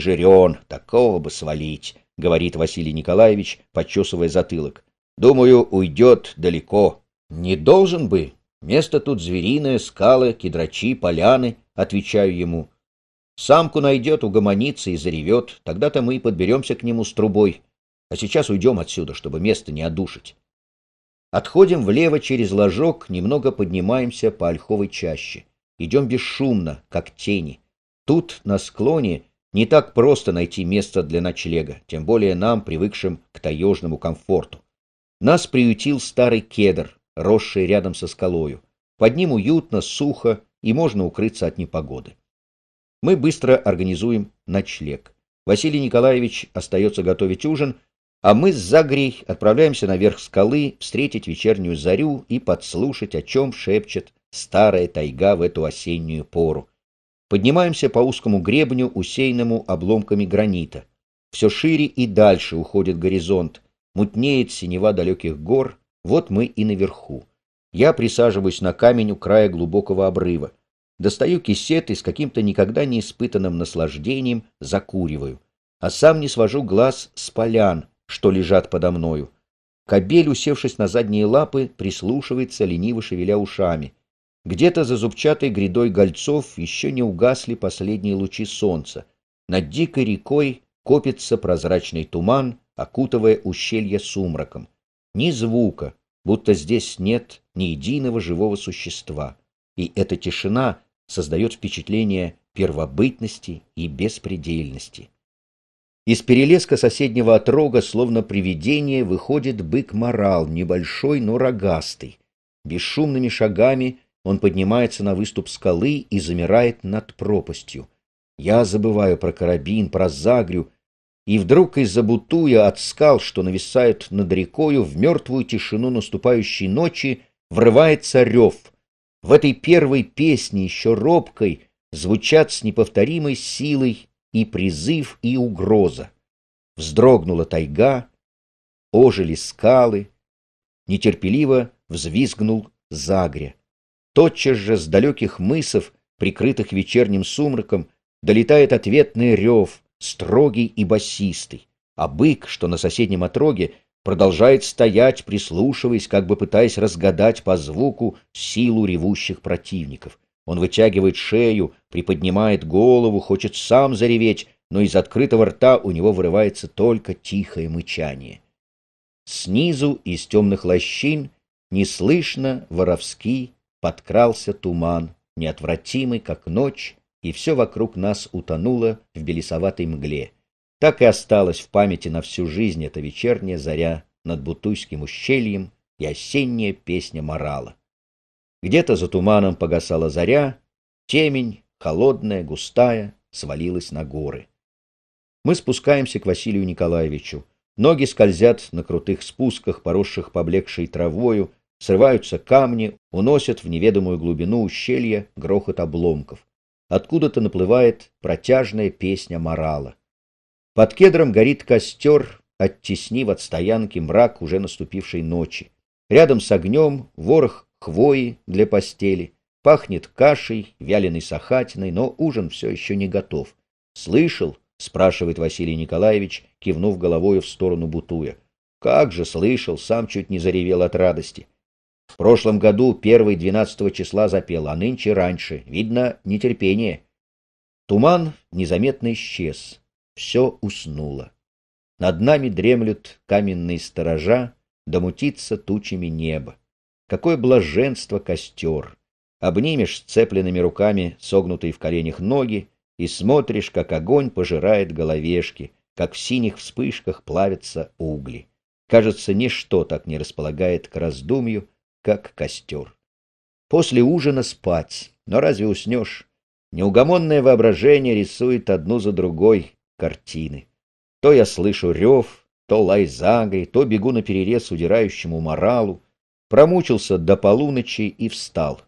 такого бы свалить», — говорит Василий Николаевич, почесывая затылок. «Думаю, уйдет далеко. Не должен бы Место тут звериное, скалы, кедрачи, поляны, отвечаю ему. Самку найдет, угомонится и заревет, тогда-то мы и подберемся к нему с трубой. А сейчас уйдем отсюда, чтобы место не одушить. Отходим влево через ложок, немного поднимаемся по ольховой чаще. Идем бесшумно, как тени. Тут, на склоне, не так просто найти место для ночлега, тем более нам, привыкшим к таежному комфорту. Нас приютил старый кедр, Росшие рядом со скалою. Под ним уютно, сухо, и можно укрыться от непогоды. Мы быстро организуем ночлег. Василий Николаевич остается готовить ужин, а мы с Загрей отправляемся наверх скалы встретить вечернюю зарю и подслушать, о чем шепчет старая тайга в эту осеннюю пору. Поднимаемся по узкому гребню, усеянному обломками гранита. Все шире и дальше уходит горизонт, мутнеет синева далеких гор, вот мы и наверху. Я присаживаюсь на камень у края глубокого обрыва. Достаю кисет и с каким-то никогда не испытанным наслаждением закуриваю. А сам не свожу глаз с полян, что лежат подо мною. Кобель, усевшись на задние лапы, прислушивается, лениво шевеля ушами. Где-то за зубчатой грядой гольцов еще не угасли последние лучи солнца. Над дикой рекой копится прозрачный туман, окутывая ущелье сумраком ни звука, будто здесь нет ни единого живого существа, и эта тишина создает впечатление первобытности и беспредельности. Из перелеска соседнего отрога, словно привидение, выходит бык-морал, небольшой, но рогастый. Бесшумными шагами он поднимается на выступ скалы и замирает над пропастью. Я забываю про карабин, про загрю и вдруг из-за бутуя от скал, что нависают над рекою, в мертвую тишину наступающей ночи врывается рев. В этой первой песне, еще робкой, звучат с неповторимой силой и призыв, и угроза. Вздрогнула тайга, ожили скалы, нетерпеливо взвизгнул загря. Тотчас же с далеких мысов, прикрытых вечерним сумраком, долетает ответный рев — строгий и басистый, а бык, что на соседнем отроге, продолжает стоять, прислушиваясь, как бы пытаясь разгадать по звуку силу ревущих противников. Он вытягивает шею, приподнимает голову, хочет сам зареветь, но из открытого рта у него вырывается только тихое мычание. Снизу из темных лощин неслышно воровски подкрался туман, неотвратимый, как ночь, и все вокруг нас утонуло в белесоватой мгле. Так и осталось в памяти на всю жизнь эта вечерняя заря над Бутуйским ущельем и осенняя песня морала. Где-то за туманом погасала заря, темень, холодная, густая, свалилась на горы. Мы спускаемся к Василию Николаевичу. Ноги скользят на крутых спусках, поросших поблекшей травою, срываются камни, уносят в неведомую глубину ущелья грохот обломков откуда-то наплывает протяжная песня морала. Под кедром горит костер, оттеснив от стоянки мрак уже наступившей ночи. Рядом с огнем ворох хвои для постели. Пахнет кашей, вяленой сахатиной, но ужин все еще не готов. «Слышал?» — спрашивает Василий Николаевич, кивнув головою в сторону Бутуя. «Как же слышал!» — сам чуть не заревел от радости. В прошлом году первый двенадцатого числа запел, а нынче раньше. Видно, нетерпение. Туман незаметно исчез. Все уснуло. Над нами дремлют каменные сторожа, домутится тучами небо. Какое блаженство костер! Обнимешь сцепленными руками согнутые в коленях ноги и смотришь, как огонь пожирает головешки, как в синих вспышках плавятся угли. Кажется, ничто так не располагает к раздумью, как костер. После ужина спать, но разве уснешь? Неугомонное воображение рисует одну за другой картины. То я слышу рев, то лай загой, то бегу на перерез удирающему моралу. Промучился до полуночи и встал.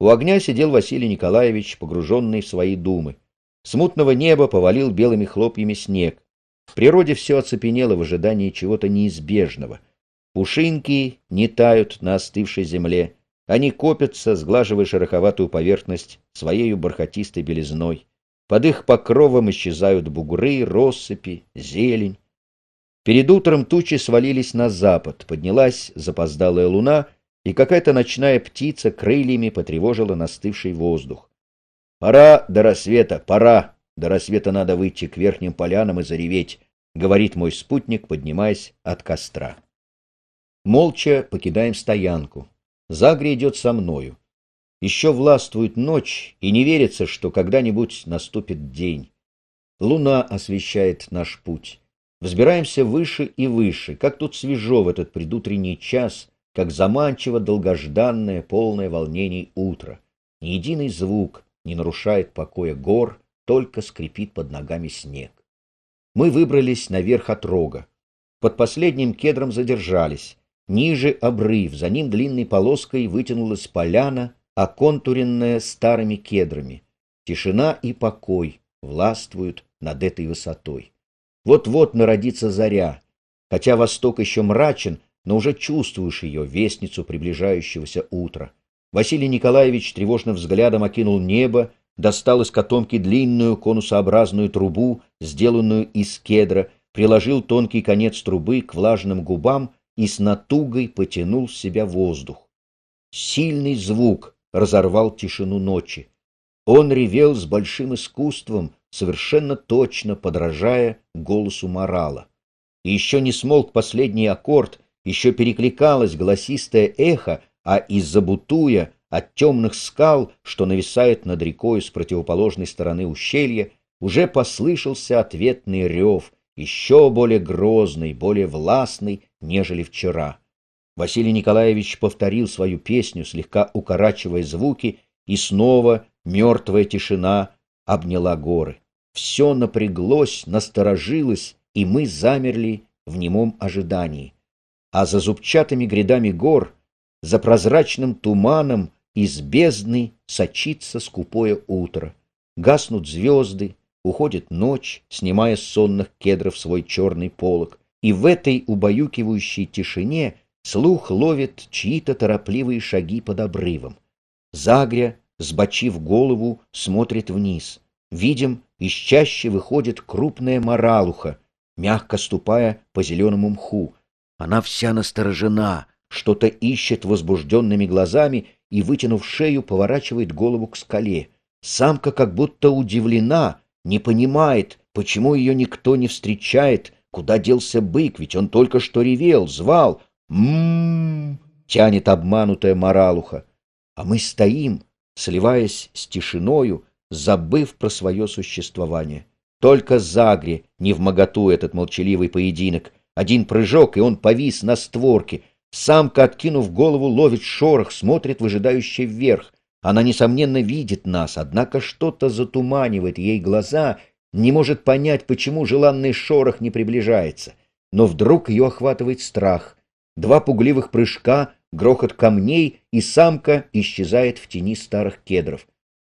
У огня сидел Василий Николаевич, погруженный в свои думы. Смутного неба повалил белыми хлопьями снег. В природе все оцепенело в ожидании чего-то неизбежного — Пушинки не тают на остывшей земле. Они копятся, сглаживая шероховатую поверхность своею бархатистой белизной. Под их покровом исчезают бугры, россыпи, зелень. Перед утром тучи свалились на запад, поднялась запоздалая луна, и какая-то ночная птица крыльями потревожила настывший воздух. «Пора до рассвета, пора! До рассвета надо выйти к верхним полянам и зареветь», — говорит мой спутник, поднимаясь от костра. Молча покидаем стоянку. Загри идет со мною. Еще властвует ночь, и не верится, что когда-нибудь наступит день. Луна освещает наш путь. Взбираемся выше и выше, как тут свежо в этот предутренний час, как заманчиво долгожданное, полное волнений утро. Ни единый звук не нарушает покоя гор, только скрипит под ногами снег. Мы выбрались наверх от рога. Под последним кедром задержались. Ниже обрыв, за ним длинной полоской вытянулась поляна, оконтуренная старыми кедрами. Тишина и покой властвуют над этой высотой. Вот-вот народится заря. Хотя восток еще мрачен, но уже чувствуешь ее, вестницу приближающегося утра. Василий Николаевич тревожным взглядом окинул небо, достал из котомки длинную конусообразную трубу, сделанную из кедра, приложил тонкий конец трубы к влажным губам и с натугой потянул с себя воздух. Сильный звук разорвал тишину ночи. Он ревел с большим искусством, совершенно точно подражая голосу морала. И еще не смолк последний аккорд, еще перекликалось голосистое эхо, а из-за бутуя, от темных скал, что нависает над рекой с противоположной стороны ущелья, уже послышался ответный рев, еще более грозный, более властный, нежели вчера. Василий Николаевич повторил свою песню, слегка укорачивая звуки, и снова мертвая тишина обняла горы. Все напряглось, насторожилось, и мы замерли в немом ожидании. А за зубчатыми грядами гор, за прозрачным туманом из бездны сочится скупое утро. Гаснут звезды, Уходит ночь, снимая с сонных кедров свой черный полог, и в этой убаюкивающей тишине слух ловит чьи-то торопливые шаги под обрывом. Загря, сбочив голову, смотрит вниз. Видим, из чаще выходит крупная моралуха, мягко ступая по зеленому мху. Она вся насторожена, что-то ищет возбужденными глазами и, вытянув шею, поворачивает голову к скале. Самка как будто удивлена, не понимает, почему ее никто не встречает, куда делся бык, ведь он только что ревел, звал. «М-м-м!» тянет обманутая моралуха. А мы стоим, сливаясь с тишиною, забыв про свое существование. Только Загре не в моготу этот молчаливый поединок. Один прыжок, и он повис на створке. Самка, откинув голову, ловит шорох, смотрит выжидающе вверх. Она, несомненно, видит нас, однако что-то затуманивает ей глаза, не может понять, почему желанный шорох не приближается. Но вдруг ее охватывает страх. Два пугливых прыжка, грохот камней, и самка исчезает в тени старых кедров.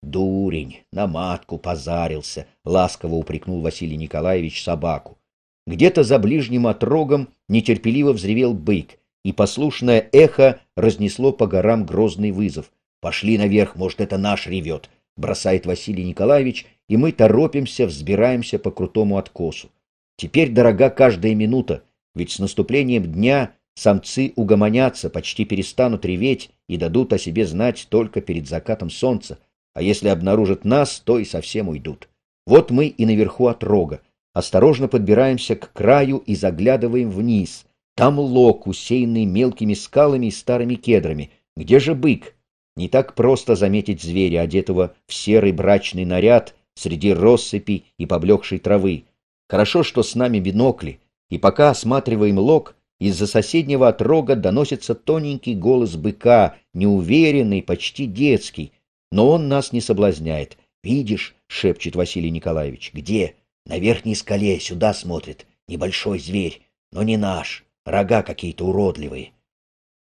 «Дурень, на матку позарился», — ласково упрекнул Василий Николаевич собаку. Где-то за ближним отрогом нетерпеливо взревел бык, и послушное эхо разнесло по горам грозный вызов — «Пошли наверх, может, это наш ревет», — бросает Василий Николаевич, и мы торопимся, взбираемся по крутому откосу. Теперь дорога каждая минута, ведь с наступлением дня самцы угомонятся, почти перестанут реветь и дадут о себе знать только перед закатом солнца, а если обнаружат нас, то и совсем уйдут. Вот мы и наверху от рога. Осторожно подбираемся к краю и заглядываем вниз. Там лог, усеянный мелкими скалами и старыми кедрами. Где же бык? Не так просто заметить зверя, одетого в серый брачный наряд среди россыпи и поблекшей травы. Хорошо, что с нами бинокли, и пока осматриваем лог, из-за соседнего отрога доносится тоненький голос быка, неуверенный, почти детский. Но он нас не соблазняет. «Видишь?» — шепчет Василий Николаевич. «Где?» «На верхней скале, сюда смотрит. Небольшой зверь, но не наш. Рога какие-то уродливые».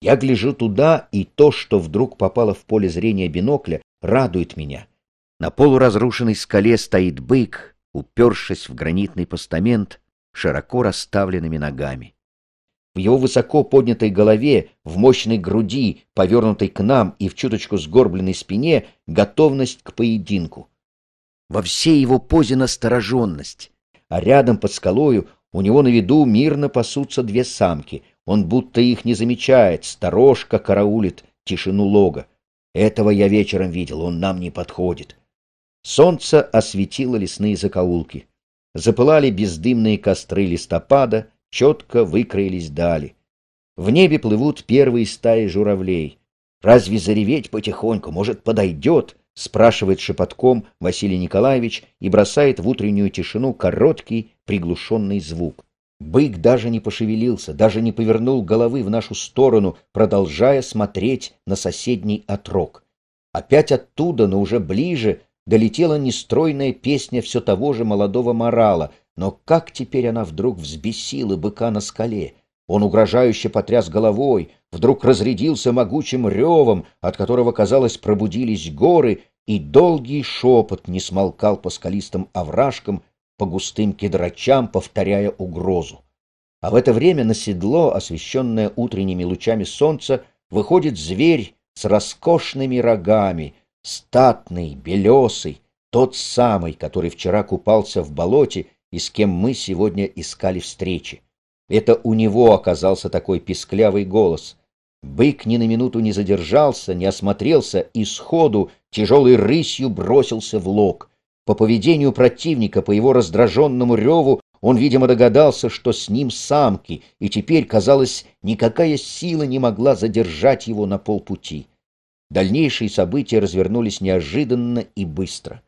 Я гляжу туда, и то, что вдруг попало в поле зрения бинокля, радует меня. На полуразрушенной скале стоит бык, упершись в гранитный постамент широко расставленными ногами. В его высоко поднятой голове, в мощной груди, повернутой к нам и в чуточку сгорбленной спине, готовность к поединку. Во всей его позе настороженность. А рядом под скалою у него на виду мирно пасутся две самки — он будто их не замечает, сторожка караулит тишину лога. Этого я вечером видел, он нам не подходит. Солнце осветило лесные закоулки. Запылали бездымные костры листопада, четко выкроились дали. В небе плывут первые стаи журавлей. «Разве зареветь потихоньку? Может, подойдет?» — спрашивает шепотком Василий Николаевич и бросает в утреннюю тишину короткий приглушенный звук. Бык даже не пошевелился, даже не повернул головы в нашу сторону, продолжая смотреть на соседний отрок. Опять оттуда, но уже ближе, долетела нестройная песня все того же молодого морала, но как теперь она вдруг взбесила быка на скале? Он угрожающе потряс головой, вдруг разрядился могучим ревом, от которого, казалось, пробудились горы, и долгий шепот не смолкал по скалистым овражкам, по густым кедрачам, повторяя угрозу. А в это время на седло, освещенное утренними лучами солнца, выходит зверь с роскошными рогами, статный, белесый, тот самый, который вчера купался в болоте и с кем мы сегодня искали встречи. Это у него оказался такой писклявый голос. Бык ни на минуту не задержался, не осмотрелся и сходу тяжелой рысью бросился в лог — по поведению противника, по его раздраженному реву, он, видимо, догадался, что с ним самки, и теперь, казалось, никакая сила не могла задержать его на полпути. Дальнейшие события развернулись неожиданно и быстро.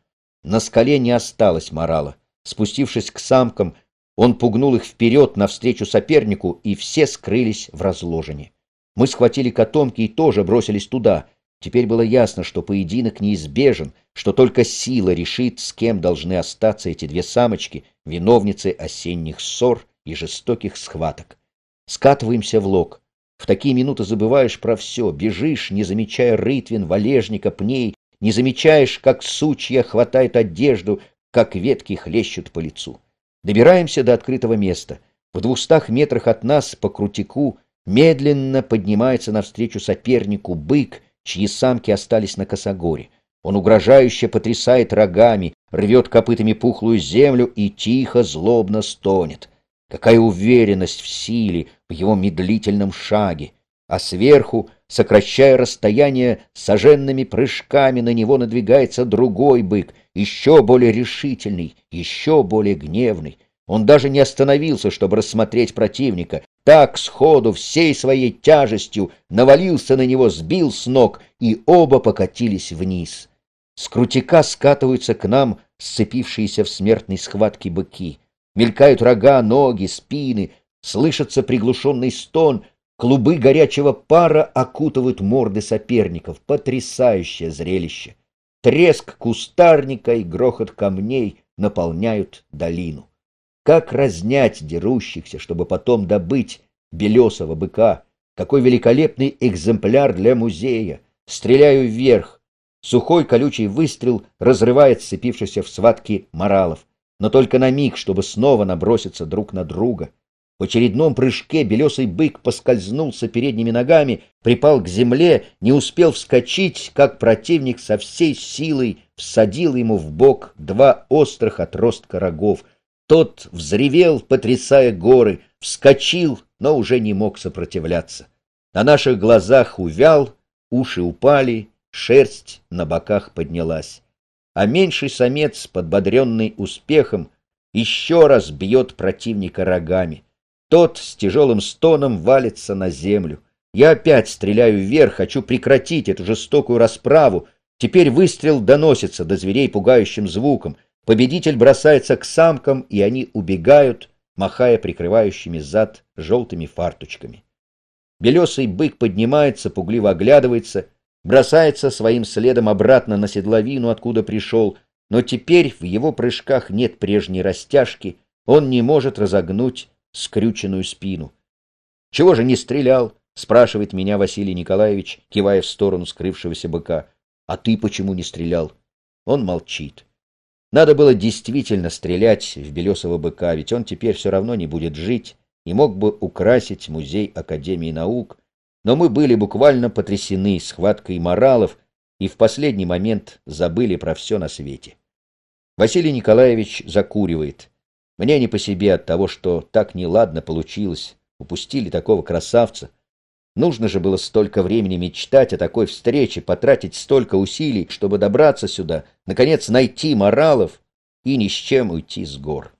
На скале не осталось морала. Спустившись к самкам, он пугнул их вперед навстречу сопернику, и все скрылись в разложении. Мы схватили котомки и тоже бросились туда — Теперь было ясно, что поединок неизбежен, что только сила решит, с кем должны остаться эти две самочки, виновницы осенних ссор и жестоких схваток. Скатываемся в лог. В такие минуты забываешь про все, бежишь, не замечая рытвин, валежника, пней, не замечаешь, как сучья хватает одежду, как ветки хлещут по лицу. Добираемся до открытого места. В двухстах метрах от нас по крутику медленно поднимается навстречу сопернику бык, чьи самки остались на косогоре. Он угрожающе потрясает рогами, рвет копытами пухлую землю и тихо, злобно стонет. Какая уверенность в силе, в его медлительном шаге. А сверху, сокращая расстояние, соженными прыжками на него надвигается другой бык, еще более решительный, еще более гневный. Он даже не остановился, чтобы рассмотреть противника, так сходу всей своей тяжестью навалился на него, сбил с ног, и оба покатились вниз. С крутика скатываются к нам сцепившиеся в смертной схватке быки. Мелькают рога, ноги, спины, слышится приглушенный стон, клубы горячего пара окутывают морды соперников. Потрясающее зрелище! Треск кустарника и грохот камней наполняют долину. Как разнять дерущихся, чтобы потом добыть белесого быка? Какой великолепный экземпляр для музея! Стреляю вверх. Сухой колючий выстрел разрывает сцепившихся в сватки моралов. Но только на миг, чтобы снова наброситься друг на друга. В очередном прыжке белесый бык поскользнулся передними ногами, припал к земле, не успел вскочить, как противник со всей силой всадил ему в бок два острых отростка рогов — тот взревел, потрясая горы, вскочил, но уже не мог сопротивляться. На наших глазах увял, уши упали, шерсть на боках поднялась. А меньший самец, подбодренный успехом, еще раз бьет противника рогами. Тот с тяжелым стоном валится на землю. Я опять стреляю вверх, хочу прекратить эту жестокую расправу. Теперь выстрел доносится до зверей пугающим звуком — Победитель бросается к самкам, и они убегают, махая прикрывающими зад желтыми фарточками. Белесый бык поднимается, пугливо оглядывается, бросается своим следом обратно на седловину, откуда пришел, но теперь в его прыжках нет прежней растяжки, он не может разогнуть скрюченную спину. «Чего же не стрелял?» — спрашивает меня Василий Николаевич, кивая в сторону скрывшегося быка. «А ты почему не стрелял?» Он молчит. Надо было действительно стрелять в белесого быка, ведь он теперь все равно не будет жить и мог бы украсить музей Академии наук. Но мы были буквально потрясены схваткой моралов и в последний момент забыли про все на свете. Василий Николаевич закуривает. Мне не по себе от того, что так неладно получилось. Упустили такого красавца. Нужно же было столько времени мечтать о такой встрече, потратить столько усилий, чтобы добраться сюда, наконец найти моралов и ни с чем уйти с гор.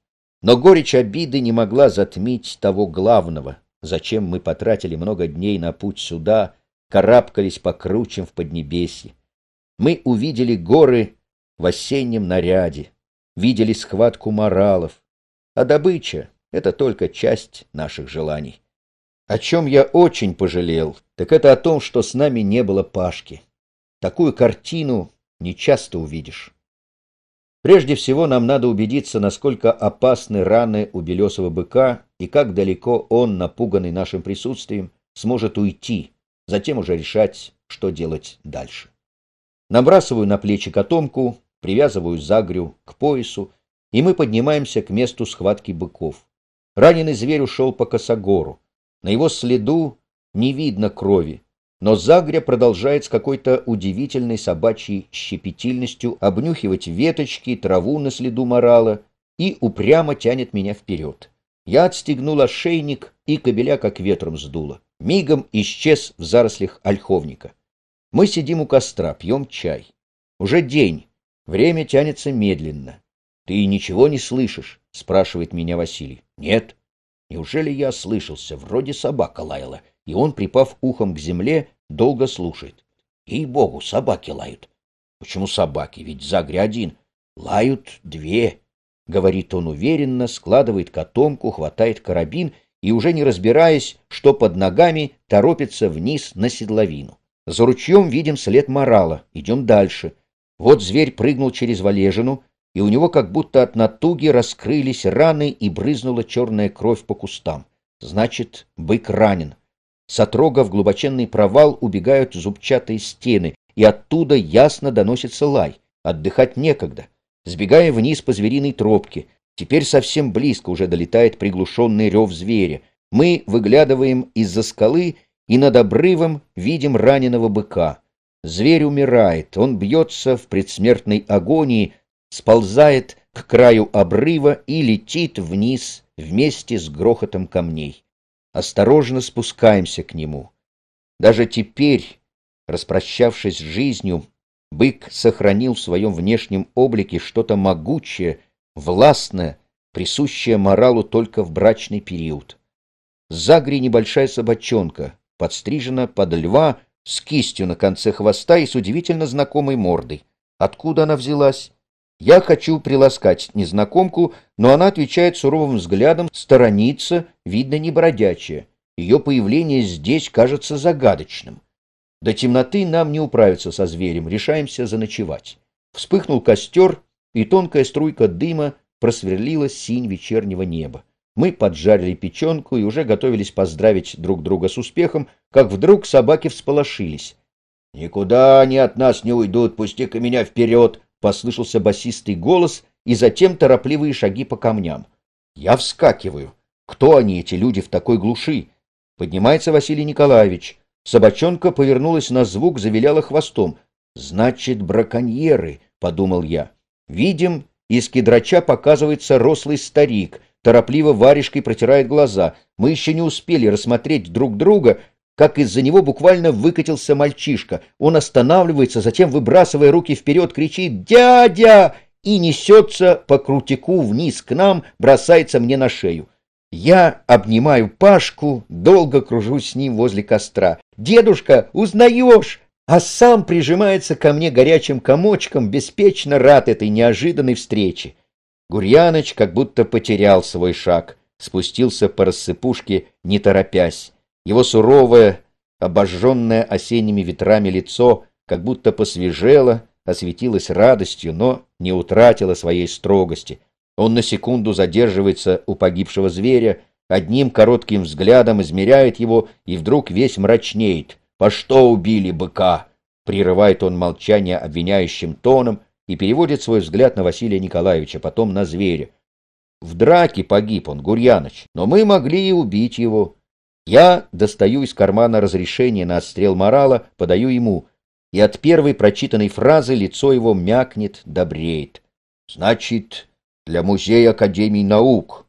Но горечь обиды не могла затмить того главного, зачем мы потратили много дней на путь сюда, карабкались по кручам в Поднебесье. Мы увидели горы в осеннем наряде, видели схватку моралов, а добыча — это только часть наших желаний. О чем я очень пожалел, так это о том, что с нами не было Пашки. Такую картину не часто увидишь. Прежде всего нам надо убедиться, насколько опасны раны у белесого быка и как далеко он, напуганный нашим присутствием, сможет уйти, затем уже решать, что делать дальше. Набрасываю на плечи котомку, привязываю загрю к поясу, и мы поднимаемся к месту схватки быков. Раненый зверь ушел по косогору. На его следу не видно крови, но Загря продолжает с какой-то удивительной собачьей щепетильностью обнюхивать веточки, траву на следу морала и упрямо тянет меня вперед. Я отстегнул ошейник, и кобеля как ветром сдуло. Мигом исчез в зарослях ольховника. Мы сидим у костра, пьем чай. Уже день, время тянется медленно. «Ты ничего не слышишь?» — спрашивает меня Василий. «Нет». Неужели я ослышался? Вроде собака лаяла. И он, припав ухом к земле, долго слушает. Ей-богу, собаки лают. Почему собаки? Ведь в Загре один. Лают две. Говорит он уверенно, складывает котомку, хватает карабин и, уже не разбираясь, что под ногами, торопится вниз на седловину. За ручьем видим след морала. Идем дальше. Вот зверь прыгнул через валежину, и у него как будто от натуги раскрылись раны и брызнула черная кровь по кустам. Значит, бык ранен. С в глубоченный провал убегают зубчатые стены, и оттуда ясно доносится лай. Отдыхать некогда. Сбегая вниз по звериной тропке, теперь совсем близко уже долетает приглушенный рев зверя. Мы выглядываем из-за скалы и над обрывом видим раненого быка. Зверь умирает, он бьется в предсмертной агонии, сползает к краю обрыва и летит вниз вместе с грохотом камней. Осторожно спускаемся к нему. Даже теперь, распрощавшись с жизнью, бык сохранил в своем внешнем облике что-то могучее, властное, присущее моралу только в брачный период. Загри небольшая собачонка, подстрижена под льва, с кистью на конце хвоста и с удивительно знакомой мордой. Откуда она взялась? Я хочу приласкать незнакомку, но она отвечает суровым взглядом, сторонится, видно, не бродячая. Ее появление здесь кажется загадочным. До темноты нам не управиться со зверем, решаемся заночевать. Вспыхнул костер, и тонкая струйка дыма просверлила синь вечернего неба. Мы поджарили печенку и уже готовились поздравить друг друга с успехом, как вдруг собаки всполошились. «Никуда они от нас не уйдут, пусти-ка меня вперед!» послышался басистый голос и затем торопливые шаги по камням. Я вскакиваю. Кто они, эти люди в такой глуши? Поднимается Василий Николаевич. Собачонка повернулась на звук, завиляла хвостом. «Значит, браконьеры», — подумал я. Видим, из кедрача показывается рослый старик, торопливо варежкой протирает глаза. Мы еще не успели рассмотреть друг друга, как из-за него буквально выкатился мальчишка. Он останавливается, затем, выбрасывая руки вперед, кричит «Дядя!» и несется по крутику вниз к нам, бросается мне на шею. Я обнимаю Пашку, долго кружу с ним возле костра. «Дедушка, узнаешь?» А сам прижимается ко мне горячим комочком, беспечно рад этой неожиданной встрече. Гурьяныч как будто потерял свой шаг, спустился по рассыпушке, не торопясь. Его суровое, обожженное осенними ветрами лицо как будто посвежело, осветилось радостью, но не утратило своей строгости. Он на секунду задерживается у погибшего зверя, одним коротким взглядом измеряет его и вдруг весь мрачнеет. «По что убили быка?» Прерывает он молчание обвиняющим тоном и переводит свой взгляд на Василия Николаевича, потом на зверя. «В драке погиб он, Гурьяныч, но мы могли и убить его». Я достаю из кармана разрешение на отстрел морала, подаю ему, и от первой прочитанной фразы лицо его мякнет, добреет. Значит, для Музея Академии наук.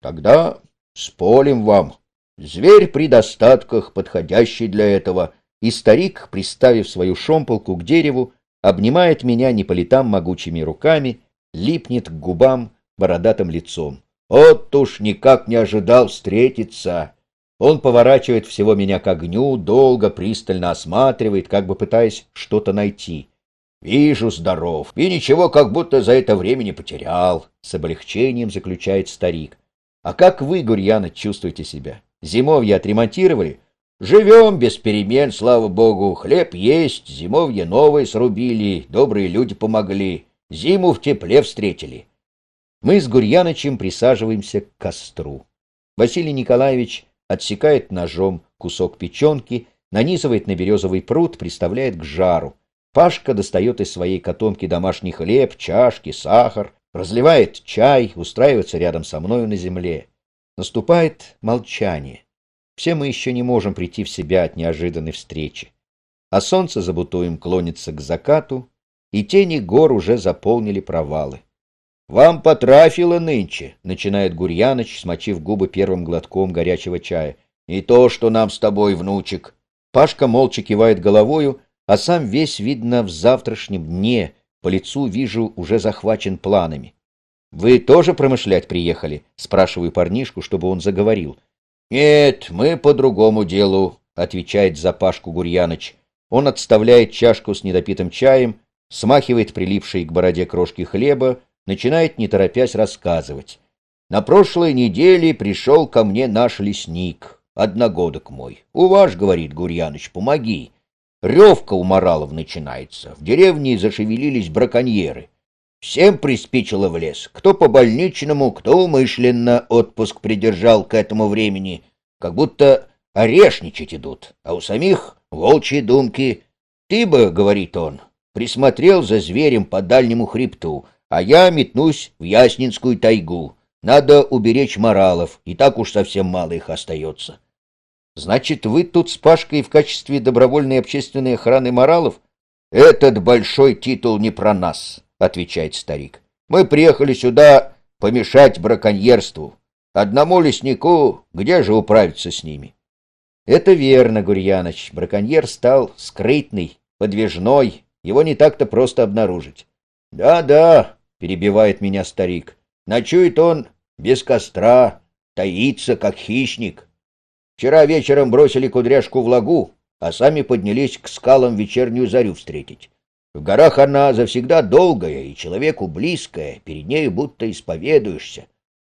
Тогда с вам. Зверь при достатках, подходящий для этого. И старик, приставив свою шомполку к дереву, обнимает меня не по летам могучими руками, липнет к губам бородатым лицом. Вот уж никак не ожидал встретиться. Он поворачивает всего меня к огню, долго, пристально осматривает, как бы пытаясь что-то найти. «Вижу, здоров, и ничего как будто за это время не потерял», — с облегчением заключает старик. «А как вы, Гурьяна, чувствуете себя? Зимовье отремонтировали?» «Живем без перемен, слава богу. Хлеб есть, зимовье новое срубили, добрые люди помогли, зиму в тепле встретили». Мы с Гурьянычем присаживаемся к костру. Василий Николаевич отсекает ножом кусок печенки, нанизывает на березовый пруд, приставляет к жару. Пашка достает из своей котомки домашний хлеб, чашки, сахар, разливает чай, устраивается рядом со мною на земле. Наступает молчание. Все мы еще не можем прийти в себя от неожиданной встречи. А солнце за бутоем клонится к закату, и тени гор уже заполнили провалы. «Вам потрафило нынче», — начинает Гурьяныч, смочив губы первым глотком горячего чая. «И то, что нам с тобой, внучек». Пашка молча кивает головою, а сам весь, видно, в завтрашнем дне, по лицу вижу, уже захвачен планами. «Вы тоже промышлять приехали?» — спрашиваю парнишку, чтобы он заговорил. «Нет, мы по другому делу», — отвечает за Пашку Гурьяныч. Он отставляет чашку с недопитым чаем, смахивает прилипшие к бороде крошки хлеба, начинает, не торопясь, рассказывать. На прошлой неделе пришел ко мне наш лесник, одногодок мой. Уваж, говорит Гурьяныч, помоги. Ревка у Моралов начинается. В деревне зашевелились браконьеры. Всем приспичило в лес. Кто по больничному, кто умышленно отпуск придержал к этому времени. Как будто орешничать идут, а у самих волчьи думки. Ты бы, — говорит он, — присмотрел за зверем по дальнему хребту, а я метнусь в Яснинскую тайгу. Надо уберечь моралов, и так уж совсем мало их остается. Значит, вы тут с Пашкой в качестве добровольной общественной охраны моралов? Этот большой титул не про нас, отвечает старик. Мы приехали сюда помешать браконьерству. Одному леснику где же управиться с ними? Это верно, Гурьяныч. Браконьер стал скрытный, подвижной. Его не так-то просто обнаружить. Да-да, — перебивает меня старик. «Ночует он без костра, таится, как хищник. Вчера вечером бросили кудряшку в лагу, а сами поднялись к скалам вечернюю зарю встретить. В горах она завсегда долгая и человеку близкая, перед нею будто исповедуешься.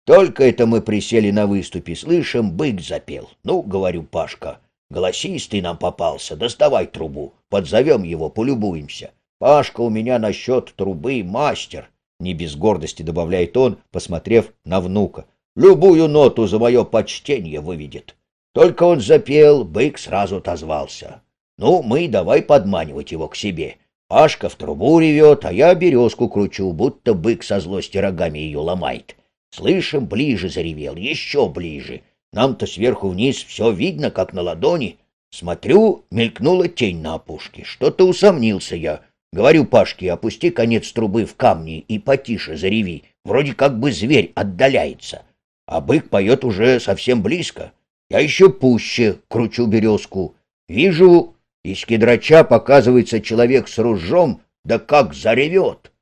Только это мы присели на выступе, слышим, бык запел. Ну, говорю, Пашка, голосистый нам попался, доставай трубу, подзовем его, полюбуемся. Пашка у меня насчет трубы мастер, не без гордости добавляет он, посмотрев на внука. Любую ноту за мое почтение выведет. Только он запел, бык сразу отозвался. Ну, мы давай подманивать его к себе. Пашка в трубу ревет, а я березку кручу, будто бык со злости рогами ее ломает. Слышим, ближе заревел, еще ближе. Нам-то сверху вниз все видно, как на ладони. Смотрю, мелькнула тень на опушке. Что-то усомнился я. Говорю Пашке, опусти конец трубы в камни и потише зареви. Вроде как бы зверь отдаляется. А бык поет уже совсем близко. Я еще пуще кручу березку. Вижу, из кедрача показывается человек с ружом, да как заревет.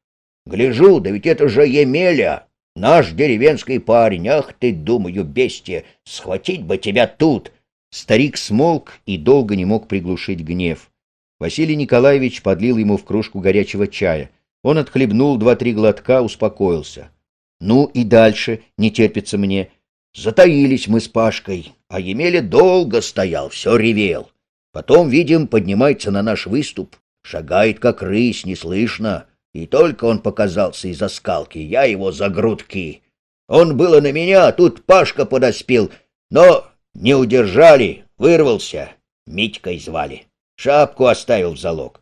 Гляжу, да ведь это же Емеля, наш деревенский парень. Ах ты, думаю, бестия, схватить бы тебя тут. Старик смолк и долго не мог приглушить гнев. Василий Николаевич подлил ему в кружку горячего чая. Он отхлебнул два-три глотка, успокоился. «Ну и дальше не терпится мне. Затаились мы с Пашкой, а Емеля долго стоял, все ревел. Потом, видим, поднимается на наш выступ, шагает, как рысь, не слышно. И только он показался из-за скалки, я его за грудки. Он было на меня, а тут Пашка подоспел, но не удержали, вырвался. Митькой звали. Шапку оставил в залог.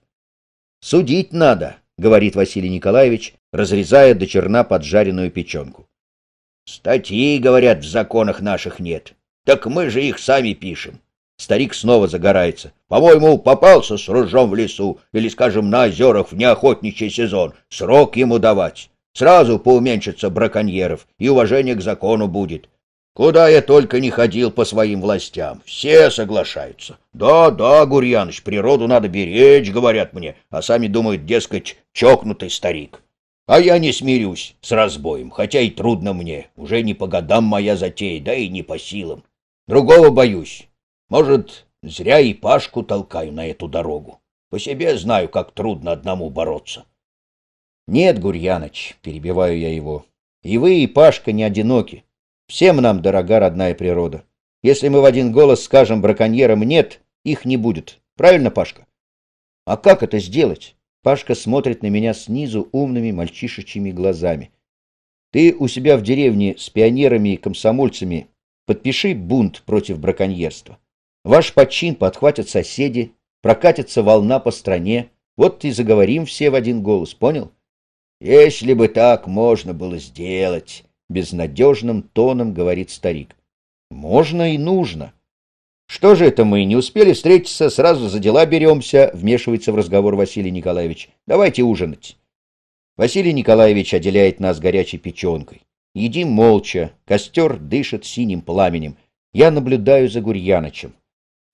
Судить надо, говорит Василий Николаевич, разрезая до черна поджаренную печенку. Статьи, говорят, в законах наших нет. Так мы же их сами пишем. Старик снова загорается. По-моему, попался с ружом в лесу или, скажем, на озерах в неохотничий сезон. Срок ему давать. Сразу поуменьшится браконьеров, и уважение к закону будет. Куда я только не ходил по своим властям, все соглашаются. Да, да, Гурьяныч, природу надо беречь, говорят мне, а сами думают, дескать, чокнутый старик. А я не смирюсь с разбоем, хотя и трудно мне, уже не по годам моя затея, да и не по силам. Другого боюсь. Может, зря и Пашку толкаю на эту дорогу. По себе знаю, как трудно одному бороться. — Нет, Гурьяныч, — перебиваю я его, — и вы, и Пашка не одиноки. Всем нам дорога родная природа. Если мы в один голос скажем браконьерам «нет», их не будет. Правильно, Пашка? А как это сделать? Пашка смотрит на меня снизу умными мальчишечьими глазами. Ты у себя в деревне с пионерами и комсомольцами подпиши бунт против браконьерства. Ваш подчин подхватят соседи, прокатится волна по стране. Вот и заговорим все в один голос, понял? Если бы так можно было сделать, безнадежным тоном говорит старик. Можно и нужно. Что же это мы, не успели встретиться, сразу за дела беремся, вмешивается в разговор Василий Николаевич. Давайте ужинать. Василий Николаевич отделяет нас горячей печенкой. Едим молча, костер дышит синим пламенем. Я наблюдаю за Гурьянычем.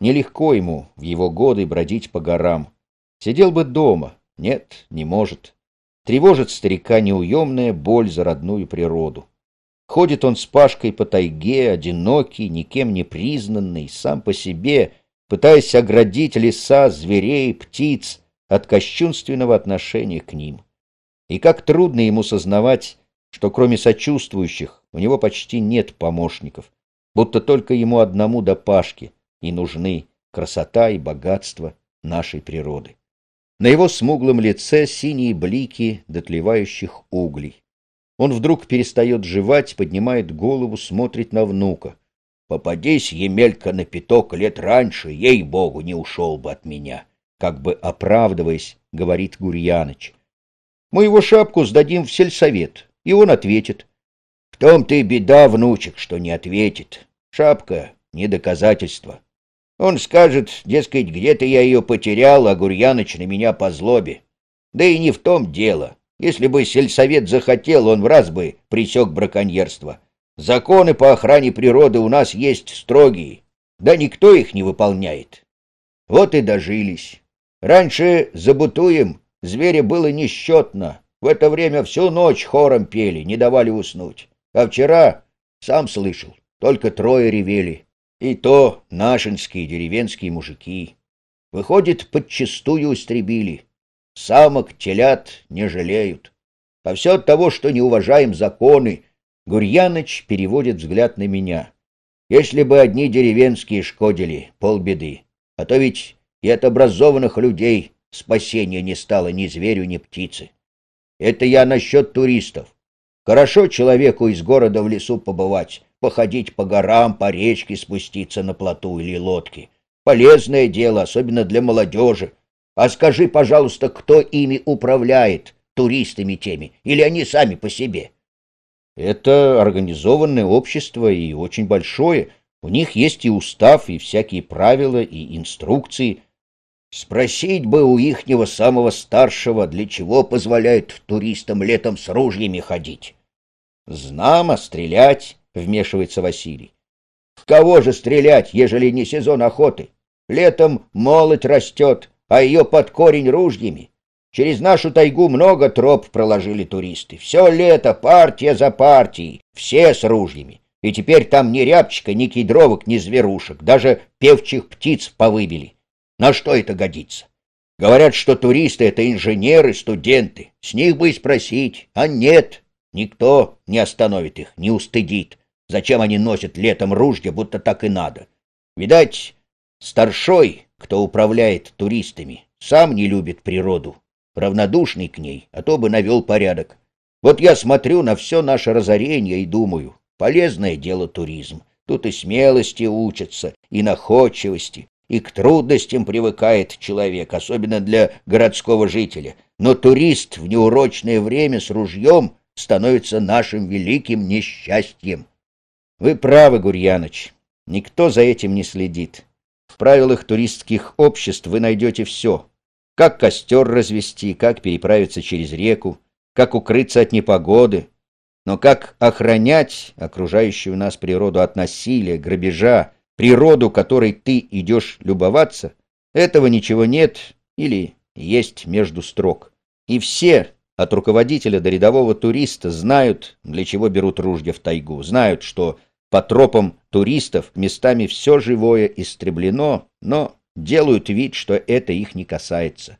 Нелегко ему в его годы бродить по горам. Сидел бы дома. Нет, не может. Тревожит старика неуемная боль за родную природу. Ходит он с Пашкой по тайге, одинокий, никем не признанный, сам по себе, пытаясь оградить леса, зверей, птиц от кощунственного отношения к ним. И как трудно ему сознавать, что кроме сочувствующих у него почти нет помощников, будто только ему одному до Пашки и нужны красота и богатство нашей природы. На его смуглом лице синие блики дотлевающих углей. Он вдруг перестает жевать, поднимает голову, смотрит на внука. Попадись, Емелька, на пяток лет раньше, ей-богу, не ушел бы от меня. Как бы оправдываясь, говорит Гурьяныч. Мы его шапку сдадим в сельсовет, и он ответит. В том-то беда, внучек, что не ответит. Шапка — не доказательство. Он скажет, дескать, где-то я ее потерял, а Гурьяныч на меня по злобе. Да и не в том дело. Если бы сельсовет захотел, он в раз бы пресек браконьерство. Законы по охране природы у нас есть строгие, да никто их не выполняет. Вот и дожились. Раньше забутуем, зверя было несчетно. В это время всю ночь хором пели, не давали уснуть. А вчера, сам слышал, только трое ревели. И то нашинские деревенские мужики. Выходит, подчистую истребили самок, телят не жалеют. А все от того, что не уважаем законы. Гурьяныч переводит взгляд на меня. Если бы одни деревенские шкодили, полбеды. А то ведь и от образованных людей спасения не стало ни зверю, ни птице. Это я насчет туристов. Хорошо человеку из города в лесу побывать, походить по горам, по речке спуститься на плоту или лодке. Полезное дело, особенно для молодежи, а скажи, пожалуйста, кто ими управляет, туристами теми, или они сами по себе? Это организованное общество и очень большое. У них есть и устав, и всякие правила, и инструкции. Спросить бы у ихнего самого старшего, для чего позволяет туристам летом с ружьями ходить. Знамо стрелять, вмешивается Василий. В кого же стрелять, ежели не сезон охоты? Летом молоть растет, а ее под корень ружьями. Через нашу тайгу много троп проложили туристы. Все лето партия за партией, все с ружьями. И теперь там ни рябчика, ни кедровок, ни зверушек, даже певчих птиц повыбили. На что это годится? Говорят, что туристы — это инженеры, студенты. С них бы и спросить. А нет, никто не остановит их, не устыдит. Зачем они носят летом ружья, будто так и надо? Видать, старшой кто управляет туристами, сам не любит природу, равнодушный к ней, а то бы навел порядок. Вот я смотрю на все наше разорение и думаю, полезное дело туризм. Тут и смелости учатся, и находчивости, и к трудностям привыкает человек, особенно для городского жителя. Но турист в неурочное время с ружьем становится нашим великим несчастьем. Вы правы, Гурьяныч, никто за этим не следит. В правилах туристских обществ вы найдете все. Как костер развести, как переправиться через реку, как укрыться от непогоды. Но как охранять окружающую нас природу от насилия, грабежа, природу, которой ты идешь любоваться, этого ничего нет или есть между строк. И все, от руководителя до рядового туриста, знают, для чего берут ружья в тайгу, знают, что по тропам туристов местами все живое истреблено, но делают вид, что это их не касается.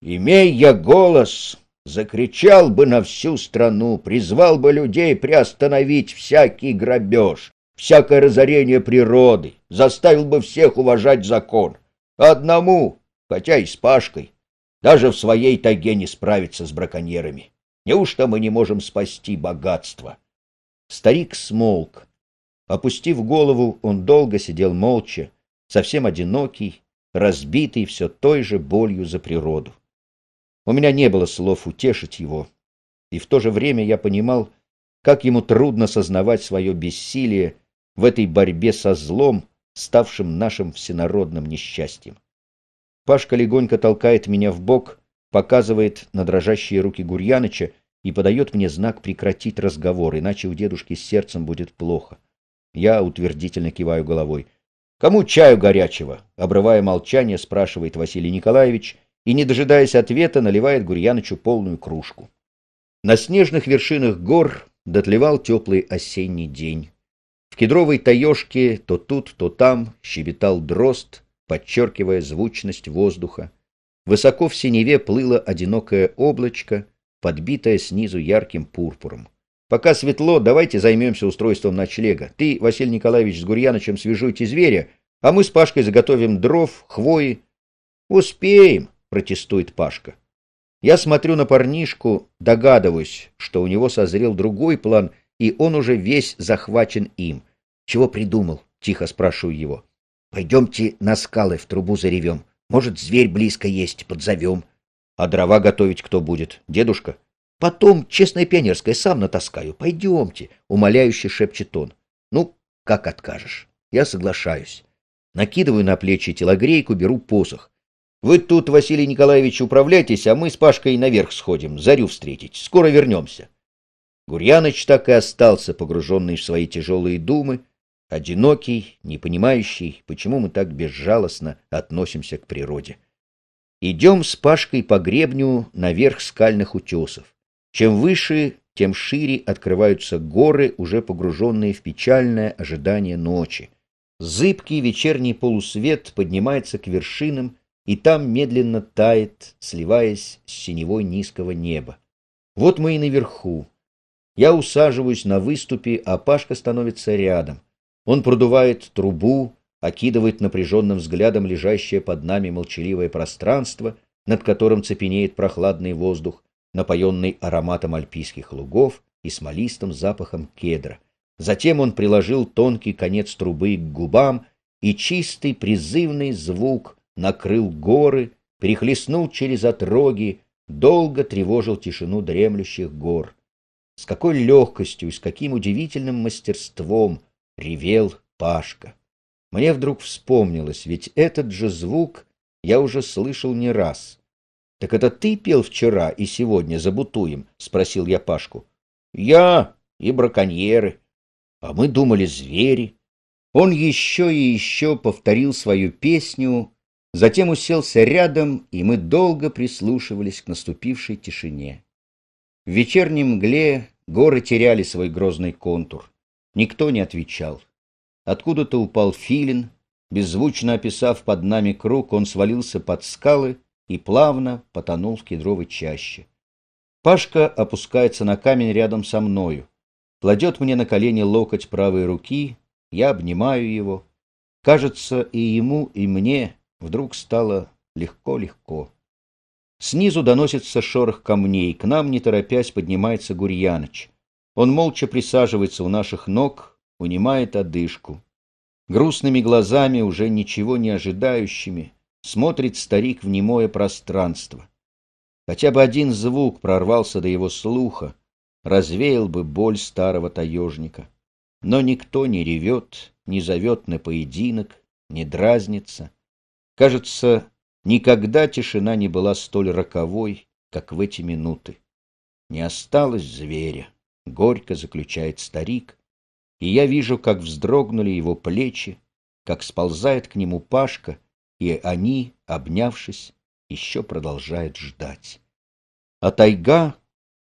«Имей я голос!» Закричал бы на всю страну, призвал бы людей приостановить всякий грабеж, всякое разорение природы, заставил бы всех уважать закон. Одному, хотя и с Пашкой, даже в своей тайге не справиться с браконьерами. Неужто мы не можем спасти богатство? Старик смолк, Опустив голову, он долго сидел молча, совсем одинокий, разбитый все той же болью за природу. У меня не было слов утешить его, и в то же время я понимал, как ему трудно сознавать свое бессилие в этой борьбе со злом, ставшим нашим всенародным несчастьем. Пашка легонько толкает меня в бок, показывает на дрожащие руки Гурьяныча и подает мне знак прекратить разговор, иначе у дедушки с сердцем будет плохо. Я утвердительно киваю головой. «Кому чаю горячего?» — обрывая молчание, спрашивает Василий Николаевич и, не дожидаясь ответа, наливает Гурьянычу полную кружку. На снежных вершинах гор дотлевал теплый осенний день. В кедровой таежке то тут, то там щебетал дрозд, подчеркивая звучность воздуха. Высоко в синеве плыло одинокое облачко, подбитое снизу ярким пурпуром. Пока светло, давайте займемся устройством ночлега. Ты, Василий Николаевич, с Гурьянычем свяжите зверя, а мы с Пашкой заготовим дров, хвои. Успеем, протестует Пашка. Я смотрю на парнишку, догадываюсь, что у него созрел другой план, и он уже весь захвачен им. Чего придумал? Тихо спрашиваю его. Пойдемте на скалы в трубу заревем. Может, зверь близко есть, подзовем. А дрова готовить кто будет? Дедушка? Потом, честное пионерское, сам натаскаю. Пойдемте, — умоляюще шепчет он. Ну, как откажешь? Я соглашаюсь. Накидываю на плечи телогрейку, беру посох. Вы тут, Василий Николаевич, управляйтесь, а мы с Пашкой наверх сходим, зарю встретить. Скоро вернемся. Гурьяныч так и остался, погруженный в свои тяжелые думы, одинокий, не понимающий, почему мы так безжалостно относимся к природе. Идем с Пашкой по гребню наверх скальных утесов. Чем выше, тем шире открываются горы, уже погруженные в печальное ожидание ночи. Зыбкий вечерний полусвет поднимается к вершинам, и там медленно тает, сливаясь с синевой низкого неба. Вот мы и наверху. Я усаживаюсь на выступе, а Пашка становится рядом. Он продувает трубу, окидывает напряженным взглядом лежащее под нами молчаливое пространство, над которым цепенеет прохладный воздух, напоенный ароматом альпийских лугов и смолистым запахом кедра. Затем он приложил тонкий конец трубы к губам, и чистый призывный звук накрыл горы, перехлестнул через отроги, долго тревожил тишину дремлющих гор. С какой легкостью и с каким удивительным мастерством ревел Пашка. Мне вдруг вспомнилось, ведь этот же звук я уже слышал не раз. «Так это ты пел вчера и сегодня за Бутуем?» — спросил я Пашку. «Я и браконьеры. А мы думали, звери». Он еще и еще повторил свою песню, затем уселся рядом, и мы долго прислушивались к наступившей тишине. В вечернем мгле горы теряли свой грозный контур. Никто не отвечал. Откуда-то упал филин, беззвучно описав под нами круг, он свалился под скалы — и плавно потонул в кедровой чаще. Пашка опускается на камень рядом со мною, кладет мне на колени локоть правой руки, я обнимаю его. Кажется, и ему, и мне вдруг стало легко-легко. Снизу доносится шорох камней, к нам, не торопясь, поднимается Гурьяныч. Он молча присаживается у наших ног, унимает одышку. Грустными глазами, уже ничего не ожидающими, смотрит старик в немое пространство. Хотя бы один звук прорвался до его слуха, развеял бы боль старого таежника. Но никто не ревет, не зовет на поединок, не дразнится. Кажется, никогда тишина не была столь роковой, как в эти минуты. Не осталось зверя, — горько заключает старик, и я вижу, как вздрогнули его плечи, как сползает к нему Пашка — и они, обнявшись, еще продолжают ждать. А тайга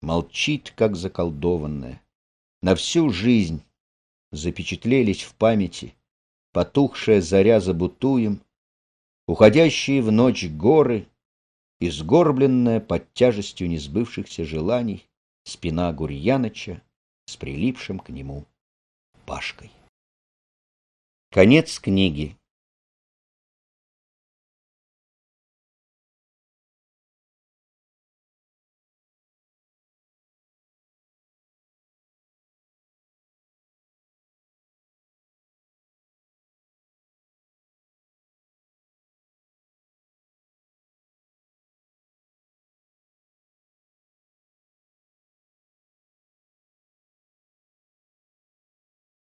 молчит, как заколдованная. На всю жизнь запечатлелись в памяти потухшая заря за бутуем, уходящие в ночь горы и сгорбленная под тяжестью несбывшихся желаний спина Гурьяныча с прилипшим к нему Пашкой. Конец книги.